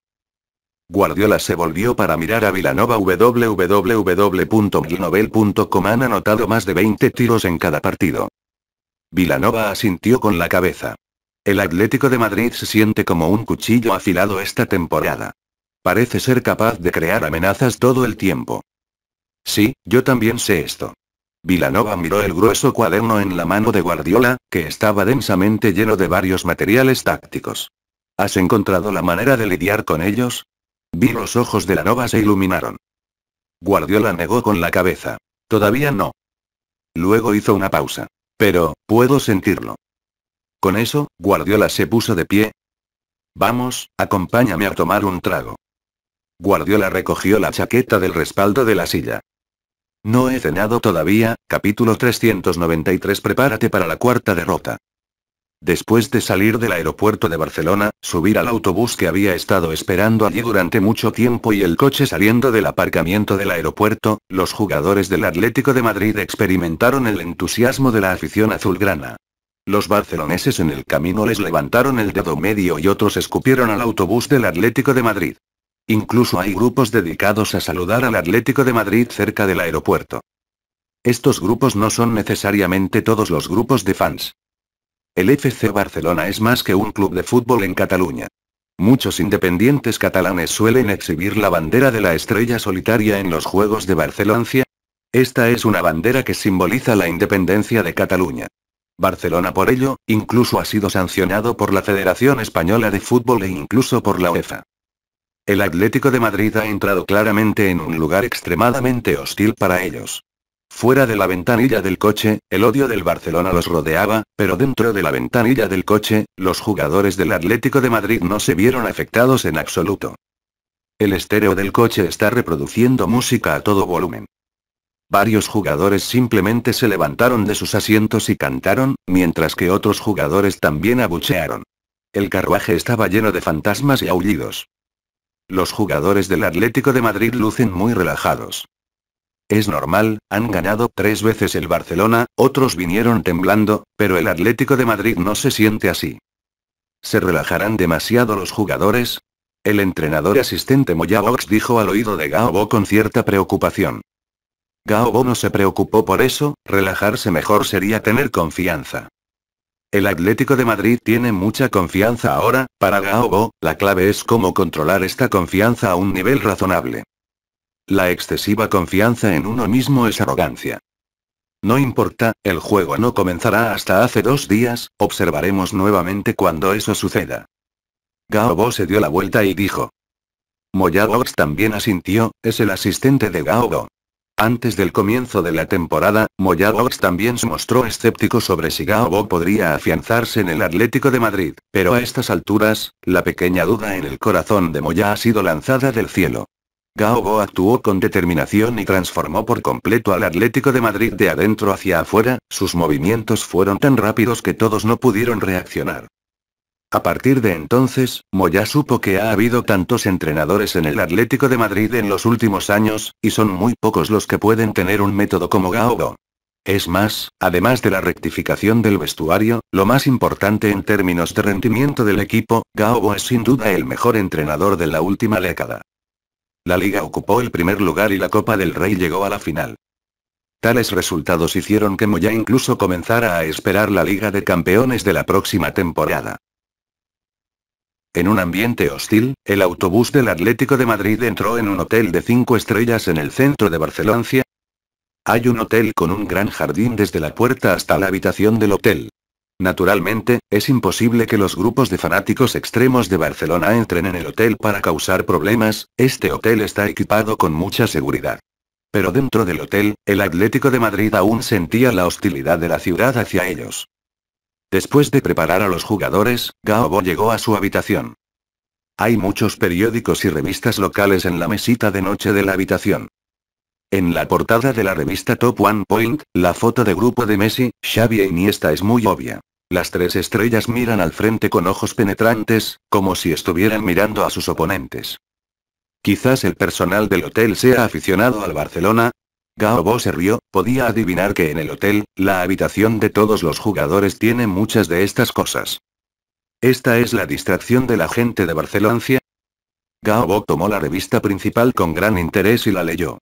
A: Guardiola se volvió para mirar a Vilanova www.milnovel.com han anotado más de 20 tiros en cada partido. Vilanova asintió con la cabeza. El Atlético de Madrid se siente como un cuchillo afilado esta temporada. Parece ser capaz de crear amenazas todo el tiempo. Sí, yo también sé esto. Vilanova miró el grueso cuaderno en la mano de Guardiola, que estaba densamente lleno de varios materiales tácticos. ¿Has encontrado la manera de lidiar con ellos? Vi los ojos de la nova se iluminaron. Guardiola negó con la cabeza. Todavía no. Luego hizo una pausa. Pero, puedo sentirlo. Con eso, Guardiola se puso de pie. Vamos, acompáñame a tomar un trago. Guardiola recogió la chaqueta del respaldo de la silla. No he cenado todavía, capítulo 393 Prepárate para la cuarta derrota. Después de salir del aeropuerto de Barcelona, subir al autobús que había estado esperando allí durante mucho tiempo y el coche saliendo del aparcamiento del aeropuerto, los jugadores del Atlético de Madrid experimentaron el entusiasmo de la afición azulgrana. Los barceloneses en el camino les levantaron el dedo medio y otros escupieron al autobús del Atlético de Madrid. Incluso hay grupos dedicados a saludar al Atlético de Madrid cerca del aeropuerto. Estos grupos no son necesariamente todos los grupos de fans. El FC Barcelona es más que un club de fútbol en Cataluña. Muchos independientes catalanes suelen exhibir la bandera de la estrella solitaria en los Juegos de Barcelona. Esta es una bandera que simboliza la independencia de Cataluña. Barcelona por ello, incluso ha sido sancionado por la Federación Española de Fútbol e incluso por la UEFA. El Atlético de Madrid ha entrado claramente en un lugar extremadamente hostil para ellos. Fuera de la ventanilla del coche, el odio del Barcelona los rodeaba, pero dentro de la ventanilla del coche, los jugadores del Atlético de Madrid no se vieron afectados en absoluto. El estéreo del coche está reproduciendo música a todo volumen. Varios jugadores simplemente se levantaron de sus asientos y cantaron, mientras que otros jugadores también abuchearon. El carruaje estaba lleno de fantasmas y aullidos. Los jugadores del Atlético de Madrid lucen muy relajados. Es normal, han ganado tres veces el Barcelona, otros vinieron temblando, pero el Atlético de Madrid no se siente así. ¿Se relajarán demasiado los jugadores? El entrenador asistente Box dijo al oído de Gaobo con cierta preocupación. Gaobo no se preocupó por eso, relajarse mejor sería tener confianza. El Atlético de Madrid tiene mucha confianza ahora, para Gaobo, la clave es cómo controlar esta confianza a un nivel razonable. La excesiva confianza en uno mismo es arrogancia. No importa, el juego no comenzará hasta hace dos días, observaremos nuevamente cuando eso suceda. Gaobo se dio la vuelta y dijo. Moyagox también asintió, es el asistente de Gaobo. Antes del comienzo de la temporada, Moyabox también se mostró escéptico sobre si Gaobo podría afianzarse en el Atlético de Madrid, pero a estas alturas, la pequeña duda en el corazón de Moya ha sido lanzada del cielo. Gao actuó con determinación y transformó por completo al Atlético de Madrid de adentro hacia afuera, sus movimientos fueron tan rápidos que todos no pudieron reaccionar. A partir de entonces, Moya supo que ha habido tantos entrenadores en el Atlético de Madrid en los últimos años, y son muy pocos los que pueden tener un método como Gaobo. Es más, además de la rectificación del vestuario, lo más importante en términos de rendimiento del equipo, Gaobo es sin duda el mejor entrenador de la última década. La liga ocupó el primer lugar y la Copa del Rey llegó a la final. Tales resultados hicieron que Moya incluso comenzara a esperar la Liga de Campeones de la próxima temporada. En un ambiente hostil, el autobús del Atlético de Madrid entró en un hotel de cinco estrellas en el centro de Barcelona. Hay un hotel con un gran jardín desde la puerta hasta la habitación del hotel. Naturalmente, es imposible que los grupos de fanáticos extremos de Barcelona entren en el hotel para causar problemas, este hotel está equipado con mucha seguridad. Pero dentro del hotel, el Atlético de Madrid aún sentía la hostilidad de la ciudad hacia ellos. Después de preparar a los jugadores, Gaobo llegó a su habitación. Hay muchos periódicos y revistas locales en la mesita de noche de la habitación. En la portada de la revista Top One Point, la foto de grupo de Messi, Xavi e Iniesta es muy obvia. Las tres estrellas miran al frente con ojos penetrantes, como si estuvieran mirando a sus oponentes. Quizás el personal del hotel sea aficionado al Barcelona, Gaobo se rió, podía adivinar que en el hotel, la habitación de todos los jugadores tiene muchas de estas cosas. ¿Esta es la distracción de la gente de Barcelona? Gaobo tomó la revista principal con gran interés y la leyó.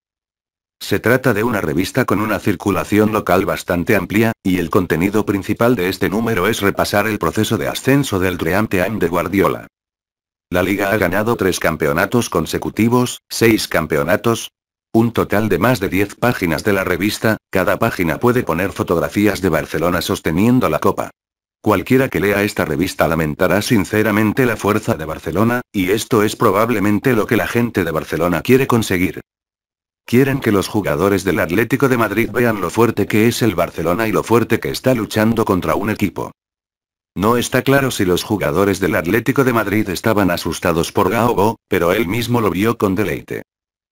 A: Se trata de una revista con una circulación local bastante amplia, y el contenido principal de este número es repasar el proceso de ascenso del Real Team de Guardiola. La liga ha ganado tres campeonatos consecutivos, seis campeonatos, un total de más de 10 páginas de la revista, cada página puede poner fotografías de Barcelona sosteniendo la copa. Cualquiera que lea esta revista lamentará sinceramente la fuerza de Barcelona, y esto es probablemente lo que la gente de Barcelona quiere conseguir. Quieren que los jugadores del Atlético de Madrid vean lo fuerte que es el Barcelona y lo fuerte que está luchando contra un equipo. No está claro si los jugadores del Atlético de Madrid estaban asustados por Gaobo, pero él mismo lo vio con deleite.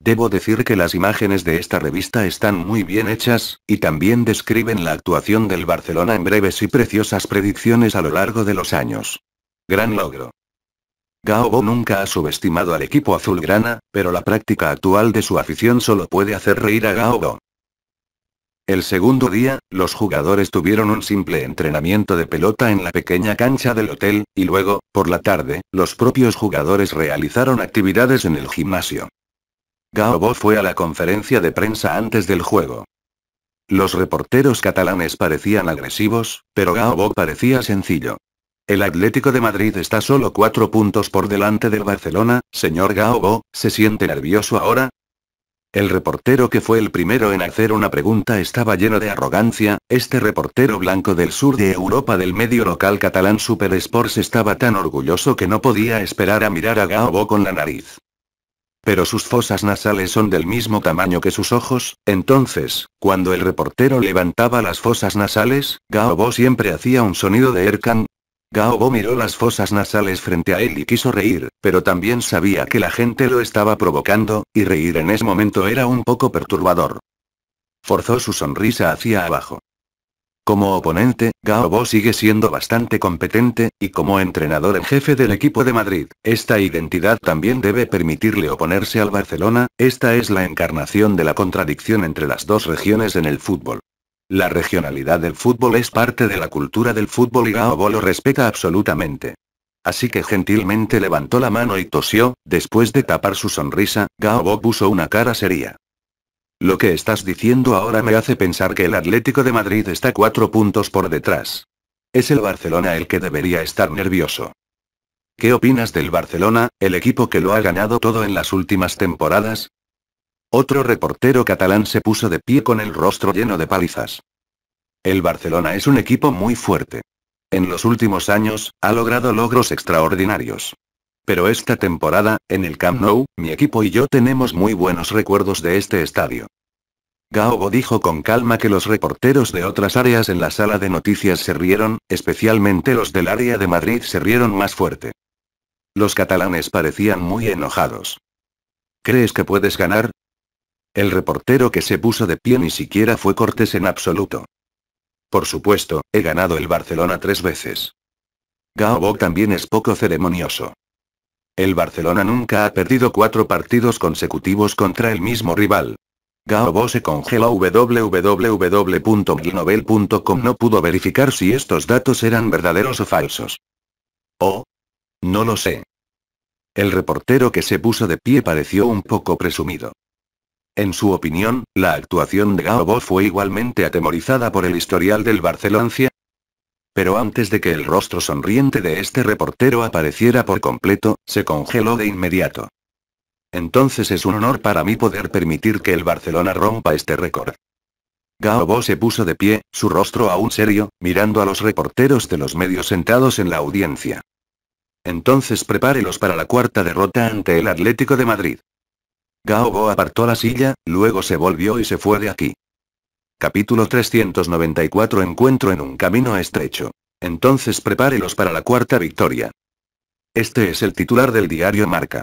A: Debo decir que las imágenes de esta revista están muy bien hechas, y también describen la actuación del Barcelona en breves y preciosas predicciones a lo largo de los años. Gran logro. Gaobo nunca ha subestimado al equipo azulgrana, pero la práctica actual de su afición solo puede hacer reír a Gaobo. El segundo día, los jugadores tuvieron un simple entrenamiento de pelota en la pequeña cancha del hotel, y luego, por la tarde, los propios jugadores realizaron actividades en el gimnasio. Gaobo fue a la conferencia de prensa antes del juego. Los reporteros catalanes parecían agresivos, pero Gaobo parecía sencillo. El Atlético de Madrid está solo cuatro puntos por delante del Barcelona, señor Gaobo, ¿se siente nervioso ahora? El reportero que fue el primero en hacer una pregunta estaba lleno de arrogancia, este reportero blanco del sur de Europa del medio local catalán Super Sports estaba tan orgulloso que no podía esperar a mirar a Gaobo con la nariz. Pero sus fosas nasales son del mismo tamaño que sus ojos, entonces, cuando el reportero levantaba las fosas nasales, Gaobo siempre hacía un sonido de Erkan. Gaobo miró las fosas nasales frente a él y quiso reír, pero también sabía que la gente lo estaba provocando, y reír en ese momento era un poco perturbador. Forzó su sonrisa hacia abajo. Como oponente, Gaobo sigue siendo bastante competente, y como entrenador en jefe del equipo de Madrid, esta identidad también debe permitirle oponerse al Barcelona, esta es la encarnación de la contradicción entre las dos regiones en el fútbol. La regionalidad del fútbol es parte de la cultura del fútbol y Gaobo lo respeta absolutamente. Así que gentilmente levantó la mano y tosió, después de tapar su sonrisa, Gaobo puso una cara seria. Lo que estás diciendo ahora me hace pensar que el Atlético de Madrid está cuatro puntos por detrás. Es el Barcelona el que debería estar nervioso. ¿Qué opinas del Barcelona, el equipo que lo ha ganado todo en las últimas temporadas? Otro reportero catalán se puso de pie con el rostro lleno de palizas. El Barcelona es un equipo muy fuerte. En los últimos años, ha logrado logros extraordinarios. Pero esta temporada, en el Camp Nou, mi equipo y yo tenemos muy buenos recuerdos de este estadio. Gaobo dijo con calma que los reporteros de otras áreas en la sala de noticias se rieron, especialmente los del área de Madrid se rieron más fuerte. Los catalanes parecían muy enojados. ¿Crees que puedes ganar? El reportero que se puso de pie ni siquiera fue cortés en absoluto. Por supuesto, he ganado el Barcelona tres veces. Gaobo también es poco ceremonioso. El Barcelona nunca ha perdido cuatro partidos consecutivos contra el mismo rival. Gaobo se congeló www.glinovel.com no pudo verificar si estos datos eran verdaderos o falsos. ¿O? No lo sé. El reportero que se puso de pie pareció un poco presumido. En su opinión, la actuación de Gaobo fue igualmente atemorizada por el historial del Barcelona pero antes de que el rostro sonriente de este reportero apareciera por completo, se congeló de inmediato. Entonces es un honor para mí poder permitir que el Barcelona rompa este récord. Gaobo se puso de pie, su rostro aún serio, mirando a los reporteros de los medios sentados en la audiencia. Entonces prepárelos para la cuarta derrota ante el Atlético de Madrid. Gaobo apartó la silla, luego se volvió y se fue de aquí. Capítulo 394 Encuentro en un camino estrecho. Entonces prepárelos para la cuarta victoria. Este es el titular del diario Marca.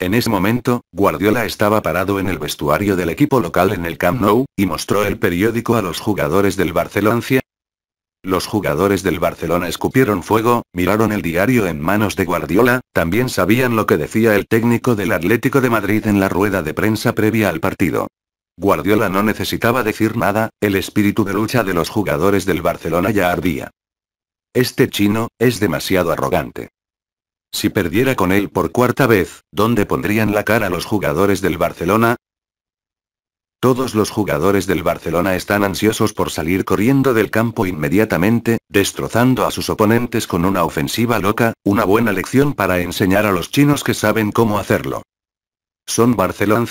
A: En ese momento, Guardiola estaba parado en el vestuario del equipo local en el Camp Nou, y mostró el periódico a los jugadores del Barcelona. Los jugadores del Barcelona escupieron fuego, miraron el diario en manos de Guardiola, también sabían lo que decía el técnico del Atlético de Madrid en la rueda de prensa previa al partido. Guardiola no necesitaba decir nada, el espíritu de lucha de los jugadores del Barcelona ya ardía. Este chino, es demasiado arrogante. Si perdiera con él por cuarta vez, ¿dónde pondrían la cara los jugadores del Barcelona? Todos los jugadores del Barcelona están ansiosos por salir corriendo del campo inmediatamente, destrozando a sus oponentes con una ofensiva loca, una buena lección para enseñar a los chinos que saben cómo hacerlo. Son Barcelona?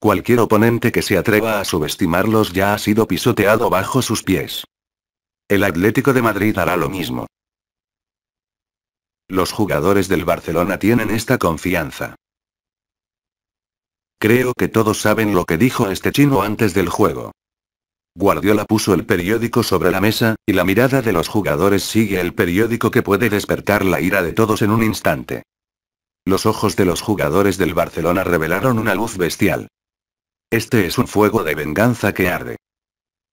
A: Cualquier oponente que se atreva a subestimarlos ya ha sido pisoteado bajo sus pies. El Atlético de Madrid hará lo mismo. Los jugadores del Barcelona tienen esta confianza. Creo que todos saben lo que dijo este chino antes del juego. Guardiola puso el periódico sobre la mesa, y la mirada de los jugadores sigue el periódico que puede despertar la ira de todos en un instante. Los ojos de los jugadores del Barcelona revelaron una luz bestial. Este es un fuego de venganza que arde.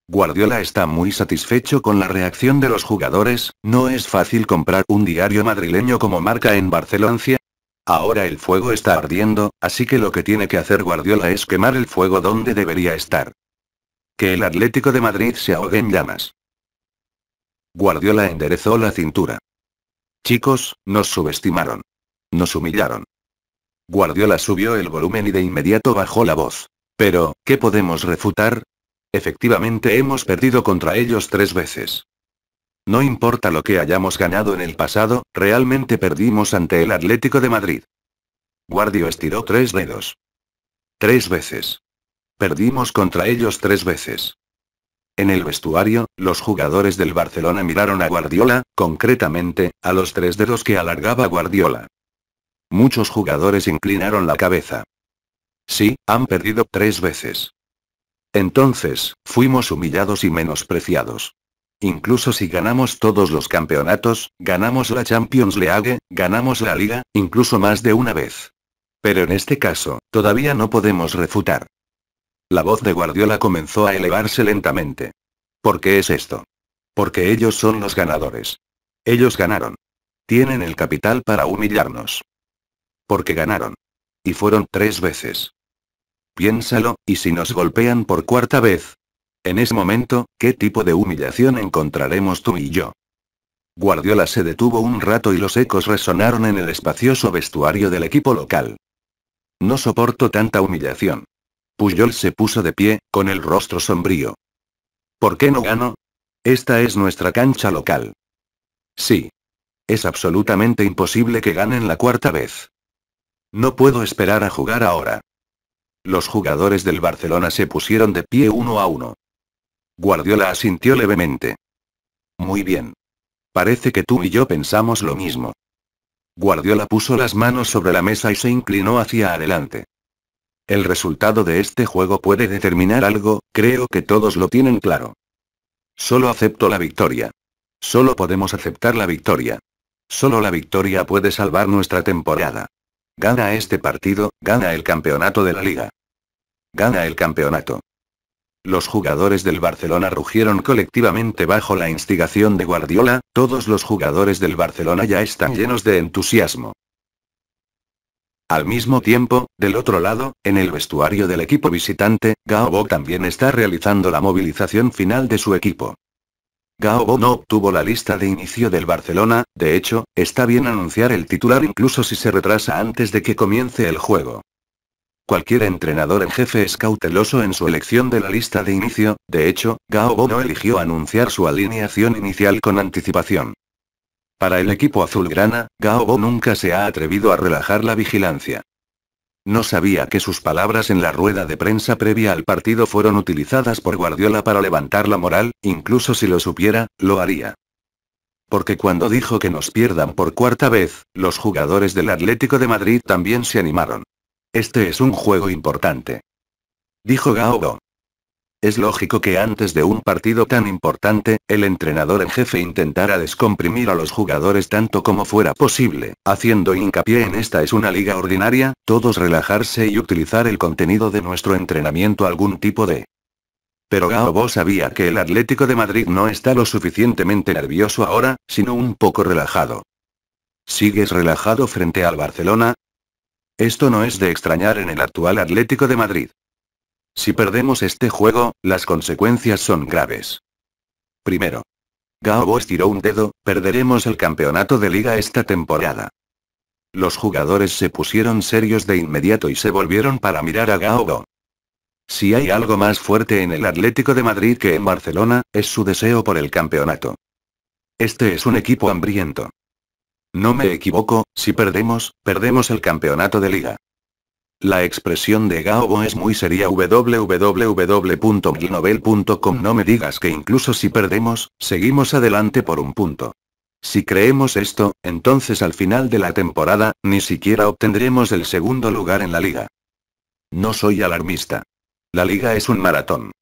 A: Guardiola está muy satisfecho con la reacción de los jugadores, no es fácil comprar un diario madrileño como marca en Barcelona. Ahora el fuego está ardiendo, así que lo que tiene que hacer Guardiola es quemar el fuego donde debería estar. Que el Atlético de Madrid se ahogue en llamas. Guardiola enderezó la cintura. Chicos, nos subestimaron. Nos humillaron. Guardiola subió el volumen y de inmediato bajó la voz. Pero, ¿qué podemos refutar? Efectivamente hemos perdido contra ellos tres veces. No importa lo que hayamos ganado en el pasado, realmente perdimos ante el Atlético de Madrid. Guardio estiró tres dedos. Tres veces. Perdimos contra ellos tres veces. En el vestuario, los jugadores del Barcelona miraron a Guardiola, concretamente, a los tres dedos que alargaba Guardiola. Muchos jugadores inclinaron la cabeza. Sí, han perdido tres veces. Entonces, fuimos humillados y menospreciados. Incluso si ganamos todos los campeonatos, ganamos la Champions League, ganamos la liga, incluso más de una vez. Pero en este caso, todavía no podemos refutar. La voz de Guardiola comenzó a elevarse lentamente. ¿Por qué es esto? Porque ellos son los ganadores. Ellos ganaron. Tienen el capital para humillarnos. Porque ganaron. Y fueron tres veces. Piénsalo, ¿y si nos golpean por cuarta vez? En ese momento, ¿qué tipo de humillación encontraremos tú y yo? Guardiola se detuvo un rato y los ecos resonaron en el espacioso vestuario del equipo local. No soporto tanta humillación. Puyol se puso de pie, con el rostro sombrío. ¿Por qué no gano? Esta es nuestra cancha local. Sí. Es absolutamente imposible que ganen la cuarta vez. No puedo esperar a jugar ahora. Los jugadores del Barcelona se pusieron de pie uno a uno. Guardiola asintió levemente. Muy bien. Parece que tú y yo pensamos lo mismo. Guardiola puso las manos sobre la mesa y se inclinó hacia adelante. El resultado de este juego puede determinar algo, creo que todos lo tienen claro. Solo acepto la victoria. Solo podemos aceptar la victoria. Solo la victoria puede salvar nuestra temporada. Gana este partido, gana el campeonato de la liga. Gana el campeonato. Los jugadores del Barcelona rugieron colectivamente bajo la instigación de Guardiola, todos los jugadores del Barcelona ya están llenos de entusiasmo. Al mismo tiempo, del otro lado, en el vestuario del equipo visitante, Gaobo también está realizando la movilización final de su equipo. Gaobo no obtuvo la lista de inicio del Barcelona, de hecho, está bien anunciar el titular incluso si se retrasa antes de que comience el juego. Cualquier entrenador en jefe es cauteloso en su elección de la lista de inicio, de hecho, Gaobo no eligió anunciar su alineación inicial con anticipación. Para el equipo azulgrana, Gaobo nunca se ha atrevido a relajar la vigilancia. No sabía que sus palabras en la rueda de prensa previa al partido fueron utilizadas por Guardiola para levantar la moral, incluso si lo supiera, lo haría. Porque cuando dijo que nos pierdan por cuarta vez, los jugadores del Atlético de Madrid también se animaron. Este es un juego importante. Dijo Gaogo es lógico que antes de un partido tan importante, el entrenador en jefe intentara descomprimir a los jugadores tanto como fuera posible, haciendo hincapié en esta es una liga ordinaria, todos relajarse y utilizar el contenido de nuestro entrenamiento algún tipo de pero Gaobo sabía que el Atlético de Madrid no está lo suficientemente nervioso ahora, sino un poco relajado. ¿Sigues relajado frente al Barcelona? Esto no es de extrañar en el actual Atlético de Madrid. Si perdemos este juego, las consecuencias son graves. Primero. Gaobo estiró un dedo, perderemos el campeonato de liga esta temporada. Los jugadores se pusieron serios de inmediato y se volvieron para mirar a Gaobo. Si hay algo más fuerte en el Atlético de Madrid que en Barcelona, es su deseo por el campeonato. Este es un equipo hambriento. No me equivoco, si perdemos, perdemos el campeonato de liga. La expresión de Gaobo es muy seria www.glinovel.com No me digas que incluso si perdemos, seguimos adelante por un punto. Si creemos esto, entonces al final de la temporada, ni siquiera obtendremos el segundo lugar en la liga. No soy alarmista. La liga es un maratón.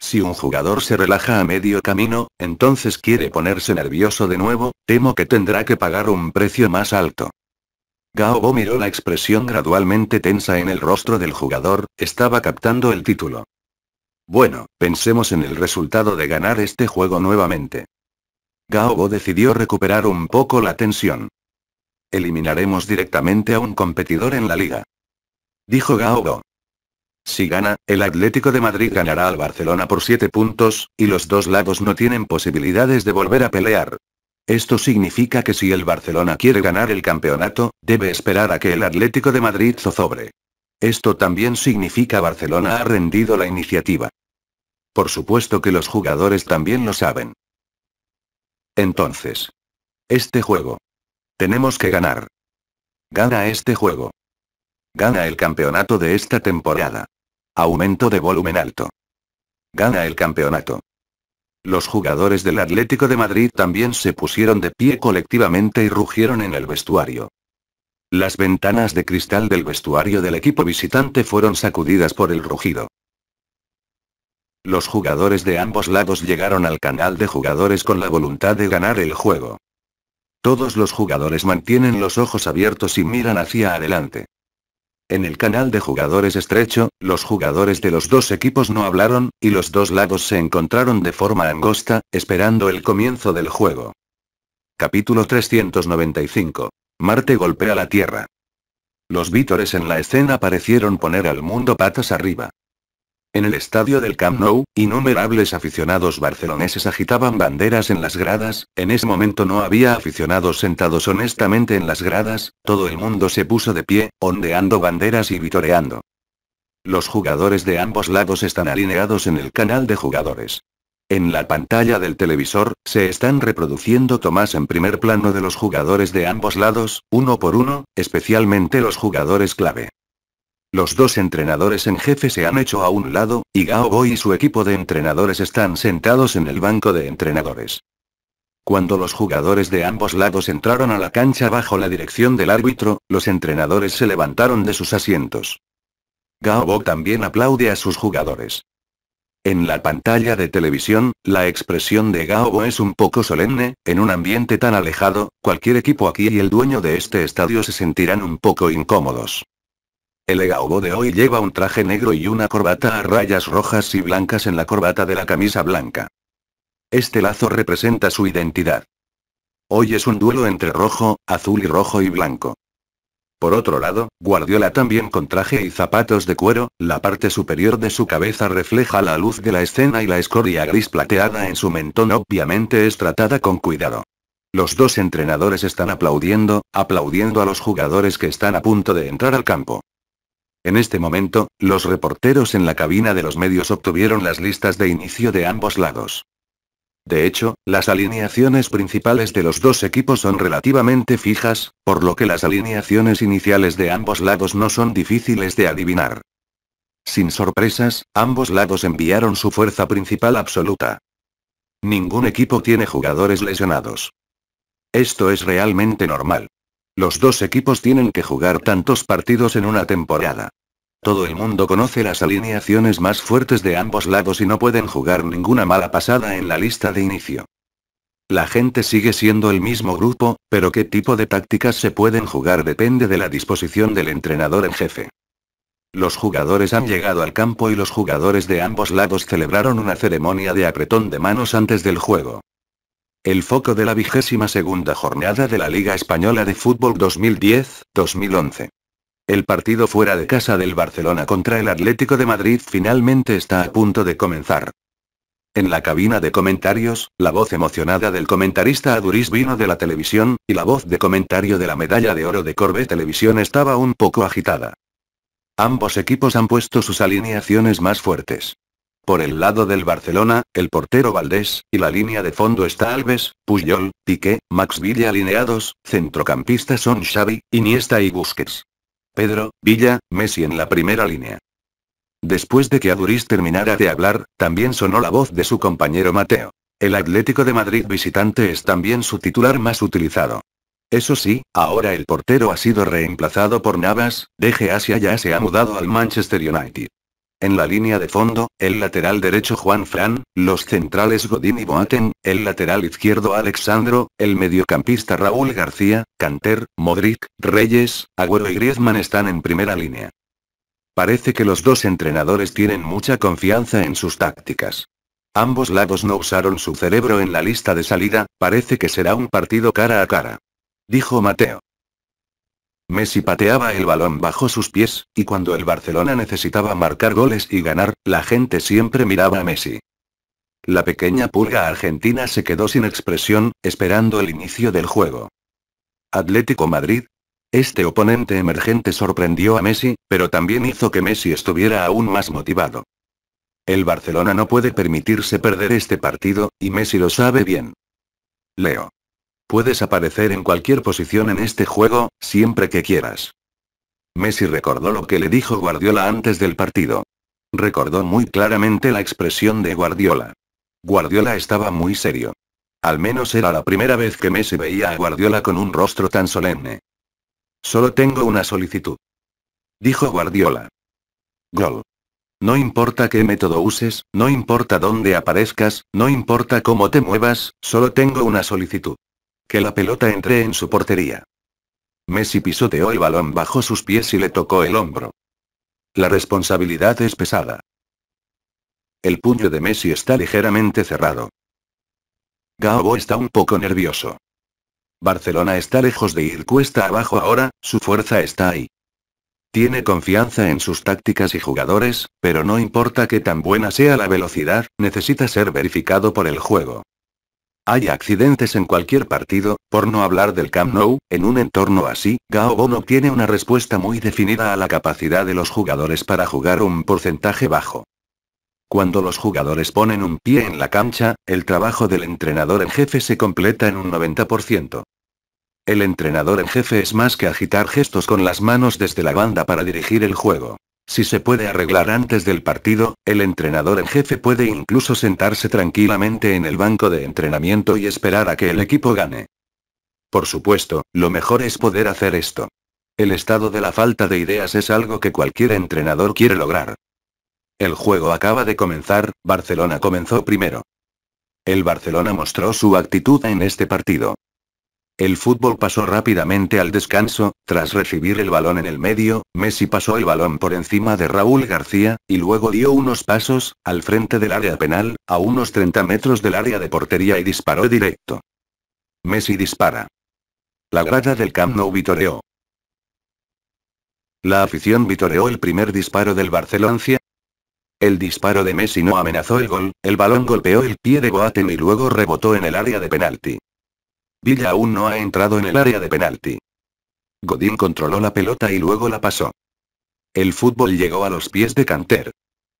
A: Si un jugador se relaja a medio camino, entonces quiere ponerse nervioso de nuevo, temo que tendrá que pagar un precio más alto. Gaobo miró la expresión gradualmente tensa en el rostro del jugador, estaba captando el título. Bueno, pensemos en el resultado de ganar este juego nuevamente. Gaobo decidió recuperar un poco la tensión. Eliminaremos directamente a un competidor en la liga. Dijo Gaobo. Si gana, el Atlético de Madrid ganará al Barcelona por 7 puntos, y los dos lados no tienen posibilidades de volver a pelear. Esto significa que si el Barcelona quiere ganar el campeonato, debe esperar a que el Atlético de Madrid zozobre. Esto también significa Barcelona ha rendido la iniciativa. Por supuesto que los jugadores también lo saben. Entonces. Este juego. Tenemos que ganar. Gana este juego. Gana el campeonato de esta temporada. Aumento de volumen alto. Gana el campeonato. Los jugadores del Atlético de Madrid también se pusieron de pie colectivamente y rugieron en el vestuario. Las ventanas de cristal del vestuario del equipo visitante fueron sacudidas por el rugido. Los jugadores de ambos lados llegaron al canal de jugadores con la voluntad de ganar el juego. Todos los jugadores mantienen los ojos abiertos y miran hacia adelante. En el canal de jugadores estrecho, los jugadores de los dos equipos no hablaron, y los dos lados se encontraron de forma angosta, esperando el comienzo del juego. Capítulo 395. Marte golpea la Tierra. Los vítores en la escena parecieron poner al mundo patas arriba. En el estadio del Camp Nou, innumerables aficionados barceloneses agitaban banderas en las gradas, en ese momento no había aficionados sentados honestamente en las gradas, todo el mundo se puso de pie, ondeando banderas y vitoreando. Los jugadores de ambos lados están alineados en el canal de jugadores. En la pantalla del televisor, se están reproduciendo tomas en primer plano de los jugadores de ambos lados, uno por uno, especialmente los jugadores clave. Los dos entrenadores en jefe se han hecho a un lado, y Gao y su equipo de entrenadores están sentados en el banco de entrenadores. Cuando los jugadores de ambos lados entraron a la cancha bajo la dirección del árbitro, los entrenadores se levantaron de sus asientos. Bo también aplaude a sus jugadores. En la pantalla de televisión, la expresión de Gaobo es un poco solemne, en un ambiente tan alejado, cualquier equipo aquí y el dueño de este estadio se sentirán un poco incómodos. El Egaobo de hoy lleva un traje negro y una corbata a rayas rojas y blancas en la corbata de la camisa blanca. Este lazo representa su identidad. Hoy es un duelo entre rojo, azul y rojo y blanco. Por otro lado, Guardiola también con traje y zapatos de cuero, la parte superior de su cabeza refleja la luz de la escena y la escoria gris plateada en su mentón obviamente es tratada con cuidado. Los dos entrenadores están aplaudiendo, aplaudiendo a los jugadores que están a punto de entrar al campo. En este momento, los reporteros en la cabina de los medios obtuvieron las listas de inicio de ambos lados. De hecho, las alineaciones principales de los dos equipos son relativamente fijas, por lo que las alineaciones iniciales de ambos lados no son difíciles de adivinar. Sin sorpresas, ambos lados enviaron su fuerza principal absoluta. Ningún equipo tiene jugadores lesionados. Esto es realmente normal. Los dos equipos tienen que jugar tantos partidos en una temporada. Todo el mundo conoce las alineaciones más fuertes de ambos lados y no pueden jugar ninguna mala pasada en la lista de inicio. La gente sigue siendo el mismo grupo, pero qué tipo de tácticas se pueden jugar depende de la disposición del entrenador en jefe. Los jugadores han llegado al campo y los jugadores de ambos lados celebraron una ceremonia de apretón de manos antes del juego. El foco de la vigésima segunda jornada de la Liga Española de Fútbol 2010-2011. El partido fuera de casa del Barcelona contra el Atlético de Madrid finalmente está a punto de comenzar. En la cabina de comentarios, la voz emocionada del comentarista Aduriz vino de la televisión, y la voz de comentario de la medalla de oro de Corbe Televisión estaba un poco agitada. Ambos equipos han puesto sus alineaciones más fuertes. Por el lado del Barcelona, el portero Valdés, y la línea de fondo está Alves, Puyol, Piqué, Max Villa alineados, centrocampistas son Xavi, Iniesta y Busquets. Pedro, Villa, Messi en la primera línea. Después de que Aduriz terminara de hablar, también sonó la voz de su compañero Mateo. El Atlético de Madrid visitante es también su titular más utilizado. Eso sí, ahora el portero ha sido reemplazado por Navas, deje Asia ya se ha mudado al Manchester United. En la línea de fondo, el lateral derecho Juan Fran, los centrales Godín y Boaten, el lateral izquierdo Alexandro, el mediocampista Raúl García, Canter, Modric, Reyes, Agüero y Griezmann están en primera línea. Parece que los dos entrenadores tienen mucha confianza en sus tácticas. Ambos lados no usaron su cerebro en la lista de salida, parece que será un partido cara a cara. Dijo Mateo. Messi pateaba el balón bajo sus pies, y cuando el Barcelona necesitaba marcar goles y ganar, la gente siempre miraba a Messi. La pequeña pulga argentina se quedó sin expresión, esperando el inicio del juego. Atlético Madrid. Este oponente emergente sorprendió a Messi, pero también hizo que Messi estuviera aún más motivado. El Barcelona no puede permitirse perder este partido, y Messi lo sabe bien. Leo. Puedes aparecer en cualquier posición en este juego, siempre que quieras. Messi recordó lo que le dijo Guardiola antes del partido. Recordó muy claramente la expresión de Guardiola. Guardiola estaba muy serio. Al menos era la primera vez que Messi veía a Guardiola con un rostro tan solemne. Solo tengo una solicitud. Dijo Guardiola. Gol. No importa qué método uses, no importa dónde aparezcas, no importa cómo te muevas, solo tengo una solicitud. Que la pelota entre en su portería. Messi pisoteó el balón bajo sus pies y le tocó el hombro. La responsabilidad es pesada. El puño de Messi está ligeramente cerrado. Gaobo está un poco nervioso. Barcelona está lejos de ir cuesta abajo ahora, su fuerza está ahí. Tiene confianza en sus tácticas y jugadores, pero no importa que tan buena sea la velocidad, necesita ser verificado por el juego. Hay accidentes en cualquier partido, por no hablar del Camp Nou, en un entorno así, Gao no tiene una respuesta muy definida a la capacidad de los jugadores para jugar un porcentaje bajo. Cuando los jugadores ponen un pie en la cancha, el trabajo del entrenador en jefe se completa en un 90%. El entrenador en jefe es más que agitar gestos con las manos desde la banda para dirigir el juego. Si se puede arreglar antes del partido, el entrenador en jefe puede incluso sentarse tranquilamente en el banco de entrenamiento y esperar a que el equipo gane. Por supuesto, lo mejor es poder hacer esto. El estado de la falta de ideas es algo que cualquier entrenador quiere lograr. El juego acaba de comenzar, Barcelona comenzó primero. El Barcelona mostró su actitud en este partido. El fútbol pasó rápidamente al descanso, tras recibir el balón en el medio, Messi pasó el balón por encima de Raúl García, y luego dio unos pasos, al frente del área penal, a unos 30 metros del área de portería y disparó directo. Messi dispara. La grada del Camp no vitoreó. La afición vitoreó el primer disparo del Barceloncia, el disparo de Messi no amenazó el gol, el balón golpeó el pie de Boateng y luego rebotó en el área de penalti. Villa aún no ha entrado en el área de penalti. Godín controló la pelota y luego la pasó. El fútbol llegó a los pies de Canter.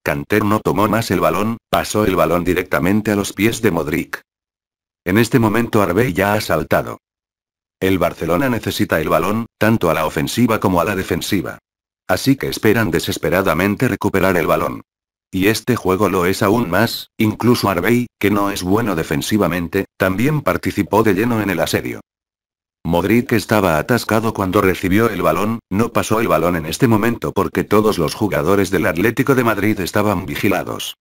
A: Canter no tomó más el balón, pasó el balón directamente a los pies de Modric. En este momento Arbey ya ha saltado. El Barcelona necesita el balón, tanto a la ofensiva como a la defensiva. Así que esperan desesperadamente recuperar el balón y este juego lo es aún más, incluso Arbey, que no es bueno defensivamente, también participó de lleno en el asedio. Modric estaba atascado cuando recibió el balón, no pasó el balón en este momento porque todos los jugadores del Atlético de Madrid estaban vigilados.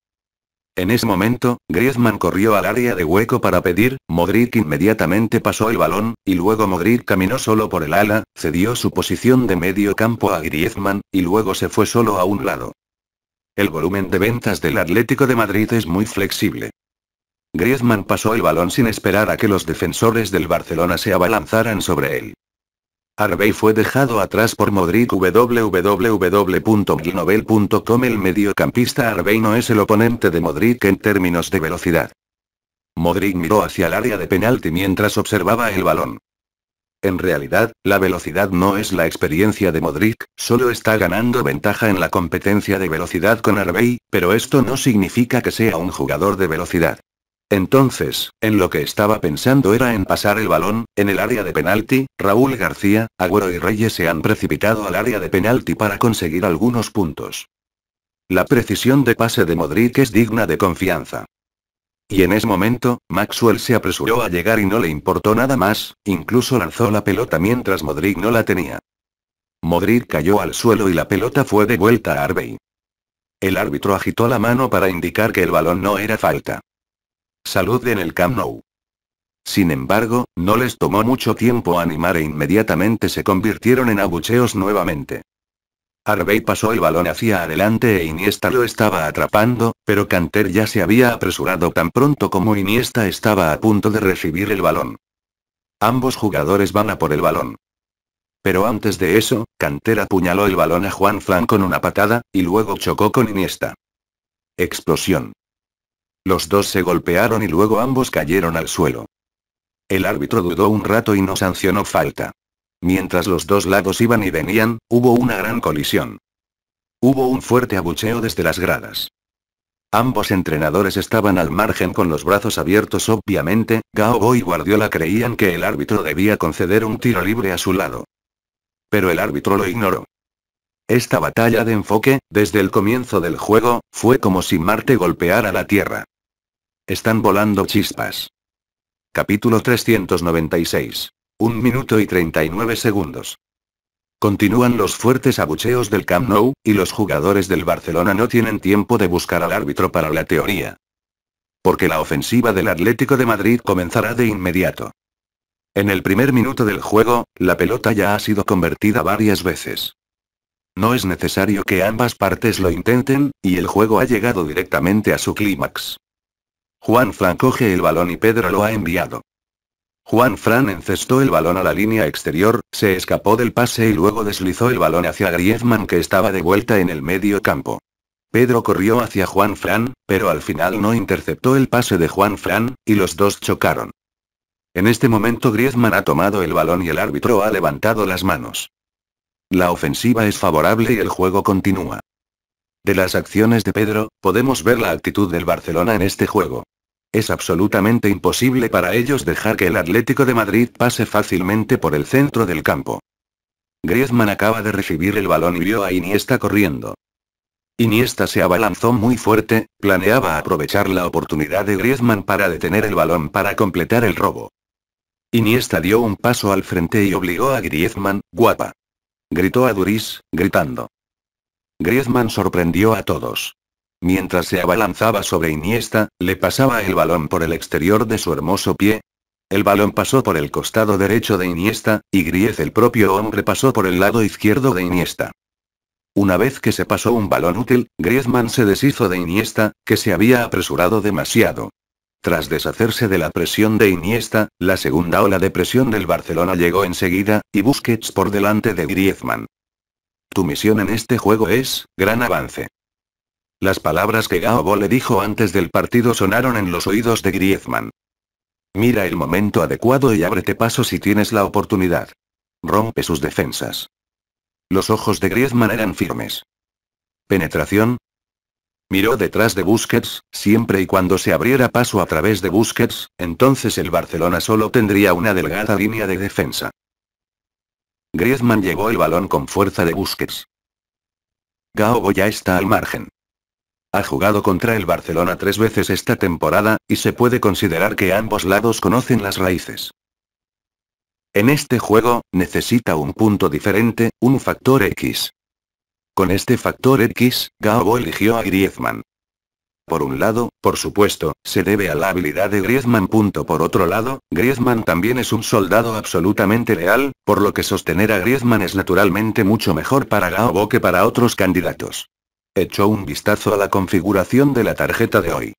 A: En ese momento, Griezmann corrió al área de hueco para pedir, Modric inmediatamente pasó el balón, y luego Modric caminó solo por el ala, cedió su posición de medio campo a Griezmann, y luego se fue solo a un lado. El volumen de ventas del Atlético de Madrid es muy flexible. Griezmann pasó el balón sin esperar a que los defensores del Barcelona se abalanzaran sobre él. Arbey fue dejado atrás por Modric www.glinovel.com El mediocampista Arbey no es el oponente de Modric en términos de velocidad. Modric miró hacia el área de penalti mientras observaba el balón. En realidad, la velocidad no es la experiencia de Modric, solo está ganando ventaja en la competencia de velocidad con Arbey, pero esto no significa que sea un jugador de velocidad. Entonces, en lo que estaba pensando era en pasar el balón, en el área de penalti, Raúl García, Agüero y Reyes se han precipitado al área de penalti para conseguir algunos puntos. La precisión de pase de Modric es digna de confianza. Y en ese momento, Maxwell se apresuró a llegar y no le importó nada más, incluso lanzó la pelota mientras Modric no la tenía. Modric cayó al suelo y la pelota fue de vuelta a Arvey. El árbitro agitó la mano para indicar que el balón no era falta. Salud en el Camp Nou. Sin embargo, no les tomó mucho tiempo animar e inmediatamente se convirtieron en abucheos nuevamente. Arbey pasó el balón hacia adelante e Iniesta lo estaba atrapando, pero Canter ya se había apresurado tan pronto como Iniesta estaba a punto de recibir el balón. Ambos jugadores van a por el balón. Pero antes de eso, Canter apuñaló el balón a Juan Fran con una patada, y luego chocó con Iniesta. Explosión. Los dos se golpearon y luego ambos cayeron al suelo. El árbitro dudó un rato y no sancionó falta. Mientras los dos lados iban y venían, hubo una gran colisión. Hubo un fuerte abucheo desde las gradas. Ambos entrenadores estaban al margen con los brazos abiertos obviamente, Gao y Guardiola creían que el árbitro debía conceder un tiro libre a su lado. Pero el árbitro lo ignoró. Esta batalla de enfoque, desde el comienzo del juego, fue como si Marte golpeara la Tierra. Están volando chispas. Capítulo 396 un minuto y 39 segundos. Continúan los fuertes abucheos del Camp Nou, y los jugadores del Barcelona no tienen tiempo de buscar al árbitro para la teoría. Porque la ofensiva del Atlético de Madrid comenzará de inmediato. En el primer minuto del juego, la pelota ya ha sido convertida varias veces. No es necesario que ambas partes lo intenten, y el juego ha llegado directamente a su clímax. Juan Fran coge el balón y Pedro lo ha enviado. Juan Fran encestó el balón a la línea exterior, se escapó del pase y luego deslizó el balón hacia Griezmann que estaba de vuelta en el medio campo. Pedro corrió hacia Juan Fran, pero al final no interceptó el pase de Juan Fran, y los dos chocaron. En este momento Griezmann ha tomado el balón y el árbitro ha levantado las manos. La ofensiva es favorable y el juego continúa. De las acciones de Pedro, podemos ver la actitud del Barcelona en este juego. Es absolutamente imposible para ellos dejar que el Atlético de Madrid pase fácilmente por el centro del campo. Griezmann acaba de recibir el balón y vio a Iniesta corriendo. Iniesta se abalanzó muy fuerte, planeaba aprovechar la oportunidad de Griezmann para detener el balón para completar el robo. Iniesta dio un paso al frente y obligó a Griezmann, guapa. Gritó a Duris, gritando. Griezmann sorprendió a todos. Mientras se abalanzaba sobre Iniesta, le pasaba el balón por el exterior de su hermoso pie. El balón pasó por el costado derecho de Iniesta, y Griez el propio hombre pasó por el lado izquierdo de Iniesta. Una vez que se pasó un balón útil, Griezmann se deshizo de Iniesta, que se había apresurado demasiado. Tras deshacerse de la presión de Iniesta, la segunda ola de presión del Barcelona llegó enseguida, y Busquets por delante de Griezmann. Tu misión en este juego es, gran avance. Las palabras que Gaobo le dijo antes del partido sonaron en los oídos de Griezmann. Mira el momento adecuado y ábrete paso si tienes la oportunidad. Rompe sus defensas. Los ojos de Griezmann eran firmes. Penetración. Miró detrás de Busquets, siempre y cuando se abriera paso a través de Busquets, entonces el Barcelona solo tendría una delgada línea de defensa. Griezmann llegó el balón con fuerza de Busquets. Gaobo ya está al margen. Ha jugado contra el Barcelona tres veces esta temporada, y se puede considerar que ambos lados conocen las raíces. En este juego, necesita un punto diferente, un factor X. Con este factor X, Gaobo eligió a Griezmann. Por un lado, por supuesto, se debe a la habilidad de Griezmann. Por otro lado, Griezmann también es un soldado absolutamente leal, por lo que sostener a Griezmann es naturalmente mucho mejor para Gaobo que para otros candidatos. Echó un vistazo a la configuración de la tarjeta de hoy.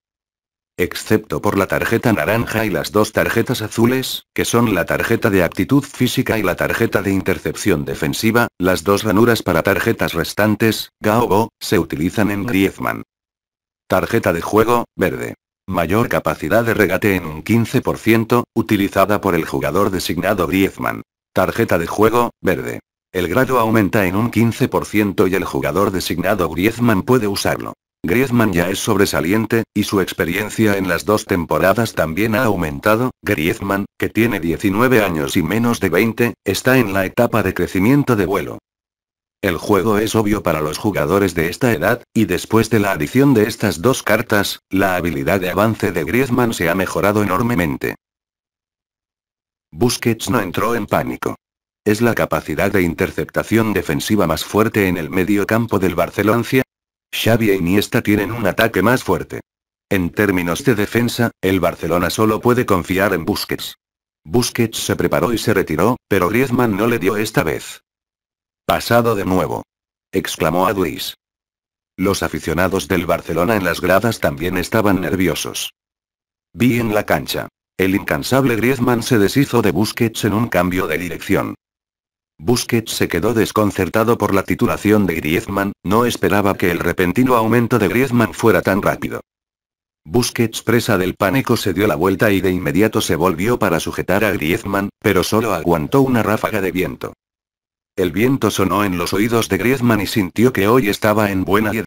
A: Excepto por la tarjeta naranja y las dos tarjetas azules, que son la tarjeta de actitud física y la tarjeta de intercepción defensiva, las dos ranuras para tarjetas restantes, Gaobo, se utilizan en Griezmann. Tarjeta de juego, verde. Mayor capacidad de regate en un 15%, utilizada por el jugador designado Griezmann. Tarjeta de juego, verde. El grado aumenta en un 15% y el jugador designado Griezmann puede usarlo. Griezmann ya es sobresaliente, y su experiencia en las dos temporadas también ha aumentado. Griezmann, que tiene 19 años y menos de 20, está en la etapa de crecimiento de vuelo. El juego es obvio para los jugadores de esta edad, y después de la adición de estas dos cartas, la habilidad de avance de Griezmann se ha mejorado enormemente. Busquets no entró en pánico. Es la capacidad de interceptación defensiva más fuerte en el medio campo del Barcelona. Xavi e Iniesta tienen un ataque más fuerte. En términos de defensa, el Barcelona solo puede confiar en Busquets. Busquets se preparó y se retiró, pero Griezmann no le dio esta vez. Pasado de nuevo. Exclamó Aduis. Los aficionados del Barcelona en las gradas también estaban nerviosos. Vi en la cancha. El incansable Griezmann se deshizo de Busquets en un cambio de dirección. Busquets se quedó desconcertado por la titulación de Griezmann, no esperaba que el repentino aumento de Griezmann fuera tan rápido. Busquets presa del pánico se dio la vuelta y de inmediato se volvió para sujetar a Griezmann, pero solo aguantó una ráfaga de viento. El viento sonó en los oídos de Griezmann y sintió que hoy estaba en buena edad.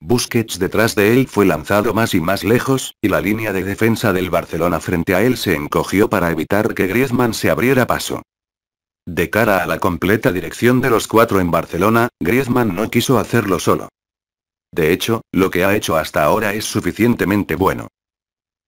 A: Busquets detrás de él fue lanzado más y más lejos, y la línea de defensa del Barcelona frente a él se encogió para evitar que Griezmann se abriera paso. De cara a la completa dirección de los cuatro en Barcelona, Griezmann no quiso hacerlo solo. De hecho, lo que ha hecho hasta ahora es suficientemente bueno.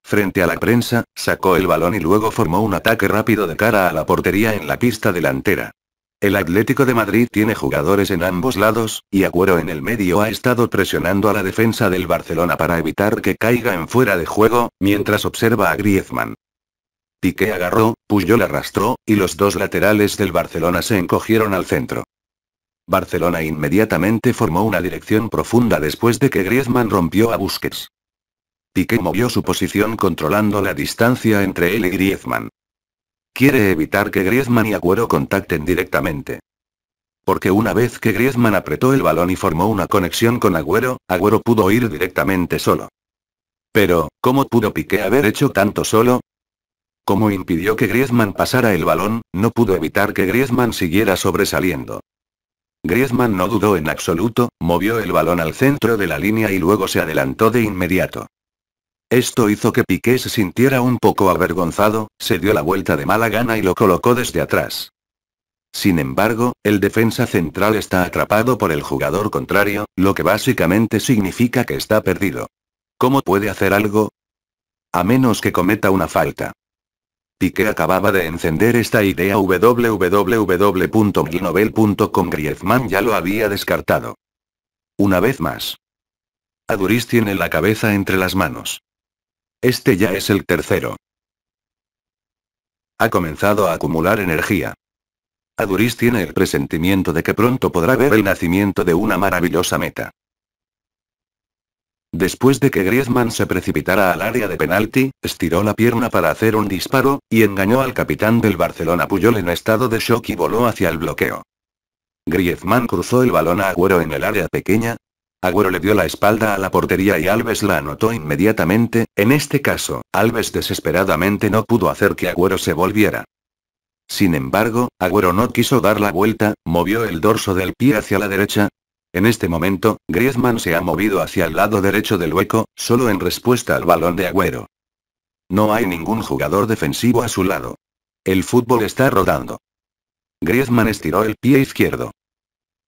A: Frente a la prensa, sacó el balón y luego formó un ataque rápido de cara a la portería en la pista delantera. El Atlético de Madrid tiene jugadores en ambos lados, y Agüero en el medio ha estado presionando a la defensa del Barcelona para evitar que caiga en fuera de juego, mientras observa a Griezmann. Piqué agarró, Puyol arrastró, y los dos laterales del Barcelona se encogieron al centro. Barcelona inmediatamente formó una dirección profunda después de que Griezmann rompió a Busquets. Piqué movió su posición controlando la distancia entre él y Griezmann. Quiere evitar que Griezmann y Agüero contacten directamente. Porque una vez que Griezmann apretó el balón y formó una conexión con Agüero, Agüero pudo ir directamente solo. Pero, ¿cómo pudo Piqué haber hecho tanto solo? Como impidió que Griezmann pasara el balón, no pudo evitar que Griezmann siguiera sobresaliendo. Griezmann no dudó en absoluto, movió el balón al centro de la línea y luego se adelantó de inmediato. Esto hizo que Piqué se sintiera un poco avergonzado, se dio la vuelta de mala gana y lo colocó desde atrás. Sin embargo, el defensa central está atrapado por el jugador contrario, lo que básicamente significa que está perdido. ¿Cómo puede hacer algo? A menos que cometa una falta. Y que acababa de encender esta idea www.glinovel.com Griezmann ya lo había descartado. Una vez más. Aduris tiene la cabeza entre las manos. Este ya es el tercero. Ha comenzado a acumular energía. Aduris tiene el presentimiento de que pronto podrá ver el nacimiento de una maravillosa meta. Después de que Griezmann se precipitara al área de penalti, estiró la pierna para hacer un disparo, y engañó al capitán del Barcelona Puyol en estado de shock y voló hacia el bloqueo. Griezmann cruzó el balón a Agüero en el área pequeña. Agüero le dio la espalda a la portería y Alves la anotó inmediatamente, en este caso, Alves desesperadamente no pudo hacer que Agüero se volviera. Sin embargo, Agüero no quiso dar la vuelta, movió el dorso del pie hacia la derecha, en este momento, Griezmann se ha movido hacia el lado derecho del hueco, solo en respuesta al balón de Agüero. No hay ningún jugador defensivo a su lado. El fútbol está rodando. Griezmann estiró el pie izquierdo.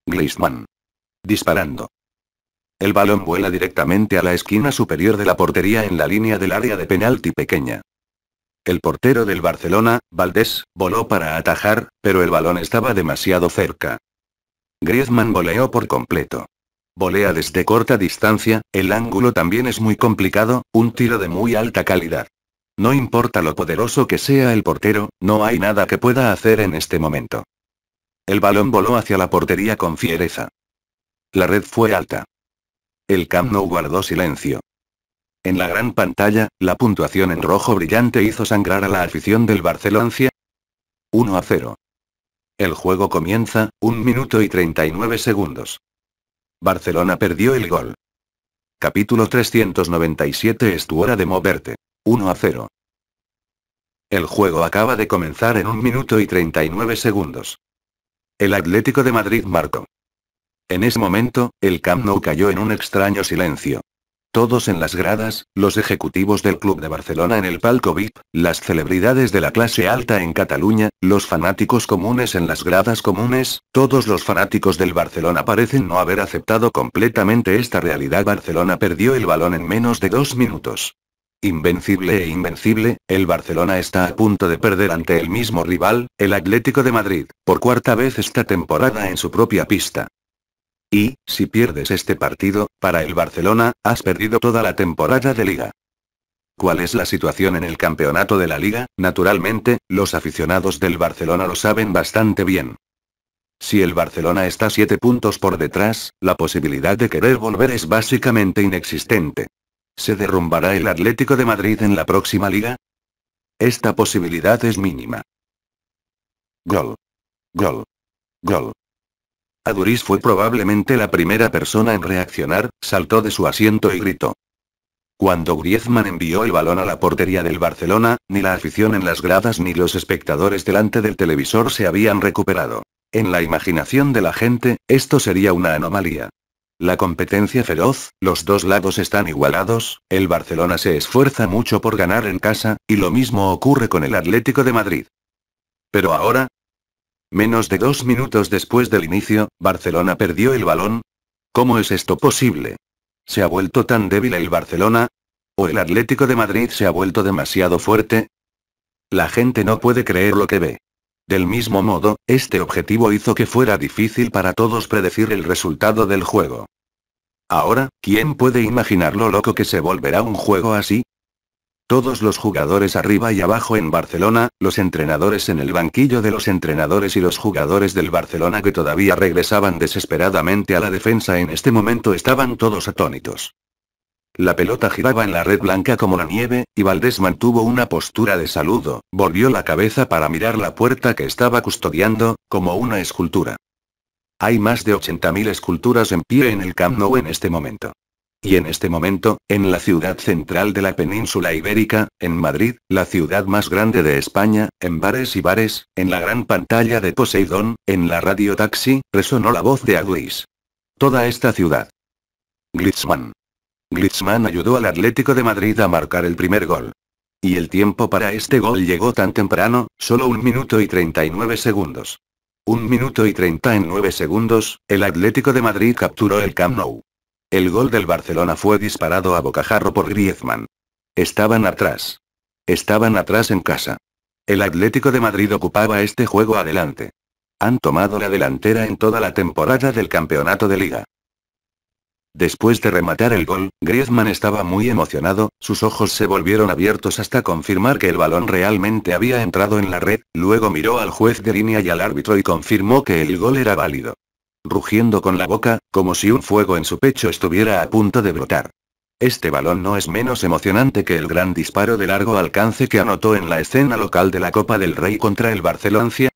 A: Griezmann. Disparando. El balón vuela directamente a la esquina superior de la portería en la línea del área de penalti pequeña. El portero del Barcelona, Valdés, voló para atajar, pero el balón estaba demasiado cerca. Griezmann voleó por completo. Volea desde corta distancia, el ángulo también es muy complicado, un tiro de muy alta calidad. No importa lo poderoso que sea el portero, no hay nada que pueda hacer en este momento. El balón voló hacia la portería con fiereza. La red fue alta. El Camp Nou guardó silencio. En la gran pantalla, la puntuación en rojo brillante hizo sangrar a la afición del Barcelona 1 a 0. El juego comienza, 1 minuto y 39 segundos. Barcelona perdió el gol. Capítulo 397 Es tu hora de moverte. 1 a 0. El juego acaba de comenzar en 1 minuto y 39 segundos. El Atlético de Madrid marcó. En ese momento, el Camp Nou cayó en un extraño silencio. Todos en las gradas, los ejecutivos del Club de Barcelona en el palco VIP, las celebridades de la clase alta en Cataluña, los fanáticos comunes en las gradas comunes, todos los fanáticos del Barcelona parecen no haber aceptado completamente esta realidad. Barcelona perdió el balón en menos de dos minutos. Invencible e invencible, el Barcelona está a punto de perder ante el mismo rival, el Atlético de Madrid, por cuarta vez esta temporada en su propia pista. Y, si pierdes este partido, para el Barcelona, has perdido toda la temporada de liga. ¿Cuál es la situación en el campeonato de la liga? Naturalmente, los aficionados del Barcelona lo saben bastante bien. Si el Barcelona está 7 puntos por detrás, la posibilidad de querer volver es básicamente inexistente. ¿Se derrumbará el Atlético de Madrid en la próxima liga? Esta posibilidad es mínima. Gol. Gol. Gol. Aduriz fue probablemente la primera persona en reaccionar, saltó de su asiento y gritó. Cuando Griezmann envió el balón a la portería del Barcelona, ni la afición en las gradas ni los espectadores delante del televisor se habían recuperado. En la imaginación de la gente, esto sería una anomalía. La competencia feroz, los dos lados están igualados, el Barcelona se esfuerza mucho por ganar en casa, y lo mismo ocurre con el Atlético de Madrid. Pero ahora, Menos de dos minutos después del inicio, Barcelona perdió el balón. ¿Cómo es esto posible? ¿Se ha vuelto tan débil el Barcelona? ¿O el Atlético de Madrid se ha vuelto demasiado fuerte? La gente no puede creer lo que ve. Del mismo modo, este objetivo hizo que fuera difícil para todos predecir el resultado del juego. Ahora, ¿quién puede imaginar lo loco que se volverá un juego así? Todos los jugadores arriba y abajo en Barcelona, los entrenadores en el banquillo de los entrenadores y los jugadores del Barcelona que todavía regresaban desesperadamente a la defensa en este momento estaban todos atónitos. La pelota giraba en la red blanca como la nieve, y Valdés mantuvo una postura de saludo, volvió la cabeza para mirar la puerta que estaba custodiando, como una escultura. Hay más de 80.000 esculturas en pie en el Camp Nou en este momento. Y en este momento, en la ciudad central de la península ibérica, en Madrid, la ciudad más grande de España, en bares y bares, en la gran pantalla de Poseidón, en la radio taxi, resonó la voz de Aduis. Toda esta ciudad. Glitzman. Glitzman ayudó al Atlético de Madrid a marcar el primer gol. Y el tiempo para este gol llegó tan temprano, solo un minuto y 39 segundos. Un minuto y 39 segundos, el Atlético de Madrid capturó el Camp Nou. El gol del Barcelona fue disparado a bocajarro por Griezmann. Estaban atrás. Estaban atrás en casa. El Atlético de Madrid ocupaba este juego adelante. Han tomado la delantera en toda la temporada del campeonato de liga. Después de rematar el gol, Griezmann estaba muy emocionado, sus ojos se volvieron abiertos hasta confirmar que el balón realmente había entrado en la red, luego miró al juez de línea y al árbitro y confirmó que el gol era válido rugiendo con la boca, como si un fuego en su pecho estuviera a punto de brotar. Este balón no es menos emocionante que el gran disparo de largo alcance que anotó en la escena local de la Copa del Rey contra el Barceloncia.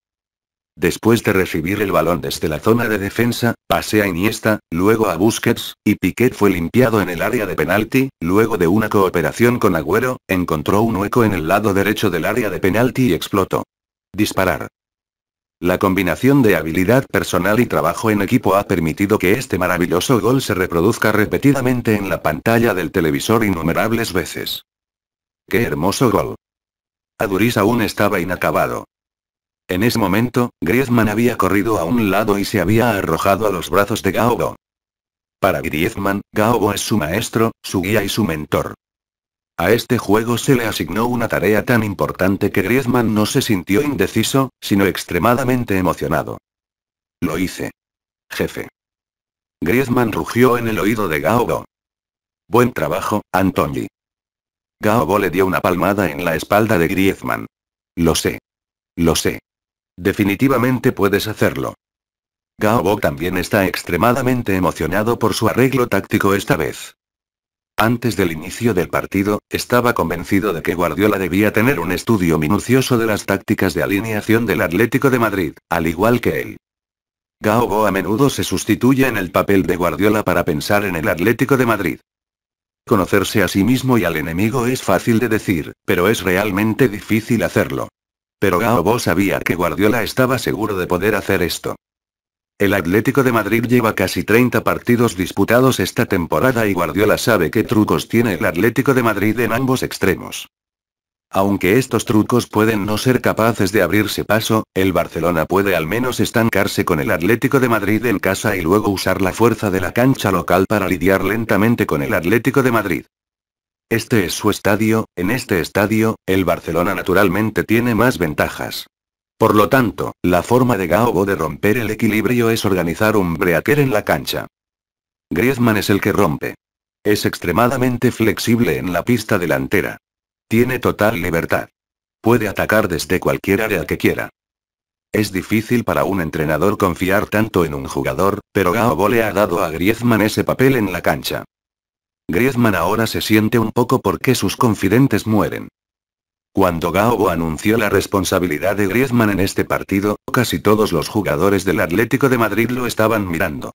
A: Después de recibir el balón desde la zona de defensa, pase a Iniesta, luego a Busquets, y Piquet fue limpiado en el área de penalti, luego de una cooperación con Agüero, encontró un hueco en el lado derecho del área de penalti y explotó. Disparar. La combinación de habilidad personal y trabajo en equipo ha permitido que este maravilloso gol se reproduzca repetidamente en la pantalla del televisor innumerables veces. ¡Qué hermoso gol! Aduriz aún estaba inacabado. En ese momento, Griezmann había corrido a un lado y se había arrojado a los brazos de Gaobo. Para Griezmann, Gaobo es su maestro, su guía y su mentor. A este juego se le asignó una tarea tan importante que Griezmann no se sintió indeciso, sino extremadamente emocionado. Lo hice. Jefe. Griezmann rugió en el oído de Gaobo. Buen trabajo, Antoni. Gaobo le dio una palmada en la espalda de Griezmann. Lo sé. Lo sé. Definitivamente puedes hacerlo. Gaobo también está extremadamente emocionado por su arreglo táctico esta vez. Antes del inicio del partido, estaba convencido de que Guardiola debía tener un estudio minucioso de las tácticas de alineación del Atlético de Madrid, al igual que él. Gaobo a menudo se sustituye en el papel de Guardiola para pensar en el Atlético de Madrid. Conocerse a sí mismo y al enemigo es fácil de decir, pero es realmente difícil hacerlo. Pero Gaobo sabía que Guardiola estaba seguro de poder hacer esto. El Atlético de Madrid lleva casi 30 partidos disputados esta temporada y Guardiola sabe qué trucos tiene el Atlético de Madrid en ambos extremos. Aunque estos trucos pueden no ser capaces de abrirse paso, el Barcelona puede al menos estancarse con el Atlético de Madrid en casa y luego usar la fuerza de la cancha local para lidiar lentamente con el Atlético de Madrid. Este es su estadio, en este estadio, el Barcelona naturalmente tiene más ventajas. Por lo tanto, la forma de Gaobo de romper el equilibrio es organizar un breaker en la cancha. Griezmann es el que rompe. Es extremadamente flexible en la pista delantera. Tiene total libertad. Puede atacar desde cualquier área que quiera. Es difícil para un entrenador confiar tanto en un jugador, pero Gaobo le ha dado a Griezmann ese papel en la cancha. Griezmann ahora se siente un poco porque sus confidentes mueren. Cuando Gaobo anunció la responsabilidad de Griezmann en este partido, casi todos los jugadores del Atlético de Madrid lo estaban mirando.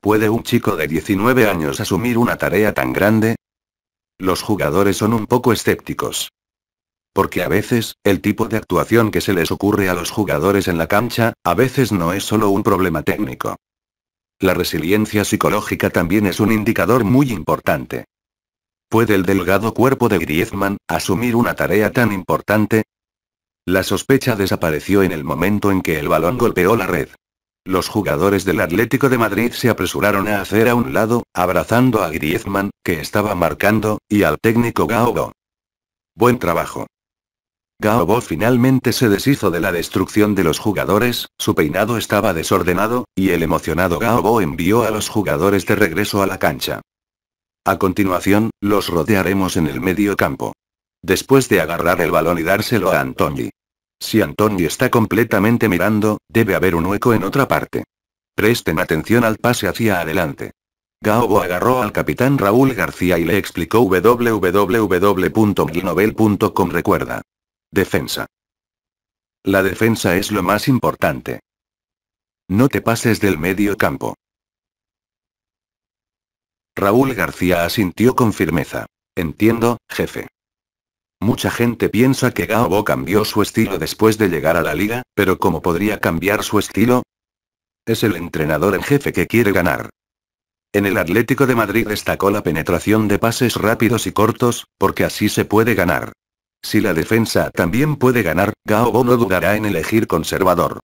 A: ¿Puede un chico de 19 años asumir una tarea tan grande? Los jugadores son un poco escépticos. Porque a veces, el tipo de actuación que se les ocurre a los jugadores en la cancha, a veces no es solo un problema técnico. La resiliencia psicológica también es un indicador muy importante. ¿Puede el delgado cuerpo de Griezmann asumir una tarea tan importante? La sospecha desapareció en el momento en que el balón golpeó la red. Los jugadores del Atlético de Madrid se apresuraron a hacer a un lado, abrazando a Griezmann, que estaba marcando, y al técnico Gaobo. Buen trabajo. Gaobo finalmente se deshizo de la destrucción de los jugadores, su peinado estaba desordenado, y el emocionado Gaobo envió a los jugadores de regreso a la cancha. A continuación, los rodearemos en el medio campo. Después de agarrar el balón y dárselo a Antoni. Si Antoni está completamente mirando, debe haber un hueco en otra parte. Presten atención al pase hacia adelante. Gaobo agarró al capitán Raúl García y le explicó www.glinovel.com recuerda. Defensa. La defensa es lo más importante. No te pases del medio campo. Raúl García asintió con firmeza. Entiendo, jefe. Mucha gente piensa que Gaobo cambió su estilo después de llegar a la liga, pero ¿cómo podría cambiar su estilo? Es el entrenador en jefe que quiere ganar. En el Atlético de Madrid destacó la penetración de pases rápidos y cortos, porque así se puede ganar. Si la defensa también puede ganar, Gaobo no dudará en elegir conservador.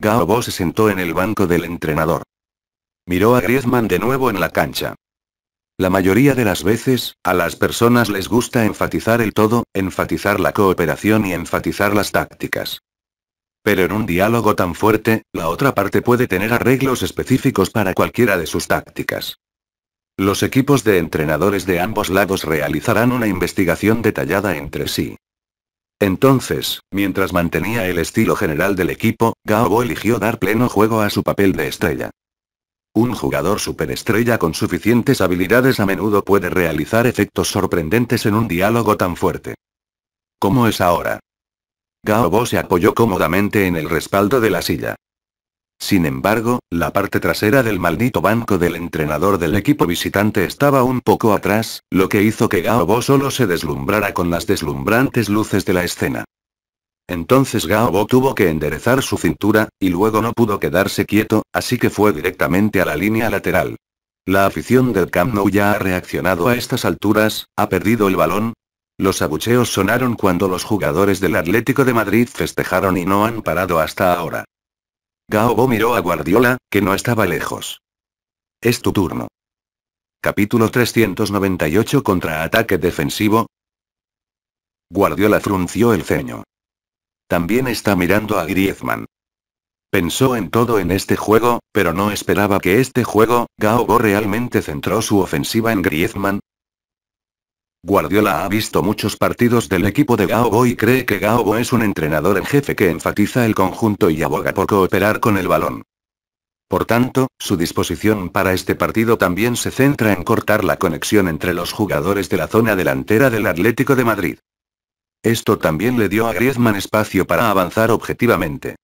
A: Gaobo se sentó en el banco del entrenador. Miró a Griezmann de nuevo en la cancha. La mayoría de las veces, a las personas les gusta enfatizar el todo, enfatizar la cooperación y enfatizar las tácticas. Pero en un diálogo tan fuerte, la otra parte puede tener arreglos específicos para cualquiera de sus tácticas. Los equipos de entrenadores de ambos lados realizarán una investigación detallada entre sí. Entonces, mientras mantenía el estilo general del equipo, Gao eligió dar pleno juego a su papel de estrella. Un jugador superestrella con suficientes habilidades a menudo puede realizar efectos sorprendentes en un diálogo tan fuerte. ¿Cómo es ahora? Gaobo se apoyó cómodamente en el respaldo de la silla. Sin embargo, la parte trasera del maldito banco del entrenador del equipo visitante estaba un poco atrás, lo que hizo que Gaobo solo se deslumbrara con las deslumbrantes luces de la escena. Entonces Gaobo tuvo que enderezar su cintura, y luego no pudo quedarse quieto, así que fue directamente a la línea lateral. La afición del Camp Nou ya ha reaccionado a estas alturas, ha perdido el balón. Los abucheos sonaron cuando los jugadores del Atlético de Madrid festejaron y no han parado hasta ahora. Gaobo miró a Guardiola, que no estaba lejos. Es tu turno. Capítulo 398 Contraataque defensivo. Guardiola frunció el ceño. También está mirando a Griezmann. Pensó en todo en este juego, pero no esperaba que este juego, Gaobo realmente centró su ofensiva en Griezmann. Guardiola ha visto muchos partidos del equipo de Gaobo y cree que Gaobo es un entrenador en jefe que enfatiza el conjunto y aboga por cooperar con el balón. Por tanto, su disposición para este partido también se centra en cortar la conexión entre los jugadores de la zona delantera del Atlético de Madrid. Esto también le dio a Griezmann espacio para avanzar objetivamente.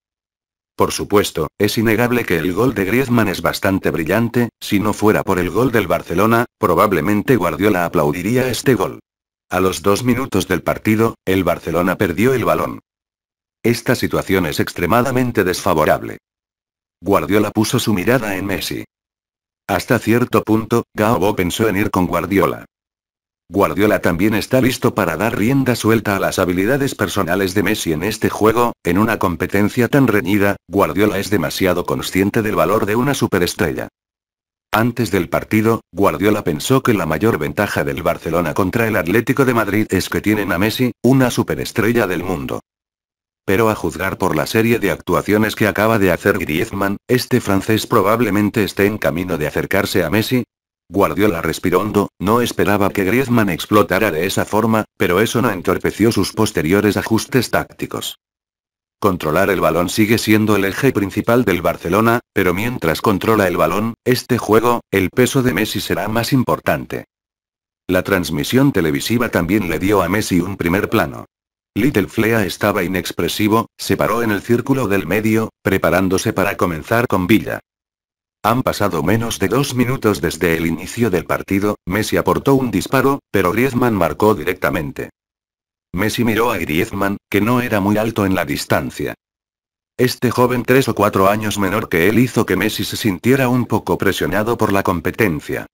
A: Por supuesto, es innegable que el gol de Griezmann es bastante brillante, si no fuera por el gol del Barcelona, probablemente Guardiola aplaudiría este gol. A los dos minutos del partido, el Barcelona perdió el balón. Esta situación es extremadamente desfavorable. Guardiola puso su mirada en Messi. Hasta cierto punto, Gaobo pensó en ir con Guardiola. Guardiola también está listo para dar rienda suelta a las habilidades personales de Messi en este juego, en una competencia tan reñida, Guardiola es demasiado consciente del valor de una superestrella. Antes del partido, Guardiola pensó que la mayor ventaja del Barcelona contra el Atlético de Madrid es que tienen a Messi, una superestrella del mundo. Pero a juzgar por la serie de actuaciones que acaba de hacer Griezmann, este francés probablemente esté en camino de acercarse a Messi, Guardiola respiró hondo, no esperaba que Griezmann explotara de esa forma, pero eso no entorpeció sus posteriores ajustes tácticos. Controlar el balón sigue siendo el eje principal del Barcelona, pero mientras controla el balón, este juego, el peso de Messi será más importante. La transmisión televisiva también le dio a Messi un primer plano. Little Flea estaba inexpresivo, se paró en el círculo del medio, preparándose para comenzar con Villa. Han pasado menos de dos minutos desde el inicio del partido, Messi aportó un disparo, pero Griezmann marcó directamente. Messi miró a Griezmann, que no era muy alto en la distancia. Este joven tres o cuatro años menor que él hizo que Messi se sintiera un poco presionado por la competencia.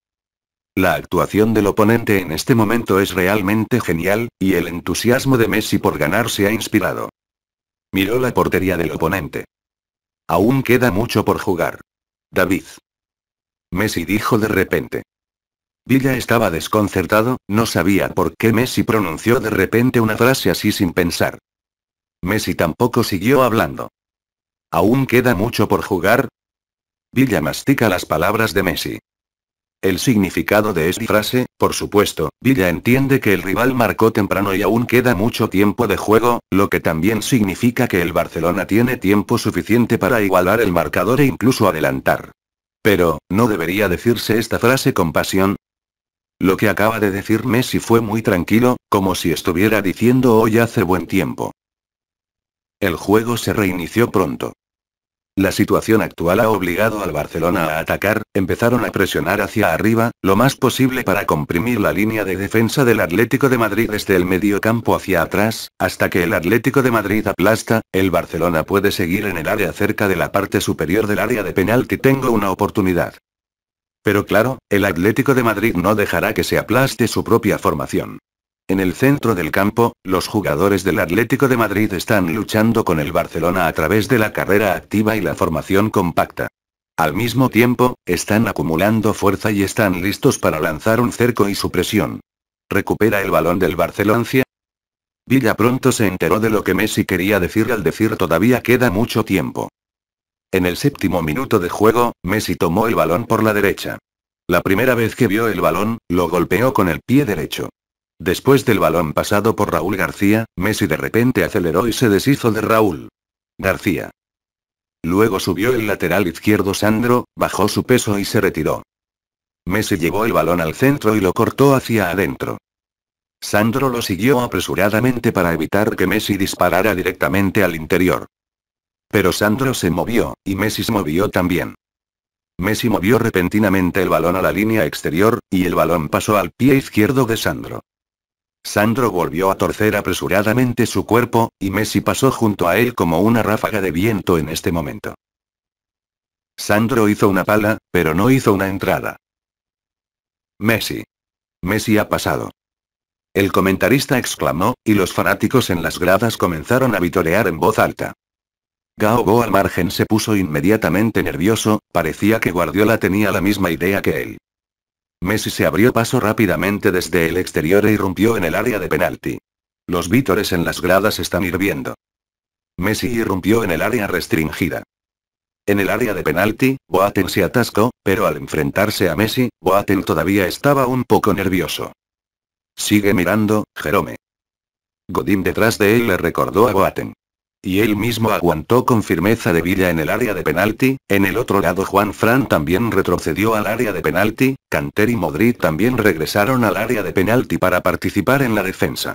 A: La actuación del oponente en este momento es realmente genial, y el entusiasmo de Messi por ganar se ha inspirado. Miró la portería del oponente. Aún queda mucho por jugar. David. Messi dijo de repente. Villa estaba desconcertado, no sabía por qué Messi pronunció de repente una frase así sin pensar. Messi tampoco siguió hablando. ¿Aún queda mucho por jugar? Villa mastica las palabras de Messi. El significado de esta frase, por supuesto, Villa entiende que el rival marcó temprano y aún queda mucho tiempo de juego, lo que también significa que el Barcelona tiene tiempo suficiente para igualar el marcador e incluso adelantar. Pero, ¿no debería decirse esta frase con pasión? Lo que acaba de decir Messi fue muy tranquilo, como si estuviera diciendo hoy hace buen tiempo. El juego se reinició pronto. La situación actual ha obligado al Barcelona a atacar, empezaron a presionar hacia arriba, lo más posible para comprimir la línea de defensa del Atlético de Madrid desde el medio campo hacia atrás, hasta que el Atlético de Madrid aplasta, el Barcelona puede seguir en el área cerca de la parte superior del área de penalti tengo una oportunidad. Pero claro, el Atlético de Madrid no dejará que se aplaste su propia formación. En el centro del campo, los jugadores del Atlético de Madrid están luchando con el Barcelona a través de la carrera activa y la formación compacta. Al mismo tiempo, están acumulando fuerza y están listos para lanzar un cerco y su presión. Recupera el balón del Barcelona. Villa pronto se enteró de lo que Messi quería decir al decir todavía queda mucho tiempo. En el séptimo minuto de juego, Messi tomó el balón por la derecha. La primera vez que vio el balón, lo golpeó con el pie derecho. Después del balón pasado por Raúl García, Messi de repente aceleró y se deshizo de Raúl. García. Luego subió el lateral izquierdo Sandro, bajó su peso y se retiró. Messi llevó el balón al centro y lo cortó hacia adentro. Sandro lo siguió apresuradamente para evitar que Messi disparara directamente al interior. Pero Sandro se movió, y Messi se movió también. Messi movió repentinamente el balón a la línea exterior, y el balón pasó al pie izquierdo de Sandro. Sandro volvió a torcer apresuradamente su cuerpo, y Messi pasó junto a él como una ráfaga de viento en este momento. Sandro hizo una pala, pero no hizo una entrada. Messi. Messi ha pasado. El comentarista exclamó, y los fanáticos en las gradas comenzaron a vitorear en voz alta. Gao al margen se puso inmediatamente nervioso, parecía que Guardiola tenía la misma idea que él. Messi se abrió paso rápidamente desde el exterior e irrumpió en el área de penalti. Los vítores en las gradas están hirviendo. Messi irrumpió en el área restringida. En el área de penalti, Boateng se atascó, pero al enfrentarse a Messi, Boateng todavía estaba un poco nervioso. Sigue mirando, Jerome. Godín detrás de él le recordó a Boateng. Y él mismo aguantó con firmeza de Villa en el área de penalti, en el otro lado Juan Fran también retrocedió al área de penalti, Canter y Modric también regresaron al área de penalti para participar en la defensa.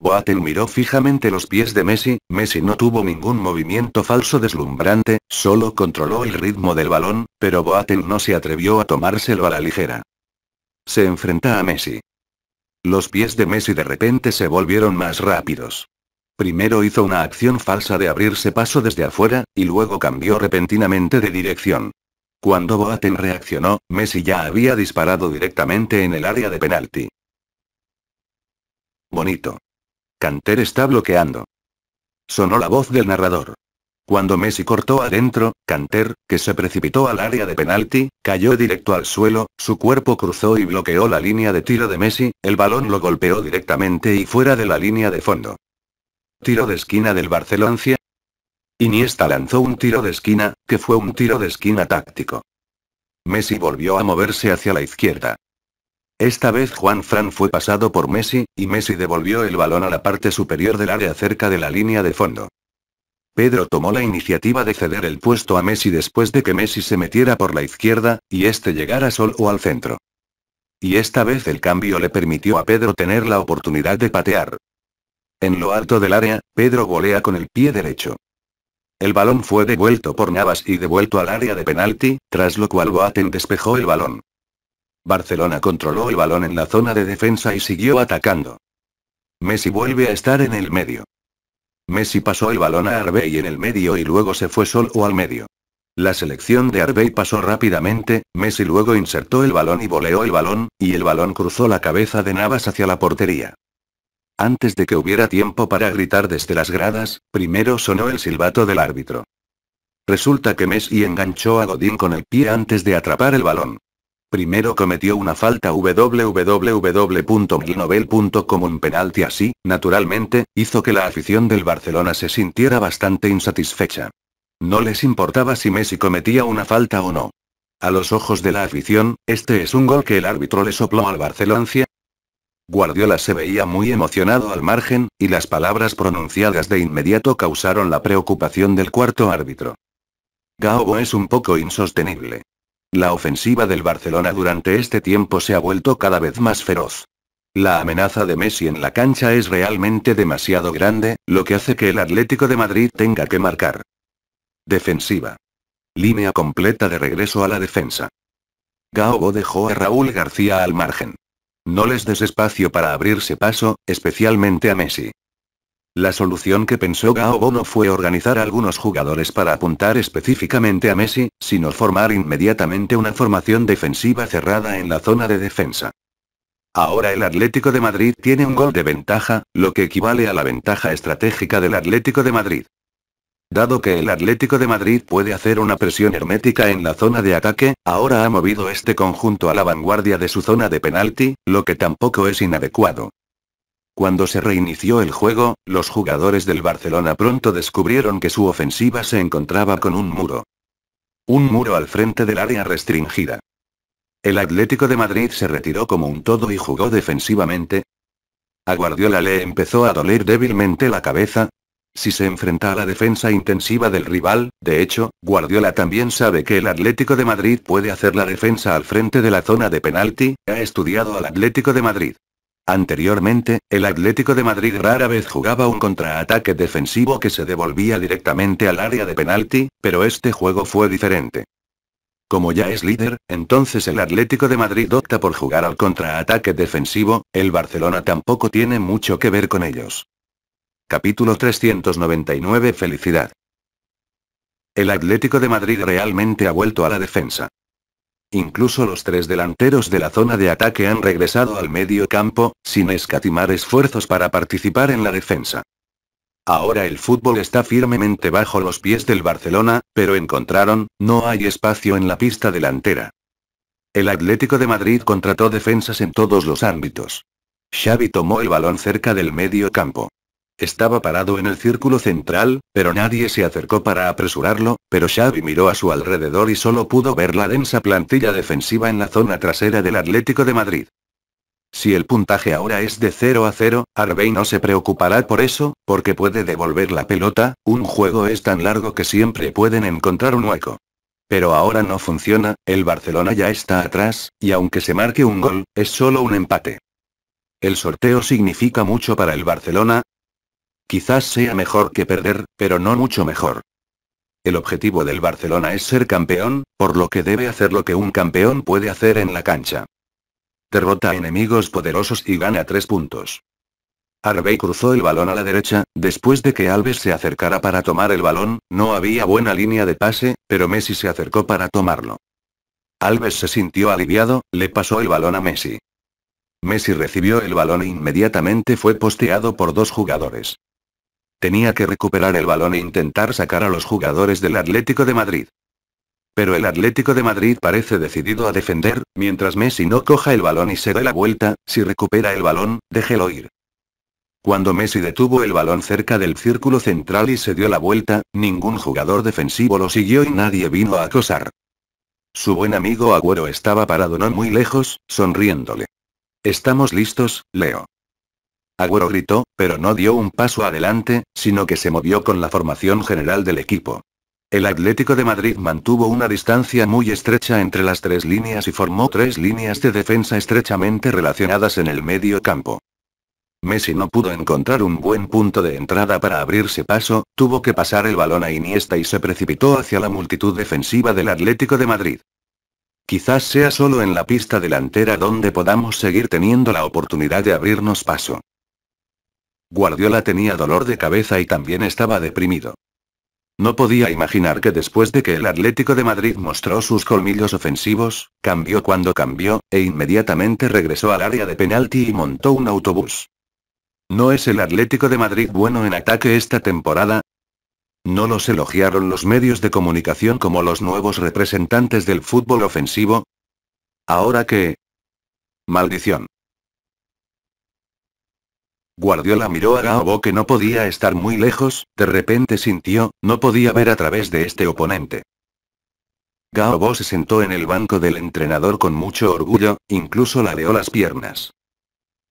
A: Boateng miró fijamente los pies de Messi, Messi no tuvo ningún movimiento falso deslumbrante, solo controló el ritmo del balón, pero Boateng no se atrevió a tomárselo a la ligera. Se enfrenta a Messi. Los pies de Messi de repente se volvieron más rápidos. Primero hizo una acción falsa de abrirse paso desde afuera, y luego cambió repentinamente de dirección. Cuando Boateng reaccionó, Messi ya había disparado directamente en el área de penalti. Bonito. Canter está bloqueando. Sonó la voz del narrador. Cuando Messi cortó adentro, Canter, que se precipitó al área de penalti, cayó directo al suelo, su cuerpo cruzó y bloqueó la línea de tiro de Messi, el balón lo golpeó directamente y fuera de la línea de fondo. Tiro de esquina del Barceloncia. Iniesta lanzó un tiro de esquina, que fue un tiro de esquina táctico. Messi volvió a moverse hacia la izquierda. Esta vez Juan Fran fue pasado por Messi, y Messi devolvió el balón a la parte superior del área cerca de la línea de fondo. Pedro tomó la iniciativa de ceder el puesto a Messi después de que Messi se metiera por la izquierda, y este llegara solo al centro. Y esta vez el cambio le permitió a Pedro tener la oportunidad de patear. En lo alto del área, Pedro golea con el pie derecho. El balón fue devuelto por Navas y devuelto al área de penalti, tras lo cual Boateng despejó el balón. Barcelona controló el balón en la zona de defensa y siguió atacando. Messi vuelve a estar en el medio. Messi pasó el balón a Arbey en el medio y luego se fue solo al medio. La selección de Arbey pasó rápidamente, Messi luego insertó el balón y voleó el balón, y el balón cruzó la cabeza de Navas hacia la portería. Antes de que hubiera tiempo para gritar desde las gradas, primero sonó el silbato del árbitro. Resulta que Messi enganchó a Godín con el pie antes de atrapar el balón. Primero cometió una falta www.milnovel.com un penalti así, naturalmente, hizo que la afición del Barcelona se sintiera bastante insatisfecha. No les importaba si Messi cometía una falta o no. A los ojos de la afición, este es un gol que el árbitro le sopló al Barcelona Guardiola se veía muy emocionado al margen, y las palabras pronunciadas de inmediato causaron la preocupación del cuarto árbitro. Gaobo es un poco insostenible. La ofensiva del Barcelona durante este tiempo se ha vuelto cada vez más feroz. La amenaza de Messi en la cancha es realmente demasiado grande, lo que hace que el Atlético de Madrid tenga que marcar. Defensiva. Línea completa de regreso a la defensa. Gaobo dejó a Raúl García al margen. No les des espacio para abrirse paso, especialmente a Messi. La solución que pensó Gao no fue organizar algunos jugadores para apuntar específicamente a Messi, sino formar inmediatamente una formación defensiva cerrada en la zona de defensa. Ahora el Atlético de Madrid tiene un gol de ventaja, lo que equivale a la ventaja estratégica del Atlético de Madrid. Dado que el Atlético de Madrid puede hacer una presión hermética en la zona de ataque, ahora ha movido este conjunto a la vanguardia de su zona de penalti, lo que tampoco es inadecuado. Cuando se reinició el juego, los jugadores del Barcelona pronto descubrieron que su ofensiva se encontraba con un muro. Un muro al frente del área restringida. El Atlético de Madrid se retiró como un todo y jugó defensivamente, a Guardiola le empezó a doler débilmente la cabeza, si se enfrenta a la defensa intensiva del rival, de hecho, Guardiola también sabe que el Atlético de Madrid puede hacer la defensa al frente de la zona de penalti, ha estudiado al Atlético de Madrid. Anteriormente, el Atlético de Madrid rara vez jugaba un contraataque defensivo que se devolvía directamente al área de penalti, pero este juego fue diferente. Como ya es líder, entonces el Atlético de Madrid opta por jugar al contraataque defensivo, el Barcelona tampoco tiene mucho que ver con ellos. Capítulo 399 Felicidad. El Atlético de Madrid realmente ha vuelto a la defensa. Incluso los tres delanteros de la zona de ataque han regresado al medio campo, sin escatimar esfuerzos para participar en la defensa. Ahora el fútbol está firmemente bajo los pies del Barcelona, pero encontraron, no hay espacio en la pista delantera. El Atlético de Madrid contrató defensas en todos los ámbitos. Xavi tomó el balón cerca del medio campo. Estaba parado en el círculo central, pero nadie se acercó para apresurarlo, pero Xavi miró a su alrededor y solo pudo ver la densa plantilla defensiva en la zona trasera del Atlético de Madrid. Si el puntaje ahora es de 0 a 0, Arbey no se preocupará por eso, porque puede devolver la pelota, un juego es tan largo que siempre pueden encontrar un hueco. Pero ahora no funciona, el Barcelona ya está atrás, y aunque se marque un gol, es solo un empate. El sorteo significa mucho para el Barcelona, Quizás sea mejor que perder, pero no mucho mejor. El objetivo del Barcelona es ser campeón, por lo que debe hacer lo que un campeón puede hacer en la cancha. Derrota a enemigos poderosos y gana tres puntos. Arvey cruzó el balón a la derecha, después de que Alves se acercara para tomar el balón, no había buena línea de pase, pero Messi se acercó para tomarlo. Alves se sintió aliviado, le pasó el balón a Messi. Messi recibió el balón e inmediatamente fue posteado por dos jugadores. Tenía que recuperar el balón e intentar sacar a los jugadores del Atlético de Madrid. Pero el Atlético de Madrid parece decidido a defender, mientras Messi no coja el balón y se dé la vuelta, si recupera el balón, déjelo ir. Cuando Messi detuvo el balón cerca del círculo central y se dio la vuelta, ningún jugador defensivo lo siguió y nadie vino a acosar. Su buen amigo Agüero estaba parado no muy lejos, sonriéndole. Estamos listos, Leo. Agüero gritó, pero no dio un paso adelante, sino que se movió con la formación general del equipo. El Atlético de Madrid mantuvo una distancia muy estrecha entre las tres líneas y formó tres líneas de defensa estrechamente relacionadas en el medio campo. Messi no pudo encontrar un buen punto de entrada para abrirse paso, tuvo que pasar el balón a Iniesta y se precipitó hacia la multitud defensiva del Atlético de Madrid. Quizás sea solo en la pista delantera donde podamos seguir teniendo la oportunidad de abrirnos paso. Guardiola tenía dolor de cabeza y también estaba deprimido. No podía imaginar que después de que el Atlético de Madrid mostró sus colmillos ofensivos, cambió cuando cambió, e inmediatamente regresó al área de penalti y montó un autobús. ¿No es el Atlético de Madrid bueno en ataque esta temporada? ¿No los elogiaron los medios de comunicación como los nuevos representantes del fútbol ofensivo? Ahora qué? Maldición. Guardiola miró a Gaobo que no podía estar muy lejos, de repente sintió, no podía ver a través de este oponente. Gaobo se sentó en el banco del entrenador con mucho orgullo, incluso ladeó las piernas.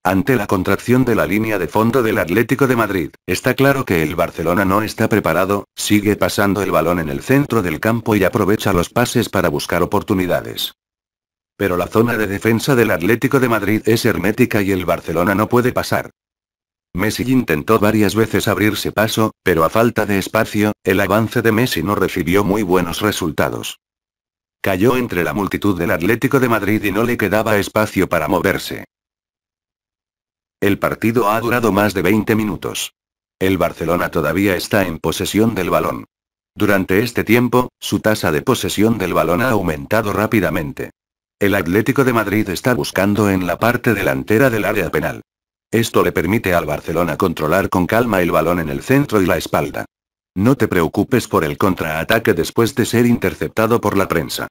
A: Ante la contracción de la línea de fondo del Atlético de Madrid, está claro que el Barcelona no está preparado, sigue pasando el balón en el centro del campo y aprovecha los pases para buscar oportunidades. Pero la zona de defensa del Atlético de Madrid es hermética y el Barcelona no puede pasar. Messi intentó varias veces abrirse paso, pero a falta de espacio, el avance de Messi no recibió muy buenos resultados. Cayó entre la multitud del Atlético de Madrid y no le quedaba espacio para moverse. El partido ha durado más de 20 minutos. El Barcelona todavía está en posesión del balón. Durante este tiempo, su tasa de posesión del balón ha aumentado rápidamente. El Atlético de Madrid está buscando en la parte delantera del área penal. Esto le permite al Barcelona controlar con calma el balón en el centro y la espalda. No te preocupes por el contraataque después de ser interceptado por la prensa.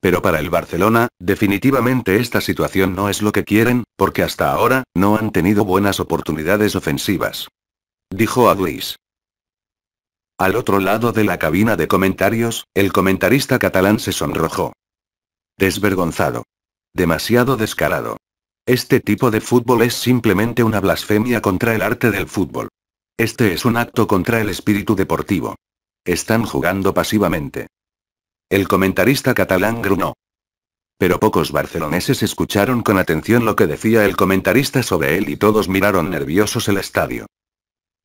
A: Pero para el Barcelona, definitivamente esta situación no es lo que quieren, porque hasta ahora, no han tenido buenas oportunidades ofensivas. Dijo a Luis. Al otro lado de la cabina de comentarios, el comentarista catalán se sonrojó. Desvergonzado. Demasiado descarado. Este tipo de fútbol es simplemente una blasfemia contra el arte del fútbol. Este es un acto contra el espíritu deportivo. Están jugando pasivamente. El comentarista catalán grunó. Pero pocos barceloneses escucharon con atención lo que decía el comentarista sobre él y todos miraron nerviosos el estadio.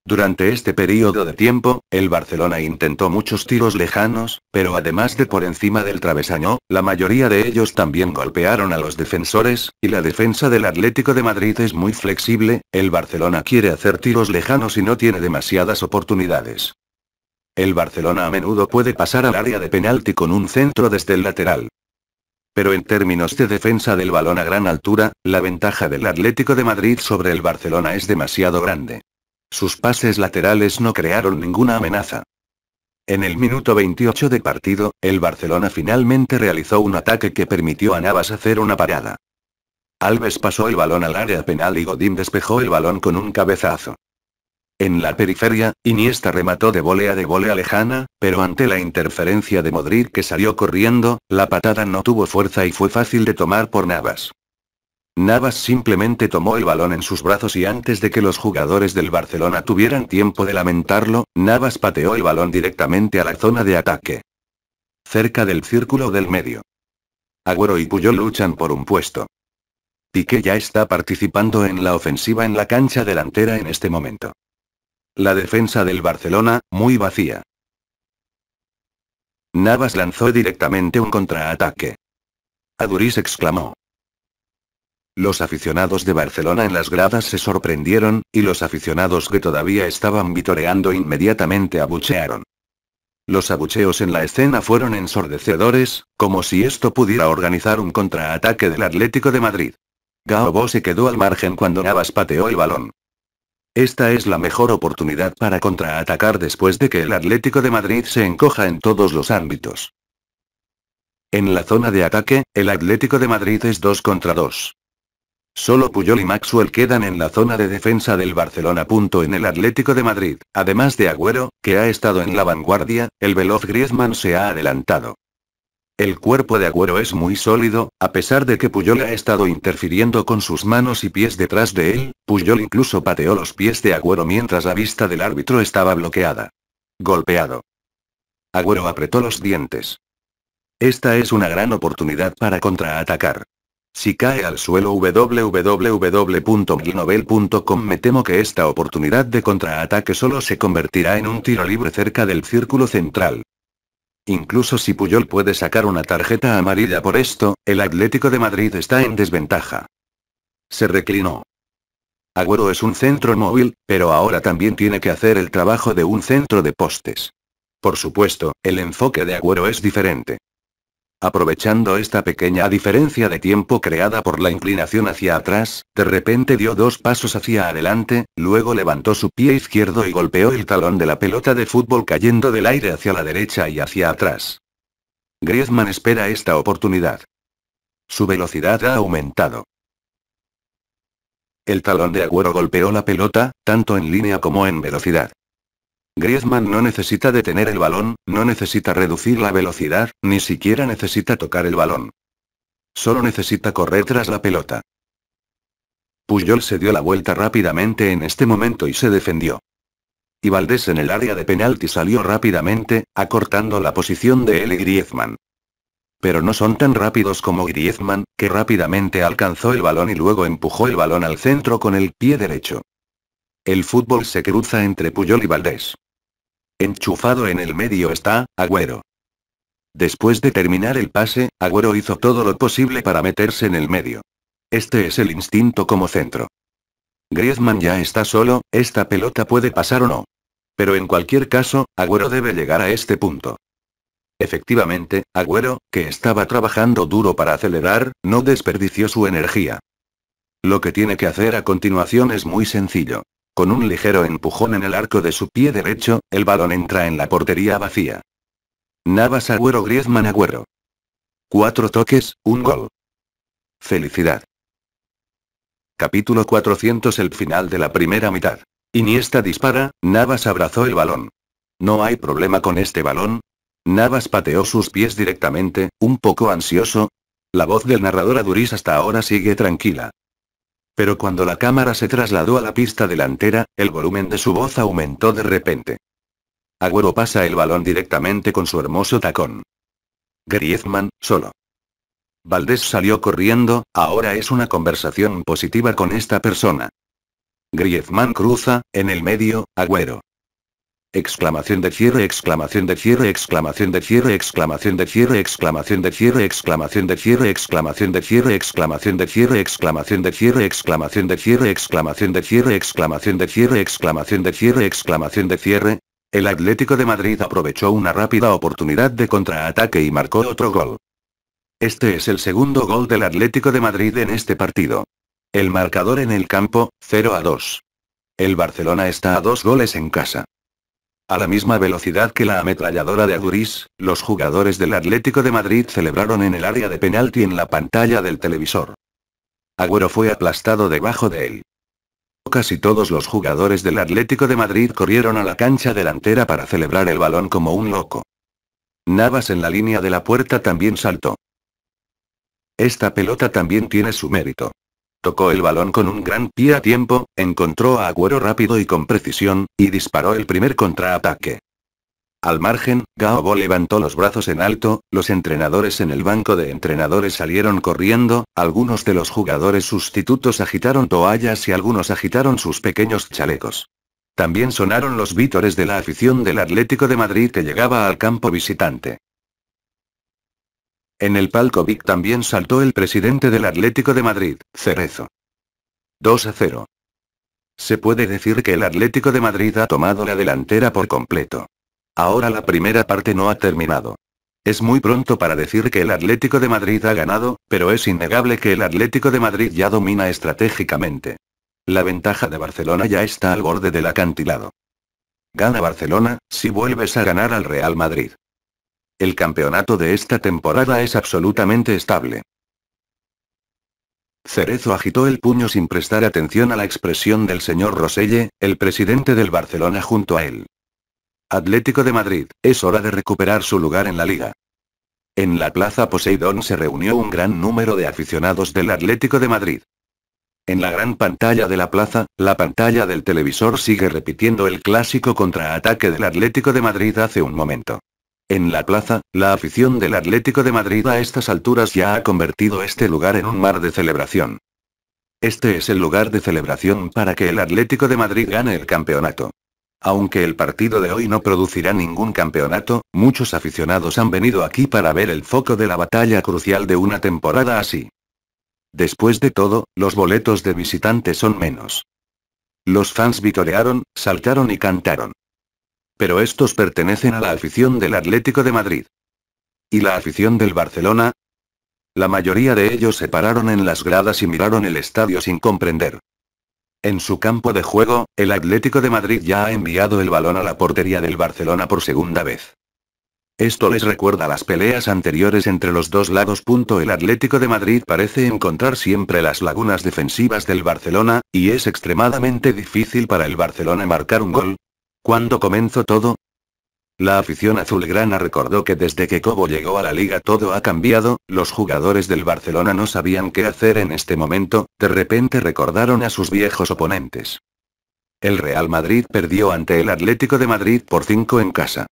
A: Durante este periodo de tiempo, el Barcelona intentó muchos tiros lejanos, pero además de por encima del travesaño, la mayoría de ellos también golpearon a los defensores, y la defensa del Atlético de Madrid es muy flexible, el Barcelona quiere hacer tiros lejanos y no tiene demasiadas oportunidades. El Barcelona a menudo puede pasar al área de penalti con un centro desde el lateral. Pero en términos de defensa del balón a gran altura, la ventaja del Atlético de Madrid sobre el Barcelona es demasiado grande. Sus pases laterales no crearon ninguna amenaza. En el minuto 28 de partido, el Barcelona finalmente realizó un ataque que permitió a Navas hacer una parada. Alves pasó el balón al área penal y Godín despejó el balón con un cabezazo. En la periferia, Iniesta remató de volea de volea lejana, pero ante la interferencia de Modric que salió corriendo, la patada no tuvo fuerza y fue fácil de tomar por Navas. Navas simplemente tomó el balón en sus brazos y antes de que los jugadores del Barcelona tuvieran tiempo de lamentarlo, Navas pateó el balón directamente a la zona de ataque. Cerca del círculo del medio. Agüero y Puyol luchan por un puesto. Piqué ya está participando en la ofensiva en la cancha delantera en este momento. La defensa del Barcelona, muy vacía. Navas lanzó directamente un contraataque. Aduriz exclamó. Los aficionados de Barcelona en las gradas se sorprendieron, y los aficionados que todavía estaban vitoreando inmediatamente abuchearon. Los abucheos en la escena fueron ensordecedores, como si esto pudiera organizar un contraataque del Atlético de Madrid. Gaobo se quedó al margen cuando Navas pateó el balón. Esta es la mejor oportunidad para contraatacar después de que el Atlético de Madrid se encoja en todos los ámbitos. En la zona de ataque, el Atlético de Madrid es 2 contra 2. Solo Puyol y Maxwell quedan en la zona de defensa del Barcelona. En el Atlético de Madrid, además de Agüero, que ha estado en la vanguardia, el veloz Griezmann se ha adelantado. El cuerpo de Agüero es muy sólido, a pesar de que Puyol ha estado interfiriendo con sus manos y pies detrás de él, Puyol incluso pateó los pies de Agüero mientras la vista del árbitro estaba bloqueada. Golpeado. Agüero apretó los dientes. Esta es una gran oportunidad para contraatacar. Si cae al suelo www.ginobel.com me temo que esta oportunidad de contraataque solo se convertirá en un tiro libre cerca del círculo central. Incluso si Puyol puede sacar una tarjeta amarilla por esto, el Atlético de Madrid está en desventaja. Se reclinó. Agüero es un centro móvil, pero ahora también tiene que hacer el trabajo de un centro de postes. Por supuesto, el enfoque de Agüero es diferente. Aprovechando esta pequeña diferencia de tiempo creada por la inclinación hacia atrás, de repente dio dos pasos hacia adelante, luego levantó su pie izquierdo y golpeó el talón de la pelota de fútbol cayendo del aire hacia la derecha y hacia atrás. Griezmann espera esta oportunidad. Su velocidad ha aumentado. El talón de Agüero golpeó la pelota, tanto en línea como en velocidad. Griezmann no necesita detener el balón, no necesita reducir la velocidad, ni siquiera necesita tocar el balón. Solo necesita correr tras la pelota. Puyol se dio la vuelta rápidamente en este momento y se defendió. Y Valdés en el área de penalti salió rápidamente, acortando la posición de él y Griezmann. Pero no son tan rápidos como Griezmann, que rápidamente alcanzó el balón y luego empujó el balón al centro con el pie derecho. El fútbol se cruza entre Puyol y Valdés. Enchufado en el medio está, Agüero. Después de terminar el pase, Agüero hizo todo lo posible para meterse en el medio. Este es el instinto como centro. Griezmann ya está solo, esta pelota puede pasar o no. Pero en cualquier caso, Agüero debe llegar a este punto. Efectivamente, Agüero, que estaba trabajando duro para acelerar, no desperdició su energía. Lo que tiene que hacer a continuación es muy sencillo. Con un ligero empujón en el arco de su pie derecho, el balón entra en la portería vacía. Navas Agüero Griezmann Agüero. Cuatro toques, un gol. Felicidad. Capítulo 400 El final de la primera mitad. Iniesta dispara, Navas abrazó el balón. No hay problema con este balón. Navas pateó sus pies directamente, un poco ansioso. La voz del narrador Duris hasta ahora sigue tranquila. Pero cuando la cámara se trasladó a la pista delantera, el volumen de su voz aumentó de repente. Agüero pasa el balón directamente con su hermoso tacón. Griezmann, solo. Valdés salió corriendo, ahora es una conversación positiva con esta persona. Griezmann cruza, en el medio, Agüero. Exclamación de cierre, exclamación de cierre, exclamación de cierre, exclamación de cierre, exclamación de cierre, exclamación de cierre, exclamación de cierre, exclamación de cierre, exclamación de cierre, exclamación de cierre, exclamación de cierre, exclamación de cierre, exclamación de cierre, exclamación de cierre. El Atlético de Madrid aprovechó una rápida oportunidad de contraataque y marcó otro gol. Este es el segundo gol del Atlético de Madrid en este partido. El marcador en el campo, 0 a 2. El Barcelona está a dos goles en casa. A la misma velocidad que la ametralladora de Agurís, los jugadores del Atlético de Madrid celebraron en el área de penalti en la pantalla del televisor. Agüero fue aplastado debajo de él. Casi todos los jugadores del Atlético de Madrid corrieron a la cancha delantera para celebrar el balón como un loco. Navas en la línea de la puerta también saltó. Esta pelota también tiene su mérito. Tocó el balón con un gran pie a tiempo, encontró a Agüero rápido y con precisión, y disparó el primer contraataque. Al margen, Gaobo levantó los brazos en alto, los entrenadores en el banco de entrenadores salieron corriendo, algunos de los jugadores sustitutos agitaron toallas y algunos agitaron sus pequeños chalecos. También sonaron los vítores de la afición del Atlético de Madrid que llegaba al campo visitante. En el palco Vic también saltó el presidente del Atlético de Madrid, Cerezo. 2 a 0. Se puede decir que el Atlético de Madrid ha tomado la delantera por completo. Ahora la primera parte no ha terminado. Es muy pronto para decir que el Atlético de Madrid ha ganado, pero es innegable que el Atlético de Madrid ya domina estratégicamente. La ventaja de Barcelona ya está al borde del acantilado. Gana Barcelona, si vuelves a ganar al Real Madrid. El campeonato de esta temporada es absolutamente estable. Cerezo agitó el puño sin prestar atención a la expresión del señor Roselle, el presidente del Barcelona junto a él. Atlético de Madrid, es hora de recuperar su lugar en la liga. En la Plaza Poseidón se reunió un gran número de aficionados del Atlético de Madrid. En la gran pantalla de la plaza, la pantalla del televisor sigue repitiendo el clásico contraataque del Atlético de Madrid hace un momento. En la plaza, la afición del Atlético de Madrid a estas alturas ya ha convertido este lugar en un mar de celebración. Este es el lugar de celebración para que el Atlético de Madrid gane el campeonato. Aunque el partido de hoy no producirá ningún campeonato, muchos aficionados han venido aquí para ver el foco de la batalla crucial de una temporada así. Después de todo, los boletos de visitantes son menos. Los fans vitorearon, saltaron y cantaron. Pero estos pertenecen a la afición del Atlético de Madrid. ¿Y la afición del Barcelona? La mayoría de ellos se pararon en las gradas y miraron el estadio sin comprender. En su campo de juego, el Atlético de Madrid ya ha enviado el balón a la portería del Barcelona por segunda vez. Esto les recuerda las peleas anteriores entre los dos lados. El Atlético de Madrid parece encontrar siempre las lagunas defensivas del Barcelona, y es extremadamente difícil para el Barcelona marcar un gol, ¿Cuándo comenzó todo? La afición azulgrana recordó que desde que Cobo llegó a la liga todo ha cambiado, los jugadores del Barcelona no sabían qué hacer en este momento, de repente recordaron a sus viejos oponentes. El Real Madrid perdió ante el Atlético de Madrid por 5 en casa.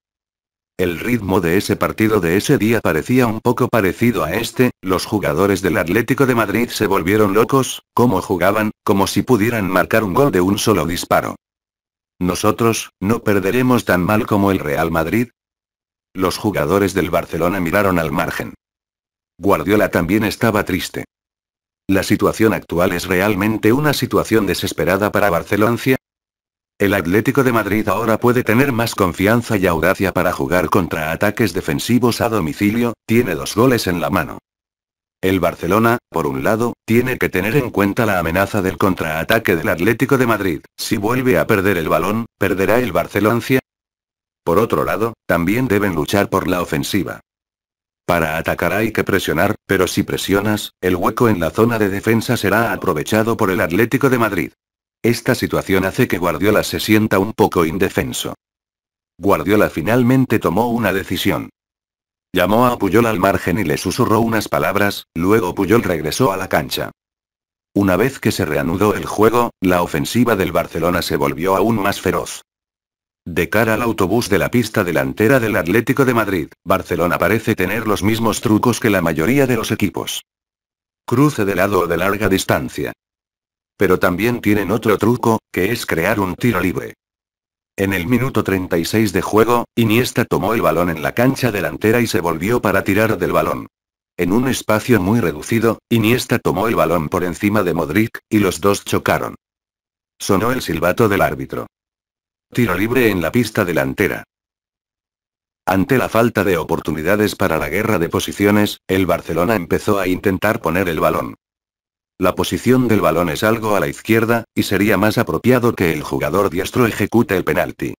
A: El ritmo de ese partido de ese día parecía un poco parecido a este, los jugadores del Atlético de Madrid se volvieron locos, como jugaban, como si pudieran marcar un gol de un solo disparo. ¿Nosotros, no perderemos tan mal como el Real Madrid? Los jugadores del Barcelona miraron al margen. Guardiola también estaba triste. ¿La situación actual es realmente una situación desesperada para Barcelona? El Atlético de Madrid ahora puede tener más confianza y audacia para jugar contra ataques defensivos a domicilio, tiene dos goles en la mano. El Barcelona, por un lado, tiene que tener en cuenta la amenaza del contraataque del Atlético de Madrid. Si vuelve a perder el balón, ¿perderá el Barceloncia? Por otro lado, también deben luchar por la ofensiva. Para atacar hay que presionar, pero si presionas, el hueco en la zona de defensa será aprovechado por el Atlético de Madrid. Esta situación hace que Guardiola se sienta un poco indefenso. Guardiola finalmente tomó una decisión. Llamó a Puyol al margen y le susurró unas palabras, luego Puyol regresó a la cancha. Una vez que se reanudó el juego, la ofensiva del Barcelona se volvió aún más feroz. De cara al autobús de la pista delantera del Atlético de Madrid, Barcelona parece tener los mismos trucos que la mayoría de los equipos. Cruce de lado o de larga distancia. Pero también tienen otro truco, que es crear un tiro libre. En el minuto 36 de juego, Iniesta tomó el balón en la cancha delantera y se volvió para tirar del balón. En un espacio muy reducido, Iniesta tomó el balón por encima de Modric, y los dos chocaron. Sonó el silbato del árbitro. Tiro libre en la pista delantera. Ante la falta de oportunidades para la guerra de posiciones, el Barcelona empezó a intentar poner el balón. La posición del balón es algo a la izquierda, y sería más apropiado que el jugador diestro ejecute el penalti.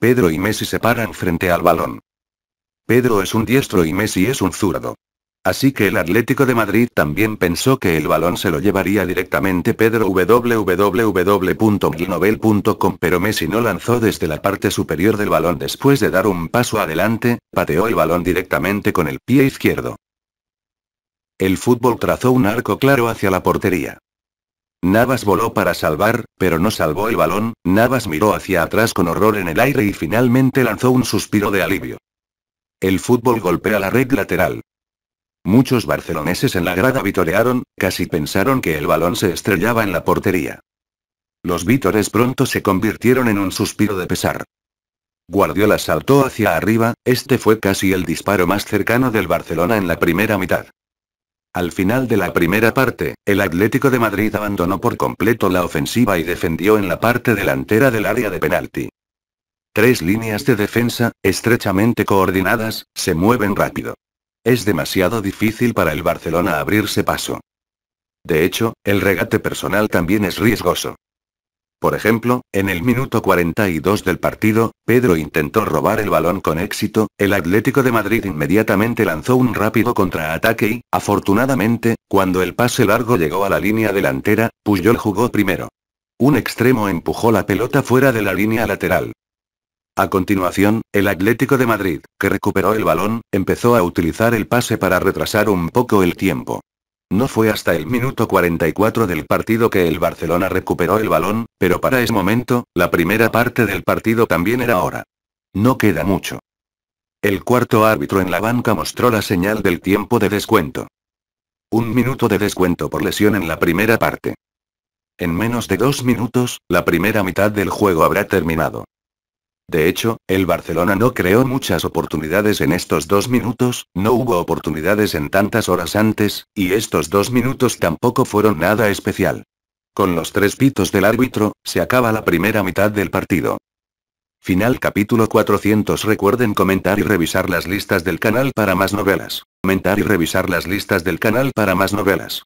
A: Pedro y Messi se paran frente al balón. Pedro es un diestro y Messi es un zurdo. Así que el Atlético de Madrid también pensó que el balón se lo llevaría directamente Pedro www.milnovel.com pero Messi no lanzó desde la parte superior del balón después de dar un paso adelante, pateó el balón directamente con el pie izquierdo. El fútbol trazó un arco claro hacia la portería. Navas voló para salvar, pero no salvó el balón, Navas miró hacia atrás con horror en el aire y finalmente lanzó un suspiro de alivio. El fútbol golpea la red lateral. Muchos barceloneses en la grada vitorearon, casi pensaron que el balón se estrellaba en la portería. Los vítores pronto se convirtieron en un suspiro de pesar. Guardiola saltó hacia arriba, este fue casi el disparo más cercano del Barcelona en la primera mitad. Al final de la primera parte, el Atlético de Madrid abandonó por completo la ofensiva y defendió en la parte delantera del área de penalti. Tres líneas de defensa, estrechamente coordinadas, se mueven rápido. Es demasiado difícil para el Barcelona abrirse paso. De hecho, el regate personal también es riesgoso. Por ejemplo, en el minuto 42 del partido, Pedro intentó robar el balón con éxito, el Atlético de Madrid inmediatamente lanzó un rápido contraataque y, afortunadamente, cuando el pase largo llegó a la línea delantera, Puyol jugó primero. Un extremo empujó la pelota fuera de la línea lateral. A continuación, el Atlético de Madrid, que recuperó el balón, empezó a utilizar el pase para retrasar un poco el tiempo. No fue hasta el minuto 44 del partido que el Barcelona recuperó el balón, pero para ese momento, la primera parte del partido también era hora. No queda mucho. El cuarto árbitro en la banca mostró la señal del tiempo de descuento. Un minuto de descuento por lesión en la primera parte. En menos de dos minutos, la primera mitad del juego habrá terminado. De hecho, el Barcelona no creó muchas oportunidades en estos dos minutos, no hubo oportunidades en tantas horas antes, y estos dos minutos tampoco fueron nada especial. Con los tres pitos del árbitro, se acaba la primera mitad del partido. Final capítulo 400 Recuerden comentar y revisar las listas del canal para más novelas. Comentar y revisar las listas del canal para más novelas.